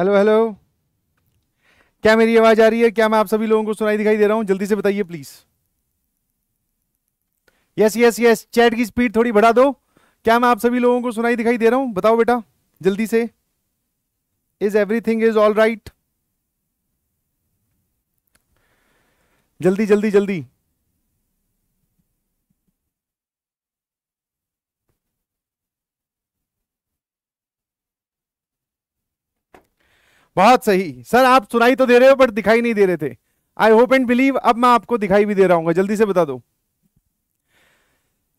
Hello hello क्या मेरी आवाज आ रही है क्या मैं आप सभी लोगों को सुनाई दिखाई दे रहा हूं जल्दी से बताइए please yes yes yes chat की स्पीड थोड़ी बढ़ा दो क्या मैं आप सभी लोगों को सुनाई दिखाई दे रहा हूं बताओ बेटा जल्दी से is everything is all right जल्दी जल्दी जल्दी बहुत सही सर आप सुनाई तो दे रहे हो बट दिखाई नहीं दे रहे थे आई होप एंड बिलीव अब मैं आपको दिखाई भी दे रहा हूँ जल्दी से बता दो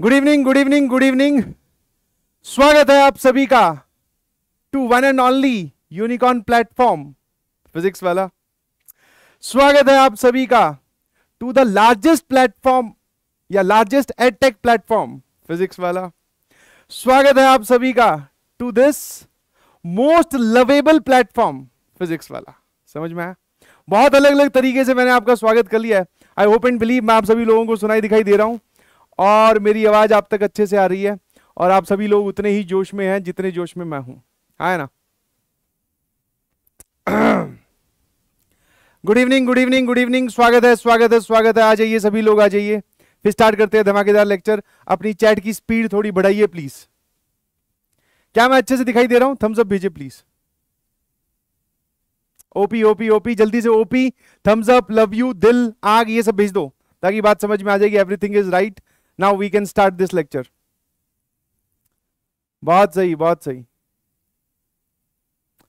good evening good evening good evening स्वागत है आप सभी का to one and only unicorn platform Physics Wallah स्वागत है आप सभी का टू द लार्जेस्ट प्लेटफॉर्म या largest edtech platform Physics Wallah स्वागत है आप सभी का to this most lovable platform Physics Wallah समझ में आया बहुत अलग अलग तरीके से मैंने आपका स्वागत कर लिया है आई होप एंड बिलीव मैं आप सभी लोगों को सुनाई दिखाई दे रहा हूँ और मेरी आवाज़ आप तक अच्छे से आ रही है और आप सभी लोग उतने ही जोश में हैं जितने जोश में मैं हूँ आया ना good evening good evening good evening स्वागत है स्वागत है स्वागत है आ जाइए सभी लोग आ जाइए फिर स्टार्ट करते हैं धमाकेदार लेक्चर अपनी चैट की स्पीड थोड़ी बढ़ाइए प्लीज क्या मैं अच्छे से दिखाई दे रहा हूँ थम्सअप भेजे भेजिए प्लीज़ ओपी ओपी ओपी जल्दी से OP thumbs up love you दिल आग ये सब भेज दो ताकि बात समझ में आ जाएगी everything is right now we can start this lecture बहुत सही बहुत सही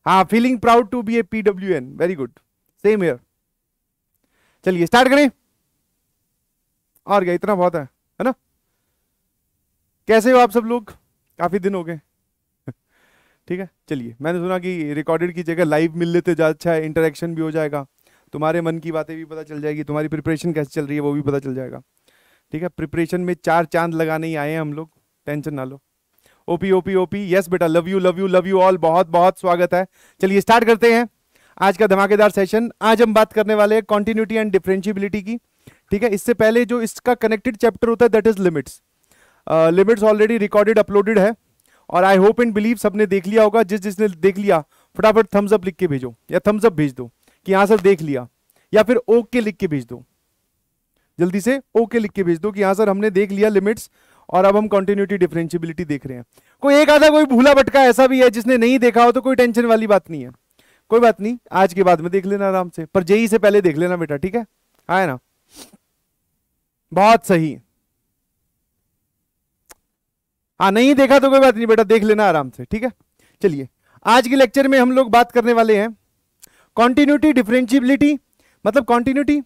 हाँ feeling proud to be a पीडब्ल्यू एन वेरी गुड सेम हेयर चलिए स्टार्ट करें और क्या इतना बहुत है है ना कैसे हो आप सब लोग काफी दिन हो गए ठीक है चलिए मैंने सुना कि रिकॉर्डेड की जगह लाइव मिल लेते ज़्यादा अच्छा है इंटरेक्शन भी हो जाएगा तुम्हारे मन की बातें भी पता चल जाएगी तुम्हारी प्रिपरेशन कैसे चल रही है वो भी पता चल जाएगा ठीक है प्रिपरेशन में चार चांद लगाने ही आए हैं हम लोग टेंशन ना लो ओपी ओपी ओपी यस बेटा love you love you love you all बहुत बहुत स्वागत है चलिए स्टार्ट करते हैं आज का धमाकेदार सेशन आज हम बात करने वाले हैं कॉन्टिन्यूटी एंड डिफ्रेंशियबिलिटी की ठीक है इससे पहले जो इसका कनेक्टेड चैप्टर होता है that is limits limits already recorded uploaded है और आई होप एंड बिलीव सबने देख लिया होगा जिस जिसने देख लिया फटाफट थम्स अप लिख के भेजो या थम्स अप भेज दो कि हाँ सर देख लिया या फिर ओके लिख के भेज दो जल्दी से ओके लिख के भेज दो कि हाँ सर हमने देख लिया लिमिट्स और अब हम कंटिन्यूटी डिफरेंशियबिलिटी देख रहे हैं कोई एक आधा कोई भूला भटका ऐसा भी है जिसने नहीं देखा हो तो कोई टेंशन वाली बात नहीं है कोई बात नहीं आज के बाद में देख लेना आराम से पर जेई से पहले देख लेना बेटा ठीक है आया ना बहुत सही हाँ नहीं देखा तो कोई बात नहीं बेटा देख लेना आराम से ठीक है चलिए आज के लेक्चर में हम लोग बात करने वाले हैं कॉन्टीन्यूटी डिफ्रेंशियबिलिटी मतलब कॉन्टीन्यूटी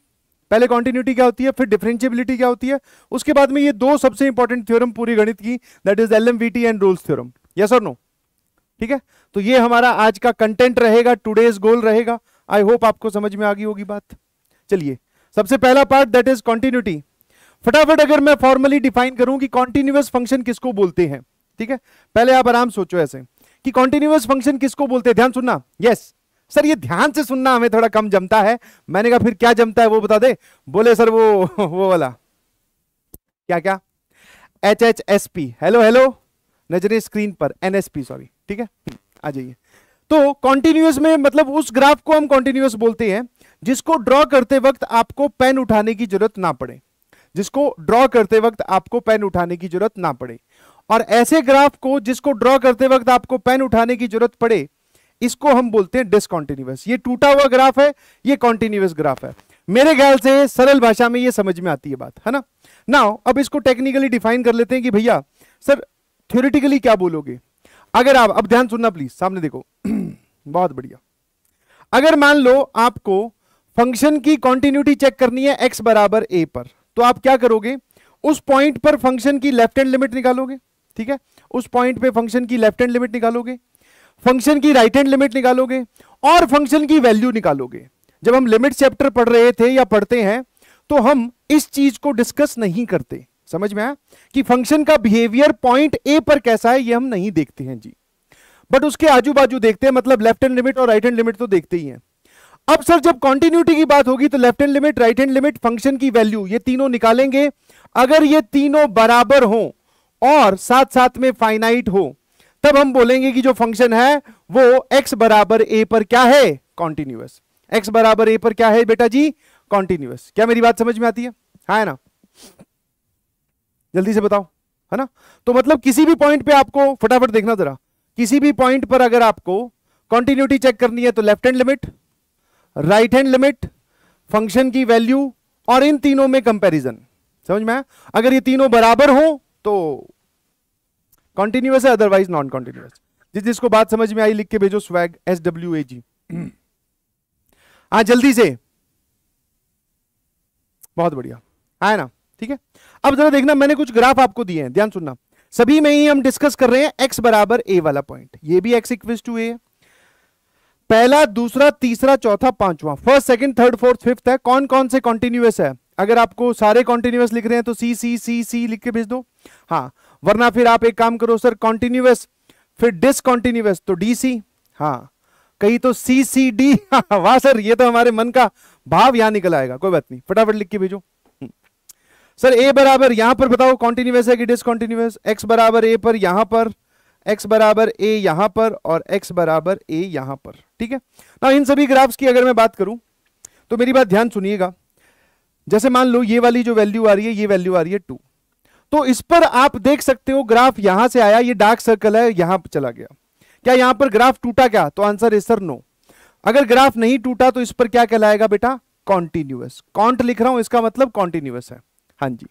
पहले कॉन्टीन्यूटी क्या होती है फिर डिफ्रेंशियबिलिटी क्या होती है उसके बाद में ये दो सबसे इंपॉर्टेंट थ्योरम पूरी गणित की that is L and rules theorem yes और नो ठीक है तो ये हमारा आज का कंटेंट रहेगा टूडेज गोल रहेगा आई होप आपको समझ में आ गई होगी बात चलिए सबसे पहला पार्ट दैट इज कॉन्टीन्यूटी फटाफट अगर मैं फॉर्मली डिफाइन करूं कि कॉन्टिन्यूस फंक्शन किसको बोलते हैं ठीक है पहले आप आराम सोचो ऐसे कि कॉन्टिन्यूस फंक्शन किसको बोलते हैं ध्यान सुनना यस yes. सर ये ध्यान से सुनना हमें थोड़ा कम जमता है मैंने कहा फिर क्या जमता है वो बता दे बोले सर वो वो वाला क्या क्या H H S P hello hello नजरे स्क्रीन पर एनएसपी सॉरी ठीक है हम्म, आ जाइए तो कॉन्टिन्यूस में मतलब उस ग्राफ को हम कॉन्टिन्यूस बोलते हैं जिसको ड्रॉ करते वक्त आपको पेन उठाने की जरूरत ना पड़े जिसको ड्रॉ करते वक्त आपको पेन उठाने की जरूरत ना पड़े और ऐसे ग्राफ को जिसको ड्रॉ करते वक्त आपको पेन उठाने की जरूरत पड़े इसको हम बोलते हैं डिसकॉन्टिन्यूस ये टूटा हुआ ग्राफ है ये कॉन्टिन्यूस ग्राफ है मेरे ख्याल से सरल भाषा में ये समझ में आती है बात है ना ना अब इसको टेक्निकली डिफाइन कर लेते हैं कि भैया सर थ्योरिटिकली क्या बोलोगे अगर आप अब ध्यान सुनना प्लीज सामने देखो बहुत बढ़िया अगर मान लो आपको फंक्शन की कॉन्टिन्यूटी चेक करनी है एक्स बराबर ए पर तो आप क्या करोगे उस पॉइंट पर फंक्शन की लेफ्ट हैंड लिमिट निकालोगे ठीक है उस पॉइंट पे फंक्शन की लेफ्ट हैंड लिमिट निकालोगे फंक्शन की राइट हैंड लिमिट निकालोगे और फंक्शन की वैल्यू निकालोगे जब हम लिमिट चैप्टर पढ़ रहे थे या पढ़ते हैं तो हम इस चीज को डिस्कस नहीं करते समझ में आया कि फंक्शन का बिहेवियर पॉइंट ए पर कैसा है ये हम नहीं देखते हैं जी बट उसके आजू बाजू देखते हैं मतलब लेफ्ट हैंड लिमिट और राइट हैंड लिमिट तो देखते ही हैं अब सर जब कॉन्टिन्यूटी की बात होगी तो left hand limit right hand limit function की वैल्यू ये तीनों निकालेंगे अगर ये तीनों बराबर हो और साथ साथ में फाइनाइट हो तब हम बोलेंगे कि जो फंक्शन है वो x बराबर ए पर क्या है कॉन्टिन्यूस x बराबर ए पर क्या है बेटा जी कॉन्टिन्यूस क्या मेरी बात समझ में आती है हा है ना जल्दी से बताओ है ना तो मतलब किसी भी पॉइंट पे आपको फटाफट देखना जरा किसी भी पॉइंट पर अगर आपको कॉन्टिन्यूटी चेक करनी है तो left hand limit right hand limit function की वैल्यू और इन तीनों में कंपैरिजन समझ में आया अगर ये तीनों बराबर हो तो कॉन्टिन्यूस है अदरवाइज नॉन कॉन्टिन्यूस जिस जिसको बात समझ में आई लिख के भेजो swag S W A G हाँ जल्दी से बहुत बढ़िया आया ना ठीक है अब जरा देखना मैंने कुछ ग्राफ आपको दिए हैं ध्यान सुनना सभी में ही हम डिस्कस कर रहे हैं एक्स बराबर ए वाला पॉइंट ये भी एक्स इक्विज टू ए है पहला दूसरा तीसरा चौथा पांचवा first second third fourth fifth है कौन कौन से कॉन्टिन्यूस है अगर आपको सारे कॉन्टिन्यूस लिख रहे हैं तो सी सी सी सी लिख के भेज दो हाँ वरना फिर आप एक काम करो सर कॉन्टिन्यूस फिर डिसकॉन्टिन्यूस तो डी सी हाँ कहीं तो सी सी डी वाह सर ये तो हमारे मन का भाव यहां निकल आएगा कोई बात नहीं फटाफट लिख के भेजो सर हम्म। ए बराबर यहां पर बताओ कॉन्टिन्यूस है कि डिसकॉन्टिन्यूस एक्स बराबर ए पर यहां पर एक्स बराबर ए यहां पर और एक्स बराबर ए यहां पर ठीक है ना इन सभी ग्राफ्स की अगर मैं बात करूं तो मेरी बात ध्यान सुनिएगा जैसे मान लो ये वाली जो वैल्यू आ रही है ये वैल्यू आ रही है टू तो इस पर आप देख सकते हो ग्राफ यहां से आया ये डार्क सर्कल है यहां पर चला गया क्या यहां पर ग्राफ टूटा क्या तो आंसर है सर नो अगर ग्राफ नहीं टूटा तो इस पर क्या कहलाएगा बेटा कॉन्टिन्यूस कॉन्ट लिख रहा हूं इसका मतलब कॉन्टिन्यूस है हाँ जी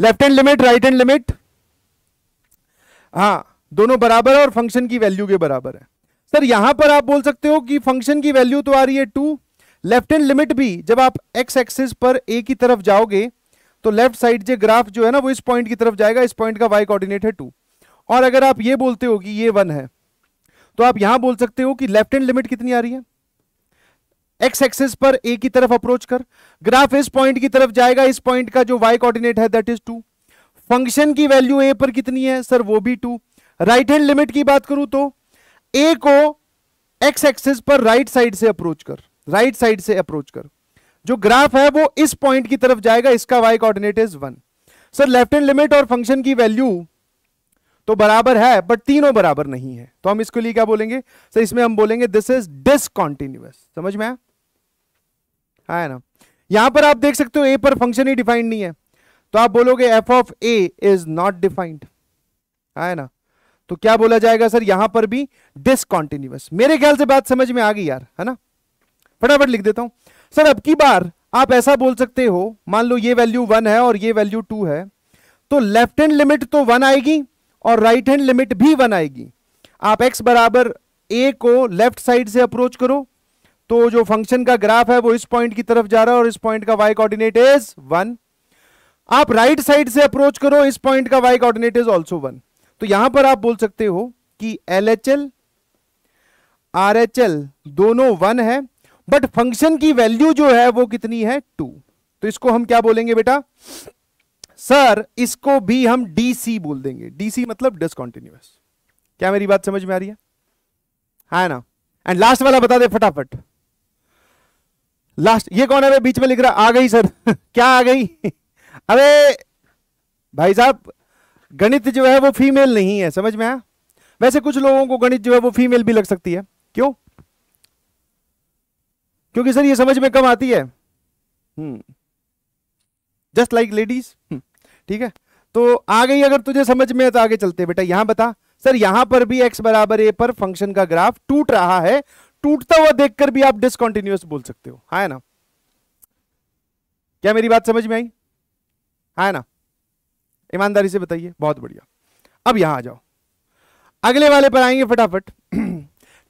left hand limit right hand limit हाँ दोनों बराबर है और फंक्शन की वैल्यू के बराबर है सर यहां पर आप बोल सकते हो कि फंक्शन की वैल्यू तो आ रही है टू लेफ्ट हैंड लिमिट भी जब आप एक्स एक्सिस पर ए की तरफ जाओगे तो लेफ्ट साइड जो ग्राफ जो है ना वो इस पॉइंट की तरफ जाएगा इस पॉइंट का वाई कोऑर्डिनेट है टू और अगर आप ये बोलते हो कि ये वन है तो आप यहां बोल सकते हो कि लेफ्ट हैंड लिमिट कितनी आ रही है एक्स एक्सिस पर ए की तरफ अप्रोच कर ग्राफ इस पॉइंट की तरफ जाएगा इस पॉइंट का जो वाई कॉर्डिनेट है दैट इज टू फंक्शन की वैल्यू ए पर कितनी है सर वो भी टू राइट हैंड लिमिट की बात करूं तो ए को एक्स एक्सिस पर राइट साइड से अप्रोच कर राइट साइड से अप्रोच कर जो ग्राफ है वो इस पॉइंट की तरफ जाएगा इसका Y coordinate is one sir left hand limit और फंक्शन की वैल्यू तो बराबर है बट तीनों बराबर नहीं है तो हम इसके लिए क्या बोलेंगे सर इसमें हम बोलेंगे दिस इज डिसकॉन्टिन्यूस समझ में आया हाँ, है ना यहां पर आप देख सकते हो ए पर फंक्शन ही डिफाइंड नहीं है तो आप बोलोगे F of A is not defined है ना तो क्या बोला जाएगा सर यहां पर भी डिसकॉन्टिन्यूस मेरे ख्याल से बात समझ में आ गई यार है ना फटाफट लिख देता हूं सर अब की बार आप ऐसा बोल सकते हो मान लो ये वैल्यू वन है और ये वैल्यू टू है तो लेफ्ट हैंड लिमिट तो वन आएगी और राइट हैंड लिमिट भी वन आएगी आप एक्स बराबर ए को लेफ्ट साइड से अप्रोच करो तो जो फंक्शन का ग्राफ है वो इस पॉइंट की तरफ जा रहा है और इस पॉइंट का वाई कोऑर्डिनेट इज वन आप राइट right साइड से अप्रोच करो इस पॉइंट का Y coordinate is also one तो यहां पर आप बोल सकते हो कि L H L R H L दोनों वन है बट फंक्शन की वैल्यू जो है वो कितनी है टू तो इसको हम क्या बोलेंगे बेटा सर इसको भी हम डीसी बोल देंगे डीसी मतलब डिसकॉन्टिन्यूस क्या मेरी बात समझ में आ रही है है हाँ ना एंड लास्ट वाला बता दे फटाफट लास्ट ये कौन है बीच में लिख रहा आ गई सर क्या आ गई अरे भाई साहब गणित जो है वो फीमेल नहीं है समझ में आया वैसे कुछ लोगों को गणित जो है वो फीमेल भी लग सकती है क्यों क्योंकि सर ये समझ में कम आती है जस्ट लाइक लेडीज ठीक है तो आ गई अगर तुझे समझ में है तो आगे चलते बेटा यहां बता सर यहां पर भी एक्स बराबर ए पर फंक्शन का ग्राफ टूट रहा है टूटता हुआ देखकर भी आप डिसकॉन्टिन्यूस बोल सकते हो है हाँ ना क्या मेरी बात समझ में आई है हाँ ना ईमानदारी से बताइए बहुत बढ़िया अब यहां आ जाओ अगले वाले पर आएंगे फटाफट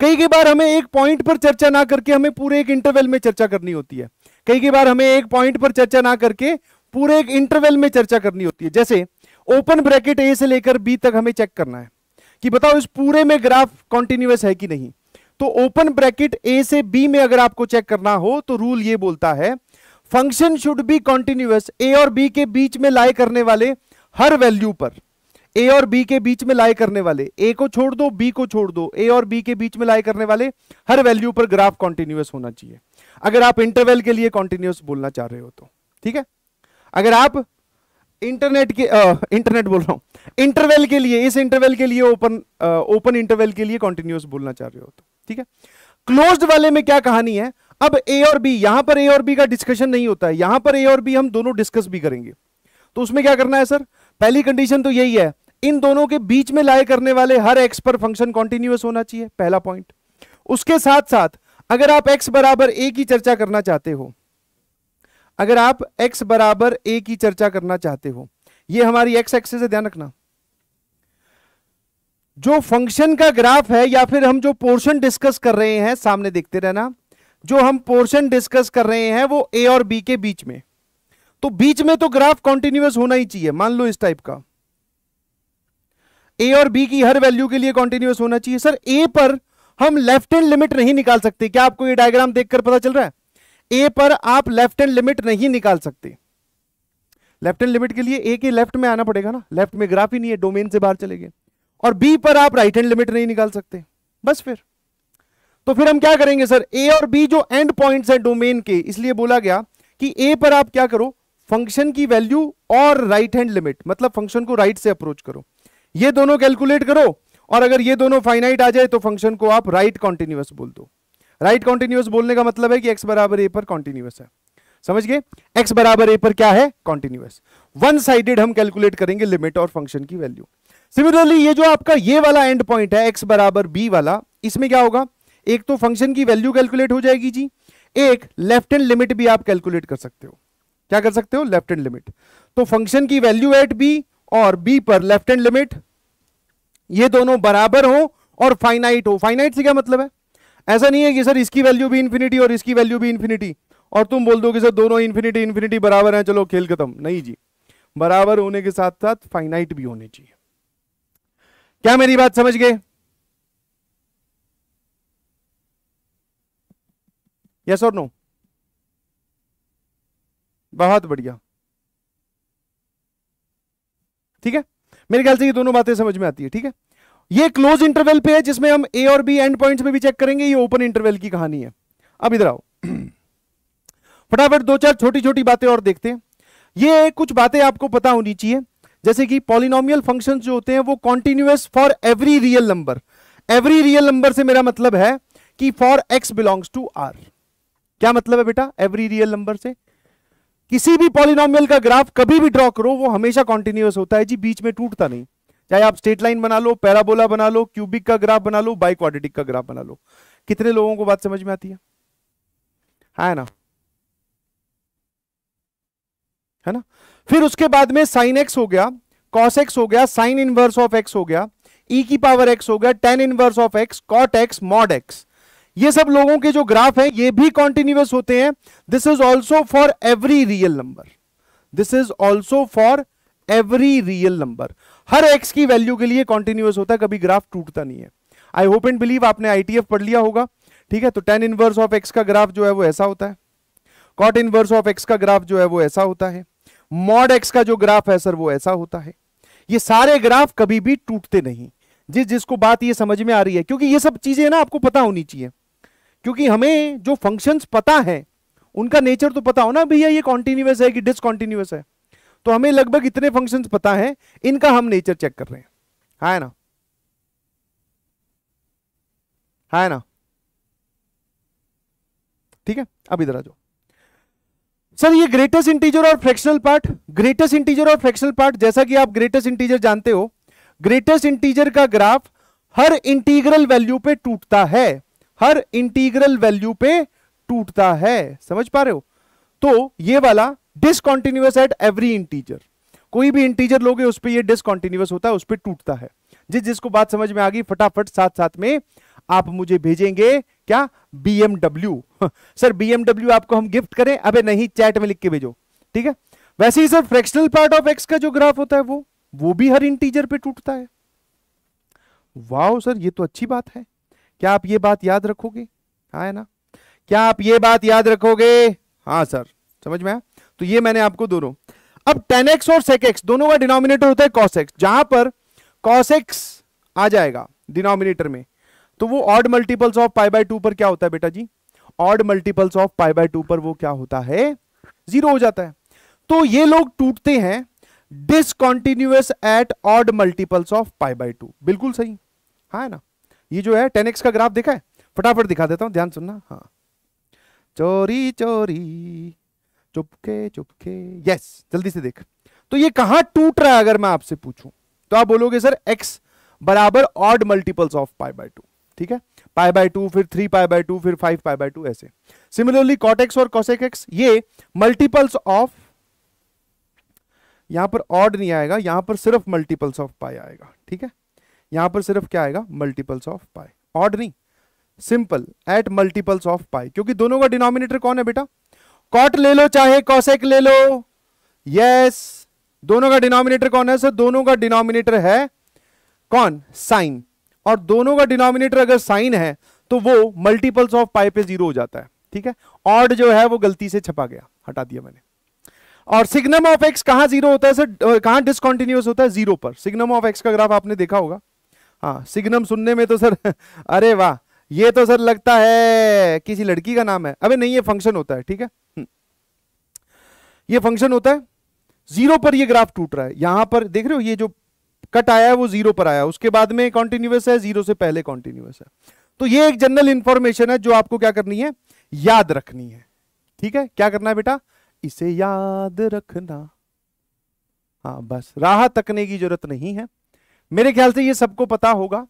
कई कई बार हमें एक पॉइंट पर चर्चा ना करके हमें पूरे एक इंटरवल में चर्चा करनी होती है कई कई बार हमें एक पॉइंट पर चर्चा ना करके पूरे एक इंटरवल में चर्चा करनी होती है जैसे ओपन ब्रैकेट ए से लेकर बी तक हमें चेक करना है कि बताओ इस पूरे में ग्राफ कॉन्टिन्यूस है कि नहीं तो ओपन ब्रैकेट ए से बी में अगर आपको चेक करना हो तो रूल ये बोलता है function should be continuous A और बी के बीच में लाए करने वाले हर वैल्यू पर ए और बी के बीच में लाई करने वाले ए को छोड़ दो बी को छोड़ दो ए और बी के बीच में लाई करने वाले हर वैल्यू पर ग्राफ कॉन्टिन्यूस होना चाहिए अगर आप इंटरवल के लिए कॉन्टिन्यूस बोलना चाह रहे हो तो ठीक है अगर आप इंटरनेट के आ, इंटरनेट बोल रहा हूं इंटरवल के लिए इस इंटरवल के लिए ओपन ओपन इंटरवल के लिए कॉन्टिन्यूस बोलना चाह रहे हो तो ठीक है क्लोज वाले में क्या कहानी है अब ए और बी यहां पर ए और बी का डिस्कशन नहीं होता है यहां पर ए और बी हम दोनों डिस्कस भी करेंगे तो उसमें क्या करना है सर पहली कंडीशन तो यही है इन दोनों के बीच में लाए करने वाले हर एक्स पर फंक्शन कॉन्टिन्यूस होना चाहिए पहला पॉइंट उसके साथ साथ अगर आप एक्स बराबर ए की चर्चा करना चाहते हो अगर आप एक्स बराबर ए की चर्चा करना चाहते हो ये हमारी एक्स एक्सेस से ध्यान रखना जो फंक्शन का ग्राफ है या फिर हम जो पोर्शन डिस्कस कर रहे हैं सामने देखते रहना जो हम पोर्शन डिस्कस कर रहे हैं वो ए और बी के बीच में तो बीच में तो ग्राफ कॉन्टिन्यूस होना ही चाहिए मान लो इस टाइप का ए और बी की हर वैल्यू के लिए कॉन्टिन्यूस होना चाहिए सर ए पर हम लेफ्ट हैंड लिमिट नहीं निकाल सकते क्या आपको ये डायग्राम देखकर पता चल रहा है ए पर आप लेफ्ट हैंड लिमिट नहीं निकाल सकते लेफ्ट हैंड लिमिट के लिए ए के लेफ्ट में आना पड़ेगा ना लेफ्ट में ग्राफ ही नहीं है डोमेन से बाहर चले गए और बी पर आप राइट हैंड लिमिट नहीं निकाल सकते बस फिर तो फिर हम क्या करेंगे सर ए और बी जो एंड पॉइंट्स है डोमेन के इसलिए बोला गया कि ए पर आप क्या करो फंक्शन की वैल्यू और राइट हैंड लिमिट मतलब फंक्शन को राइट से अप्रोच करो ये दोनों कैलकुलेट करो और अगर ये दोनों फाइनाइट आ जाए तो फंक्शन को आप राइट कॉन्टिन्यूस बोल दो राइट कॉन्टिन्यूस बोलने का मतलब है कि एक्स बराबर ए पर कॉन्टिन्यूस है समझ गए एक्स बराबर ए पर क्या है कॉन्टिन्यूस वन साइडेड हम कैलकुलेट करेंगे लिमिट और फंक्शन की वैल्यू सिमिलरली ये जो आपका ये वाला एंड पॉइंट है एक्स बराबर बी वाला इसमें क्या होगा एक तो फंक्शन की वैल्यू कैलकुलेट हो जाएगी जी एक लेफ्ट हैंड लिमिट भी आप कैलकुलेट कर सकते हो क्या कर सकते हो लेफ्ट एंड लिमिट तो फंक्शन की वैल्यू एट बी और बी पर लेफ्ट एंड लिमिट ये दोनों बराबर हो और फाइनाइट हो फाइनाइट से क्या मतलब है ऐसा नहीं है कि सर इसकी वैल्यू भी इन्फिनिटी और इसकी वैल्यू भी इन्फिनिटी और तुम बोल दो कि सर दोनों इन्फिनिटी इन्फिनिटी बराबर हैं चलो खेल खत्म नहीं जी बराबर होने के साथ साथ फाइनाइट भी होने चाहिए क्या मेरी बात समझ गए यस और नो बहुत बढ़िया ठीक है मेरे ख्याल से ये दोनों बातें समझ में आती है ठीक है ये क्लोज इंटरवल पे है जिसमें हम ए और बी एंड पॉइंट्स में भी चेक करेंगे ये ओपन इंटरवल की कहानी है अब इधर आओ फटाफट दो चार छोटी छोटी बातें और देखते हैं ये कुछ बातें आपको पता होनी चाहिए जैसे कि पॉलिनोमियल फंक्शंस जो होते हैं वो continuous for every real number every real number से मेरा मतलब है कि for X belongs to R क्या मतलब है बेटा एवरी रियल नंबर से किसी भी पॉलिनोमियल का ग्राफ कभी भी ड्रॉ करो वो हमेशा कॉन्टिन्यूस होता है जी बीच में टूटता नहीं चाहे आप स्टेट लाइन बना लो पैराबोला बना लो क्यूबिक का ग्राफ बना लो क्वाडिटिक का ग्राफ बना लो कितने लोगों को बात समझ में आती है है ना है ना फिर उसके बाद में साइन एक्स हो गया कॉस एक्स हो गया साइन इनवर्स ऑफ एक्स हो गया ई e की पावर एक्स हो गया tan inverse of X cot X mod X ये सब लोगों के जो ग्राफ है ये भी कॉन्टिन्यूस होते हैं this is also for every real number this is also for every real number हर एक्स की वैल्यू के लिए कॉन्टिन्यूस होता है कभी ग्राफ टूटता नहीं है आई होप एंड बिलीव आपने एफ पढ़ लिया होगा ठीक है तो टेन इनवर्स ऑफ एक्स का ग्राफ जो है वो ऐसा होता है कॉट इनवर्स ऑफ एक्स का ग्राफ जो है वो ऐसा होता है मॉड एक्स का जो ग्राफ है सर वो ऐसा होता है ये सारे ग्राफ कभी भी टूटते नहीं जिस जिसको बात ये समझ में आ रही है क्योंकि ये सब चीजें ना आपको पता होनी चाहिए क्योंकि हमें जो फंक्शंस पता है उनका नेचर तो पता हो ना भैया ये कॉन्टिन्यूस है कि डिसकॉन्टिन्यूस है तो हमें लगभग इतने फंक्शन पता है इनका हम नेचर चेक कर रहे हैं है ना ना है ना ठीक है अब इधर आ जाओ सर ये ग्रेटेस्ट इंटीजर और फ्रैक्शनल पार्ट ग्रेटेस्ट इंटीजर और फ्रैक्शनल पार्ट जैसा कि आप ग्रेटेस्ट इंटीजर जानते हो ग्रेटेस्ट इंटीजर का ग्राफ हर इंटीग्रल वैल्यू पे टूटता है हर इंटीग्रल वैल्यू पे टूटता है समझ पा रहे हो तो ये वाला डिसकॉन्टिन्यूस एट एवरी इंटीजर कोई भी इंटीजर लोगे उस पर यह डिसकॉन्टिन्यूस होता है उस पर टूटता है जिस जिसको बात समझ में आ गई फटाफट साथ साथ में आप मुझे भेजेंगे क्या BMW सर BMW आपको हम गिफ्ट करें अबे नहीं चैट में लिख के भेजो ठीक है वैसे ही sir fractional part of x का जो ग्राफ होता है वो वो भी हर इंटीजर पे टूटता है वाह सर ये तो अच्छी बात है क्या आप ये बात याद रखोगे हाँ है ना क्या आप ये बात याद रखोगे हाँ सर समझ में तो ये मैंने आपको दोनों अब टेन एक्स और सेक एक्स दोनों का डिनोमिनेटर होता है कॉस एक्स जहां पर कॉस एक्स आ जाएगा डिनोमिनेटर में तो वो odd multiples of pi by two पर क्या होता है बेटा जी odd multiples of pi by two पर वो क्या होता है जीरो हो जाता है तो ये लोग टूटते हैं discontinuous at odd multiples of pi by two बिल्कुल सही हाँ है ना ये जो है टेन एक्स का ग्राफ देखा है फटाफट दिखा देता हूँ ध्यान सुनना हाँ चोरी चोरी चुपके चुपके यस जल्दी से देख तो ये कहाँ टूट रहा है अगर मैं आपसे पूछूं तो आप बोलोगे सर एक्स बराबर odd multiples of pi by two ठीक है पाई बाय टू फिर थ्री पाई बाय टू फिर फाइव पाई बाय टू ऐसे सिमिलरली कॉटेक्स और कॉसेक एक्स ये मल्टीपल्स ऑफ यहां पर ऑड नहीं आएगा यहां पर सिर्फ मल्टीपल्स ऑफ पाई आएगा ठीक है यहां पर सिर्फ क्या आएगा मल्टीपल्स ऑफ पाई ऑड नहीं simple at multiples of pi क्योंकि दोनों का डिनोमिनेटर कौन है बेटा कॉट ले लो चाहे कॉसेक ले लो यस दोनों का डिनोमिनेटर कौन है सर दोनों का डिनोमिनेटर है कौन साइन और दोनों का डिनोमिनेटर अगर साइन है तो वो मल्टीपल्स ऑफ पाई पे जीरो हो जाता है ठीक है ऑड जो है वो गलती से छपा गया हटा दिया मैंने और सिग्नम ऑफ एक्स कहां जीरो होता है सर कहां डिसकॉन्टिन्यूस होता है जीरो पर सिग्नम ऑफ एक्स का ग्राफ आपने देखा होगा हाँ सिग्नम सुनने में तो सर अरे वाह ये तो सर लगता है किसी लड़की का नाम है अबे नहीं ये फंक्शन होता है ठीक है हम्म। ये फंक्शन होता है जीरो पर ये ग्राफ टूट रहा है यहां पर देख रहे हो ये जो कट आया है वो जीरो पर आया उसके बाद में कॉन्टिन्यूस है जीरो से पहले कॉन्टिन्यूस है तो ये एक जनरल इंफॉर्मेशन है जो आपको क्या करनी है याद रखनी है ठीक है क्या करना है बेटा इसे याद रखना हाँ बस राह तकने की जरूरत नहीं है मेरे ख्याल से ये सबको पता होगा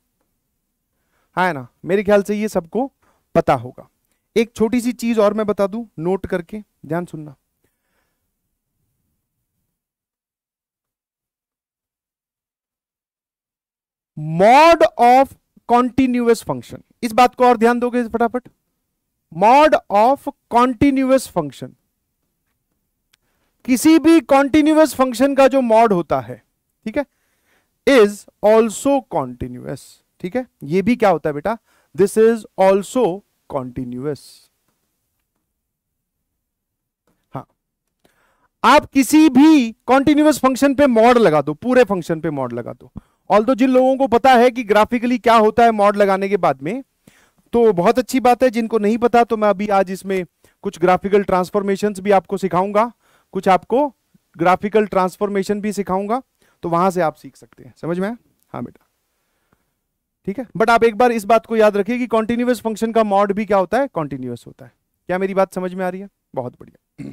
हाँ, है ना मेरे ख्याल से ये सबको पता होगा एक छोटी सी चीज और मैं बता दूं नोट करके ध्यान सुनना मॉड ऑफ कॉन्टिन्यूस फंक्शन इस बात को और ध्यान दोगे फटाफट मॉड ऑफ कॉन्टिन्यूस फंक्शन किसी भी कॉन्टिन्यूस फंक्शन का जो मॉड होता है ठीक है इज ऑल्सो कॉन्टिन्यूस ठीक है ये भी क्या होता है बेटा दिस इज ऑल्सो कॉन्टिन्यूस हाँ आप किसी भी कॉन्टिन्यूस फंक्शन पे मॉड लगा दो पूरे फंक्शन पे मॉड लगा दो ऑल तो जिन लोगों को पता है कि ग्राफिकली क्या होता है मॉड लगाने के बाद में तो बहुत अच्छी बात है जिनको नहीं पता तो मैं अभी आज इसमें कुछ ग्राफिकल ट्रांसफॉर्मेशन भी आपको सिखाऊंगा कुछ आपको ग्राफिकल ट्रांसफॉर्मेशन भी सिखाऊंगा तो वहां से आप सीख सकते हैं समझ में हाँ बेटा ठीक है बट आप एक बार इस बात को याद रखिए कि कॉन्टिन्यूस फंक्शन का मॉड भी क्या होता है कॉन्टिन्यूस होता है क्या मेरी बात समझ में आ रही है बहुत बढ़िया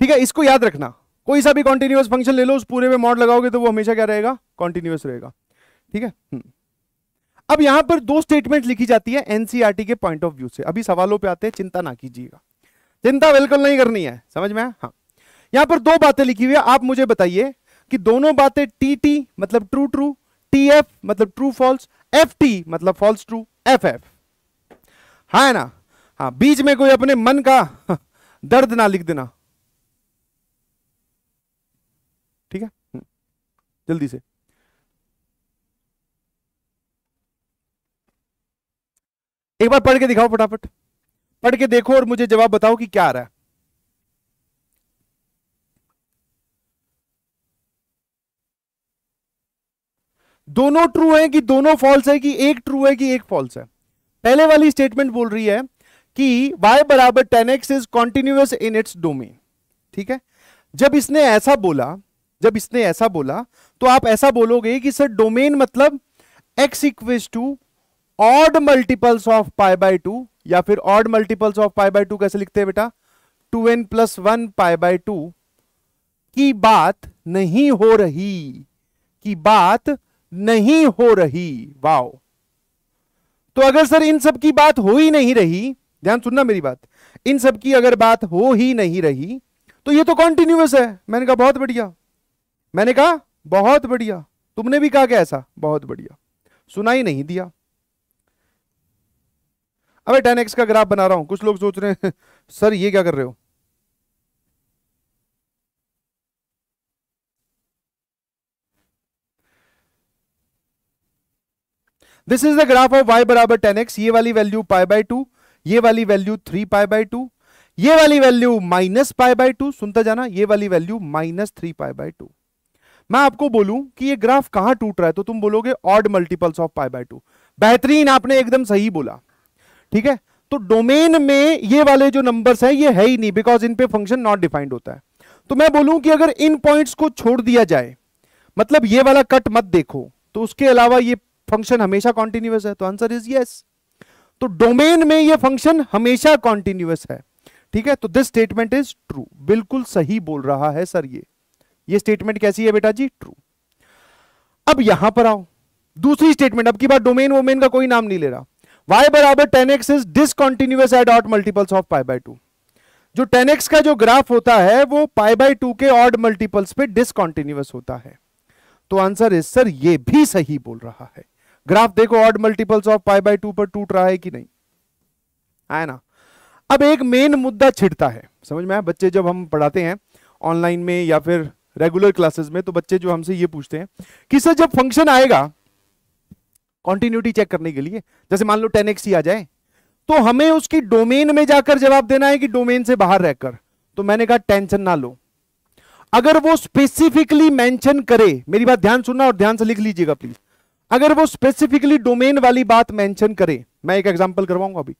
ठीक है इसको याद रखना कोई सा भी कॉन्टिन्यूस फंक्शन ले लो उस पूरे में मॉड लगाओगे तो वो हमेशा क्या रहेगा कॉन्टिन्यूस रहेगा ठीक है हम्म। अब यहां पर दो स्टेटमेंट लिखी जाती है एनसीआरटी e के पॉइंट ऑफ व्यू से अभी सवालों पे आते हैं चिंता ना कीजिएगा चिंता बिल्कुल नहीं करनी है समझ में हाँ यहां पर दो बातें लिखी हुई है आप मुझे बताइए कि दोनों बातें टी टी मतलब ट्रू ट्रू टी एफ मतलब ट्रू फॉल्स एफ टी मतलब फॉल्स ट्रू एफ एफ हा है ना हाँ बीच में कोई अपने मन का दर्द ना लिख देना ठीक है हम्म। जल्दी से एक बार पढ़ के दिखाओ फटाफट पढ़ के देखो और मुझे जवाब बताओ कि क्या आ रहा है दोनों ट्रू है कि दोनों फॉल्स है कि एक ट्रू है कि एक फॉल्स है पहले वाली स्टेटमेंट बोल रही है कि y बराबर tan X is continuous in its domain ठीक है जब इसने ऐसा बोला जब इसने ऐसा बोला तो आप ऐसा बोलोगे कि सर डोमेन मतलब x equals to odd multiples of pi by two या फिर odd multiples of pi by two कैसे लिखते हैं बेटा two N plus one pi by two की बात नहीं हो रही की बात नहीं हो रही वाओ तो अगर सर इन सब की बात हो ही नहीं रही ध्यान सुनना मेरी बात इन सब की अगर बात हो ही नहीं रही तो ये तो कॉन्टिन्यूस है मैंने कहा बहुत बढ़िया मैंने कहा बहुत बढ़िया तुमने भी कहा क्या ऐसा बहुत बढ़िया सुना ही नहीं दिया अबे टेन एक्स का ग्राफ बना रहा हूं कुछ लोग सोच रहे हैं सर ये क्या कर रहे हो this is the graph of Y बराबर टेन एक्स ये वाली वैल्यू पाई बाई टू ये वाली value three pi by two ये वाली value minus pi by two सुनता जाना ये वाली value minus three pi by two मैं आपको बोलूं कि ये ग्राफ कहां टूट रहा है तो तुम बोलोगे odd multiples of pi by two बेहतरीन आपने एकदम सही बोला ठीक है तो डोमेन में ये वाले जो नंबर्स है ये है ही नहीं बिकॉज इन पे फंक्शन नॉट डिफाइंड होता है तो मैं बोलूं कि अगर इन पॉइंट्स को छोड़ दिया जाए मतलब ये वाला कट मत देखो तो उसके अलावा ये फंक्शन हमेशा कॉन्टिन्यूस है तो आंसर इज यस तो डोमेन में ये फंक्शन हमेशा कॉन्टिन्यूस है ठीक है तो दिस स्टेटमेंट इज ट्रू बिल्कुल सही बोल रहा है सर ये ये स्टेटमेंट कैसी है बेटा जी ट्रू अब यहां पर आओ दूसरी स्टेटमेंट अब की बार डोमेन वोमेन का कोई नाम नहीं ले रहा y बराबर tan X is discontinuous at odd multiples of pi by two जो टेन एक्स का जो ग्राफ होता है वो पाई बाई टू के ऑड मल्टीपल्स पे डिसकॉन्टिन्यूस होता है तो आंसर इज सर ये भी सही बोल रहा है ग्राफ देखो odd multiples of pi by two पर टूट रहा है कि नहीं आया ना अब एक मेन मुद्दा छिड़ता है समझ में आया बच्चे जब हम पढ़ाते हैं ऑनलाइन में या फिर रेगुलर क्लासेस में तो बच्चे जो हमसे ये पूछते हैं कि सर जब फंक्शन आएगा कॉन्टिन्यूटी चेक करने के लिए जैसे मान लो टेन एक्स ही आ जाए तो हमें उसकी डोमेन में जाकर जवाब देना है कि डोमेन से बाहर रहकर तो मैंने कहा टेंशन ना लो अगर वो स्पेसिफिकली मेंशन करे मेरी बात ध्यान सुनना और ध्यान से लिख लीजिएगा प्लीज अगर वो स्पेसिफिकली डोमेन वाली बात मेंशन करे मैं एक एग्जांपल करवाऊंगा अभी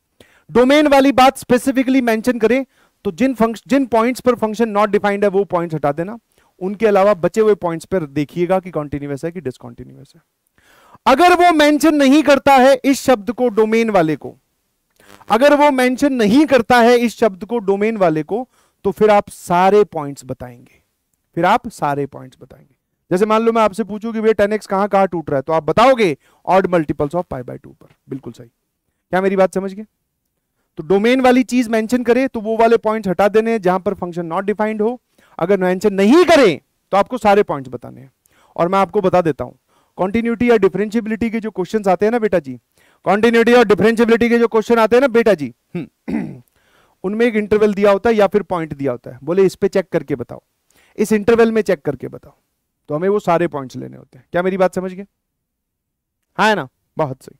डोमेन वाली बात स्पेसिफिकली मेंशन करे तो जिन फंक्शन जिन पॉइंट्स पर फंक्शन नॉट डिफाइंड है वो पॉइंट्स हटा देना उनके अलावा बचे हुए पॉइंट्स पर देखिएगा कि कॉन्टिन्यूस है कि डिसकॉन्टिन्यूस है अगर वो मैंशन नहीं करता है इस शब्द को डोमेन वाले को अगर वो मैंशन नहीं करता है इस शब्द को डोमेन वाले को तो फिर आप सारे पॉइंट्स बताएंगे फिर आप सारे पॉइंट्स बताएंगे जैसे मान लो मैं आपसे पूछूं कि भैया 10x कहां कहाँ कहाँ टूट रहा है तो आप बताओगे odd multiples of pi by two पर बिल्कुल सही क्या मेरी बात समझ गए तो डोमेन वाली चीज मेंशन करें तो वो वाले पॉइंट्स हटा देने जहां पर फंक्शन नॉट डिफाइंड हो अगर मेंशन नहीं करें तो आपको सारे पॉइंट्स बताने हैं और मैं आपको बता देता हूं कॉन्टीन्यूटी या डिफरेंशियबिलिटी के जो क्वेश्चन आते हैं ना बेटा जी कॉन्टीन्यूटी और डिफरेंशियबिलिटी के जो क्वेश्चन आते हैं ना बेटा जी हम्म, उनमें एक इंटरवल दिया होता है या फिर पॉइंट दिया होता है बोले इस पे चेक करके बताओ इस इंटरवल में चेक करके बताओ तो हमें वो सारे पॉइंट्स लेने होते हैं क्या मेरी बात समझ गए है हाँ ना बहुत सही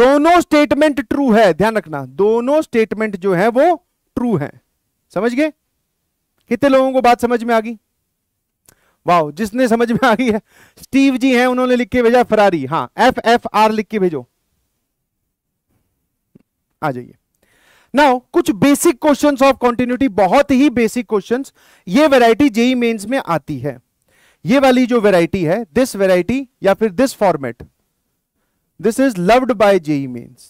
दोनों स्टेटमेंट ट्रू है ध्यान रखना दोनों स्टेटमेंट जो है वो ट्रू है समझ गए कितने लोगों को बात समझ में आ गई वाह जिसने समझ में आ गई है स्टीव जी हैं उन्होंने लिख के भेजा फरारी हाँ एफ एफ आर लिख के भेजो आ जाइए नाउ कुछ बेसिक क्वेश्चंस ऑफ कंटिन्यूटी बहुत ही बेसिक क्वेश्चंस ये वैरायटी जेई मेंस में आती है ये वाली जो वेराइटी है दिस वेराइटी या फिर this format this is loved by JEE Mains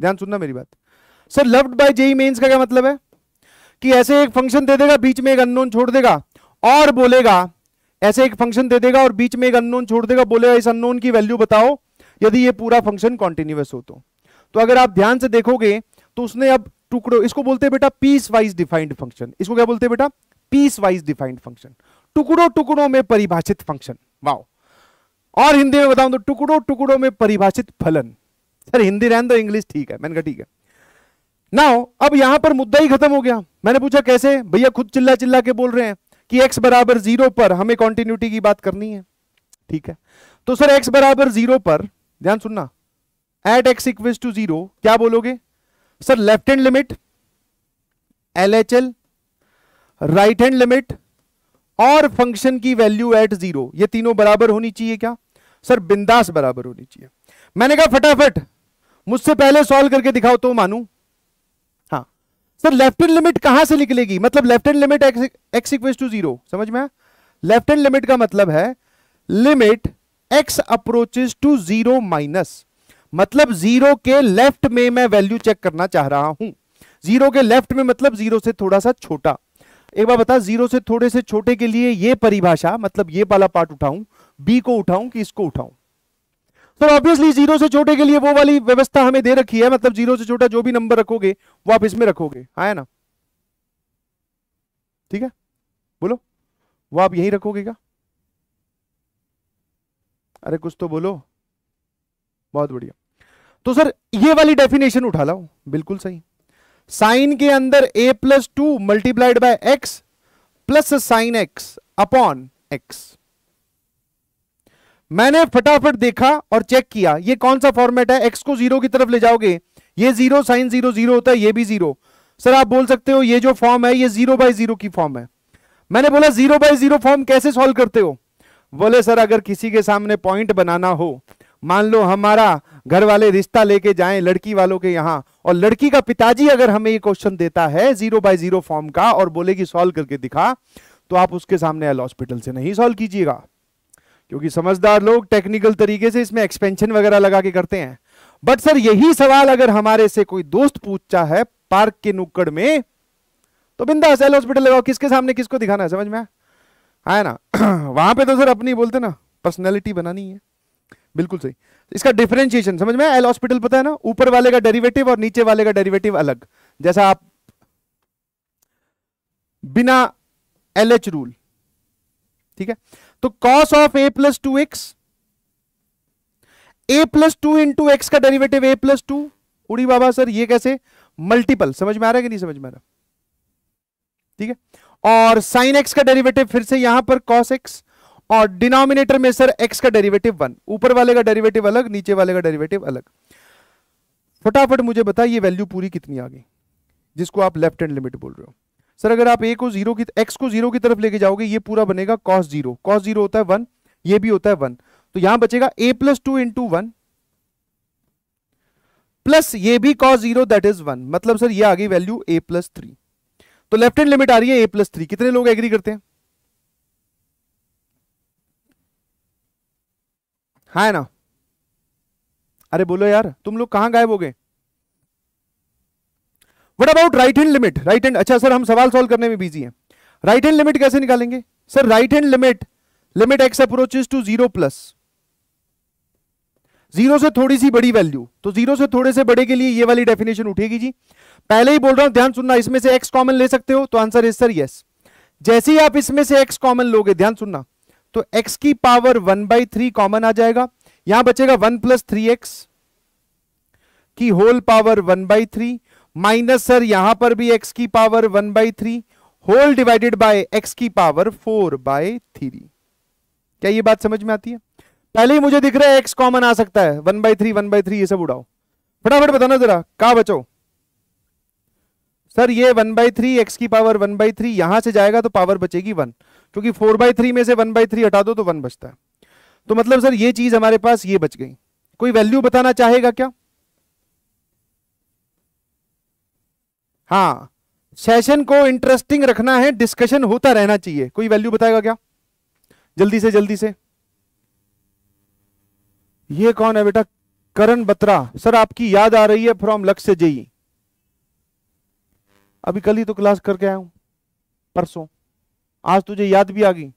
ध्यान सुनना मेरी बात sir loved by JEE Mains का क्या मतलब है कि ऐसे एक फंक्शन दे देगा बीच में एक अननोन छोड़ देगा और बोलेगा ऐसे एक फंक्शन दे देगा और बीच में एक अननोन छोड़ देगा बोलेगा इस अननोन की वैल्यू बताओ यदि ये पूरा फंक्शन कॉन्टिन्यूस हो तो।, तो अगर आप ध्यान से देखोगे तो उसने अब टुकड़ों इसको बोलते हैं बेटा पीस वाइज डिफाइंड फंक्शन इसको क्या बोलते हैं बेटा पीस वाइज डिफाइंड फंक्शन टुकड़ों टुकड़ों में परिभाषित फंक्शन वाओ और हिंदी में बताऊं तो टुकड़ों टुकड़ों में परिभाषित फलन सर हिंदी रहने दो इंग्लिश ठीक है मैंने कहा ठीक है नाउ अब यहां पर मुद्दा ही खत्म हो गया मैंने पूछा कैसे भैया खुद चिल्ला चिल्ला के बोल रहे हैं कि x बराबर जीरो पर हमें कॉन्टिन्यूटी की बात करनी है ठीक है तो सर x बराबर जीरो पर ध्यान सुनना at x equal to zero क्या बोलोगे sir left hand limit L H L right hand limit और फंक्शन की वैल्यू एट जीरो ये तीनों बराबर होनी चाहिए क्या सर बिंदास बराबर होनी चाहिए मैंने कहा फटाफट मुझसे पहले सॉल्व करके दिखाओ तो मानू हाँ सर लेफ्ट हैंड लिमिट कहां से निकलेगी मतलब left hand limit X equals to zero समझ में लेफ्ट हैंड लिमिट का मतलब है limit x approaches to zero minus मतलब जीरो के लेफ्ट में मैं वैल्यू चेक करना चाह रहा हूं जीरो के लेफ्ट में मतलब जीरो से थोड़ा सा छोटा एक बार बता जीरो से थोड़े से छोटे के लिए ये परिभाषा मतलब ये वाला पार्ट उठाऊं बी को उठाऊं कि इसको उठाऊं सर ऑब्वियसली जीरो से छोटे के लिए वो वाली व्यवस्था हमें दे रखी है मतलब जीरो से छोटा जो भी नंबर रखोगे वो आप इसमें रखोगे हाँ है ना ठीक है बोलो वो आप यही रखोगे क्या अरे कुछ तो बोलो बहुत बढ़िया तो सर ये वाली डेफिनेशन उठा लाओ बिल्कुल सही साइन के अंदर A plus two multiplied by X plus sine X upon X मैंने फटाफट देखा और चेक किया ये कौन सा फॉर्मेट है एक्स को जीरो की तरफ ले जाओगे ये जीरो साइन जीरो जीरो होता है ये भी जीरो सर आप बोल सकते हो ये जो फॉर्म है ये जीरो बाई जीरो की फॉर्म है मैंने बोला जीरो बाय जीरो फॉर्म कैसे सॉल्व करते हो बोले सर अगर किसी के सामने पॉइंट बनाना हो मान लो हमारा घर वाले रिश्ता लेके जाएं लड़की वालों के यहां और लड़की का पिताजी अगर हमें ये क्वेश्चन देता है जीरो बाय जीरो फॉर्म का और बोले कि सॉल्व करके दिखा तो आप उसके सामने एल हॉस्पिटल से नहीं सॉल्व कीजिएगा क्योंकि समझदार लोग टेक्निकल तरीके से इसमें एक्सपेंशन वगैरह लगा के करते हैं बट सर यही सवाल अगर हमारे से कोई दोस्त पूछता है पार्क के नुक्कड़ में तो बिंदास एल हॉस्पिटल लगाओ किसके सामने किसको दिखाना है समझ में आया ना वहां पे तो सर अपनी बोलते ना पर्सनैलिटी बनानी है बिल्कुल सही तो इसका डिफरेंशिएशन समझ में एल हॉस्पिटल पता है ना ऊपर वाले का डेरिवेटिव और नीचे वाले का डेरिवेटिव अलग जैसा आप बिना एल एच रूल ठीक है तो cos of A plus two X A plus two into X का डेरिवेटिव ए प्लस टू उड़ी बाबा सर ये कैसे मल्टीपल समझ में आ रहा है कि नहीं समझ में आ रहा ठीक है और साइन एक्स का डेरिवेटिव फिर से यहां पर कॉस एक्स और डिनोमिनेटर में सर एक्स का डेरिवेटिव वन ऊपर वाले का डेरिवेटिव अलग नीचे वाले का डेरिवेटिव अलग फटाफट मुझे बताइए ये वैल्यू पूरी कितनी आ गई जिसको आप लेफ्ट हैंड लिमिट बोल रहे हो सर अगर आप ए को जीरो की एक्स को जीरो की तरफ लेके जाओगे ये पूरा बनेगा कॉस जीरो कॉस जीरो होता है वन ये भी होता है वन तो यहां बचेगा A plus two into one plus ये भी cos zero that is one मतलब सर ये आ गई वैल्यू ए प्लस थ्री तो लेफ्ट हैंड लिमिट आ रही है ए प्लस थ्री कितने लोग एग्री करते हैं है हाँ ना अरे बोलो यार तुम लोग कहां गायब हो गए what about right hand limit right hand अच्छा सर हम सवाल सॉल्व करने में बिजी हैं राइट हैंड लिमिट कैसे निकालेंगे sir right hand limit limit x approaches to zero plus zero से थोड़ी सी बड़ी वैल्यू तो जीरो से थोड़े से बड़े के लिए ये वाली डेफिनेशन उठेगी जी पहले ही बोल रहा हूं ध्यान सुनना इसमें से एक्स कॉमन ले सकते हो तो आंसर इज सर यस जैसे ही आप इसमें से एक्स कॉमन लोगे ध्यान सुनना तो x की power one by three common आ जाएगा यहां बचेगा वन प्लस थ्री एक्स की whole power one by three minus sir यहां पर भी x की power one by three whole divided by x की पावर फोर बाय थ्री क्या ये बात समझ में आती है पहले ही मुझे दिख रहा है x कॉमन आ सकता है one by three one by three ये सब उड़ाओ फटाफट बताना जरा कहा बचो सर ये वन बाई थ्री एक्स की पावर वन बाई थ्री यहां से जाएगा तो पावर बचेगी वन क्योंकि फोर बाई थ्री में से वन बाई थ्री हटा दो तो वन बचता है तो मतलब सर ये चीज हमारे पास ये बच गई कोई वैल्यू बताना चाहेगा क्या हाँ सेशन को इंटरेस्टिंग रखना है डिस्कशन होता रहना चाहिए कोई वैल्यू बताएगा क्या जल्दी से जल्दी से ये कौन है बेटा करण बत्रा सर आपकी याद आ रही है फ्रॉम लक्ष्य जेई अभी कल ही तो क्लास करके आया हूं परसों आज तुझे याद भी आ गई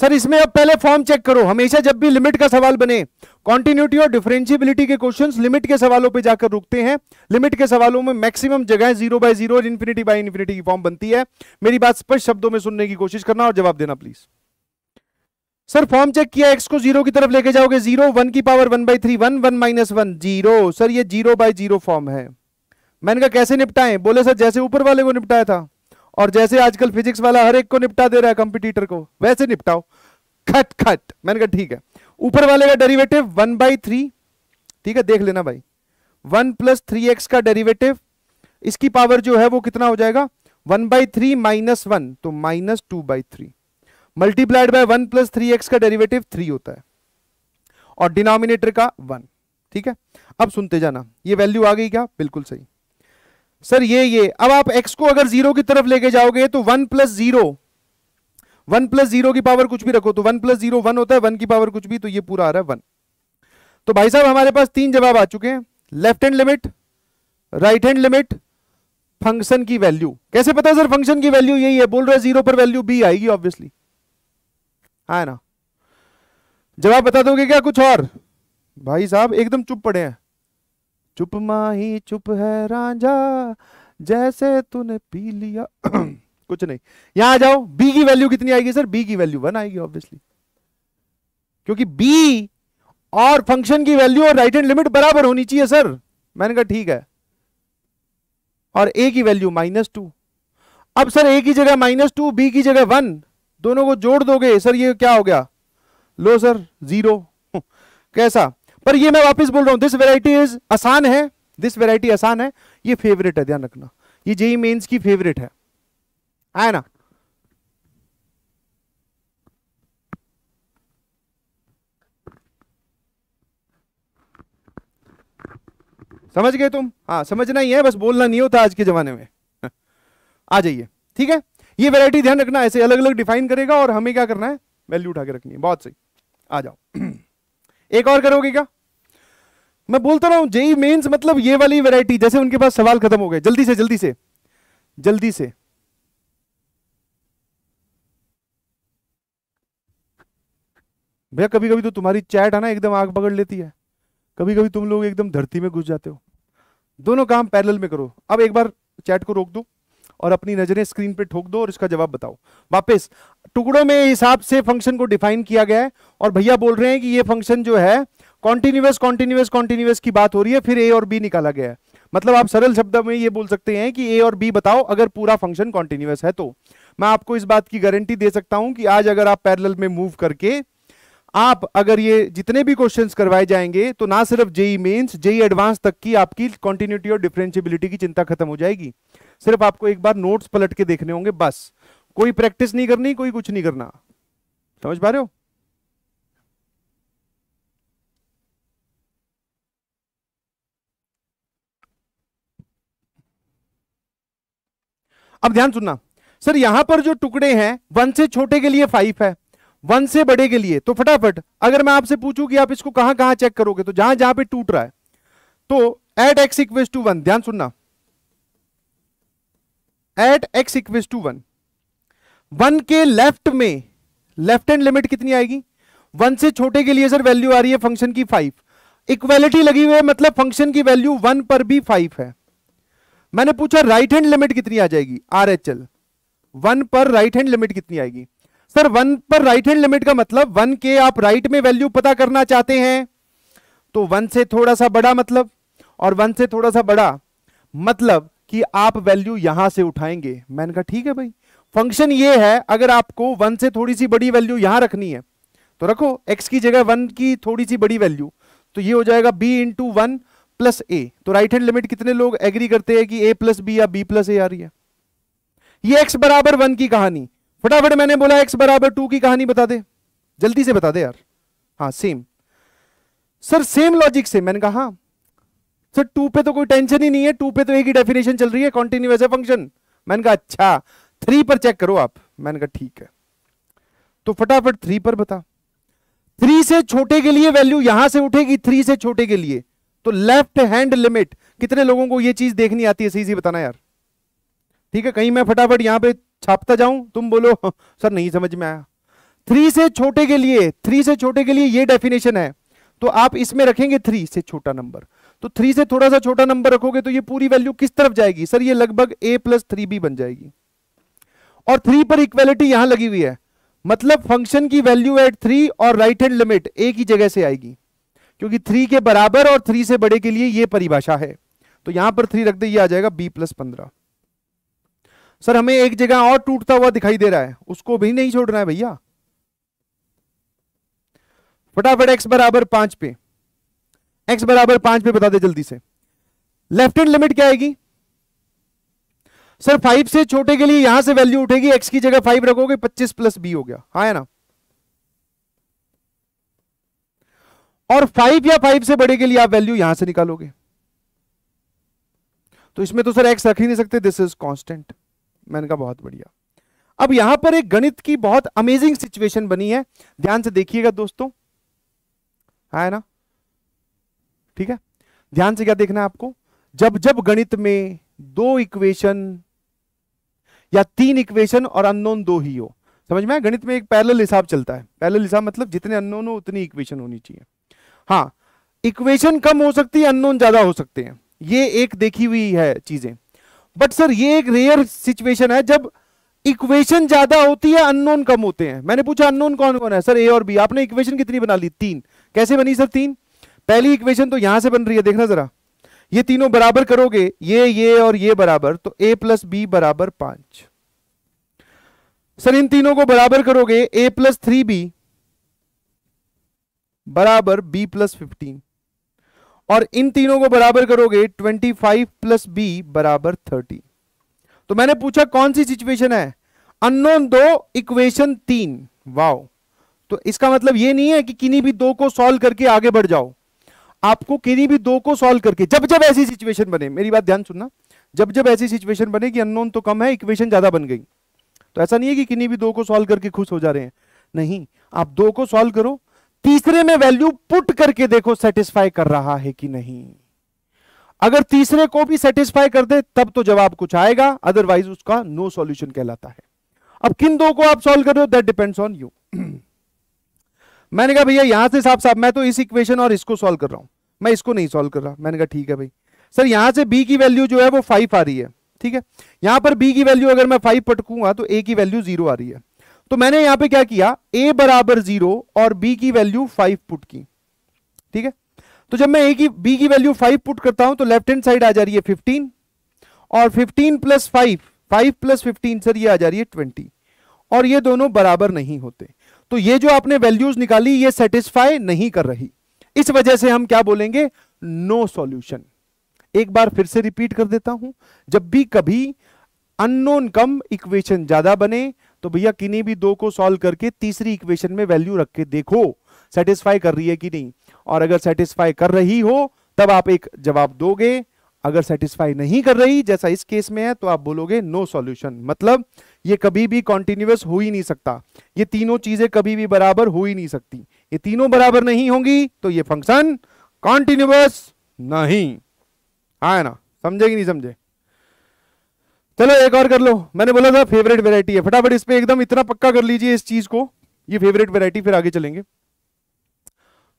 सर इसमें अब पहले फॉर्म चेक करो हमेशा जब भी लिमिट का सवाल बने कॉन्टिन्यूटी और डिफरेंशियबिलिटी के क्वेश्चंस लिमिट के सवालों पे जाकर रुकते हैं लिमिट के सवालों में मैक्सिमम जगह जीरो बाय जीरो और इन्फिनिटी बाय इन्फिनिटी की फॉर्म बनती है मेरी बात स्पष्ट शब्दों में सुनने की कोशिश करना और जवाब देना प्लीज़ सर फॉर्म चेक किया एक्स को जीरो की तरफ लेके जाओगे जीरो वन की power one by three one one minus one zero sir ये जीरो बाई जीरो फॉर्म है मैंने कहा कैसे निपटाएं बोले सर जैसे ऊपर वाले को निपटाया था और जैसे आजकल फिजिक्स वाला हर एक को निपटा दे रहा है कंपिटिटर को वैसे निपटाओ खट खट मैंने कहा ठीक है ऊपर वाले का डेरिवेटिव वन बाई थ्री ठीक है देख लेना भाई वन प्लस थ्री एक्स का डेरिवेटिव इसकी पावर जो है वो कितना हो जाएगा one by three minus one तो minus two by three multiplied by one plus three x का डेरिवेटिव थ्री होता है और डिनोमिनेटर का वन ठीक है अब सुनते जाना ये वैल्यू आ गई क्या बिल्कुल सही सर ये ये अब आप एक्स को अगर जीरो की तरफ लेके जाओगे तो one plus zero one plus zero की पावर कुछ भी रखो तो वन प्लस जीरो वन होता है वन की पावर कुछ भी तो ये पूरा आ रहा है वन तो भाई साहब हमारे पास तीन जवाब आ चुके हैं left hand limit right hand limit function की वैल्यू कैसे पता सर फंक्शन की वैल्यू यही है बोल रहे जीरो पर वैल्यू बी आएगी ऑब्वियसली है ना जवाब बता दोगे क्या कुछ और भाई साहब एकदम चुप पड़े हैं चुप माही चुप है राजा जैसे तूने पी लिया कुछ नहीं यहां आ जाओ बी की वैल्यू कितनी आएगी सर बी की वैल्यू वन आएगी ऑब्वियसली क्योंकि बी और फंक्शन की वैल्यू और राइट एंड लिमिट बराबर होनी चाहिए सर मैंने कहा ठीक है और ए की वैल्यू माइनस टू अब सर ए की जगह माइनस टू बी की जगह वन दोनों को जोड़ दोगे सर ये क्या हो गया लो सर जीरो कैसा पर ये मैं वापस बोल रहा हूं दिस वेराइटी इज आसान है दिस वेराइटी आसान है ये फेवरेट है ध्यान रखना ये जेई मेन्स e की फेवरेट है आया ना समझ गए तुम हाँ समझना ही है बस बोलना नहीं होता आज के जमाने में आ जाइए ठीक है ये वैरायटी ध्यान रखना ऐसे अलग अलग डिफाइन करेगा और हमें क्या करना है वैल्यू उठा के रखनी है बहुत सही आ जाओ एक और करोगे क्या मैं बोलता रहा हूं जेई मेन्स मतलब ये वाली वैरायटी जैसे उनके पास सवाल खत्म हो गए जल्दी से जल्दी से जल्दी से भैया कभी कभी तो तुम्हारी चैट है ना एकदम आग पकड़ लेती है कभी कभी तुम लोग एकदम धरती में घुस जाते हो दोनों काम पैरेलल में करो अब एक बार चैट को रोक दो और अपनी नजरें स्क्रीन पे ठोक दो और इसका जवाब बताओ वापस टुकड़ों में हिसाब से फंक्शन को डिफाइन किया गया है और भैया बोल रहे हैं कि ये फंक्शन जो है कॉन्टिन्यूस कॉन्टिन्यूस कॉन्टिन्यूस की बात हो रही है फिर ए और बी निकाला गया है मतलब आप सरल शब्द में ये बोल सकते हैं कि ए और बी बताओ अगर पूरा फंक्शन कॉन्टिन्यूस है तो मैं आपको इस बात की गारंटी दे सकता हूं कि आज अगर आप पैरल में मूव करके आप अगर ये जितने भी क्वेश्चंस करवाए जाएंगे तो ना सिर्फ जेई मेंस जेई एडवांस तक की आपकी कॉन्टिन्यूटी और डिफरेंशियबिलिटी की चिंता खत्म हो जाएगी सिर्फ आपको एक बार नोट्स पलट के देखने होंगे बस कोई प्रैक्टिस नहीं करनी कोई कुछ नहीं करना समझ पा रहे हो अब ध्यान सुनना सर यहां पर जो टुकड़े हैं वन से छोटे के लिए फाइव है वन से बड़े के लिए तो फटाफट अगर मैं आपसे पूछूं कि आप इसको कहां कहां चेक करोगे तो जहां जहां पे टूट रहा है तो at x equals to one ध्यान सुनना at x equal to one one के लेफ्ट में लेफ्ट एंड लिमिट कितनी आएगी वन से छोटे के लिए सर वैल्यू आ रही है फंक्शन की फाइव इक्वेलिटी लगी हुई है मतलब फंक्शन की वैल्यू वन पर भी फाइव है मैंने पूछा राइट हैंड लिमिट कितनी आ जाएगी आर एच एल वन पर राइट हैंड लिमिट कितनी आएगी सर वन पर राइट हैंड लिमिट का मतलब वन के आप राइट right में वैल्यू पता करना चाहते हैं तो वन से थोड़ा सा बड़ा मतलब और वन से थोड़ा सा बड़ा मतलब कि आप वैल्यू यहां से उठाएंगे मैंने कहा ठीक है भाई फंक्शन ये है अगर आपको वन से थोड़ी सी बड़ी वैल्यू यहां रखनी है तो रखो एक्स की जगह वन की थोड़ी सी बड़ी वैल्यू तो ये हो जाएगा b into one plus a तो राइट हैंड लिमिट कितने लोग एग्री करते हैं कि ए प्लस बी या बी प्लस ए आ रही है ये एक्स बराबर वन की कहानी फटाफट मैंने बोला एक्स बराबर टू की कहानी बता दे जल्दी से बता दे यार हाँ सेम सर सेम लॉजिक से मैंने कहा हाँ सर टू पे तो कोई टेंशन ही नहीं है टू पे तो एक ही डेफिनेशन चल रही है कॉन्टिन्यूस है फंक्शन मैंने कहा अच्छा थ्री पर चेक करो आप मैंने कहा ठीक है तो फटाफट थ्री पर बता थ्री से छोटे के लिए वैल्यू यहां से उठेगी थ्री से छोटे के लिए तो लेफ्ट हैंड लिमिट कितने लोगों को यह चीज देखनी आती है सही बताना यार ठीक है कहीं मैं फटाफट यहां पे छापता जाऊं तुम बोलो सर नहीं समझ में आया थ्री से छोटे के लिए थ्री से छोटे के लिए ये डेफिनेशन है तो आप इसमें रखेंगे थ्री से छोटा नंबर तो थ्री से थोड़ा सा छोटा नंबर रखोगे तो ये पूरी वैल्यू किस तरफ जाएगी सर ये लगभग ए प्लस थ्री बी बन जाएगी और थ्री पर इक्वेलिटी यहां लगी हुई है मतलब फंक्शन की वैल्यू एट थ्री और राइट हैंड लिमिट ए की जगह से आएगी क्योंकि थ्री के बराबर और थ्री से बड़े के लिए यह परिभाषा है तो यहां पर थ्री रख दे ये आ जाएगा बी प्लस पंद्रह सर हमें एक जगह और टूटता हुआ दिखाई दे रहा है उसको भी नहीं छोड़ना है भैया फटाफट एक्स बराबर पांच पे एक्स बराबर पांच पे बता दे जल्दी से लेफ्ट हैंड लिमिट क्या आएगी सर फाइव से छोटे के लिए यहां से वैल्यू उठेगी एक्स की जगह फाइव रखोगे पच्चीस प्लस बी हो गया हाँ है ना और फाइव या फाइव से बड़े के लिए आप वैल्यू यहां से निकालोगे तो इसमें तो सर एक्स रख ही नहीं सकते दिस इज कॉन्स्टेंट मैंने कहा बहुत बढ़िया अब यहां पर एक गणित की बहुत अमेजिंग सिचुएशन बनी है ध्यान से देखिएगा दोस्तों है हाँ ना ठीक है ध्यान से क्या देखना है आपको जब जब गणित में दो इक्वेशन या तीन इक्वेशन और अननोन दो ही हो समझ में गणित में एक पैरेलल हिसाब चलता है पैरेलल हिसाब मतलब जितने अननोन हो उतनी इक्वेशन होनी चाहिए हाँ इक्वेशन कम हो सकती है अननोन ज्यादा हो सकते हैं ये एक देखी हुई है चीजें बट सर ये एक रेयर सिचुएशन है जब इक्वेशन ज्यादा होती है अननोन कम होते हैं मैंने पूछा अननोन कौन कौन है सर ए और बी आपने इक्वेशन कितनी बना ली तीन कैसे बनी सर तीन पहली इक्वेशन तो यहां से बन रही है देखना जरा ये तीनों बराबर करोगे ये ये और ये बराबर तो ए प्लस बी बराबर पांच सर इन तीनों को बराबर करोगे ए प्लस थ्री बी बराबर बी प्लस फिफ्टीन और इन तीनों को बराबर करोगे ट्वेंटी फाइव प्लस बी बराबर थर्टी तो मैंने पूछा कौन सी सिचुएशन है अननोन दो इक्वेशन तीन वाओ तो इसका मतलब ये नहीं है कि किन्हीं भी दो को सॉल्व करके आगे बढ़ जाओ आपको किन्हीं भी दो को सॉल्व करके जब जब ऐसी सिचुएशन बने मेरी बात ध्यान सुनना जब जब ऐसी सिचुएशन बने कि अननोन तो कम है इक्वेशन ज्यादा बन गई तो ऐसा नहीं है कि किन्हीं भी दो को सॉल्व करके खुश हो जा रहे हैं नहीं आप दो को सॉल्व करो तीसरे में वैल्यू पुट करके देखो सेटिस्फाई कर रहा है कि नहीं अगर तीसरे को भी सेटिस्फाई कर दे तब तो जवाब कुछ आएगा अदरवाइज उसका नो सॉल्यूशन कहलाता है अब किन दो को आप सॉल्व कर रहे हो दैट डिपेंड्स ऑन यू मैंने कहा भैया यहां से साफ साफ मैं तो इस इक्वेशन और इसको सॉल्व कर रहा हूँ मैं इसको नहीं सॉल्व कर रहा मैंने कहा ठीक है भाई सर यहाँ से बी की वैल्यू जो है वो फाइव आ रही है ठीक है यहाँ पर बी की वैल्यू अगर मैं फाइव पटकूंगा तो ए की वैल्यू जीरो आ रही है तो मैंने यहाँ पे क्या किया ए बराबर जीरो और बी की वैल्यू फाइव पुट की ठीक है तो जब मैं ए की बी की वैल्यू फाइव पुट करता हूं तो लेफ्ट हैंड साइड आ जा रही है फिफ्टीन और fifteen plus five five plus fifteen sir ये आ जा रही है ट्वेंटी और ये दोनों बराबर नहीं होते तो ये जो आपने वैल्यूज निकाली ये सेटिस्फाई नहीं कर रही इस वजह से हम क्या बोलेंगे नो no सॉल्यूशन एक बार फिर से रिपीट कर देता हूं जब भी कभी अननोन कम इक्वेशन ज्यादा बने तो भैया किन्हीं भी दो को सॉल्व करके तीसरी इक्वेशन में वैल्यू रख के देखो सेटिस्फाई कर रही है कि नहीं और अगर सेटिस्फाई कर रही हो तब आप एक जवाब दोगे अगर सेटिस्फाई नहीं कर रही जैसा इस केस में है तो आप बोलोगे नो no सॉल्यूशन मतलब ये कभी भी कॉन्टिन्यूस हो ही नहीं सकता ये तीनों चीजें कभी भी बराबर हो ही नहीं सकती ये तीनों बराबर नहीं होंगी तो ये फंक्शन कॉन्टिन्यूस नहीं हाँ है ना समझे कि नहीं समझे चलो एक और कर लो मैंने बोला था फेवरेट वेरायटी है फटाफट इस पर एकदम इतना पक्का कर लीजिए इस चीज को ये फेवरेट वेरायटी फिर आगे चलेंगे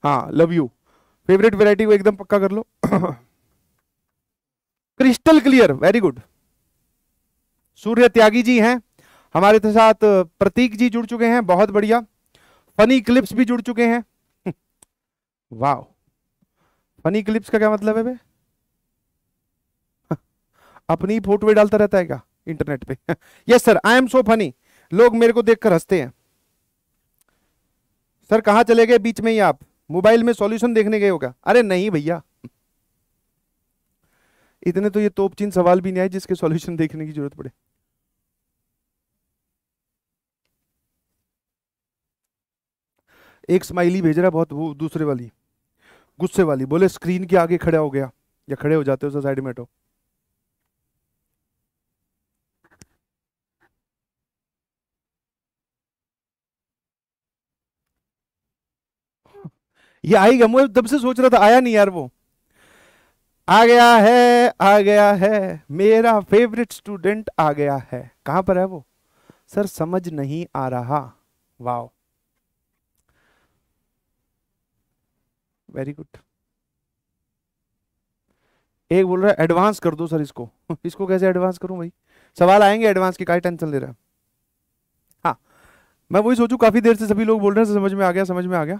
हाँ लव यू फेवरेट वेरायटी को एकदम पक्का कर लो crystal clear very good Surya Tyagi ji हैं हमारे तो साथ प्रतीक जी जुड़ चुके हैं बहुत बढ़िया फनी क्लिप्स भी जुड़ चुके हैं वाह फनी क्लिप्स का क्या मतलब है वे अपनी फोटो भी डालता रहता है क्या इंटरनेट पे yes sir I am so funny लोग मेरे को देखकर हंसते हैं सर कहा चले गए बीच में ही आप मोबाइल में सॉल्यूशन देखने गए होगा अरे नहीं भैया इतने तो ये तोपचीन सवाल भी नहीं आए जिसके सॉल्यूशन देखने की जरूरत पड़े एक स्माइली भेज रहा है बहुत वो दूसरे वाली गुस्से वाली बोले स्क्रीन के आगे खड़ा हो गया या खड़े हो जाते हो साइड में तो ये गया मुझे तब से सोच रहा था आया नहीं यार वो आ गया है आ गया है मेरा फेवरेट स्टूडेंट आ गया है कहां पर है वो सर समझ नहीं आ रहा वाह वेरी गुड एक बोल रहा है एडवांस कर दो सर इसको इसको कैसे एडवांस करूं भाई सवाल आएंगे एडवांस की काई टेंशन ले रहा है हाँ मैं वही सोचू काफ़ी देर से सभी लोग बोल रहे हैं समझ में आ गया समझ में आ गया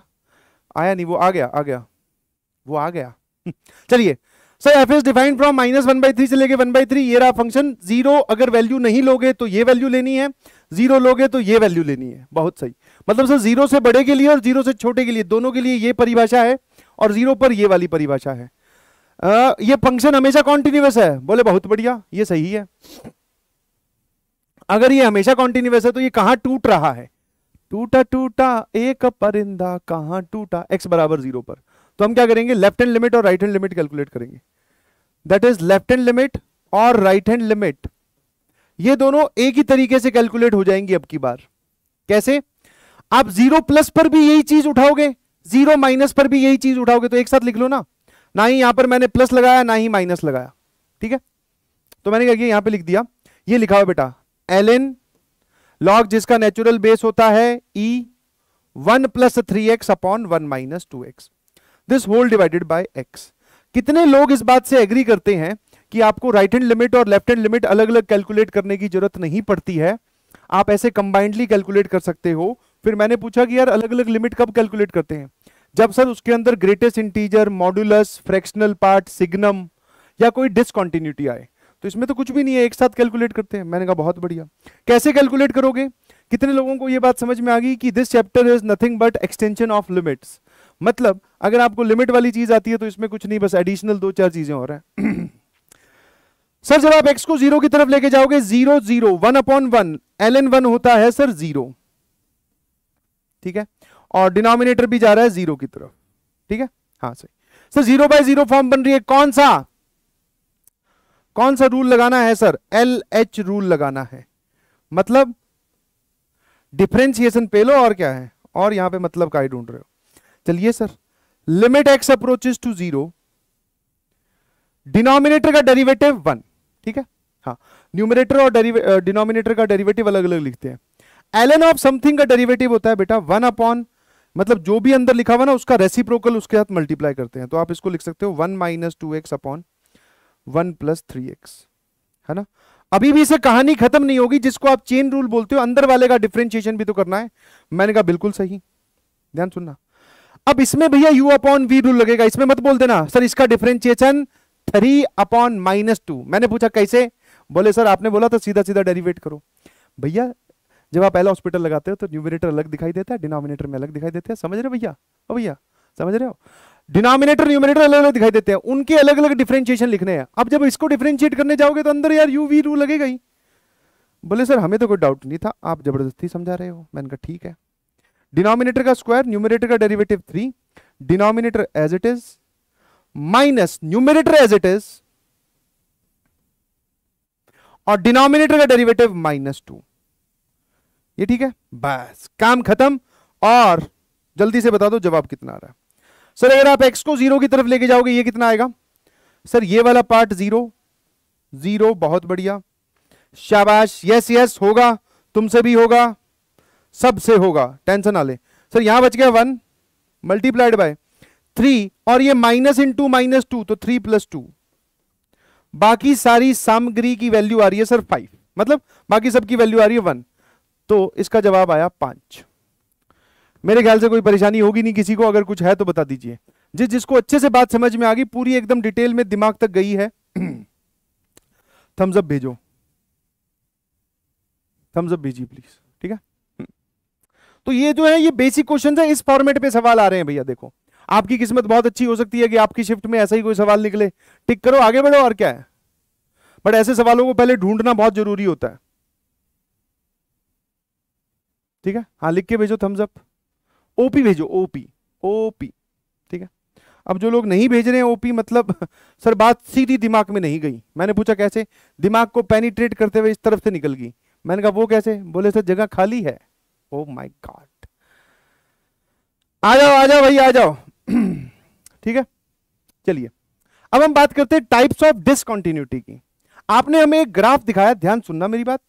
आया नहीं वो आ गया आ गया वो आ गया चलिए sir f is defined from minus one by three से लेके वन बाई थ्री ये रहा फंक्शन जीरो अगर वैल्यू नहीं लोगे तो ये वैल्यू लेनी है जीरो लोगे तो ये वैल्यू लेनी है बहुत सही मतलब सर जीरो से बड़े के लिए और जीरो से छोटे के लिए दोनों के लिए ये परिभाषा है और जीरो पर ये वाली परिभाषा है आ, ये फंक्शन हमेशा कॉन्टिन्यूस है बोले बहुत बढ़िया ये सही है अगर ये हमेशा कॉन्टिन्यूस है तो ये कहां टूट रहा है टूटा टूटा एक परिंदा कहां टूटा एक्स बराबर जीरो पर तो हम क्या करेंगे लेफ्ट हैंड लिमिट और राइट हैंड लिमिट कैलकुलेट करेंगे that is left hand limit और राइट हैंड लिमिट ये दोनों एक ही तरीके से कैलकुलेट हो जाएंगी अब की बार कैसे आप जीरो प्लस पर भी यही चीज उठाओगे जीरो माइनस पर भी यही चीज उठाओगे तो एक साथ लिख लो ना ना ही यहां पर मैंने प्लस लगाया ना ही माइनस लगाया ठीक है तो मैंने क्या किया यहां पे लिख दिया ये लिखा हुआ बेटा एल एन लॉग जिसका नेचुरल बेस होता है e e one plus three x upon one minus two x this whole divided by x कितने लोग इस बात से एग्री करते हैं कि आपको राइट हैंड लिमिट और लेफ्ट हैंड लिमिट अलग अलग कैलकुलेट करने की जरूरत नहीं पड़ती है आप ऐसे कंबाइंडली कैलकुलेट कर सकते हो फिर मैंने पूछा कि यार अलग अलग लिमिट कब कैलकुलेट करते हैं जब सर उसके अंदर greatest integer modulus fractional part signum या कोई डिसकॉन्टिन्यूटी आए तो इसमें तो कुछ भी नहीं है एक साथ कैलकुलेट करते हैं मैंने कहा बहुत बढ़िया कैसे कैलकुलेट करोगे कितने लोगों को यह बात समझ में आ गई कि this chapter is nothing but extension of limits मतलब अगर आपको लिमिट वाली चीज आती है तो इसमें कुछ नहीं बस एडिशनल दो चार चीजें हो रहा है सर जब आप एक्स को जीरो की तरफ लेके जाओगे zero zero one upon one L N one होता है सर जीरो ठीक है और डिनोमिनेटर भी जा रहा है जीरो की तरफ ठीक है हाँ सही sir zero by zero form बन रही है कौन सा कौन सा रूल लगाना है सर एल एच रूल लगाना है मतलब डिफ्रेंसिएशन पे लो और क्या है और यहां पे मतलब का ही ढूंढ रहे हो चलिए sir limit x approaches to zero denominator का डेरिवेटिव वन ठीक है हाँ न्यूमिनेटर और डिनोमिनेटर का डेरिवेटिव अलग अलग लिखते हैं एलन ऑफ समथिंग का डेरिवेटिव होता है बेटा वन अपॉन मतलब जो भी अंदर लिखा हुआ ना उसका रेसिप्रोकल उसके साथ मल्टीप्लाई करते हैं तो आप इसको लिख सकते हो one minus two x upon one plus three x है ना अभी भी इसे कहानी खत्म नहीं होगी जिसको आप चेन रूल बोलते हो अंदर वाले का डिफ्रेंशिएशन भी तो करना है मैंने कहा बिल्कुल सही ध्यान सुनना अब इसमें भैया यू अपॉन वी रूल लगेगा इसमें मत बोल देना सर इसका differentiation three upon minus two मैंने पूछा कैसे बोले सर आपने बोला तो सीधा सीधा डेरिवेट करो भैया जब आप पहले हॉस्पिटल लगाते हो तो न्यूमिनेटर अलग दिखाई देता है डिनोमिनेटर में अलग दिखाई देता है समझ रहे भैया ओ भैया समझ रहे हो डिनोमिनेटर न्यूमिनेटर अलग अलग दिखाई देते हैं उनके अलग अलग डिफ्रेंशिएशन लिखने हैं अब जब इसको डिफ्रेंशिएट करने जाओगे तो अंदर यार यू वी रू लगेगा ही बोले सर हमें तो कोई डाउट नहीं था आप जबरदस्ती समझा रहे हो मैंने कहा ठीक है डिनोमिनेटर का स्क्वायर न्यूमिनेटर का derivative three denominator as it is minus numerator as it is और डिनोमिनेटर का डेरिवेटिव माइनस टू ये ठीक है बस काम खत्म और जल्दी से बता दो जवाब कितना आ रहा है सर अगर आप एक्स को जीरो की तरफ लेके जाओगे ये कितना आएगा सर ये वाला पार्ट जीरो जीरो बहुत बढ़िया शाबाश यस यस होगा तुमसे भी होगा सबसे होगा टेंशन ना ले सर यहां बच गया वन मल्टीप्लाइड बाय थ्री और ये minus into minus two तो थ्री प्लस टू बाकी सारी सामग्री की वैल्यू आ रही है सर फाइव मतलब बाकी सबकी वैल्यू आ रही है वन तो इसका जवाब आया पांच मेरे ख्याल से कोई परेशानी होगी नहीं किसी को अगर कुछ है तो बता दीजिए जिस जिसको अच्छे से बात समझ में आ गई पूरी एकदम डिटेल में दिमाग तक गई है थम्सअप भेजो थम्सअप भेजिए प्लीज ठीक है तो ये जो है ये बेसिक क्वेश्चन है इस फॉर्मेट पे सवाल आ रहे हैं भैया देखो आपकी किस्मत बहुत अच्छी हो सकती है कि आपकी शिफ्ट में ऐसा ही कोई सवाल निकले टिक करो आगे बढ़ो और क्या है बट ऐसे सवालों को पहले ढूंढना बहुत जरूरी होता है ठीक है हाँ लिख के भेजो थम्सअप ओपी भेजो ओपी ओपी ठीक है अब जो लोग नहीं भेज रहे हैं ओपी मतलब सर बात सीधी दिमाग में नहीं गई मैंने पूछा कैसे दिमाग को पेनिट्रेट करते हुए इस तरफ से निकल गई मैंने कहा वो कैसे बोले सर जगह खाली है ओ माय गॉड आ जाओ आ जाओ भाई आ जाओ ठीक है चलिए अब हम बात करते हैं टाइप्स ऑफ डिसकॉन्टिन्यूटी की आपने हमें एक ग्राफ दिखाया ध्यान सुनना मेरी बात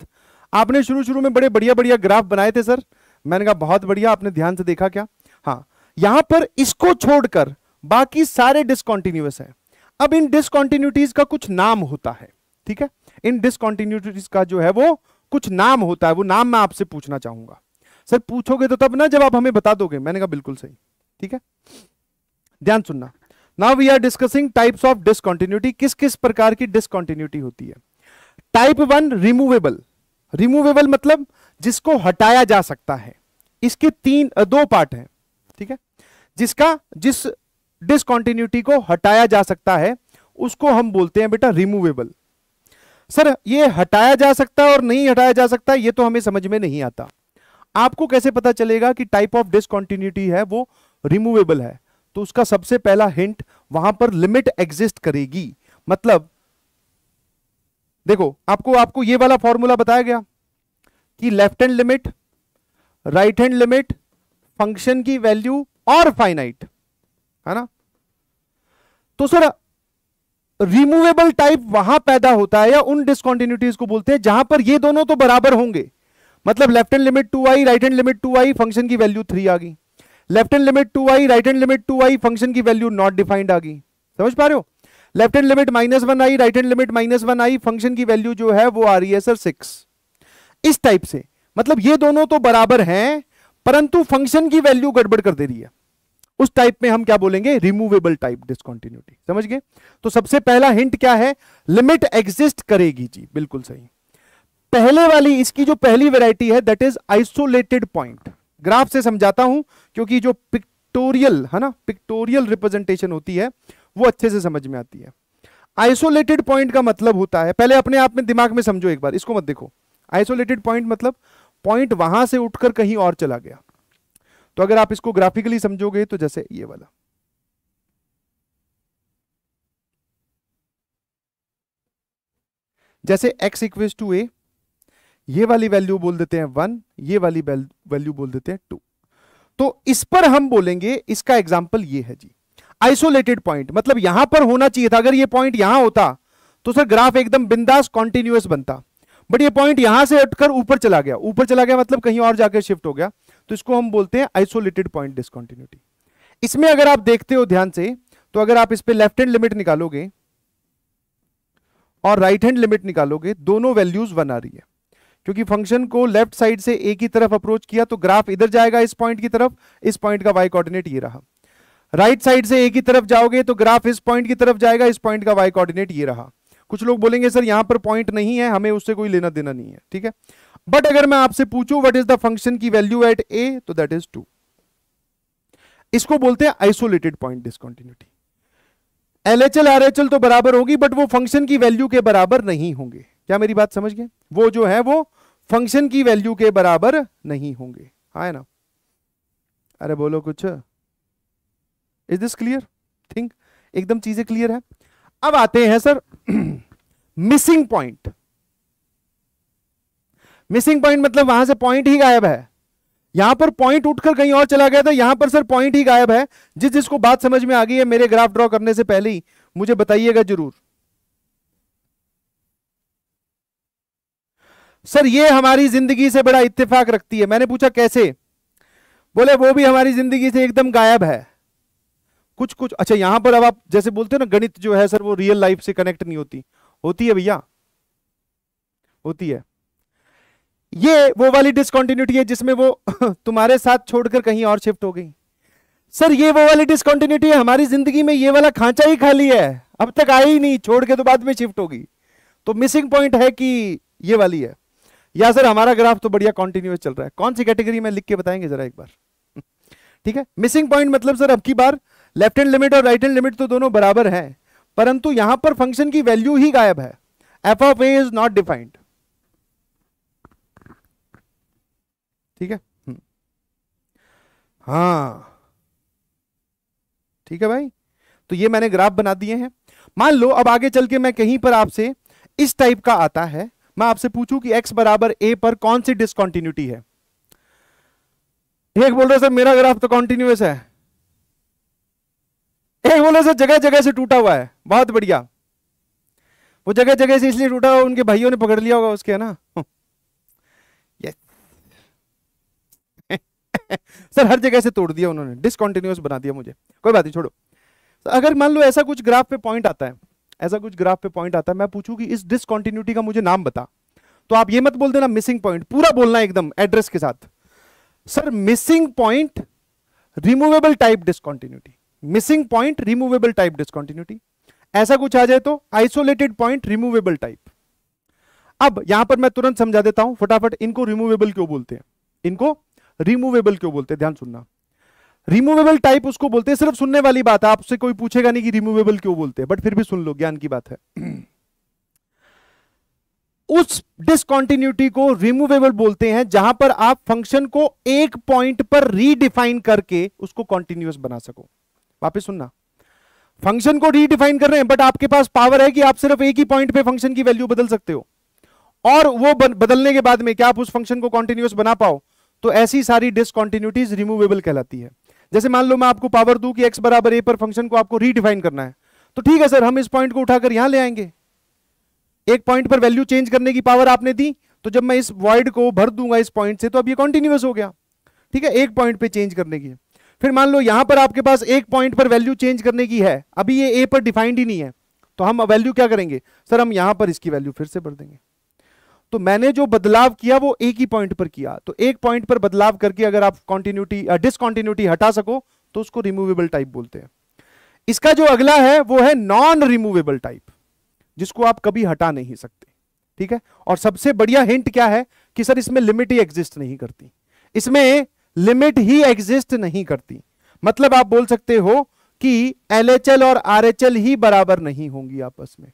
आपने शुरू शुरू में बड़े बढ़िया बढ़िया ग्राफ बनाए थे सर मैंने कहा बहुत बढ़िया आपने ध्यान से देखा क्या हाँ यहां पर इसको छोड़कर बाकी सारे डिसकॉन्टिन्यूस है अब इन डिसकॉन्टिन्यूटीज का कुछ नाम होता है ठीक है इन डिसकॉन्टिन्यूटीज का जो है वो कुछ नाम होता है वो नाम मैं आपसे पूछना चाहूंगा सर पूछोगे तो तब ना जब आप हमें बता दोगे मैंने कहा बिल्कुल सही ठीक है ध्यान सुनना now we are discussing types of discontinuity किस किस प्रकार की डिसकॉन्टिन्यूटी होती है टाइप वन रिमूवेबल रिमूवेबल मतलब जिसको हटाया जा सकता है इसके तीन दो पार्ट हैं ठीक है जिसका जिस डिसकॉन्टिन्यूटी को हटाया जा सकता है उसको हम बोलते हैं बेटा रिमूवेबल सर ये हटाया जा सकता है और नहीं हटाया जा सकता ये तो हमें समझ में नहीं आता आपको कैसे पता चलेगा कि टाइप ऑफ डिसकॉन्टिन्यूटी है वो रिमूवेबल है तो उसका सबसे पहला हिंट वहां पर लिमिट एग्जिस्ट करेगी मतलब देखो आपको आपको ये वाला फॉर्मूला बताया गया कि left hand limit right hand limit function की वैल्यू और फाइनाइट है ना तो सर रिमूवेबल टाइप वहां पैदा होता है या उन डिसकॉन्टिन्यूटीज को बोलते हैं जहां पर ये दोनों तो बराबर होंगे मतलब लेफ्ट हैंड लिमिट टू आई राइट हैंड लिमिट टू आई फंक्शन की वैल्यू थ्री आ गई लेफ्ट हैंड लिमिट टू आई राइट हैंड लिमिट टू आई फंक्शन की वैल्यू नॉट डिफाइंड आ गई समझ पा रहे हो left hand limit minus one आई right hand limit minus one आई फंक्शन की वैल्यू जो है वो आ रही है सर सिक्स इस टाइप से मतलब ये दोनों तो बराबर हैं परंतु फंक्शन की वैल्यू गड़बड़ कर दे रही है उस टाइप में हम क्या बोलेंगे रिमूवेबल टाइप डिस्कॉन्टिन्यूटी समझ गए तो सबसे पहला हिंट क्या है लिमिट एग्जिस्ट करेगी जी बिल्कुल सही पहले वाली इसकी जो पहली वेराइटी है that is isolated point graph से समझाता हूं क्योंकि जो पिक्टोरियल है ना पिक्टोरियल रिप्रेजेंटेशन होती है वो अच्छे से समझ में आती है आइसोलेटेड पॉइंट का मतलब होता है पहले अपने आप में दिमाग में समझो एक बार इसको मत देखो आइसोलेटेड पॉइंट मतलब पॉइंट वहां से उठकर कहीं और चला गया तो अगर आप इसको ग्राफिकली समझोगे तो जैसे ये वाला जैसे x इक्वेज टू ए ये वाली वैल्यू बोल देते हैं वन ये वाली वैल्यू बोल देते हैं टू तो इस पर हम बोलेंगे इसका एग्जाम्पल ये है जी आइसोलेटेड पॉइंट मतलब यहां पर होना चाहिए था अगर ये पॉइंट यहां होता तो सर ग्राफ एकदम बिंदास कॉन्टिन्यूस बनता बट ये पॉइंट यहां से हटकर ऊपर चला गया ऊपर चला गया मतलब कहीं और जाकर शिफ्ट हो गया तो इसको हम बोलते हैं आइसोलेटेड पॉइंट डिस्कॉन्टिन्यूटी इसमें अगर आप देखते हो ध्यान से तो अगर आप इस पर लेफ्ट हैंड लिमिट निकालोगे और राइट हैंड लिमिट निकालोगे दोनों वैल्यूज वन आ रही है क्योंकि फंक्शन को लेफ्ट साइड से एक ही तरफ अप्रोच किया तो ग्राफ इधर जाएगा इस पॉइंट की तरफ इस पॉइंट का वाई कोऑर्डिनेट ये रहा राइट साइड से ए की तरफ जाओगे तो ग्राफ इस पॉइंट की तरफ जाएगा इस पॉइंट का वाई कोऑर्डिनेट ये रहा कुछ लोग बोलेंगे सर यहां पर पॉइंट नहीं है हमें उससे कोई लेना देना नहीं है ठीक है बट अगर मैं आपसे पूछू वट इज द फंक्शन की वैल्यू एट ए तो दैट इज टू इसको बोलते हैं isolated point discontinuity LHL RHL तो बराबर होगी बट वो फंक्शन की वैल्यू के बराबर नहीं होंगे क्या मेरी बात समझ गए वो जो है वो फंक्शन की वैल्यू के बराबर नहीं होंगे हाँ है ना अरे बोलो कुछ इज दिस क्लियर थिंक एकदम चीजें क्लियर है अब आते हैं sir missing point missing point मतलब वहां से पॉइंट ही गायब है यहां पर पॉइंट उठकर कहीं और चला गया था यहां पर सर पॉइंट ही गायब है जिस जिसको बात समझ में आ गई है मेरे ग्राफ ड्रॉ करने से पहले ही मुझे बताइएगा जरूर सर ये हमारी जिंदगी से बड़ा इत्तेफाक रखती है मैंने पूछा कैसे बोले वो भी हमारी जिंदगी से एकदम गायब है कुछ कुछ अच्छा यहां पर अब आप जैसे बोलते हो ना गणित जो है सर वो रियल लाइफ से कनेक्ट नहीं होती होती है भैया होती है ये वो वाली डिस्कॉन्टिन्यूटी है जिसमें वो तुम्हारे साथ छोड़कर कहीं और शिफ्ट हो गई सर ये वो वाली डिस्कॉन्टिन्यूटी है हमारी जिंदगी में ये वाला खांचा ही खाली है अब तक आई ही नहीं छोड़ के तो बाद में शिफ्ट होगी तो मिसिंग पॉइंट है कि ये वाली है या सर हमारा ग्राफ तो बढ़िया कॉन्टिन्यूस चल रहा है कौन सी कैटेगरी में लिख के बताएंगे जरा एक बार ठीक है मिसिंग पॉइंट मतलब सर अब की बार लेफ्ट हैंड लिमिट और राइट हैंड लिमिट तो दोनों बराबर हैं परंतु यहां पर फंक्शन की वैल्यू ही गायब है f of A is not defined ठीक है हम्म। हाँ ठीक है भाई तो ये मैंने ग्राफ बना दिए हैं मान लो अब आगे चल के मैं कहीं पर आपसे इस टाइप का आता है मैं आपसे पूछूं कि x बराबर a पर कौन सी डिस्कॉन्टिन्यूटी है एक बोल रहे सर मेरा ग्राफ तो कॉन्टिन्यूस है एक बोले से जगह जगह से टूटा हुआ है बहुत बढ़िया वो जगह जगह से इसलिए टूटा हुआ उनके भाइयों ने पकड़ लिया होगा उसके है ना सर हर जगह से तोड़ दिया उन्होंने डिसकॉन्टिन्यूस बना दिया मुझे कोई बात नहीं छोड़ो तो अगर मान लो ऐसा कुछ ग्राफ पे पॉइंट आता है ऐसा कुछ ग्राफ पे पॉइंट आता है मैं पूछूं कि इस डिसकॉन्टिन्यूटी का मुझे नाम बता तो आप ये मत बोल देना मिसिंग पॉइंट पूरा बोलना एकदम एड्रेस के साथ sir missing point removable type discontinuity missing point removable type discontinuity ऐसा कुछ आ जाए तो आइसोलेटेड पॉइंट रिमूवेबल टाइप अब यहां पर मैं तुरंत समझा देता हूं फटाफट इनको रिमूवेबल क्यों बोलते हैं इनको रिमूवेबल क्यों बोलते हैं ध्यान सुनना रिमूवेबल टाइप उसको बोलते हैं सिर्फ सुनने वाली बात है आपसे कोई पूछेगा नहीं कि रिमूवेबल क्यों बोलते हैं बट फिर भी सुन लो ज्ञान की बात है उस डिसकॉन्टिन्यूटी को रिमूवेबल बोलते हैं जहां पर आप फंक्शन को एक पॉइंट पर रीडिफाइन करके उसको कॉन्टिन्यूस बना सको वापस सुनना फंक्शन को रीडिफाइन कर रहे हैं बट आपके पास पावर है कि आप सिर्फ एक ही पॉइंट पे फंक्शन की वैल्यू बदल सकते हो और वो बदलने के बाद में क्या आप उस फंक्शन को कॉन्टिन्यूस बना पाओ तो ऐसी सारी डिसकॉन्टिन्यूटीज रिमूवेबल कहलाती है जैसे मान लो मैं आपको पावर दू कि एक्स बराबर ए पर फंक्शन को आपको रीडिफाइन करना है तो ठीक है सर हम इस पॉइंट को उठाकर यहां ले आएंगे एक पॉइंट पर वैल्यू चेंज करने की पावर आपने दी तो जब मैं इस वॉइड को भर दूंगा इस पॉइंट से तो अब ये कॉन्टिन्यूस हो गया ठीक है एक पॉइंट पे चेंज करने की फिर मान लो यहां पर आपके पास एक पॉइंट पर वैल्यू चेंज करने की है अभी ये ए पर डिफाइंड ही नहीं है तो हम वैल्यू क्या करेंगे सर हम यहां पर इसकी वैल्यू फिर से बढ़ देंगे तो मैंने जो बदलाव किया वो एक ही पॉइंट पर किया तो एक पॉइंट पर बदलाव करके अगर आप कॉन्टिन्यूटी डिसकॉन्टिन्यूटी हटा सको तो उसको रिमूवेबल टाइप बोलते हैं इसका जो अगला है वो है नॉन रिमूवेबल टाइप जिसको आप कभी हटा नहीं सकते ठीक है और सबसे बढ़िया हिंट क्या है कि सर इसमें लिमिट ही एग्जिस्ट नहीं करती इसमें लिमिट ही एग्जिस्ट नहीं करती मतलब आप बोल सकते हो कि एलएचएल और आरएचएल ही बराबर नहीं होंगी आपस में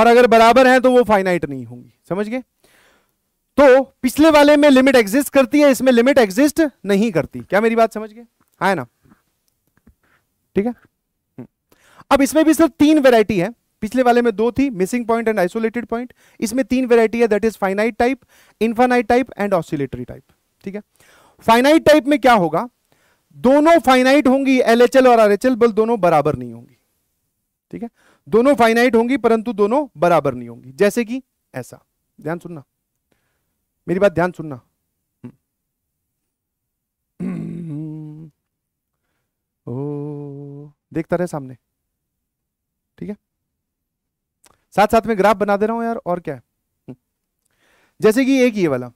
और अगर बराबर हैं तो वो फाइनाइट नहीं होंगी समझ गए तो पिछले वाले में लिमिट एग्जिस्ट करती है इसमें लिमिट एग्जिस्ट नहीं करती क्या मेरी बात समझ गए हाँ ना ठीक है हम्म। अब इसमें भी सिर्फ तीन वेराइटी है पिछले वाले में दो थी missing point and isolated point इसमें तीन वेराइटी है that is finite type infinite type and oscillatory type ठीक है फाइनाइट टाइप में क्या होगा दोनों फाइनाइट होंगी एलएचएल और आरएचएल बल दोनों बराबर नहीं होंगी ठीक है दोनों फाइनाइट होंगी परंतु दोनों बराबर नहीं होंगी जैसे कि ऐसा ध्यान सुनना मेरी बात ध्यान सुनना ओ देखता रहे सामने ठीक है साथ साथ में ग्राफ बना दे रहा हूं यार और क्या है हम्म। जैसे कि एक ये वाला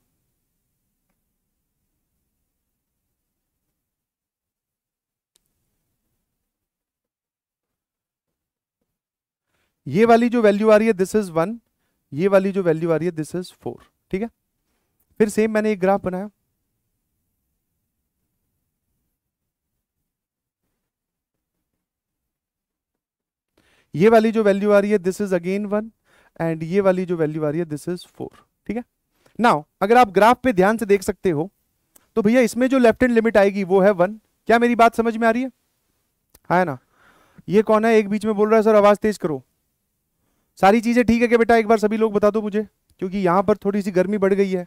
ये वाली जो वैल्यू आ रही है दिस इज वन ये वाली जो वैल्यू आ रही है दिस इज फोर ठीक है फिर सेम मैंने एक ग्राफ बनाया ये वाली जो वैल्यू आ रही है this is again one and ये वाली जो वैल्यू आ रही है दिस इज फोर ठीक है नाउ अगर आप ग्राफ पे ध्यान से देख सकते हो तो भैया इसमें जो लेफ्ट हैंड लिमिट आएगी वो है वन क्या मेरी बात समझ में आ रही है हाँ ना ये कौन है एक बीच में बोल रहा है सर आवाज तेज करो सारी चीजें ठीक है क्या बेटा एक बार सभी लोग बता दो मुझे क्योंकि यहां पर थोड़ी सी गर्मी बढ़ गई है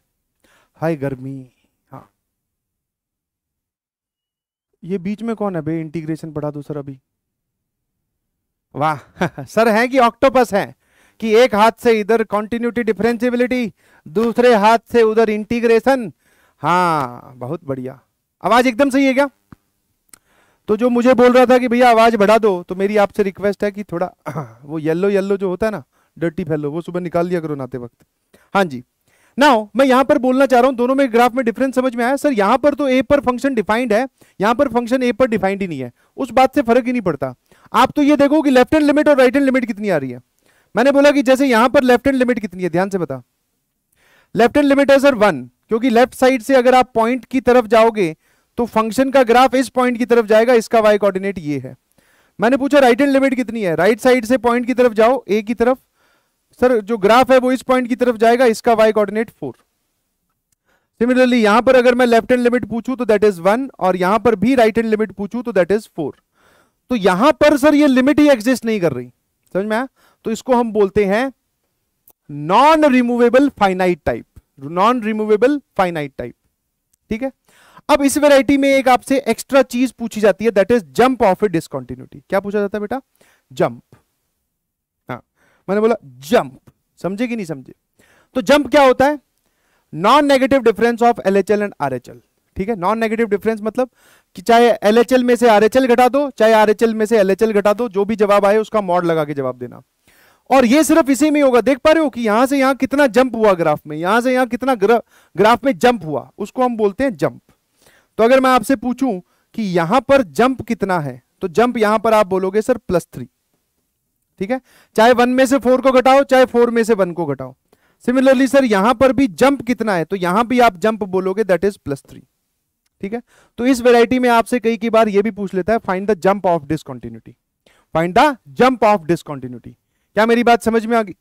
हाय गर्मी हाँ ये बीच में कौन है बे इंटीग्रेशन पढ़ा दो सर अभी वाह सर है कि ऑक्टोपस है कि एक हाथ से इधर कॉन्टिन्यूटी डिफरेंशिबिलिटी दूसरे हाथ से उधर इंटीग्रेशन हाँ बहुत बढ़िया आवाज एकदम सही है क्या तो जो मुझे बोल रहा था कि भैया आवाज बढ़ा दो तो मेरी आपसे रिक्वेस्ट है कि थोड़ा वो येल्लो येल्लो जो होता है ना डर्टी फैलो वो सुबह निकाल लिया करो नाते वक्त हाँ जी नाउ मैं यहां पर बोलना चाह रहा हूं दोनों में ग्राफ में डिफरेंस समझ में आया सर यहां पर तो ए पर फंक्शन डिफाइंड है यहां पर फंक्शन ए पर डिफाइंड ही नहीं है उस बात से फर्क ही नहीं पड़ता आप तो ये देखो कि लेफ्ट हैंड लिमिट और राइट हैंड लिमिट कितनी आ रही है मैंने बोला कि जैसे यहां पर लेफ्ट हैंड लिमिट कितनी है ध्यान से बता लेफ्ट हैंड लिमिट है सर वन क्योंकि लेफ्ट साइड से अगर आप पॉइंट की तरफ जाओगे तो फंक्शन का ग्राफ इस पॉइंट की तरफ जाएगा इसका वाई कोऑर्डिनेट ये है मैंने पूछा राइट हैंड लिमिट कितनी है राइट साइड से पॉइंट की तरफ जाओ ए की तरफ सर जो ग्राफ है वो इस पॉइंट की तरफ जाएगा इसका वाई कोऑर्डिनेट फोर सिमिलरली यहां पर अगर मैं लेफ्ट हैंड लिमिट पूछूं तो दैट इज वन और यहां पर भी राइट हैंड लिमिट पूछूं तो दैट इज फोर तो यहां पर सर ये लिमिट ही एग्जिस्ट नहीं कर रही समझ में तो इसको हम बोलते हैं non removable finite type non removable finite type ठीक है अब इस वेराइटी में एक आपसे एक्स्ट्रा चीज पूछी जाती है that is jump of a discontinuity क्या पूछा जाता है बेटा जंप मैंने बोला जंप समझे कि नहीं समझे तो जंप क्या होता है non negative difference of L H L and R H L ठीक है नॉन नेगेटिव डिफरेंस मतलब कि चाहे एल में से आर घटा दो चाहे आर में से एल घटा दो जो भी जवाब आए उसका मॉड लगा के जवाब देना और ये सिर्फ इसी में होगा देख पा रहे हो कि यहां से यहां कितना जंप हुआ ग्राफ में यहां से यहां कितना ग्रा, ग्राफ में जंप हुआ उसको हम बोलते हैं जंप तो अगर मैं आपसे पूछूं कि यहां पर जंप कितना है तो जंप यहां पर आप बोलोगे सर प्लस थ्री ठीक है चाहे वन में से फोर को घटाओ चाहे फोर में से वन को घटाओ सिमिलरली सर यहां पर भी जंप कितना है तो यहां भी आप जंप बोलोगे दैट इज प्लस थ्री ठीक है तो इस वेराइटी में आपसे कई की बार ये भी पूछ लेता है find the jump of discontinuity find the jump of discontinuity क्या मेरी बात समझ में आ गई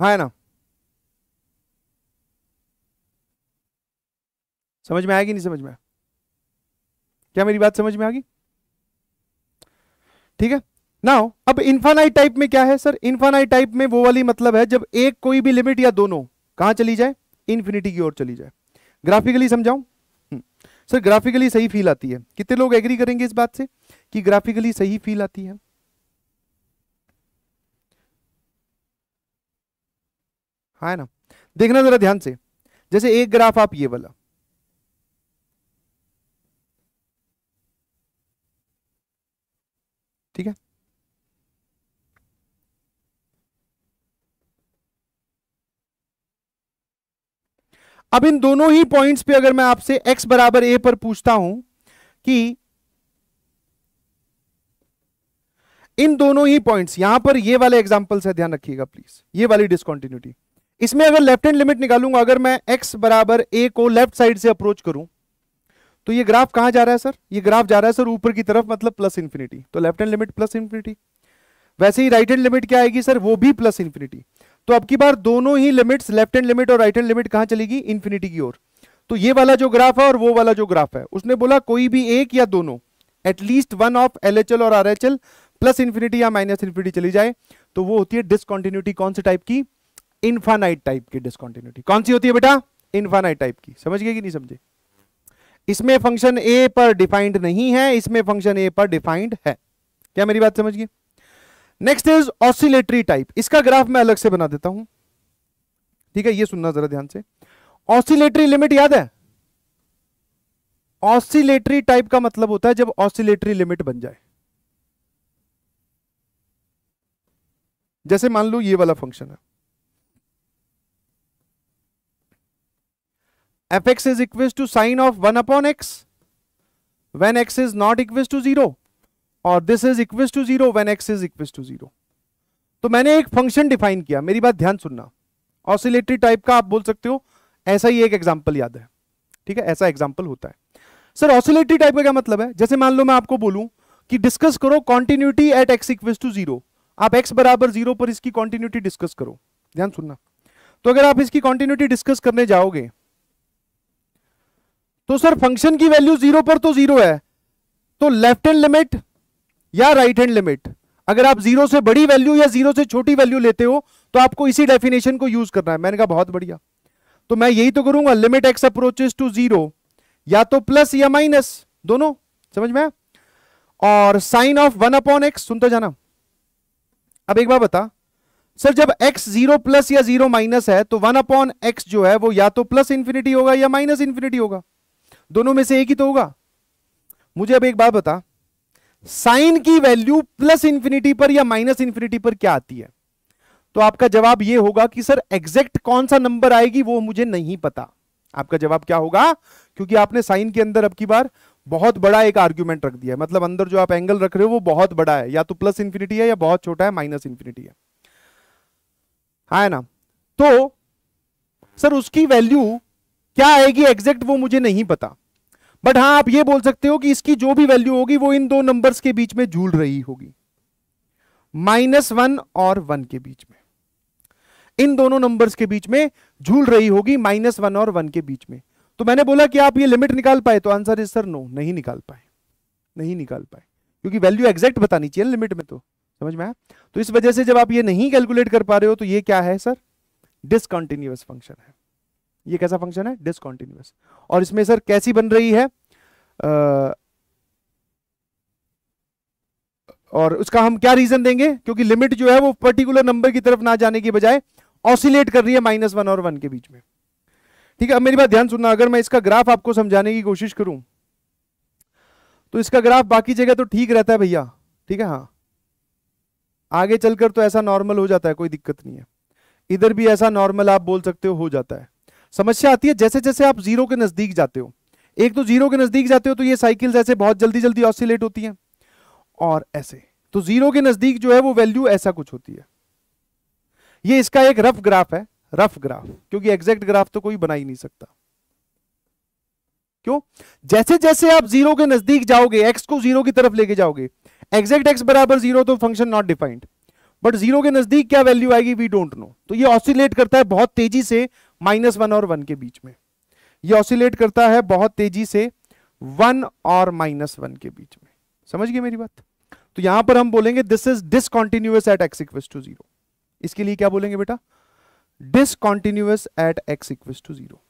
हाँ है ना समझ में आएगी नहीं समझ में क्या मेरी बात समझ में आ गई ठीक है नाउ अब इन्फानाइट टाइप में क्या है सर इन्फानाइट टाइप में वो वाली मतलब है जब एक कोई भी लिमिट या दोनों कहां चली जाए इन्फिनिटी की ओर चली जाए ग्राफिकली समझाऊं सर हम्म। ग्राफिकली सही फील आती है कितने लोग एग्री करेंगे इस बात से कि ग्राफिकली सही फील आती है हाँ है ना देखना जरा ध्यान से जैसे एक ग्राफ आप ये वाला ठीक है अब इन दोनों ही पॉइंट्स पे अगर मैं आपसे x बराबर ए पर पूछता हूं कि इन दोनों ही पॉइंट्स यहां पर ये वाले एग्जांपल से ध्यान रखिएगा प्लीज ये वाली डिस्कॉन्टिन्यूटी इसमें अगर लेफ्ट हैंड लिमिट निकालूंगा अगर मैं x बराबर ए को लेफ्ट साइड से अप्रोच करूं तो ये ग्राफ कहां जा रहा है सर ये ग्राफ जा रहा है सर ऊपर की तरफ मतलब प्लस इन्फिनिटी तो left hand limit plus infinity वैसे ही राइट हैंड लिमिट क्या आएगी सर वो भी प्लस इन्फिनिटी तो अब की बार दोनों ही लिमिट्स लेफ्ट हैंड लिमिट और राइट हैंड लिमिट कहां चलेगी इन्फिनिटी की ओर तो ये वाला जो ग्राफ है और वो वाला जो ग्राफ है उसने बोला कोई भी एक या दोनों एटलीस्ट वन ऑफ एल और आर प्लस इन्फिनिटी या माइनस इन्फिनिटी चली जाए तो वो होती है डिसकॉन्टिन्यूटी कौन से टाइप की इन्फानाइट टाइप की डिसकॉन्टिन्यूटी कौन सी होती है बेटा इन्फानाइट टाइप की समझ गए कि नहीं समझे इसमें फंक्शन ए पर डिफाइंड नहीं है इसमें फंक्शन ए पर डिफाइंड है क्या मेरी बात समझ गई नेक्स्ट इज ऑसिलेटरी टाइप इसका ग्राफ मैं अलग से बना देता हूं ठीक है ये सुनना जरा ध्यान से ऑसिलेटरी लिमिट याद है ऑसिलेटरी टाइप का मतलब होता है जब ऑसिलेटरी लिमिट बन जाए जैसे मान लो ये वाला फंक्शन है f x is equal to sine of one upon x when x is not equals to zero और this is equal to zero when x is equal to zero तो मैंने एक फंक्शन डिफाइन किया मेरी बात ध्यान सुनना ऑसिलेटरी टाइप का आप बोल सकते हो ऐसा ही एक एग्जाम्पल याद है ठीक है ऐसा एग्जाम्पल होता है सर ऑसिलेटरी टाइप का क्या मतलब है जैसे मान लो मैं आपको बोलूं कि डिस्कस करो continuity at x equal to zero आप एक्स बराबर जीरो पर इसकी कॉन्टिन्यूटी डिस्कस करो ध्यान सुनना तो अगर आप इसकी कॉन्टिन्यूटी डिस्कस करने जाओगे तो सर फंक्शन की वैल्यू जीरो पर तो जीरो है तो लेफ्ट एंड लिमिट या राइट हैंड लिमिट अगर आप जीरो से बड़ी वैल्यू या जीरो से छोटी वैल्यू लेते हो तो आपको इसी डेफिनेशन को यूज करना है मैंने कहा बहुत बढ़िया तो मैं यही तो करूंगा limit x approaches to zero या तो प्लस या माइनस दोनों समझ में और sine of one upon x सुनते जाना अब एक बार बता सर जब x जीरो प्लस या जीरो माइनस है तो वन अपॉन एक्स जो है वो या तो प्लस इंफिनिटी होगा या माइनस इंफिनिटी होगा दोनों में से एक ही तो होगा मुझे अब एक बात बता साइन की वैल्यू प्लस इंफिनिटी पर या माइनस इंफिनिटी पर क्या आती है तो आपका जवाब यह होगा कि सर एग्जैक्ट कौन सा नंबर आएगी वो मुझे नहीं पता आपका जवाब क्या होगा क्योंकि आपने साइन के अंदर अब की बार बहुत बड़ा एक आर्ग्यूमेंट रख दिया है मतलब अंदर जो आप एंगल रख रहे हो वो बहुत बड़ा है या तो प्लस इंफिनिटी है या बहुत छोटा है माइनस इंफिनिटी है है हाँ ना तो सर उसकी वैल्यू क्या आएगी एग्जैक्ट वो मुझे नहीं पता बट हाँ आप ये बोल सकते हो कि इसकी जो भी वैल्यू होगी वो इन दो नंबर्स के बीच में झूल रही होगी माइनस वन और वन के बीच में इन दोनों नंबर्स के बीच में झूल रही होगी माइनस वन और वन के बीच में तो मैंने बोला कि आप ये लिमिट निकाल पाए तो आंसर इज सर नो नहीं निकाल पाए नहीं निकाल पाए क्योंकि वैल्यू एग्जैक्ट बतानी चाहिए लिमिट में तो समझ में आया तो इस वजह से जब आप ये नहीं कैलकुलेट कर पा रहे हो तो ये क्या है सर डिसकंटिन्यूस फंक्शन है ये कैसा फंक्शन है डिसकॉन्टिन्यूस और इसमें सर कैसी बन रही है आ, और उसका हम क्या रीजन देंगे क्योंकि लिमिट जो है वो पर्टिकुलर नंबर की तरफ ना जाने की बजाय ऑसिलेट कर रही है माइनस वन और वन के बीच में ठीक है अब मेरी बात ध्यान सुनना अगर मैं इसका ग्राफ आपको समझाने की कोशिश करूं तो इसका ग्राफ बाकी जगह तो ठीक रहता है भैया ठीक है हाँ आगे चलकर तो ऐसा नॉर्मल हो जाता है कोई दिक्कत नहीं है इधर भी ऐसा नॉर्मल आप बोल सकते हो हो जाता है समस्या आती है जैसे जैसे आप जीरो के नजदीक जाते हो एक तो जीरो के नजदीक जाते हो तो ये साइकिल ऐसे बहुत जल्दी जल्दी ऑसिलेट होती है और ऐसे तो जीरो के नजदीक जो है वो वैल्यू ऐसा कुछ होती है ये इसका एक रफ ग्राफ है रफ ग्राफ क्योंकि एग्जैक्ट ग्राफ तो कोई बना ही नहीं सकता क्यों जैसे जैसे आप जीरो के नजदीक जाओगे एक्स को जीरो की तरफ लेके जाओगे एग्जैक्ट एक्स बराबर जीरो तो function not defined but zero के नजदीक क्या वैल्यू आएगी वी डोंट नो तो ये ऑसिलेट करता है बहुत तेजी से माइनस वन और वन के बीच में ये ऑसिलेट करता है बहुत तेजी से वन और माइनस वन के बीच में समझ गए मेरी बात तो यहां पर हम बोलेंगे this is discontinuous at x equals to zero इसके लिए क्या बोलेंगे बेटा discontinuous at x equals to zero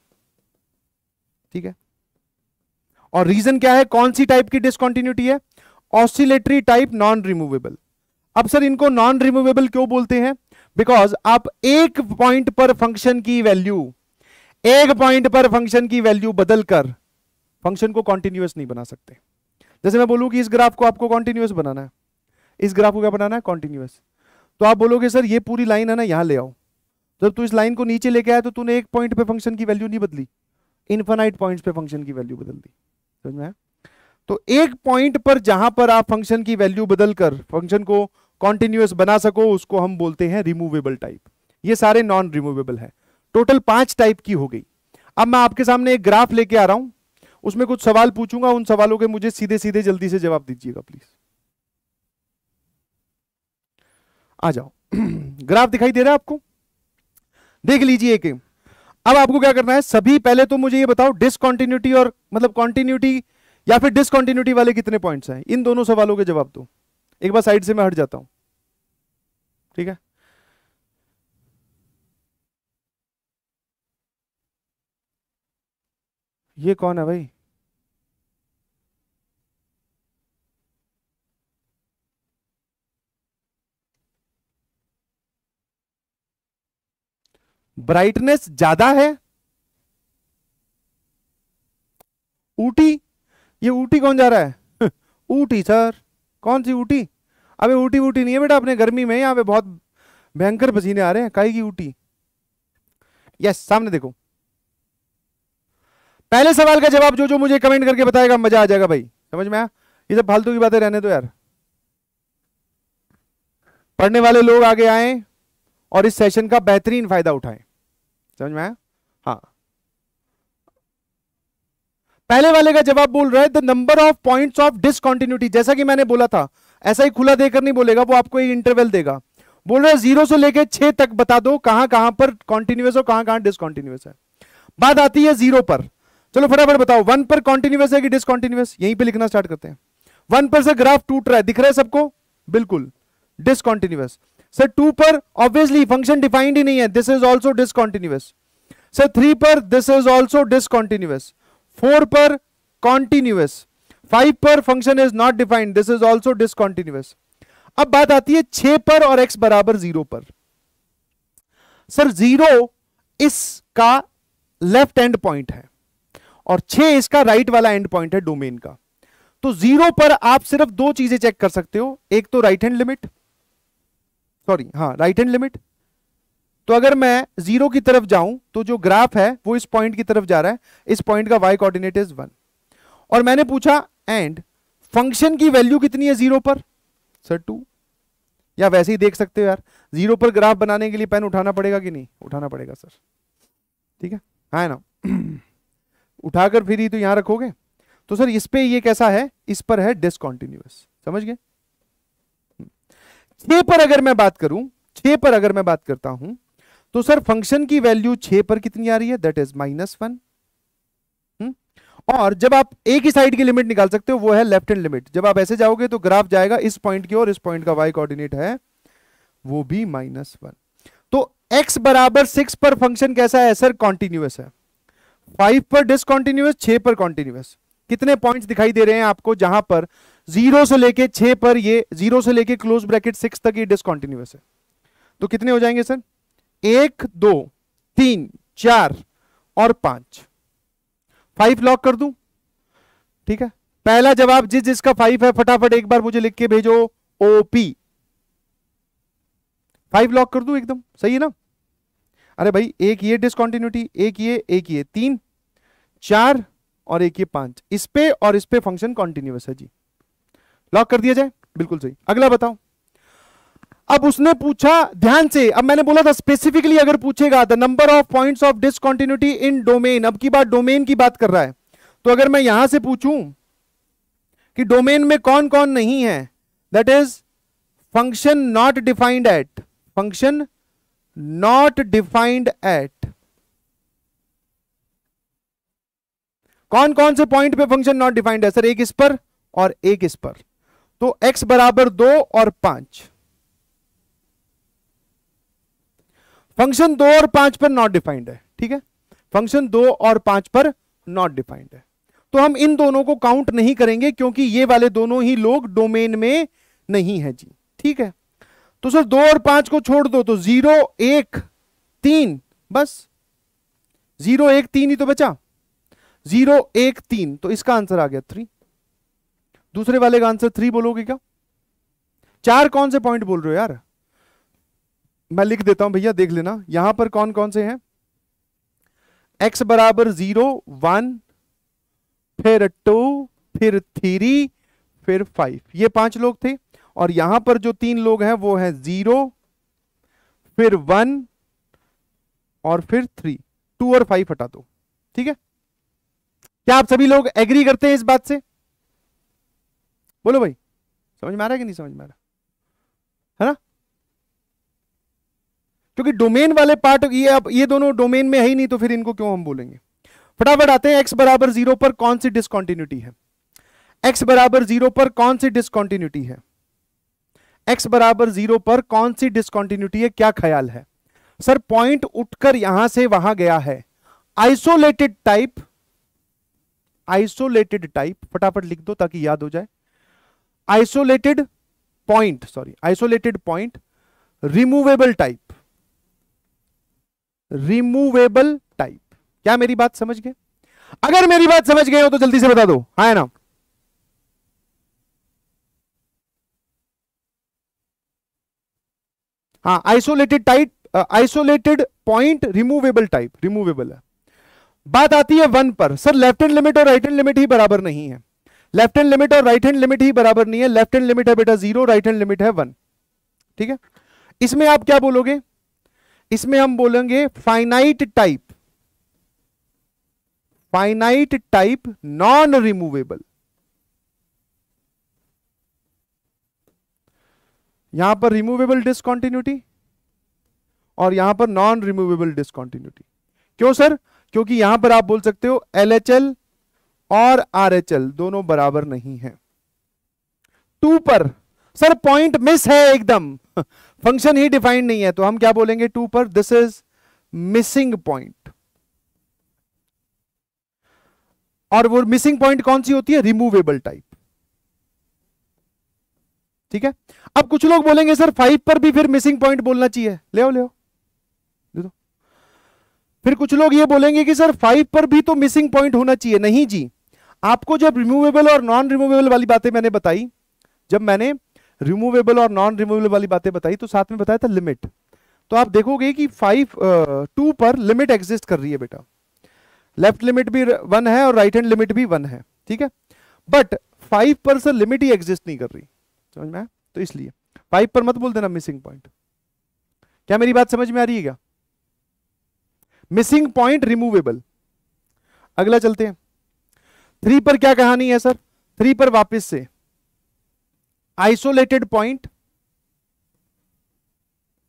ठीक है और रीजन क्या है कौन सी टाइप की डिसकॉन्टिन्यूटी है ऑसिलेटरी टाइप नॉन रिमूवेबल अब सर इनको नॉन रिमूवेबल क्यों बोलते हैं बिकॉज आप एक पॉइंट पर फंक्शन की वैल्यू एक पॉइंट पर फंक्शन की वैल्यू बदलकर फंक्शन को कॉन्टिन्यूस नहीं बना सकते जैसे मैं बोलूं कि इस ग्राफ को आपको कॉन्टिन्यूस बनाना है इस ग्राफ को क्या बनाना है कॉन्टिन्यूस तो आप बोलोगे सर ये पूरी लाइन है ना यहां ले आओ जब तू इस लाइन को नीचे लेके आया तो तूने एक पॉइंट पे फंक्शन की वैल्यू नहीं बदली इन्फानाइट पॉइंट पे फंक्शन की वैल्यू बदल दी समझ में तो एक पॉइंट पर जहां पर आप फंक्शन की वैल्यू बदलकर फंक्शन को कॉन्टिन्यूस बना सको उसको हम बोलते हैं रिमूवेबल टाइप ये सारे नॉन रिमूवेबल है टोटल पांच टाइप की हो गई अब मैं आपके सामने एक ग्राफ लेके आ रहा हूं उसमें कुछ सवाल पूछूंगा उन सवालों के मुझे सीधे सीधे जल्दी से जवाब दीजिएगा प्लीज आ जाओ ग्राफ दिखाई दे रहा है आपको देख लीजिए एक अब आपको क्या करना है सभी पहले तो मुझे ये बताओ डिसकॉन्टिन्यूटी और मतलब कॉन्टिन्यूटी या फिर डिसकॉन्टिन्यूटी वाले कितने पॉइंट्स हैं इन दोनों सवालों के जवाब दो एक बार साइड से मैं हट जाता हूं ठीक है ये कौन है भाई ब्राइटनेस ज्यादा है ऊटी ये ऊटी कौन जा रहा है ऊटी सर कौन सी ऊटी अबे ऊटी ऊटी नहीं है बेटा अपने गर्मी में यहाँ पे बहुत भयंकर पसीने आ रहे हैं काई की ऊटी यस सामने देखो पहले सवाल का जवाब जो जो मुझे कमेंट करके बताएगा मजा आ जाएगा भाई समझ में ये सब फालतू की बातें रहने दो यार पढ़ने वाले लोग आगे आए और इस सेशन का बेहतरीन फायदा उठाएं समझ में आया पहले वाले का जवाब बोल रहा है the number of points of discontinuity जैसा कि मैंने बोला था ऐसा ही खुला देकर नहीं बोलेगा वो आपको एक इंटरवल देगा बोल रहा है जीरो से लेकर छह तक बता दो कहां कहां पर कॉन्टिन्यूस और कहां कहां डिसकॉन्टिन्यूस है बात आती है जीरो पर चलो फटाफट बताओ वन पर कॉन्टिन्यूस है कि डिसकॉन्टिन्यूस यहीं पे लिखना स्टार्ट करते हैं वन पर से ग्राफ टूट रहा है दिख रहा है सबको बिल्कुल डिसकॉन्टिन्यूस सर टू पर ऑब्वियसली फंक्शन डिफाइंड ही नहीं है this is also discontinuous sir three पर this is also discontinuous four पर कॉन्टिन्यूस फाइव पर function is not defined this is also discontinuous अब बात आती है छे पर और एक्स बराबर जीरो पर सर जीरो इसका लेफ्ट एंड पॉइंट है और छे इसका राइट right वाला एंड पॉइंट है डोमेन का तो जीरो पर आप सिर्फ दो चीजें चेक कर सकते हो एक तो राइट हैंड लिमिट सॉरी हां राइट हैंड लिमिट तो अगर मैं जीरो की तरफ जाऊं तो जो ग्राफ है वो इस पॉइंट की तरफ जा रहा है इस पॉइंट का वाई कोऑर्डिनेट इज वन और मैंने पूछा एंड फंक्शन की वैल्यू कितनी है जीरो पर सर टू या वैसे ही देख सकते हो यार जीरो पर ग्राफ बनाने के लिए पेन उठाना पड़ेगा कि नहीं उठाना पड़ेगा सर ठीक है हाँ ना उठाकर फिर ही तो यहां रखोगे तो सर इस पे ये कैसा है इस पर है डिसकॉन्टिन्यूस समझ गए छह पर अगर मैं बात करूं छह पर अगर मैं बात करता हूं तो सर फंक्शन की वैल्यू छे पर कितनी आ रही है दैट इज माइनस वन और जब आप एक ही साइड की लिमिट निकाल सकते हो वो है लेफ्ट हैंड लिमिट जब आप ऐसे जाओगे तो ग्राफ जाएगा इस पॉइंट की और इस पॉइंट का वाई कोऑर्डिनेट है वो भी माइनस वन तो एक्स बराबर सिक्स पर फंक्शन कैसा है सर कॉन्टिन्यूस है फाइव पर डिसकॉन्टिन्यूस छ पर कॉन्टिन्यूस कितने पॉइंट दिखाई दे रहे हैं आपको जहां पर जीरो से लेके छे पर ये जीरो से लेके क्लोज ब्रैकेट सिक्स तक ये डिसकॉन्टिन्यूस है तो कितने हो जाएंगे सर एक दो तीन चार और पांच फाइव लॉक कर दूं ठीक है पहला जवाब जिस जिसका फाइव है फटाफट एक बार मुझे लिख के भेजो ओपी फाइव लॉक कर दूं एकदम सही है ना अरे भाई एक ये डिसकॉन्टिन्यूटी एक ये एक ये तीन चार और एक ये पांच इस पे और इस पे फंक्शन कॉन्टिन्यूस है जी लॉक कर दिया जाए बिल्कुल सही अगला बताओ अब उसने पूछा ध्यान से अब मैंने बोला था स्पेसिफिकली अगर पूछेगा the number of points of discontinuity in domain अब की बात डोमेन की बात कर रहा है तो अगर मैं यहां से पूछूं कि डोमेन में कौन कौन नहीं है that is function not defined at function not defined at कौन कौन से पॉइंट पे फंक्शन नॉट डिफाइंड है सर एक इस पर और एक इस पर तो x बराबर दो और पांच फंक्शन दो और पांच पर नॉट डिफाइंड है ठीक है फंक्शन दो और पांच पर नॉट डिफाइंड है तो हम इन दोनों को काउंट नहीं करेंगे क्योंकि ये वाले दोनों ही लोग डोमेन में नहीं है जी ठीक है तो सर दो और पांच को छोड़ दो तो जीरो एक तीन बस जीरो एक तीन ही तो बचा जीरो एक तीन तो इसका आंसर आ गया थ्री दूसरे वाले का आंसर थ्री बोलोगे क्या चार कौन से पॉइंट बोल रहे हो यार मैं लिख देता हूं भैया देख लेना यहां पर कौन कौन से हैं एक्स बराबर जीरो वन फिर टू फिर थ्री फिर फाइव ये पांच लोग थे और यहां पर जो तीन लोग हैं वो है जीरो फिर वन और फिर थ्री टू और फाइव हटा दो ठीक है क्या आप सभी लोग एग्री करते हैं इस बात से बोलो भाई समझ में आ रहा है कि नहीं समझ में आ रहा है ना क्योंकि डोमेन वाले पार्ट ये अब ये दोनों डोमेन में है ही नहीं तो फिर इनको क्यों हम बोलेंगे फटाफट आते हैं एक्स बराबर जीरो पर कौन सी डिस्कॉन्टिन्यूटी है एक्स बराबर जीरो पर कौन सी डिस्कॉन्टिन्यूटी है एक्स बराबर जीरो पर कौन सी डिस्कॉन्टिन्यूटी है क्या ख्याल है सर पॉइंट उठकर यहां से वहां गया है आइसोलेटेड टाइप आइसोलेटेड टाइप फटाफट लिख दो ताकि याद हो जाए isolated point sorry isolated point removable type removable type क्या मेरी बात समझ गए अगर मेरी बात समझ गए हो तो जल्दी से बता दो हा है ना हाँ isolated type isolated point removable type removable है बात आती है वन पर सर लेफ्ट हैंड लिमिट और राइट हैंड लिमिट ही बराबर नहीं है लेफ्ट हैंड लिमिट और राइट हैंड लिमिट ही बराबर नहीं है लेफ्ट हैंड लिमिट है बेटा जीरो राइट हैंड लिमिट है वन ठीक है इसमें आप क्या बोलोगे इसमें हम बोलेंगे finite type finite type non removable यहां पर रिमूवेबल डिस्कॉन्टिन्यूटी और यहां पर नॉन रिमूवेबल डिस्कॉन्टिन्यूटी क्यों सर क्योंकि यहां पर आप बोल सकते हो एल और आर दोनों बराबर नहीं है टू पर सर पॉइंट मिस है एकदम फंक्शन ही डिफाइंड नहीं है तो हम क्या बोलेंगे टू पर दिस इज मिसिंग पॉइंट और वो मिसिंग पॉइंट कौन सी होती है रिमूवेबल टाइप ठीक है अब कुछ लोग बोलेंगे सर फाइव पर भी फिर मिसिंग पॉइंट बोलना चाहिए ले आओ ले आओ दो फिर कुछ लोग ये बोलेंगे कि सर फाइव पर भी तो मिसिंग पॉइंट होना चाहिए नहीं जी आपको जब रिमूवेबल और नॉन रिमूवेबल वाली बातें मैंने बताई जब मैंने रिमूवेबल और नॉन रिमूवेबल वाली बातें बताई तो साथ में बताया था लिमिट तो आप देखोगे कि फाइव टू पर लिमिट एग्जिस्ट कर रही है बेटा लेफ्ट लिमिट भी वन है और राइट हैंड लिमिट भी वन है ठीक है बट फाइव पर सर लिमिट ही एग्जिस्ट नहीं कर रही समझ में तो इसलिए फाइव पर मत बोल देना मिसिंग पॉइंट क्या मेरी बात समझ में आ रही है क्या मिसिंग पॉइंट रिमूवेबल अगला चलते हैं थ्री पर क्या कहानी है सर थ्री पर वापस से आइसोलेटेड पॉइंट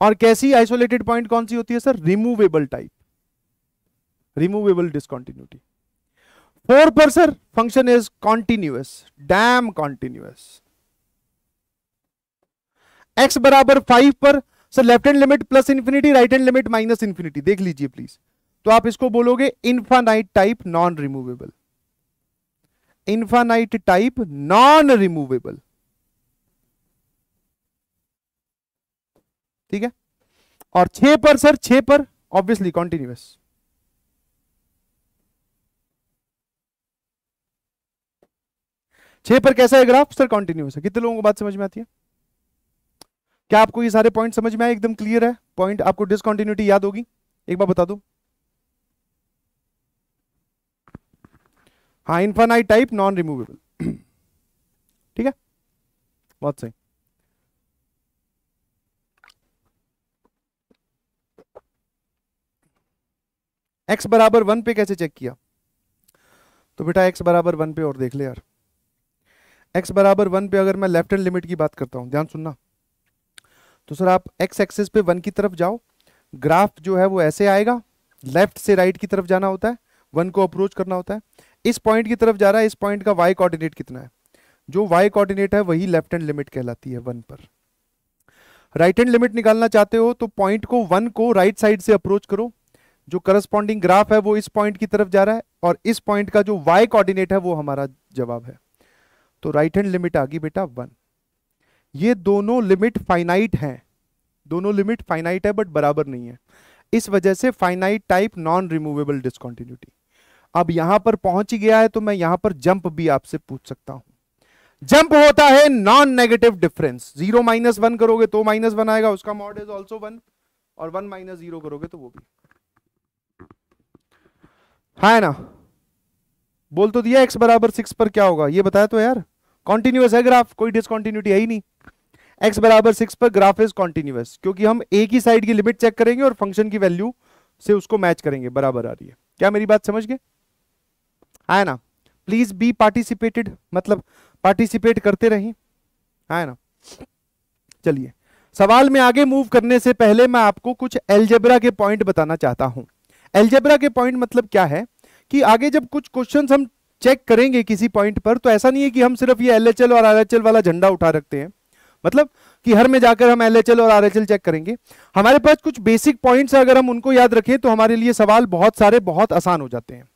और कैसी आइसोलेटेड पॉइंट कौन सी होती है sir removable type removable discontinuity four पर sir function is continuous damn continuous x बराबर फाइव पर sir left hand limit plus infinity right hand limit minus infinity देख लीजिए प्लीज तो आप इसको बोलोगे infinite type non removable infinite type non removable ठीक है और छह पर सर छे पर ऑब्वियसली कॉन्टिन्यूस छह पर कैसा है ग्राफ सर कॉन्टिन्यूस है कितने लोगों को बात समझ में आती है क्या आपको ये सारे पॉइंट समझ में आए एकदम क्लियर है पॉइंट आपको डिसकॉन्टिन्यूटी याद होगी एक बार बता दो हाँ इनफाइनाइट टाइप नॉन रिमूवेबल ठीक है बहुत सही एक्स बराबर वन पे कैसे चेक किया तो बेटा एक्स बराबर वन पे और देख ले यार एक्स बराबर वन पे अगर मैं लेफ्ट हैंड लिमिट की बात करता हूँ ध्यान सुनना तो सर आप एक्स एक्सेस पे वन की तरफ जाओ ग्राफ जो है वो ऐसे आएगा लेफ्ट से राइट की तरफ जाना होता है वन को अप्रोच करना होता है इस पॉइंट की तरफ जा रहा है इस पॉइंट का वाई कोऑर्डिनेट कितना है जो वाई कोऑर्डिनेट है वही लेफ्ट हैंड लिमिट कहलाती है वन पर राइट हैंड लिमिट निकालना चाहते हो तो पॉइंट को वन को राइट right साइड से अप्रोच करो जो करस्पॉन्डिंग ग्राफ है वो इस पॉइंट की तरफ जा रहा है और इस पॉइंट का जो वाई कोऑर्डिनेट है वो हमारा जवाब है तो राइट हैंड लिमिट आ गई बेटा वन ये दोनों लिमिट फाइनाइट हैं दोनों लिमिट फाइनाइट है बट बराबर नहीं है इस वजह से finite type non removable discontinuity अब यहां पर पहुंच गया है तो मैं यहां पर जंप भी आपसे पूछ सकता हूं जंप होता है non negative difference zero minus one करोगे तो माइनस वन आएगा उसका मॉड इज ऑल्सो वन और वन माइनस जीरो करोगे तो वो भी है हाँ ना बोल तो दिया एक्स बराबर सिक्स पर क्या होगा ये बताया तो यार कॉन्टिन्यूस है ग्राफ कोई डिसकॉन्टिन्यूटी है ही नहीं एक्स बराबर सिक्स पर ग्राफ इज कॉन्टिन्यूस क्योंकि हम एक ही साइड की लिमिट चेक करेंगे और फंक्शन की वैल्यू से उसको मैच करेंगे बराबर आ रही है क्या मेरी बात समझ गए है हाँ ना प्लीज बी पार्टिसिपेटेड मतलब पार्टिसिपेट करते रहें है हाँ ना चलिए सवाल में आगे मूव करने से पहले मैं आपको कुछ एल्जेब्रा के पॉइंट बताना चाहता हूं एल्जेब्रा के पॉइंट मतलब क्या है कि आगे जब कुछ क्वेश्चन हम चेक करेंगे किसी पॉइंट पर तो ऐसा नहीं है कि हम सिर्फ ये एल और आर वाला झंडा उठा रखते हैं मतलब कि हर में जाकर हम एल और आर चेक करेंगे हमारे पास कुछ बेसिक पॉइंट्स अगर हम उनको याद रखें तो हमारे लिए सवाल बहुत सारे बहुत आसान हो जाते हैं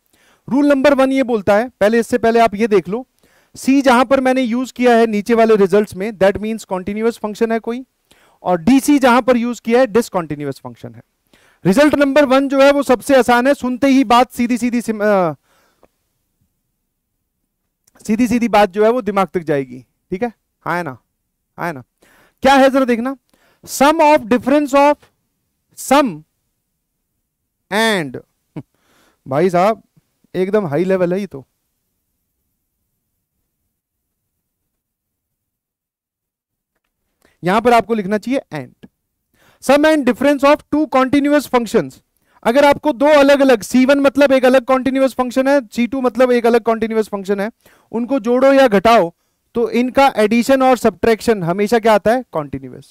रूल नंबर वन ये बोलता है पहले इससे पहले आप ये देख लो सी जहां पर मैंने यूज किया है नीचे वाले रिजल्ट्स में दैट मीन्स कॉन्टिन्यूस फंक्शन है कोई और डी सी जहां पर यूज किया है डिसकॉन्टिन्यूस फंक्शन है रिजल्ट नंबर वन जो है वो सबसे आसान है सुनते ही बात सीधी सीधी सीधी सीधी बात जो है वो दिमाग तक जाएगी ठीक है हाँ है ना हाँ है ना क्या है जरा देखना sum of difference of sum and भाई साहब एकदम हाई लेवल है ये तो यहां पर आपको लिखना चाहिए and sum and difference of two continuous function अगर आपको दो अलग अलग C1 मतलब एक अलग कॉन्टिन्यूस फंक्शन है C2 मतलब एक अलग कॉन्टिन्यूस फंक्शन है उनको जोड़ो या घटाओ तो इनका एडिशन और सब्ट्रैक्शन हमेशा क्या आता है कॉन्टिन्यूस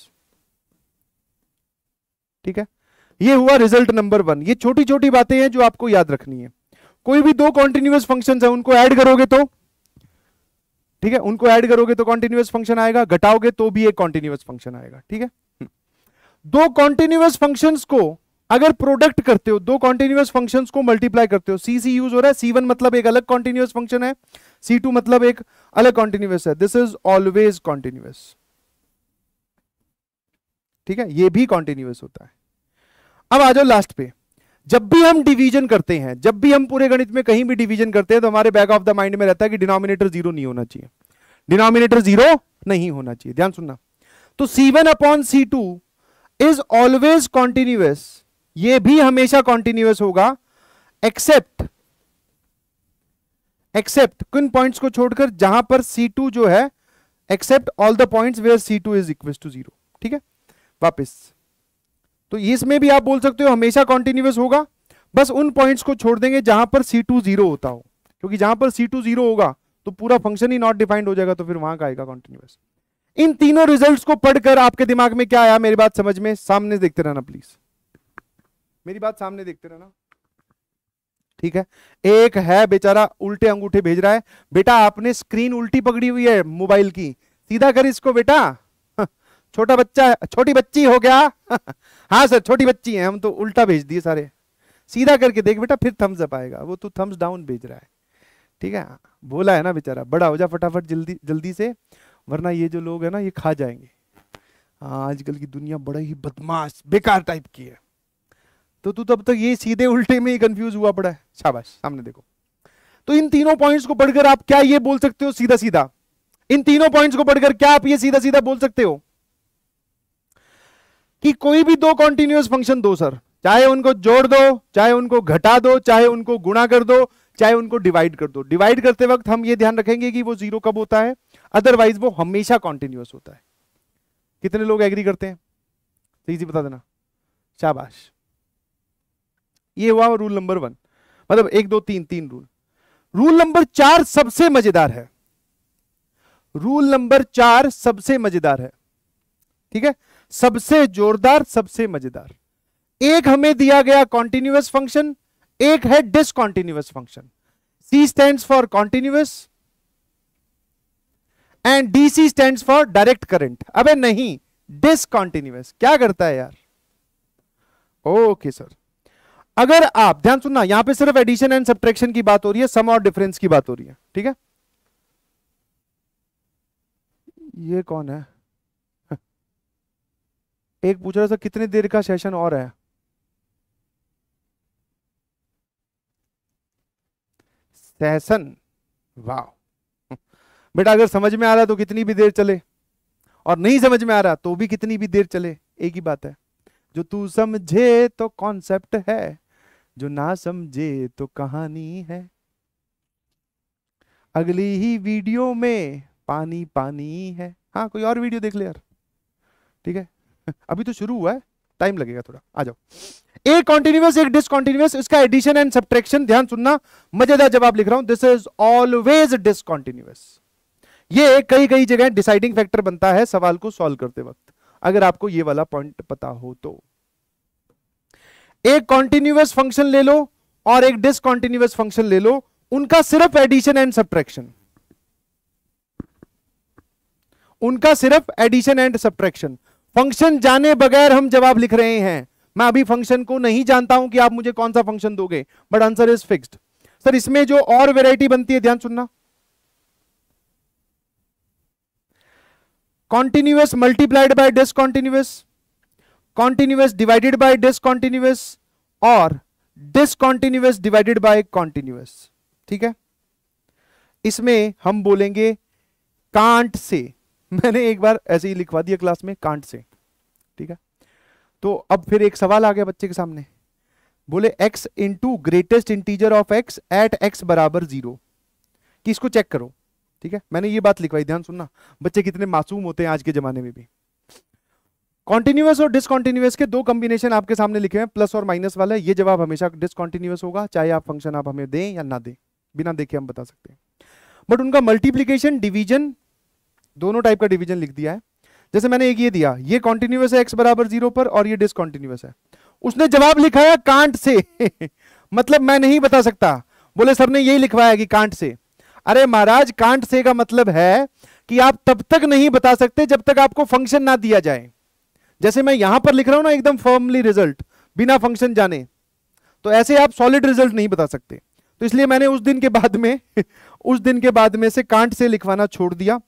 ठीक है ये हुआ रिजल्ट नंबर वन ये छोटी छोटी बातें हैं जो आपको याद रखनी है कोई भी दो कॉन्टिन्यूस फंक्शन है उनको ऐड करोगे तो ठीक है उनको ऐड करोगे तो कॉन्टिन्यूस फंक्शन आएगा घटाओगे तो भी एक कॉन्टिन्यूस फंक्शन आएगा ठीक है दो कॉन्टिन्यूस फंक्शन को अगर प्रोडक्ट करते हो दो कॉन्टिन्यूस फंक्शन को मल्टीप्लाई करते हो सी सी यूज हो रहा है सी वन मतलब एक अलग कॉन्टिन्यूस फंक्शन है सी टू मतलब एक अलग कॉन्टिन्यूस है दिस इज ऑलवेज कॉन्टिन्यूस ठीक है ये भी कॉन्टिन्यूस होता है अब आ जाओ लास्ट पे जब भी हम डिवीजन करते हैं जब भी हम पूरे गणित में कहीं भी डिवीजन करते हैं तो हमारे बैक ऑफ द माइंड में रहता है कि डिनोमिनेटर जीरो नहीं होना चाहिए डिनोमिनेटर जीरो नहीं होना चाहिए ध्यान सुनना तो C one upon C two is always continuous ये भी हमेशा कॉन्टिन्यूस होगा एक्सेप्ट एक्सेप्ट किन पॉइंट्स को छोड़कर जहां पर C2 जो है except all the points where C2 is equal to zero ठीक है वापस तो इसमें भी आप बोल सकते हो हमेशा कॉन्टिन्यूस होगा बस उन पॉइंट्स को छोड़ देंगे जहां पर C2 जीरो होता हो क्योंकि जहां पर C2 जीरो होगा तो पूरा फंक्शन ही नॉट डिफाइंड हो जाएगा तो फिर वहां का आएगा कॉन्टिन्यूस इन तीनों रिजल्ट्स को पढ़कर आपके दिमाग में क्या आया मेरी बात समझ में सामने देखते रहना प्लीज मेरी बात सामने देखते रहना ठीक है एक है बेचारा उल्टे अंगूठे भेज रहा है बेटा आपने स्क्रीन उल्टी पकड़ी हुई है मोबाइल की सीधा कर इसको बेटा छोटा बच्चा छोटी बच्ची हो गया हाँ सर छोटी बच्ची है हम तो उल्टा भेज दिए सारे सीधा करके देख बेटा फिर थम्स अप आएगा वो तू थम्स डाउन भेज रहा है ठीक है बोला है ना बेचारा बड़ा हो जा फटाफट जल्दी जल्दी से वरना ये जो लोग है ना ये खा जाएंगे हाँ आजकल की दुनिया बड़ा ही बदमाश बेकार टाइप की है तो तू तब तक ये सीधे उल्टे में ही कंफ्यूज हुआ पड़ा है शाबाश सामने देखो तो इन तीनों पॉइंट्स को पढ़कर आप क्या ये बोल सकते हो सीधा सीधा इन तीनों पॉइंट्स को पढ़कर क्या आप ये सीधा सीधा बोल सकते हो कि कोई भी दो कॉन्टिन्यूस फंक्शन दो सर चाहे उनको जोड़ दो चाहे उनको घटा दो चाहे उनको गुणा कर दो चाहे उनको डिवाइड कर दो डिवाइड करते वक्त हम ये ध्यान रखेंगे कि वो जीरो कब होता है अदरवाइज वो हमेशा कॉन्टिन्यूस होता है कितने लोग एग्री करते हैं सही तो जी बता देना शाबाश ये हुआ रूल नंबर वन मतलब एक दो तीन तीन रूल रूल नंबर चार सबसे मजेदार है रूल नंबर चार सबसे मजेदार है ठीक है सबसे जोरदार सबसे मजेदार एक हमें दिया गया कॉन्टिन्यूस फंक्शन एक है discontinuous function C stand for continuous and DC stand for direct current अबे नहीं डिसकॉन्टिन्यूस क्या करता है यार ओके सर अगर आप ध्यान सुनना यहां पे सिर्फ एडिशन एंड सब्ट्रैक्शन की बात हो रही है सम और डिफरेंस की बात हो रही है ठीक है ये कौन है एक पूछ रहा सर कितनी देर का सेशन और है सेशन वाह बेटा अगर समझ में आ रहा है तो कितनी भी देर चले और नहीं समझ में आ रहा तो भी कितनी भी देर चले एक ही बात है जो तू समझे तो कॉन्सेप्ट है जो ना समझे तो कहानी है अगली ही वीडियो में पानी पानी है हाँ कोई और वीडियो देख ले यार ठीक है अभी तो शुरू हुआ है टाइम लगेगा थोड़ा आ जाओ एक कॉन्टिन्यूस एक डिसकॉन्टिन्यूस इसका एडिशन एंड सब्ट्रैक्शन ध्यान सुनना मजेदार जवाब लिख रहा हूं दिस इज ऑलवेज डिसकॉन्टिन्यूस ये कई कई जगह डिसाइडिंग फैक्टर बनता है सवाल को सॉल्व करते वक्त अगर आपको ये वाला पॉइंट पता हो तो एक कॉन्टिन्यूस फंक्शन ले लो और एक डिसकॉन्टिन्यूस फंक्शन ले लो उनका सिर्फ एडिशन एंड सब्ट्रैक्शन उनका सिर्फ एडिशन एंड सब्ट्रैक्शन फंक्शन जाने बगैर हम जवाब लिख रहे हैं मैं अभी फंक्शन को नहीं जानता हूं कि आप मुझे कौन सा फंक्शन दोगे but answer is fixed sir इसमें जो और वेराइटी बनती है ध्यान सुनना continuous multiplied by discontinuous continuous divided by discontinuous और डिसकॉन्टिन्यूस डिवाइडेड बाय कॉन्टिन्यूस ठीक है इसमें हम बोलेंगे कांट से मैंने एक बार ऐसे ही लिखवा दिया क्लास में कांट से ठीक है तो अब फिर एक सवाल आ गया बच्चे के सामने बोले x into greatest integer of x at x बराबर जीरो कि इसको चेक करो ठीक है मैंने ये बात लिखवाई ध्यान सुनना बच्चे कितने मासूम होते हैं आज के जमाने में भी कॉन्टिन्यूस और डिसकॉन्टिन्यूस के दो कॉम्बिनेशन आपके सामने लिखे हैं प्लस और माइनस वाला ये जवाब हमेशा डिसकॉन्टिन्यूस होगा चाहे आप फंक्शन आप हमें दें या ना दें बिना देखे हम बता सकते हैं बट उनका मल्टीप्लीकेशन डिवीजन दोनों टाइप का डिवीजन लिख दिया है जैसे मैंने एक ये दिया ये कॉन्टिन्यूस है एक्स बराबर जीरो पर और ये डिसकॉन्टिन्यूस है उसने जवाब लिखाया कांट से मतलब मैं नहीं बता सकता बोले सर ने यही लिखवाया कि कांट से अरे महाराज कांट से का मतलब है कि आप तब तक नहीं बता सकते जब तक आपको फंक्शन ना दिया जाए जैसे मैं यहां पर लिख रहा हूं ना एकदम फॉर्मली रिजल्ट बिना फंक्शन जाने तो ऐसे आप सॉलिड रिजल्ट नहीं बता सकते तो इसलिए मैंने उस दिन के बाद में उस दिन के बाद में से कांट से लिखवाना छोड़ दिया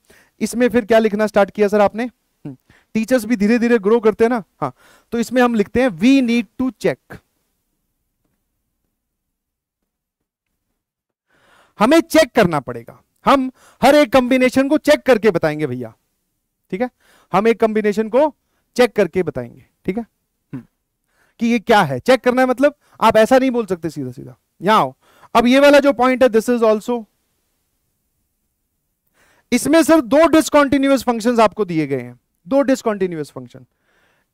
इसमें फिर क्या लिखना स्टार्ट किया सर आपने टीचर्स hmm, भी धीरे धीरे ग्रो करते हैं ना हाँ तो इसमें हम लिखते हैं वी नीड टू चेक हमें चेक करना पड़ेगा हम हर एक कॉम्बिनेशन को चेक करके बताएंगे भैया ठीक है हम एक कॉम्बिनेशन को चेक करके बताएंगे ठीक है हम्म। कि ये क्या है चेक करना है मतलब आप ऐसा नहीं बोल सकते सीधा सीधा यहां आओ अब ये वाला जो पॉइंट है दिस इज ऑल्सो इसमें सिर्फ दो डिसकॉन्टिन्यूस फंक्शन आपको दिए गए हैं दो डिसकॉन्टिन्यूस फंक्शन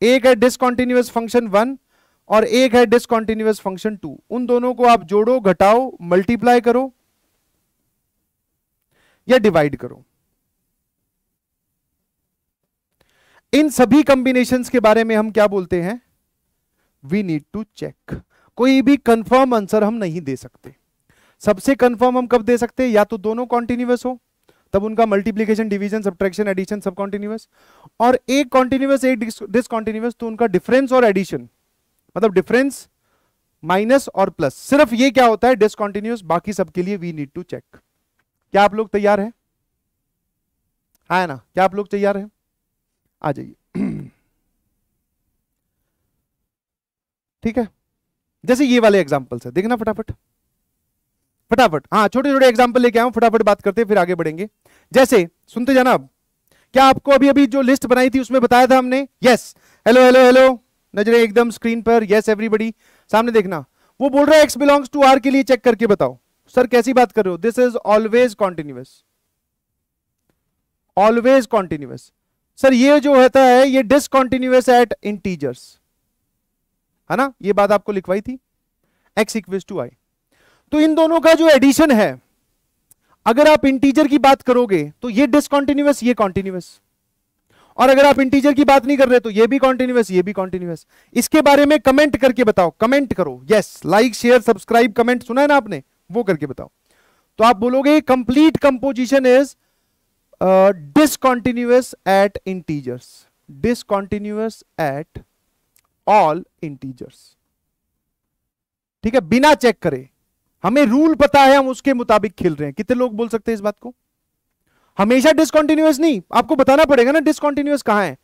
एक है डिसकॉन्टिन्यूस फंक्शन वन और एक है डिसकॉन्टिन्यूस फंक्शन टू उन दोनों को आप जोड़ो घटाओ मल्टीप्लाई करो या डिवाइड करो इन सभी कॉम्बिनेशंस के बारे में हम क्या बोलते हैं वी नीड टू चेक कोई भी कंफर्म आंसर हम नहीं दे सकते सबसे कंफर्म हम कब दे सकते हैं या तो दोनों कॉन्टिन्यूस हो तब उनका मल्टीप्लीकेशन डिविजन सब्ट्रैक्शन एडिशन सब कॉन्टिन्यूस और एक कॉन्टिन्यूस एक डिसकॉन्टिन्यूस तो उनका डिफरेंस और एडिशन मतलब डिफरेंस माइनस और प्लस सिर्फ ये क्या होता है डिसकॉन्टिन्यूस बाकी सबके लिए वी नीड टू चेक क्या आप लोग तैयार हैं है हाँ ना क्या आप लोग तैयार हैं आ जाइए ठीक है जैसे ये वाले एग्जाम्पल है देखना फटाफट फटाफट हाँ छोटे छोटे एग्जाम्पल लेके आऊ फटाफट बात करते हैं फिर आगे बढ़ेंगे जैसे सुनते जाना अब क्या आपको अभी अभी जो लिस्ट बनाई थी उसमें बताया था हमने यस हेलो हेलो हेलो नजरे एकदम स्क्रीन पर यस एवरीबडी सामने देखना वो बोल रहा है एक्स बिलोंग्स टू आर के लिए चेक करके बताओ सर कैसी बात कर रहे हो this is always continuous always continuous sir ये जो होता है ये डिसकॉन्टिन्यूस एट इंटीजर्स है ना ये बात आपको लिखवाई थी एक्स इक्वेज टू आई तो इन दोनों का जो एडिशन है अगर आप इंटीजर की बात करोगे तो ये डिसकॉन्टिन्यूस ये कॉन्टिन्यूस और अगर आप इंटीजर की बात नहीं कर रहे तो ये भी कॉन्टिन्यूस ये भी कॉन्टिन्यूस इसके बारे में कमेंट करके बताओ कमेंट करो yes like share subscribe comment सुना है ना आपने वो करके बताओ तो आप बोलोगे complete composition is discontinuous at integers discontinuous at all integers ठीक है बिना चेक करे हमें रूल पता है हम उसके मुताबिक खेल रहे हैं कितने लोग बोल सकते हैं इस बात को हमेशा डिसकॉन्टिन्यूस नहीं आपको बताना पड़ेगा ना डिसकॉन्टिन्यूस कहां है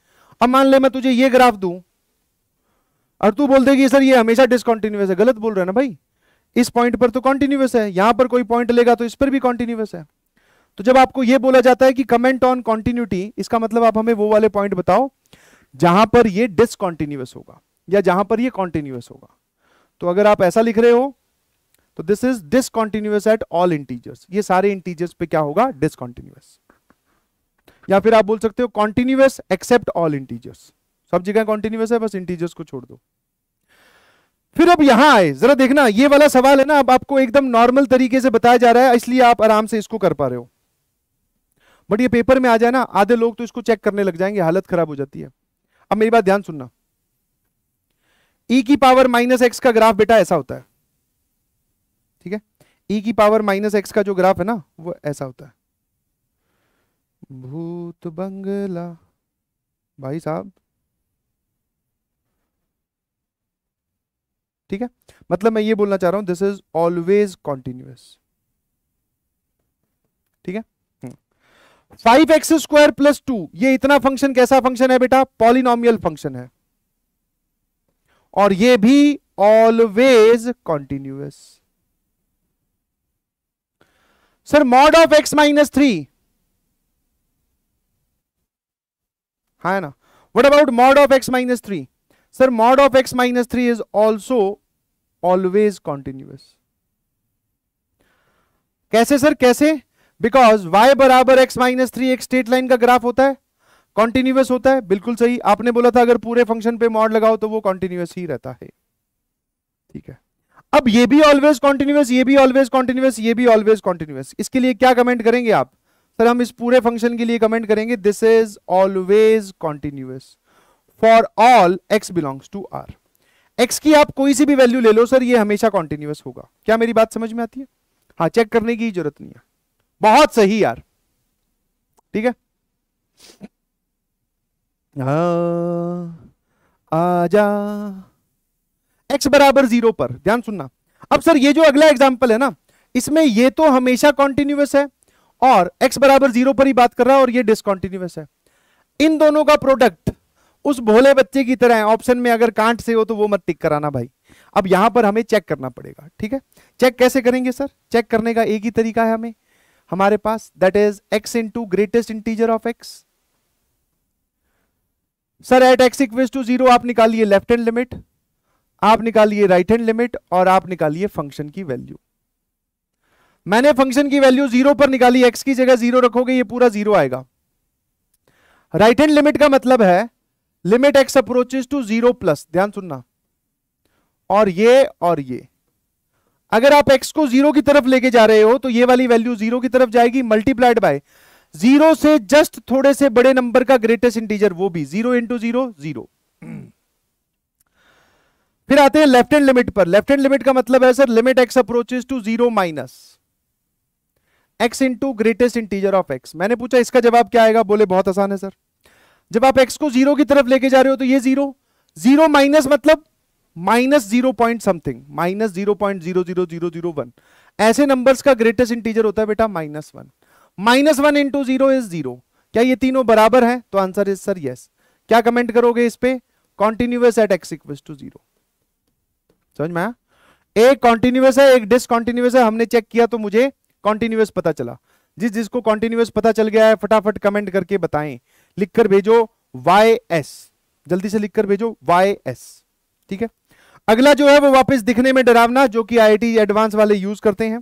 अब मान ले मैं तुझे ये ग्राफ दू और तू बोल देगी सर ये हमेशा डिसकॉन्टिन्यूस है गलत बोल रहे ना भाई इस पॉइंट पर तो कॉन्टिन्यूस है यहां पर कोई पॉइंट लेगा तो इस पर भी कॉन्टिन्यूस है तो जब आपको यह बोला जाता है कि कमेंट ऑन कॉन्टिन्यूटी इसका मतलब आप हमें वो वाले पॉइंट बताओ जहां पर यह डिसकॉन्टिन्यूस होगा या जहां पर यह कॉन्टिन्यूस होगा तो अगर आप ऐसा लिख रहे हो तो this is discontinuous at all integers ये सारे इंटीजर्स पे क्या होगा डिसकॉन्टिन्यूस या फिर आप बोल सकते हो कॉन्टिन्यूस एक्सेप्ट ऑल इंटीजर्स सब जगह कॉन्टिन्यूस है बस इंटीजर्स को छोड़ दो फिर अब यहां आए जरा देखना ये वाला सवाल है ना अब आपको एकदम नॉर्मल तरीके से बताया जा रहा है इसलिए आप आराम से इसको कर पा रहे हो बट ये पेपर में आ जाए ना आधे लोग तो इसको चेक करने लग जाएंगे हालत खराब हो जाती है अब मेरी बात ध्यान सुनना ई e की पावर माइनस एक्स का ग्राफ बेटा ऐसा होता है ठीक है ई e की पावर माइनस एक्स का जो ग्राफ है ना वो ऐसा होता है भूत बंगला भाई साहब ठीक है मतलब मैं ये बोलना चाह रहा हूं दिस इज ऑलवेज कॉन्टिन्यूस ठीक है five x square plus two ये इतना फंक्शन कैसा फंक्शन है बेटा पॉलिनोमियल फंक्शन है और ये भी always continuous sir mod of x minus three हा है ना what about mod of x minus three sir mod of x minus three is also always continuous कैसे सर कैसे बिकॉज वाई बराबर एक्स माइनस थ्री एक straight line का graph होता है कॉन्टिन्यूस होता है बिल्कुल सही आपने बोला था अगर पूरे फंक्शन पे मॉड लगाओ तो वो कॉन्टिन्यूस ही रहता है ठीक है अब ये भी ऑलवेज कॉन्टिन्यूस ये भी ऑलवेज कॉन्टिन्यूस ये भी ऑलवेज कॉन्टिन्यूस इसके लिए क्या कमेंट करेंगे आप सर हम इस पूरे फंक्शन के लिए कमेंट करेंगे this is always continuous for all x belongs to R x की आप कोई सी भी वैल्यू ले लो सर ये हमेशा कॉन्टिन्यूस होगा क्या मेरी बात समझ में आती है हाँ चेक करने की जरूरत नहीं है बहुत सही यार ठीक है आ जा एक्स बराबर जीरो पर ध्यान सुनना अब सर ये जो अगला एग्जाम्पल है ना इसमें ये तो हमेशा कॉन्टिन्यूस है और एक्स बराबर जीरो पर ही बात कर रहा है और ये डिसकॉन्टिन्यूस है इन दोनों का प्रोडक्ट उस भोले बच्चे की तरह ऑप्शन में अगर कांट से हो तो वो मत टिक कराना भाई अब यहां पर हमें चेक करना पड़ेगा ठीक है चेक कैसे करेंगे सर चेक करने का एक ही तरीका है हमें हमारे पास that is x into greatest integer of x sir at x equals to zero आप निकालिए लेफ्ट हैंड लिमिट आप निकालिए राइट हैंड लिमिट और आप निकालिए फंक्शन की वैल्यू मैंने फंक्शन की वैल्यू जीरो पर निकाली एक्स की जगह जीरो रखोगे ये पूरा जीरो आएगा राइट हैंड लिमिट का मतलब है limit x approaches to zero plus ध्यान सुनना और ये और ये अगर आप एक्स को जीरो की तरफ लेके जा रहे हो तो ये वाली वैल्यू जीरो की तरफ जाएगी मल्टीप्लाइड बाय जीरो से जस्ट थोड़े से बड़े नंबर का ग्रेटेस्ट इंटीजर वो भी जीरो इंटू जीरो जीरो फिर आते हैं लेफ्ट हैंड लिमिट पर लेफ्ट हैंड लिमिट का मतलब है sir limit x approaches to zero minus x into greatest integer of x मैंने पूछा इसका जवाब क्या आएगा बोले बहुत आसान है सर जब आप एक्स को जीरो की तरफ लेके जा रहे हो तो ये जीरो जीरो माइनस मतलब minus zero point something minus zero point zero zero zero zero one ऐसे नंबर्स का ग्रेटेस्ट इंटीजर होता है बेटा minus one minus one into zero is zero क्या ये तीनों बराबर है तो आंसर इज सर यस क्या कमेंट करोगे इस पे continuous at x equal to zero समझ में आया एक कॉन्टिन्यूस है एक डिसकॉन्टिन्यूस है हमने चेक किया तो मुझे कॉन्टिन्यूस पता चला जिस जिसको कॉन्टिन्यूस पता चल गया है फटाफट कमेंट करके बताएं लिखकर भेजो वाई एस जल्दी से लिखकर भेजो वाई एस ठीक है अगला जो है वो वापस दिखने में डरावना जो कि आई एडवांस वाले यूज करते हैं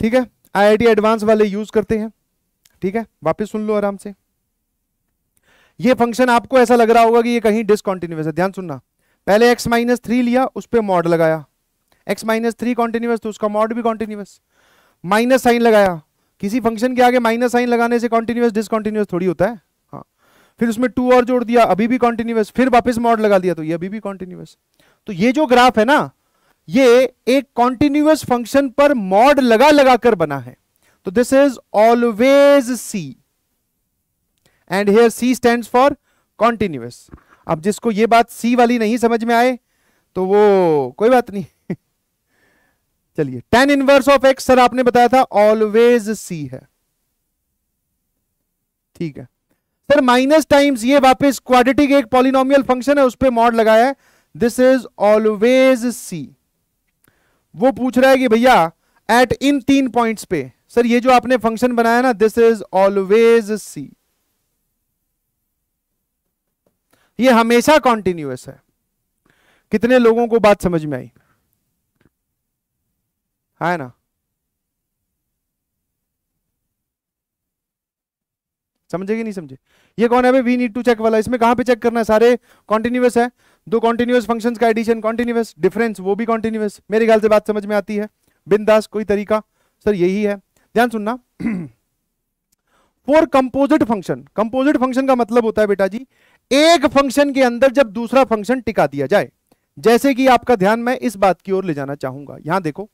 ठीक है आई एडवांस वाले यूज करते हैं ठीक है वापस सुन लो आराम से ये फंक्शन आपको ऐसा लग रहा होगा कि ये कहीं डिसकॉन्टिन्यूस है ध्यान सुनना पहले एक्स माइनस थ्री लिया उस पर मॉड लगाया एक्स माइनस थ्री कॉन्टिन्यूस तो उसका मॉड भी कॉन्टिन्यूस माइनस साइन लगाया किसी फंक्शन के आगे माइनस साइन लगाने से कॉन्टिन्यूस डिसकॉन्टिन्यूस थोड़ी होता है हाँ फिर उसमें टू और जोड़ दिया अभी भी कॉन्टिन्यूस फिर वापस मॉड लगा दिया तो ये अभी भी कॉन्टिन्यूस तो ये जो ग्राफ है ना ये एक कॉन्टिन्यूस फंक्शन पर मॉड लगा लगा कर बना है तो this is always C and here C stand for continuous अब जिसको ये बात सी वाली नहीं समझ में आए तो वो कोई बात नहीं चलिए tan inverse of x sir आपने बताया था ऑलवेज सी है ठीक है सर माइनस टाइम्स ये वापस क्वाड्रेटिक एक पॉलिनोमियल फंक्शन है उस पर मॉड लगाया है दिस इज ऑलवेज सी वो पूछ रहा है कि भैया एट इन तीन पॉइंट्स पे सर ये जो आपने फंक्शन बनाया ना दिस इज ऑलवेज सी ये हमेशा कॉन्टिन्यूस है कितने लोगों को बात समझ में आई है ना समझे कि नहीं समझे ये कौन है भाई वी नीड टू चेक वाला इसमें कहां पे चेक करना है सारे कॉन्टिन्यूस है दो कॉन्टिन्यूस फंक्शन का एडिशन कॉन्टिन्यूस डिफरेंस वो भी कॉन्टिन्यूस मेरे ख्याल से बात समझ में आती है बिंदास कोई तरीका सर यही है ध्यान सुनना for composite function composite function का मतलब होता है बेटा जी एक फंक्शन के अंदर जब दूसरा फंक्शन टिका दिया जाए जैसे कि आपका ध्यान मैं इस बात की ओर ले जाना चाहूंगा यहां देखो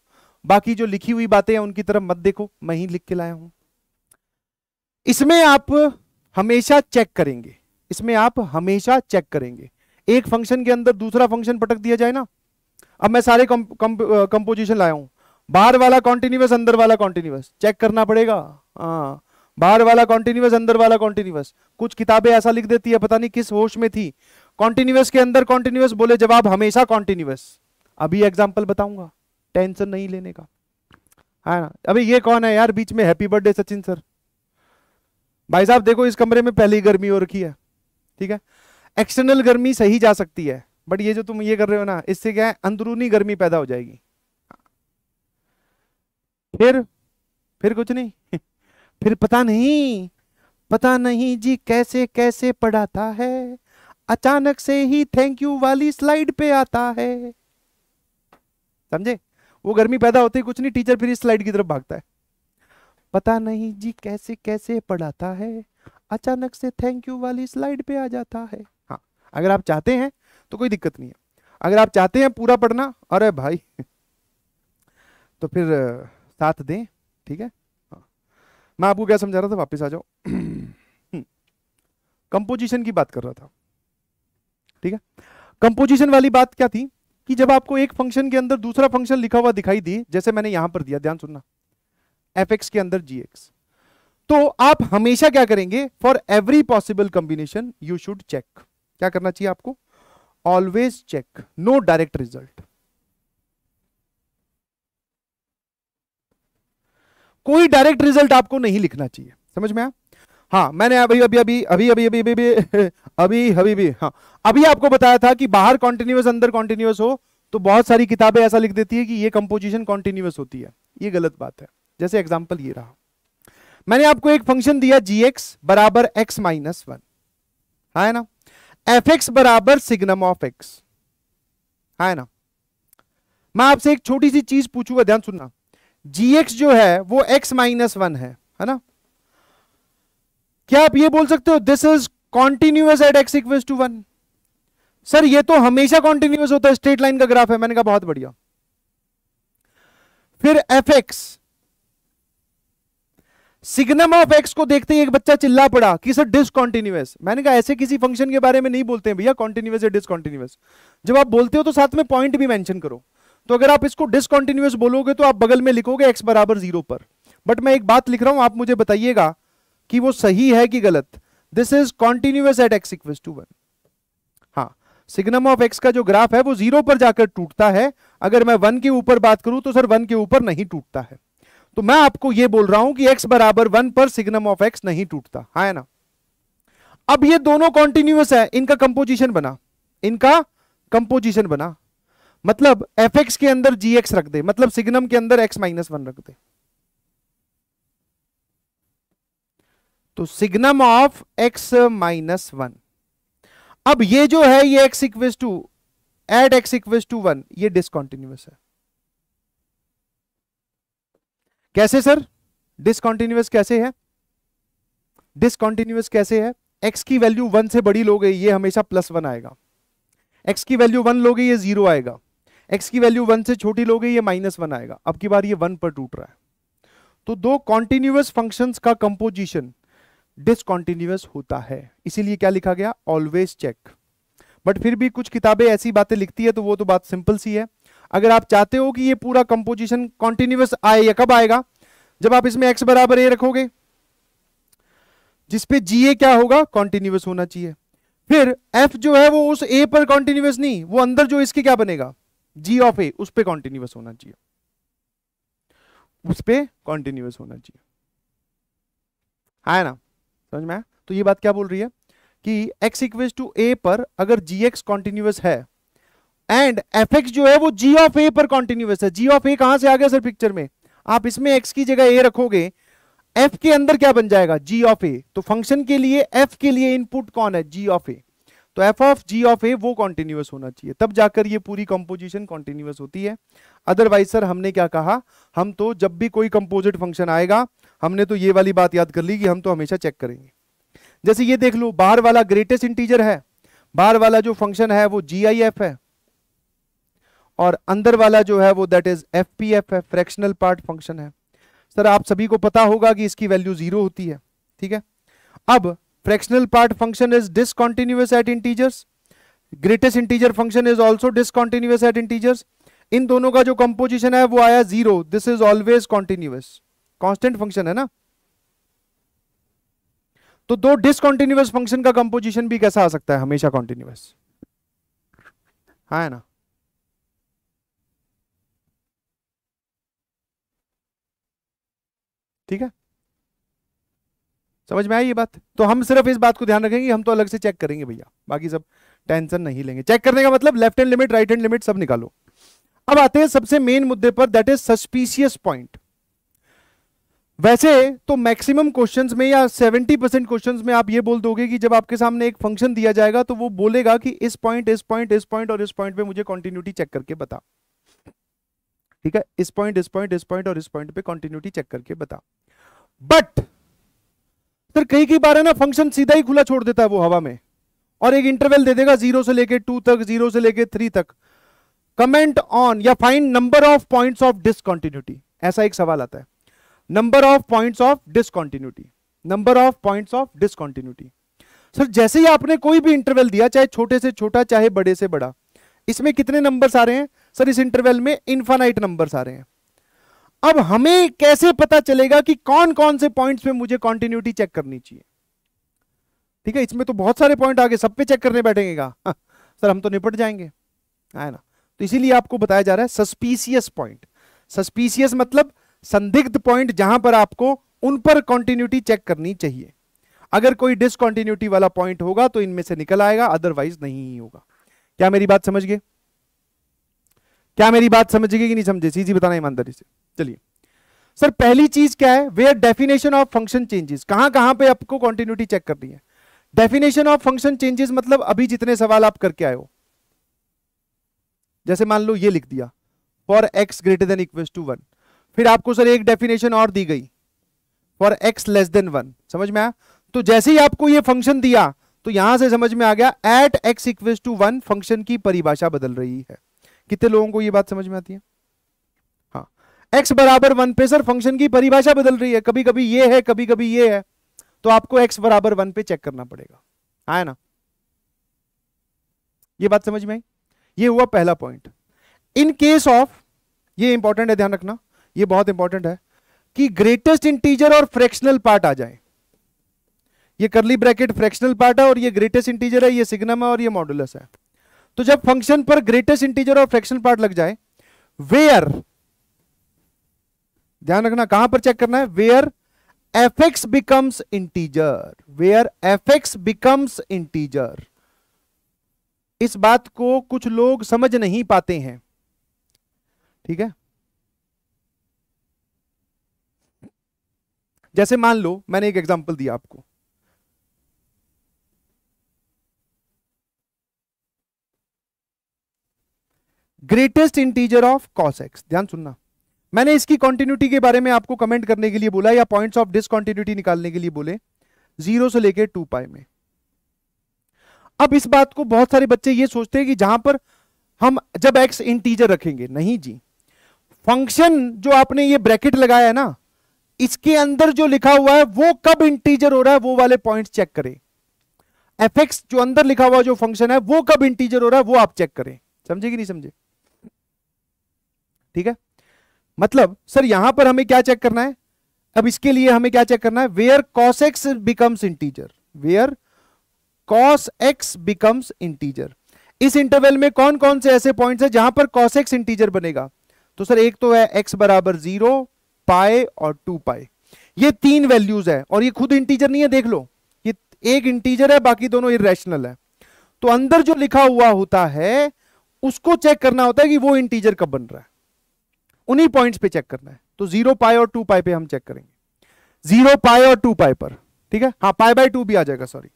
बाकी जो लिखी हुई बातें हैं उनकी तरफ मत देखो मैं ही लिख के लाया हूं इसमें आप हमेशा चेक करेंगे इसमें आप हमेशा चेक करेंगे एक फंक्शन के अंदर दूसरा फंक्शन पटक दिया जाए ना अब मैं सारे कंपोजिशन लाया हूं बाहर वाला कॉन्टिन्यूस अंदर वाला कॉन्टिन्यूस चेक करना पड़ेगा हाँ बाहर वाला कॉन्टिन्यूस अंदर वाला कॉन्टिन्यूस कुछ किताबें ऐसा लिख देती है पता नहीं किस होश में थी कॉन्टिन्यूस के अंदर कॉन्टिन्यूस बोले जवाब हमेशा कॉन्टिन्यूस अभी एग्जाम्पल बताऊंगा टेंशन नहीं लेने का है हाँ ना अभी ये कौन है यार बीच में हैप्पी बर्थडे सचिन सर भाई साहब देखो इस कमरे में पहली गर्मी हो रखी है ठीक है एक्सटर्नल गर्मी सही जा सकती है बट ये जो तुम ये कर रहे हो ना इससे क्या है अंदरूनी गर्मी पैदा हो जाएगी फिर फिर कुछ नहीं फिर पता नहीं पता नहीं जी कैसे कैसे पढ़ाता है अचानक से ही थैंक यू वाली स्लाइड पे आता है समझे वो गर्मी पैदा होती है कुछ नहीं टीचर फिर इस स्लाइड की तरफ भागता है पता नहीं जी कैसे कैसे पढ़ाता है अचानक से थैंक यू वाली स्लाइड पे आ जाता है हाँ अगर आप चाहते हैं तो कोई दिक्कत नहीं है अगर आप चाहते हैं पूरा पढ़ना अरे भाई तो फिर साथ दें ठीक है हाँ। मैं आपको क्या समझा रहा था वापस आ जाओ कंपोजिशन की बात कर रहा था ठीक है कंपोजिशन वाली बात क्या थी कि जब आपको एक फंक्शन के अंदर दूसरा फंक्शन लिखा हुआ दिखाई दी जैसे मैंने यहां पर दिया ध्यान सुनना एफ के अंदर जी तो आप हमेशा क्या करेंगे for every possible combination you should check क्या करना चाहिए आपको always check no direct result कोई डायरेक्ट रिजल्ट आपको नहीं लिखना चाहिए समझ में आप हाँ मैंने अभी अभी अभी अभी अभी अभी अभी अभी अभी अभी भी हाँ अभी आपको बताया था कि बाहर कॉन्टिन्यूस अंदर कॉन्टिन्यूस हो तो बहुत सारी किताबें ऐसा लिख देती है कि ये कंपोजिशन कॉन्टिन्यूस होती है ये गलत बात है जैसे एग्जाम्पल ये रहा मैंने आपको एक फंक्शन दिया जी एक्स बराबर एक्स माइनस वन है ना एफ एक्स बराबर सिग्नम ऑफ एक्स है ना मैं आपसे एक छोटी सी चीज पूछूंगा ध्यान सुनना जी एक्स जो है वो एक्स माइनस वन है है ना क्या आप ये बोल सकते हो this is continuous at x equal to one sir ये तो हमेशा कॉन्टिन्यूस होता है स्ट्रेट लाइन का ग्राफ है मैंने कहा बहुत बढ़िया फिर f x signum of x को देखते ही एक बच्चा चिल्ला पड़ा कि सर डिसकॉन्टिन्यूस मैंने कहा ऐसे किसी फंक्शन के बारे में नहीं बोलते हैं भैया कॉन्टिन्यूस या डिसकॉन्टिन्यूस जब आप बोलते हो तो साथ में पॉइंट भी मेंशन करो तो अगर आप इसको डिसकॉन्टिन्यूस बोलोगे तो आप बगल में लिखोगे एक्स बराबर जीरो पर बट मैं एक बात लिख रहा हूं आप मुझे बताइएगा कि वो सही है कि गलत this is continuous at x equal to one हाँ सिग्नम ऑफ एक्स का जो ग्राफ है वो जीरो पर जाकर टूटता है अगर मैं वन के ऊपर बात करूं तो सर वन के ऊपर नहीं टूटता है तो मैं आपको ये बोल रहा हूं कि एक्स बराबर वन पर सिग्नम ऑफ एक्स नहीं टूटता है हाँ ना अब ये दोनों कॉन्टिन्यूस है इनका कंपोजिशन बना इनका कंपोजिशन बना मतलब एफ के अंदर जी रख दे मतलब सिग्नम के अंदर एक्स माइनस वन रख दे तो signum of x minus one अब ये जो है ये x equals to at x equals to one ये डिसकॉन्टिन्यूस है कैसे सर डिसकॉन्टिन्यूस कैसे है डिसकॉन्टिन्यूस कैसे है एक्स की वैल्यू वन से बड़ी लोगे ये हमेशा प्लस वन आएगा एक्स की वैल्यू वन लोगे ये जीरो आएगा एक्स की वैल्यू वन से छोटी लोगे ये माइनस वन आएगा अब की बार ये वन पर टूट रहा है तो दो कॉन्टिन्यूस फंक्शंस का कंपोजिशन डिसकॉन्टिन्यूस होता है इसीलिए क्या लिखा गया ऑलवेज चेक बट फिर भी कुछ किताबें ऐसी बातें लिखती है तो वो तो बात सिंपल सी है अगर आप चाहते हो कि ये पूरा कंपोजिशन कॉन्टिन्यूस आए या कब आएगा जब आप इसमें एक्स बराबर ए रखोगे जिसपे जी ए क्या होगा कॉन्टिन्यूस होना चाहिए फिर एफ जो है वो उस ए पर कॉन्टिन्यूस नहीं वो अंदर जो इसके क्या बनेगा जी ऑफ ए उस पर कॉन्टिन्यूस होना चाहिए उस पर कॉन्टिन्यूस होना चाहिए है ना समझ में आया तो ये बात क्या बोल रही है कि x इक्वेज टू ए पर अगर जी एक्स कॉन्टिन्यूस है एंड एफ एक्स जो है वो जी ऑफ ए पर कॉन्टिन्यूस है जी ऑफ ए कहां से आ गया सर पिक्चर में आप इसमें x की जगह a रखोगे f के अंदर क्या बन जाएगा g ऑफ a तो फंक्शन के लिए f के लिए इनपुट कौन है g ऑफ a तो f of g of a वो कॉन्टिन्यूस होना चाहिए तब जाकर ये पूरी कंपोजिशन कॉन्टिन्यूस होती है अदरवाइज सर हमने क्या कहा हम तो जब भी कोई कंपोजिट फंक्शन आएगा हमने तो ये वाली बात याद कर ली कि हम तो हमेशा चेक करेंगे जैसे ये देख लो बाहर वाला ग्रेटेस्ट इंटीजर है बाहर वाला जो फंक्शन है वो जी आई एफ है और अंदर वाला जो है वो that is F P F है फ्रैक्शनल पार्ट फंक्शन है सर आप सभी को पता होगा कि इसकी वैल्यू जीरो होती है ठीक है अब fractional part function is discontinuous at integers greatest integer function is also discontinuous at integers इन दोनों का जो कंपोजिशन है वो आया zero this is always continuous constant function है ना तो दो डिसकॉन्टिन्यूस फंक्शन का कंपोजिशन भी कैसा आ सकता है हमेशा कॉन्टिन्यूस हाँ है ना ठीक है समझ में आई ये बात तो हम सिर्फ इस बात को ध्यान रखेंगे हम तो अलग से चेक करेंगे भैया बाकी सब टेंशन नहीं लेंगे चेक करने का मतलब left hand limit right hand limit सब निकालो अब आते हैं सबसे मेन मुद्दे पर दैट इज सस्पीशियस पॉइंट वैसे तो मैक्सिमम क्वेश्चंस में या 70 परसेंट क्वेश्चन में आप ये बोल दोगे कि जब आपके सामने एक फंक्शन दिया जाएगा तो वो बोलेगा कि इस पॉइंट इस पॉइंट इस पॉइंट और इस पॉइंट पे मुझे कॉन्टिन्यूटी चेक करके बता ठीक है इस पॉइंट इस पॉइंट इस पॉइंट और इस पॉइंट पे कॉन्टिन्यूटी चेक करके बता बट सर कई कई बार है ना फंक्शन सीधा ही खुला छोड़ देता है वो हवा में और एक इंटरवल दे देगा जीरो से लेके टू तक जीरो से लेके थ्री तक कमेंट ऑन या find number of point of discontinuity ऐसा एक सवाल आता है number of points of discontinuity number of points of discontinuity sir जैसे ही आपने कोई भी इंटरवल दिया चाहे छोटे से छोटा चाहे बड़े से बड़ा इसमें कितने नंबर आ रहे हैं सर इस इंटरवल में इंफानाइट नंबर आ रहे हैं अब हमें कैसे पता चलेगा कि कौन कौन से पॉइंट्स पे मुझे कॉन्टिन्यूटी चेक करनी चाहिए ठीक है इसमें तो बहुत सारे पॉइंट आगे सब पे चेक करने बैठेंगे हाँ, सर हम तो निपट जाएंगे है ना तो इसीलिए आपको बताया जा रहा है सस्पीसियस पॉइंट सस्पीसियस मतलब संदिग्ध पॉइंट जहां पर आपको उन पर कॉन्टिन्यूटी चेक करनी चाहिए अगर कोई डिसकॉन्टिन्यूटी वाला पॉइंट होगा तो इनमें से निकल आएगा अदरवाइज नहीं होगा क्या मेरी बात समझ गए क्या मेरी बात समझ गए कि नहीं समझे सीजी बताना ईमानदारी से चलिए सर पहली चीज क्या है where definition of function changes कहां कहां पे आपको कॉन्टिन्यूटी चेक करनी है डेफिनेशन ऑफ फंक्शन चेंजेस मतलब अभी जितने सवाल आप करके आए हो जैसे मान लो ये लिख दिया for x greater than equal to one फिर आपको सर एक डेफिनेशन और दी गई for x less than one समझ में आया तो जैसे ही आपको ये फंक्शन दिया तो यहां से समझ में आ गया at x equal to one function की परिभाषा बदल रही है कितने लोगों को ये बात समझ में आती है हाँ एक्स बराबर वन पे सर फंक्शन की परिभाषा बदल रही है कभी कभी ये है कभी कभी ये है तो आपको एक्स बराबर वन पे चेक करना पड़ेगा आया ना ये बात समझ में आई ये हुआ पहला पॉइंट इन केस ऑफ ये इंपॉर्टेंट है ध्यान रखना ये बहुत इंपॉर्टेंट है कि ग्रेटेस्ट इंटीजर और फ्रैक्शनल पार्ट आ जाए ये करली ब्रैकेट फ्रैक्शनल पार्ट है और ये ग्रेटेस्ट इंटीजर है ये सिग्नम है और ये मॉडुलस है तो जब फंक्शन पर ग्रेटेस्ट इंटीजर और फ्रैक्शनल पार्ट लग जाए वेयर ध्यान रखना कहां पर चेक करना है where f x becomes integer where f x becomes integer इस बात को कुछ लोग समझ नहीं पाते हैं ठीक है जैसे मान लो मैंने एक एग्जाम्पल दिया आपको greatest integer of cos x ध्यान सुनना मैंने इसकी कॉन्टिन्यूटी के बारे में आपको कमेंट करने के लिए बोला या पॉइंट्स ऑफ डिसकॉन्टिन्यूटी निकालने के लिए बोले जीरो से लेकर टू पाई में अब इस बात को बहुत सारे बच्चे ये सोचते हैं कि जहां पर हम जब एक्स इंटीजर रखेंगे नहीं जी फंक्शन जो आपने ये ब्रैकेट लगाया है ना इसके अंदर जो लिखा हुआ है वो कब इंटीजर हो रहा है वो वाले पॉइंट चेक करें एफ एक्स जो अंदर लिखा हुआ जो फंक्शन है वो कब इंटीजर हो रहा है वो आप चेक करें समझे कि नहीं समझे ठीक है मतलब सर यहां पर हमें क्या चेक करना है अब इसके लिए हमें क्या चेक करना है where cos x becomes integer where cos x becomes integer इस इंटरवल में कौन कौन से ऐसे पॉइंट्स हैं जहां पर कॉस एक्स इंटीजर बनेगा तो सर एक तो है एक्स बराबर जीरो पाए और टू पाए ये तीन वैल्यूज है और ये खुद इंटीजर नहीं है देख लो ये एक इंटीजर है बाकी दोनों इेशनल है तो अंदर जो लिखा हुआ होता है उसको चेक करना होता है कि वो इंटीजर कब बन रहा है उन्हीं पॉइंट्स पे चेक करना है तो जीरो पाए और टू पाए पे हम चेक करेंगे जीरो पाए और टू पाए पर ठीक है हाँ पाए बाय टू भी आ जाएगा सॉरी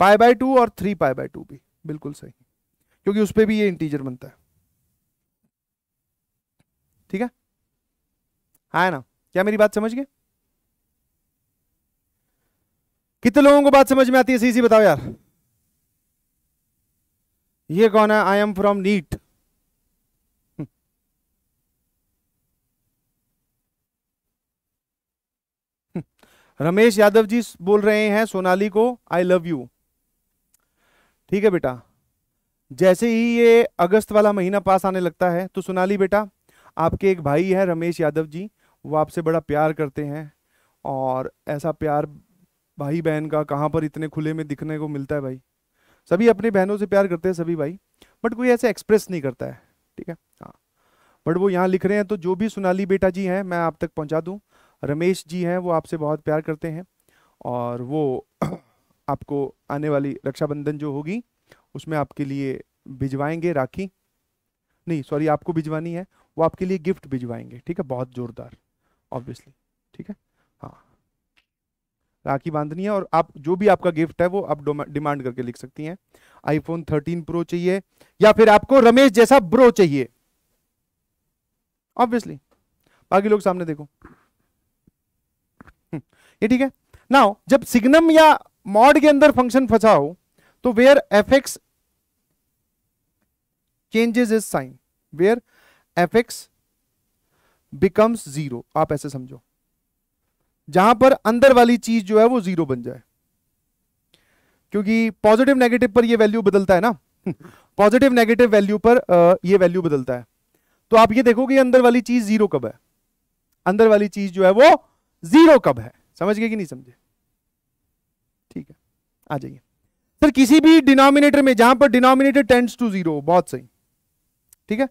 पाए बाय टू और थ्री पाए बाय टू भी बिल्कुल सही क्योंकि उस पर भी ये इंटीजर बनता है ठीक है हाँ है ना क्या मेरी बात समझ गए कितने लोगों को बात समझ में आती है सी बताओ यार ये कौन है I am from NEET Ramesh Yadav ji बोल रहे हैं सोनाली को आई लव यू ठीक है बेटा जैसे ही ये अगस्त वाला महीना पास आने लगता है तो सोनाली बेटा आपके एक भाई है रमेश यादव जी वो आपसे बड़ा प्यार करते हैं और ऐसा प्यार भाई बहन का कहाँ पर इतने खुले में दिखने को मिलता है भाई सभी अपनी बहनों से प्यार करते हैं सभी भाई बट कोई ऐसे एक्सप्रेस नहीं करता है ठीक है हाँ बट वो यहाँ लिख रहे हैं तो जो भी सोनाली बेटा जी हैं मैं आप तक पहुँचा दूँ रमेश जी हैं वो आपसे बहुत प्यार करते हैं और वो आपको आने वाली रक्षाबंधन जो होगी उसमें आपके लिए भिजवाएंगे राखी नहीं सॉरी आपको भिजवानी है वो आपके लिए गिफ्ट भिजवाएंगे ठीक है बहुत जोरदार ऑब्वियसली ठीक है हाँ राखी बांधनी है और आप जो भी आपका गिफ्ट है वो आप डिमांड करके लिख सकती हैं आईफोन थर्टीन प्रो चाहिए या फिर आपको रमेश जैसा ब्रो चाहिए ऑब्वियसली बाकी लोग सामने देखो हम्म, ये ठीक है ना जब सिग्नम या मॉड के अंदर फंक्शन फंसा हो तो where f changes is sign where f x becomes zero आप ऐसे समझो जहां पर अंदर वाली चीज जो है वो जीरो बन जाए क्योंकि पॉजिटिव नेगेटिव पर ये वैल्यू बदलता है ना पॉजिटिव नेगेटिव वैल्यू पर ये वैल्यू बदलता है तो आप ये कि अंदर वाली चीज जीरो कब है अंदर वाली चीज जो है वो जीरो कब है समझ गए कि नहीं समझे ठीक है आ जाइए सर किसी भी डिनोमिनेटर में जहां पर डिनोमिनेटर टेंड्स टू जीरो बहुत सही ठीक है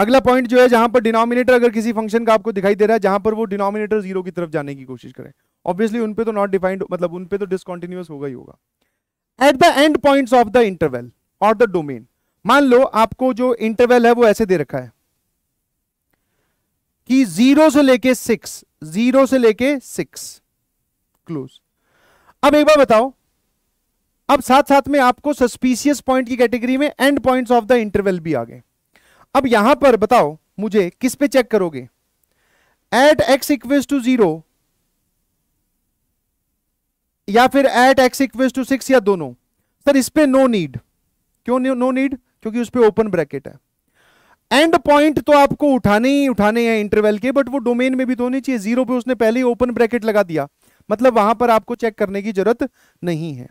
अगला पॉइंट जो है जहां पर डिनोमिनेटर अगर किसी फंक्शन का आपको दिखाई दे रहा है जहां पर वो डिनोमिनेटर जीरो की तरफ जाने की कोशिश करें ऑब्वियसली उन पे तो नॉट डिफाइंड मतलब उन पे तो डिसकंटिन्यूस होगा ही होगा at the end points of the interval और द डोमेन मान लो आपको जो इंटरवल है वो ऐसे दे रखा है कि जीरो से लेके सिक्स जीरो से लेके सिक्स क्लोज अब एक बार बताओ अब साथ साथ में आपको सस्पीशियस पॉइंट की कैटेगरी में end points of the interval भी आ गए अब यहां पर बताओ मुझे किस पे चेक करोगे at x equals to zero या फिर at x equals to six या दोनों सर इस पे नो नीड क्यों नो नीड क्योंकि उस पर ओपन ब्रैकेट है एंड पॉइंट तो आपको उठाने ही उठाने हैं इंटरवल के बट वो डोमेन में भी तो होनी चाहिए जीरो पे उसने पहले ही ओपन ब्रैकेट लगा दिया मतलब वहां पर आपको चेक करने की जरूरत नहीं है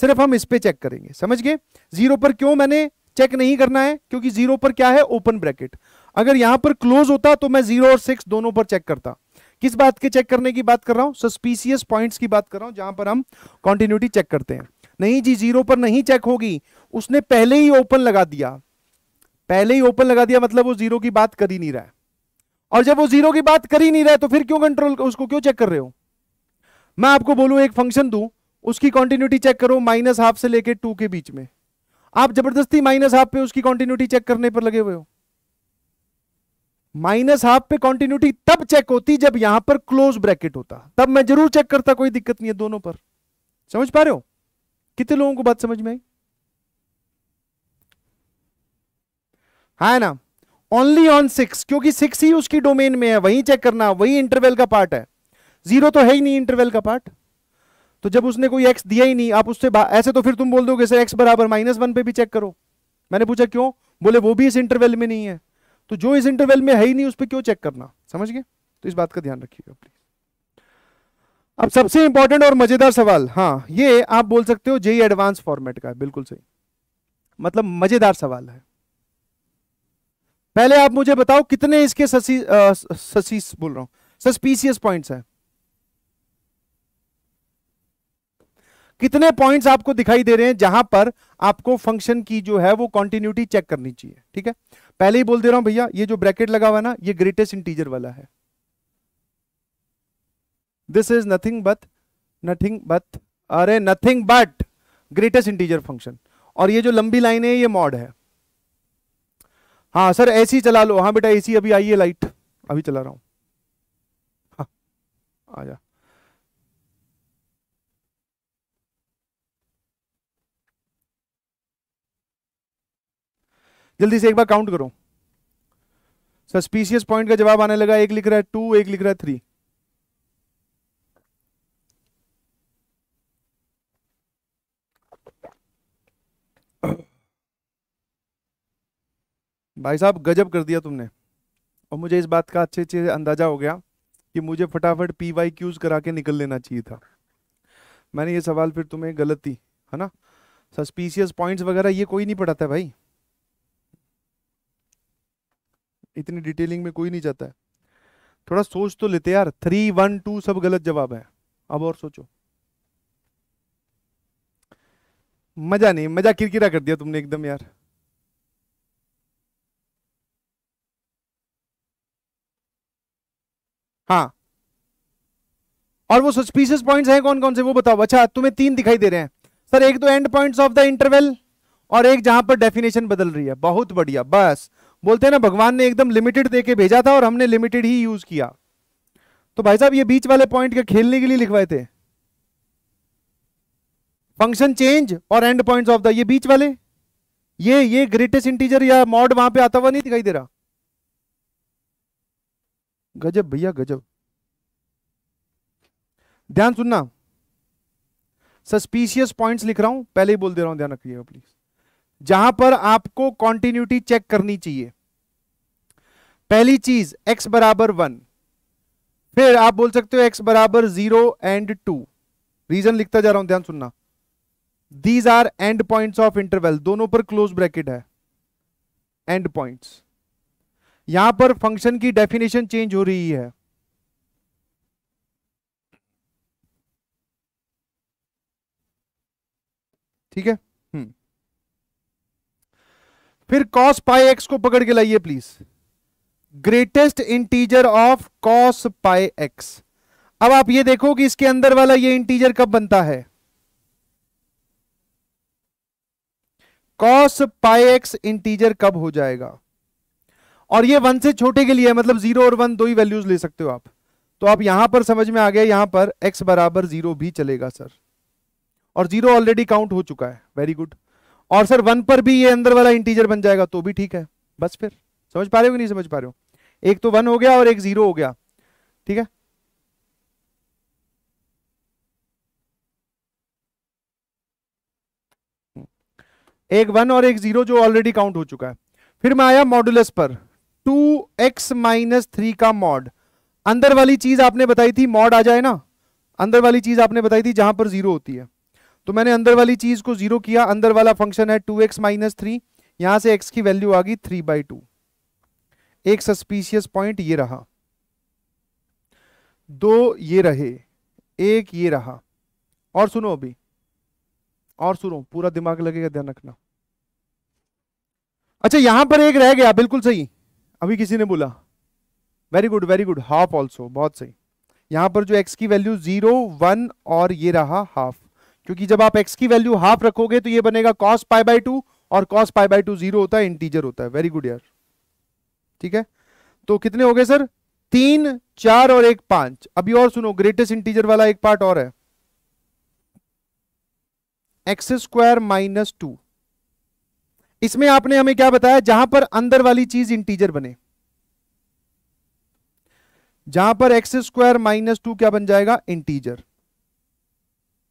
सिर्फ हम इस पे चेक करेंगे समझ गए जीरो पर क्यों मैंने चेक नहीं करना है क्योंकि जीरो पर क्या है ओपन ब्रैकेट अगर यहां पर क्लोज होता तो मैं जीरो और सिक्स दोनों पर चेक करता किस बात के चेक करने की बात कर रहा हूं सस्पीसियस पॉइंट्स की बात कर रहा हूं जहां पर हम कॉन्टिन्यूटी चेक करते हैं नहीं जी जीरो पर नहीं चेक होगी उसने पहले ही ओपन लगा दिया पहले ही ओपन लगा दिया मतलब वो जीरो की बात कर ही नहीं रहा है और जब वो जीरो की बात कर ही नहीं रहा है तो फिर क्यों कंट्रोल उसको क्यों चेक कर रहे हो मैं आपको बोलू एक फंक्शन दू उसकी कॉन्टिन्यूटी चेक करो माइनस हाफ से लेकर टू के बीच में आप जबरदस्ती माइनस हाफ पे उसकी कॉन्टिन्यूटी चेक करने पर लगे हुए हो माइनस हाफ पे कॉन्टिन्यूटी तब चेक होती जब यहां पर क्लोज ब्रैकेट होता तब मैं जरूर चेक करता कोई दिक्कत नहीं है दोनों पर समझ पा रहे हो कितने लोगों को बात समझ में आई हाँ ना ओनली ऑन सिक्स क्योंकि सिक्स ही उसकी डोमेन में है वही चेक करना वही इंटरवेल का पार्ट है जीरो तो है ही नहीं इंटरवेल का पार्ट तो जब उसने कोई एक्स दिया ही नहीं आप उससे ऐसे तो फिर तुम बोल दोगे सर एक्स बराबर माइनस वन पे भी चेक करो मैंने पूछा क्यों बोले वो भी इस इंटरवेल में नहीं है तो जो इस इंटरवेल में है ही नहीं उस पर क्यों चेक करना समझ गए तो इस बात का ध्यान रखिएगा प्लीज अब सबसे इंपॉर्टेंट और मजेदार सवाल हाँ ये आप बोल सकते हो जेई एडवांस फॉर्मेट का बिल्कुल सही मतलब मजेदार सवाल है पहले आप मुझे बताओ कितने इसके ससी आ, ससीस बोल रहा हूं सस्पीसियस पॉइंट्स हैं कितने पॉइंट्स आपको दिखाई दे रहे हैं जहां पर आपको फंक्शन की जो है वो कॉन्टिन्यूटी चेक करनी चाहिए ठीक है पहले ही बोल दे रहा हूं भैया ये जो ब्रैकेट लगा हुआ ना ये ग्रेटेस्ट इंटीजर वाला है this is nothing but nothing but अरे nothing but greatest integer function और ये जो लंबी लाइन है ये मॉड है हाँ सर एसी चला लो हाँ बेटा एसी अभी आई है लाइट अभी चला रहा हूं हाँ आ जा जल्दी से एक बार काउंट करो सस्पीशियस पॉइंट का जवाब आने लगा एक लिख रहा है टू एक लिख रहा है थ्री भाई साहब गजब कर दिया तुमने और मुझे इस बात का अच्छे अच्छे अंदाजा हो गया कि मुझे फटाफट पी वाई क्यूज करा के निकल लेना चाहिए था मैंने ये सवाल फिर तुम्हें गलती है ना सस्पीशियस पॉइंट्स वगैरह ये कोई नहीं पढ़ाता भाई इतनी डिटेलिंग में कोई नहीं जाता है थोड़ा सोच तो लेते यार थ्री वन टू सब गलत जवाब है अब और सोचो मजा नहीं मजा किरकिरा कर दिया तुमने एकदम यार हाँ और वो सस्पिशियस पॉइंट्स हैं कौन कौन से वो बताओ अच्छा तुम्हें तीन दिखाई दे रहे हैं सर एक तो end points of the interval और एक जहां पर डेफिनेशन बदल रही है बहुत बढ़िया बस बोलते हैं ना भगवान ने एकदम लिमिटेड दे के भेजा था और हमने लिमिटेड ही यूज किया तो भाई साहब ये बीच वाले पॉइंट के खेलने के लिए लिखवाए थे फंक्शन चेंज और एंड पॉइंट ऑफ द ये बीच वाले ये ये ग्रेटेस्ट इंटीजर या मॉड वहां पे आता हुआ नहीं दिखाई दे रहा गजब भैया गजब ध्यान सुनना सस्पीशियस पॉइंट्स लिख रहा हूं पहले ही बोल दे रहा हूं ध्यान रखिएगा प्लीज जहां पर आपको कॉन्टिन्यूटी चेक करनी चाहिए पहली चीज x बराबर वन फिर आप बोल सकते हो x बराबर जीरो एंड टू रीजन लिखता जा रहा हूं ध्यान सुनना these are end points of interval दोनों पर क्लोज ब्रैकेट है एंड पॉइंट्स यहां पर फंक्शन की डेफिनेशन चेंज हो रही है ठीक है फिर कॉस पाई एक्स को पकड़ के लाइए please greatest integer of cos pi x अब आप ये देखो कि इसके अंदर वाला ये इंटीजर कब बनता है कॉस पाई एक्स इंटीजर कब हो जाएगा और ये वन से छोटे के लिए मतलब जीरो और वन दो ही वैल्यूज ले सकते हो आप तो आप यहां पर समझ में आ गया यहां पर एक्स बराबर जीरो भी चलेगा सर और जीरो ऑलरेडी काउंट हो चुका है वेरी गुड और सर वन पर भी ये अंदर वाला इंटीजर बन जाएगा तो भी ठीक है बस फिर समझ पा रहे हो कि नहीं समझ पा रहे हो एक तो वन हो गया और एक जीरो हो गया ठीक है एक वन और एक जीरो जो ऑलरेडी काउंट हो चुका है फिर मैं आया मॉडुलस पर टू एक्स माइनस थ्री का मॉड अंदर वाली चीज आपने बताई थी मॉड आ जाए ना अंदर वाली चीज आपने बताई थी जहां पर जीरो होती है तो मैंने अंदर वाली चीज को जीरो किया अंदर वाला फंक्शन है टू एक्स माइनस थ्री यहां से एक्स की वैल्यू आ गई थ्री बाई टू एक सस्पीशियस पॉइंट ये रहा दो ये रहे एक ये रहा और सुनो अभी और सुनो पूरा दिमाग लगेगा ध्यान रखना अच्छा यहां पर एक रह गया बिल्कुल सही अभी किसी ने बोला very good very good half also बहुत सही यहां पर जो एक्स की वैल्यू जीरो वन और ये रहा हाफ क्योंकि जब आप एक्स की वैल्यू हाफ रखोगे तो ये बनेगा कॉस पाई बाई टू और cos pi by two zero होता है इंटीजर होता है वेरी गुड यार ठीक है तो कितने हो गए सर तीन चार और एक पांच अभी और सुनो ग्रेटेस्ट इंटीजर वाला एक पार्ट और है एक्स स्क्वायर माइनस टू इसमें आपने हमें क्या बताया जहां पर अंदर वाली चीज इंटीजर बने जहां पर एक्स स्क्वायर माइनस टू क्या बन जाएगा इंटीजर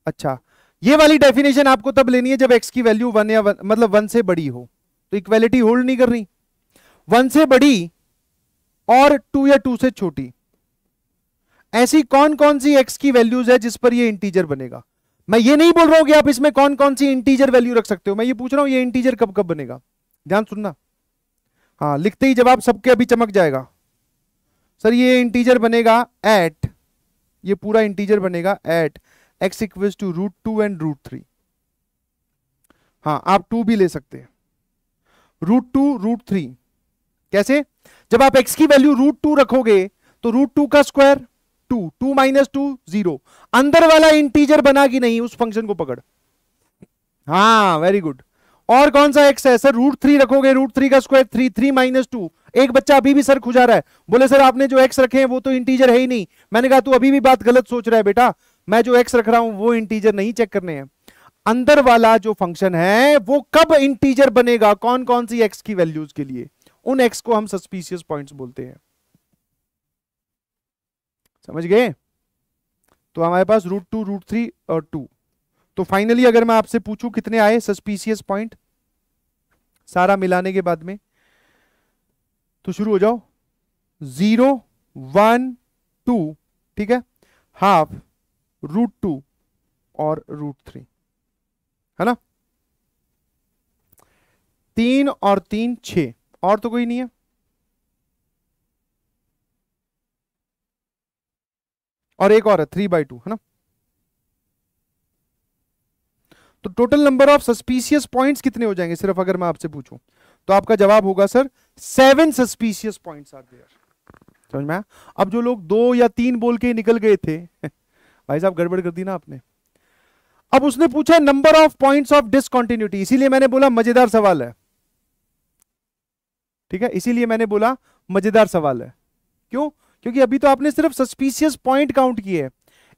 अच्छा ये वाली डेफिनेशन आपको तब लेनी है जब एक्स की वैल्यू वन या वन, मतलब वन से बड़ी हो तो इक्वेलिटी होल्ड नहीं कर रही वन से बड़ी और टू या टू से छोटी ऐसी कौन कौन सी एक्स की वैल्यूज है जिस पर ये इंटीजर बनेगा मैं ये नहीं बोल रहा हूं कि आप इसमें कौन कौन सी इंटीजर वैल्यू रख सकते हो मैं ये पूछ रहा हूं ये इंटीजर कब कब बनेगा ध्यान सुनना हाँ लिखते ही जवाब सबके अभी चमक जाएगा सर ये इंटीजर बनेगा एट ये पूरा इंटीजर बनेगा at x equal to root two and root three हाँ आप टू भी ले सकते हैं रूट टू रूट थ्री कैसे जब आप एक्स की वैल्यू रूट टू रखोगे तो रूट टू का square two two minus two zero अंदर वाला इंटीजर बना कि नहीं उस फंक्शन को पकड़ हाँ वेरी गुड और कौन सा एक्स है सर रूट थ्री रखोगे रूट थ्री का square three three minus two एक बच्चा अभी भी सर खुजा रहा है बोले सर आपने जो एक्स रखे हैं वो तो इंटीजर है ही नहीं मैंने कहा तू अभी भी बात गलत सोच रहा है बेटा मैं जो एक्स रख रहा हूं वो इंटीजर नहीं चेक करने हैं अंदर वाला जो फंक्शन है वो कब इंटीजर बनेगा कौन कौन सी एक्स की वैल्यूज के लिए उन एक्स को हम सस्पीशियस पॉइंट्स बोलते हैं समझ गए तो हमारे पास रूट टू रूट थ्री और टू तो फाइनली अगर मैं आपसे पूछूं कितने आए सस्पीशियस पॉइंट सारा मिलाने के बाद में तो शुरू हो जाओ जीरो वन टू ठीक है हाफ रूट टू और रूट थ्री है ना तीन और तीन छ और तो कोई नहीं है और एक और है थ्री बाई टू है ना तो total number of suspicious points कितने हो जाएंगे सिर्फ अगर मैं आपसे पूछूं तो आपका जवाब होगा sir seven suspicious points are there समझ में अब जो लोग दो या तीन बोल के निकल गए थे भाई साहब गड़बड़ कर दी ना आपने अब उसने पूछा number of points of discontinuity इसीलिए मैंने बोला मजेदार सवाल है ठीक है इसीलिए मैंने बोला मजेदार सवाल है क्यों क्योंकि अभी तो आपने सिर्फ सस्पिशियस पॉइंट काउंट किए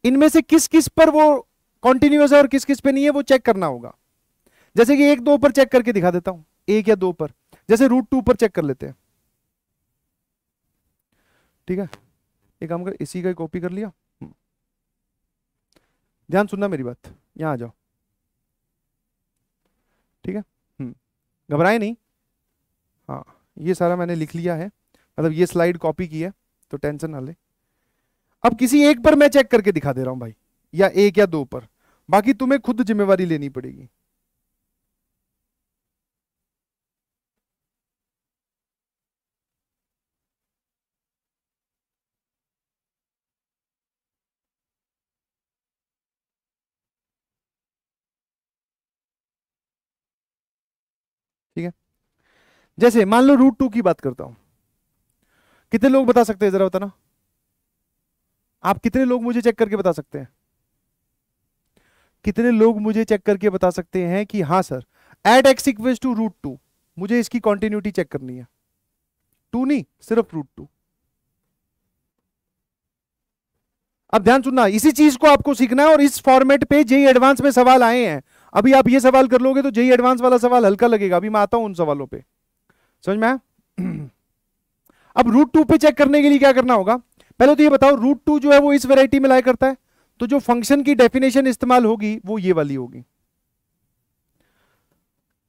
इनमें से किस किस पर वो कॉन्टिन्यूस है और किस किस पे नहीं है वो चेक करना होगा जैसे कि एक दो पर चेक करके दिखा देता हूं एक या दो पर जैसे रूट टू पर चेक कर लेते हैं ठीक है एक काम कर इसी का कॉपी कर लिया ध्यान सुनना मेरी बात यहाँ आ जाओ ठीक है हम्म। घबराए नहीं हाँ ये सारा मैंने लिख लिया है मतलब ये स्लाइड कॉपी की है तो टेंशन ना ले अब किसी एक पर मैं चेक करके दिखा दे रहा हूं भाई या एक या दो पर बाकी तुम्हें खुद जिम्मेवारी लेनी पड़ेगी ठीक है जैसे मान लो रूट टू की बात करता हूं कितने लोग बता सकते हैं जरा बताना आप कितने लोग मुझे चेक करके बता सकते हैं कितने लोग मुझे चेक करके बता सकते हैं कि हाँ sir at x equals to root two मुझे इसकी कॉन्टिन्यूटी चेक करनी है टू नहीं सिर्फ रूट टू अब ध्यान सुनना इसी चीज को आपको सीखना है और इस फॉर्मेट पे जे एडवांस में सवाल आए हैं अभी आप ये सवाल कर लोगे तो जेई एडवांस वाला सवाल हल्का लगेगा अभी मैं आता हूं उन सवालों पे समझ में अब रूट टू पे चेक करने के लिए क्या करना होगा पहले तो ये बताओ रूट टू जो है वो इस वेराइटी में लाया करता है तो जो फंक्शन की डेफिनेशन इस्तेमाल होगी वो ये वाली होगी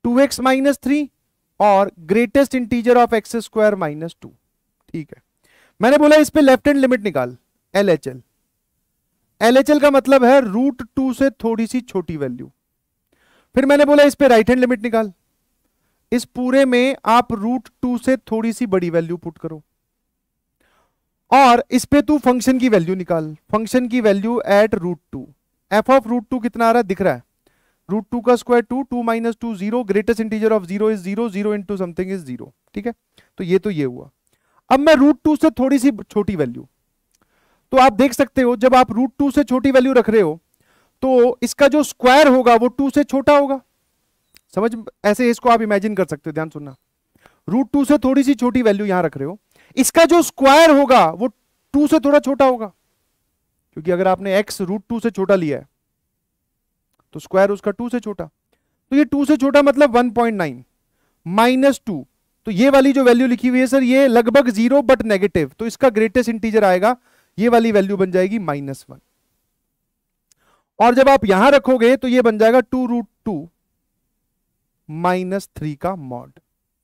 टू एक्स माइनस थ्री और greatest integer of x square minus two ठीक है मैंने बोला इस पे लेफ्ट हैंड लिमिट निकाल L H L L H L का मतलब है रूट टू से थोड़ी सी छोटी वैल्यू फिर मैंने बोला इस पर राइट हैंड लिमिट निकाल इस पूरे में आप रूट टू से थोड़ी सी बड़ी वैल्यू पुट करो और इस पे तू फंक्शन की वैल्यू निकाल फंक्शन की value at root two F of root two कितना आ रहा है दिख रहा है रूट टू का square two two minus two zero greatest integer of zero is zero zero into something is zero ठीक है तो ये तो ये हुआ अब मैं रूट टू से थोड़ी सी छोटी वैल्यू तो आप देख सकते हो जब आप रूट टू से छोटी वैल्यू रख रहे हो तो इसका जो स्क्वायर होगा वो टू से छोटा होगा समझ ऐसे इसको आप इमेजिन कर सकते हो ध्यान सुनना रूट टू से थोड़ी सी छोटी वैल्यू यहां रख रहे हो इसका जो स्क्वायर होगा वो टू से थोड़ा छोटा होगा क्योंकि अगर आपने एक्स रूट टू से छोटा लिया है तो स्क्वायर उसका टू से छोटा तो ये टू से छोटा मतलब one point nine minus two तो ये वाली जो वैल्यू लिखी हुई है सर ये लगभग जीरो बट नेगेटिव तो इसका ग्रेटेस्ट इंटीजर आएगा ये वाली वैल्यू बन जाएगी माइनस वन और जब आप यहां रखोगे तो ये बन जाएगा two root two minus three का मॉड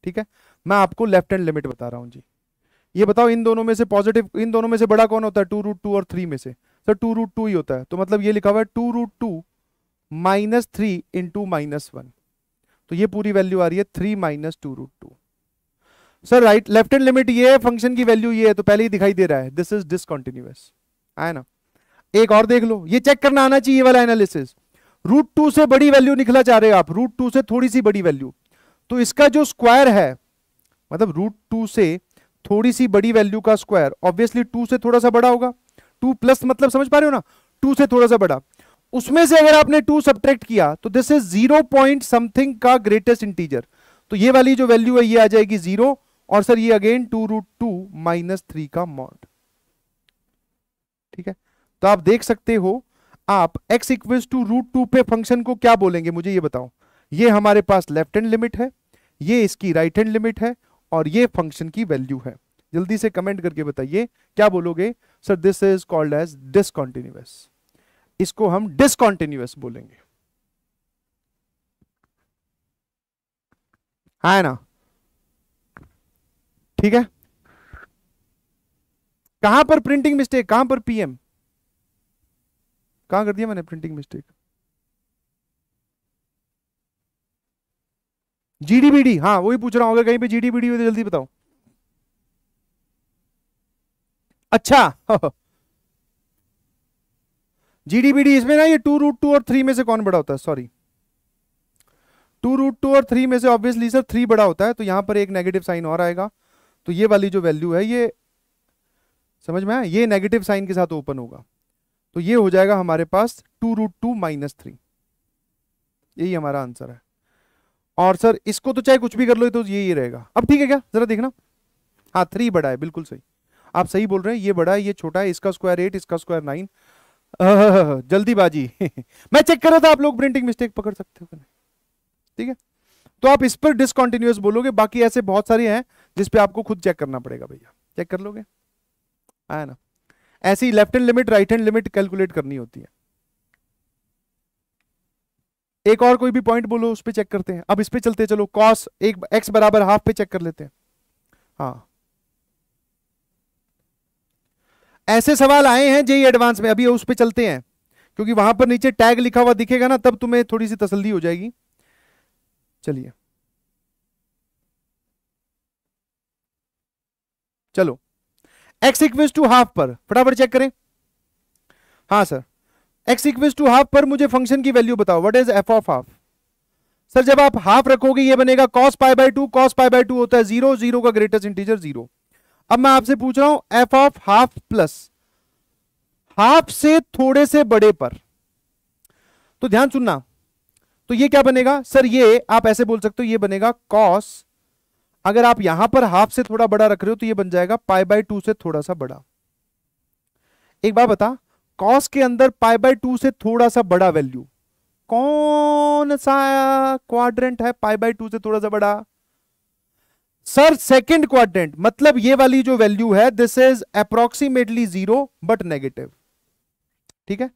ठीक है मैं आपको लेफ्ट हैंड लिमिट बता रहा हूं जी ये बताओ इन दोनों में से पॉजिटिव इन दोनों में से बड़ा कौन होता है टू रूट टू और थ्री में से सर तो टू रूट टू ही होता है तो मतलब ये लिखा हुआ है two root two minus three into minus one तो ये पूरी वैल्यू आ रही है three minus two root two sir right left hand limit ये है फंक्शन की वैल्यू ये है तो पहले ही दिखाई दे रहा है दिस इज डिसकॉन्टिन्यूस है ना एक और देख लो ये चेक करना आना चाहिए वाला एनालिसिस रूट टू से बड़ी वैल्यू निकला चाह रहे हो आप रूट टू से थोड़ी सी बड़ी वैल्यू तो इसका जो स्क्वायर है मतलब रूट टू से थोड़ी सी बड़ी वैल्यू का स्क्वायर ऑब्वियसली टू से थोड़ा सा बड़ा होगा टू प्लस मतलब समझ पा रहे हो ना टू से थोड़ा सा बड़ा उसमें से अगर आपने टू सब्ट्रैक्ट किया तो this is zero point something का ग्रेटेस्ट इंटीजर तो ये वाली जो वैल्यू है ये आ जाएगी जीरो और सर ये again two root two minus three का मॉड ठीक है तो आप देख सकते हो आप x equal to root two पे फंक्शन को क्या बोलेंगे मुझे ये बताओ ये हमारे पास लेफ्ट हैंड लिमिट है ये इसकी राइट हैंड लिमिट है और ये फंक्शन की वैल्यू है जल्दी से कमेंट करके बताइए क्या बोलोगे sir this is called as discontinuous इसको हम डिसकॉन्टिन्यूस बोलेंगे है हाँ ना ठीक है कहां पर प्रिंटिंग मिस्टेक कहां पर पीएम कहा कर दिया मैंने प्रिंटिंग मिस्टेक जीडीबीडी हाँ वही पूछ रहा हूँ अगर कहीं पे जीडीबीडी हो तो जल्दी बताओ अच्छा जीडीबीडी इसमें ना ये टू रूट टू और थ्री में से कौन बड़ा होता है सॉरी टू रूट टू और थ्री में से ऑब्वियसली सर थ्री बड़ा होता है तो यहां पर एक नेगेटिव साइन और आएगा तो ये वाली जो वैल्यू है ये समझ में आया ये नेगेटिव साइन के साथ ओपन होगा तो ये हो जाएगा हमारे पास two root two minus three यही हमारा आंसर है और सर इसको तो चाहे कुछ भी कर लो तो ये ही रहेगा अब ठीक है क्या जरा देखना हाँ थ्री बड़ा है बिल्कुल सही आप सही बोल रहे हैं ये बड़ा है ये छोटा है इसका स्क्वायर एट इसका स्क्वायर नाइन जल्दी बाजी मैं चेक कर रहा था आप लोग प्रिंटिंग मिस्टेक पकड़ सकते हो ठीक है तो आप इस पर डिसकॉन्टिन्यूस बोलोगे बाकी ऐसे बहुत सारे हैं जिसपे आपको खुद चेक करना पड़ेगा भैया चेक कर लोगे आया ना ऐसी left hand limit right hand limit calculate करनी होती है एक और कोई भी पॉइंट बोलो उस पर चेक करते हैं अब इस पर चलते चलो कॉस एक एक्स बराबर हाफ पे चेक कर लेते हैं हाँ ऐसे सवाल आए हैं जेई एडवांस में अभी उस पर चलते हैं क्योंकि वहां पर नीचे टैग लिखा हुआ दिखेगा ना तब तुम्हें थोड़ी सी तसल्ली हो जाएगी चलिए चलो एक्स इक्वेज टू हाफ पर फटाफट चेक करें हाँ sir x equals to half पर मुझे फंक्शन की वैल्यू बताओ what is F of half sir जब आप हाफ रखोगे ये बनेगा cos pi by two cos pi by two होता है जीरो जीरो का ग्रेटेस्ट इंटीजर जीरो अब मैं आपसे पूछ रहा हूं F of half plus half से थोड़े से बड़े पर तो ध्यान सुनना तो ये क्या बनेगा सर ये आप ऐसे बोल सकते हो ये बनेगा कॉस अगर आप यहां पर हाफ से थोड़ा बड़ा रख रहे हो तो ये बन जाएगा पाई बाय टू से थोड़ा सा बड़ा एक बार बता कॉस के अंदर पाई बाय टू से थोड़ा सा बड़ा वैल्यू कौन सा क्वाड्रेंट है पाई बाय टू से थोड़ा सा बड़ा सर सेकंड क्वाड्रेंट मतलब ये वाली जो वैल्यू है this is approximately zero but negative ठीक है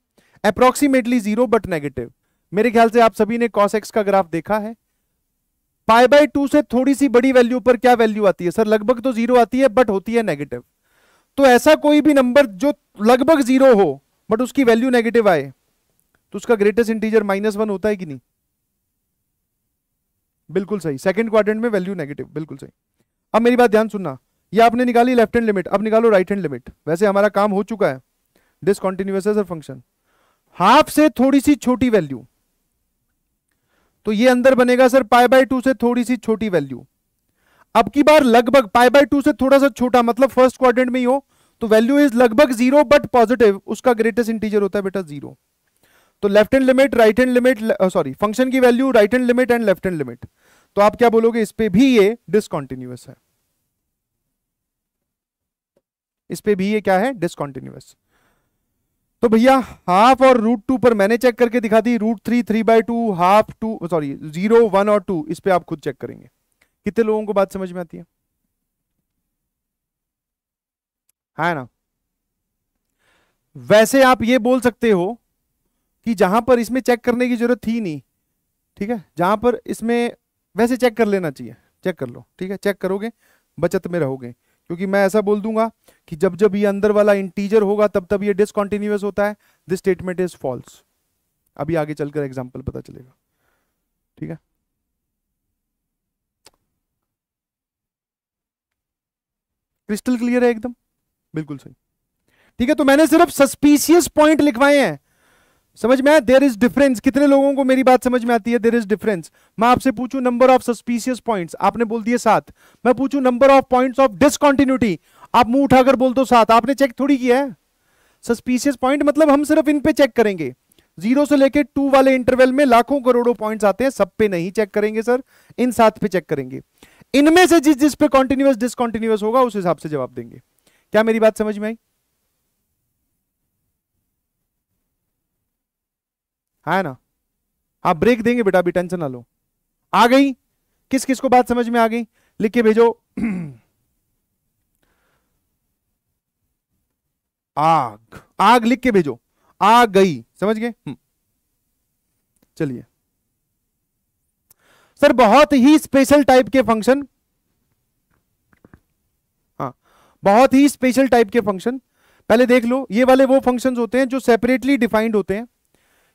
अप्रोक्सीमेटली जीरो बट नेगेटिव मेरे ख्याल से आप सभी ने कॉस एक्स का ग्राफ देखा है पाई बाई टू से थोड़ी सी बड़ी वैल्यू पर क्या वैल्यू आती है सर लगभग तो जीरो आती है बट होती है नेगेटिव तो ऐसा कोई भी नंबर जो लगभग जीरो हो बट उसकी वैल्यू नेगेटिव आए तो उसका ग्रेटेस्ट इंटीजर माइनस वन होता है कि नहीं बिल्कुल सही सेकंड क्वाड्रेंट में वैल्यू नेगेटिव बिल्कुल सही अब मेरी बात ध्यान सुनना ये आपने निकाली लेफ्ट हैंड लिमिट अब निकालो राइट हैंड लिमिट वैसे हमारा काम हो चुका है डिसकॉन्टिन्यूस है सर फंक्शन हाफ से थोड़ी सी छोटी वैल्यू तो ये अंदर बनेगा सर पाई बाय टू से थोड़ी सी छोटी वैल्यू अब की बार लगभग पाई बाय टू से थोड़ा सा छोटा मतलब फर्स्ट क्वार में ही हो तो वैल्यू इज लगभग जीरो बट पॉजिटिव उसका ग्रेटेस्ट इंटीजर होता है बेटा जीरो तो left hand limit right hand limit sorry function की value right hand limit and left hand limit तो आप क्या बोलोगे इस पर भी ये डिसकॉन्टिन्यूस है इस पर भी ये क्या है डिसकॉन्टिन्यूस तो भैया हाफ और रूट टू पर मैंने चेक करके दिखा दी root three three by two half two sorry zero one और टू इस पे आप खुद चेक करेंगे कितने लोगों को बात समझ में आती है है ना वैसे आप ये बोल सकते हो कि जहां पर इसमें चेक करने की जरूरत थी नहीं ठीक है जहां पर इसमें वैसे चेक कर लेना चाहिए चेक कर लो ठीक है चेक करोगे बचत में रहोगे क्योंकि मैं ऐसा बोल दूंगा कि जब जब ये अंदर वाला इंटीजर होगा तब तब ये डिसकॉन्टिन्यूस होता है दिस स्टेटमेंट इज फॉल्स अभी आगे चलकर एग्जाम्पल पता चलेगा ठीक है क्रिस्टल क्लियर है एकदम बिल्कुल सही ठीक है तो मैंने सिर्फ सस्पीशियस पॉइंट लिखवाए हैं समझ में आया देर इज डिफरेंस कितने लोगों को मेरी बात समझ में आती है देर इज डिफरेंस मैं आपसे पूछू नंबर ऑफ सस्पीशियस पॉइंट्स आपने बोल दिए सात मैं पूछू number of points of discontinuity आप मुंह उठाकर बोल दो सात आपने चेक थोड़ी किया है सस्पीशियस पॉइंट मतलब हम सिर्फ इन पे चेक करेंगे जीरो से लेके टू वाले इंटरवल में लाखों करोड़ों पॉइंट्स आते हैं सब पे नहीं चेक करेंगे सर इन सात पे चेक करेंगे इनमें से जिस जिस पे कॉन्टिन्यूस डिसकॉन्टिन्यूस होगा उस हिसाब से जवाब देंगे क्या मेरी बात समझ में आई है ना आप ब्रेक देंगे बेटा अभी टेंशन ना लो आ गई किस किस को बात समझ में आ गई लिख के भेजो आग आग लिख के भेजो आ गई समझ गए हम्म। चलिए सर बहुत ही स्पेशल टाइप के फंक्शन हाँ बहुत ही स्पेशल टाइप के फंक्शन पहले देख लो ये वाले वो फंक्शंस होते हैं जो सेपरेटली डिफाइंड होते हैं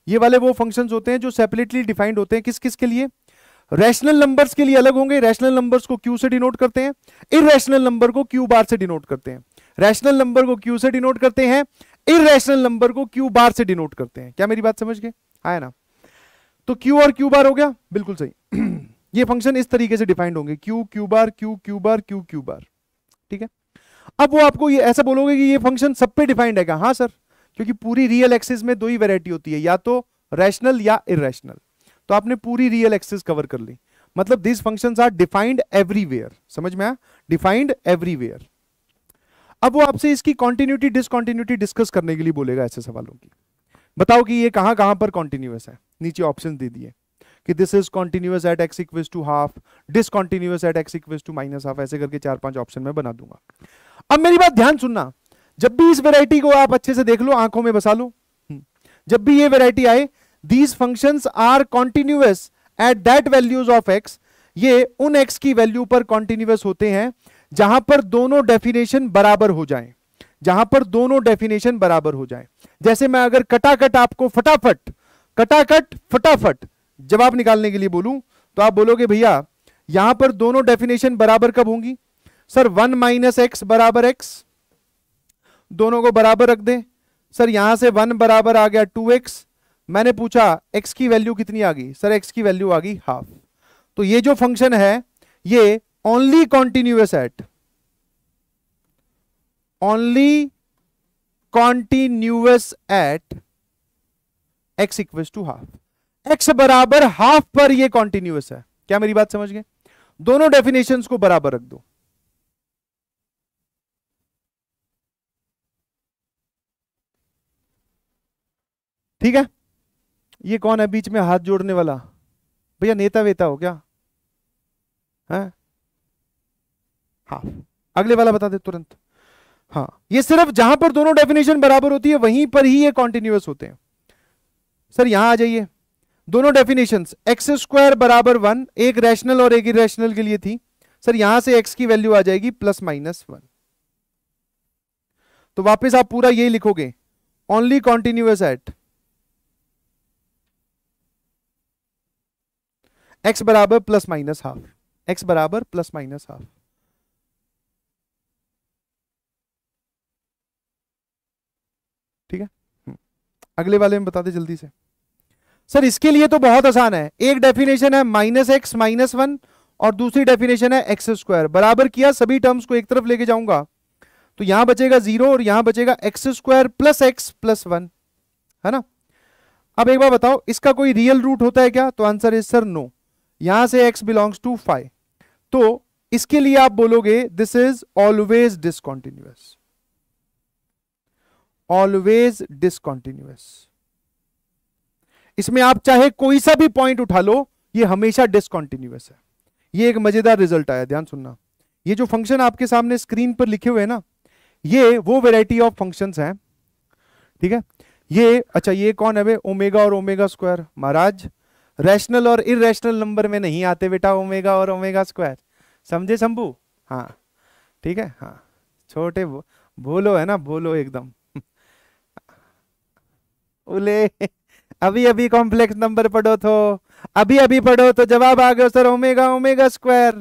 ये वाले वो फंक्शन होते हैं जो सेपरेटली डिफाइंड होते हैं किस किस के लिए रैशनल नंबर्स के लिए अलग होंगे रैशनल नंबर्स को क्यू से डिनोट करते हैं इरेशनल नंबर को क्यू बार से डिनोट करते हैं रैशनल नंबर को क्यू से डिनोट करते हैं इरेशनल नंबर को क्यू बार से डिनोट करते हैं क्या मेरी बात समझ गए आया हाँ ना तो क्यू और क्यू बार हो गया बिल्कुल सही ये फंक्शन इस तरीके से डिफाइंड होंगे Q Q bar Q Q bar Q Q bar ठीक है अब वो आपको ये ऐसा बोलोगे कि ये फंक्शन सब पे डिफाइंड है हाँ सर क्योंकि पूरी रियल एक्सिस में दो ही वेराइटी होती है या तो रैशनल या इेशनल तो आपने पूरी रियल एक्सिस कवर कर ली मतलब this function are defined everywhere समझ में आया डिफाइंड एवरीवेयर अब वो आपसे इसकी कॉन्टिन्यूटी डिसकॉन्टिन्यूटी डिस्कस करने के लिए बोलेगा ऐसे सवालों की बताओ कि ये कहां कहां पर कॉन्टिन्यूस है नीचे ऑप्शन दे दिए कि this is continuous at x equals to half discontinuous at x equals to minus half ऐसे करके चार पांच ऑप्शन में बना दूंगा अब मेरी बात ध्यान सुनना जब भी इस वेराइटी को आप अच्छे से देख लो आंखों में बसा लो हम्म। जब भी ये वेराइटी आए these function are continuous at that values of x ये उन एक्स की वैल्यू पर कॉन्टिन्यूस होते हैं जहां पर दोनों डेफिनेशन बराबर हो जाए जहां पर दोनों डेफिनेशन बराबर हो जाए जैसे मैं अगर कटाकट आपको फटाफट कटाकट फटाफट जवाब निकालने के लिए बोलूं तो आप बोलोगे भैया यहां पर दोनों डेफिनेशन बराबर कब होंगी सर वन माइनस एक्स बराबर एक्स दोनों को बराबर रख दें सर यहां से वन बराबर आ गया टू एक्स मैंने पूछा एक्स की वैल्यू कितनी आ गई सर एक्स की वैल्यू आ गई हाफ तो ये जो फंक्शन है ये only continuous at only continuous at x equal to half x बराबर हाफ पर ये कॉन्टिन्यूस है क्या मेरी बात समझ गए दोनों डेफिनेशंस को बराबर रख दो ठीक है ये कौन है बीच में हाथ जोड़ने वाला भैया नेता वेता हो क्या है हाँ अगले वाला बता दे तुरंत हाँ ये सिर्फ जहां पर दोनों डेफिनेशन बराबर होती है वहीं पर ही ये कॉन्टिन्यूस होते हैं सर यहां आ जाइए दोनों डेफिनेशन एक्स स्क्वायर बराबर वन एक रैशनल और एक इेशनल के लिए थी सर यहां से एक्स की वैल्यू आ जाएगी प्लस माइनस वन तो वापस आप पूरा यही लिखोगे ओनली कॉन्टिन्यूस एट एक्स बराबर प्लस माइनस हाफ एक्स बराबर प्लस माइनस हाफ ठीक है हम्म। अगले वाले में बता दे जल्दी से सर इसके लिए तो बहुत आसान है एक डेफिनेशन है माइनस एक्स माइनस वन और दूसरी डेफिनेशन है एक्स स्क्वायर बराबर किया सभी टर्म्स को एक तरफ लेके जाऊंगा तो यहां बचेगा जीरो और यहां बचेगा x square plus x plus one है ना अब एक बार बताओ इसका कोई रियल रूट होता है क्या तो आंसर इज सर नो यहां से एक्स बिलोंग्स टू फाइव तो इसके लिए आप बोलोगे this is always discontinuous always discontinuous इसमें आप चाहे कोई सा भी पॉइंट उठा लो ये हमेशा डिसकॉन्टिन्यूस है ये एक मजेदार रिजल्ट आया ध्यान सुनना ये जो फंक्शन आपके सामने स्क्रीन पर लिखे हुए हैं ना ये वो वेराइटी ऑफ फंक्शन है ठीक है ये अच्छा ये कौन है वे ओमेगा और ओमेगा स्क्वायर महाराज रैशनल और इरेशनल नंबर में नहीं आते बेटा ओमेगा और ओमेगा स्क्वायर समझे शंभू हाँ ठीक है हाँ छोटे बोलो है ना बोलो एकदम उले अभी अभी कॉम्प्लेक्स नंबर पढ़ो तो अभी अभी पढ़ो तो जवाब आ गया सर ओमेगा ओमेगा स्क्वायर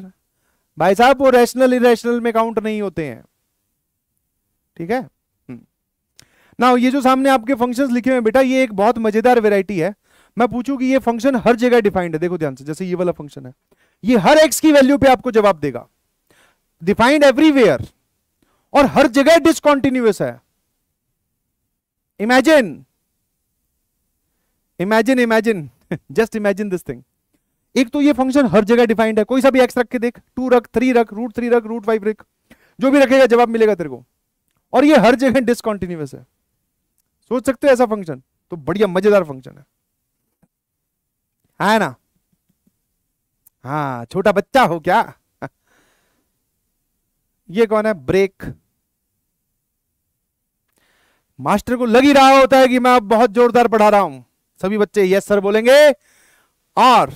भाई साहब वो रैशनल इरेशनल में काउंट नहीं होते हैं ठीक है ना हम्म। ये जो सामने आपके फंक्शंस लिखे हुए हैं बेटा ये एक बहुत मजेदार वेराइटी है मैं पूछूं कि ये फंक्शन हर जगह डिफाइंड है देखो ध्यान से जैसे ये वाला फंक्शन है ये हर एक्स की वैल्यू पे आपको जवाब देगा डिफाइंड एवरीवेयर और हर जगह डिसकॉन्टिन्यूस है imagine imagine imagine just imagine this thing एक तो ये फंक्शन हर जगह डिफाइंड है कोई सा भी एक्स रख के देख टू रख थ्री रख रूट थ्री रख रूट फाइव रख जो भी रखेगा जवाब मिलेगा तेरे को और ये हर जगह डिसकॉन्टिन्यूस है सोच सकते हो ऐसा फंक्शन तो बढ़िया मजेदार फंक्शन है है ना हाँ छोटा बच्चा हो क्या ये कौन है ब्रेक मास्टर को लग ही रहा होता है कि मैं अब बहुत जोरदार पढ़ा रहा हूं सभी बच्चे यस सर बोलेंगे और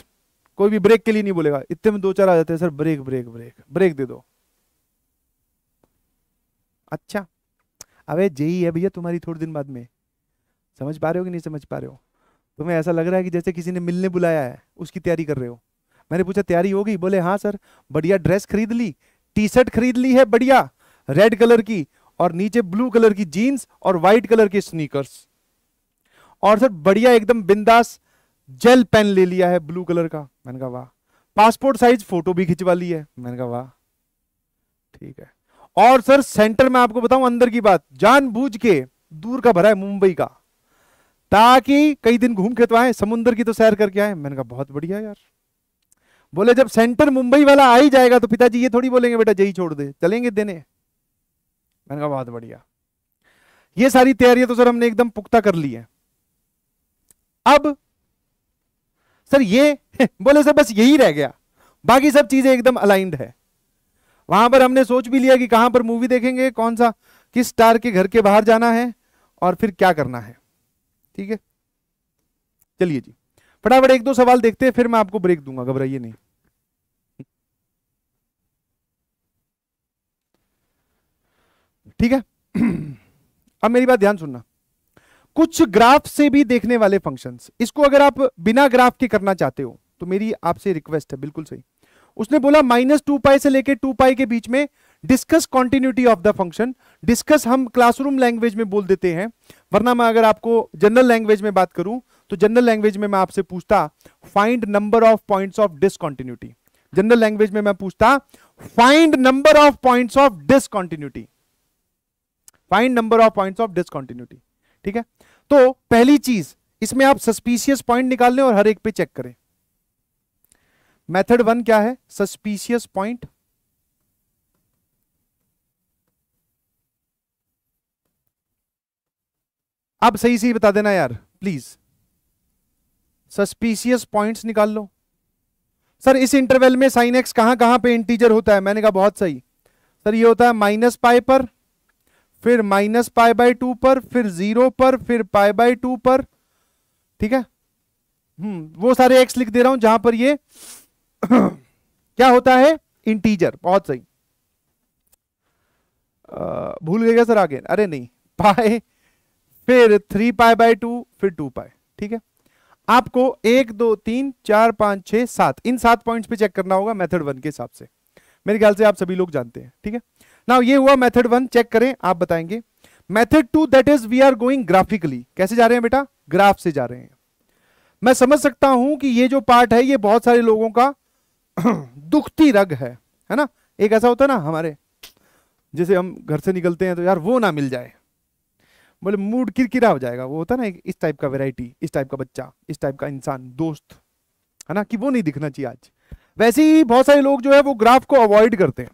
कोई भी ब्रेक के लिए नहीं बोलेगा इतने में दो चार आ जाते हैं sir break break break break दे दो अच्छा अबे जेई है भैया तुम्हारी थोड़े दिन बाद में समझ पा रहे हो कि नहीं समझ पा रहे हो तुम्हें ऐसा लग रहा है कि जैसे किसी ने मिलने बुलाया है उसकी तैयारी कर रहे हो मैंने पूछा तैयारी होगी बोले हाँ सर बढ़िया ड्रेस खरीद ली टी शर्ट खरीद ली है बढ़िया रेड कलर की और नीचे ब्लू कलर की जीन्स और व्हाइट कलर के स्नीकर्स और सर बढ़िया एकदम बिंदास जेल पेन ले लिया है ब्लू कलर का मैंने कहा वाह पासपोर्ट साइज फोटो भी खिंचवा ली है मैंने कहा वाह ठीक है और सर सेंटर में आपको बताऊं अंदर की बात जानबूझ के दूर का भरा है मुंबई का ताकि कई दिन घूम के तो आए समुंदर की तो सैर करके आए मैंने कहा बहुत बढ़िया यार बोले जब सेंटर मुंबई वाला आ ही जाएगा तो पिताजी ये थोड़ी बोलेंगे बेटा जई छोड़ दे चलेंगे देने मैंने कहा बहुत बढ़िया ये सारी तैयारियां तो सर हमने एकदम पुख्ता कर ली है अब सर ये बोले सर बस यही रह गया बाकी सब चीजें एकदम अलाइंड है वहां पर हमने सोच भी लिया कि कहां पर मूवी देखेंगे कौन सा किस स्टार के घर के बाहर जाना है और फिर क्या करना है ठीक है चलिए जी फटाफट एक दो सवाल देखते हैं फिर मैं आपको ब्रेक दूंगा घबराइए नहीं ठीक है अब मेरी बात ध्यान सुनना कुछ ग्राफ से भी देखने वाले फंक्शंस इसको अगर आप बिना ग्राफ के करना चाहते हो तो मेरी आपसे रिक्वेस्ट है बिल्कुल सही उसने बोला माइनस टू पाई से लेकर टू पाई के बीच में discuss continuity of the function discuss हम क्लासरूम लैंग्वेज में बोल देते हैं वरना मैं अगर आपको जनरल लैंग्वेज में बात करूं तो जनरल लैंग्वेज में मैं आपसे पूछता find number of points of discontinuity general language में मैं पूछता find number of point of discontinuity find number of point of discontinuity ठीक है तो पहली चीज इसमें आप सस्पीशियस पॉइंट निकाल लें और हर एक पे चेक करें मेथड वन क्या है सस्पीशियस पॉइंट आप सही सही बता देना यार प्लीज सस्पीसियस पॉइंट्स निकाल लो सर इस इंटरवल में साइन एक्स कहां कहां पे इंटीजर होता है मैंने कहा बहुत सही सर ये होता है माइनस पाई पर फिर माइनस पाई बाय टू पर फिर जीरो पर फिर पाई बाय टू पर ठीक है हम्म वो सारे एक्स लिख दे रहा हूं जहां पर ये क्या होता है इंटीजर बहुत सही आ, भूल गया सर आगे अरे नहीं पाए फिर थ्री पाई बाई टू फिर टू पाई ठीक है आपको एक दो तीन चार पांच छह सात इन सात पॉइंट्स पे चेक करना होगा मेथड वन के हिसाब से मेरे ख्याल से आप सभी लोग जानते हैं ठीक है ना ये हुआ मेथड वन चेक करें आप बताएंगे method two that is we are going graphically कैसे जा रहे हैं बेटा ग्राफ से जा रहे हैं मैं समझ सकता हूं कि ये जो पार्ट है ये बहुत सारे लोगों का दुखती रग है है ना एक ऐसा होता है ना हमारे जैसे हम घर से निकलते हैं तो यार वो ना मिल जाए बोले मतलब मूड किरकिरा हो जाएगा वो होता ना इस टाइप का वेराइटी इस टाइप का बच्चा इस टाइप का इंसान दोस्त है ना कि वो नहीं दिखना चाहिए आज वैसे ही बहुत सारे लोग जो है वो ग्राफ को अवॉइड करते हैं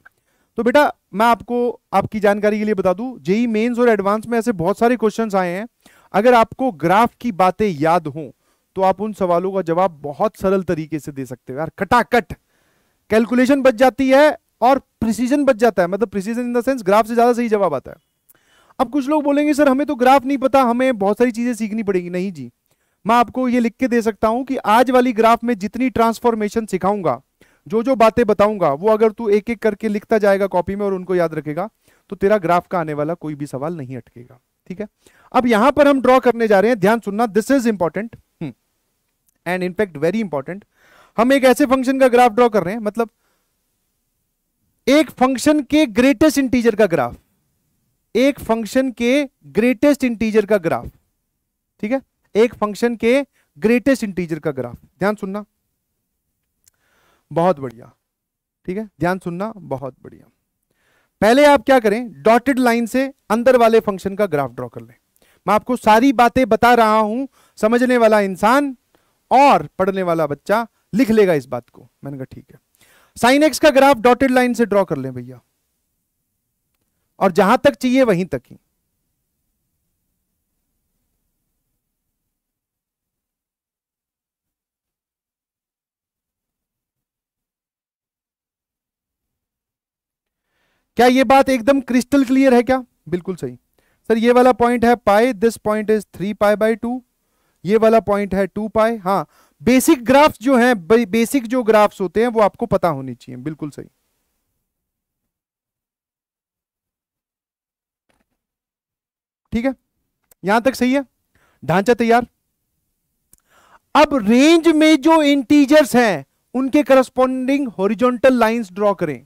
तो बेटा मैं आपको आपकी जानकारी के लिए बता दूं जेई मेंस और एडवांस में ऐसे बहुत सारे क्वेश्चन आए हैं अगर आपको ग्राफ की बातें याद हों तो आप उन सवालों का जवाब बहुत सरल तरीके से दे सकते हो यार कटाकट कैलकुलेशन बच जाती है और प्रिसीजन बच जाता है मतलब precision in the sense graph से ज्यादा सही जवाब आता है अब कुछ लोग बोलेंगे सर हमें तो ग्राफ नहीं पता हमें बहुत सारी चीजें सीखनी पड़ेगी नहीं जी मैं आपको ये लिख के दे सकता हूं कि आज वाली ग्राफ में जितनी ट्रांसफॉर्मेशन सिखाऊंगा जो जो बातें बताऊंगा वो अगर तू एक एक करके लिखता जाएगा कॉपी में और उनको याद रखेगा तो तेरा ग्राफ का आने वाला कोई भी सवाल नहीं अटकेगा ठीक है अब यहां पर हम ड्रॉ करने जा रहे हैं ध्यान सुनना this is important and in fact very important हम एक ऐसे फंक्शन का ग्राफ ड्रॉ कर रहे हैं मतलब एक फंक्शन के ग्रेटेस्ट इंटीजर का ग्राफ एक फंक्शन के ग्रेटेस्ट इंटीजर का ग्राफ ठीक है एक फंक्शन के ग्रेटेस्ट इंटीजर का ग्राफ ध्यान सुनना बहुत बढ़िया ठीक है ध्यान सुनना बहुत बढ़िया पहले आप क्या करें डॉटेड लाइन से अंदर वाले फंक्शन का ग्राफ ड्रॉ कर लें मैं आपको सारी बातें बता रहा हूं समझने वाला इंसान और पढ़ने वाला बच्चा लिख लेगा इस बात को मैंने कहा ठीक है साइन एक्स का ग्राफ डॉटेड लाइन से ड्रॉ कर लें भैया और जहां तक चाहिए वहीं तक ही क्या यह बात एकदम क्रिस्टल क्लियर है क्या बिल्कुल सही सर ये वाला पॉइंट है pi this point is three pi by two ये वाला पॉइंट है टू पाई हाँ बेसिक ग्राफ्स जो हैं बेसिक जो ग्राफ्स होते हैं वो आपको पता होनी चाहिए बिल्कुल सही ठीक है यहां तक सही है ढांचा तैयार अब रेंज में जो इंटीजर्स हैं उनके करस्पॉन्डिंग हॉरिजॉन्टल लाइंस ड्रॉ करें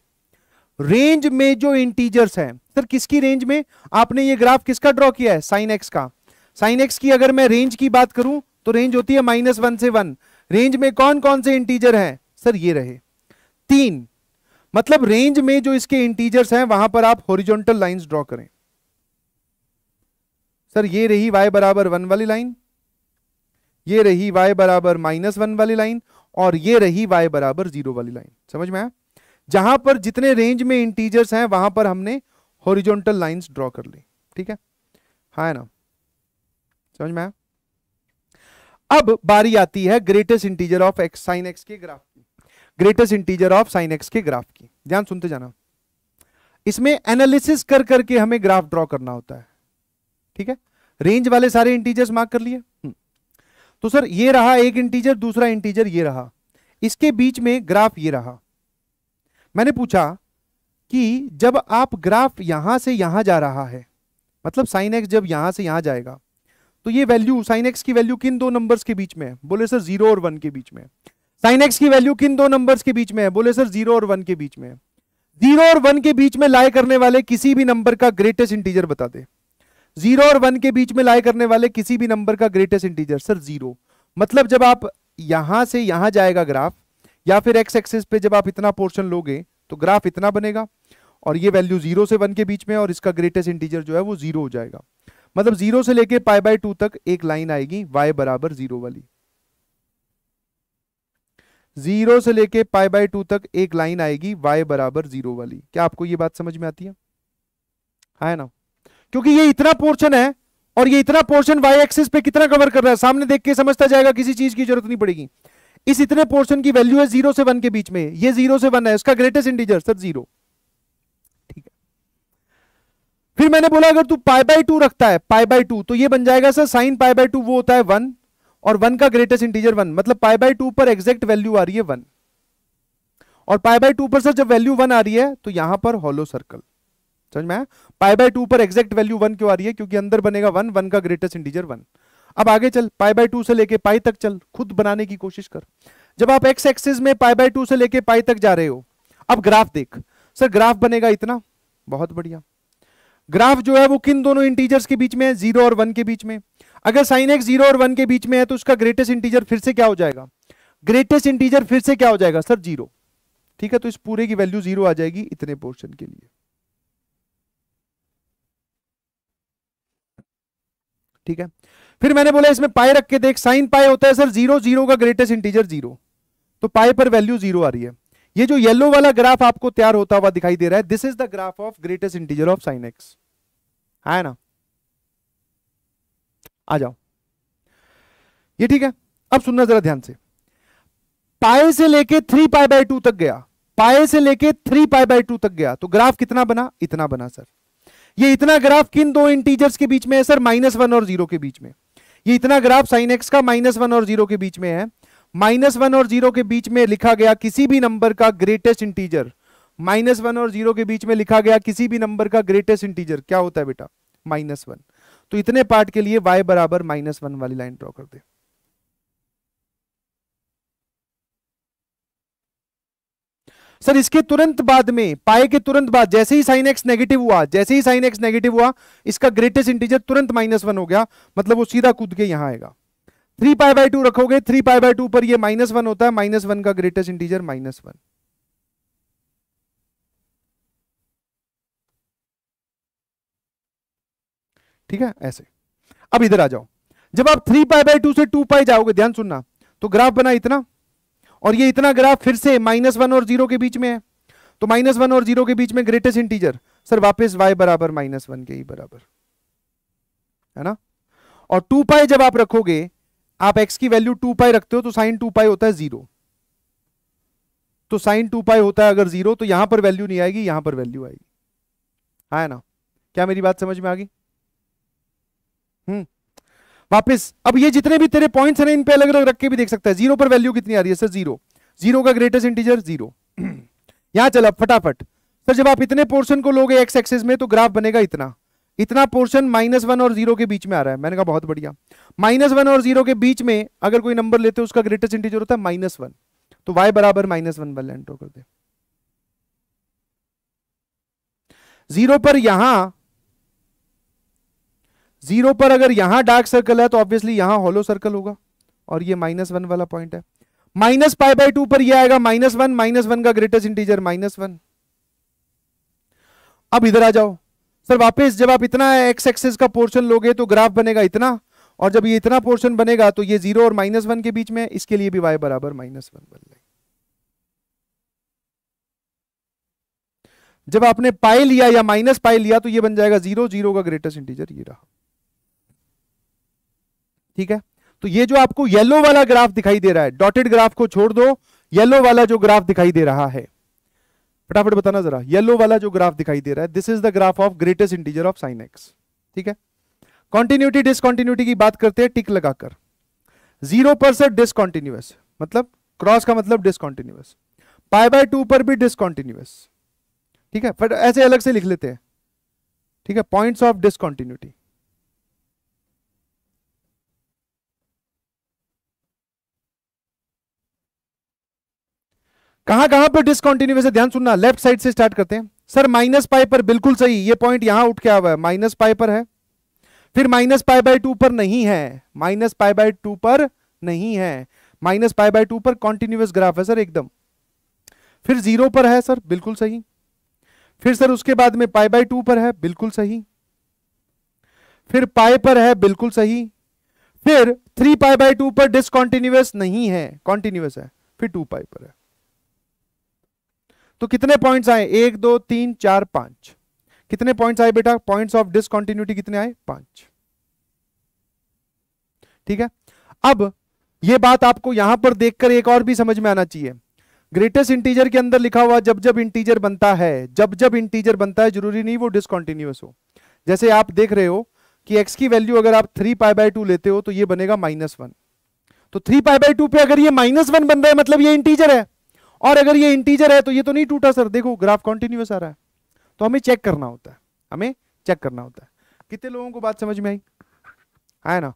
रेंज में जो इंटीजर्स हैं सर किसकी रेंज में आपने ये ग्राफ किसका ड्रॉ किया है साइन एक्स का साइन एक्स की अगर मैं रेंज की बात करूं तो रेंज होती है माइनस वन से वन रेंज में कौन कौन से इंटीजर हैं सर ये रहे तीन मतलब रेंज में जो इसके इंटीजर्स हैं वहां पर आप हॉरिजॉन्टल लाइन ड्रॉ करें सर ये रही y बराबर वन वाली लाइन ये रही y बराबर माइनस वन वाली लाइन और ये रही y बराबर जीरो वाली लाइन समझ में आया जहां पर जितने रेंज में इंटीजर्स हैं वहां पर हमने होरिजोनटल लाइंस ड्रॉ कर ली ठीक है हाँ ना समझ में आया अब बारी आती है greatest integer of x sine x के ग्राफ की greatest integer of sine x के ग्राफ की ध्यान सुनते जाना इसमें एनालिसिस कर करके हमें ग्राफ ड्रॉ करना होता है ठीक है रेंज वाले सारे इंटीजर्स मार्क कर लिए हम्म। तो सर ये रहा एक इंटीजर दूसरा इंटीजर ये रहा इसके बीच में ग्राफ ये रहा मैंने पूछा कि जब आप ग्राफ यहां से यहां जा रहा है मतलब साइन एक्स जब यहां से यहां जाएगा तो ये वैल्यू साइन एक्स की वैल्यू किन दो नंबर्स के बीच में है बोले सर जीरो और वन के बीच में साइन एक्स की वैल्यू किन दो नंबर्स के बीच में है बोले सर जीरो और वन के बीच में जीरो और वन के बीच में लाए करने वाले किसी भी नंबर का ग्रेटेस्ट इंटीजर बता दे जीरो और वन के बीच में लाई करने वाले किसी भी नंबर का ग्रेटेस्ट इंटीजर सर जीरो मतलब जब आप यहां से यहां जाएगा ग्राफ या फिर एक्स एक्सेस पे जब आप इतना पोर्शन लोगे तो ग्राफ इतना बनेगा और ये वैल्यू जीरो से वन के बीच में और इसका ग्रेटेस्ट इंटीजर जो है वो जीरो हो जाएगा मतलब जीरो से लेके पाई बाई टू तक एक लाइन आएगी वाई बराबर जीरो वाली जीरो से लेके पाई बाई टू तक एक लाइन आएगी वाई बराबर जीरो वाली क्या आपको ये बात समझ में आती है हाँ है ना क्योंकि ये इतना पोर्शन है और ये इतना पोर्शन वाई एक्सिस पे कितना कवर कर रहा है सामने देख के समझता जाएगा किसी चीज की जरूरत नहीं पड़ेगी इस इतने पोर्शन की वैल्यू है जीरो से वन के बीच में ये जीरो से वन है इसका ग्रेटेस्ट इंटीजर सर जीरो ठीक है फिर मैंने बोला अगर तू पाई बाई टू रखता है पाई बाई टू तो ये बन जाएगा sir sine pi by two वो होता है वन और वन का ग्रेटेस्ट इंटीजर वन मतलब पाई बाई टू पर एग्जैक्ट वैल्यू आ रही है वन और पाई बाई टू पर सर जब वैल्यू वन आ रही है तो यहां पर हॉलो सर्कल समझ में पाई बाय टू पर एक्जेक्ट वैल्यू वन क्यों आ रही है क्योंकि अंदर बनेगा वन वन का ग्रेटेस्ट इंटीजर वन अब आगे चल पाई बाय टू से लेके पाई तक चल खुद बनाने की कोशिश कर जब आप एक्स एक्सिस में पाई बाय टू से लेके पाई तक जा रहे हो अब ग्राफ देख सर ग्राफ बनेगा इतना बहुत बढ़िया ग्राफ जो है वो किन दोनों इंटीजर्स के बीच में है जीरो और वन के बीच में अगर साइन एक्स जीरो और वन के बीच में है तो उसका ग्रेटेस्ट इंटीजर फिर से क्या हो जाएगा ग्रेटेस्ट इंटीजर फिर से क्या हो जाएगा सर जीरो ठीक है तो इस पूरे की वैल्यू जीरो आ जाएगी इतने पोर्शन के लिए ठीक है फिर मैंने बोला इसमें पाए रख के देख साइन पाए होता है सर जीरो जीरो का ग्रेटेस्ट इंटीजर जीरो तो पाए पर वैल्यू जीरो आ रही है ये जो येलो वाला ग्राफ आपको तैयार होता हुआ दिखाई दे रहा है this is the graph of greatest integer of sine x है ना आ जाओ ये ठीक है अब सुनना जरा ध्यान से पाए से लेके थ्री पाए बाय टू तक गया पाए से लेके थ्री पाए बाय टू तक गया तो ग्राफ कितना बना इतना बना सर ये इतना ग्राफ किन दो इंटीजर्स के बीच में है सर माइनस वन और जीरो के बीच में ये इतना ग्राफ साइन एक्स का माइनस वन और जीरो के बीच में है माइनस वन और जीरो के बीच में लिखा गया किसी भी नंबर का ग्रेटेस्ट इंटीजर माइनस वन और जीरो के बीच में लिखा गया किसी भी नंबर का ग्रेटेस्ट इंटीजर क्या होता है बेटा माइनस वन तो इतने पार्ट के लिए वाई बराबर माइनस वन वाली लाइन ड्रॉ कर दे सर इसके तुरंत बाद में पाए के तुरंत बाद जैसे ही साइन एक्स नेगेटिव हुआ जैसे ही साइन एक्स नेगेटिव हुआ इसका ग्रेटेस्ट इंटीजर तुरंत माइनस वन हो गया मतलब वो सीधा कूद के यहां आएगा थ्री पाई बाय टू रखोगे थ्री पाई बाय टू पर ये माइनस वन होता है माइनस वन का ग्रेटेस्ट इंटीजर माइनस वन ठीक है ऐसे अब इधर आ जाओ जब आप थ्री पाई बाय टू से टू पाई जाओगे ध्यान सुनना तो ग्राफ बना इतना और ये इतना ग्राफ फिर से माइनस वन और जीरो के बीच में है तो माइनस वन और जीरो के बीच में ग्रेटेस्ट इंटीजर सर वापस वाई बराबर माइनस वन के ही बराबर है ना और टू पाई जब आप रखोगे आप एक्स की वैल्यू टू पाई रखते हो तो साइन टू पाई होता है जीरो तो साइन टू पाई होता है अगर जीरो तो यहां पर वैल्यू नहीं आएगी यहां पर वैल्यू आएगी हाँ है ना क्या मेरी बात समझ में आ गई हम्म वापस अब ये जितने भी तेरे पॉइंट्स हैं इन पे अलग अलग रख के भी देख सकता है जीरो पर वैल्यू कितनी आ रही है सर जीरो जीरो का ग्रेटेस्ट इंटीजर जीरो यहां चला फटाफट सर जब आप इतने पोर्शन को लोगे एक्स एक्सेस में तो ग्राफ बनेगा इतना इतना पोर्शन माइनस वन और जीरो के बीच में आ रहा है मैंने कहा बहुत बढ़िया माइनस वन और जीरो के बीच में अगर कोई नंबर लेते हैं उसका ग्रेटेस्ट इंटीजर होता है माइनस वन तो वाई बराबर माइनस वन वाले एंटर कर दे जीरो पर यहां जीरो पर अगर यहां डार्क सर्कल है तो ऑब्वियसली यहां हॉलो सर्कल होगा और ये माइनस वन वाला पॉइंट है माइनस पाई बाई टू पर यह आएगा माइनस वन माइनस वन का ग्रेटेस्ट इंटीजर माइनस वन अब इधर आ जाओ सर वापस जब आप इतना एक्स एक्सेस का पोर्शन लोगे तो ग्राफ बनेगा इतना और जब ये इतना पोर्शन बनेगा तो ये जीरो और माइनस वन के बीच में इसके लिए भी वाई बराबर माइनस वन बन जाएगी जब आपने पाई लिया या माइनस पाई लिया तो ये बन जाएगा जीरो जीरो का ग्रेटेस्ट इंटीजर ये रहा ठीक है तो ये जो आपको येलो वाला ग्राफ दिखाई दे रहा है डॉटेड ग्राफ को छोड़ दो येलो वाला जो ग्राफ दिखाई दे रहा है फटाफट बताना जरा येलो वाला जो ग्राफ दिखाई दे रहा है this is the graph of greatest integer of sine x ठीक है कॉन्टिन्यूटी डिसकॉन्टिन्यूटी की बात करते हैं टिक लगाकर जीरो परसेंट डिसकॉन्टिन्यूस मतलब क्रॉस का मतलब डिसकॉन्टिन्यूस पाई बाय टू पर भी डिसकॉन्टिन्यूस ठीक है फट ऐसे अलग से लिख लेते हैं ठीक है पॉइंट्स ऑफ डिसकॉन्टिन्यूटी कहां कहां पर डिसकॉन्टिन्यूस है ध्यान सुनना लेफ्ट साइड से स्टार्ट करते हैं सर माइनस पाई पर बिल्कुल सही ये पॉइंट यहां उठ के आवा है माइनस पाई पर है फिर माइनस पाई बाय टू पर नहीं है माइनस पाई बाय टू पर नहीं है माइनस पाई बाय टू पर कॉन्टिन्यूस ग्राफ है सर एकदम फिर जीरो पर है सर बिल्कुल सही फिर सर उसके बाद में पाई बाय टू पर है बिल्कुल सही फिर पाई पर है बिल्कुल सही फिर थ्री पाई बाय टू पर डिसकॉन्टिन्यूस नहीं है कॉन्टिन्यूस है फिर टू पाई पर है तो कितने पॉइंट्स आए एक दो तीन चार पांच कितने पॉइंट्स आए बेटा पॉइंट्स ऑफ डिसकॉन्टिन्यूटी कितने आए पांच ठीक है अब यह बात आपको यहां पर देखकर एक और भी समझ में आना चाहिए ग्रेटेस्ट इंटीजर के अंदर लिखा हुआ जब जब इंटीजर बनता है जब जब इंटीजर बनता है जरूरी नहीं वो डिसकॉन्टिन्यूस हो जैसे आप देख रहे हो कि एक्स की वैल्यू अगर आप थ्री पाई बाय टू लेते हो तो ये बनेगा माइनस वन तो थ्री पाई बाय टू पे अगर ये माइनस वन बन रहा है मतलब ये इंटीजर है और अगर ये इंटीजर है तो ये तो नहीं टूटा सर देखो ग्राफ कॉन्टिन्यूस आ रहा है तो हमें चेक करना होता है हमें चेक करना होता है कितने लोगों को बात समझ में आई है ना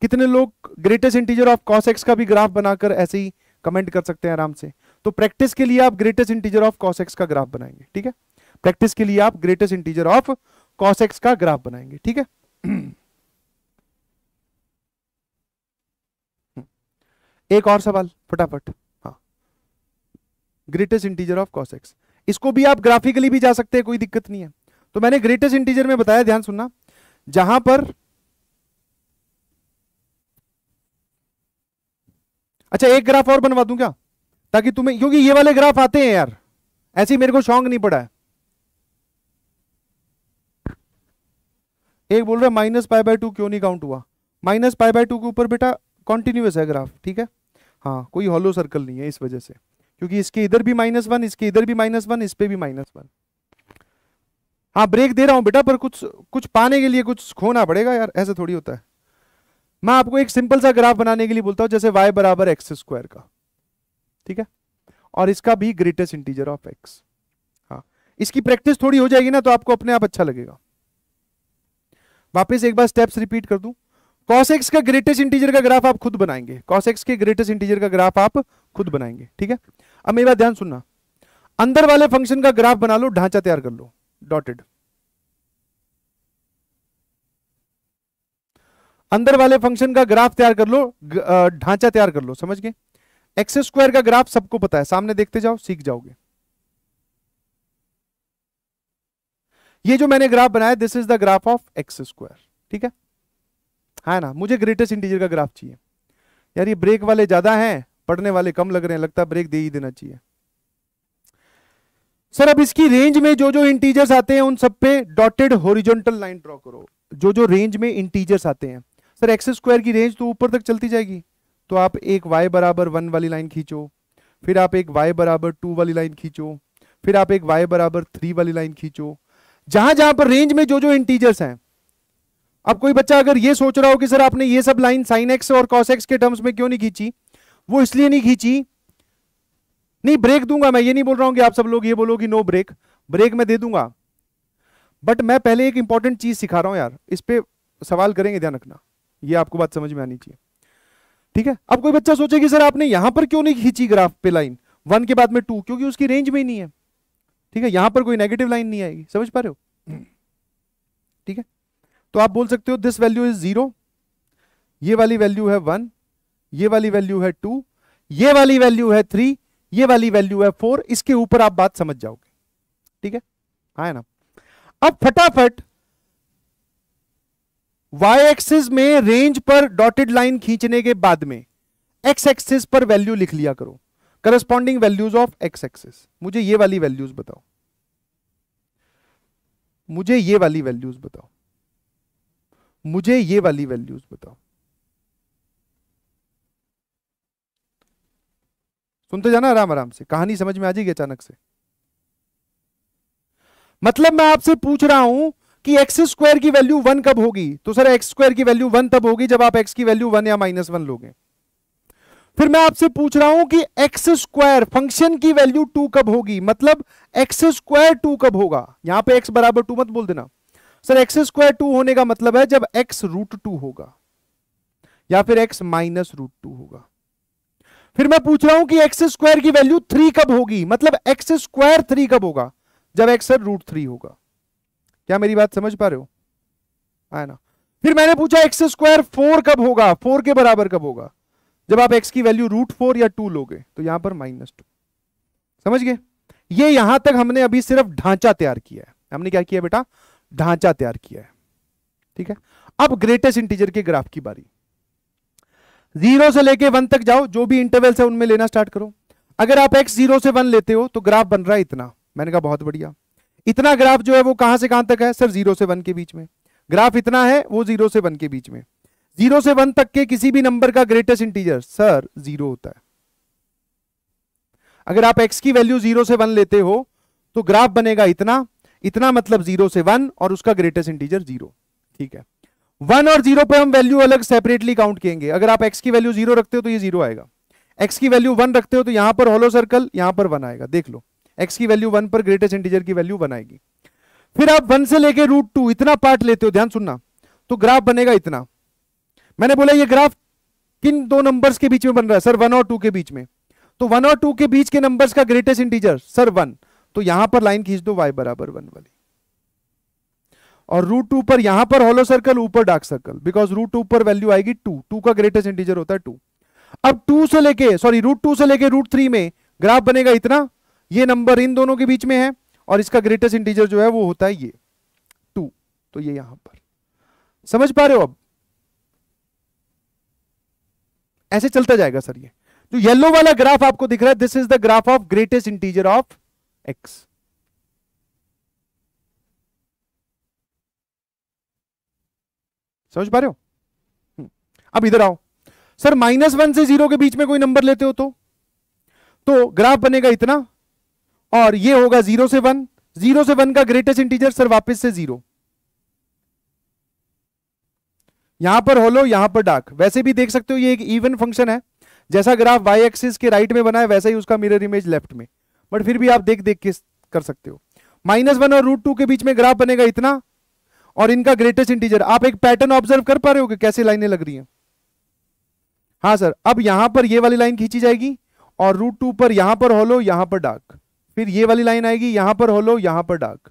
कितने लोग greatest integer of cos x का भी ग्राफ बनाकर ऐसे ही कमेंट कर सकते हैं आराम से तो प्रैक्टिस के लिए आप greatest integer of cos x का ग्राफ बनाएंगे ठीक है प्रैक्टिस के लिए आप greatest integer of cos x का ग्राफ बनाएंगे ठीक है एक और सवाल फटाफट greatest integer of cos x इसको भी आप ग्राफिकली भी जा सकते हैं कोई दिक्कत नहीं है तो मैंने ग्रेटेस्ट इंटीजर में बताया ध्यान सुनना जहां पर अच्छा एक ग्राफ और बनवा दूं क्या ताकि तुम्हें क्योंकि ये वाले ग्राफ आते हैं यार ऐसे ही मेरे को शौक नहीं पड़ा है एक बोल रहे माइनस पाई बाय टू क्यों नहीं काउंट हुआ माइनस पाई बाय टू के ऊपर बेटा कॉन्टिन्यूस है ग्राफ ठीक है हाँ कोई हॉलो सर्कल नहीं है इस वजह से क्योंकि इसके इधर भी माइनस वन इसके इधर भी माइनस वन इस पे भी माइनस वन हाँ ब्रेक दे रहा हूं बेटा पर कुछ कुछ पाने के लिए कुछ खोना पड़ेगा यार ऐसा थोड़ी होता है मैं आपको एक सिंपल सा ग्राफ बनाने के लिए बोलता हूं जैसे y बराबर एक्स स्क्वायर का ठीक है और इसका भी ग्रेटेस्ट इंटीजर ऑफ x हाँ इसकी प्रैक्टिस थोड़ी हो जाएगी ना तो आपको अपने आप अच्छा लगेगा वापस एक बार स्टेप्स रिपीट कर दू कॉस एक्स का ग्रेटेस्ट इंटीजर का ग्राफ आप खुद बनाएंगे कॉस एक्स के ग्रेटेस्ट इंटीजर का ग्राफ आप खुद बनाएंगे ठीक है अब मेरी बात ध्यान सुनना अंदर वाले फंक्शन का ग्राफ बना लो ढांचा तैयार कर लो डॉटेड अंदर वाले फंक्शन का ग्राफ तैयार कर लो ढांचा तैयार कर लो समझ गए एक्स स्क्वायर का ग्राफ सबको पता है सामने देखते जाओ सीख जाओगे ये जो मैंने ग्राफ बनाया this is the graph of x square ठीक है है हाँ ना मुझे ग्रेटेस्ट इंटीजर का ग्राफ चाहिए यार ये ब्रेक वाले ज्यादा हैं पढ़ने वाले कम लग रहे हैं लगता ब्रेक दे ही देना चाहिए सर अब इसकी रेंज में जो जो इंटीजर्स आते हैं उन सब पे डॉटेड होरिजोनटल लाइन ड्रॉ करो जो जो रेंज में इंटीजर्स आते हैं सर एक्स स्क्वायर की रेंज तो ऊपर तक चलती जाएगी तो आप एक वाई बराबर वन वाली लाइन खींचो फिर आप एक वाई बराबर टू वाली लाइन खींचो फिर आप एक वाई बराबर थ्री वाली लाइन खींचो जहां जहां पर रेंज में जो जो इंटीजर्स हैं अब कोई बच्चा अगर ये सोच रहा हो कि सर आपने ये सब लाइन साइन एक्स और कॉस एक्स के टर्म्स में क्यों नहीं खींची वो इसलिए नहीं खींची नहीं ब्रेक दूंगा मैं ये नहीं बोल रहा हूं कि आप सब लोग ये बोलोगे नो ब्रेक ब्रेक मैं दे दूंगा बट मैं पहले एक इंपॉर्टेंट चीज सिखा रहा हूं यार इस पर सवाल करेंगे ध्यान रखना ये आपको बात समझ में आनी चाहिए ठीक है अब कोई बच्चा सोचे कि सर आपने यहां पर क्यों नहीं खींची ग्राफ पे लाइन वन के बाद में टू क्योंकि उसकी रेंज में ही नहीं है ठीक है यहां पर कोई नेगेटिव लाइन नहीं आएगी समझ पा रहे हो ठीक है तो आप बोल सकते हो दिस वैल्यू इज जीरो ये वाली वैल्यू है वन ये वाली वैल्यू है टू ये वाली वैल्यू है थ्री ये वाली वैल्यू है फोर इसके ऊपर आप बात समझ जाओगे ठीक है आया हाँ ना अब फटाफट y एक्सिस में रेंज पर डॉटेड लाइन खींचने के बाद में x एक्सिस पर वैल्यू लिख लिया करो corresponding values of x axis मुझे ये वाली वैल्यूज बताओ मुझे ये वाली वैल्यूज बताओ मुझे ये वाली वैल्यूज बताओ सुनते तो जाना आराम आराम से कहानी समझ में आ जाएगी अचानक से मतलब मैं आपसे पूछ रहा हूं कि एक्स स्क्वायर की वैल्यू वन कब होगी तो सर एक्स स्क्वायर की वैल्यू वन तब होगी जब आप एक्स की वैल्यू वन या माइनस वन लोगे फिर मैं आपसे पूछ रहा हूं कि एक्स स्क्वायर फंक्शन की वैल्यू टू कब होगी मतलब एक्स स्क्वायर टू कब होगा यहां पे एक्स बराबर टू मत बोल देना सर एक्स स्क्वायर टू होने का मतलब है जब एक्स रूट टू होगा या फिर एक्स माइनस रूट टू होगा फिर मैं पूछ रहा हूं कि एक्स स्क्वायर की वैल्यू थ्री कब होगी मतलब एक्स स्क्वायर थ्री कब होगा जब एक्स रूट थ्री होगा क्या मेरी बात समझ पा रहे हो आया ना फिर मैंने पूछा एक्स स्क्वायर फोर कब होगा फोर के बराबर कब होगा जब आप एक्स की वैल्यू रूट फोर या टू लोगे तो यहां पर माइनस टू समझ गए ये यहां तक हमने अभी सिर्फ ढांचा तैयार किया है हमने क्या किया बेटा ढांचा तैयार किया है ठीक है अब ग्रेटेस्ट इंटीजर के ग्राफ की बारी जीरो से लेके वन तक जाओ जो भी इंटरवल्स है उनमें लेना स्टार्ट करो अगर आप एक्स जीरो से वन लेते हो तो ग्राफ बन रहा है इतना मैंने कहा बहुत बढ़िया इतना ग्राफ जो है वो कहां से कहां तक है सर जीरो से वन के बीच में ग्राफ इतना है वो जीरो से वन के बीच में जीरो से वन तक के किसी भी नंबर का ग्रेटेस्ट इंटीजर सर जीरो होता है अगर आप एक्स की वैल्यू जीरो से वन लेते हो तो ग्राफ बनेगा इतना इतना मतलब जीरो से वन और उसका ग्रेटेस्ट इंटीजर जीरो ठीक है वन और जीरो पे हम वैल्यू अलग सेपरेटली काउंट किएंगे अगर आप एक्स की वैल्यू जीरो रखते हो तो ये जीरो आएगा एक्स की वैल्यू वन रखते हो तो यहां पर होलो सर्कल यहां पर वन आएगा देख लो एक्स की वैल्यू वन पर ग्रेटेस्ट इंटीजर की वैल्यू वन आएगी फिर आप वन से लेके रूट टू इतना पार्ट लेते हो ध्यान सुनना तो ग्राफ बनेगा इतना मैंने बोला ये ग्राफ किन दो नंबर्स के बीच में बन रहा है सर वन और टू के बीच में तो वन और टू के बीच के नंबर्स का ग्रेटेस्ट इंटीजर सर वन तो यहां पर लाइन खींच दो वाई बराबर वन वाली और रूट टू पर यहां पर हॉलो सर्कल ऊपर dark circle because root two पर वैल्यू आएगी टू टू का ग्रेटेस्ट इंटीजर होता है टू अब टू से लेके सॉरी रूट टू से लेके रूट थ्री में ग्राफ बनेगा इतना ये नंबर इन दोनों के बीच में है और इसका ग्रेटेस्ट इंटीजर जो है वो होता है ये टू तो ये यहां पर समझ पा रहे हो अब ऐसे चलता जाएगा सर ये जो तो येलो वाला ग्राफ आपको दिख रहा है this is the graph of greatest integer of x समझ पा रहे हो हम्म। अब इधर आओ सर माइनस वन से जीरो के बीच में कोई नंबर लेते हो तो तो ग्राफ बनेगा इतना और ये होगा जीरो से वन जीरो से वन का ग्रेटेस्ट इंटीजर सर वापस से जीरो यहां पर होलो यहां पर डार्क वैसे भी देख सकते हो ये एक इवन फंक्शन है जैसा ग्राफ वाई एक्सिस के राइट में बना है वैसा ही उसका मिरर इमेज लेफ्ट में बट फिर भी आप देख देख के कर सकते हो माइनस वन और रूट टू के बीच में ग्राफ बनेगा इतना और इनका ग्रेटेस्ट इंटीजर आप एक पैटर्न ऑब्जर्व कर पा रहे हो कैसे लाइनें लग रही हैं हाँ सर अब यहां पर ये वाली लाइन खींची जाएगी और रूट टू पर यहां पर होलो यहां पर डार्क फिर ये वाली लाइन आएगी यहां पर होलो यहां पर डार्क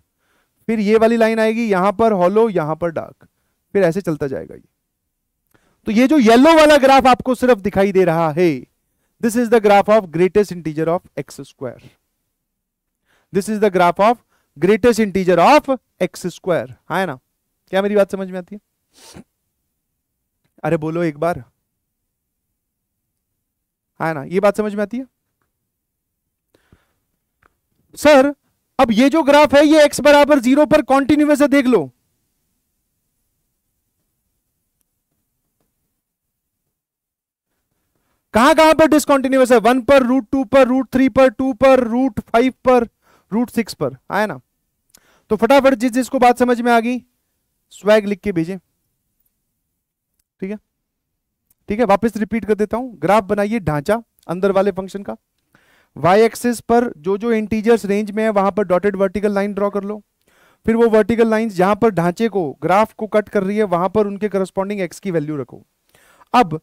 फिर ये वाली लाइन आएगी यहां पर होलो यहां पर डार्क फिर ऐसे चलता जाएगा ये तो ये जो येलो वाला ग्राफ आपको सिर्फ दिखाई दे रहा है this is the graph of greatest integer of x square this is the graph of greatest integer of x square है ना क्या मेरी बात समझ में आती है अरे बोलो एक बार है हाँ ना ये बात समझ में आती है सर अब ये जो ग्राफ है ये x बराबर जीरो पर कॉन्टिन्यूस है देख लो कहां कहां पर डिसकॉन्टिन्यूस है वन पर रूट टू पर रूट थ्री पर टू पर रूट फाइव पर रूट सिक्स पर आया हाँ ना तो फटाफट जिस जिसको बात समझ में आ गई स्वैग लिख के भेजें ठीक है ठीक है वापस रिपीट कर देता हूं ग्राफ बनाइए ढांचा अंदर वाले फंक्शन का वाई एक्सिस पर जो जो इंटीजर्स रेंज में है वहां पर डॉटेड वर्टिकल लाइन ड्रॉ कर लो फिर वो वर्टिकल लाइन जहां पर ढांचे को ग्राफ को कट कर रही है वहां पर उनके करस्पॉन्डिंग एक्स की वैल्यू रखो अब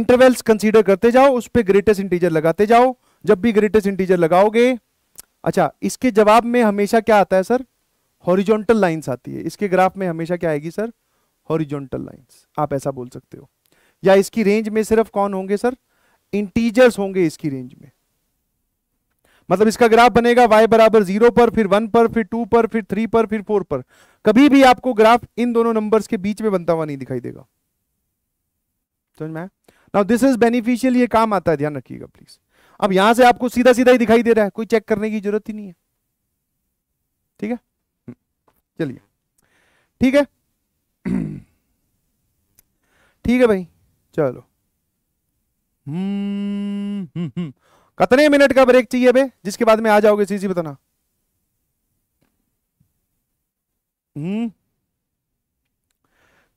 इंटरवेल्स कंसीडर करते जाओ उस पर ग्रेटेस्ट इंटीजर लगाते जाओ जब भी ग्रेटेस्ट इंटीजर लगाओगे अच्छा इसके जवाब में हमेशा क्या आता है सर हॉरिजॉन्टल लाइंस आती है इसके ग्राफ में हमेशा क्या आएगी सर हॉरिजॉन्टल लाइंस आप ऐसा बोल सकते हो या इसकी रेंज में सिर्फ कौन होंगे सर इंटीजर्स होंगे इसकी रेंज में मतलब इसका ग्राफ बनेगा वाई बराबर जीरो पर फिर वन पर फिर टू पर फिर थ्री पर फिर फोर पर कभी भी आपको ग्राफ इन दोनों नंबर्स के बीच में बनता हुआ नहीं दिखाई देगा समझ में नाउ दिस इज बेनिफिशियल ये काम आता है ध्यान रखिएगा प्लीज अब यहां से आपको सीधा सीधा ही दिखाई दे रहा है कोई चेक करने की जरूरत ही नहीं है ठीक है चलिए ठीक है ठीक है भाई चलो हम्म, हम्म, हम्म। कितने मिनट का ब्रेक चाहिए बे जिसके बाद में आ जाओगे सीसी बताना हम्म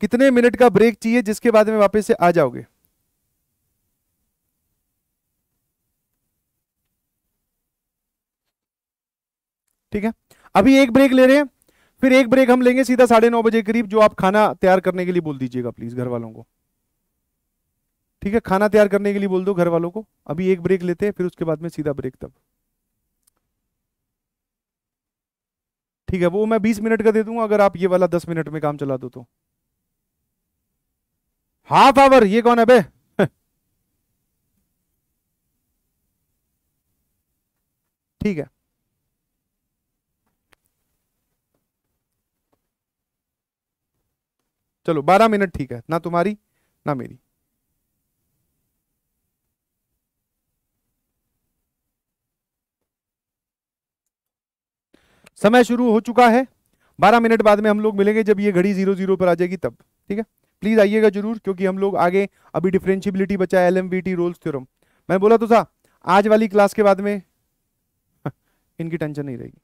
कितने मिनट का ब्रेक चाहिए जिसके बाद में वापस से आ जाओगे ठीक है अभी एक ब्रेक ले रहे हैं फिर एक ब्रेक हम लेंगे सीधा साढ़े नौ बजे करीब जो आप खाना तैयार करने के लिए बोल दीजिएगा प्लीज घर वालों को ठीक है खाना तैयार करने के लिए बोल दो घर वालों को अभी एक ब्रेक लेते हैं फिर उसके बाद में सीधा ब्रेक तब ठीक है वो मैं बीस मिनट का दे दूंगा अगर आप ये वाला दस मिनट में काम चला दो तो हाफ आवर ये कौन है बे ठीक है चलो बारह मिनट ठीक है ना तुम्हारी ना मेरी समय शुरू हो चुका है बारह मिनट बाद में हम लोग मिलेंगे जब ये घड़ी जीरो जीरो पर आ जाएगी तब ठीक है प्लीज आइएगा जरूर क्योंकि हम लोग आगे अभी डिफरेंशियबिलिटी बचा है एल एम रोल्स थ्योरम मैं बोला तो था आज वाली क्लास के बाद में इनकी टेंशन नहीं रहेगी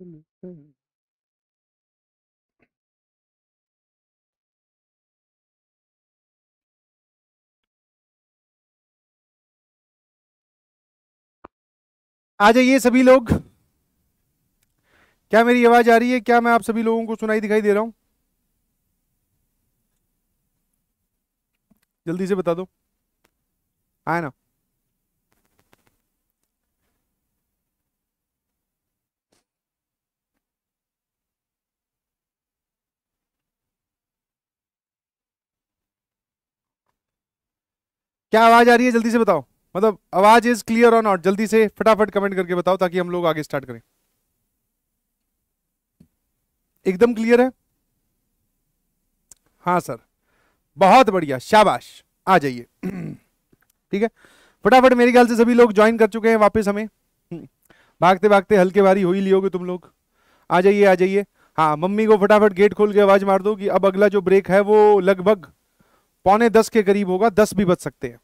Mm-hmm. Mm-hmm. आ जाइए सभी लोग क्या मेरी आवाज आ रही है क्या मैं आप सभी लोगों को सुनाई दिखाई दे रहा हूं जल्दी से बता दो आया ना क्या आवाज आ रही है जल्दी से बताओ मतलब आवाज इज क्लियर और नॉट जल्दी से फटाफट कमेंट करके बताओ ताकि हम लोग आगे स्टार्ट करें एकदम क्लियर है हाँ सर बहुत बढ़िया शाबाश आ जाइए ठीक है फटाफट मेरे ख्याल से सभी लोग ज्वाइन कर चुके हैं वापस हमें भागते भागते हल्के भारी हो ही लियोगे तुम लोग आ जाइए आ जाइए हाँ मम्मी को फटाफट गेट खोल के आवाज मार दो कि अब अगला जो ब्रेक है वो लगभग पौने दस के करीब होगा दस भी बच सकते हैं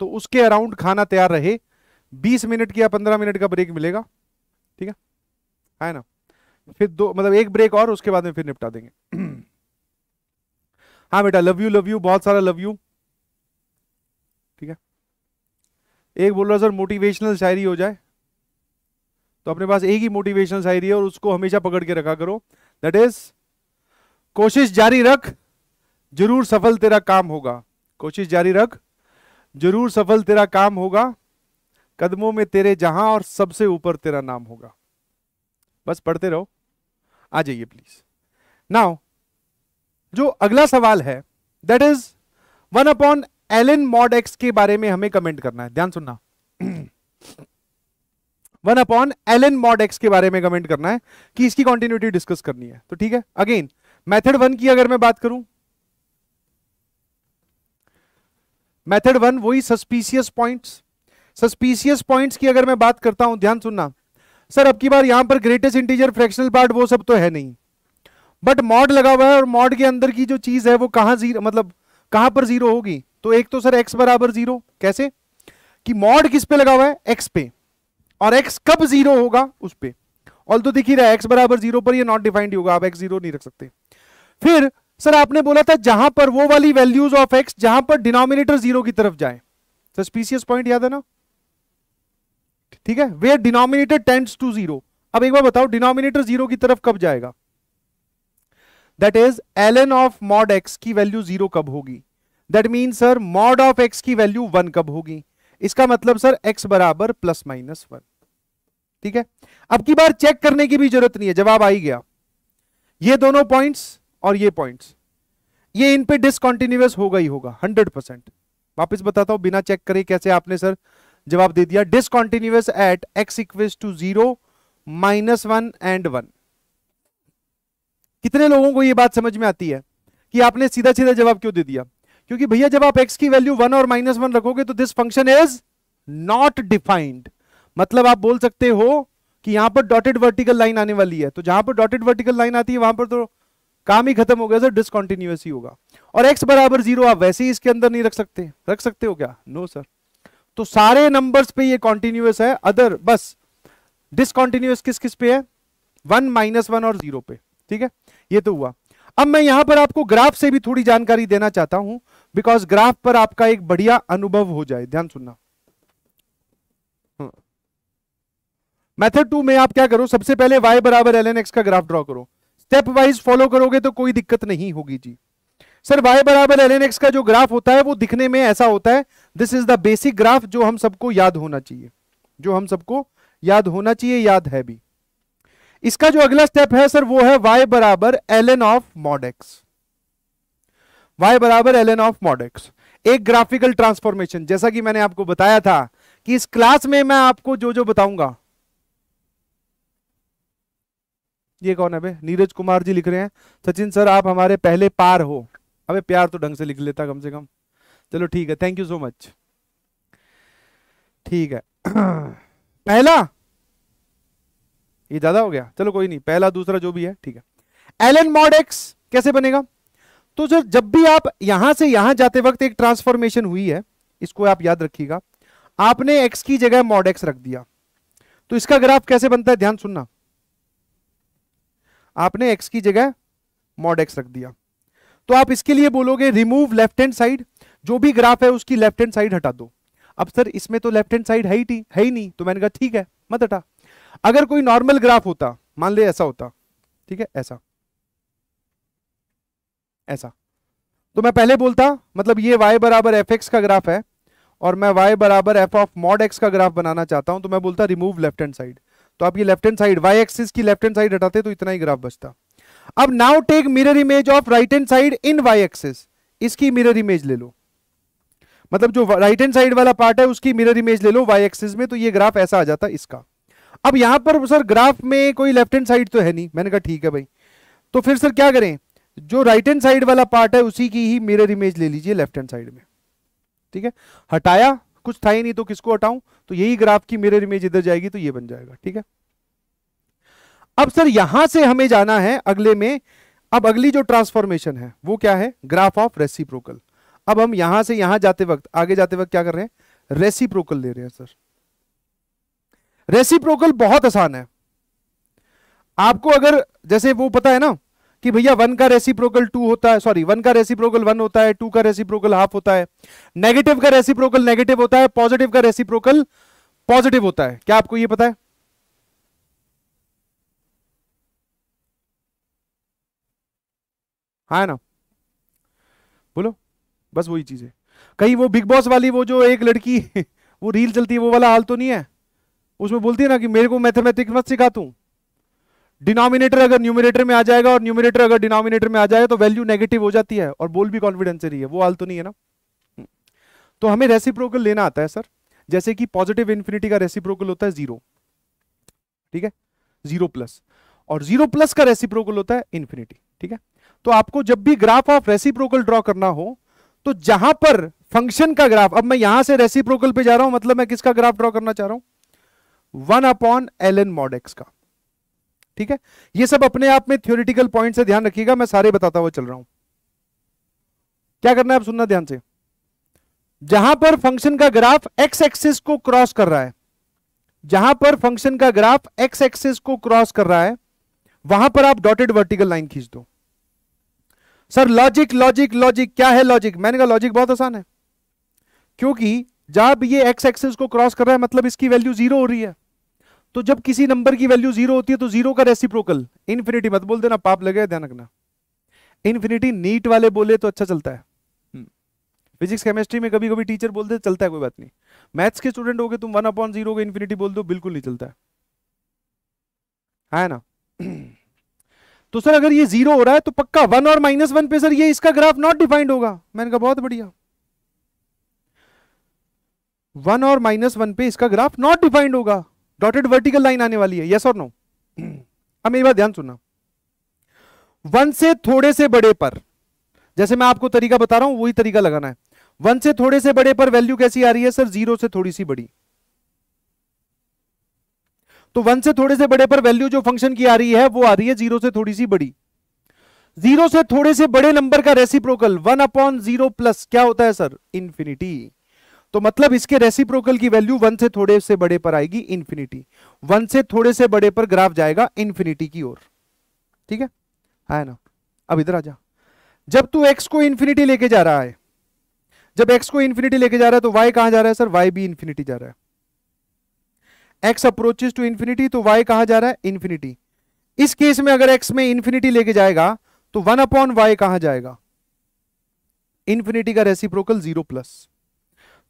तो उसके अराउंड खाना तैयार रहे बीस मिनट या पंद्रह मिनट का ब्रेक मिलेगा ठीक है है ना फिर दो मतलब एक ब्रेक और उसके बाद में फिर निपटा देंगे हाँ बेटा लव यू लव यू बहुत सारा लव यू ठीक है एक बोल रहा सर मोटिवेशनल शायरी हो जाए तो अपने पास एक ही मोटिवेशनल शायरी है और उसको हमेशा पकड़ के रखा करो दैट इज कोशिश जारी रख जरूर सफल तेरा काम होगा कोशिश जारी रख जरूर सफल तेरा काम होगा कदमों में तेरे जहां और सबसे ऊपर तेरा नाम होगा बस पढ़ते रहो आ जाइए प्लीज नाउ जो अगला सवाल है that is one upon l N mod x के बारे में हमें कमेंट करना है ध्यान सुनना one upon l N mod x के बारे में कमेंट करना है कि इसकी कॉन्टिन्यूटी डिस्कस करनी है तो ठीक है अगेन मेथड वन की अगर मैं बात करूं मेथड वन वही सस्पीशियस पॉइंट्स सस्पीशियस पॉइंट्स की अगर मैं बात करता हूं ध्यान सुनना सर अब की बार यहां पर ग्रेटेस्ट इंटीजर फ्रैक्शनल पार्ट वो सब तो है नहीं बट मॉड लगा हुआ है और मॉड के अंदर की जो चीज है वो कहां जीरो मतलब कहां पर जीरो होगी तो एक तो सर एक्स बराबर जीरो कैसे कि मॉड किस पे लगा हुआ है एक्स पे और एक्स कब जीरो होगा उस पर ऑल तो दिख ही रहा है एक्स बराबर जीरो पर ये नॉट डिफाइंड होगा आप एक्स जीरो नहीं रख सकते फिर सर आपने बोला था जहां पर वो वाली वैल्यूज ऑफ एक्स जहां पर डिनोमिनेटर जीरो की तरफ जाए सर स्पीसीएस पॉइंट याद है ना ठीक है वे डिनोमिनेटर टेंड्स टू जीरो अब एक बार बताओ डिनोमिनेटर जीरो की तरफ कब जाएगा that is l N of mod x की वैल्यू जीरो कब होगी that mean sir mod of x की वैल्यू वन कब होगी इसका मतलब सर एक्स बराबर प्लस माइनस वन ठीक है अब की बार चेक करने की भी जरूरत नहीं है जवाब आई गया ये दोनों पॉइंट्स और ये पॉइंट्स ये इन पे डिसकॉन्टिन्यूस होगा ही होगा हंड्रेड परसेंट वापिस बताता हूं बिना चेक करे कैसे आपने सर जवाब दे दिया discontinuous at x equals to zero minus one and one कितने लोगों को ये बात समझ में आती है कि आपने सीधा सीधा जवाब क्यों दे दिया क्योंकि भैया जब आप एक्स की वैल्यू वन और माइनस वन रखोगे तो this function is not defined मतलब आप बोल सकते हो कि यहां पर डॉटेड वर्टिकल लाइन आने वाली है तो जहां पर डॉटेड वर्टिकल लाइन आती है वहां पर तो काम ही खत्म हो गया सर डिसकॉन्टिन्यूस ही होगा और एक्स बराबर जीरो आप वैसे ही इसके अंदर नहीं रख सकते रख सकते हो क्या नो no, सर तो सारे नंबर्स पे ये कॉन्टिन्यूस है अदर बस डिसकॉन्टिन्यूस किस किस पे है वन माइनस वन और जीरो पे ठीक है ये तो हुआ अब मैं यहां पर आपको ग्राफ से भी थोड़ी जानकारी देना चाहता हूं बिकॉज ग्राफ पर आपका एक बढ़िया अनुभव हो जाए ध्यान सुनना मेथड हाँ। टू में आप क्या करो सबसे पहले y बराबर एल एन एक्स का ग्राफ ड्रॉ करो स्टेप वाइज फॉलो करोगे तो कोई दिक्कत नहीं होगी जी सर वाई बराबर एल एन एक्स का जो ग्राफ होता है वो दिखने में ऐसा होता है this is the basic graph जो हम सबको याद होना चाहिए जो हम सबको याद होना चाहिए याद है भी इसका जो अगला स्टेप है सर वो है y बराबर l N of mod x y बराबर एल एन ऑफ मॉडेक्स एक ग्राफिकल ट्रांसफॉर्मेशन जैसा कि मैंने आपको बताया था कि इस क्लास में मैं आपको जो जो बताऊंगा ये कौन है भाई नीरज कुमार जी लिख रहे हैं सचिन सर आप हमारे पहले पार हो अबे प्यार तो ढंग से लिख लेता कम से कम चलो ठीक है थैंक यू सो मच ठीक है पहला ये ज्यादा हो गया चलो कोई नहीं पहला दूसरा जो भी है ठीक है एलन मॉड एक्स कैसे बनेगा तो सर जब भी आप यहां से यहां जाते वक्त एक ट्रांसफॉर्मेशन हुई है इसको आप याद रखिएगा आपने एक्स की जगह मॉड एक्स रख दिया तो इसका ग्राफ कैसे बनता है ध्यान सुनना आपने एक्स की जगह मॉड एक्स रख दिया तो आप इसके लिए बोलोगे रिमूव लेफ्ट हैंड साइड जो भी ग्राफ है उसकी लेफ्ट हैंड साइड हटा दो अब सर इसमें तो लेफ्ट हैंड साइड है ही है ही नहीं तो मैंने कहा ठीक है मत हटा अगर कोई नॉर्मल ग्राफ होता मान ले ऐसा होता ठीक है ऐसा ऐसा तो मैं पहले बोलता मतलब ये y बराबर एफ एक्स का ग्राफ है और मैं y बराबर एफ ऑफ मॉड एक्स का ग्राफ बनाना चाहता हूं तो मैं बोलता रिमूव लेफ्ट हैंड साइड तो आपकी left hand side y axis की लेफ्ट हैंड साइड हटाते तो इतना ही ग्राफ बचता अब now take mirror image of right hand side in y axis इसकी मिरर इमेज ले लो मतलब जो राइट हैंड साइड वाला पार्ट है उसकी मिरर इमेज ले लो वाई एक्सिस में तो ये ग्राफ ऐसा आ जाता इसका अब यहां पर सर ग्राफ में कोई लेफ्ट हैंड साइड तो है नहीं मैंने कहा ठीक है भाई तो फिर सर क्या करें जो राइट हैंड साइड वाला पार्ट है उसी की ही मिरर इमेज ले लीजिए लेफ्ट हैंड साइड में ठीक है हटाया कुछ था ही नहीं तो किसको हटाऊं तो यही ग्राफ की मिरर इमेज इधर जाएगी तो ये बन जाएगा ठीक है अब सर यहां से हमें जाना है अगले में अब अगली जो ट्रांसफॉर्मेशन है वो क्या है ग्राफ ऑफ रेसिप्रोकल अब हम यहां से यहां जाते वक्त आगे जाते वक्त क्या कर रहे हैं रेसिप्रोकल ले रहे हैं सर रेसिप्रोकल बहुत आसान है आपको अगर जैसे वो पता है ना कि भैया वन का रेसिप्रोकल टू होता है सॉरी वन का रेसिप्रोकल वन होता है टू का रेसिप्रोकल हाफ होता है नेगेटिव का रेसिप्रोकल नेगेटिव होता है पॉजिटिव का रेसिप्रोकल पॉजिटिव होता है क्या आपको यह पता है हाँ ना बोलो बस वही चीज है कहीं वो बिग बॉस वाली वो जो एक लड़की वो रील चलती है वो वाला हाल तो नहीं है उसमें बोलती है ना कि मेरे को मैथमेटिक्स मत सिखा तू डिनोमिनेटर अगर न्यूमिनेटर में आ जाएगा और न्यूमिनेटर अगर डिनोमिनेटर में आ जाएगा तो वैल्यू नेगेटिव हो जाती है और बोल भी कॉन्फिडेंस रही है वो हाल तो नहीं है ना हम्म। तो हमें रेसिप्रोकल लेना आता है सर जैसे कि पॉजिटिव इन्फिनिटी का रेसिप्रोकल होता है जीरो ठीक है जीरो प्लस और जीरो प्लस का रेसिप्रोकल होता है इन्फिनिटी ठीक है तो आपको जब भी ग्राफ ऑफ रेसिप्रोकल ड्रॉ करना हो तो जहां पर फंक्शन का ग्राफ अब मैं यहां से रेसिप्रोकल पे जा रहा हूं मतलब मैं किसका ग्राफ ड्रॉ करना चाह रहा हूं one upon l n mod x का ठीक है ये सब अपने आप में थ्योरिटिकल पॉइंट से ध्यान रखिएगा मैं सारे बताता हुआ चल रहा हूं क्या करना है आप सुनना ध्यान से जहां पर फंक्शन का ग्राफ एक्स एक्सिस को क्रॉस कर रहा है जहां पर फंक्शन का ग्राफ एक्स एक्सिस को क्रॉस कर रहा है वहां पर आप डॉटेड वर्टिकल लाइन खींच दो सर लॉजिक लॉजिक लॉजिक क्या है लॉजिक मैंने कहा लॉजिक बहुत आसान है क्योंकि जब ये एक्स एक्सिस को क्रॉस कर रहा है मतलब इसकी वैल्यू जीरो हो रही है तो जब किसी नंबर की वैल्यू जीरो होती है तो जीरो का रेसिप्रोकल इन्फिनिटी मत बोल देना पाप लगे ध्यान रखना इन्फिनिटी नीट वाले बोले तो अच्छा चलता है फिजिक्स हम्म। केमिस्ट्री में कभी कभी टीचर बोलते चलता है कोई बात नहीं मैथ्स के स्टूडेंट हो गए तुम वन अपॉन जीरो इन्फिनिटी बोल दो बिल्कुल नहीं चलता है है ना तो सर अगर ये जीरो हो रहा है तो पक्का वन और माइनस वन पे सर ये इसका ग्राफ नॉट डिफाइंड होगा मैंने कहा बहुत बढ़िया वन और माइनस वन पे इसका ग्राफ नॉट डिफाइंड होगा डॉटेड वर्टिकल लाइन आने वाली है यस और नो अब मेरी बात ध्यान सुनना वन से थोड़े से बड़े पर जैसे मैं आपको तरीका बता रहा हूं वही तरीका लगाना है वन से थोड़े से बड़े पर वैल्यू कैसी आ रही है सर जीरो से थोड़ी सी बड़ी तो वन से थोड़े से बड़े पर वैल्यू जो फंक्शन की आ रही है वो आ रही है जीरो से थोड़ी सी बड़ी जीरो से थोड़े से बड़े नंबर का reciprocal one upon zero plus क्या होता है सर इंफिनिटी तो मतलब इसके रेसिप्रोकल की वैल्यू वन से थोड़े से बड़े पर आएगी इन्फिनिटी वन से थोड़े से बड़े पर ग्राफ जाएगा इन्फिनिटी की ओर ठीक है आया हाँ, ना अब इधर आ जा जब तू एक्स को इन्फिनिटी लेके जा रहा है जब एक्स को इन्फिनिटी लेके जा रहा है तो वाई कहां जा रहा है सर वाई भी इन्फिनिटी जा रहा है एक्स अप्रोचेस टू इन्फिनिटी तो वाई कहां जा रहा है इन्फिनिटी इस केस में अगर एक्स में इन्फिनिटी लेके जाएगा तो वन अपॉन वाई कहां जाएगा इन्फिनिटी का रेसिप्रोकल जीरो प्लस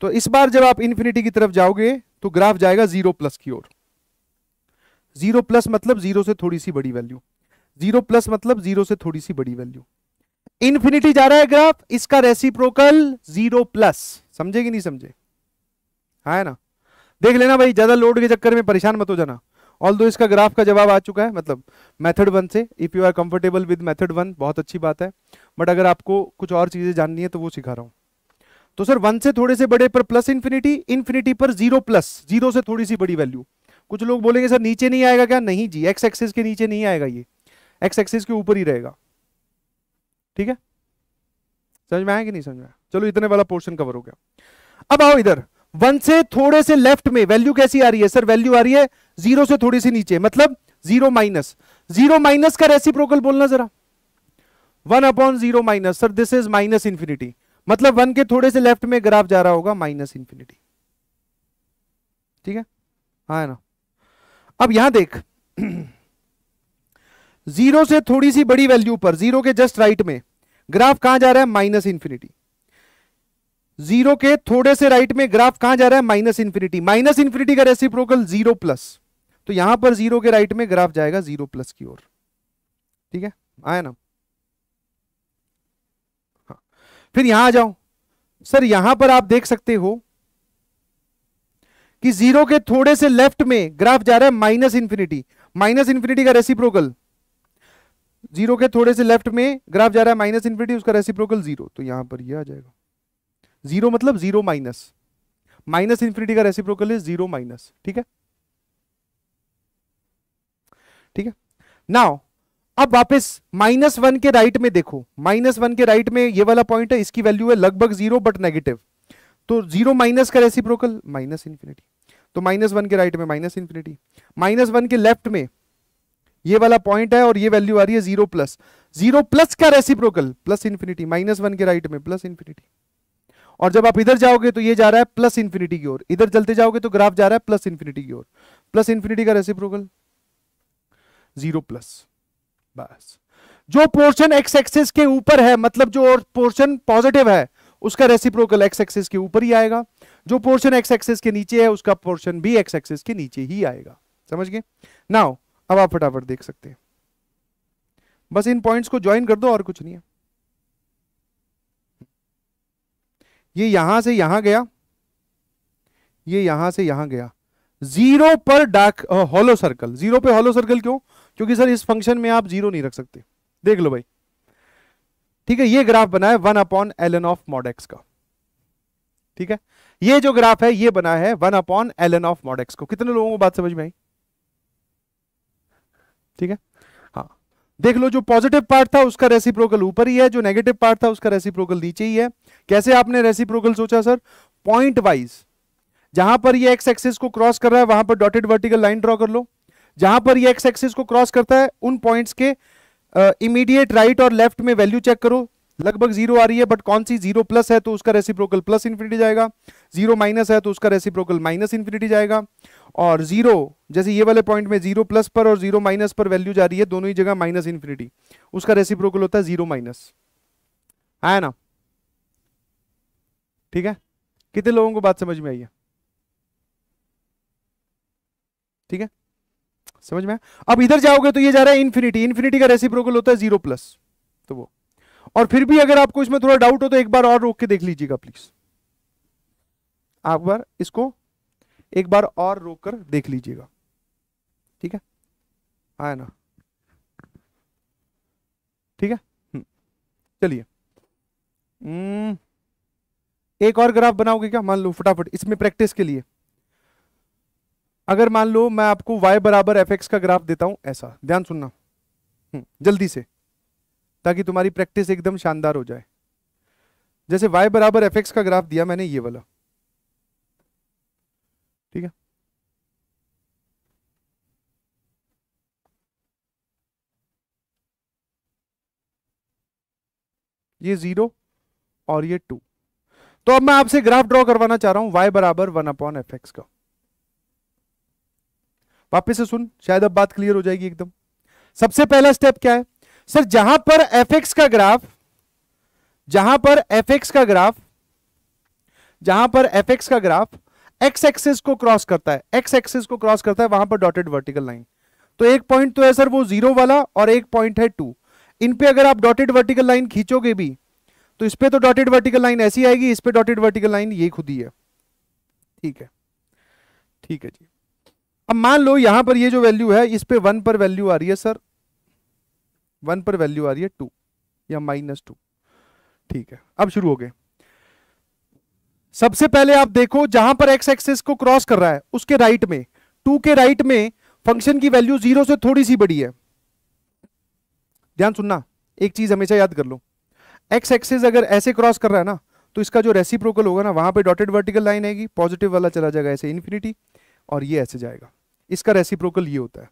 तो इस बार जब आप इन्फिनिटी की तरफ जाओगे तो ग्राफ जाएगा जीरो प्लस की ओर जीरो प्लस मतलब जीरो से थोड़ी सी बड़ी वैल्यू जीरो प्लस मतलब जीरो से थोड़ी सी बड़ी वैल्यू इन्फिनिटी जा रहा है ग्राफ इसका रेसिप्रोकल जीरो प्लस समझे कि नहीं समझे है ना देख लेना भाई ज्यादा लोड के चक्कर में परेशान मत हो जाना ऑल दो इसका ग्राफ का जवाब आ चुका है मतलब मेथड वन से if you are comfortable with method one बहुत अच्छी बात है बट अगर आपको कुछ और चीजें जाननी है तो वो सिखा रहा हूँ तो सर वन से थोड़े से बड़े पर प्लस इन्फिनिटी इन्फिनिटी पर जीरो प्लस जीरो से थोड़ी सी बड़ी वैल्यू कुछ लोग बोलेंगे सर नीचे नहीं आएगा क्या नहीं जी एक्स एक्सिस के नीचे नहीं आएगा ये एक्स एक्सिस के ऊपर ही रहेगा ठीक है समझ में आया कि नहीं समझ में चलो इतने वाला पोर्शन कवर हो गया अब आओ इधर वन से थोड़े से लेफ्ट में वैल्यू कैसी आ रही है सर वैल्यू आ रही है जीरो से थोड़ी सी नीचे मतलब जीरो माइनस जीरो माइनस का रेसिप्रोकल बोलना जरा one upon zero minus sir this is minus infinity मतलब वन के थोड़े से लेफ्ट में ग्राफ जा रहा होगा माइनस इंफिनिटी ठीक है हा है ना अब यहां देख जीरो से थोड़ी सी बड़ी वैल्यू पर जीरो के जस्ट राइट में ग्राफ कहां जा रहा है माइनस इंफिनिटी जीरो के थोड़े से राइट में ग्राफ कहां जा रहा है माइनस इंफिनिटी माइनस इंफिनिटी का रेसिप्रोकल जीरो प्लस तो यहां पर जीरो के राइट में ग्राफ जाएगा जीरो प्लस की ओर ठीक है आया ना फिर यहां आ जाओ सर यहां पर आप देख सकते हो कि जीरो के थोड़े से लेफ्ट में ग्राफ जा रहा है माइनस इंफिनिटी माइनस इंफिनिटी का रेसिप्रोकल जीरो के थोड़े से लेफ्ट में ग्राफ जा रहा है माइनस इंफिनिटी उसका रेसिप्रोकल जीरो तो यहां पर ये यह आ जाएगा जीरो मतलब जीरो माइनस माइनस इंफिनिटी का रेसिप्रोकल इज जीरो माइनस ठीक है ठीक है नाउ अब वापस माइनस वन के राइट में देखो माइनस वन के राइट में ये वाला पॉइंट है इसकी वैल्यू है लगभग जीरो बट नेगेटिव तो जीरो माइनस का रेसी प्रोकल माइनस इन्फिनिटी तो माइनस वन के राइट में माइनस इन्फिनिटी माइनस वन के लेफ्ट में ये वाला पॉइंट है और ये वैल्यू आ रही है जीरो प्लस जीरो प्लस का reciprocal plus infinity minus one के राइट में प्लस इन्फिनिटी और जब आप इधर जाओगे तो ये जा रहा है प्लस इन्फिनिटी की ओर इधर चलते जाओगे तो ग्राफ जा रहा है प्लस इन्फिनिटी की ओर प्लस इन्फिनिटी का रेसिप्रोकल जीरो प्लस बस जो पोर्शन एक्स एक्सिस के ऊपर है मतलब जो और पोर्शन पॉजिटिव है उसका रेसिप्रोकल एक्स एक्सिस के ऊपर ही आएगा जो पोर्शन एक्स एक्सिस के नीचे है उसका पोर्शन भी एक्स एक्सिस के नीचे ही आएगा समझ गए नाउ अब आप फटाफट देख सकते हैं बस इन पॉइंट्स को ज्वाइन कर दो और कुछ नहीं है ये यहां से यहां गया ये यहां से यहां गया जीरो पर डार्क हॉलो सर्कल जीरो पे हॉलो सर्कल क्यों क्योंकि सर इस फंक्शन में आप जीरो नहीं रख सकते देख लो भाई ठीक है ये ग्राफ बना है one upon l N of mod x का ठीक है ये जो ग्राफ है ये बना है one upon l N of mod x को कितने लोगों को बात समझ में आई ठीक है हाँ देख लो जो पॉजिटिव पार्ट था उसका रेसिप्रोकल ऊपर ही है जो नेगेटिव पार्ट था उसका रेसिप्रोकल नीचे ही है कैसे आपने रेसिप्रोकल सोचा सर पॉइंट वाइज जहां पर ये एक्स एक्सिस को क्रॉस कर रहा है वहां पर डॉटेड वर्टिकल लाइन ड्रॉ कर लो जहां पर ये एक्स एक्सिस को क्रॉस करता है उन पॉइंट्स के इमीडिएट uh, राइट right और लेफ्ट में वैल्यू चेक करो लगभग जीरो आ रही है बट कौन सी जीरो प्लस है तो उसका रेसिप्रोकल प्लस इन्फिनिटी जाएगा जीरो माइनस है तो उसका रेसिप्रोकल माइनस इन्फिनिटी जाएगा और जीरो जैसे ये वाले पॉइंट में जीरो प्लस पर और जीरो माइनस पर वैल्यू जा रही है दोनों ही जगह माइनस इन्फिनिटी उसका रेसिप्रोकल होता है जीरो माइनस आया ना ठीक है कितने लोगों को बात समझ में आई है ठीक है समझ में अब इधर जाओगे तो ये जा रहा है इन्फिनिटी इन्फिनिटी का रेसिप्रोकल होता है जीरो प्लस तो वो और फिर भी अगर आपको इसमें थोड़ा डाउट हो तो एक बार और रोक के देख लीजिएगा प्लीज आप बार इसको एक बार और रोक कर देख लीजिएगा ठीक है आया ना ठीक है हम्म। चलिए हम्म। एक और ग्राफ बनाओगे क्या मान लो फटाफट इसमें प्रैक्टिस के लिए अगर मान लो मैं आपको y बराबर एफ एक्स का ग्राफ देता हूं ऐसा ध्यान सुनना हम्म, जल्दी से ताकि तुम्हारी प्रैक्टिस एकदम शानदार हो जाए जैसे y बराबर एफ एक्स का ग्राफ दिया मैंने ये वाला ठीक है ये जीरो और ये टू तो अब मैं आपसे ग्राफ ड्रॉ करवाना चाह रहा हूं y बराबर वन अपॉन एफ एक्स का वापस से सुन शायद अब बात क्लियर हो जाएगी एकदम सबसे पहला स्टेप क्या है सर जहां पर एफ का ग्राफ जहां पर एफ का ग्राफ जहां पर एफ का ग्राफ एक्स एक्सिस को क्रॉस करता है एक्स एक्सिस को क्रॉस करता है वहां पर डॉटेड वर्टिकल लाइन तो एक पॉइंट तो है सर वो जीरो वाला और एक पॉइंट है टू इन पे अगर आप डॉटेड वर्टिकल लाइन खींचोगे भी तो इस पे तो डॉटेड वर्टिकल लाइन ऐसी आएगी इस पे डॉटेड वर्टिकल लाइन ये खुद ही है ठीक है ठीक है जी अब मान लो यहां पर ये जो वैल्यू है इस पे वन पर वैल्यू आ रही है सर वन पर वैल्यू आ रही है टू या माइनस टू ठीक है अब शुरू हो गए सबसे पहले आप देखो जहां पर एक्स एक्सेस को क्रॉस कर रहा है उसके राइट में टू के राइट में फंक्शन की वैल्यू जीरो से थोड़ी सी बड़ी है ध्यान सुनना एक चीज हमेशा याद कर लो एक्स एक्सेस अगर ऐसे क्रॉस कर रहा है ना तो इसका जो रेसिप्रोकल होगा ना वहां पे डॉटेड वर्टिकल लाइन आएगी पॉजिटिव वाला चला जाएगा ऐसे इन्फिनिटी और ये ऐसे जाएगा इसका रेसिप्रोकल ये होता है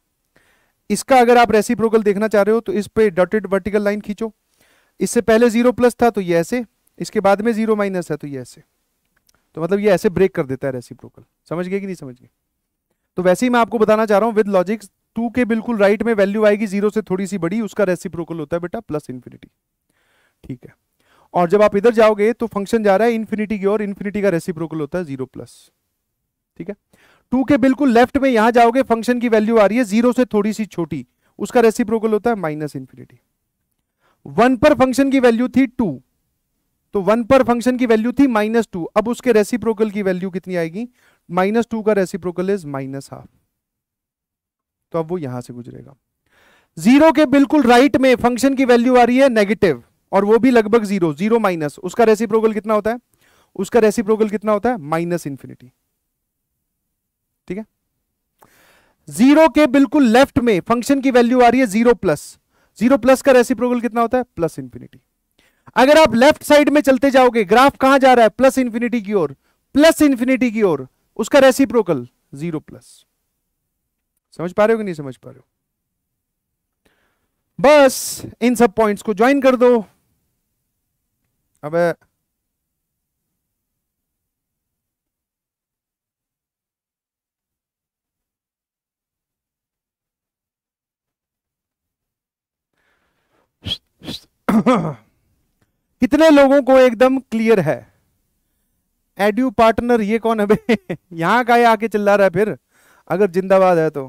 इसका अगर आप रेसिप्रोकल देखना चाह रहे हो तो इस पे डॉटेड वर्टिकल लाइन खींचो इससे पहले जीरो प्लस था तो ये ऐसे इसके बाद में जीरो माइनस है तो ये ऐसे तो मतलब ये ऐसे ब्रेक कर देता है रेसिप्रोकल समझ गए कि नहीं समझ गए तो वैसे ही मैं आपको बताना चाह रहा हूँ विद लॉजिक टू के बिल्कुल राइट में वैल्यू आएगी जीरो से थोड़ी सी बड़ी उसका रेसिप्रोकल होता है बेटा प्लस इन्फिनिटी ठीक है और जब आप इधर जाओगे तो फंक्शन जा रहा है इन्फिनिटी की और इन्फिनिटी का रेसिप्रोकल होता है जीरो प्लस ठीक है टू के बिल्कुल लेफ्ट में यहां जाओगे फंक्शन की वैल्यू आ रही है जीरो से थोड़ी सी छोटी उसका रेसिप्रोकल होता है माइनस इंफिनिटी वन पर फंक्शन की वैल्यू थी टू तो वन पर फंक्शन की वैल्यू थी माइनस टू अब उसके रेसिप्रोकल की वैल्यू कितनी आएगी माइनस टू का रेसिप्रोकल इज माइनस हाफ तो अब वो यहां से गुजरेगा जीरो के बिल्कुल राइट में फंक्शन की वैल्यू आ रही है नेगेटिव और वो भी लगभग जीरो जीरो माइनस उसका रेसिप्रोकल कितना होता है उसका रेसिप्रोकल कितना होता है माइनस इंफिनिटी ठीक है जीरो के बिल्कुल लेफ्ट में फंक्शन की वैल्यू आ रही है जीरो प्लस जीरो प्लस का रेसिप्रोकल कितना होता है प्लस इंफिनिटी अगर आप लेफ्ट साइड में चलते जाओगे ग्राफ कहां जा रहा है प्लस इंफिनिटी की ओर प्लस इंफिनिटी की ओर उसका प्रोकल जीरो प्लस समझ पा रहे हो कि नहीं समझ पा रहे हो बस इन सब पॉइंट्स को ज्वाइन कर दो अब कितने लोगों को एकदम क्लियर है एड्यू पार्टनर ये कौन है भाई यहां का आके चिल्ला रहा है फिर अगर जिंदाबाद है तो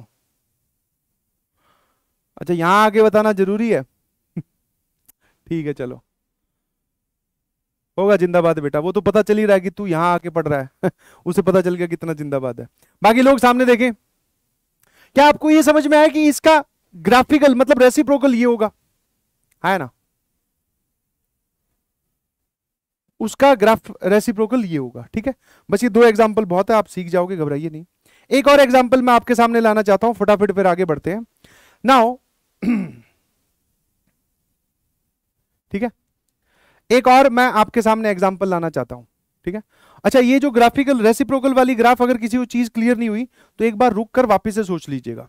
अच्छा यहां आके बताना जरूरी है ठीक है चलो होगा जिंदाबाद बेटा वो तो पता चल ही रहा है कि तू यहां आके पढ़ रहा है उसे पता चल गया कितना जिंदाबाद है बाकी लोग सामने देखें क्या आपको ये समझ में आया कि इसका ग्राफिकल मतलब रेसिप्रोकल ये होगा है ना उसका ग्राफ रेसिप्रोकल ये होगा ठीक है बस ये दो एग्जाम्पल बहुत है आप सीख जाओगे घबराइए नहीं एक और एग्जाम्पल मैं आपके सामने लाना चाहता हूं फटाफट फिर आगे बढ़ते हैं नाउ ठीक है एक और मैं आपके सामने एग्जाम्पल लाना चाहता हूं ठीक है अच्छा ये जो ग्राफिकल रेसिप्रोकल वाली ग्राफ अगर किसी को चीज क्लियर नहीं हुई तो एक बार रुक कर वापिस से सोच लीजिएगा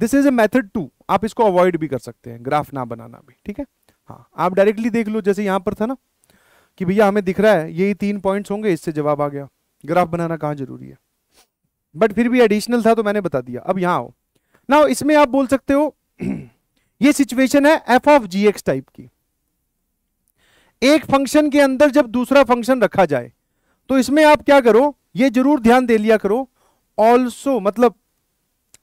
this is a method to आप इसको अवॉइड भी कर सकते हैं ग्राफ ना बनाना भी ठीक है हाँ आप डायरेक्टली देख लो जैसे यहां पर था ना कि भैया हमें दिख रहा है यही तीन पॉइंट्स होंगे इससे जवाब आ गया ग्राफ बनाना कहाँ जरूरी है बट फिर भी एडिशनल था तो मैंने बता दिया अब यहाँ आओ ना इसमें आप बोल सकते हो ये सिचुएशन है f of g x type की एक फंक्शन के अंदर जब दूसरा फंक्शन रखा जाए तो इसमें आप क्या करो ये जरूर ध्यान दे लिया करो ऑल्सो मतलब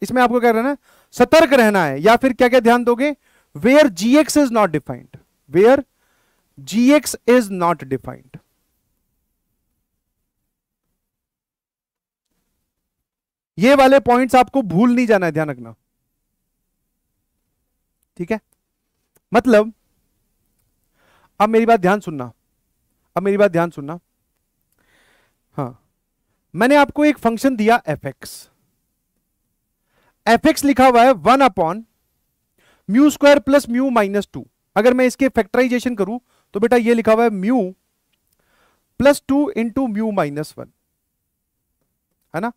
इसमें आपको क्या रहना है सतर्क रहना है या फिर क्या क्या ध्यान दोगे where g x is not defined where gx is not defined ये वाले पॉइंट्स आपको भूल नहीं जाना है ध्यान रखना ठीक है मतलब अब मेरी बात ध्यान सुनना अब मेरी बात ध्यान सुनना हाँ मैंने आपको एक फंक्शन दिया एफ एक्स एफ एक्स लिखा हुआ है one upon mu square plus mu minus two अगर मैं इसके फैक्टराइजेशन करूं तो बेटा ये लिखा हुआ है mu plus two into mu minus one है ना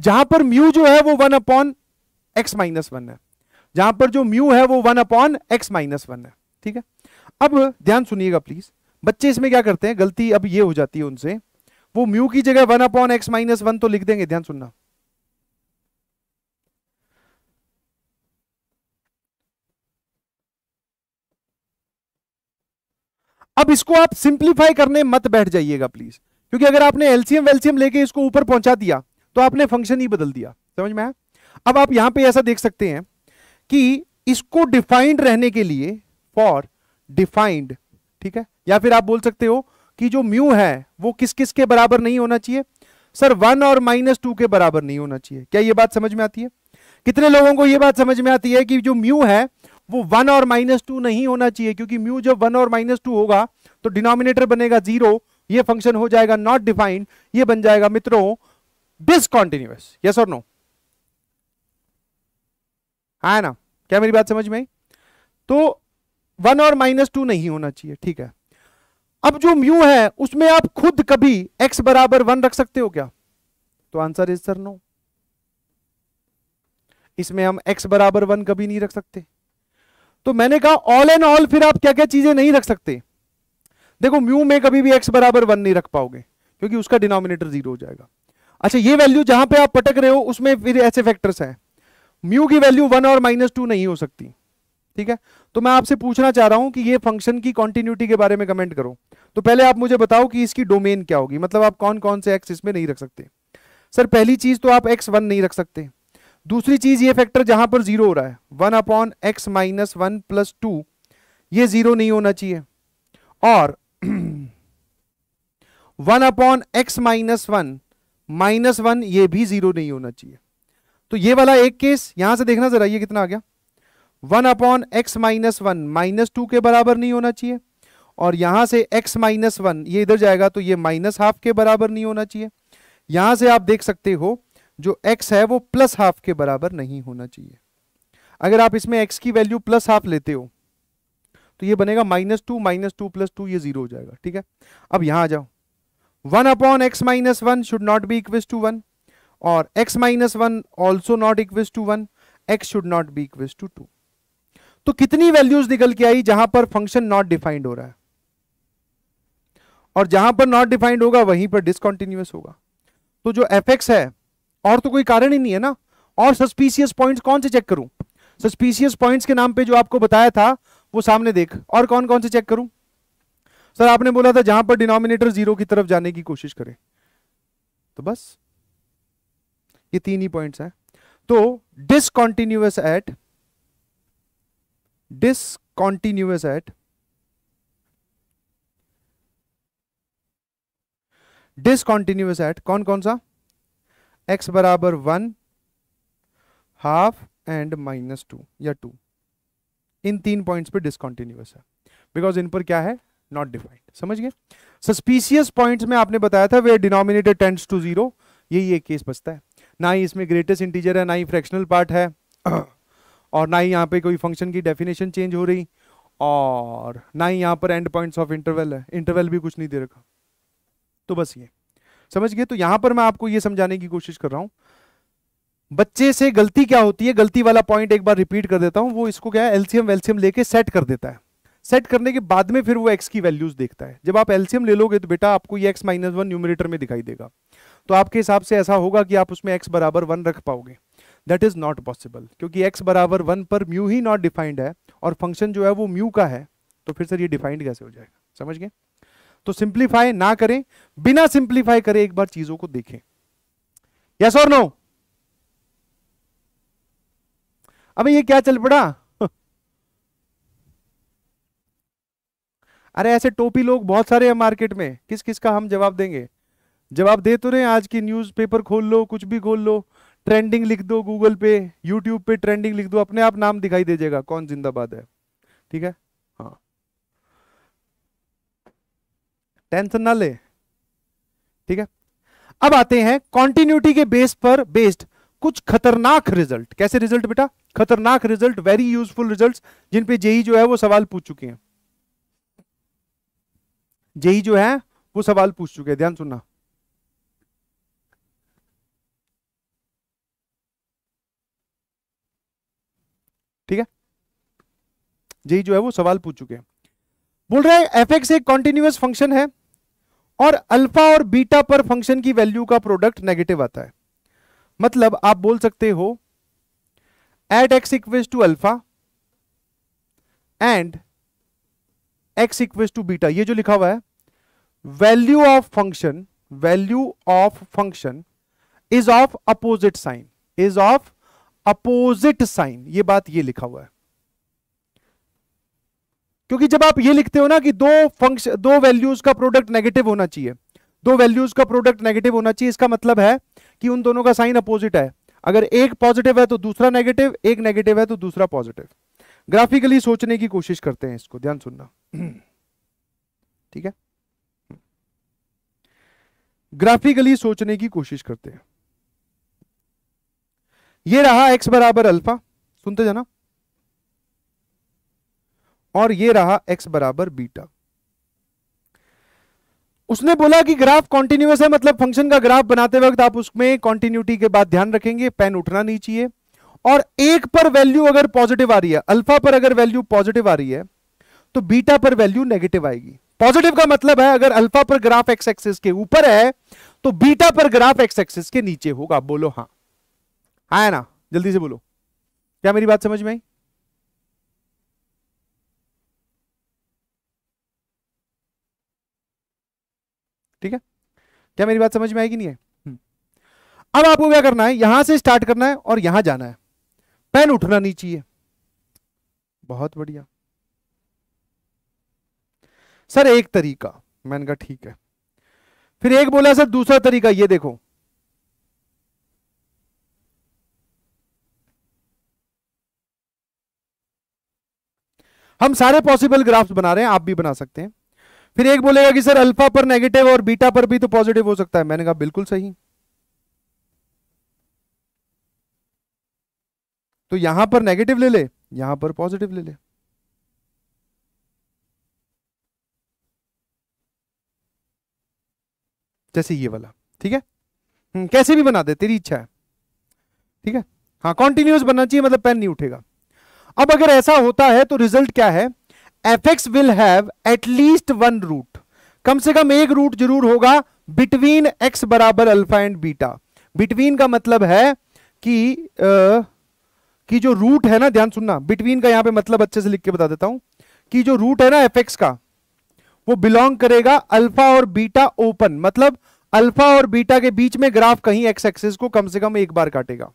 जहां पर म्यू जो है वो one upon x minus one है जहां पर जो म्यू है वो one upon x minus one है ठीक है अब ध्यान सुनिएगा प्लीज बच्चे इसमें क्या करते हैं गलती अब ये हो जाती है उनसे वो म्यू की जगह one upon x minus one तो लिख देंगे ध्यान सुनना अब इसको आप सिंप्लीफाई करने मत बैठ जाइएगा प्लीज क्योंकि अगर आपने एलसीएम वेल्सियम लेके इसको ऊपर पहुंचा दिया तो आपने फंक्शन ही बदल दिया समझ में आया अब आप यहां पे ऐसा देख सकते हैं कि इसको डिफाइंड रहने के लिए फॉर डिफाइंड ठीक है या फिर आप बोल सकते हो कि जो म्यू है वो किस किस के बराबर नहीं होना चाहिए सर वन और माइनस टू के बराबर नहीं होना चाहिए क्या ये बात समझ में आती है कितने लोगों को ये बात समझ में आती है कि जो म्यू है वो वन और माइनस टू नहीं होना चाहिए क्योंकि म्यू जब वन और माइनस टू होगा तो डिनोमिनेटर बनेगा जीरो ये फंक्शन हो जाएगा नॉट डिफाइंड ये बन जाएगा मित्रों डिसकॉन्टिन्यूस यस और नो है ना क्या मेरी बात समझ में तो वन और माइनस टू नहीं होना चाहिए ठीक है अब जो म्यू है उसमें आप खुद कभी एक्स बराबर वन रख सकते हो क्या तो आंसर इज सर नो इसमें हम एक्स बराबर वन कभी नहीं रख सकते तो मैंने कहा ऑल एंड ऑल फिर आप क्या क्या चीजें नहीं रख सकते देखो म्यू में कभी भी एक्स बराबर वन नहीं रख पाओगे क्योंकि उसका डिनोमिनेटर जीरो हो जाएगा अच्छा ये वैल्यू जहां पे आप पटक रहे हो उसमें फिर ऐसे फैक्टर्स हैं म्यू की वैल्यू वन और माइनस टू नहीं हो सकती ठीक है तो मैं आपसे पूछना चाह रहा हूं कि ये फंक्शन की कॉन्टिन्यूटी के बारे में कमेंट करो तो पहले आप मुझे बताओ कि इसकी डोमेन क्या होगी मतलब आप कौन कौन से एक्स इसमें नहीं रख सकते सर पहली चीज तो आप एक्स वन नहीं रख सकते दूसरी चीज ये फैक्टर जहां पर जीरो हो रहा है one upon x minus one plus two ये जीरो नहीं होना चाहिए और one upon x minus one minus one ये भी जीरो नहीं होना चाहिए तो ये वाला एक केस यहां से देखना जरा ये कितना आ गया one upon x minus one minus two के बराबर नहीं होना चाहिए और यहां से x माइनस वन ये इधर जाएगा तो ये माइनस हाफ के बराबर नहीं होना चाहिए यहां से आप देख सकते हो जो x है वो प्लस हाफ के बराबर नहीं होना चाहिए अगर आप इसमें x की वैल्यू प्लस हाफ लेते हो तो ये बनेगा minus two minus two plus two ये जीरो हो जाएगा ठीक है अब यहां आ जाओ one upon x minus one should not be equal to one और x minus one also not equal to one x should not be equal to two two कितनी वैल्यूज निकल के आई जहां पर फंक्शन नॉट डिफाइंड हो रहा है और जहां पर नॉट डिफाइंड होगा वहीं पर डिसकॉन्टिन्यूस होगा तो जो एफ है और तो कोई कारण ही नहीं है ना और सस्पीशियस पॉइंट्स कौन से चेक करूं सस्पीशियस पॉइंट्स के नाम पे जो आपको बताया था वो सामने देख और कौन कौन से चेक करूं सर आपने बोला था जहां पर डिनोमिनेटर जीरो की तरफ जाने की कोशिश करें तो बस ये तीन ही पॉइंट्स हैं तो discontinuous at discontinuous at discontinuous at कौन कौन सा एक्स बराबर one half and minus two या टू इन तीन पॉइंट्स पे डिसकॉन्टिन्यूस है बिकॉज इन पर क्या है नॉट डिफाइंड समझ गए सस्पीशियस पॉइंट्स में आपने बताया था वे डिनोमिनेटर टेंड्स टू जीरो यही एक केस बचता है ना ही इसमें ग्रेटेस्ट इंटीजर है ना ही फ्रैक्शनल पार्ट है और ना ही यहाँ पे कोई फंक्शन की डेफिनेशन चेंज हो रही और ना ही यहाँ पर एंड पॉइंट्स ऑफ इंटरवल है इंटरवल भी कुछ नहीं दे रखा तो बस ये समझ गए तो यहां पर मैं आपको यह समझाने की कोशिश कर रहा हूं बच्चे से गलती क्या होती है गलती वाला पॉइंट एक बार रिपीट कर देता हूं वो इसको क्या है एल्सियम वेल्सियम लेके सेट कर देता है सेट करने के बाद में फिर वो एक्स की वैल्यूज देखता है जब आप एल्सियम ले लोगे तो बेटा आपको ये एक्स माइनस वन न्यूमिनेटर में दिखाई देगा तो आपके हिसाब से ऐसा होगा कि आप उसमें एक्स बराबर वन रख पाओगे दैट इज नॉट पॉसिबल क्योंकि एक्स बराबर वन पर म्यू ही नॉट डिफाइंड है और फंक्शन जो है वो म्यू का है तो फिर सर ये डिफाइंड कैसे हो जाएगा समझ गए तो सिंप्लीफाई ना करें बिना सिंप्लीफाई करें एक बार चीजों को देखें यस और नो अबे ये क्या चल पड़ा अरे ऐसे टोपी लोग बहुत सारे हैं मार्केट में किस किस का हम जवाब देंगे जवाब दे तो रहे आज की न्यूज़पेपर खोल लो कुछ भी खोल लो ट्रेंडिंग लिख दो गूगल पे यूट्यूब पे ट्रेंडिंग लिख दो अपने आप नाम दिखाई दे जाएगा कौन जिंदाबाद है ठीक है टेंथ ना ले ठीक है अब आते हैं कॉन्टिन्यूटी के बेस पर बेस्ड कुछ खतरनाक रिजल्ट कैसे रिजल्ट बेटा खतरनाक रिजल्ट वेरी यूजफुल रिजल्ट जिन पे जेई जो है वो सवाल पूछ चुके हैं जेई जो है वो सवाल पूछ चुके हैं ध्यान सुनना ठीक है जेई जो है वो सवाल पूछ चुके हैं बोल रहे हैं एफ एक्स एक कॉन्टिन्यूस फंक्शन है और अल्फा और बीटा पर फंक्शन की वैल्यू का प्रोडक्ट नेगेटिव आता है मतलब आप बोल सकते हो at x equals to alpha and x equals to beta ये जो लिखा हुआ है value of function value of function is of opposite sign is of opposite sign ये बात ये लिखा हुआ है क्योंकि जब आप ये लिखते हो ना कि दो फंक्शन दो वैल्यूज का प्रोडक्ट नेगेटिव होना चाहिए दो वैल्यूज का प्रोडक्ट नेगेटिव होना चाहिए इसका मतलब है कि उन दोनों का साइन अपोजिट है अगर एक पॉजिटिव है तो दूसरा नेगेटिव एक नेगेटिव है तो दूसरा पॉजिटिव ग्राफिकली सोचने की कोशिश करते हैं इसको ध्यान सुनना ठीक है ग्राफिकली सोचने की कोशिश करते हैं ये रहा एक्स बराबर अल्फा सुनते जाना और ये रहा एक्स बराबर बीटा उसने बोला कि ग्राफ कॉन्टिन्यूस है मतलब फंक्शन का ग्राफ बनाते वक्त आप उसमें कॉन्टिन्यूटी के बाद ध्यान रखेंगे पेन उठना नहीं चाहिए और एक पर वैल्यू अगर पॉजिटिव आ रही है अल्फा पर अगर वैल्यू पॉजिटिव आ रही है तो बीटा पर वैल्यू नेगेटिव आएगी पॉजिटिव का मतलब है अगर अल्फा पर ग्राफ एक्स एक्सिस के ऊपर है तो बीटा पर ग्राफ एक्स एक्सिस के नीचे होगा बोलो हाँ है ना जल्दी से बोलो क्या मेरी बात समझ में आई ठीक है क्या मेरी बात समझ में आएगी नहीं है हम्म। अब आपको क्या करना है यहां से स्टार्ट करना है और यहां जाना है पेन उठना नहीं चाहिए बहुत बढ़िया सर एक तरीका मैंने कहा ठीक है फिर एक बोला सर दूसरा तरीका ये देखो हम सारे पॉसिबल ग्राफ्स बना रहे हैं आप भी बना सकते हैं फिर एक बोलेगा कि सर अल्फा पर नेगेटिव और बीटा पर भी तो पॉजिटिव हो सकता है मैंने कहा बिल्कुल सही तो यहां पर नेगेटिव ले ले यहां पर पॉजिटिव ले ले जैसे ये वाला ठीक है हम्म, कैसे भी बना दे तेरी इच्छा है ठीक है हाँ कॉन्टिन्यूस बनना चाहिए मतलब पेन नहीं उठेगा अब अगर ऐसा होता है तो रिजल्ट क्या है f x will have at least one root कम से कम एक रूट जरूर होगा बिटवीन एक्स बराबर अल्फा एंड बीटा बिटवीन का मतलब है कि आ, कि जो रूट है ना ध्यान सुनना बिटवीन का यहां पे मतलब अच्छे से लिख के बता देता हूं कि जो रूट है ना एफ एक्स का वो बिलोंग करेगा अल्फा और बीटा ओपन मतलब अल्फा और बीटा के बीच में ग्राफ कहीं एक्स एक्सिस को कम से कम एक बार काटेगा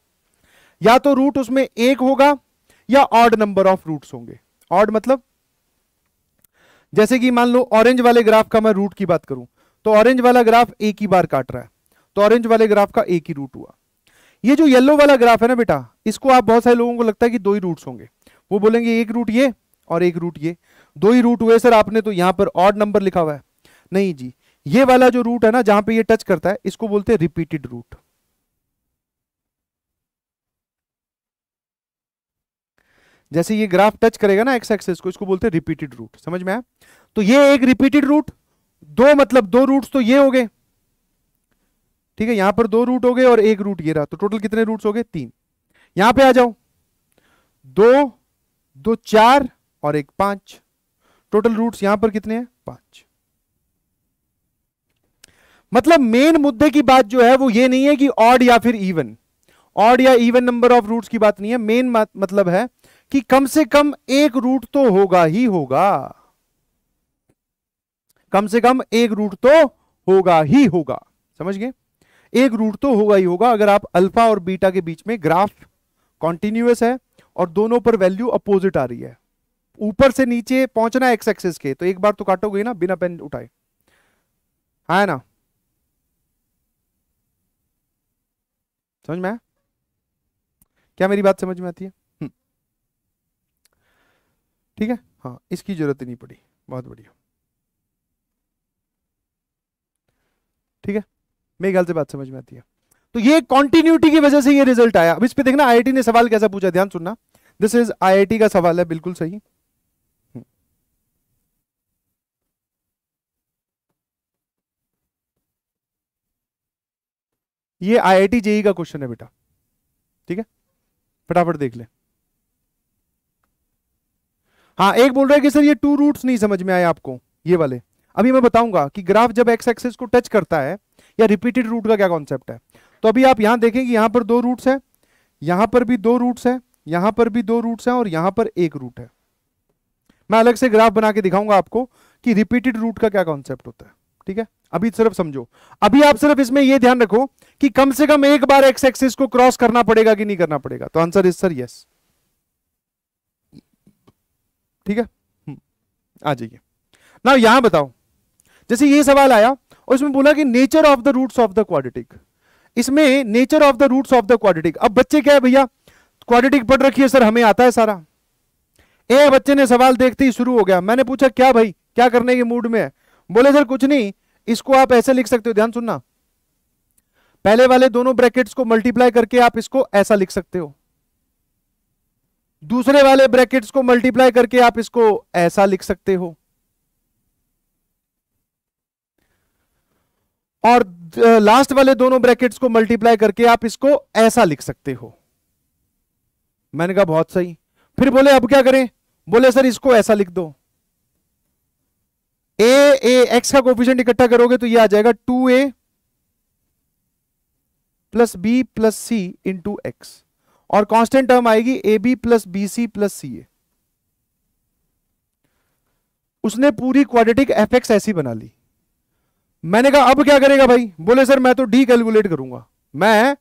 या तो रूट उसमें एक होगा या ऑड नंबर ऑफ रूट्स होंगे ऑड मतलब जैसे कि मान लो ऑरेंज वाले ग्राफ का मैं रूट की बात करूं तो ऑरेंज वाला ग्राफ एक ही बार काट रहा है तो ऑरेंज वाले ग्राफ का एक ही रूट हुआ ये जो येलो वाला ग्राफ है ना बेटा इसको आप बहुत सारे लोगों को लगता है कि दो ही रूट होंगे वो बोलेंगे एक रूट ये और एक रूट ये दो ही रूट हुए सर आपने तो यहां पर ऑड नंबर लिखा हुआ है नहीं जी ये वाला जो रूट है ना जहां पे ये टच करता है इसको बोलते हैं रिपीटेड रूट जैसे ये ग्राफ टच करेगा ना एक्स एक्सेस को इसको बोलते हैं रिपीटेड रूट समझ में आया तो ये एक रिपीटेड रूट दो मतलब दो रूट्स तो ये हो गए ठीक है यहां पर दो रूट हो गए और एक रूट ये रहा तो टोटल कितने रूट्स हो गए तीन यहां पे आ जाओ दो दो चार और एक पांच टोटल रूट्स यहां पर कितने हैं पांच मतलब मेन मुद्दे की बात जो है वो ये नहीं है कि ऑड या फिर इवन ऑड या इवन नंबर ऑफ रूट्स की बात नहीं है मेन मतलब है कि कम से कम एक रूट तो होगा ही होगा कम से कम एक रूट तो होगा ही होगा समझ गए एक रूट तो होगा ही होगा अगर आप अल्फा और बीटा के बीच में ग्राफ कॉन्टिन्यूस है और दोनों पर वैल्यू अपोजिट आ रही है ऊपर से नीचे पहुंचना एक्स एक्सेस के तो एक बार तो काटोगे ना बिना पेन उठाए है हाँ ना समझ में क्या मेरी बात समझ में आती है ठीक है हाँ इसकी जरूरत नहीं पड़ी बहुत बढ़िया ठीक है मेरी ख्याल से बात समझ में आती है तो ये कॉन्टिन्यूटी की वजह से ये रिजल्ट आया अब इस पे देखना टी ने सवाल कैसा पूछा ध्यान सुनना दिस इज टी का सवाल है बिल्कुल सही हम्म। ये टी जेई e का क्वेश्चन है बेटा ठीक है फटाफट देख ले हाँ एक बोल रहा है कि सर ये टू रूट्स नहीं समझ में आए आपको ये वाले अभी मैं बताऊंगा कि ग्राफ जब एक्स एक्सेस को टच करता है या रिपीटेड रूट का क्या कॉन्सेप्ट है तो अभी आप यहां देखें यहां पर दो रूट्स है यहां पर भी दो रूट्स है यहां पर भी दो रूट्स है और यहाँ पर एक रूट है मैं अलग से ग्राफ बना के दिखाऊंगा आपको कि रिपीटेड रूट का क्या कॉन्सेप्ट होता है ठीक है अभी सिर्फ समझो अभी आप सिर्फ इसमें यह ध्यान रखो कि कम से कम एक बार एक्स एक्सिस को क्रॉस करना पड़ेगा कि नहीं करना पड़ेगा तो आंसर इज सर यस ठीक है हम्म। आ जाइए ना यहां बताओ जैसे ये सवाल आया और इसमें बोला कि nature of the roots of the quadratic इसमें nature of the roots of the quadratic अब बच्चे क्या है भैया क्वाड्रेटिक पढ़ रखी है सर हमें आता है सारा ए बच्चे ने सवाल देखते ही शुरू हो गया मैंने पूछा क्या भाई क्या करने के मूड में है बोले सर कुछ नहीं इसको आप ऐसे लिख सकते हो ध्यान सुनना पहले वाले दोनों ब्रैकेट्स को मल्टीप्लाई करके आप इसको ऐसा लिख सकते हो दूसरे वाले ब्रैकेट्स को मल्टीप्लाई करके आप इसको ऐसा लिख सकते हो और लास्ट वाले दोनों ब्रैकेट्स को मल्टीप्लाई करके आप इसको ऐसा लिख सकते हो मैंने कहा बहुत सही फिर बोले अब क्या करें बोले सर इसको ऐसा लिख दो ए ए एक्स का कोफिशियंट इकट्ठा करोगे तो ये आ जाएगा two a plus b plus c into x और कांस्टेंट टर्म आएगी a b plus b c plus c a उसने पूरी क्वाड्रेटिक एफ एक्स ऐसी बना ली मैंने कहा अब क्या करेगा भाई बोले सर मैं तो डी कैलकुलेट करूंगा मैं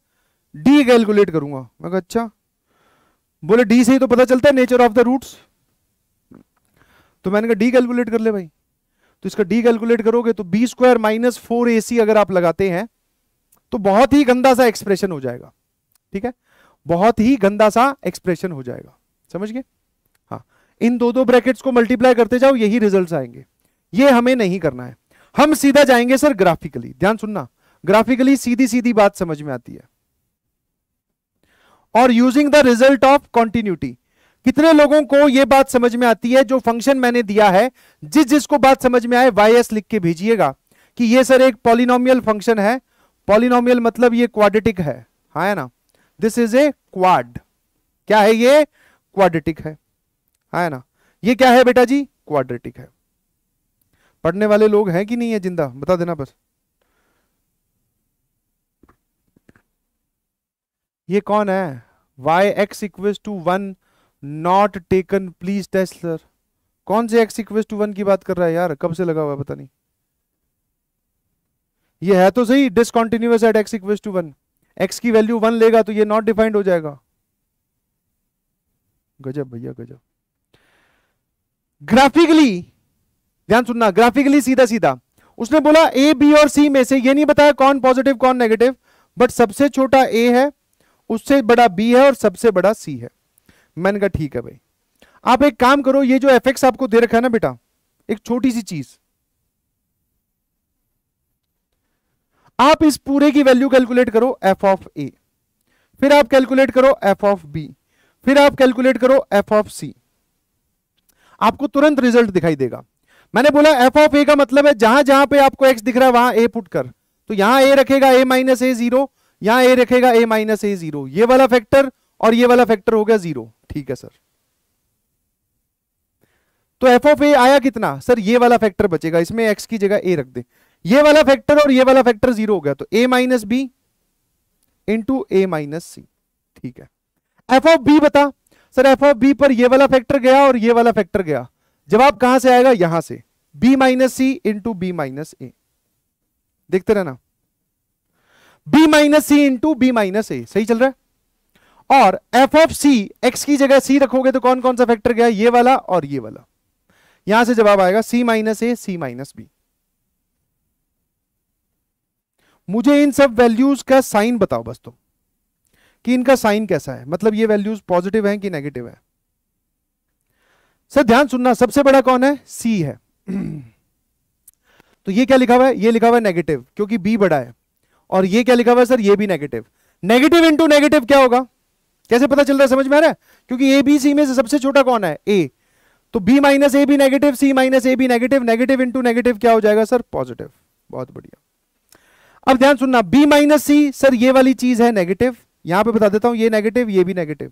डी कैलकुलेट करूंगा मैं कहा अच्छा बोले डी से ही तो पता चलता है नेचर ऑफ द रूट्स तो मैंने कहा डी कैलकुलेट कर ले भाई तो इसका डी कैलकुलेट करोगे तो b square minus four a c अगर आप लगाते हैं तो बहुत ही गंदा सा एक्सप्रेशन हो जाएगा ठीक है बहुत ही गंदा सा एक्सप्रेशन हो जाएगा समझ गए हाँ इन दो दो ब्रैकेट्स को मल्टीप्लाई करते जाओ यही रिजल्ट आएंगे ये हमें नहीं करना है हम सीधा जाएंगे सर ग्राफिकली ध्यान सुनना ग्राफिकली सीधी सीधी बात समझ में आती है और using the result of continuity कितने लोगों को यह बात समझ में आती है जो फंक्शन मैंने दिया है जिस जिसको बात समझ में आए वाई एस लिख के भेजिएगा कि ये सर एक पॉलिनोमियल फंक्शन है पॉलिनोमियल मतलब ये क्वाड्रेटिक है हाँ है ना दिस इज ए क्वाड क्या है ये क्वाड्रेटिक है है ना ये क्या है बेटा जी क्वाड्रेटिक है पढ़ने वाले लोग हैं कि नहीं है जिंदा बता देना बस ये कौन है why x equals to one not taken please sir कौन से एक्स इक्वेस टू वन की बात कर रहा है यार कब से लगा हुआ है पता नहीं ये है तो सही discontinuous at x equals to one x की वैल्यू वन लेगा तो ये नॉट डिफाइंड हो जाएगा गजब भैया गजब ग्राफिकली ध्यान सुनना ग्राफिकली सीधा सीधा उसने बोला ए बी और सी में से ये नहीं बताया कौन पॉजिटिव कौन नेगेटिव बट सबसे छोटा ए है उससे बड़ा बी है और सबसे बड़ा सी है मैंने कहा ठीक है भाई आप एक काम करो ये जो एफेक्ट आपको दे रखा है ना बेटा एक छोटी सी चीज आप इस पूरे की वैल्यू कैलकुलेट करो एफ ऑफ ए फिर आप कैलकुलेट करो एफ ऑफ बी फिर आप कैलकुलेट करो एफ ऑफ सी आपको तुरंत रिजल्ट दिखाई देगा मैंने बोला एफ ऑफ ए का मतलब है जहां जहां पे आपको एक्स दिख रहा है वहां ए पुट कर तो यहां ए रखेगा ए माइनस ए जीरो यहां ए रखेगा ए माइनस ए जीरो ये वाला फैक्टर और ये वाला फैक्टर हो गया जीरो ठीक है सर तो एफ ऑफ ए आया कितना सर ये वाला फैक्टर बचेगा इसमें एक्स की जगह ए रख दे ये वाला फैक्टर और ये वाला फैक्टर जीरो हो गया तो a minus b into a minus c ठीक है एफ ऑफ बी बता सर एफ ऑफ बी पर ये वाला फैक्टर गया और ये वाला फैक्टर गया जवाब कहां से आएगा यहां से b minus c into b minus a देखते रहना b minus c into b minus a सही चल रहा है और एफ ऑफ सी एक्स की जगह सी रखोगे तो कौन कौन सा फैक्टर गया ये वाला और ये वाला यहां से जवाब आएगा c minus a c minus b मुझे इन सब वैल्यूज का साइन बताओ बस तुम कि इनका साइन कैसा है मतलब ये वैल्यूज पॉजिटिव हैं कि नेगेटिव है सर ध्यान सुनना सबसे बड़ा कौन है सी है तो ये क्या लिखा हुआ है ये लिखा हुआ है नेगेटिव क्योंकि बी बड़ा है और ये क्या लिखा हुआ है सर ये भी नेगेटिव नेगेटिव इंटू नेगेटिव क्या होगा कैसे पता चल रहा है समझ में आ रहा है क्योंकि ए बी सी में से सबसे छोटा कौन है ए तो बी माइनस ए भी नेगेटिव सी माइनस ए भी नेगेटिव नेगेटिव इंटू नेगेटिव क्या हो जाएगा सर पॉजिटिव बहुत बढ़िया अब ध्यान सुनना बी माइनस सी सर ये वाली चीज है नेगेटिव यहां पे बता देता हूं ये नेगेटिव ये भी negative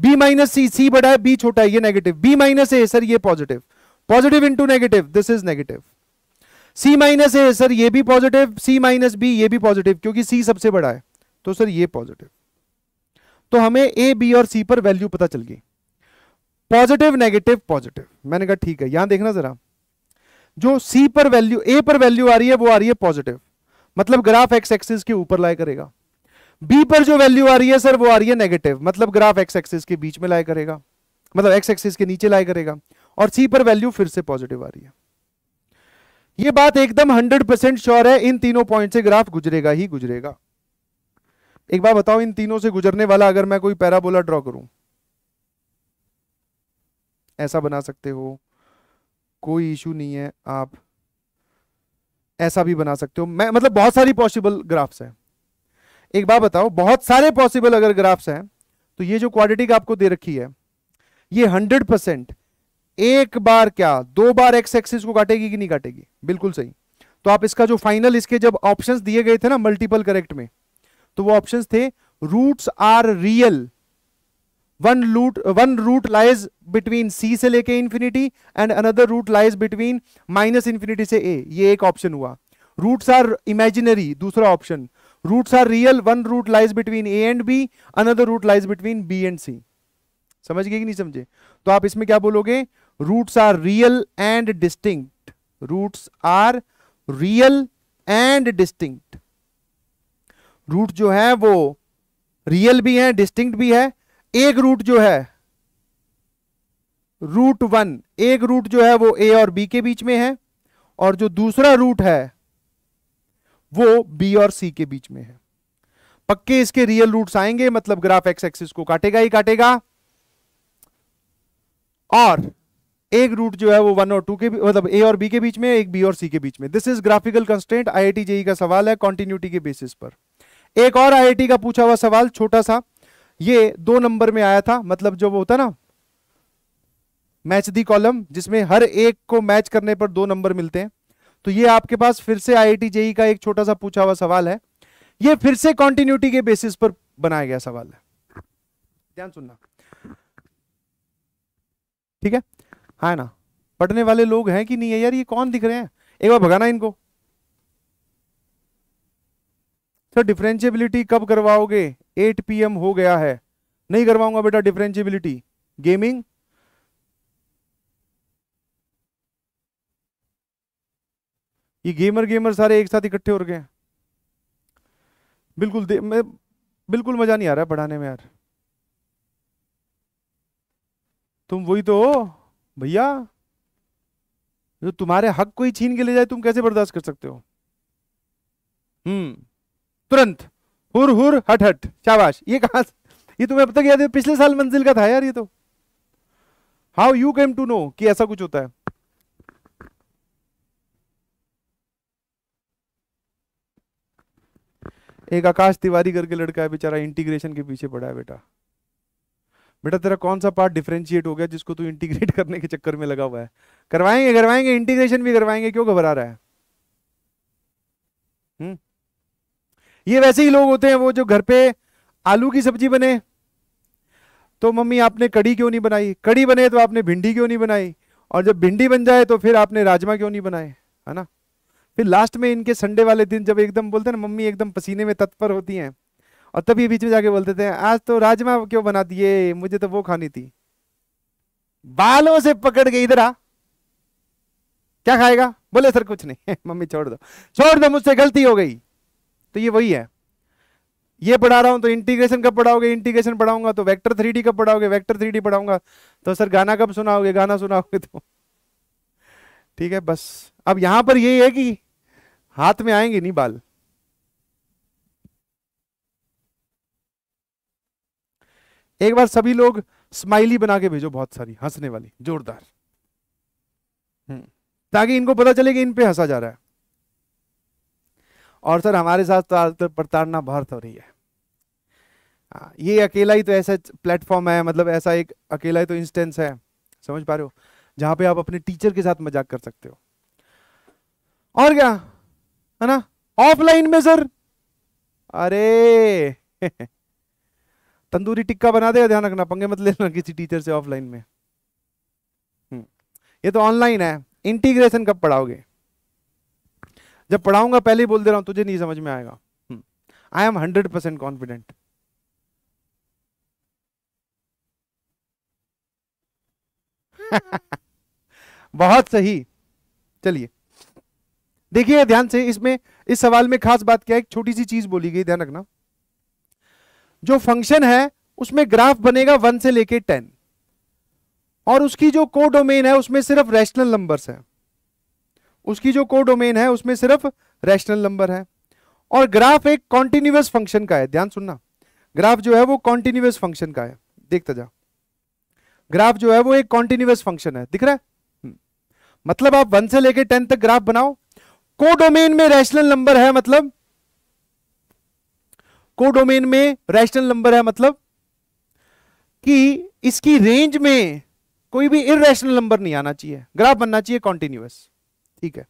b minus c c बड़ा है बी छोटा है ये negative b minus a sir ये positive positive into negative this is negative c minus a sir ये भी पॉजिटिव सी माइनस बी ये भी पॉजिटिव क्योंकि सी सबसे बड़ा है तो सर ये पॉजिटिव तो हमें ए बी और सी पर वैल्यू पता चल गई पॉजिटिव नेगेटिव पॉजिटिव मैंने कहा ठीक है यहां देखना जरा जो सी पर वैल्यू ए पर वैल्यू आ रही है वो आ रही है पॉजिटिव मतलब ग्राफ एक्स एक्सिस के ऊपर लाया करेगा बी पर जो वैल्यू आ रही है सर वो आ रही है नेगेटिव मतलब ग्राफ एक्स एक्सिस के बीच में लाया करेगा मतलब एक्स एक्सिस के नीचे लाया करेगा और सी पर वैल्यू फिर से पॉजिटिव आ रही है ये बात एकदम हंड्रेड परसेंट श्योर है इन तीनों पॉइंट से ग्राफ गुजरेगा ही गुजरेगा एक बार बताओ इन तीनों से गुजरने वाला अगर मैं कोई पैराबोला ड्रॉ करूं ऐसा बना सकते हो कोई इशू नहीं है आप ऐसा भी बना सकते हो मैं मतलब बहुत सारी पॉसिबल ग्राफ्स हैं एक बात बताओ बहुत सारे पॉसिबल अगर ग्राफ्स हैं तो ये जो क्वाड्रेटिक आपको दे रखी है ये हंड्रेड परसेंट एक बार क्या दो बार एक्स एक्सिस को काटेगी कि नहीं काटेगी बिल्कुल सही तो आप इसका जो फाइनल इसके जब ऑप्शंस दिए गए थे ना मल्टीपल करेक्ट में तो वो ऑप्शंस थे roots are real one root one root lies between c से लेके infinity and another root lies between minus infinity से ए ये एक ऑप्शन हुआ रूट्स आर इमेजिनरी दूसरा option roots are real one root lies between A and b another root lies between b and c समझ गए कि नहीं समझे तो आप इसमें क्या बोलोगे roots are real and distinct roots are real and distinct root जो है वो रियल भी है डिस्टिंक्ट भी है एक रूट जो है रूट वन एक रूट जो है वो ए और बी के बीच में है और जो दूसरा रूट है वो बी और सी के बीच में है पक्के इसके रियल रूट्स आएंगे मतलब ग्राफ एक्स एक्सिस को काटेगा ही काटेगा और एक रूट जो है वो वन और टू के मतलब ए और बी के बीच में एक बी और सी के बीच में this is graphical constant I JEE का सवाल है कॉन्टिन्यूटी के बेसिस पर एक और आई का पूछा हुआ सवाल छोटा सा ये दो नंबर में आया था मतलब जो वो होता ना मैच दी कॉलम जिसमें हर एक को मैच करने पर दो नंबर मिलते हैं तो ये आपके पास फिर से आई जेई e का एक छोटा सा पूछा हुआ सवाल है ये फिर से कॉन्टिन्यूटी के बेसिस पर बनाया गया सवाल है ध्यान सुनना ठीक है हा ना पढ़ने वाले लोग हैं कि नहीं है यार ये कौन दिख रहे हैं एक बार भगाना इनको सर तो डिफ्रेंशियबिलिटी कब करवाओगे 8 पीएम हो गया है नहीं करवाऊंगा बेटा डिफ्रेंशियबिलिटी गेमिंग ये गेमर गेमर सारे एक साथ इकट्ठे हो गए बिल्कुल मैं बिल्कुल मजा नहीं आ रहा है पढ़ाने में यार तुम वही तो हो भैया जो तुम्हारे हक को ही छीन के ले जाए तुम कैसे बर्दाश्त कर सकते हो हम्म तुरंत हुर हुर हट हट शाबाश ये कहा ये तुम्हें अब तक याद है पिछले साल मंजिल का था यार ये तो how you came to know कि ऐसा कुछ होता है एक आकाश तिवारी करके लड़का है बेचारा इंटीग्रेशन के पीछे पड़ा है बेटा बेटा तेरा कौन सा पार्ट डिफ्रेंशिएट हो गया जिसको तू इंटीग्रेट करने के चक्कर में लगा हुआ है करवाएंगे करवाएंगे इंटीग्रेशन भी करवाएंगे क्यों घबरा रहा है ये वैसे ही लोग होते हैं वो जो घर पे आलू की सब्जी बने तो मम्मी आपने कड़ी क्यों नहीं बनाई कड़ी बने तो आपने भिंडी क्यों नहीं बनाई और जब भिंडी बन जाए तो फिर आपने राजमा क्यों नहीं बनाए है ना फिर लास्ट में इनके संडे वाले दिन जब एकदम बोलते हैं ना मम्मी एकदम पसीने में तत्पर होती हैं और तभी बीच में जाके बोलते थे आज तो राजमा क्यों बना दिए मुझे तो वो खानी थी बालों से पकड़ के इधर आ क्या खाएगा बोले सर कुछ नहीं मम्मी छोड़ दो छोड़ दो मुझसे गलती हो गई तो ये वही है ये पढ़ा रहा हूं तो इंटीग्रेशन कब पढ़ाओगे इंटीग्रेशन पढ़ाऊंगा तो वेक्टर थ्री कब पढ़ाओगे वेक्टर थ्री पढ़ाऊंगा तो सर गाना कब सुनाओगे गाना सुनाओगे तो ठीक है बस अब यहां पर यही है कि हाथ में आएंगे नहीं बाल एक बार सभी लोग स्माइली बना के भेजो बहुत सारी हंसने वाली जोरदार हम्म। ताकि इनको पता चले कि इन पे हंसा जा रहा है और सर हमारे साथ तो तो प्रताड़ना बहुत हो रही है हाँ, ये अकेला ही तो ऐसा प्लेटफॉर्म है मतलब ऐसा एक अकेला ही तो इंस्टेंस है समझ पा रहे हो जहां पे आप अपने टीचर के साथ मजाक कर सकते हो और क्या है ना ऑफलाइन में सर अरे तंदूरी टिक्का बना देगा ध्यान रखना पंगे मत लेना किसी टीचर से ऑफलाइन में हम्म, ये तो ऑनलाइन है इंटीग्रेशन कब पढ़ाओगे जब पढ़ाऊंगा पहले ही बोल दे रहा हूं तुझे नहीं समझ में आएगा I am hundred percent confident बहुत सही चलिए देखिए ध्यान से इसमें इस सवाल में खास बात क्या है एक छोटी सी चीज बोली गई ध्यान रखना जो फंक्शन है उसमें ग्राफ बनेगा वन से लेके टेन और उसकी जो कोडोमेन है उसमें सिर्फ रैशनल नंबर्स हैं उसकी जो कोडोमेन है उसमें सिर्फ रैशनल नंबर है और ग्राफ एक कॉन्टिन्यूस फंक्शन का है ध्यान सुनना ग्राफ जो है वो कॉन्टिन्यूस फंक्शन का है देखता जा ग्राफ जो है वो एक कॉन्टिन्यूस फंक्शन है दिख रहा है हम्म। मतलब आप वन से लेकर टेन तक ग्राफ बनाओ कोडोमेन में रैशनल नंबर है मतलब कोडोमेन में रैशनल नंबर है मतलब कि इसकी रेंज में कोई भी इरेशनल नंबर नहीं आना चाहिए ग्राफ बनना चाहिए कॉन्टिन्यूस ठीक है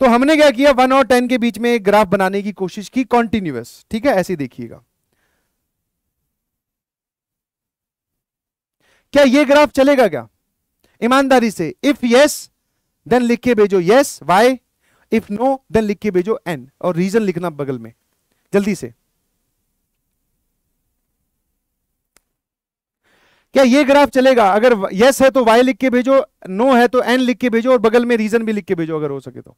तो हमने क्या किया वन और टेन के बीच में एक ग्राफ बनाने की कोशिश की कॉन्टिन्यूस ठीक है ऐसे देखिएगा क्या ये ग्राफ चलेगा क्या ईमानदारी से इफ यस देन लिख के भेजो yes Y if no then लिख के भेजो एन और रीजन लिखना बगल में जल्दी से क्या ये ग्राफ चलेगा अगर यस है तो वाई लिख के भेजो नो है तो एन लिख के भेजो और बगल में रीजन भी लिख के भेजो अगर हो सके तो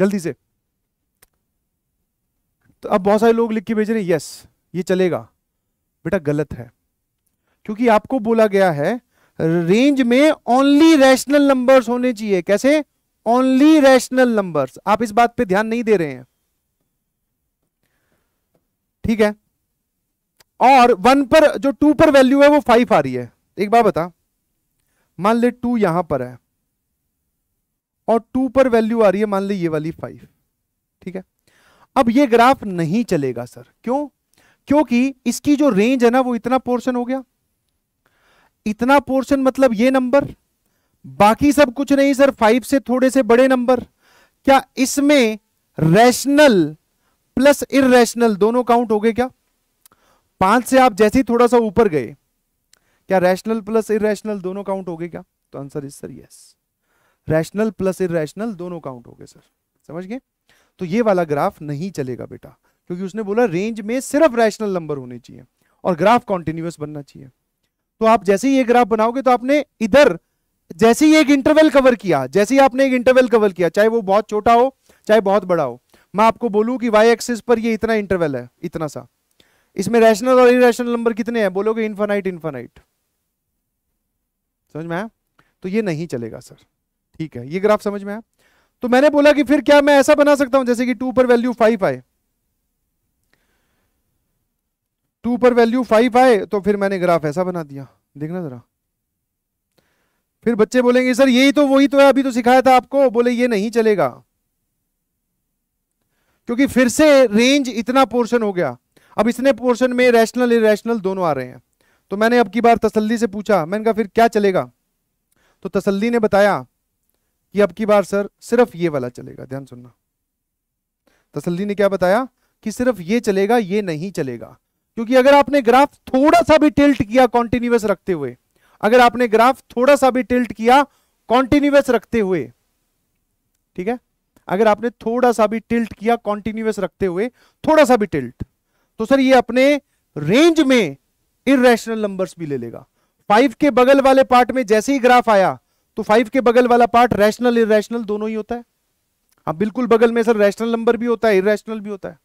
जल्दी से तो अब बहुत सारे लोग लिख के भेज रहे हैं यस ये चलेगा बेटा गलत है क्योंकि आपको बोला गया है रेंज में ओनली रैशनल नंबर्स होने चाहिए कैसे ओनली रैशनल नंबर्स आप इस बात पे ध्यान नहीं दे रहे हैं ठीक है और वन पर जो टू पर वैल्यू है वो फाइव आ रही है एक बार बता मान ले टू यहां पर है और टू पर वैल्यू आ रही है मान ले ये वाली फाइव ठीक है अब ये ग्राफ नहीं चलेगा सर क्यों क्योंकि इसकी जो रेंज है ना वो इतना पोर्शन हो गया इतना पोर्शन मतलब ये नंबर बाकी सब कुछ नहीं सर फाइव से थोड़े से बड़े नंबर क्या इसमें रैशनल प्लस इेशनल दोनों काउंट हो गए क्या पांच से आप जैसे ही थोड़ा सा ऊपर गए क्या रैशनल प्लस इेशनल दोनों काउंट हो गए क्या तो answer is sir yes rational plus irrational दोनों काउंट हो गए सर समझ गए तो ये वाला ग्राफ नहीं चलेगा बेटा क्योंकि उसने बोला रेंज में सिर्फ रैशनल नंबर होने चाहिए और ग्राफ कॉन्टिन्यूस बनना चाहिए तो आप जैसे ही ये ग्राफ बनाओगे तो आपने इधर जैसे ही एक इंटरवल कवर किया जैसे ही आपने एक इंटरवल कवर किया चाहे वो बहुत छोटा हो चाहे बहुत बड़ा हो मैं आपको बोलूं कि वाई एक्सिस पर ये इतना इंटरवल है इतना सा इसमें रैशनल और इरेशनल नंबर कितने हैं बोलोगे इन्फानाइट इन्फानाइट समझ में आया तो ये नहीं चलेगा सर ठीक है ये ग्राफ समझ में आया तो मैंने बोला कि फिर क्या मैं ऐसा बना सकता हूं जैसे कि टू पर वैल्यू फाइव आए टू पर वैल्यू फाइव आए तो फिर मैंने ग्राफ ऐसा बना दिया देखना जरा फिर बच्चे बोलेंगे सर यही तो वही तो है अभी तो सिखाया था आपको बोले ये नहीं चलेगा क्योंकि फिर से रेंज इतना पोर्शन हो गया अब इसने पोर्शन में रैशनल इेशनल दोनों आ रहे हैं तो मैंने अब की बार तसल्ली से पूछा मैंने कहा फिर क्या चलेगा तो तसल्ली ने बताया कि अब की बार सर सिर्फ ये वाला चलेगा ध्यान सुनना तसल्ली ने क्या बताया कि सिर्फ ये चलेगा ये नहीं चलेगा क्योंकि अगर आपने ग्राफ थोड़ा सा भी टिल्ट किया कॉन्टिन्यूस रखते हुए अगर आपने ग्राफ थोड़ा सा भी टिल्ट किया कॉन्टिन्यूस रखते हुए ठीक है अगर आपने थोड़ा सा भी टिल्ट किया कॉन्टिन्यूस रखते हुए थोड़ा सा भी टिल्ट तो सर ये अपने रेंज में इेशनल नंबर्स भी ले लेगा फाइव के बगल वाले पार्ट में जैसे ही ग्राफ आया तो फाइव के बगल वाला पार्ट रैशनल इेशनल दोनों ही होता है हाँ बिल्कुल बगल में सर रैशनल नंबर भी होता है इेशनल भी होता है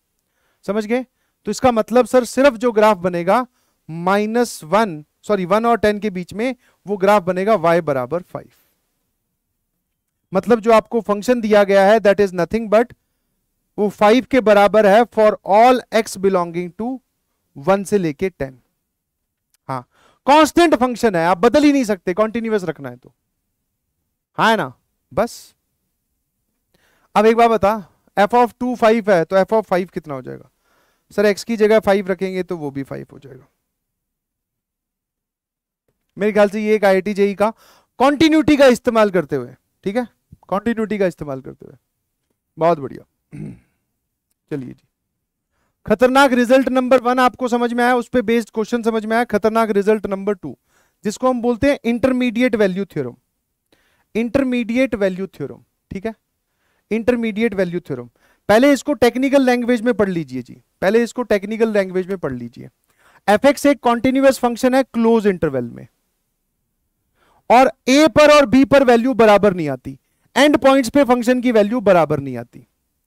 समझ गए तो इसका मतलब सर सिर्फ जो ग्राफ बनेगा माइनस वन सॉरी वन और टेन के बीच में वो ग्राफ बनेगा वाई बराबर फाइव मतलब जो आपको फंक्शन दिया गया है दैट इज नथिंग बट वो फाइव के बराबर है for all x belonging to one से लेके टेन हाँ कांस्टेंट फंक्शन है आप बदल ही नहीं सकते कॉन्टिन्यूस रखना है तो हाँ है ना बस अब एक बार बता एफ ऑफ टू फाइव है तो एफ ऑफ फाइव कितना हो जाएगा सर एक्स की जगह फाइव रखेंगे तो वो भी फाइव हो जाएगा मेरे ख्याल से ये एक आई आई e का कॉन्टिन्यूटी का इस्तेमाल करते हुए ठीक है कॉन्टिन्यूटी का इस्तेमाल करते हुए बहुत बढ़िया चलिए जी खतरनाक रिजल्ट नंबर वन आपको समझ में आया उस पर बेस्ड क्वेश्चन समझ में आया खतरनाक रिजल्ट नंबर टू जिसको हम बोलते हैं intermediate value theorem intermediate value theorem ठीक है इंटरमीडिएट वैल्यू थ्योरम पहले इसको टेक्निकल लैंग्वेज में पढ़ लीजिए जी पहले इसको टेक्निकल लैंग्वेज में पढ़ लीजिए एफ एक्स एक कॉन्टिन्यूस फंक्शन है क्लोज इंटरवल में और ए पर और बी पर वैल्यू बराबर नहीं आती एंड पॉइंट्स पे फंक्शन की वैल्यू बराबर नहीं आती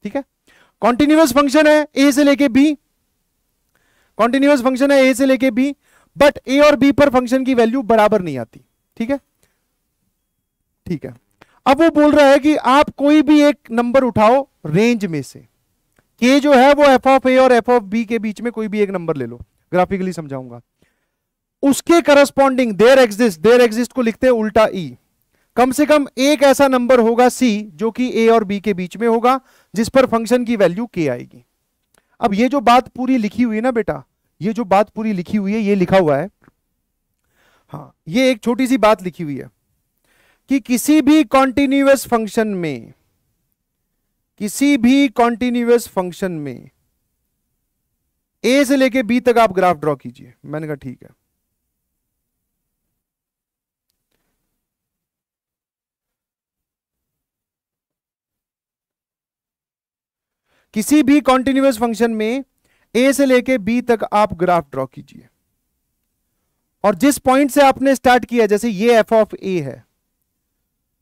ठीक है कॉन्टिन्यूस फंक्शन है ए से लेके बी कॉन्टिन्यूस फंक्शन है ए से लेके बी बट ए और बी पर फंक्शन की वैल्यू बराबर नहीं आती ठीक है ठीक है अब वो बोल रहा है कि आप कोई भी एक नंबर उठाओ रेंज में से के जो है वो एफ ऑफ ए और एफ ऑफ बी के बीच में कोई भी एक नंबर ले लो ग्राफिकली समझाऊंगा उसके corresponding there exist there exist को लिखते हैं उल्टा ई e. कम से कम एक ऐसा नंबर होगा सी जो कि ए और बी के बीच में होगा जिस पर फंक्शन की वैल्यू के आएगी अब ये जो बात पूरी लिखी हुई है ना बेटा ये जो बात पूरी लिखी हुई है ये लिखा हुआ है हाँ ये एक छोटी सी बात लिखी हुई है कि किसी भी कॉन्टिन्यूस फंक्शन में किसी भी कॉन्टिन्यूस फंक्शन में ए से लेके बी तक आप ग्राफ ड्रॉ कीजिए मैंने कहा ठीक है किसी भी कॉन्टिन्यूस फंक्शन में ए से लेके बी तक आप ग्राफ ड्रॉ कीजिए और जिस पॉइंट से आपने स्टार्ट किया जैसे ये एफ ऑफ ए है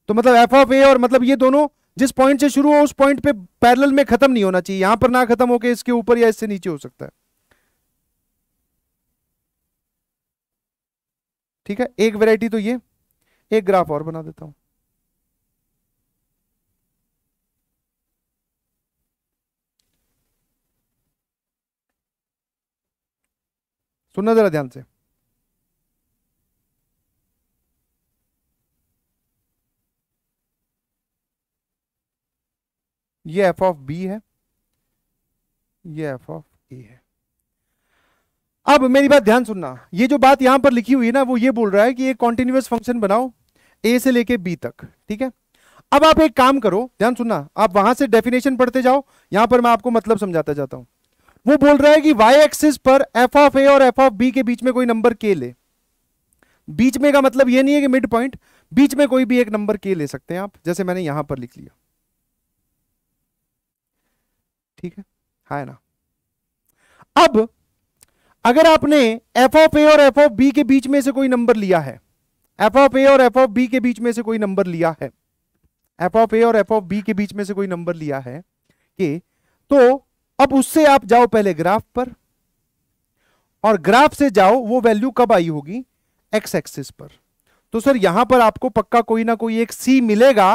तो मतलब एफ ऑफ ए और मतलब ये दोनों जिस पॉइंट से शुरू हो उस पॉइंट पे पैरेलल में खत्म नहीं होना चाहिए यहां पर ना खत्म होके इसके ऊपर या इससे नीचे हो सकता है ठीक है एक वेराइटी तो ये एक ग्राफ और बना देता हूं सुनना जरा ध्यान से ये एफ ऑफ बी है ये एफ ऑफ ए है अब मेरी बात ध्यान सुनना ये जो बात यहां पर लिखी हुई है ना वो ये बोल रहा है कि एक कॉन्टिन्यूस फंक्शन बनाओ ए से लेके बी तक ठीक है अब आप एक काम करो ध्यान सुनना आप वहां से डेफिनेशन पढ़ते जाओ यहां पर मैं आपको मतलब समझाता जाता हूं वो बोल रहा है कि वाई एक्सिस पर एफ ऑफ ए और एफ ऑफ बी के बीच में कोई नंबर के ले बीच में का मतलब ये नहीं है कि मिड पॉइंट बीच में कोई भी एक नंबर के ले सकते हैं आप जैसे मैंने यहां पर लिख लिया ठीक है हाँ ना अब अगर आपने एफ ऑफ ए और एफ ऑफ बी के बीच में से कोई नंबर लिया है एफ ऑफ ए और एफ ऑफ बी के बीच में से कोई नंबर लिया है एफ ऑफ ए और एफ ऑफ बी के बीच में से कोई नंबर लिया है कि तो अब उससे आप जाओ पहले ग्राफ पर और ग्राफ से जाओ वो वैल्यू कब आई होगी एक्स एक्सिस पर तो सर यहां पर आपको पक्का कोई ना कोई एक सी मिलेगा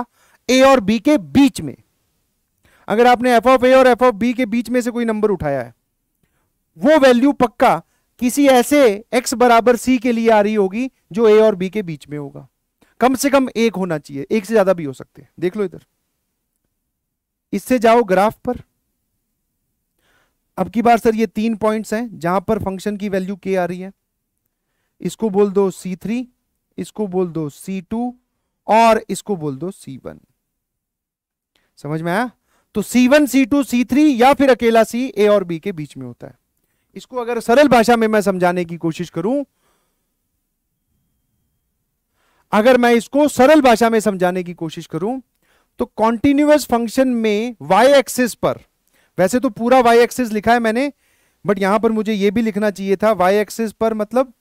ए और बी के बीच में अगर आपने एफ ऑफ ए और एफ ऑफ बी के बीच में से कोई नंबर उठाया है वो वैल्यू पक्का किसी ऐसे एक्स बराबर सी के लिए आ रही होगी जो ए और बी के बीच में होगा कम से कम एक होना चाहिए एक से ज्यादा भी हो सकते हैं देख लो इधर इससे जाओ ग्राफ पर अब की बार सर ये तीन पॉइंट्स हैं जहां पर फंक्शन की वैल्यू के आ रही है इसको बोल दो सी थ्री इसको बोल दो सी टू और इसको बोल दो सी वन समझ में आया तो C1, C2, C3 या फिर अकेला C ए और बी के बीच में होता है इसको अगर सरल भाषा में मैं समझाने की कोशिश करूं अगर मैं इसको सरल भाषा में समझाने की कोशिश करूं तो कॉन्टिन्यूस फंक्शन में y एक्सिस पर वैसे तो पूरा y एक्सिस लिखा है मैंने बट यहां पर मुझे यह भी लिखना चाहिए था y एक्सिस पर मतलब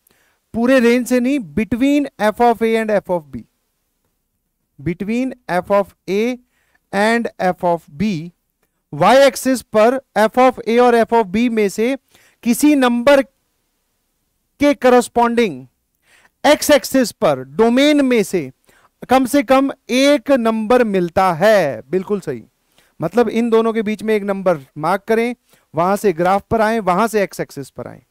पूरे रेंज से नहीं between f of a and f of b between f of a and f of b y axis पर एफ ऑफ ए और एफ ऑफ बी में से किसी नंबर के करस्पॉन्डिंग एक्स एक्सिस पर डोमेन में से कम से कम एक नंबर मिलता है बिल्कुल सही मतलब इन दोनों के बीच में एक नंबर मार्क करें वहां से ग्राफ पर आए वहां से एक्स एक्सिस पर आए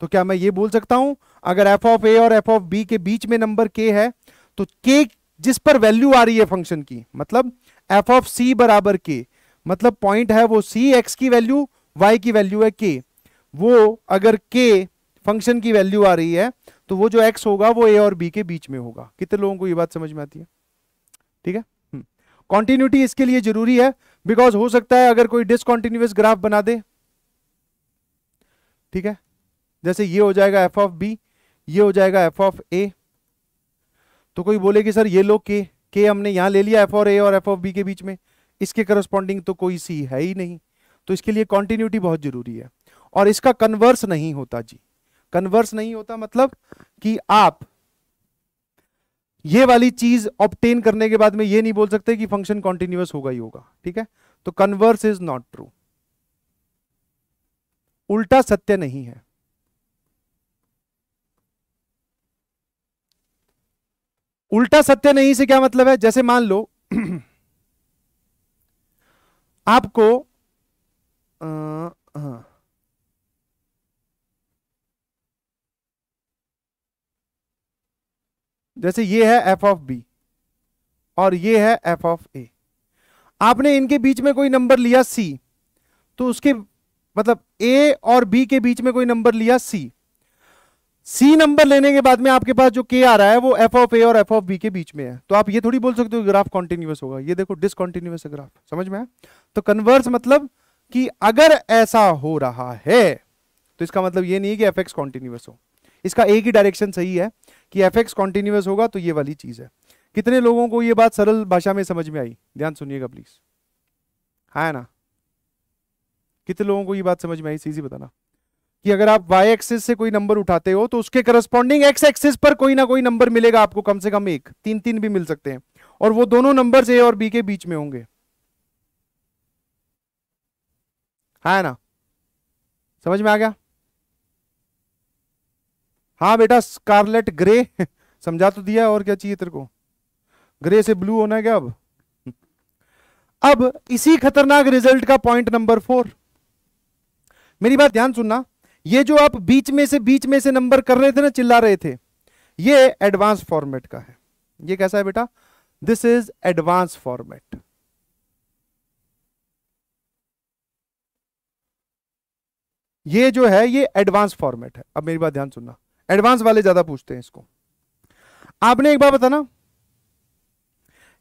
तो क्या मैं ये बोल सकता हूं अगर एफ ऑफ ए और एफ ऑफ बी के बीच में नंबर के है तो के जिस पर वैल्यू आ रही है फंक्शन की मतलब एफ ऑफ सी बराबर के मतलब पॉइंट है वो सी एक्स की वैल्यू वाई की वैल्यू है के वो अगर के फंक्शन की वैल्यू आ रही है तो वो जो एक्स होगा वो ए और बी के बीच में होगा कितने लोगों को ये बात समझ में आती है ठीक है कॉन्टिन्यूटी हम्म। इसके लिए जरूरी है बिकॉज हो सकता है अगर कोई डिसकॉन्टिन्यूस ग्राफ बना दे ठीक है जैसे ये हो जाएगा एफ ऑफ बी ये हो जाएगा एफ ऑफ ए तो कोई बोले कि सर ये लोग के के हमने यहां ले लिया एफ और ए और एफ ऑफ बी के बीच में इसके करस्पॉन्डिंग तो कोई सी है ही नहीं तो इसके लिए कॉन्टिन्यूटी बहुत जरूरी है और इसका कन्वर्स नहीं होता जी कन्वर्स नहीं होता मतलब कि आप ये वाली चीज ऑप्टेन करने के बाद में ये नहीं बोल सकते कि फंक्शन कॉन्टिन्यूस होगा ही होगा ठीक है तो कन्वर्स इज नॉट ट्रू उल्टा सत्य नहीं है उल्टा सत्य नहीं से क्या मतलब है जैसे मान लो आपको आ, हाँ। जैसे ये है एफ ऑफ बी और ये है एफ ऑफ ए आपने इनके बीच में कोई नंबर लिया सी तो उसके मतलब ए और बी के बीच में कोई नंबर लिया सी सी नंबर लेने के बाद में आपके पास जो के आ रहा है वो एफ ऑफ ए और एफ ऑफ बी के बीच में है तो आप ये थोड़ी बोल सकते हो ग्राफ कॉन्टिन्यूस होगा ये देखो डिसकॉन्टिन्यूस है ग्राफ समझ में तो कन्वर्स मतलब कि अगर ऐसा हो रहा है तो इसका मतलब ये नहीं है कि एफ एक्स कॉन्टिन्यूस हो इसका एक ही डायरेक्शन सही है कि एफ एक्स कॉन्टिन्यूस होगा तो ये वाली चीज है कितने लोगों को ये बात सरल भाषा में समझ में आई ध्यान सुनिएगा प्लीज है हाँ ना कितने लोगों को ये बात समझ में आई सीधी बताना कि अगर आप y एक्सिस से कोई नंबर उठाते हो तो उसके करस्पॉन्डिंग x एक्सिस पर कोई ना कोई नंबर मिलेगा आपको कम से कम एक तीन तीन भी मिल सकते हैं और वो दोनों नंबर ए और बी के बीच में होंगे है ना समझ में आ गया हाँ बेटा स्कारलेट ग्रे समझा तो दिया और क्या चाहिए तेरे को ग्रे से ब्लू होना है क्या अब अब इसी खतरनाक रिजल्ट का पॉइंट नंबर फोर मेरी बात ध्यान सुनना ये जो आप बीच में से बीच में से नंबर कर रहे थे ना चिल्ला रहे थे ये एडवांस फॉर्मेट का है ये कैसा है बेटा दिस इज एडवांस फॉर्मेट ये जो है ये एडवांस फॉर्मेट है अब मेरी बात ध्यान सुनना एडवांस वाले ज्यादा पूछते हैं इसको आपने एक बार बताना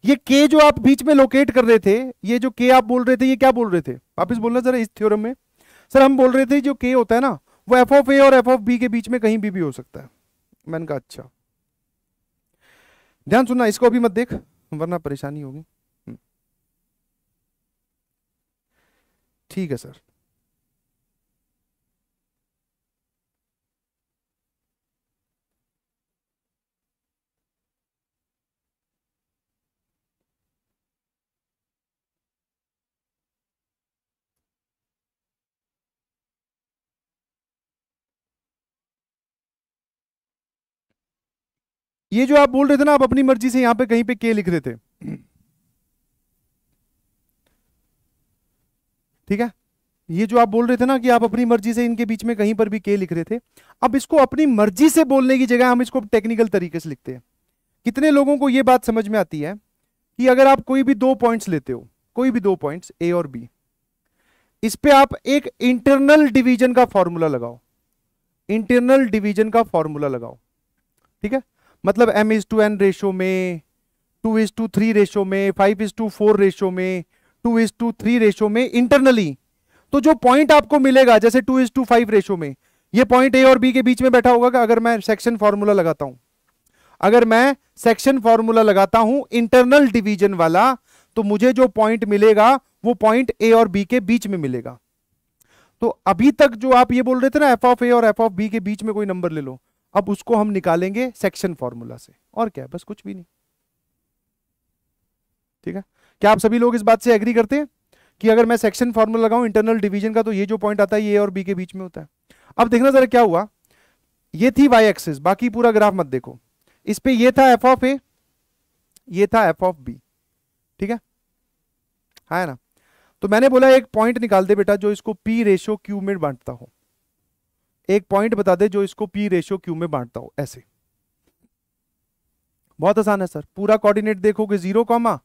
ये के जो आप बीच में लोकेट कर रहे थे ये जो के आप बोल रहे थे ये क्या बोल रहे थे वापिस बोलना जरा इस थ्योरम में सर हम बोल रहे थे जो के होता है ना वो एफ ऑफ ए और एफ ऑफ बी के बीच में कहीं भी भी हो सकता है मैंने कहा अच्छा ध्यान सुनना इसको अभी मत देख वरना परेशानी होगी हम्म। ठीक है सर ये जो आप बोल रहे थे ना आप अपनी मर्जी से यहां पे कहीं पे के लिख रहे थे ठीक है ये जो आप बोल रहे थे ना कि आप अपनी मर्जी से इनके बीच में कहीं पर भी के लिख रहे थे अब इसको अपनी मर्जी से बोलने की जगह हम इसको टेक्निकल तरीके से लिखते हैं कितने लोगों को यह बात समझ में आती है कि अगर आप कोई भी दो पॉइंट्स लेते हो कोई भी दो पॉइंट्स ए और बी इस पे आप एक इंटरनल डिवीजन का फॉर्मूला लगाओ इंटरनल डिवीजन का फॉर्मूला लगाओ ठीक है मतलब m is to n ratio में two is to three ratio में five is to four ratio में two is to three ratio में इंटरनली तो जो पॉइंट आपको मिलेगा जैसे two is to five ratio में ये पॉइंट ए और बी के बीच में बैठा होगा कि अगर मैं सेक्शन फॉर्मूला लगाता हूं अगर मैं सेक्शन फॉर्मूला लगाता हूं इंटरनल डिवीजन वाला तो मुझे जो पॉइंट मिलेगा वो पॉइंट ए और बी के बीच में मिलेगा तो अभी तक जो आप ये बोल रहे थे ना एफ ऑफ ए और एफ ऑफ बी के बीच में कोई नंबर ले लो अब उसको हम निकालेंगे सेक्शन फॉर्मूला से और क्या है बस कुछ भी नहीं ठीक है क्या आप सभी लोग इस बात से एग्री करते हैं कि अगर मैं सेक्शन फॉर्मूला लगाऊं इंटरनल डिवीजन का तो ये जो पॉइंट आता है ये और बी के बीच में होता है अब देखना जरा क्या हुआ ये थी वाई एक्सिस बाकी पूरा ग्राफ मत देखो इस पे ये था एफ ऑफ ए ये था एफ ऑफ बी ठीक है हाँ ना तो मैंने बोला एक पॉइंट निकाल दे बेटा जो इसको पी रेशो क्यू में बांटता हूं एक पॉइंट बता दे जो इसको पी रेशियो क्यू में बांटता हो ऐसे बहुत आसान है सर पूरा कोऑर्डिनेट देखोगे जीरो कॉमा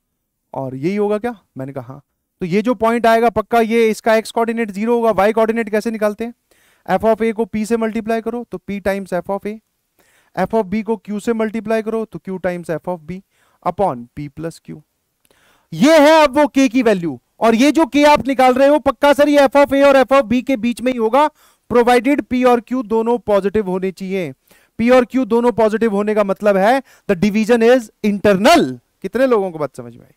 और यही होगा क्या मैंने कहा हाँ तो ये जो पॉइंट आएगा पक्का ये इसका एक्स कोऑर्डिनेट जीरो होगा वाई कोऑर्डिनेट कैसे निकालते हैं एफ ऑफ ए को पी से मल्टीप्लाई करो तो p times f of a f of b को क्यू से मल्टीप्लाई करो तो q times f of b upon p plus q ये है अब वो के की वैल्यू और ये जो के आप निकाल रहे हो पक्का सर ये एफ ऑफ ए और एफ ऑफ बी के बीच में ही होगा प्रोवाइडेड पी और क्यू दोनों पॉजिटिव होने चाहिए पी और क्यू दोनों पॉजिटिव होने का मतलब है द डिवीजन इज इंटरनल कितने लोगों को बात समझ में आई है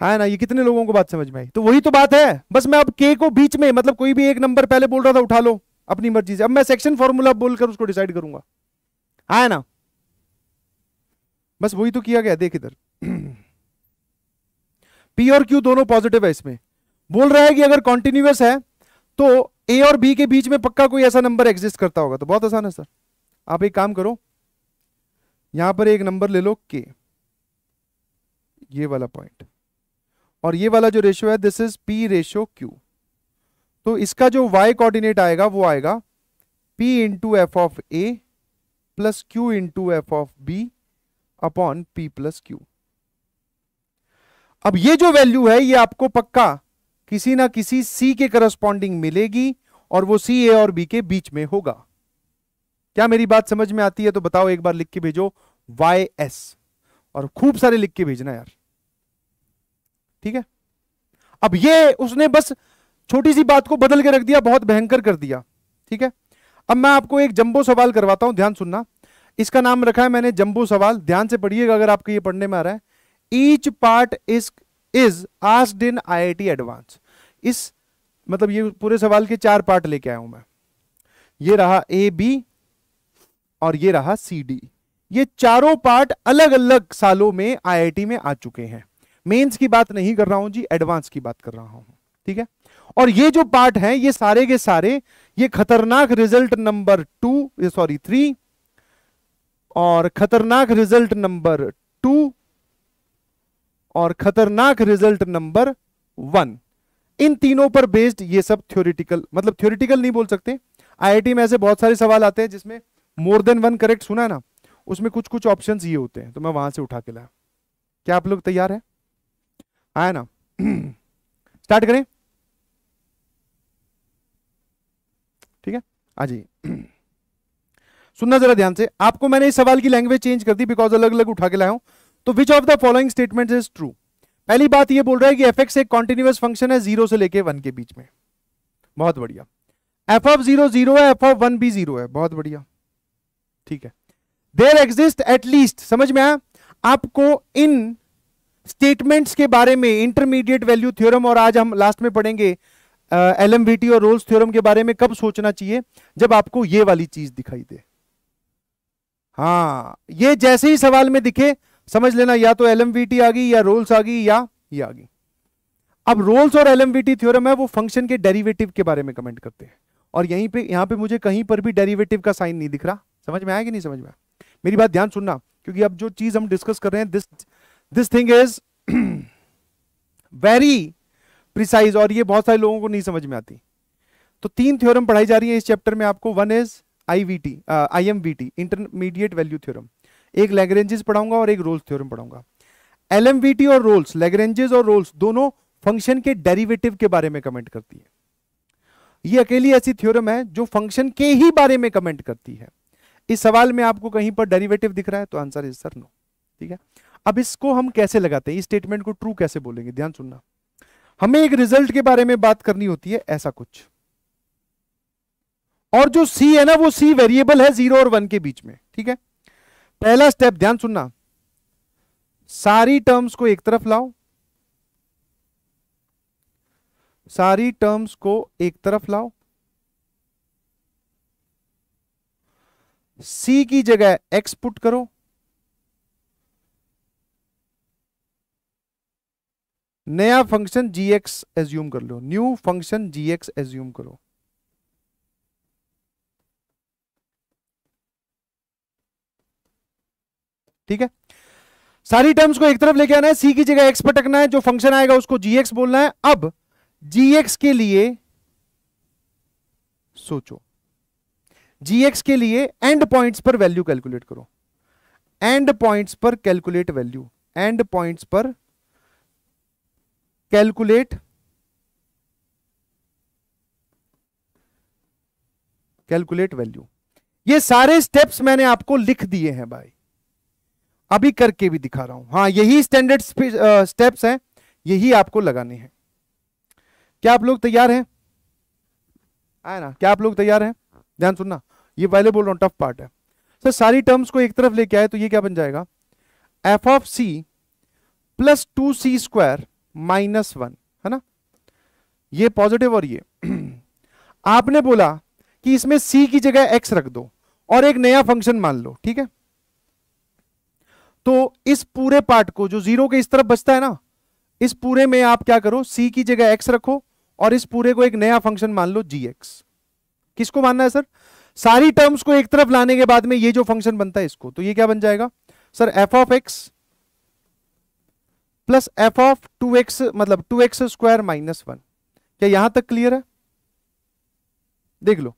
हाँ ना ये कितने लोगों को बात समझ में आई तो वही तो बात है बस मैं अब के को बीच में मतलब कोई भी एक नंबर पहले बोल रहा था उठा लो अपनी मर्जी से अब मैं सेक्शन फॉर्मूला बोलकर उसको डिसाइड करूंगा है हाँ ना बस वही तो किया गया देख इधर पी और क्यू दोनों पॉजिटिव है इसमें बोल रहा है कि अगर कॉन्टिन्यूस है तो ए और बी के बीच में पक्का कोई ऐसा नंबर एग्जिस्ट करता होगा तो बहुत आसान है सर आप एक काम करो यहां पर एक नंबर ले लो के ये वाला पॉइंट और ये वाला जो रेशियो है this is p ratio q तो इसका जो वाई कोऑर्डिनेट आएगा वो आएगा p into f of A plus q into f of b upon p plus q अब ये जो वैल्यू है ये आपको पक्का किसी ना किसी सी के करस्पॉन्डिंग मिलेगी और वो सी ए और बी के बीच में होगा क्या मेरी बात समझ में आती है तो बताओ एक बार लिख के भेजो वाई एस और खूब सारे लिख के भेजना यार ठीक है अब ये उसने बस छोटी सी बात को बदल के रख दिया बहुत भयंकर कर दिया ठीक है अब मैं आपको एक जंबो सवाल करवाता हूं ध्यान सुनना इसका नाम रखा है मैंने जंबो सवाल ध्यान से पढ़िएगा अगर आपको ये पढ़ने में आ रहा है each part is is asked in IIT advance इस मतलब ये पूरे सवाल के चार पार्ट लेके आया हूं मैं ये रहा ए बी और ये रहा सी डी ये चारों पार्ट अलग अलग सालों में आईआईटी में आ चुके हैं मेंस की बात नहीं कर रहा हूं जी एडवांस की बात कर रहा हूं ठीक है और ये जो पार्ट है ये सारे के सारे ये खतरनाक result number two sorry three और खतरनाक रिजल्ट नंबर टू और खतरनाक रिजल्ट नंबर वन इन तीनों पर बेस्ड ये सब थ्योरिटिकल मतलब थ्योरिटिकल नहीं बोल सकते आईआईटी में ऐसे बहुत सारे सवाल आते हैं जिसमें मोर देन वन करेक्ट सुना है ना उसमें कुछ कुछ ऑप्शन ये होते हैं तो मैं वहां से उठा के लाया क्या आप लोग तैयार है आया ना स्टार्ट करें ठीक है आज हाँ सुनना जरा ध्यान से आपको मैंने इस सवाल की लैंग्वेज चेंज कर दी बिकॉज अलग अलग उठा के लाया हूं तो which of the following statement is true पहली बात ये बोल रहा है कि एफ एक्स एक कॉन्टिन्यूस फंक्शन है जीरो से लेके वन के बीच में बहुत बढ़िया एफ ऑफ जीरो जीरो है एफ ऑफ वन भी जीरो है बहुत बढ़िया ठीक है देर एग्जिस्ट एटलीस्ट समझ में आया आपको इन स्टेटमेंट्स के बारे में इंटरमीडिएट वैल्यू थ्योरम और आज हम लास्ट में पढ़ेंगे एल uh, और रोल्स थ्योरम के बारे में कब सोचना चाहिए जब आपको ये वाली चीज दिखाई दे हाँ ये जैसे ही सवाल में दिखे समझ लेना या तो एल आ गई या रोल्स आ गई या ये आ गई अब रोल्स और एल एम थ्योरम है वो फंक्शन के डेरिवेटिव के बारे में कमेंट करते हैं और यहीं पे यहां पे मुझे कहीं पर भी डेरिवेटिव का साइन नहीं दिख रहा समझ में आया कि नहीं समझ में आया मेरी बात ध्यान सुनना क्योंकि अब जो चीज हम डिस्कस कर रहे हैं this this thing is very precise और ये बहुत सारे लोगों को नहीं समझ में आती तो तीन थ्योरम पढ़ाई जा रही है इस चैप्टर में आपको one is I V T I M V T intermediate value theorem एक लैग्रेंजेस पढ़ाऊंगा और एक रोल्स थ्योरम पढ़ाऊंगा एलएमवीटी और रोल्स लैग्रेंजेस और रोल्स दोनों फंक्शन के डेरिवेटिव के बारे में कमेंट करती है ये अकेली ऐसी थ्योरम है जो फंक्शन के ही बारे में कमेंट करती है इस सवाल में आपको कहीं पर डेरिवेटिव दिख रहा है तो आंसर इज सर नो ठीक है अब इसको हम कैसे लगाते हैं इस स्टेटमेंट को ट्रू कैसे बोलेंगे ध्यान सुनना हमें एक रिजल्ट के बारे में बात करनी होती है ऐसा कुछ और जो सी है ना वो सी वेरिएबल है जीरो और वन के बीच में ठीक है पहला स्टेप ध्यान सुनना सारी टर्म्स को एक तरफ लाओ सारी टर्म्स को एक तरफ लाओ सी की जगह एक्स पुट करो नया फंक्शन जी एक्स एज्यूम कर लो new function g x assume करो ठीक है सारी टर्म्स को एक तरफ लेके आना है सी की जगह एक्स पटकना है जो फंक्शन आएगा उसको जीएक्स बोलना है अब जीएक्स के लिए सोचो जीएक्स के लिए एंड पॉइंट्स पर वैल्यू कैलकुलेट करो एंड पॉइंट्स पर कैलकुलेट वैल्यू एंड पॉइंट्स पर कैलकुलेट कैलकुलेट वैल्यू ये सारे स्टेप्स मैंने आपको लिख दिए हैं भाई अभी करके भी दिखा रहा हूं हाँ यही स्टैंडर्ड स्टेप्स हैं यही आपको लगाने हैं क्या आप लोग तैयार हैं आया ना क्या आप लोग तैयार हैं ध्यान सुनना ये पहले बोल रहा टफ पार्ट है सर तो सारी टर्म्स को एक तरफ लेके आए तो ये क्या बन जाएगा f of c plus two c square minus one है ना ये पॉजिटिव और ये आपने बोला कि इसमें सी की जगह एक्स रख दो और एक नया फंक्शन मान लो ठीक है तो इस पूरे पार्ट को जो जीरो के इस तरफ बचता है ना इस पूरे में आप क्या करो सी की जगह एक्स रखो और इस पूरे को एक नया फंक्शन मान लो जी एक्स किसको मानना है सर सारी टर्म्स को एक तरफ लाने के बाद में ये जो फंक्शन बनता है इसको तो ये क्या बन जाएगा sir F of x plus f of two x मतलब two x square minus one क्या यहां तक क्लियर है देख लो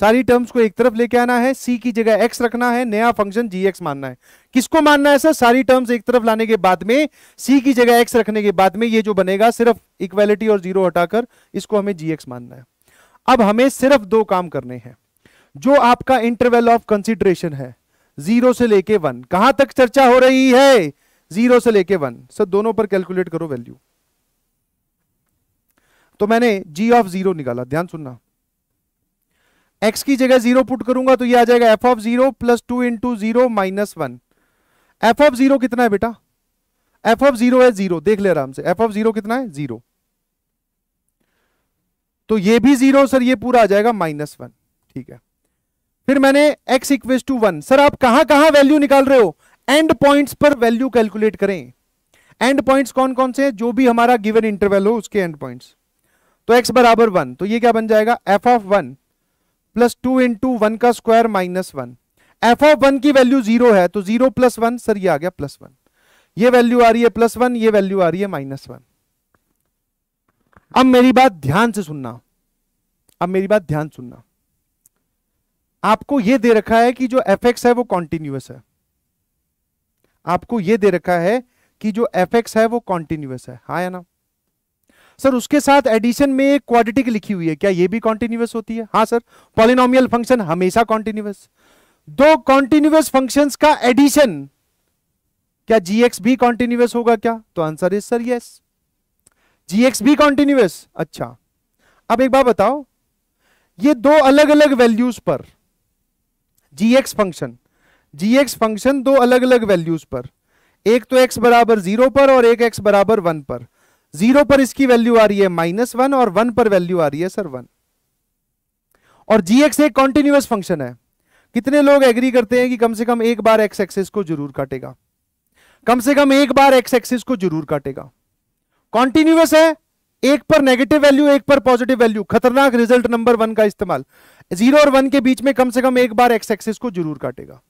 सारी टर्म्स को एक तरफ लेके आना है सी की जगह एक्स रखना है नया फंक्शन जी एक्स मानना है किसको मानना है सर सारी टर्म्स एक तरफ लाने के बाद में सी की जगह एक्स रखने के बाद में ये जो बनेगा सिर्फ इक्वेलिटी और जीरो हटाकर इसको हमें जी एक्स मानना है अब हमें सिर्फ दो काम करने हैं जो आपका इंटरवल ऑफ कंसिडरेशन है जीरो से लेके वन कहां तक चर्चा हो रही है जीरो से लेके वन सर दोनों पर कैलकुलेट करो वैल्यू तो मैंने जी ऑफ जीरो निकाला ध्यान सुनना एक्स की जगह जीरो पुट करूंगा तो ये आ जाएगा f of zero plus two into zero minus one f of zero कितना है बेटा एफ ऑफ जीरो है जीरो देख ले आराम से एफ ऑफ जीरो कितना है जीरो तो ये भी जीरो सर ये पूरा आ जाएगा माइनस वन ठीक है फिर मैंने x equals to one sir आप कहां कहां वैल्यू निकाल रहे हो एंड पॉइंट्स पर वैल्यू कैलकुलेट करें एंड पॉइंट्स कौन कौन से हैं जो भी हमारा गिवन इंटरवल हो उसके एंड पॉइंट्स तो x बराबर वन तो ये क्या बन जाएगा f of one plus two into one का square minus one f of one की वैल्यू जीरो है तो जीरो प्लस वन सर ये आ गया प्लस वन ये वैल्यू आ रही है प्लस वन ये वैल्यू आ रही है माइनस वन अब मेरी बात ध्यान से सुनना अब मेरी बात ध्यान सुनना आपको यह दे रखा है कि जो एफ एक्स है वो कॉन्टिन्यूस है आपको यह दे रखा है कि जो एफ एक्स है वो कॉन्टिन्यूस है हा या ना सर उसके साथ एडिशन में एक क्वाड्रेटिक लिखी हुई है क्या ये भी कॉन्टिन्यूस होती है हाँ सर पॉलिनोमियल फंक्शन हमेशा कॉन्टिन्यूस दो कॉन्टिन्यूस फंक्शंस का एडिशन क्या जीएक्स भी कॉन्टिन्यूस होगा क्या तो answer is sir yes g x भी कॉन्टिन्यूस अच्छा अब एक बार बताओ ये दो अलग अलग वैल्यूज पर जीएक्स फंक्शन जीएक्स फंक्शन दो अलग अलग वैल्यूज पर एक तो एक्स बराबर जीरो पर और एक एक्स बराबर वन पर जीरो पर इसकी वैल्यू आ रही है माइनस वन और वन पर वैल्यू आ रही है सर वन और जी एक्स एक कॉन्टिन्यूस फंक्शन है कितने लोग एग्री करते हैं कि कम से कम एक बार एक्स एक्सिस को जरूर काटेगा कम से कम एक बार एक्स एक्सिस को जरूर काटेगा कॉन्टिन्यूस है एक पर नेगेटिव वैल्यू एक पर पॉजिटिव वैल्यू खतरनाक रिजल्ट नंबर वन का इस्तेमाल जीरो और वन के बीच में कम से कम एक बार एक्स एक्सिस को जरूर काटेगा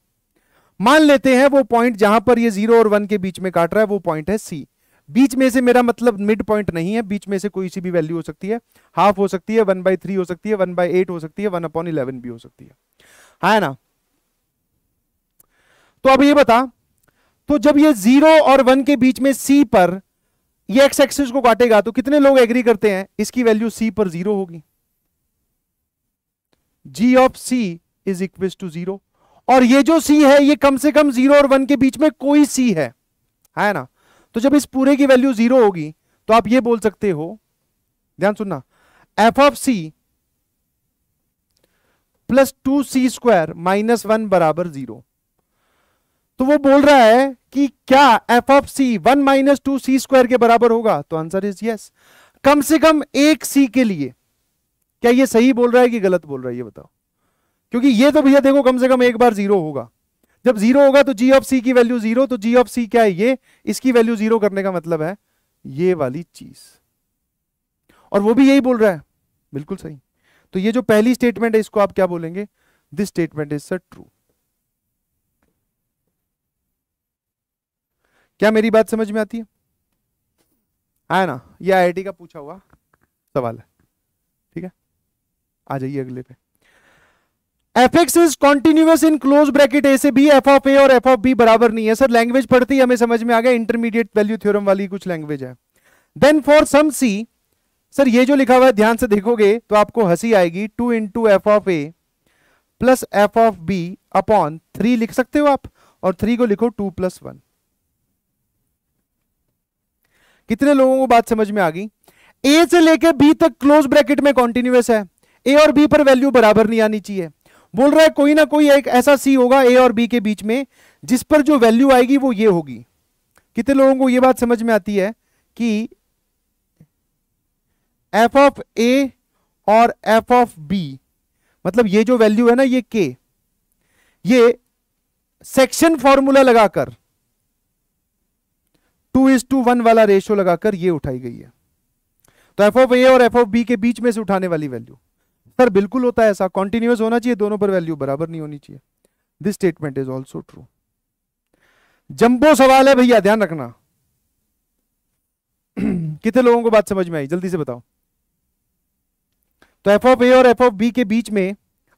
मान लेते हैं वो पॉइंट जहां पर ये जीरो और वन के बीच में काट रहा है वो पॉइंट है सी बीच में से मेरा मतलब मिड पॉइंट नहीं है बीच में से कोई सी भी वैल्यू हो सकती है हाफ हो सकती है वन बाई थ्री हो सकती है वन बाई एट हो सकती है वन अपॉन इलेवन भी हो सकती है हाँ है ना तो अब ये बता तो जब ये जीरो और वन के बीच में सी पर ये एक्स एक्सिस को काटेगा तो कितने लोग एग्री करते हैं इसकी वैल्यू सी पर जीरो होगी g of c is equal to zero और ये जो सी है ये कम से कम जीरो और वन के बीच में कोई सी है हाँ है ना तो जब इस पूरे की वैल्यू जीरो होगी तो आप ये बोल सकते हो ध्यान सुनना F of c plus two c square minus one बराबर जीरो तो वो बोल रहा है कि क्या f of c one minus two c square के बराबर होगा तो आंसर इज यस कम से कम एक सी के लिए क्या ये सही बोल रहा है कि गलत बोल रहा है ये बताओ क्योंकि ये तो भैया देखो कम से कम एक बार जीरो होगा जब जीरो होगा तो जी ऑफ सी की वैल्यू जीरो तो जी ऑफ सी क्या है ये इसकी वैल्यू जीरो करने का मतलब है ये वाली चीज और वो भी यही बोल रहा है बिल्कुल सही तो ये जो पहली स्टेटमेंट है इसको आप क्या बोलेंगे this statement is sir true क्या मेरी बात समझ में आती है आया ना ये आई का पूछा हुआ सवाल है ठीक है आ जाइए अगले पे f x is continuous in close bracket a से बी एफ ऑफ ए और एफ ऑफ बी बराबर नहीं है सर लैंग्वेज पढ़ते ही हमें समझ में आ गया इंटरमीडिएट वैल्यू थ्योरम वाली कुछ लैंग्वेज है then for some c sir ये जो लिखा हुआ है ध्यान से देखोगे तो आपको हंसी आएगी two into f of A plus f of b upon three लिख सकते हो आप और थ्री को लिखो टू प्लस वन कितने लोगों को बात समझ में आ गई ए से लेकर बी तक क्लोज ब्रैकेट में कॉन्टिन्यूस है ए और बी पर वैल्यू बराबर नहीं आनी चाहिए बोल रहा है कोई ना कोई एक ऐसा सी होगा ए और बी के बीच में जिस पर जो वैल्यू आएगी वो ये होगी कितने लोगों को ये बात समझ में आती है कि एफ ऑफ ए और एफ ऑफ बी मतलब ये जो वैल्यू है ना ये के ये सेक्शन फॉर्मूला लगाकर टू इज टू वन वाला रेशियो लगाकर ये उठाई गई है तो एफ ऑफ ए और एफ ऑफ बी के बीच में से उठाने वाली वैल्यू सर बिल्कुल होता है ऐसा कॉन्टिन्यूस होना चाहिए दोनों पर वैल्यू बराबर नहीं होनी चाहिए this statement is also true jumbo सवाल है भैया ध्यान रखना कितने लोगों को बात समझ में आई जल्दी से बताओ तो एफ ऑफ ए और एफ ऑफ बी के बीच में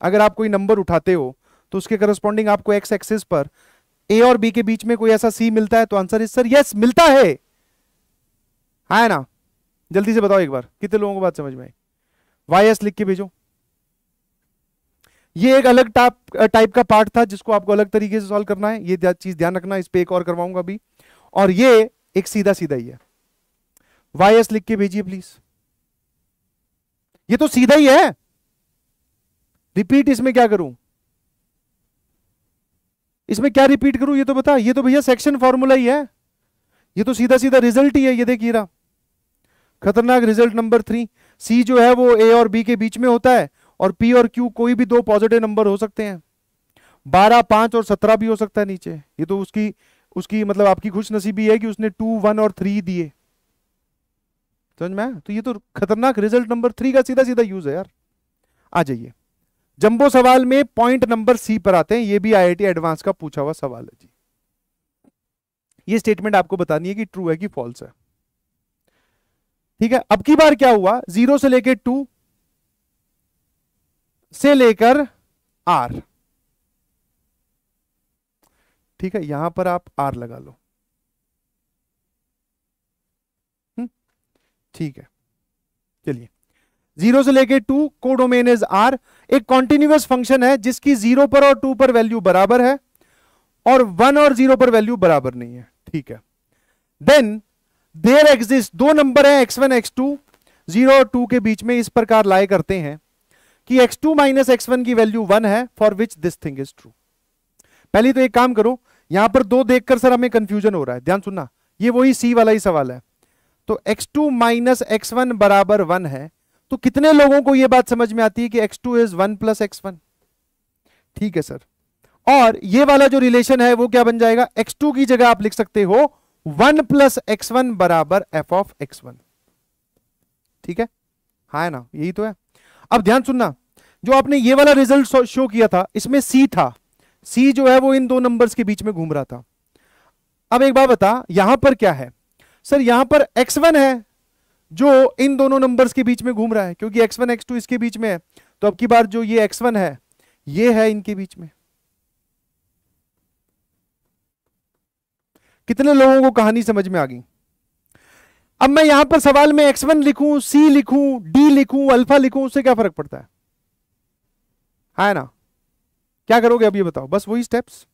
अगर आप कोई नंबर उठाते हो तो उसके करस्पॉन्डिंग आपको एक्स एक्सिस पर ए और बी के बीच में कोई ऐसा सी मिलता है तो आंसर इज सर यस मिलता है है हाँ ना जल्दी से बताओ एक बार कितने लोगों को बात समझ में आई वाई एस लिख के भेजो ये एक अलग टाप टाइप का पार्ट था जिसको आपको अलग तरीके से सॉल्व करना है ये चीज ध्यान रखना इस पर एक और करवाऊंगा अभी और ये एक सीधा सीधा ही है वाई एस लिख के भेजिए प्लीज ये तो सीधा ही है रिपीट इसमें क्या करूं इसमें क्या रिपीट करूं ये तो बता ये तो भैया सेक्शन फॉर्मूला ही है ये तो सीधा सीधा रिजल्ट ही है ये देखिए रहा खतरनाक रिजल्ट नंबर थ्री सी जो है वो ए और बी के बीच में होता है और पी और क्यू कोई भी दो पॉजिटिव नंबर हो सकते हैं बारह पांच और सत्रह भी हो सकता है नीचे ये तो उसकी उसकी मतलब आपकी खुश नसीबी है कि उसने टू वन और थ्री दिए समझ में तो ये तो खतरनाक रिजल्ट नंबर थ्री का सीधा सीधा यूज है यार आ जाइए जंबो सवाल में पॉइंट नंबर सी पर आते हैं ये भी आईआईटी एडवांस का पूछा हुआ सवाल है जी ये स्टेटमेंट आपको बतानी है कि ट्रू है कि फॉल्स है ठीक है अब की बार क्या हुआ जीरो से लेके टू से लेकर आर ठीक है यहां पर आप आर लगा लो हम्म, ठीक है चलिए जीरो से लेके टू कोडोमेन इज आर एक कॉन्टिन्यूस फंक्शन है जिसकी जीरो पर और टू पर वैल्यू बराबर है और वन और जीरो पर वैल्यू बराबर नहीं है ठीक है देन देर एग्जिस्ट दो नंबर है x one x two zero और टू के बीच में इस प्रकार लाए करते हैं कि x2 माइनस एक्स की वैल्यू वन है for which this thing is true पहली तो एक काम करो यहां पर दो देखकर सर हमें कंफ्यूजन हो रहा है ध्यान सुनना ये वही सी वाला ही सवाल है तो x two minus x one बराबर वन है तो कितने लोगों को यह बात समझ में आती है कि x two is one plus x one ठीक है सर और ये वाला जो रिलेशन है वो क्या बन जाएगा एक्स टू की जगह आप लिख सकते हो वन प्लस एक्स वन बराबर एफ ऑफ एक्स वन ठीक है हाँ है ना यही तो है अब ध्यान सुनना जो आपने ये वाला रिजल्ट शो किया था इसमें सी था सी जो है वो इन दो नंबर्स के बीच में घूम रहा था अब एक बार बता यहां पर क्या है सर यहां पर एक्स वन है जो इन दोनों नंबर्स के बीच में घूम रहा है क्योंकि एक्स वन एक्स टू इसके बीच में है तो अब की बार जो ये एक्स वन है ये है इनके बीच में कितने लोगों को कहानी समझ में आ गई अब मैं यहां पर सवाल में एक्स वन लिखू सी लिखू डी लिखूं अल्फा लिखू उससे क्या फर्क पड़ता है आया ना क्या करोगे अब ये बताओ बस वही स्टेप्स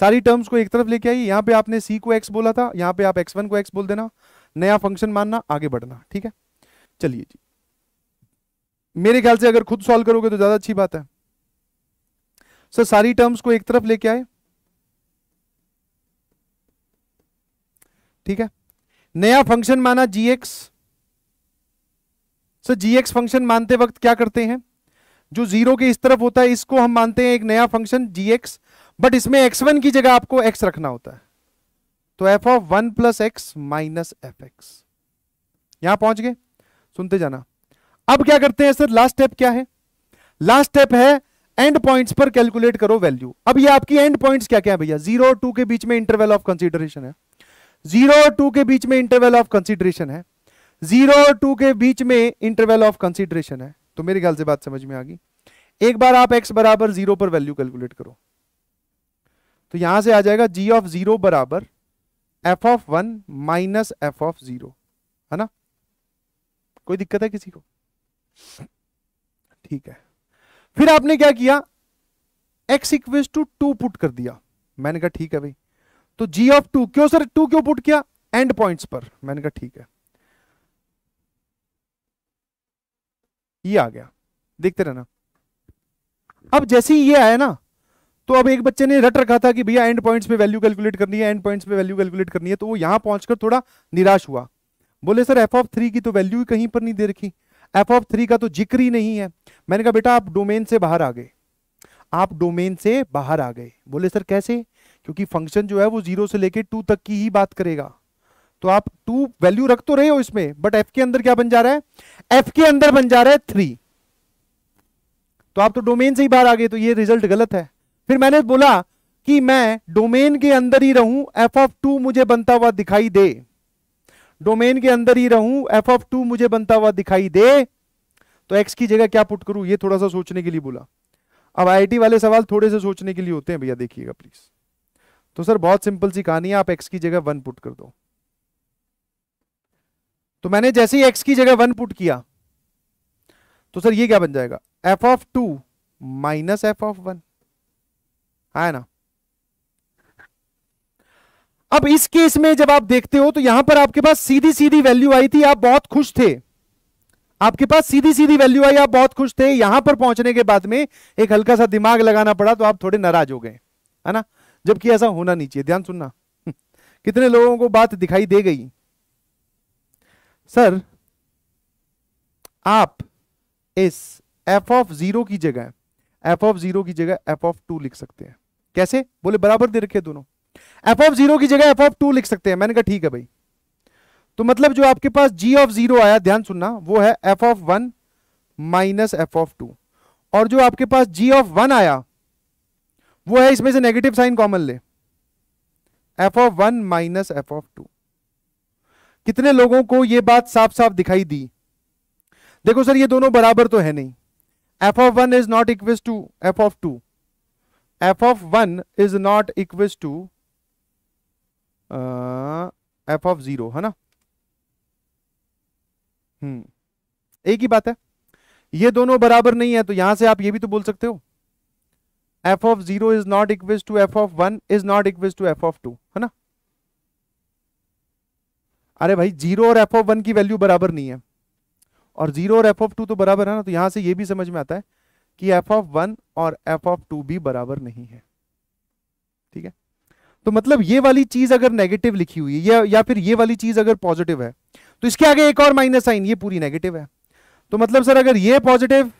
सारी टर्म्स को एक तरफ लेके आई यहां पे आपने सी को एक्स बोला था यहां पे आप एक्स वन को एक्स बोल देना नया फंक्शन मानना आगे बढ़ना ठीक है चलिए जी मेरे ख्याल से अगर खुद सॉल्व करोगे तो ज्यादा अच्छी बात है सर सारी टर्म्स को एक तरफ लेके आए ठीक है नया फंक्शन माना g x sir g x function मानते वक्त क्या करते हैं जो जीरो के इस तरफ होता है इसको हम मानते हैं एक नया फंक्शन जी एक्स बट इसमें एक्स वन की जगह आपको एक्स रखना होता है तो F of one plus x minus f x यहां पहुंच गए सुनते जाना अब क्या करते हैं सर लास्ट स्टेप क्या है लास्ट स्टेप है एंड पॉइंट्स पर कैलकुलेट करो वैल्यू अब ये आपकी एंड पॉइंट्स क्या क्या है भैया जीरो टू के बीच में इंटरवेल ऑफ कंसिडरेशन है जीरो और टू के बीच में इंटरवेल ऑफ कंसिडरेशन है जीरो और टू के बीच में इंटरवेल ऑफ कंसिडरेशन है तो मेरे ख्याल से बात समझ में आ गई एक बार आप x बराबर जीरो पर वैल्यू कैलकुलेट करो तो यहां से आ जाएगा g ऑफ जीरो बराबर f of one minus F of zero है ना कोई दिक्कत है किसी को ठीक है फिर आपने क्या किया x equals to two put कर दिया मैंने कहा ठीक है भाई तो g ऑफ टू क्यों सर टू क्यों पुट किया एंड पॉइंट्स पर मैंने कहा ठीक है ये आ गया देखते रहना अब जैसे ही ये आया ना तो अब एक बच्चे ने रट रखा था कि भैया एंड पॉइंट्स पे वैल्यू कैलकुलेट करनी है एंड पॉइंट्स पे वैल्यू कैलकुलेट करनी है तो वो यहां पहुंचकर थोड़ा निराश हुआ बोले सर एफ ऑफ थ्री की तो वैल्यू कहीं पर नहीं दे रखी एफ ऑफ थ्री का तो जिक्र ही नहीं है मैंने कहा बेटा आप डोमेन से बाहर आ गए आप डोमेन से बाहर आ गए बोले सर कैसे क्योंकि फंक्शन जो है वो जीरो से लेकर टू तक की ही बात करेगा तो आप टू वैल्यू रख तो रहे हो इसमें बट एफ के अंदर क्या बन जा रहा है एफ के अंदर बन जा रहा है थ्री तो आप तो डोमेन से ही बाहर आ गए तो ये रिजल्ट गलत है फिर मैंने बोला कि मैं डोमेन के अंदर ही रहूं एफ ऑफ टू मुझे बनता हुआ दिखाई दे डोमेन के अंदर ही रहूं एफ ऑफ टू मुझे बनता हुआ दिखाई दे तो एक्स की जगह क्या पुट करूं ये थोड़ा सा सोचने के लिए बोला अब आई वाले सवाल थोड़े से सोचने के लिए होते हैं भैया देखिएगा प्लीज तो सर बहुत सिंपल सी कहानी है आप एक्स की जगह वन पुट कर दो तो मैंने जैसे ही एक्स की जगह वन पुट किया तो सर ये क्या बन जाएगा f of two minus F of one है ना अब इस केस में जब आप देखते हो तो यहां पर आपके पास सीधी सीधी वैल्यू आई थी आप बहुत खुश थे आपके पास सीधी सीधी वैल्यू आई आप बहुत खुश थे यहां पर पहुंचने के बाद में एक हल्का सा दिमाग लगाना पड़ा तो आप थोड़े नाराज हो गए है ना जबकि ऐसा होना नहीं चाहिए ध्यान सुनना कितने लोगों को बात दिखाई दे गई सर आप इस एफ ऑफ जीरो की जगह एफ ऑफ जीरो की जगह एफ ऑफ टू लिख सकते हैं कैसे बोले बराबर दे रखे दोनों एफ ऑफ जीरो की जगह एफ ऑफ टू लिख सकते हैं मैंने कहा ठीक है भाई तो मतलब जो आपके पास जी ऑफ जीरो आया ध्यान सुनना वो है f of one minus F of two और जो आपके पास जी ऑफ वन आया वो है इसमें से नेगेटिव साइन कॉमन ले f of one minus F of two कितने लोगों को यह बात साफ साफ दिखाई दी देखो सर ये दोनों बराबर तो है नहीं f of one is not equal to F of two F of one is not equal to F of zero है ना हम्म एक ही बात है ये दोनों बराबर नहीं है तो यहां से आप ये भी तो बोल सकते हो f of zero is not equal to F of one is not equal to F of two है ना अरे भाई जीरो और एफ ऑफ वन की वैल्यू बराबर नहीं है और जीरो और एफ ऑफ टू तो बराबर है ना तो यहां से ये भी समझ में आता है कि एफ ऑफ वन और एफ ऑफ टू भी बराबर नहीं है ठीक है तो मतलब ये वाली चीज अगर नेगेटिव लिखी हुई है या, फिर ये वाली चीज अगर पॉजिटिव है तो इसके आगे एक और माइनस साइन ये पूरी नेगेटिव है तो मतलब सर अगर ये पॉजिटिव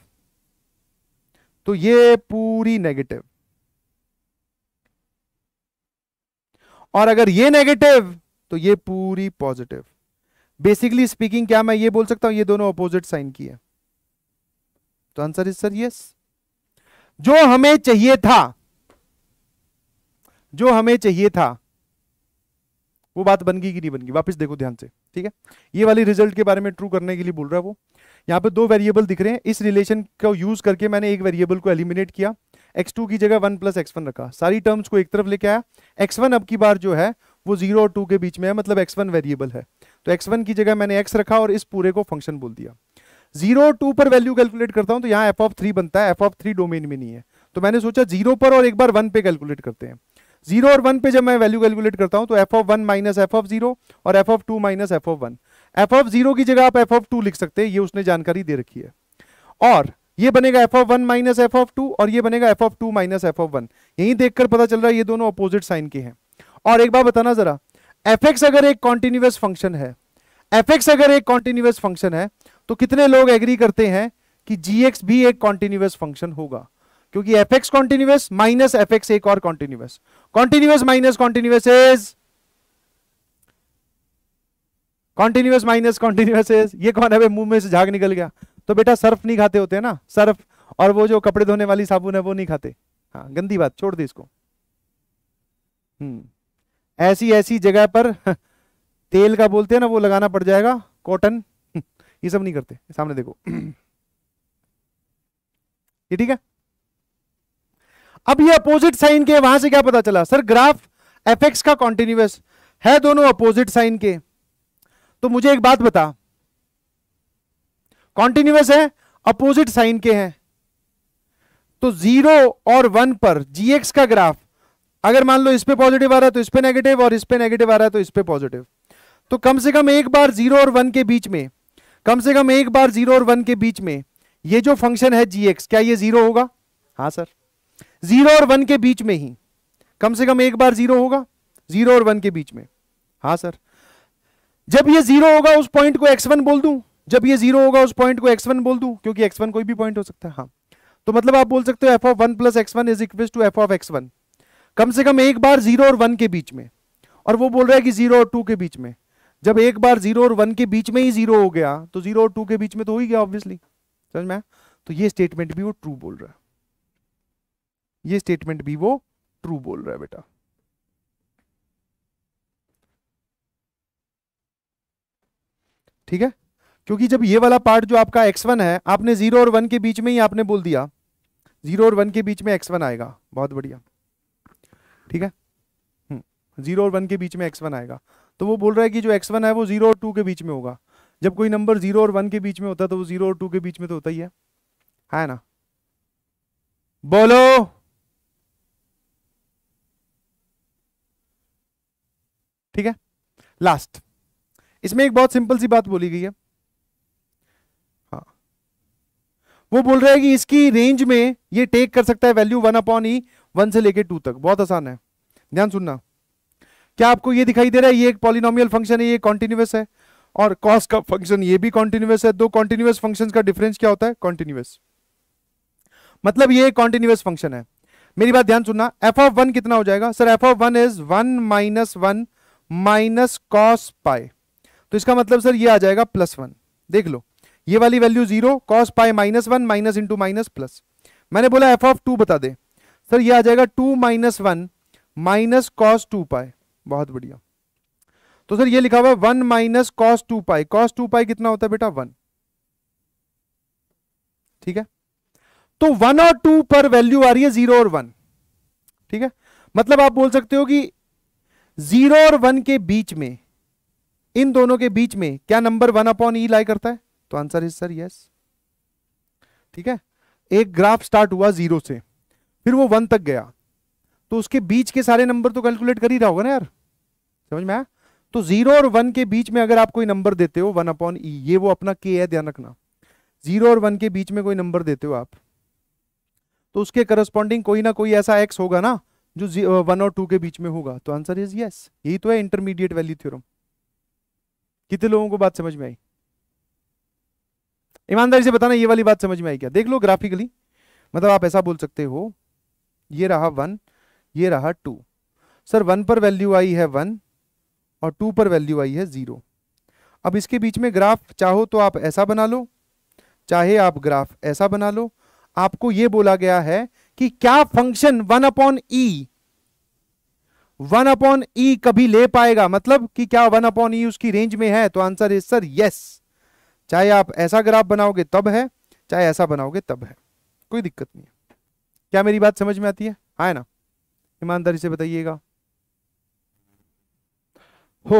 तो ये पूरी नेगेटिव और अगर ये नेगेटिव तो ये पूरी पॉजिटिव बेसिकली स्पीकिंग क्या मैं ये बोल सकता हूं ये दोनों अपोजिट साइन की है तो आंसर इज सर यस जो हमें चाहिए था जो हमें चाहिए था वो बात बन गई कि नहीं बन गई वापस देखो ध्यान से ठीक है ये वाली रिजल्ट के बारे में ट्रू करने के लिए बोल रहा है वो यहां पे दो वेरिएबल दिख रहे हैं इस रिलेशन को यूज करके मैंने एक वेरिएबल को एलिमिनेट किया x2 की जगह 1 प्लस एक्स रखा सारी टर्म्स को एक तरफ लेके आया x1 अब की बार जो है वो जीरो और टू के बीच में है मतलब एक्स वन वेरिएबल है तो एक्स वन की जगह मैंने एक्स रखा और इस पूरे को फंक्शन बोल दिया जीरो टू पर वैल्यू कैलकुलेट करता हूं तो यहाँ एफ ऑफ थ्री बनता है एफ ऑफ थ्री डोमेन में नहीं है तो मैंने सोचा जीरो पर और एक बार वन पे कैलकुलेट करते हैं जीरो और वन पे जब मैं वैल्यू कैलकुलेट करता हूं तो F of one minus F of zero और F of two minus F of one f of zero की जगह आप एफ ऑफ टू लिख सकते हैं ये उसने जानकारी दे रखी है और ये बनेगा f of one minus F of two और ये बनेगा f of two minus F of one यही देखकर पता चल रहा है ये दोनों अपोजिट साइन के हैं और एक बार बताना जरा एफ एक्स अगर एक कॉन्टिन्यूस फंक्शन है एफ एक्स अगर एक कॉन्टिन्यूस फंक्शन है तो कितने लोग एग्री करते हैं कि जी एक्स भी एक कॉन्टिन्यूस फंक्शन होगा क्योंकि f x continuous minus f x एक और continuous continuous minus continuous is continuous minus continuous is ये कौन है मुंह में से झाग निकल गया तो बेटा सर्फ नहीं खाते होते ना सर्फ और वो जो कपड़े धोने वाली साबुन है वो नहीं खाते हाँ गंदी बात छोड़ दी इसको हम्म ऐसी ऐसी जगह पर तेल का बोलते हैं ना वो लगाना पड़ जाएगा कॉटन ये सब नहीं करते सामने देखो ये ठीक है अब ये अपोजिट साइन के वहां से क्या पता चला सर ग्राफ एफ एक्स का कॉन्टिन्यूस है दोनों अपोजिट साइन के तो मुझे एक बात बता कॉन्टिन्यूस है अपोजिट साइन के हैं तो जीरो और वन पर जीएक्स का ग्राफ अगर मान लो इस पे पॉजिटिव आ रहा है तो इस पे नेगेटिव और इस पे नेगेटिव आ रहा है तो इस पे पॉजिटिव तो कम से कम एक बार जीरो और वन के बीच में कम से कम एक बार जीरो और वन के बीच में ये जो फंक्शन है जी एक्स क्या ये जीरो होगा हाँ सर जीरो और वन के बीच में ही कम से कम एक बार जीरो होगा जीरो और वन के बीच में हाँ सर जब ये जीरो होगा उस पॉइंट को एक्स वन बोल दू जब ये जीरो होगा उस पॉइंट को एक्स वन बोल दू क्योंकि एक्स वन कोई भी पॉइंट हो सकता है हाँ तो मतलब आप बोल सकते हो f of one plus x one is equal to F of x one कम से कम एक बार जीरो और वन के बीच में और वो बोल रहा है कि जीरो और टू के बीच में जब एक बार जीरो और वन के बीच में ही जीरो हो गया तो जीरो और टू के बीच में तो हो ही गया ऑब्वियसली समझ में तो ये स्टेटमेंट भी वो ट्रू बोल रहा है ये स्टेटमेंट भी वो ट्रू बोल रहा है बेटा ठीक है क्योंकि जब ये वाला पार्ट जो आपका x1 है आपने जीरो और वन के बीच में ही आपने बोल दिया जीरो और वन के बीच में x1 आएगा बहुत बढ़िया ठीक है जीरो हम्म, और वन के बीच में एक्स वन आएगा तो वो बोल रहा है कि जो एक्स वन है वो जीरो और टू के बीच में होगा जब कोई नंबर जीरो और वन के बीच में होता है तो वो जीरो और टू के बीच में तो होता ही है है ना बोलो ठीक है लास्ट इसमें एक बहुत सिंपल सी बात बोली गई है हाँ वो बोल रहा है कि इसकी रेंज में ये टेक कर सकता है value one upon e one से लेके टू तक बहुत आसान है ध्यान सुनना क्या आपको ये दिखाई दे रहा है ये एक पॉलिनोमियल फंक्शन है ये कॉन्टिन्यूस है और कॉस का फंक्शन ये भी कॉन्टिन्यूस है दो कॉन्टिन्यूस फंक्शन का डिफरेंस क्या होता है कॉन्टिन्यूस मतलब ये कॉन्टिन्यूस फंक्शन है मेरी बात ध्यान सुनना एफ ऑफ वन कितना हो जाएगा sir F of one is one minus one minus cos pi तो इसका मतलब सर ये आ जाएगा प्लस वन देख लो ये वाली value zero cos pi minus one minus into minus plus मैंने बोला एफ ऑफ टू बता दे सर ये आ जाएगा two minus one minus cos two pi बहुत बढ़िया तो सर ये लिखा हुआ है one minus cos two pi cos two pi कितना होता है बेटा वन ठीक है तो वन और टू पर वैल्यू आ रही है जीरो और वन ठीक है मतलब आप बोल सकते हो कि जीरो और वन के बीच में इन दोनों के बीच में क्या number one upon e lie करता है तो आंसर इज सर यस ठीक है एक ग्राफ स्टार्ट हुआ जीरो से फिर वो वन तक गया तो उसके बीच के सारे नंबर तो कैलकुलेट कर ही रहा होगा ना यार समझ में आया तो जीरो और वन के बीच में अगर आप कोई नंबर देते हो वन अपॉन ई ये वो अपना के है ध्यान रखना जीरो और वन के बीच में कोई नंबर देते हो आप तो उसके करस्पॉन्डिंग कोई ना कोई ऐसा एक्स होगा ना जो वन और टू के बीच में होगा तो आंसर इज यस यही तो है इंटरमीडिएट वैल्यू थ्योरम कितने लोगों को बात समझ में आई ईमानदारी से बताना ये वाली बात समझ में आई क्या देख लो ग्राफिकली मतलब आप ऐसा बोल सकते हो ये रहा वन ये रहा टू सर वन पर वैल्यू आई है वन और टू पर वैल्यू आई है ज़ीरो अब इसके बीच में ग्राफ चाहो तो आप ऐसा बना लो चाहे आप ग्राफ ऐसा बना लो आपको यह बोला गया है कि क्या function one upon e one upon e कभी ले पाएगा मतलब कि क्या वन अपॉन ई उसकी रेंज में है तो आंसर इज सर यस चाहे आप ऐसा ग्राफ बनाओगे तब है चाहे ऐसा बनाओगे तब है कोई दिक्कत नहीं है क्या मेरी बात समझ में आती है हाँ है ना ईमानदारी से बताइएगा हो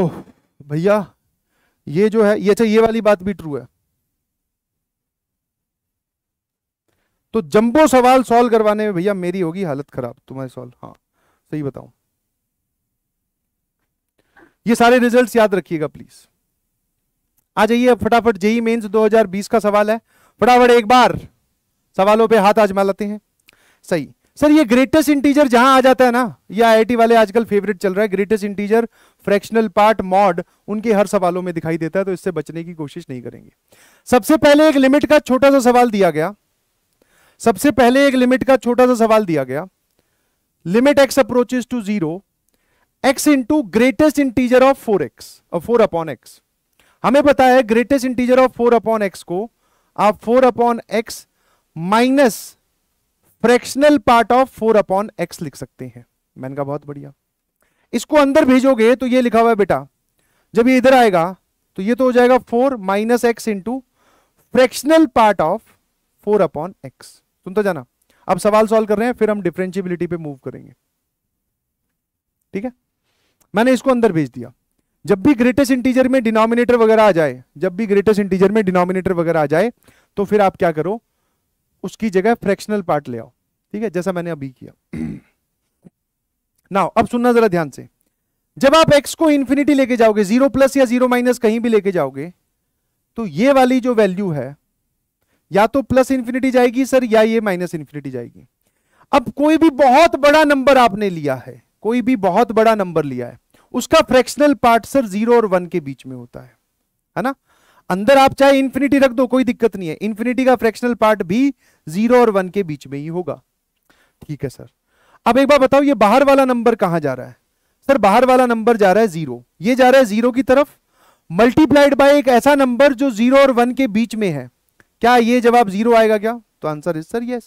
भैया ये जो है ये अच्छा ये वाली बात भी ट्रू है तो जंबो सवाल सॉल्व करवाने में भैया मेरी होगी हालत खराब तुम्हारे सॉल्व हाँ सही बताऊ ये सारे रिजल्ट्स याद रखिएगा प्लीज आ जाइए फटाफट जेई मेंस 2020 का सवाल है फटाफट एक बार सवालों पे हाथ आजमा लेते हैं सही सर ये ग्रेटेस्ट इंटीजर जहां आ जाता है ना ये आई वाले आजकल फेवरेट चल रहा है greatest integer fractional part mod उनके हर सवालों में दिखाई देता है तो इससे बचने की कोशिश नहीं करेंगे सबसे पहले एक लिमिट का छोटा सा सवाल दिया गया सबसे पहले एक लिमिट का छोटा सा सवाल दिया गया limit x approaches to zero x into greatest integer of four x four upon x हमें पता है greatest integer of four upon x को आप four upon x minus fractional part of four upon x लिख सकते हैं मैंने कहा बहुत बढ़िया इसको अंदर भेजोगे तो ये लिखा हुआ है बेटा जब ये इधर आएगा तो ये तो हो जाएगा four minus x into fractional part of four upon x सुनते जाना अब सवाल सॉल्व कर रहे हैं फिर हम डिफ्रेंशियबिलिटी पे मूव करेंगे ठीक है मैंने इसको अंदर भेज दिया जब भी ग्रेटेस्ट इंटीजर में डिनोमिनेटर वगैरह आ जाए जब भी ग्रेटेस्ट इंटीजर में डिनोमिनेटर वगैरह आ जाए तो फिर आप क्या करो उसकी जगह फ्रैक्शनल पार्ट ले आओ ठीक है जैसा मैंने अभी किया नाउ अब सुनना जरा ध्यान से जब आप एक्स को इंफिनिटी लेके जाओगे जीरो प्लस या जीरो माइनस कहीं भी लेके जाओगे तो ये वाली जो वैल्यू है या तो प्लस इंफिनिटी जाएगी सर या ये माइनस इंफिनिटी जाएगी अब कोई भी बहुत बड़ा नंबर आपने लिया है कोई भी बहुत बड़ा नंबर लिया है उसका फ्रैक्शनल पार्ट सर जीरो और वन के बीच में होता है है ना अंदर आप चाहे इन्फिनिटी रख दो कोई दिक्कत नहीं है इन्फिनिटी का फ्रैक्शनल पार्ट भी जीरो और वन के बीच में ही होगा ठीक है सर अब एक बार बताओ ये बाहर वाला नंबर कहां जा रहा है सर बाहर वाला नंबर जा रहा है जीरो ये जा रहा है जीरो की तरफ मल्टीप्लाइड बाय एक ऐसा नंबर जो जीरो और वन के बीच में है क्या ये जवाब जीरो आएगा क्या तो आंसर इज सर यस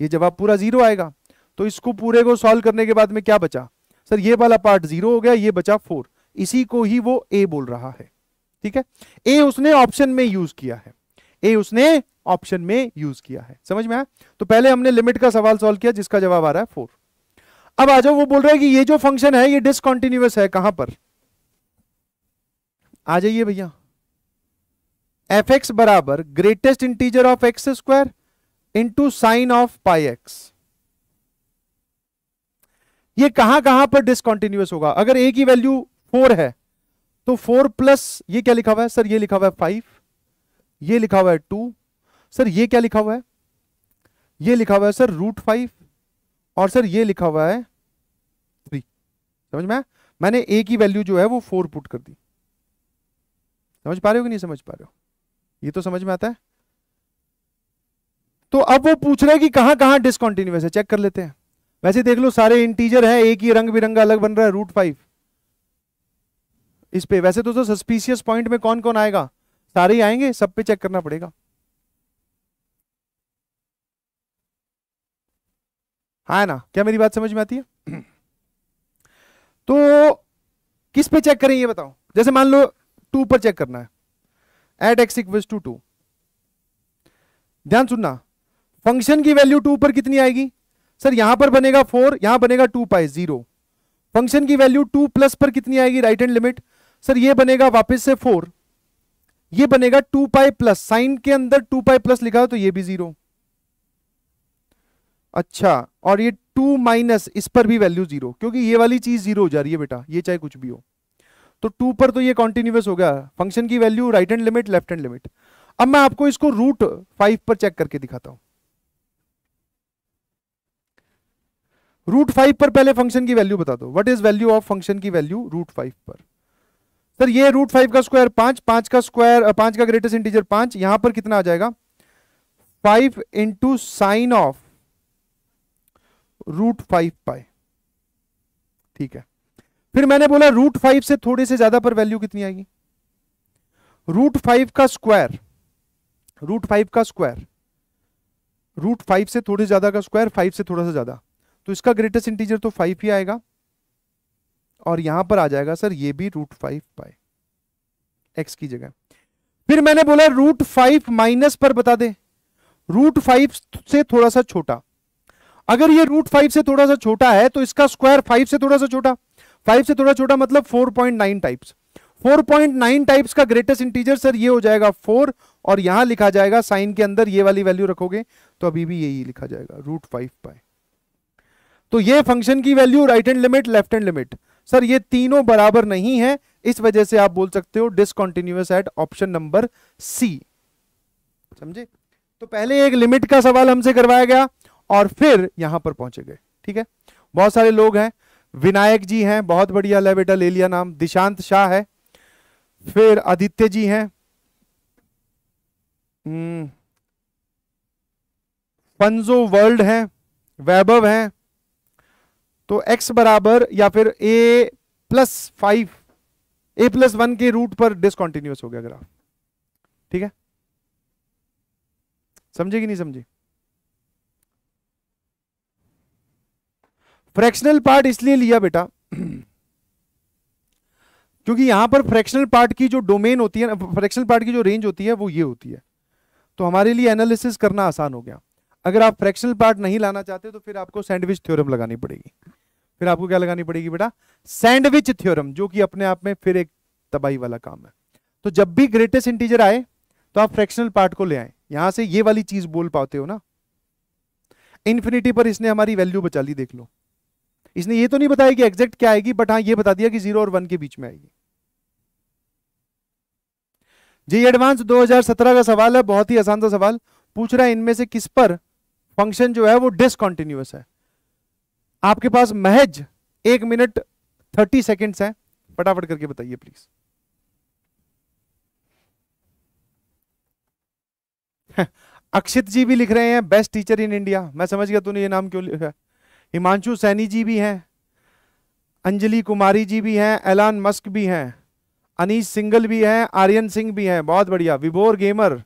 ये जवाब पूरा जीरो आएगा तो इसको पूरे को सॉल्व करने के बाद में क्या बचा सर ये वाला पार्ट जीरो हो गया ये बचा फोर इसी को ही वो ए बोल रहा है ठीक है ए उसने ऑप्शन में यूज किया है ए उसने ऑप्शन में यूज किया है समझ में आया तो पहले हमने लिमिट का सवाल सॉल्व किया जिसका जवाब आ रहा है फोर अब आ जाओ वो बोल रहा है कि ये जो फंक्शन है ये डिसकॉन्टिन्यूस है कहां पर आ जाइए भैया एफ एक्स बराबर greatest integer of x square into sine of pi x ये कहां कहां पर डिसकॉन्टिन्यूस होगा अगर ए की वैल्यू फोर है तो फोर प्लस ये क्या लिखा हुआ है सर ये लिखा हुआ है फाइव ये लिखा हुआ है टू सर ये क्या लिखा हुआ है ये लिखा हुआ है सर रूट फाइव और सर ये लिखा हुआ है थ्री समझ में मैंने ए की वैल्यू जो है वो फोर पुट कर दी समझ पा रहे हो कि नहीं समझ पा रहे हो ये तो समझ में आता है तो अब वो पूछ रहे हैं कि कहां कहां डिसकॉन्टिन्यूस है चेक कर लेते हैं वैसे देख लो सारे इंटीजर है एक ही रंग बिरंगा अलग बन रहा है रूट फाइव इस पे वैसे तो सस्पिशियस तो पॉइंट में कौन कौन आएगा सारे ही आएंगे सब पे चेक करना पड़ेगा हाँ ना क्या मेरी बात समझ में आती है तो किस पे चेक करें ये बताओ जैसे मान लो टू पर चेक करना है at x equal to two ध्यान सुनना फंक्शन की वैल्यू टू पर कितनी आएगी सर यहां पर बनेगा फोर यहां बनेगा टू पाई जीरो फंक्शन की वैल्यू टू प्लस पर कितनी आएगी राइट हैंड लिमिट सर ये बनेगा वापस से फोर ये बनेगा टू पाई प्लस साइन के अंदर टू पाई प्लस लिखा हो तो ये भी जीरो अच्छा और ये टू माइनस इस पर भी वैल्यू जीरो क्योंकि ये वाली चीज जीरो हो जा रही है बेटा ये चाहे कुछ भी हो तो टू पर तो ये कॉन्टिन्यूस हो गया फंक्शन की value right hand limit left hand limit अब मैं आपको इसको रूट फाइव पर चेक करके दिखाता हूं रूट फाइव पर पहले फंक्शन की वैल्यू बता दो what is value of function की वैल्यू रूट फाइव पर सर ये रूट फाइव का स्क्वायर पांच पांच का स्क्वायर पांच का ग्रेटेस्ट इंटीजर पांच यहां पर कितना आ जाएगा five into sine of root five pi ठीक है फिर मैंने बोला रूट फाइव से थोड़े से ज्यादा पर वैल्यू कितनी आएगी रूट फाइव का स्क्वायर रूट फाइव का स्क्वायर रूट फाइव से थोड़े ज्यादा का स्क्वायर फाइव से थोड़ा सा ज्यादा तो इसका ग्रेटेस्ट इंटीजर तो फाइव ही आएगा और यहां पर आ जाएगा सर ये भी रूट फाइव बाय एक्स की जगह फिर मैंने बोला रूट फाइव माइनस पर बता दे रूट फाइव से थोड़ा सा छोटा अगर ये रूट फाइव से थोड़ा सा छोटा है तो इसका स्क्वायर फाइव से थोड़ा सा छोटा फाइव से थोड़ा छोटा मतलब four point nine types four point nine types का ग्रेटेस्ट इंटीजर सर ये हो जाएगा फोर और यहां लिखा जाएगा साइन के अंदर ये वाली वैल्यू रखोगे तो अभी भी यही लिखा जाएगा रूट फाइव पाए तो ये फंक्शन की value right hand limit left hand limit sir ये तीनों बराबर नहीं है इस वजह से आप बोल सकते हो discontinuous at option number C समझे तो पहले एक लिमिट का सवाल हमसे करवाया गया और फिर यहां पर पहुंचे गए ठीक है बहुत सारे लोग हैं विनायक जी हैं बहुत बढ़िया ले बेटा ले लिया नाम दिशांत शाह है फिर आदित्य जी हैं हम्म। फंजो वर्ल्ड हैं वैभव हैं तो x बराबर या फिर a plus five a plus one के रूट पर डिसकॉन्टिन्यूस हो गया ग्राफ ठीक है समझे कि नहीं समझे फ्रैक्शनल पार्ट इसलिए लिया बेटा क्योंकि यहां पर फ्रैक्शनल पार्ट की जो डोमेन होती है फ्रैक्शनल पार्ट की जो रेंज होती है वो ये होती है तो हमारे लिए एनालिसिस करना आसान हो गया अगर आप फ्रैक्शनल पार्ट नहीं लाना चाहते तो फिर आपको सैंडविच थ्योरम लगानी पड़ेगी फिर आपको क्या लगानी पड़ेगी बेटा सैंडविच थ्योरम जो कि अपने आप में फिर एक तबाही वाला काम है तो जब भी ग्रेटेस्ट इंटीजर आए तो आप फ्रैक्शनल पार्ट को ले आए यहां से ये वाली चीज बोल पाते हो ना इन्फिनिटी पर इसने हमारी वैल्यू बचा ली देख लो इसने ये तो नहीं बताया कि एग्जैक्ट क्या आएगी बट हाँ ये बता दिया कि जीरो और वन के बीच में आएगी जी एडवांस 2017 का सवाल है बहुत ही आसान सा सवाल पूछ रहा है इनमें से किस पर फंक्शन जो है वो डिसकॉन्टिन्यूस है आपके पास महज एक मिनट थर्टी सेकेंड्स है फटाफट करके बताइए प्लीज अक्षित जी भी लिख रहे हैं बेस्ट टीचर इन इंडिया मैं समझ गया तूने ये नाम क्यों लिखा हिमांशु सैनी जी भी हैं अंजलि कुमारी जी भी हैं एलान मस्क भी हैं अनीश सिंगल भी हैं आर्यन सिंह भी हैं बहुत बढ़िया Vibhor gamer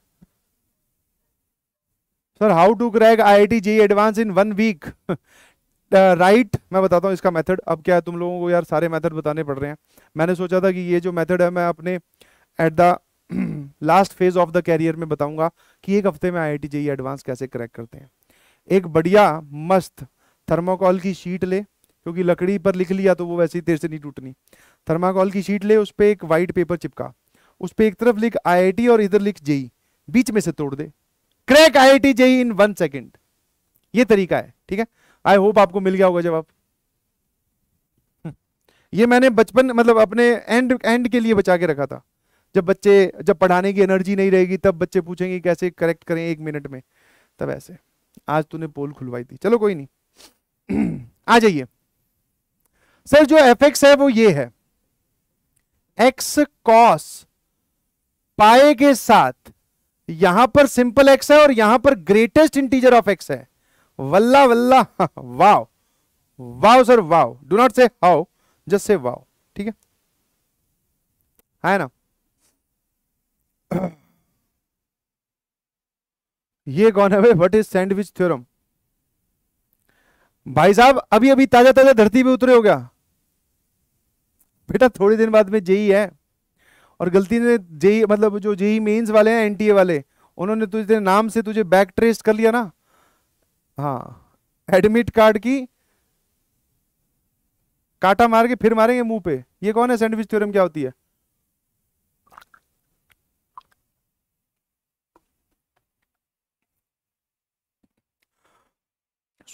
sir how to crack I I T JEE advance in one week right uh, मैं बताता हूँ इसका मेथड अब क्या है तुम लोगों को यार सारे मेथड बताने पड़ रहे हैं मैंने सोचा था कि ये जो मेथड है मैं अपने at the last phase of the career में बताऊंगा कि एक हफ्ते में आई आई एडवांस कैसे क्रैक करते हैं एक बढ़िया मस्त थर्माकोल की शीट ले क्योंकि लकड़ी पर लिख लिया तो वो वैसे ही देर से नहीं टूटनी थर्माकोल की शीट ले उस पर एक वाइट पेपर चिपका उस पर एक तरफ लिख आई और इधर लिख जेई e। बीच में से तोड़ दे crack I JEE in one second ये तरीका है ठीक है आई होप आपको मिल गया होगा जवाब हम्म। ये मैंने बचपन मतलब अपने एंड एंड के लिए बचा के रखा था जब बच्चे जब पढ़ाने की एनर्जी नहीं रहेगी तब बच्चे पूछेंगे कैसे करेक्ट करें एक मिनट में तब ऐसे आज तूने पोल खुलवाई थी चलो कोई नहीं आ जाइए सर जो एफ एक्स है वो ये है एक्स कॉस पाए के साथ यहां पर सिंपल एक्स है और यहां पर ग्रेटेस्ट इंटीजर ऑफ एक्स है वल्ला वल्ला हाँ, wow wow sir wow do not say how just say wow ठीक है है ना ये गॉन है व्हाट इज सैंडविच थ्योरम भाई साहब अभी अभी ताजा ताजा धरती पे उतरे हो गया बेटा थोड़ी दिन बाद में जेई है और गलती ने जेई मतलब जो जेई मेंस वाले हैं एनटीए वाले उन्होंने तुझे नाम से तुझे बैक ट्रेस कर लिया ना हाँ एडमिट कार्ड की काटा मार के फिर मारेंगे मुंह पे ये कौन है सैंडविच थ्योरम क्या होती है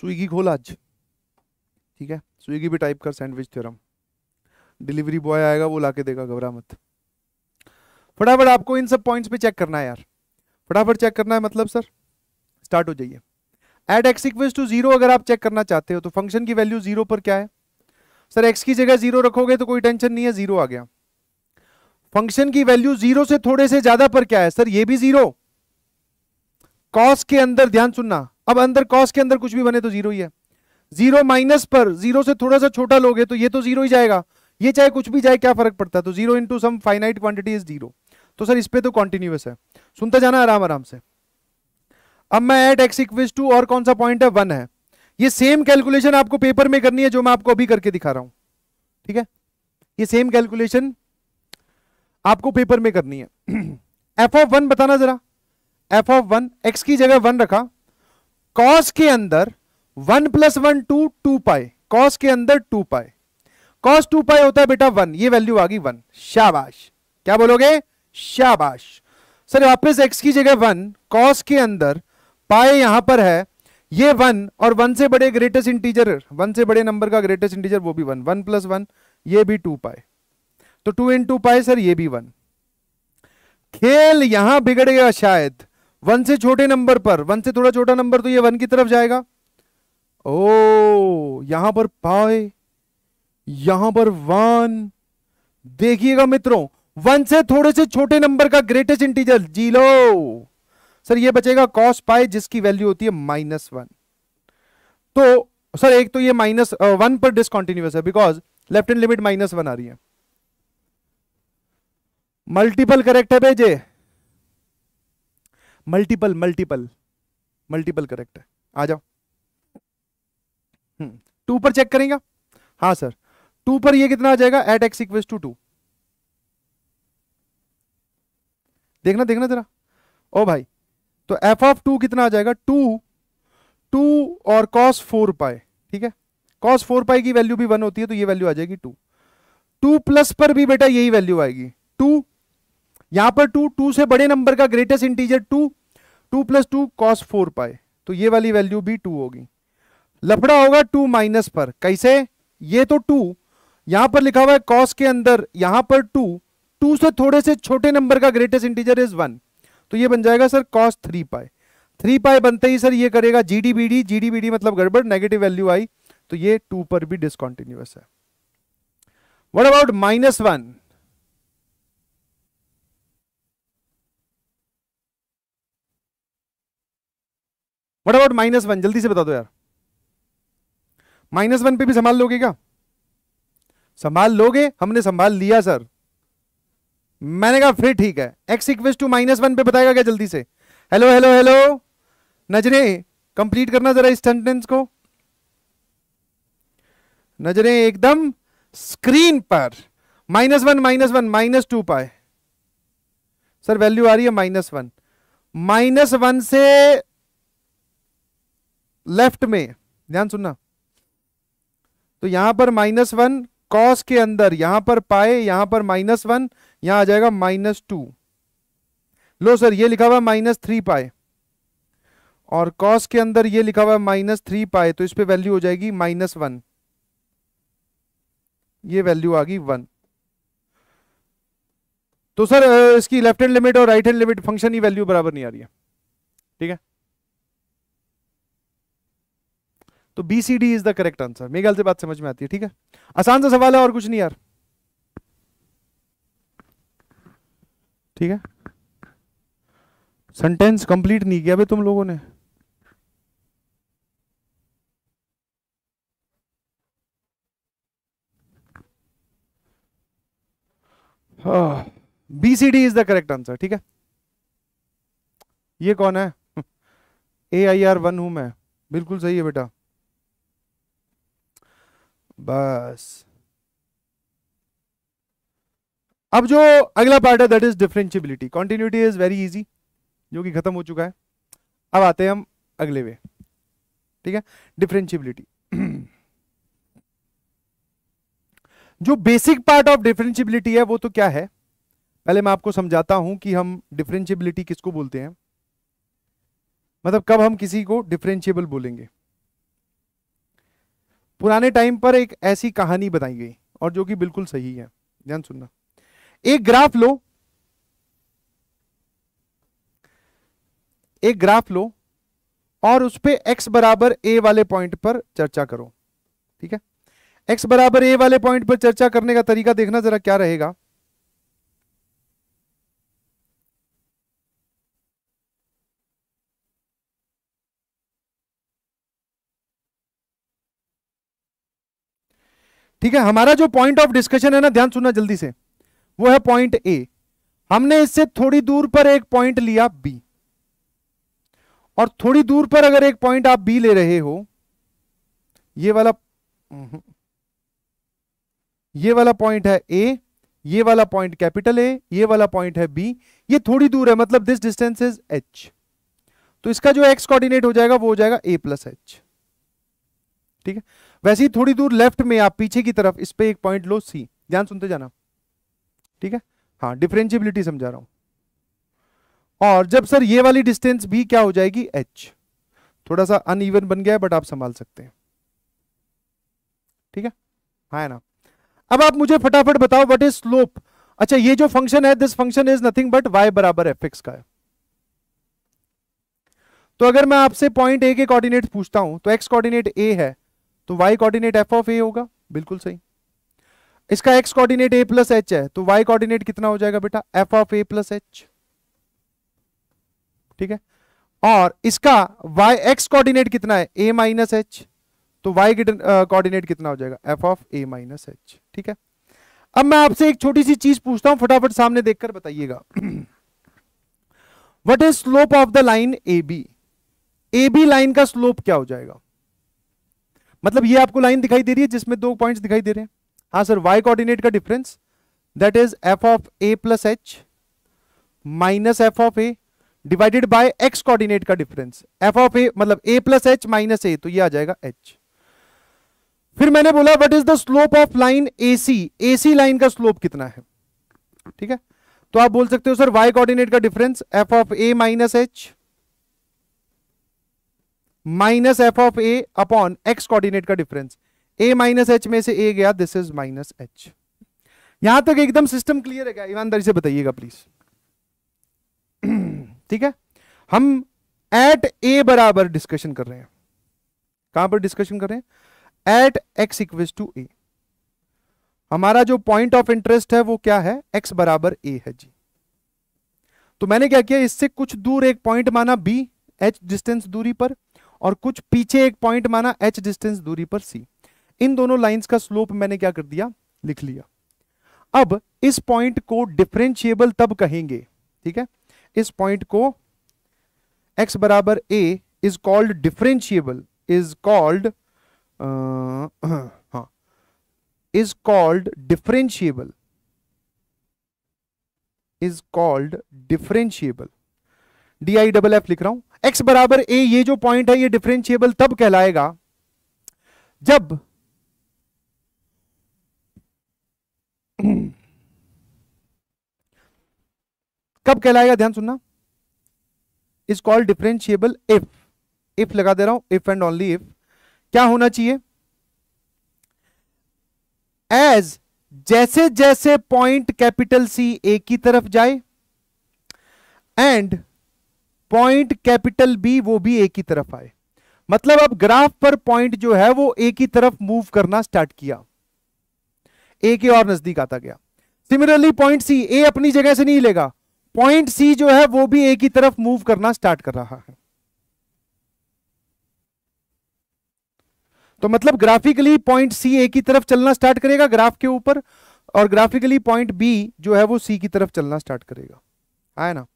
स्विगी खोला आज ठीक है स्विगी भी टाइप कर सैंडविच थ्योरम डिलीवरी बॉय आएगा वो लाके देगा घबरा मत फटाफट आपको इन सब पॉइंट्स पे चेक करना है यार फटाफट चेक करना है मतलब सर स्टार्ट हो जाइए at x equal to zero अगर आप चेक करना चाहते हो तो फंक्शन की वैल्यू जीरो पर क्या है सर एक्स की जगह जीरो रखोगे तो कोई टेंशन नहीं है जीरो आ गया फंक्शन की वैल्यू जीरो से थोड़े से ज्यादा पर क्या है सर ये भी जीरो कॉस के अंदर ध्यान सुनना अब अंदर कॉस के अंदर कुछ भी बने तो जीरो ही है जीरो माइनस पर जीरो से थोड़ा सा छोटा लोगे तो ये तो जीरो ही जाएगा ये चाहे कुछ भी जाए क्या फर्क पड़ता है तो zero into some finite quantity is zero तो सर इस पर तो कॉन्टिन्यूस है सुनते जाना आराम आराम से अब मैं एट एक्स इक्विज टू और कौन सा पॉइंट है वन है ये सेम कैलकुलेशन आपको पेपर में करनी है जो मैं आपको अभी करके दिखा रहा हूं ठीक है ये सेम कैलकुलेशन आपको पेपर में करनी है एफ ऑफ वन बताना जरा एफ ऑफ वन एक्स की जगह वन रखा कॉस के अंदर one plus one to two pi cos के अंदर टू पाए कॉस टू पाए होता है बेटा वन ये वैल्यू आ गई वन शाबाश क्या बोलोगे शाबाश सर वापस एक्स की जगह वन कॉस के अंदर पाए यहां पर है ये वन और वन से बड़े ग्रेटेस्ट इंटीजर वन से बड़े नंबर का ग्रेटेस्ट इंटीजर वो भी वन वन प्लस वन ये भी टू पाए तो two in two pi sir ये भी वन खेल यहां बिगड़ गया शायद वन से छोटे नंबर पर वन से थोड़ा छोटा नंबर तो ये वन की तरफ जाएगा ओ यहां पर पाए यहां पर वन देखिएगा मित्रों वन से थोड़े से छोटे नंबर का ग्रेटेस्ट इंटीजर जी लो सर ये बचेगा कॉस पाई जिसकी वैल्यू होती है माइनस वन तो सर एक तो ये माइनस वन पर डिसकॉन्टिन्यूस है because left and limit minus one आ रही है मल्टीपल करेक्ट है भेजे मल्टीपल मल्टीपल मल्टीपल करेक्ट है आ जाओ टू हम्म, पर चेक करेंगे हाँ सर टू पर ये कितना आ जाएगा at x equals to two देखना देखना जरा ओ भाई तो एफ ऑफ टू कितना आ जाएगा टू टू और कॉस फोर पाए ठीक है कॉस फोर पाई की वैल्यू भी वन होती है तो ये वैल्यू आ जाएगी टू टू प्लस पर भी बेटा यही वैल्यू आएगी टू यहां पर टू टू से बड़े नंबर का greatest integer two two plus two cos four pi तो ये वाली वैल्यू भी टू होगी लफड़ा होगा टू माइनस पर कैसे ये तो टू यहां पर लिखा हुआ है कॉस के अंदर यहां पर टू टू से थोड़े से छोटे नंबर का ग्रेटेस्ट इंटीजर इज वन तो ये बन जाएगा sir cos three pi three pi बनते ही सर ये करेगा जी डी बी डी जी डी बी डी मतलब गड़बड़ नेगेटिव वैल्यू आई तो ये टू पर भी डिसकॉन्टिन्यूस है what about minus one what about minus one जल्दी से बता दो यार माइनस वन पे भी संभाल लोगे क्या संभाल लोगे हमने संभाल लिया सर मैंने कहा फिर ठीक है x equals to minus one पे बताएगा क्या जल्दी से हेलो हेलो हेलो नजरे कंप्लीट करना जरा इस सेंटेंस को नजरे एकदम स्क्रीन पर minus one minus one minus two pi sir value आ रही है माइनस वन माइनस वन से लेफ्ट में ध्यान सुनना तो यहां पर माइनस वन कॉस के अंदर यहां पर पाए यहां पर माइनस वन यहां आ जाएगा माइनस टू लो सर ये लिखा हुआ माइनस थ्री पाए और कॉस के अंदर ये लिखा हुआ माइनस थ्री पाए तो इस पर वैल्यू हो जाएगी माइनस वन ये वैल्यू आ गई वन तो सर इसकी लेफ्ट हैंड लिमिट और राइट हैंड लिमिट फंक्शन की वैल्यू बराबर नहीं आ रही है ठीक है तो B C D is the correct answer मेरे ख्याल से बात समझ में आती है ठीक है आसान सा सवाल है और कुछ नहीं यार ठीक है सेंटेंस कंप्लीट नहीं किया भाई तुम लोगों ने B C D is the correct answer ठीक है ये कौन है ए आई आर वन हूं मैं बिल्कुल सही है बेटा बस अब जो अगला पार्ट है that is differentiability continuity is very easy जो कि खत्म हो चुका है अब आते हैं हम अगले वे ठीक है डिफरेंशियबिलिटी जो बेसिक पार्ट ऑफ डिफरेंशियबिलिटी है वो तो क्या है पहले मैं आपको समझाता हूं कि हम डिफरेंशियबिलिटी किसको बोलते हैं मतलब कब हम किसी को डिफरेंशियबल बोलेंगे पुराने टाइम पर एक ऐसी कहानी बताई गई और जो कि बिल्कुल सही है ध्यान सुनना एक ग्राफ लो एक ग्राफ लो और उस पर एक्स बराबर ए वाले पॉइंट पर चर्चा करो ठीक है एक्स बराबर ए वाले पॉइंट पर चर्चा करने का तरीका देखना जरा क्या रहेगा ठीक है हमारा जो पॉइंट ऑफ डिस्कशन है ना ध्यान सुनना जल्दी से वो है पॉइंट ए हमने इससे थोड़ी दूर पर एक पॉइंट लिया बी और थोड़ी दूर पर अगर एक पॉइंट आप बी ले रहे हो ये वाला हम्म, ये वाला पॉइंट है ए ये वाला पॉइंट कैपिटल ए ये वाला पॉइंट है बी ये थोड़ी दूर है मतलब दिस डिस्टेंस इज एच तो इसका जो एक्स कोऑर्डिनेट हो जाएगा वो हो जाएगा ए प्लस एच ठीक है वैसे ही थोड़ी दूर लेफ्ट में आप पीछे की तरफ इस पर एक पॉइंट लो सी ध्यान सुनते जाना ठीक है हाँ डिफ्रेंशियबिलिटी समझा रहा हूं और जब सर ये वाली डिस्टेंस भी क्या हो जाएगी एच थोड़ा सा अनइवन बन गया है बट आप संभाल सकते हैं ठीक है हाँ है ना अब आप मुझे फटाफट बताओ व्हाट इज स्लोप अच्छा ये जो फंक्शन है this function is nothing but y बराबर एफ एक्स का है तो अगर मैं आपसे पॉइंट ए के कोऑर्डिनेट पूछता हूं तो एक्स कोऑर्डिनेट ए है तो y coordinate f of a होगा बिल्कुल सही इसका x coordinate a plus h है तो वाई कोऑर्डिनेट कितना हो जाएगा बेटा f of A plus H ठीक है और इसका y x कोऑर्डिनेट कितना है a माइनस एच तो y कोऑर्डिनेट कितना हो जाएगा f of a minus h ठीक है अब मैं आपसे एक छोटी सी चीज पूछता हूं फटाफट सामने देखकर बताइएगा what is slope of the line A B A B line का स्लोप क्या हो जाएगा मतलब ये आपको लाइन दिखाई दे रही है जिसमें दो पॉइंट दिखाई दे रहे हैं हाँ सर वाई कोऑर्डिनेट का difference that is F of A plus H minus F of a divided by x coordinate का डिफरेंस एफ ऑफ ए मतलब a plus H minus a तो ये आ जाएगा एच फिर मैंने बोला what is the slope of line A C A C line का स्लोप कितना है ठीक है तो आप बोल सकते हो सर वाई कोऑर्डिनेट का difference f of a minus h minus F of A upon x coordinate का डिफरेंस ए माइनस एच में से ए गया दिस इज माइनस एच यहां तक एकदम सिस्टम क्लियर है क्या ईमानदारी से बताइएगा प्लीज ठीक है हम एट ए बराबर डिस्कशन कर रहे हैं कहां पर डिस्कशन कर रहे हैं at x equal to a हमारा जो पॉइंट ऑफ इंटरेस्ट है वो क्या है एक्स बराबर ए है जी तो मैंने क्या किया इससे कुछ दूर एक पॉइंट माना बी एच डिस्टेंस दूरी पर और कुछ पीछे एक पॉइंट माना एच डिस्टेंस दूरी पर सी इन दोनों लाइंस का स्लोप मैंने क्या कर दिया लिख लिया अब इस पॉइंट को डिफरेंशिएबल तब कहेंगे ठीक है इस पॉइंट को एक्स बराबर a is called differentiable is called is called differentiable is called differentiable D I double F लिख रहा हूं एक्स बराबर ए ये जो पॉइंट है ये डिफरेंशिएबल तब कहलाएगा जब कब कहलाएगा ध्यान सुनना is called differentiable if if लगा दे रहा हूं इफ एंड ओनली इफ क्या होना चाहिए एज जैसे जैसे पॉइंट कैपिटल सी ए की तरफ जाए एंड पॉइंट कैपिटल बी वो भी एक ही तरफ आए मतलब अब ग्राफ पर पॉइंट जो है वो एक ही तरफ मूव करना स्टार्ट किया ए के और नजदीक आता गया सिमिलरली पॉइंट सी ए अपनी जगह से नहीं लेगा पॉइंट सी जो है वो भी एक ही तरफ मूव करना स्टार्ट कर रहा है तो मतलब ग्राफिकली पॉइंट सी ए की तरफ चलना स्टार्ट करेगा ग्राफ के ऊपर और ग्राफिकली पॉइंट बी जो है वो सी की तरफ चलना स्टार्ट करेगा आया ना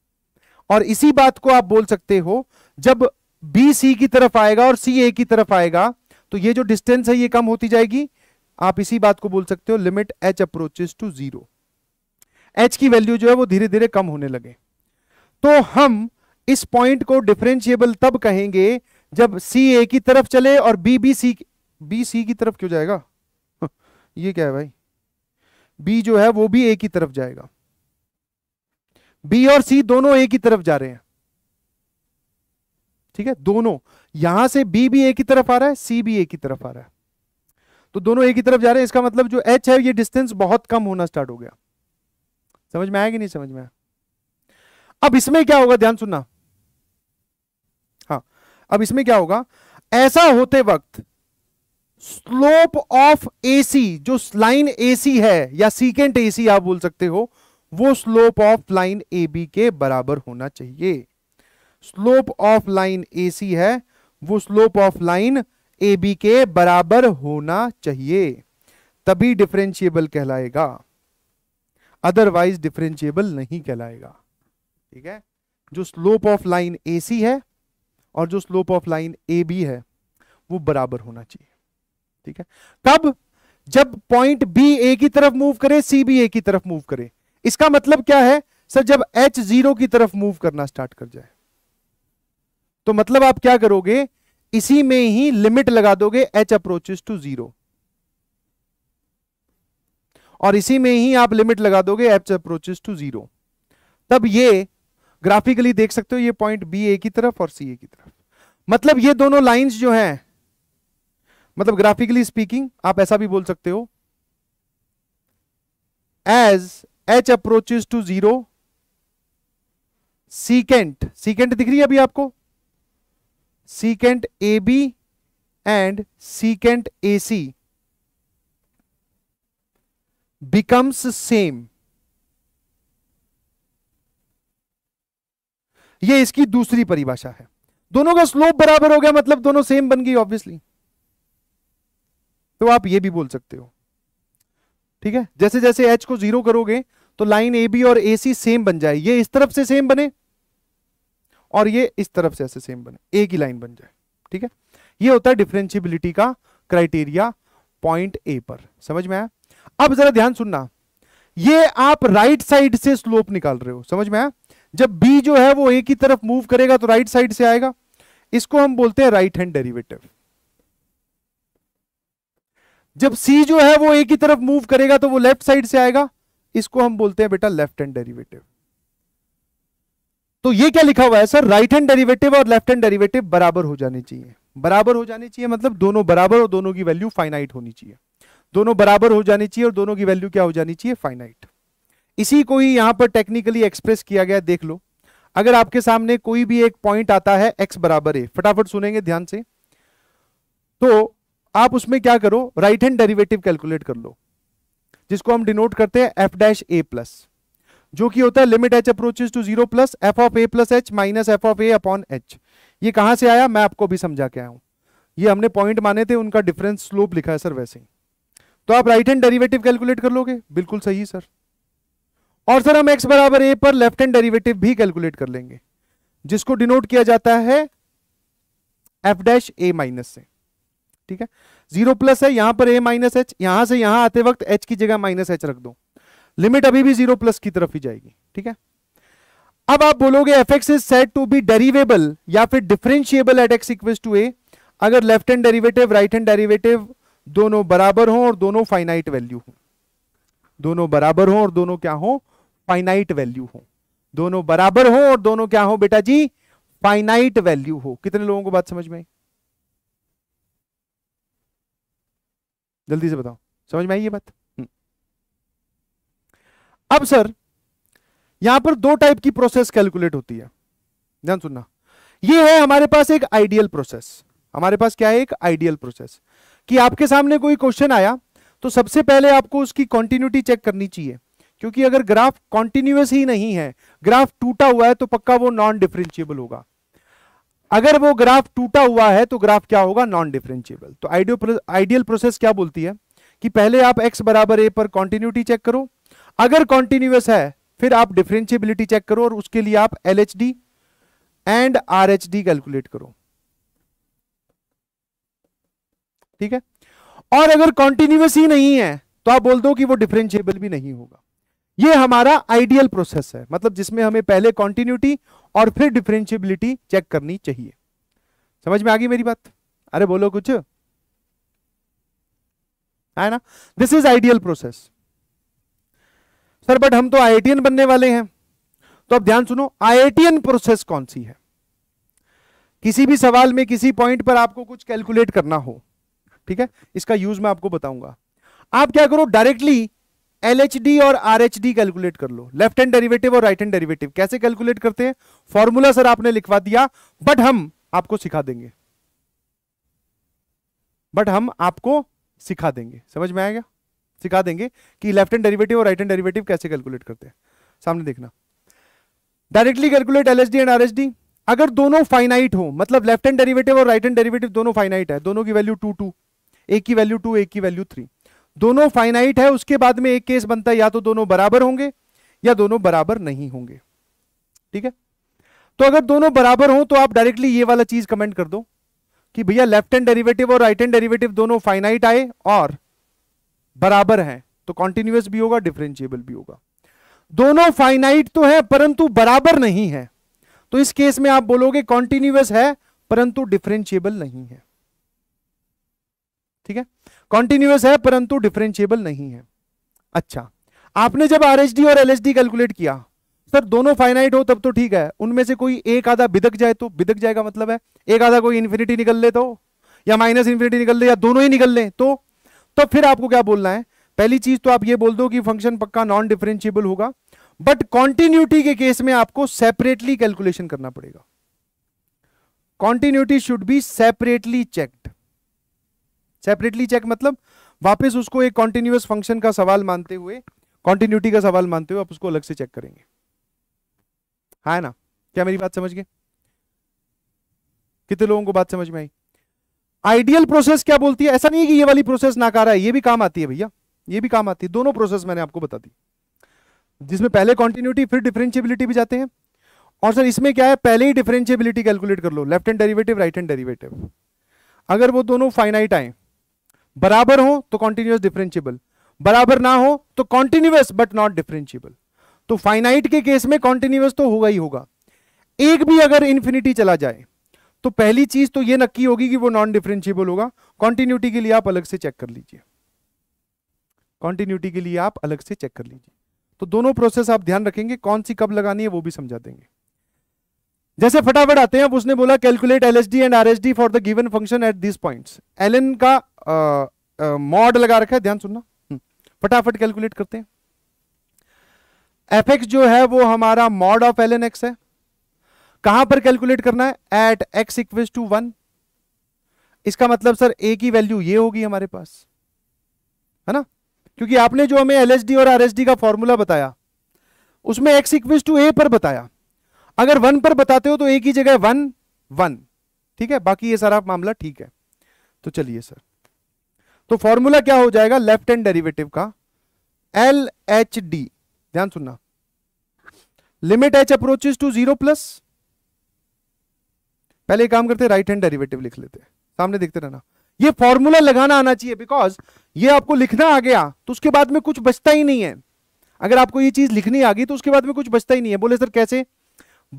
और इसी बात को आप बोल सकते हो जब बी सी की तरफ आएगा और सी ए की तरफ आएगा तो ये जो डिस्टेंस है ये कम होती जाएगी आप इसी बात को बोल सकते हो limit h approaches to zero h की वैल्यू जो है वो धीरे धीरे कम होने लगे तो हम इस पॉइंट को डिफरेंशिएबल तब कहेंगे जब सी ए की तरफ चले और B B C B C की तरफ क्यों जाएगा ये क्या है भाई बी जो है वो भी ए की तरफ जाएगा बी और सी दोनों ए की तरफ जा रहे हैं ठीक है दोनों यहां से बी भी ए की तरफ आ रहा है सी भी ए की तरफ आ रहा है तो दोनों ए की तरफ जा रहे हैं इसका मतलब जो एच है ये डिस्टेंस बहुत कम होना स्टार्ट हो गया समझ में आया कि नहीं समझ में आया अब इसमें क्या होगा ध्यान सुनना हाँ अब इसमें क्या होगा ऐसा होते वक्त स्लोप ऑफ एसी जो लाइन एसी है या सीकेंट एसी आप बोल सकते हो वो slope of line A B के बराबर होना चाहिए slope of line A C है वो slope of line A B के बराबर होना चाहिए तभी डिफरेंशिएबल कहलाएगा अदरवाइज डिफरेंशिएबल नहीं कहलाएगा ठीक है जो slope of line A C है और जो slope of line A B है वो बराबर होना चाहिए ठीक है कब जब पॉइंट बी ए की तरफ मूव करे सी बी ए की तरफ मूव करे इसका मतलब क्या है सर जब एच जीरो की तरफ मूव करना स्टार्ट कर जाए तो मतलब आप क्या करोगे इसी में ही लिमिट लगा दोगे एच अप्रोचेस टू जीरो और इसी में ही आप लिमिट लगा दोगे एच अप्रोचेस टू जीरो तब ये ग्राफिकली देख सकते हो ये पॉइंट बी ए की तरफ और सी ए की तरफ मतलब ये दोनों लाइंस जो हैं मतलब ग्राफिकली स्पीकिंग आप ऐसा भी बोल सकते हो as h approaches to zero secant secant दिख रही है अभी आपको secant A B and secant A C becomes same ये इसकी दूसरी परिभाषा है दोनों का स्लोप बराबर हो गया मतलब दोनों सेम बन गई ऑब्वियसली तो आप ये भी बोल सकते हो ठीक है जैसे जैसे एच को जीरो करोगे तो लाइन ए बी और ए सी सेम बन जाए ये इस तरफ से सेम बने और ये इस तरफ से ऐसे सेम बने एक ही लाइन बन जाए ठीक है ये होता है डिफ्रेंशियबिलिटी का क्राइटेरिया पॉइंट ए पर समझ में आया अब जरा ध्यान सुनना ये आप राइट साइड से स्लोप निकाल रहे हो समझ में आया जब बी जो है वो ए की तरफ मूव करेगा तो राइट साइड से आएगा इसको हम बोलते हैं राइट हैंड डेरिवेटिव जब सी जो है वो ए की तरफ मूव करेगा तो वो लेफ्ट साइड से आएगा इसको हम बोलते हैं बेटा लेफ्ट हैंड डेरिवेटिव तो ये क्या लिखा हुआ है सर राइट हैंड डेरिवेटिव और लेफ्ट हैंड डेरिवेटिव बराबर हो जाने चाहिए बराबर हो जाने चाहिए मतलब दोनों बराबर और दोनों की वैल्यू फाइनाइट होनी चाहिए दोनों बराबर हो जानी चाहिए और दोनों की वैल्यू क्या हो जानी चाहिए फाइनाइट इसी को ही यहां पर टेक्निकली एक्सप्रेस किया गया देख लो अगर आपके सामने कोई भी एक पॉइंट आता है एक्स बराबर ए फटाफट सुनेंगे ध्यान से तो आप उसमें क्या करो राइट हैंड डेरिवेटिव कैलकुलेट कर लो जिसको हम डिनोट करते हैं एफ डैश ए प्लस जो कि होता है limit h approaches to zero plus f of A plus H minus F of A upon H ये कहां से आया मैं आपको भी समझा के आया हूं ये हमने पॉइंट माने थे उनका डिफरेंस स्लोप लिखा है सर वैसे ही तो आप राइट हैंड डेरिवेटिव कैलकुलेट कर लोगे बिल्कुल सही सर और सर हम एक्स बराबर ए पर लेफ्ट हैंड डेरिवेटिव भी कैलकुलेट कर लेंगे जिसको डिनोट किया जाता है एफ डैश ए माइनस से ठीक है जीरो प्लस है यहां पर ए माइनस एच यहां से यहां आते वक्त एच की जगह माइनस एच रख दो लिमिट अभी भी जीरो प्लस की तरफ ही जाएगी ठीक है अब आप बोलोगे f x is said to be derivable या फिर differentiable at x equal to a अगर left hand derivative right hand derivative दोनों बराबर हो और दोनों फाइनाइट वैल्यू हो दोनों बराबर हो और दोनों क्या हो फाइनाइट वैल्यू हो दोनों बराबर हो और दोनों क्या हो बेटा जी फाइनाइट वैल्यू हो कितने लोगों को बात समझ में आई जल्दी से बताओ समझ में आई ये बात हम्म। अब सर यहां पर दो टाइप की प्रोसेस कैलकुलेट होती है ध्यान सुनना ये है हमारे पास एक आइडियल प्रोसेस हमारे पास क्या है एक आइडियल प्रोसेस कि आपके सामने कोई क्वेश्चन आया तो सबसे पहले आपको उसकी कॉन्टिन्यूटी चेक करनी चाहिए क्योंकि अगर ग्राफ कॉन्टिन्यूस ही नहीं है ग्राफ टूटा हुआ है तो पक्का वो नॉन डिफरेंशियबल होगा अगर वो ग्राफ टूटा हुआ है तो ग्राफ क्या होगा नॉन डिफरेंशियबल तो आइडियो आइडियल प्रोसेस क्या बोलती है कि पहले आप एक्स बराबर ए पर कॉन्टिन्यूटी चेक करो अगर कॉन्टिन्यूस है फिर आप डिफरेंशियबिलिटी चेक करो और उसके लिए आप L H D and R calculate करो ठीक है और अगर कॉन्टिन्यूस ही नहीं है तो आप बोल दो कि वो डिफरेंशियबल भी नहीं होगा ये हमारा आइडियल प्रोसेस है मतलब जिसमें हमें पहले कॉन्टिन्यूटी और फिर डिफ्रेंशियबिलिटी चेक करनी चाहिए समझ में आ गई मेरी बात अरे बोलो कुछ है ना this is ideal process sir but हम तो आईआईटीएन बनने वाले हैं तो अब ध्यान सुनो आईआईटीएन प्रोसेस कौन सी है किसी भी सवाल में किसी पॉइंट पर आपको कुछ कैलकुलेट करना हो ठीक है इसका यूज मैं आपको बताऊंगा आप क्या करो डायरेक्टली एलएचडी और आरएचडी कैलकुलेट कर लो लेफ्ट हैंड डेरिवेटिव और राइट हैंड डेरिवेटिव कैसे कैलकुलेट करते हैं फॉर्मूला सर आपने लिखवा दिया बट हम आपको सिखा देंगे बट हम आपको सिखा देंगे समझ में आएगा सिखा देंगे कि लेफ्ट हैंड डेरिवेटिव और राइट हैंड डेरिवेटिव कैसे कैलकुलेट करते हैं सामने देखना directly calculate LHD and RHD अगर दोनों फाइनाइट हो मतलब लेफ्ट हैंड डेरिवेटिव और राइट हैंड डेरिवेटिव दोनों फाइनाइट है दोनों की वैल्यू टू टू एक की वैल्यू टू एक की वैल्यू थ्री दोनों फाइनाइट है उसके बाद में एक केस बनता है या तो दोनों बराबर होंगे या दोनों बराबर नहीं होंगे ठीक है तो अगर दोनों बराबर हो तो आप डायरेक्टली ये वाला चीज कमेंट कर दो कि भैया लेफ्ट हैंड डेरिवेटिव और राइट हैंड डेरिवेटिव दोनों फाइनाइट आए और बराबर हैं तो कॉन्टिन्यूस भी होगा डिफरेंशिएबल भी होगा दोनों फाइनाइट तो है परंतु बराबर नहीं है तो इस केस में आप बोलोगे कॉन्टिन्यूस है परंतु डिफरेंशिएबल नहीं है ठीक है कॉन्टिन्यूस है परंतु डिफरेंशियबल नहीं है अच्छा आपने जब आर और एल कैलकुलेट किया सर दोनों फाइनाइट हो तब तो ठीक है उनमें से कोई एक आधा बिदक जाए तो बिदक जाएगा मतलब है एक आधा कोई इन्फिनिटी निकल ले तो या माइनस इन्फिनिटी निकल ले या दोनों ही निकल ले तो तो फिर आपको क्या बोलना है पहली चीज तो आप ये बोल दो कि फंक्शन पक्का नॉन डिफरेंशियबल होगा बट कॉन्टिन्यूटी के केस में आपको सेपरेटली कैलकुलेशन करना पड़ेगा continuity should be separately checked separately check मतलब वापस उसको एक कॉन्टिन्यूस फंक्शन का सवाल मानते हुए कॉन्टिन्यूटी का सवाल मानते हुए आप उसको अलग से चेक करेंगे हाँ है ना क्या मेरी बात समझ गए कितने लोगों को बात समझ में आई आइडियल प्रोसेस क्या बोलती है ऐसा नहीं है कि ये वाली प्रोसेस नाकारा है ये भी काम आती है भैया ये भी काम आती है दोनों प्रोसेस मैंने आपको बता दी जिसमें पहले कॉन्टिन्यूटी फिर डिफरेंशियबिलिटी भी जाते हैं और सर इसमें क्या है पहले ही डिफरेंशियबिलिटी कैलकुलेट कर लो left hand derivative right hand derivative अगर वो दोनों फाइनाइट आए बराबर हो तो कॉन्टिन्यूस डिफरेंशियबल बराबर ना हो तो कॉन्टिन्यूस बट नॉट डिफरेंशियबल तो फाइनाइट के केस में कॉन्टिन्यूस तो होगा ही होगा एक भी अगर इन्फिनिटी चला जाए तो पहली चीज तो ये नक्की होगी कि वो नॉन डिफरेंशियबल होगा कॉन्टिन्यूटी के लिए आप अलग से चेक कर लीजिए कॉन्टिन्यूटी के लिए आप अलग से चेक कर लीजिए तो दोनों प्रोसेस आप ध्यान रखेंगे कौन सी कब लगानी है वो भी समझा देंगे जैसे फटाफट आते हैं अब उसने बोला calculate L S D and R S D for the given function at this point L N का मॉड लगा रखा है ध्यान सुनना हम्म, फटाफट कैलकुलेट करते हैं एफ एक्स जो है वो हमारा mod of L N x है कहां पर कैलकुलेट करना है at x equal to one इसका मतलब सर ए की वैल्यू ये होगी हमारे पास है ना क्योंकि आपने जो हमें एलएसडी और आरएसडी का फॉर्मूला बताया उसमें एक्स इक्वल टू ए पर बताया अगर वन पर बताते हो तो ए की जगह वन वन ठीक है बाकी ये सारा मामला ठीक है तो चलिए सर तो फॉर्मूला क्या हो जाएगा लेफ्ट हैंड डेरिवेटिव का एल एच डी ध्यान सुनना limit h approaches to zero plus पहले काम करते राइट हैंड डेरिवेटिव लिख लेते सामने देखते रहना ये फॉर्मूला लगाना आना चाहिए बिकॉज ये आपको लिखना आ गया तो उसके बाद में कुछ बचता ही नहीं है अगर आपको ये चीज लिखनी आ गई तो उसके बाद में कुछ बचता ही नहीं है बोले सर कैसे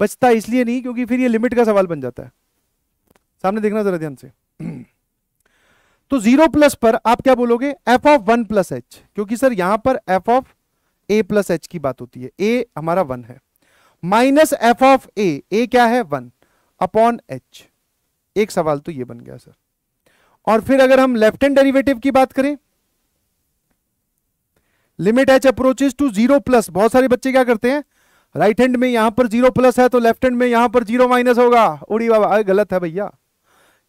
बचता इसलिए नहीं क्योंकि फिर ये लिमिट का सवाल बन जाता है सामने देखना जरा ध्यान से तो जीरो प्लस पर आप क्या बोलोगे F of one plus h क्योंकि सर यहां पर F of A plus h की बात होती है ए हमारा वन है minus F of a a क्या है वन अपॉन एच एक सवाल तो ये बन गया सर और फिर अगर हम लेफ्ट हैंड डेरिवेटिव की बात करें limit h approaches to zero plus बहुत सारे बच्चे क्या करते हैं राइट हैंड में यहां पर जीरो प्लस है तो लेफ्ट हैंड में यहां पर जीरो माइनस होगा उड़ी बाबा गलत है भैया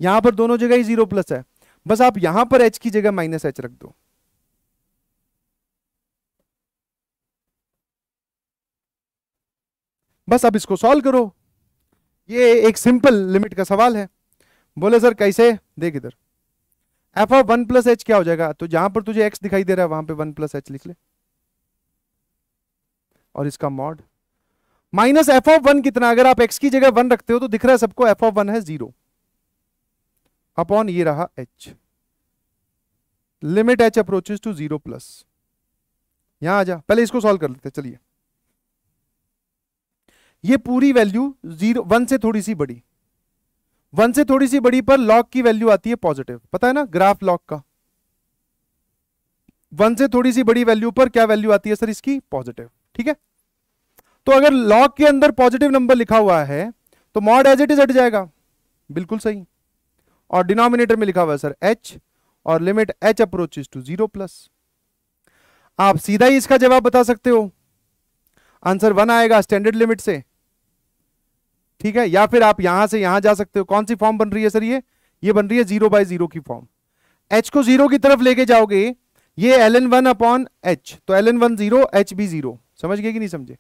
यहां पर दोनों जगह ही जीरो प्लस है बस आप यहां पर एच की जगह माइनस एच रख दो बस अब इसको सॉल्व करो ये एक सिंपल लिमिट का सवाल है बोले सर कैसे देख इधर f of one plus h क्या हो जाएगा तो जहां पर तुझे एक्स दिखाई दे रहा है वहां पे वन प्लस एच लिख ले और इसका mod minus F of one कितना अगर आप एक्स की जगह वन रखते हो तो दिख रहा है सबको एफ ऑफ वन है जीरो अपॉन ये रहा h limit h approaches to zero plus यहां आ जा पहले इसको सॉल्व कर लेते चलिए ये पूरी वैल्यू जीरो वन से थोड़ी सी बड़ी वन से थोड़ी सी बड़ी पर लॉग की वैल्यू आती है पॉजिटिव पता है ना ग्राफ लॉग का वन से थोड़ी सी बड़ी वैल्यू पर क्या वैल्यू आती है सर इसकी पॉजिटिव ठीक है तो अगर लॉग के अंदर पॉजिटिव नंबर लिखा हुआ है तो मॉड एज इट इज हट जाएगा बिल्कुल सही और डिनोमिनेटर में लिखा हुआ है सर एच और limit h approach to zero plus आप सीधा ही इसका जवाब बता सकते हो आंसर वन आएगा स्टैंडर्ड लिमिट से ठीक है या फिर आप यहां से यहां जा सकते हो कौन सी फॉर्म बन रही है सर ये ये बन रही है जीरो बाय जीरो की फॉर्म एच को जीरो की तरफ लेके जाओगे ये L N one upon h तो L N one zero h बी जीरो समझ गए कि नहीं समझे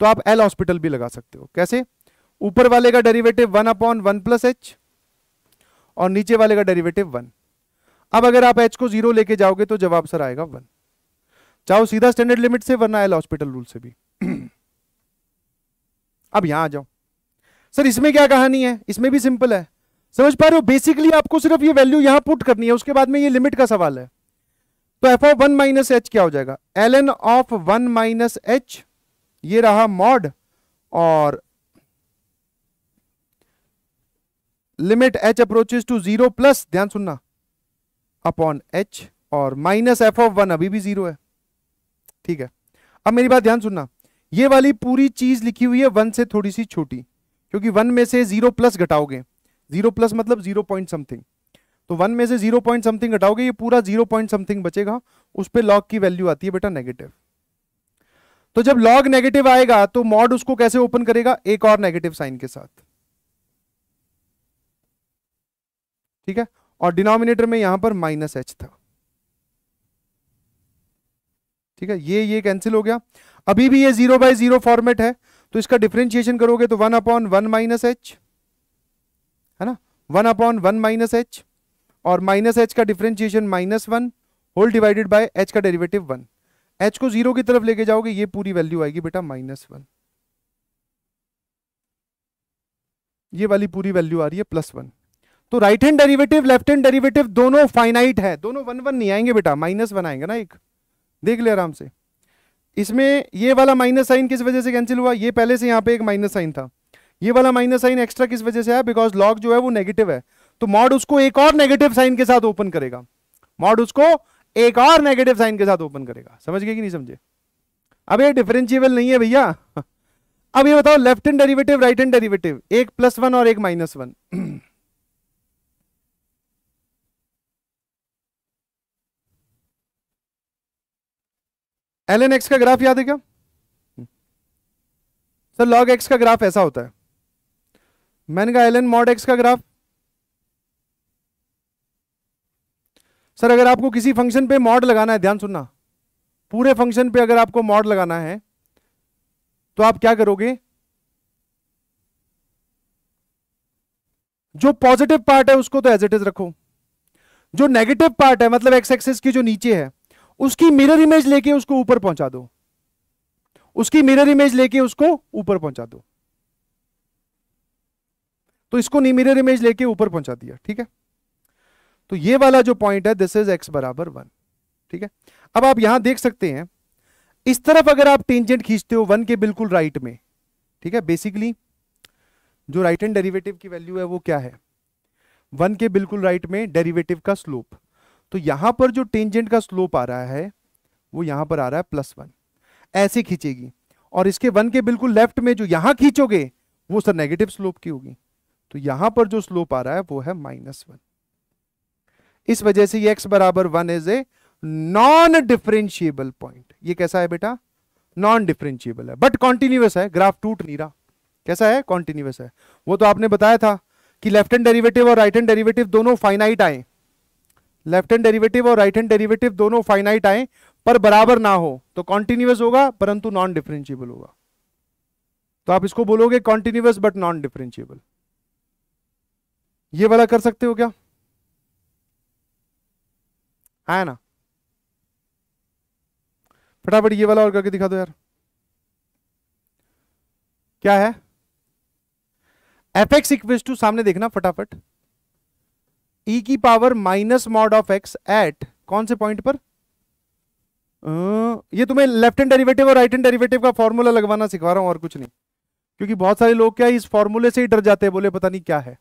तो आप एल हॉस्पिटल भी लगा सकते हो कैसे ऊपर वाले का derivative one upon one plus H और नीचे वाले का डेरिवेटिव वन अब अगर आप एच को जीरो लेके जाओगे तो जवाब सर आएगा वन चाहो सीधा स्टैंडर्ड लिमिट से वरना एल हॉस्पिटल रूल से भी अब यहां आ जाओ सर इसमें क्या कहानी है इसमें भी सिंपल है समझ पा रहे हो बेसिकली आपको सिर्फ ये वैल्यू यहां पुट करनी है उसके बाद में ये लिमिट का सवाल है तो F of one minus h क्या हो जाएगा L N of one minus h ये रहा मॉड और limit h approaches to zero plus ध्यान सुनना अपॉन एच और माइनस एफ ऑफ वन अभी भी जीरो है ठीक है अब मेरी बात ध्यान सुनना ये वाली पूरी चीज लिखी हुई है वन से थोड़ी सी छोटी क्योंकि वन में से जीरो प्लस घटाओगे जीरो प्लस मतलब जीरो पॉइंट समथिंग तो वन में से जीरो पॉइंट समथिंग घटाओगे ये पूरा जीरो पॉइंट समथिंग बचेगा उस पर लॉग की वैल्यू आती है बेटा नेगेटिव तो जब लॉग नेगेटिव आएगा तो मॉड उसको कैसे ओपन करेगा एक और नेगेटिव साइन के साथ ठीक है और डिनोमिनेटर में यहां पर माइनस एच था ठीक है ये ये कैंसिल हो गया अभी भी ये जीरो बाय जीरो फॉर्मेट है तो इसका डिफ्रेंशिएशन करोगे तो one upon one minus h है ना one upon one minus h और माइनस एच का differentiation minus one whole divided by h का डेरिवेटिव वन एच को जीरो की तरफ लेके जाओगे ये पूरी वैल्यू आएगी बेटा माइनस वन ये वाली पूरी वैल्यू आ रही है प्लस वन तो right hand derivative left hand derivative दोनों फाइनाइट है दोनों वन वन नहीं आएंगे बेटा माइनस वन आएंगे ना एक देख ले आराम से इसमें ये वाला माइनस साइन किस वजह से कैंसिल हुआ ये पहले से यहाँ पे एक माइनस साइन था ये वाला माइनस साइन एक्स्ट्रा किस वजह से आया बिकॉज लॉग जो है वो नेगेटिव है तो मॉड उसको एक और नेगेटिव साइन के साथ ओपन करेगा मॉड उसको एक और नेगेटिव साइन के साथ ओपन करेगा समझ गए कि नहीं समझे अब ये डिफरेंशिएबल नहीं है भैया अब ये बताओ left hand derivative right hand derivative एक प्लस वन और एक minus one L N x का ग्राफ याद है क्या सर लॉग एक्स का ग्राफ ऐसा होता है मैंने कहा एल एन मॉड एक्स का ग्राफ सर अगर आपको किसी फंक्शन पे मॉड लगाना है ध्यान सुनना पूरे फंक्शन पे अगर आपको मॉड लगाना है तो आप क्या करोगे जो पॉजिटिव पार्ट है उसको तो एज इट इज रखो जो नेगेटिव पार्ट है मतलब एक्स एक्सिस की जो नीचे है उसकी मिरर इमेज लेके उसको ऊपर पहुंचा दो उसकी मिरर इमेज लेके उसको ऊपर पहुंचा दो तो इसको नहीं मिरर इमेज लेके ऊपर पहुंचा दिया ठीक है तो ये वाला जो पॉइंट है दिस इज एक्स बराबर वन ठीक है अब आप यहां देख सकते हैं इस तरफ अगर आप टेंजेंट खींचते हो वन के बिल्कुल राइट में ठीक है बेसिकली जो राइट एंड डेरिवेटिव की वैल्यू है वो क्या है वन के बिल्कुल राइट में डेरिवेटिव का स्लोप तो यहां पर जो टेंजेंट का स्लोप आ रहा है वो यहां पर आ रहा है प्लस वन ऐसे खींचेगी और इसके वन के बिल्कुल लेफ्ट में जो यहां खींचोगे वो सर नेगेटिव स्लोप की होगी तो यहां पर जो स्लोप आ रहा है वो है माइनस वन इस वजह से ये एक्स बराबर one is a non differentiable point ये कैसा है बेटा नॉन डिफरेंशिएबल है बट कॉन्टिन्यूस है ग्राफ टूट नहीं रहा कैसा है कॉन्टिन्यूस है वो तो आपने बताया था कि लेफ्ट हैंड डेरिवेटिव और राइट हैंड डेरिवेटिव दोनों फाइनाइट आए लेफ्ट हैंड डेरिवेटिव और राइट हैंड डेरिवेटिव दोनों फाइनाइट आए पर बराबर ना हो तो कॉन्टिन्यूस होगा परंतु नॉन डिफरेंशियबल होगा तो आप इसको बोलोगे कॉन्टिन्यूस बट नॉन डिफरेंशियबल ये वाला कर सकते हो क्या आया ना फटाफट ये वाला और करके दिखा दो यार क्या है एफ एक्स इक्वेस टू सामने देखना फटाफट e की power minus mod of x at कौन से पॉइंट पर ये तुम्हें लेफ्ट हैंड डेरिवेटिव और राइट हैंड डेरिवेटिव का फॉर्मूला लगवाना सिखा रहा हूं और कुछ नहीं क्योंकि बहुत सारे लोग क्या इस फॉर्मूले से ही डर जाते हैं बोले पता नहीं क्या है